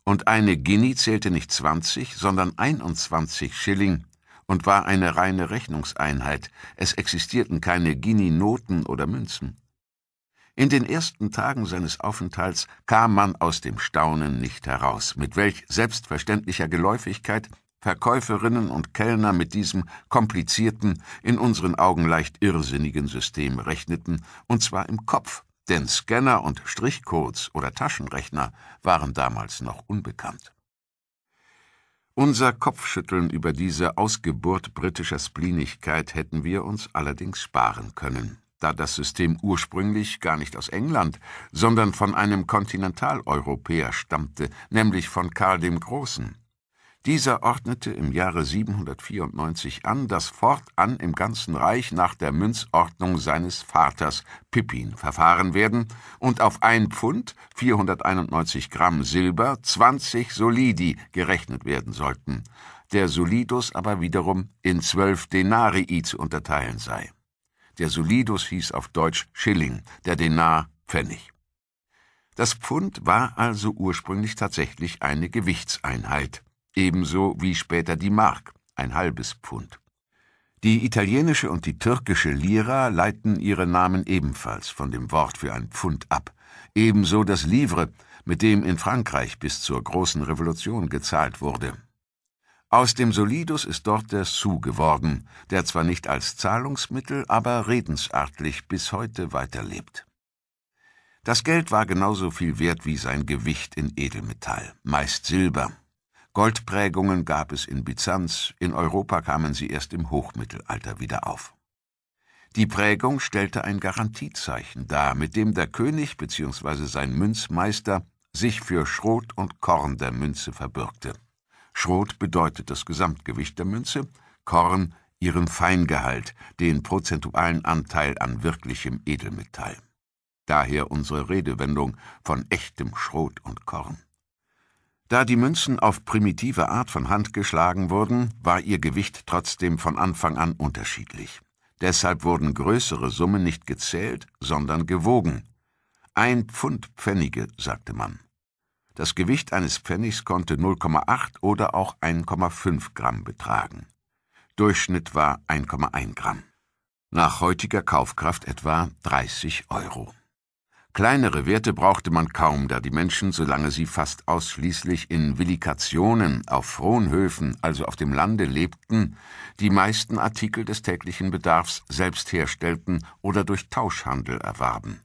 Und eine Guinea zählte nicht 20, sondern 21 Schilling, und war eine reine Rechnungseinheit, es existierten keine Guinea-Noten oder Münzen. In den ersten Tagen seines Aufenthalts kam man aus dem Staunen nicht heraus, mit welch selbstverständlicher Geläufigkeit Verkäuferinnen und Kellner mit diesem komplizierten, in unseren Augen leicht irrsinnigen System rechneten, und zwar im Kopf, denn Scanner und Strichcodes oder Taschenrechner waren damals noch unbekannt. Unser Kopfschütteln über diese Ausgeburt britischer Splinigkeit hätten wir uns allerdings sparen können, da das System ursprünglich gar nicht aus England, sondern von einem Kontinentaleuropäer stammte, nämlich von Karl dem Großen. Dieser ordnete im Jahre 794 an, dass fortan im ganzen Reich nach der Münzordnung seines Vaters Pippin verfahren werden und auf ein Pfund 491 Gramm Silber 20 Solidi gerechnet werden sollten, der Solidus aber wiederum in zwölf Denarii zu unterteilen sei. Der Solidus hieß auf Deutsch Schilling, der Denar Pfennig. Das Pfund war also ursprünglich tatsächlich eine Gewichtseinheit ebenso wie später die Mark, ein halbes Pfund. Die italienische und die türkische Lira leiten ihre Namen ebenfalls von dem Wort für ein Pfund ab, ebenso das Livre, mit dem in Frankreich bis zur großen Revolution gezahlt wurde. Aus dem Solidus ist dort der Sou geworden, der zwar nicht als Zahlungsmittel, aber redensartlich bis heute weiterlebt. Das Geld war genauso viel wert wie sein Gewicht in Edelmetall, meist Silber, Goldprägungen gab es in Byzanz, in Europa kamen sie erst im Hochmittelalter wieder auf. Die Prägung stellte ein Garantiezeichen dar, mit dem der König bzw. sein Münzmeister sich für Schrot und Korn der Münze verbürgte. Schrot bedeutet das Gesamtgewicht der Münze, Korn ihren Feingehalt, den prozentualen Anteil an wirklichem Edelmetall. Daher unsere Redewendung von echtem Schrot und Korn. Da die Münzen auf primitive Art von Hand geschlagen wurden, war ihr Gewicht trotzdem von Anfang an unterschiedlich. Deshalb wurden größere Summen nicht gezählt, sondern gewogen. Ein Pfund Pfennige, sagte man. Das Gewicht eines Pfennigs konnte 0,8 oder auch 1,5 Gramm betragen. Durchschnitt war 1,1 Gramm. Nach heutiger Kaufkraft etwa 30 Euro. Kleinere Werte brauchte man kaum, da die Menschen, solange sie fast ausschließlich in Villikationen, auf Fronhöfen, also auf dem Lande lebten, die meisten Artikel des täglichen Bedarfs selbst herstellten oder durch Tauschhandel erwarben.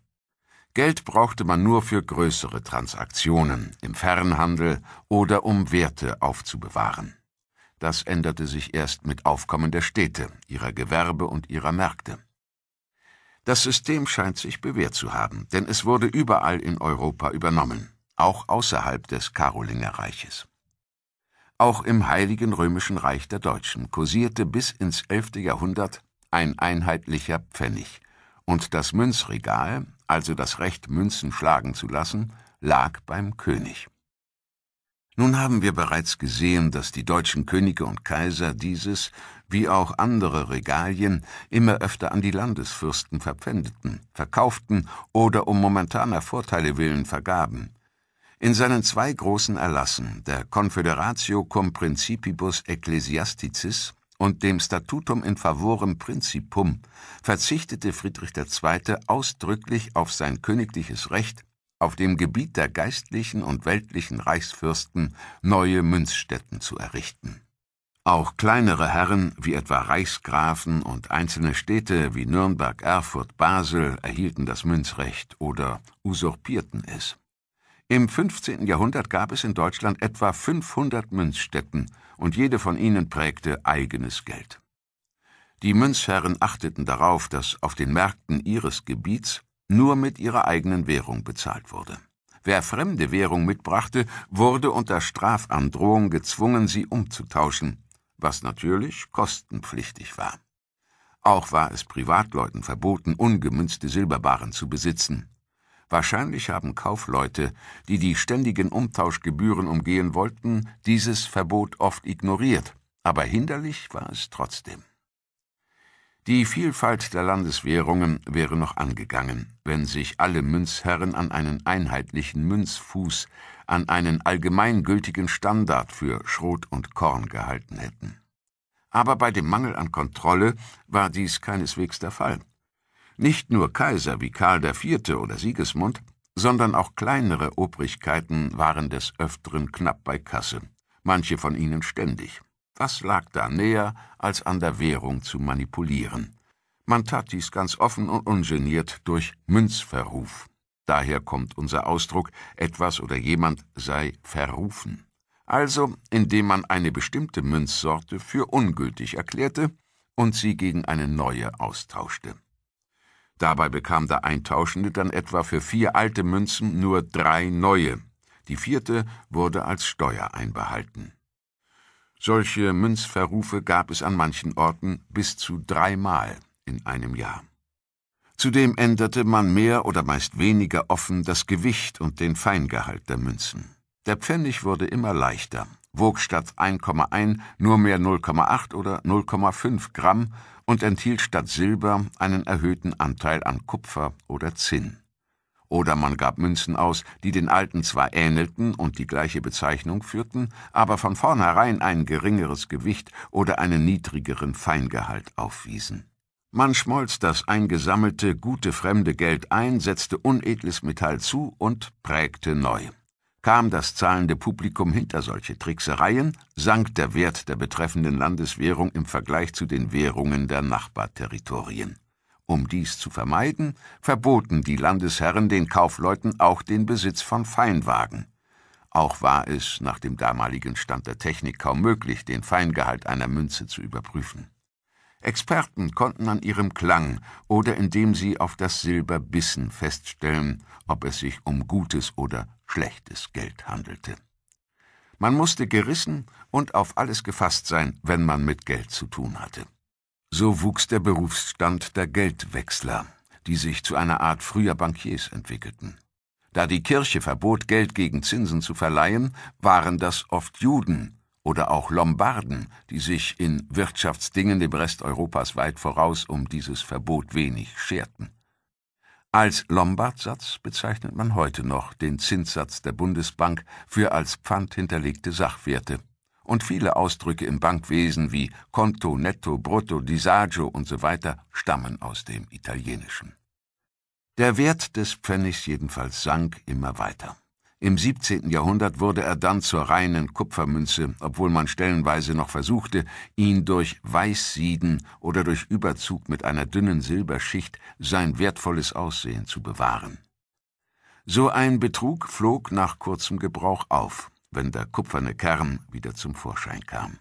Geld brauchte man nur für größere Transaktionen, im Fernhandel oder um Werte aufzubewahren. Das änderte sich erst mit Aufkommen der Städte, ihrer Gewerbe und ihrer Märkte. Das System scheint sich bewährt zu haben, denn es wurde überall in Europa übernommen, auch außerhalb des Karolingerreiches. Auch im Heiligen Römischen Reich der Deutschen kursierte bis ins 11. Jahrhundert ein einheitlicher Pfennig, und das Münzregal, also das Recht, Münzen schlagen zu lassen, lag beim König. Nun haben wir bereits gesehen, dass die deutschen Könige und Kaiser dieses wie auch andere Regalien, immer öfter an die Landesfürsten verpfändeten, verkauften oder um momentaner Vorteile willen vergaben. In seinen zwei großen Erlassen, der Confederatio cum Principibus Ecclesiasticis und dem Statutum in favorem Principum, verzichtete Friedrich II. ausdrücklich auf sein königliches Recht, auf dem Gebiet der geistlichen und weltlichen Reichsfürsten neue Münzstätten zu errichten auch kleinere Herren wie etwa Reichsgrafen und einzelne Städte wie Nürnberg, Erfurt, Basel erhielten das Münzrecht oder usurpierten es. Im 15. Jahrhundert gab es in Deutschland etwa 500 Münzstätten und jede von ihnen prägte eigenes Geld. Die Münzherren achteten darauf, dass auf den Märkten ihres Gebiets nur mit ihrer eigenen Währung bezahlt wurde. Wer fremde Währung mitbrachte, wurde unter Strafandrohung gezwungen, sie umzutauschen was natürlich kostenpflichtig war. Auch war es Privatleuten verboten, ungemünzte Silberbaren zu besitzen. Wahrscheinlich haben Kaufleute, die die ständigen Umtauschgebühren umgehen wollten, dieses Verbot oft ignoriert, aber hinderlich war es trotzdem. Die Vielfalt der Landeswährungen wäre noch angegangen, wenn sich alle Münzherren an einen einheitlichen Münzfuß, an einen allgemeingültigen Standard für Schrot und Korn gehalten hätten. Aber bei dem Mangel an Kontrolle war dies keineswegs der Fall. Nicht nur Kaiser wie Karl IV. oder Sigismund, sondern auch kleinere Obrigkeiten waren des Öfteren knapp bei Kasse, manche von ihnen ständig. Was lag da näher, als an der Währung zu manipulieren? Man tat dies ganz offen und ungeniert durch Münzverruf. Daher kommt unser Ausdruck, etwas oder jemand sei verrufen. Also, indem man eine bestimmte Münzsorte für ungültig erklärte und sie gegen eine neue austauschte. Dabei bekam der Eintauschende dann etwa für vier alte Münzen nur drei neue. Die vierte wurde als Steuer einbehalten. Solche Münzverrufe gab es an manchen Orten bis zu dreimal in einem Jahr. Zudem änderte man mehr oder meist weniger offen das Gewicht und den Feingehalt der Münzen. Der Pfennig wurde immer leichter, wog statt 1,1 nur mehr 0,8 oder 0,5 Gramm und enthielt statt Silber einen erhöhten Anteil an Kupfer oder Zinn. Oder man gab Münzen aus, die den alten zwar ähnelten und die gleiche Bezeichnung führten, aber von vornherein ein geringeres Gewicht oder einen niedrigeren Feingehalt aufwiesen. Man schmolz das eingesammelte, gute fremde Geld ein, setzte unedles Metall zu und prägte neu. Kam das zahlende Publikum hinter solche Tricksereien, sank der Wert der betreffenden Landeswährung im Vergleich zu den Währungen der Nachbarterritorien. Um dies zu vermeiden, verboten die Landesherren den Kaufleuten auch den Besitz von Feinwagen. Auch war es nach dem damaligen Stand der Technik kaum möglich, den Feingehalt einer Münze zu überprüfen. Experten konnten an ihrem Klang oder indem sie auf das Silber bissen feststellen, ob es sich um gutes oder schlechtes Geld handelte. Man musste gerissen und auf alles gefasst sein, wenn man mit Geld zu tun hatte. So wuchs der Berufsstand der Geldwechsler, die sich zu einer Art früher Bankiers entwickelten. Da die Kirche verbot, Geld gegen Zinsen zu verleihen, waren das oft Juden, oder auch Lombarden, die sich in Wirtschaftsdingen dem Rest Europas weit voraus um dieses Verbot wenig scherten. Als Lombardsatz bezeichnet man heute noch den Zinssatz der Bundesbank für als Pfand hinterlegte Sachwerte. Und viele Ausdrücke im Bankwesen wie Konto, Netto, Brutto, Disagio usw. So stammen aus dem Italienischen. Der Wert des Pfennigs jedenfalls sank immer weiter. Im 17. Jahrhundert wurde er dann zur reinen Kupfermünze, obwohl man stellenweise noch versuchte, ihn durch Weißsieden oder durch Überzug mit einer dünnen Silberschicht sein wertvolles Aussehen zu bewahren. So ein Betrug flog nach kurzem Gebrauch auf, wenn der kupferne Kern wieder zum Vorschein kam.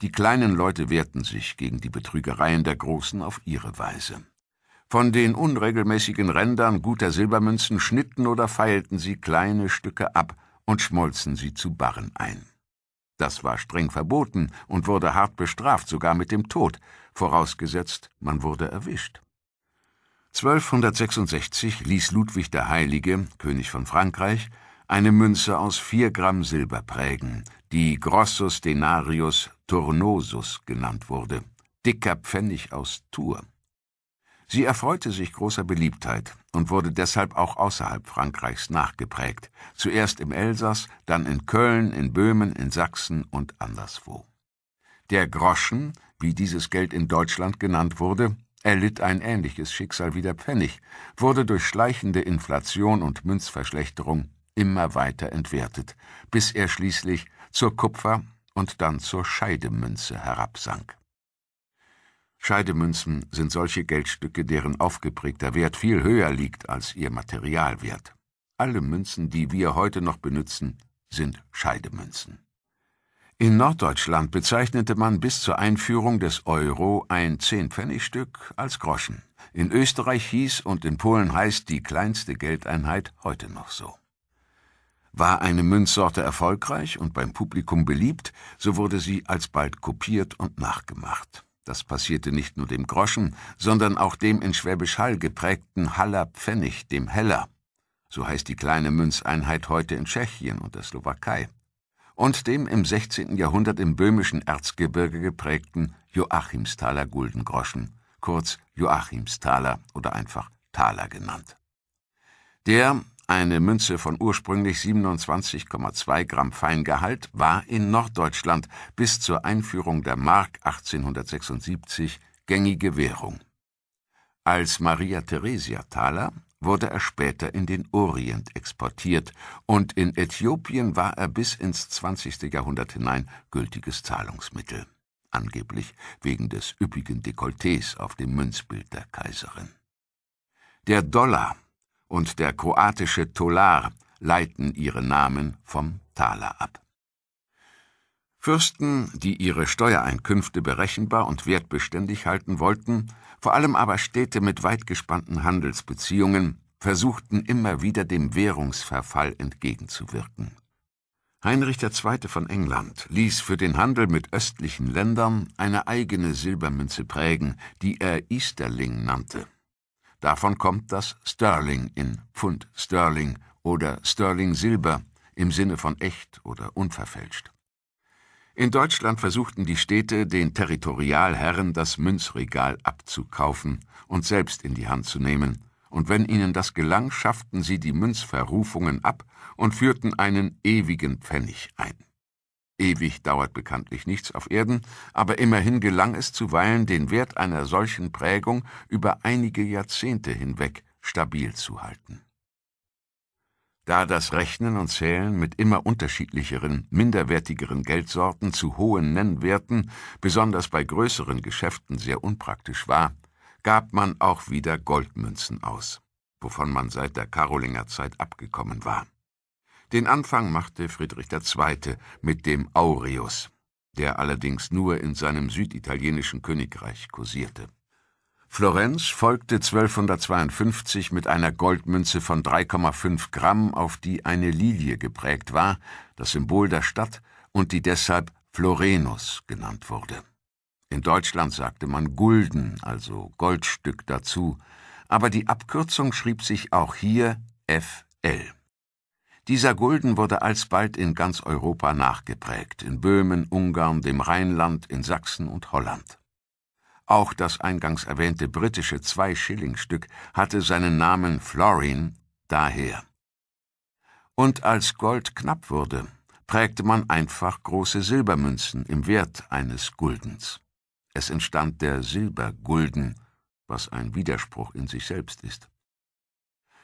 Die kleinen Leute wehrten sich gegen die Betrügereien der Großen auf ihre Weise. Von den unregelmäßigen Rändern guter Silbermünzen schnitten oder feilten sie kleine Stücke ab und schmolzen sie zu Barren ein. Das war streng verboten und wurde hart bestraft, sogar mit dem Tod, vorausgesetzt man wurde erwischt. 1266 ließ Ludwig der Heilige, König von Frankreich, eine Münze aus vier Gramm Silber prägen, die Grossus Denarius Turnosus genannt wurde, dicker Pfennig aus Tours. Sie erfreute sich großer Beliebtheit und wurde deshalb auch außerhalb Frankreichs nachgeprägt, zuerst im Elsass, dann in Köln, in Böhmen, in Sachsen und anderswo. Der Groschen, wie dieses Geld in Deutschland genannt wurde, erlitt ein ähnliches Schicksal wie der Pfennig, wurde durch schleichende Inflation und Münzverschlechterung immer weiter entwertet, bis er schließlich zur Kupfer und dann zur Scheidemünze herabsank. Scheidemünzen sind solche Geldstücke, deren aufgeprägter Wert viel höher liegt als ihr Materialwert. Alle Münzen, die wir heute noch benutzen, sind Scheidemünzen. In Norddeutschland bezeichnete man bis zur Einführung des Euro ein Zehnpfennigstück als Groschen. In Österreich hieß und in Polen heißt die kleinste Geldeinheit heute noch so. War eine Münzsorte erfolgreich und beim Publikum beliebt, so wurde sie alsbald kopiert und nachgemacht. Das passierte nicht nur dem Groschen, sondern auch dem in Schwäbisch Hall geprägten Haller Pfennig, dem Heller. So heißt die kleine Münzeinheit heute in Tschechien und der Slowakei. Und dem im 16. Jahrhundert im böhmischen Erzgebirge geprägten Joachimsthaler Guldengroschen, kurz Joachimsthaler oder einfach Thaler genannt. Der eine Münze von ursprünglich 27,2 Gramm Feingehalt war in Norddeutschland bis zur Einführung der Mark 1876 gängige Währung. Als Maria Theresia Thaler wurde er später in den Orient exportiert und in Äthiopien war er bis ins 20. Jahrhundert hinein gültiges Zahlungsmittel, angeblich wegen des üppigen Dekolletés auf dem Münzbild der Kaiserin. Der Dollar und der kroatische Tolar leiten ihre Namen vom Taler ab. Fürsten, die ihre Steuereinkünfte berechenbar und wertbeständig halten wollten, vor allem aber Städte mit weit gespannten Handelsbeziehungen, versuchten immer wieder dem Währungsverfall entgegenzuwirken. Heinrich II. von England ließ für den Handel mit östlichen Ländern eine eigene Silbermünze prägen, die er Easterling nannte. Davon kommt das Sterling in Pfund Sterling oder Sterling Silber im Sinne von echt oder unverfälscht. In Deutschland versuchten die Städte, den Territorialherren das Münzregal abzukaufen und selbst in die Hand zu nehmen, und wenn ihnen das gelang, schafften sie die Münzverrufungen ab und führten einen ewigen Pfennig ein. Ewig dauert bekanntlich nichts auf Erden, aber immerhin gelang es zuweilen, den Wert einer solchen Prägung über einige Jahrzehnte hinweg stabil zu halten. Da das Rechnen und Zählen mit immer unterschiedlicheren, minderwertigeren Geldsorten zu hohen Nennwerten, besonders bei größeren Geschäften sehr unpraktisch war, gab man auch wieder Goldmünzen aus, wovon man seit der Karolinger Zeit abgekommen war. Den Anfang machte Friedrich II. mit dem Aureus, der allerdings nur in seinem süditalienischen Königreich kursierte. Florenz folgte 1252 mit einer Goldmünze von 3,5 Gramm, auf die eine Lilie geprägt war, das Symbol der Stadt, und die deshalb Florenus genannt wurde. In Deutschland sagte man Gulden, also Goldstück dazu, aber die Abkürzung schrieb sich auch hier FL. Dieser Gulden wurde alsbald in ganz Europa nachgeprägt, in Böhmen, Ungarn, dem Rheinland, in Sachsen und Holland. Auch das eingangs erwähnte britische Zwei-Schilling-Stück hatte seinen Namen Florin daher. Und als Gold knapp wurde, prägte man einfach große Silbermünzen im Wert eines Guldens. Es entstand der Silbergulden, was ein Widerspruch in sich selbst ist.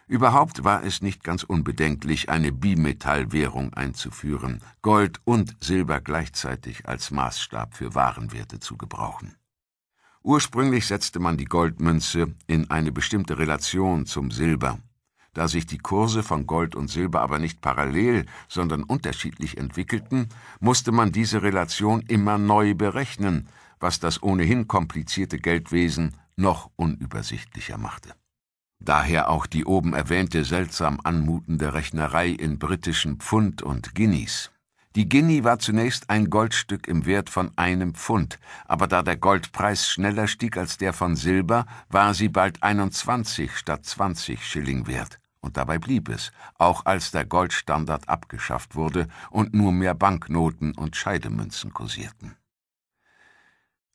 Überhaupt war es nicht ganz unbedenklich, eine Bimetallwährung einzuführen, Gold und Silber gleichzeitig als Maßstab für Warenwerte zu gebrauchen. Ursprünglich setzte man die Goldmünze in eine bestimmte Relation zum Silber. Da sich die Kurse von Gold und Silber aber nicht parallel, sondern unterschiedlich entwickelten, musste man diese Relation immer neu berechnen, was das ohnehin komplizierte Geldwesen noch unübersichtlicher machte daher auch die oben erwähnte seltsam anmutende Rechnerei in britischen Pfund und Guineas. Die Guinea war zunächst ein Goldstück im Wert von einem Pfund, aber da der Goldpreis schneller stieg als der von Silber, war sie bald 21 statt 20 Schilling wert. Und dabei blieb es, auch als der Goldstandard abgeschafft wurde und nur mehr Banknoten und Scheidemünzen kursierten.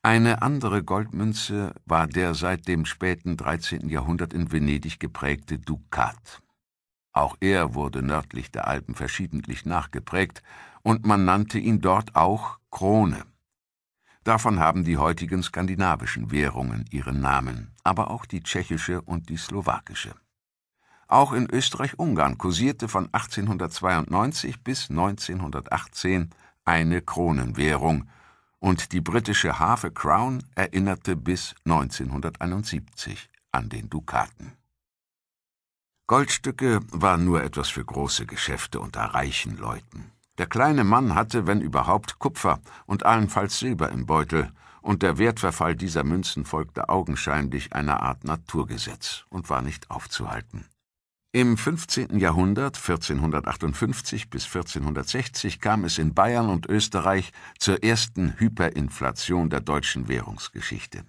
Eine andere Goldmünze war der seit dem späten 13. Jahrhundert in Venedig geprägte Dukat. Auch er wurde nördlich der Alpen verschiedentlich nachgeprägt, und man nannte ihn dort auch Krone. Davon haben die heutigen skandinavischen Währungen ihren Namen, aber auch die tschechische und die slowakische. Auch in Österreich-Ungarn kursierte von 1892 bis 1918 eine Kronenwährung – und die britische Harve Crown erinnerte bis 1971 an den Dukaten. Goldstücke waren nur etwas für große Geschäfte unter reichen Leuten. Der kleine Mann hatte, wenn überhaupt, Kupfer und allenfalls Silber im Beutel, und der Wertverfall dieser Münzen folgte augenscheinlich einer Art Naturgesetz und war nicht aufzuhalten. Im 15. Jahrhundert 1458 bis 1460 kam es in Bayern und Österreich zur ersten Hyperinflation der deutschen Währungsgeschichte.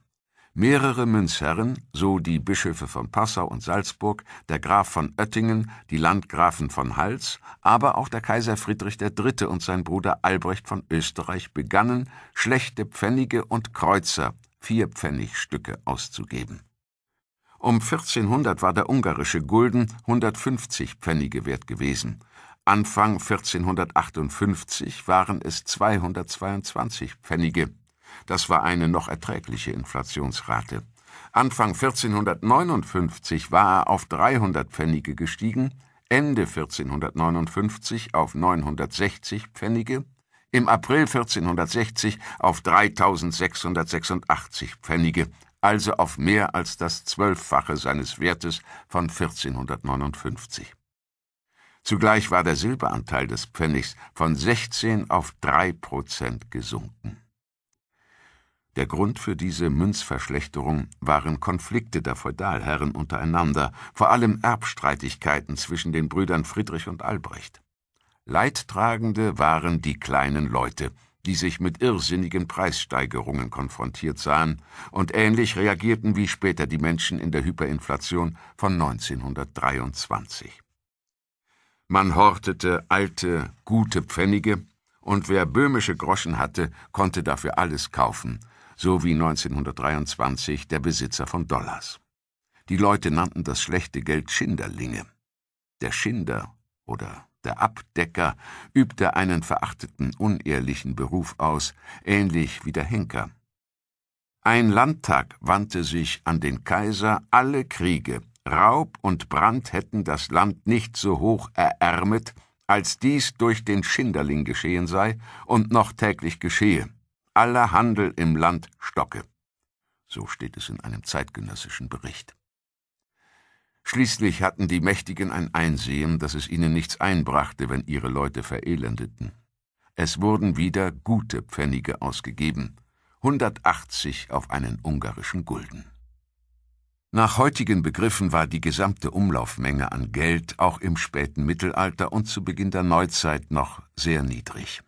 Mehrere Münzherren, so die Bischöfe von Passau und Salzburg, der Graf von Oettingen, die Landgrafen von Hals, aber auch der Kaiser Friedrich III. und sein Bruder Albrecht von Österreich begannen, schlechte Pfennige und Kreuzer, Vierpfennigstücke auszugeben. Um 1400 war der ungarische Gulden 150 Pfennige wert gewesen. Anfang 1458 waren es 222 Pfennige. Das war eine noch erträgliche Inflationsrate. Anfang 1459 war er auf 300 Pfennige gestiegen, Ende 1459 auf 960 Pfennige, im April 1460 auf 3686 Pfennige, also auf mehr als das Zwölffache seines Wertes von 1459. Zugleich war der Silberanteil des Pfennigs von 16 auf 3 Prozent gesunken. Der Grund für diese Münzverschlechterung waren Konflikte der Feudalherren untereinander, vor allem Erbstreitigkeiten zwischen den Brüdern Friedrich und Albrecht. Leidtragende waren die kleinen Leute, die sich mit irrsinnigen Preissteigerungen konfrontiert sahen und ähnlich reagierten wie später die Menschen in der Hyperinflation von 1923. Man hortete alte, gute Pfennige, und wer böhmische Groschen hatte, konnte dafür alles kaufen, so wie 1923 der Besitzer von Dollars. Die Leute nannten das schlechte Geld Schinderlinge. Der Schinder oder der Abdecker übte einen verachteten, unehrlichen Beruf aus, ähnlich wie der Henker. Ein Landtag wandte sich an den Kaiser, alle Kriege, Raub und Brand hätten das Land nicht so hoch erärmet, als dies durch den Schinderling geschehen sei und noch täglich geschehe. Aller Handel im Land stocke. So steht es in einem zeitgenössischen Bericht. Schließlich hatten die Mächtigen ein Einsehen, dass es ihnen nichts einbrachte, wenn ihre Leute verelendeten. Es wurden wieder gute Pfennige ausgegeben, 180 auf einen ungarischen Gulden. Nach heutigen Begriffen war die gesamte Umlaufmenge an Geld auch im späten Mittelalter und zu Beginn der Neuzeit noch sehr niedrig.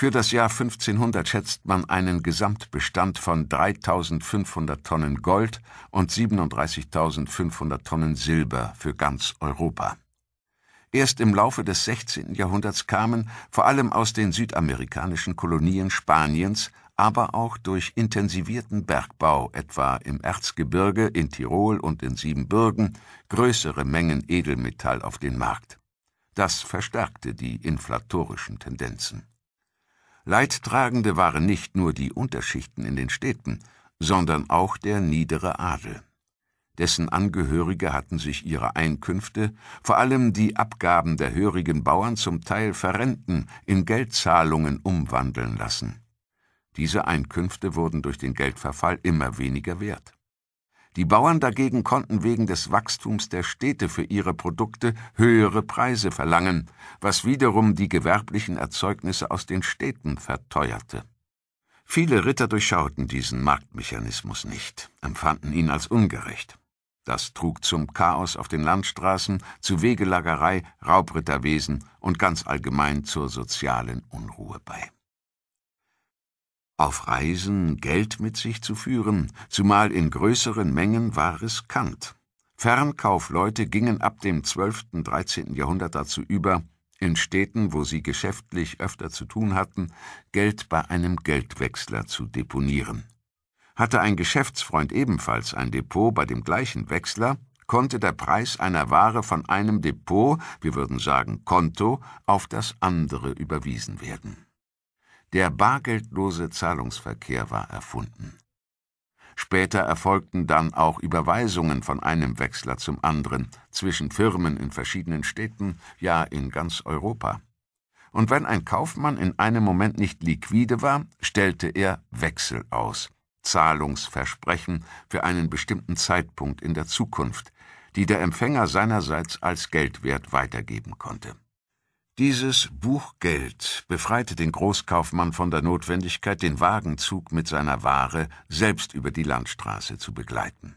Für das Jahr 1500 schätzt man einen Gesamtbestand von 3500 Tonnen Gold und 37.500 Tonnen Silber für ganz Europa. Erst im Laufe des 16. Jahrhunderts kamen, vor allem aus den südamerikanischen Kolonien Spaniens, aber auch durch intensivierten Bergbau, etwa im Erzgebirge, in Tirol und in Siebenbürgen, größere Mengen Edelmetall auf den Markt. Das verstärkte die inflatorischen Tendenzen. Leidtragende waren nicht nur die Unterschichten in den Städten, sondern auch der niedere Adel. Dessen Angehörige hatten sich ihre Einkünfte, vor allem die Abgaben der hörigen Bauern, zum Teil Verrenten in Geldzahlungen umwandeln lassen. Diese Einkünfte wurden durch den Geldverfall immer weniger wert. Die Bauern dagegen konnten wegen des Wachstums der Städte für ihre Produkte höhere Preise verlangen, was wiederum die gewerblichen Erzeugnisse aus den Städten verteuerte. Viele Ritter durchschauten diesen Marktmechanismus nicht, empfanden ihn als ungerecht. Das trug zum Chaos auf den Landstraßen, zu Wegelagerei, Raubritterwesen und ganz allgemein zur sozialen Unruhe bei. Auf Reisen Geld mit sich zu führen, zumal in größeren Mengen, war riskant. Fernkaufleute gingen ab dem 12. 13. Jahrhundert dazu über, in Städten, wo sie geschäftlich öfter zu tun hatten, Geld bei einem Geldwechsler zu deponieren. Hatte ein Geschäftsfreund ebenfalls ein Depot bei dem gleichen Wechsler, konnte der Preis einer Ware von einem Depot, wir würden sagen Konto, auf das andere überwiesen werden der bargeldlose Zahlungsverkehr war erfunden. Später erfolgten dann auch Überweisungen von einem Wechsler zum anderen, zwischen Firmen in verschiedenen Städten, ja in ganz Europa. Und wenn ein Kaufmann in einem Moment nicht liquide war, stellte er Wechsel aus, Zahlungsversprechen für einen bestimmten Zeitpunkt in der Zukunft, die der Empfänger seinerseits als Geldwert weitergeben konnte. Dieses Buchgeld befreite den Großkaufmann von der Notwendigkeit, den Wagenzug mit seiner Ware selbst über die Landstraße zu begleiten.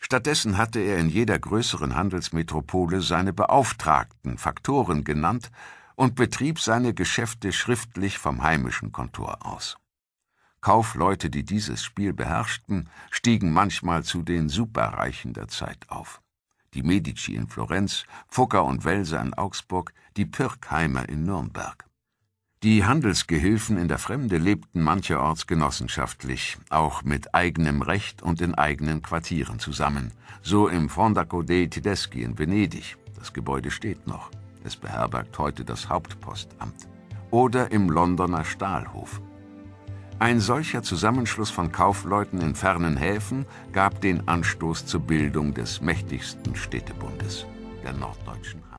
Stattdessen hatte er in jeder größeren Handelsmetropole seine Beauftragten, Faktoren genannt, und betrieb seine Geschäfte schriftlich vom heimischen Kontor aus. Kaufleute, die dieses Spiel beherrschten, stiegen manchmal zu den Superreichen der Zeit auf die Medici in Florenz, Fucker und Welser in Augsburg, die Pirkheimer in Nürnberg. Die Handelsgehilfen in der Fremde lebten mancherorts genossenschaftlich, auch mit eigenem Recht und in eigenen Quartieren zusammen, so im Fondaco dei Tedeschi in Venedig. Das Gebäude steht noch. Es beherbergt heute das Hauptpostamt. Oder im Londoner Stahlhof, ein solcher Zusammenschluss von Kaufleuten in fernen Häfen gab den Anstoß zur Bildung des mächtigsten Städtebundes, der norddeutschen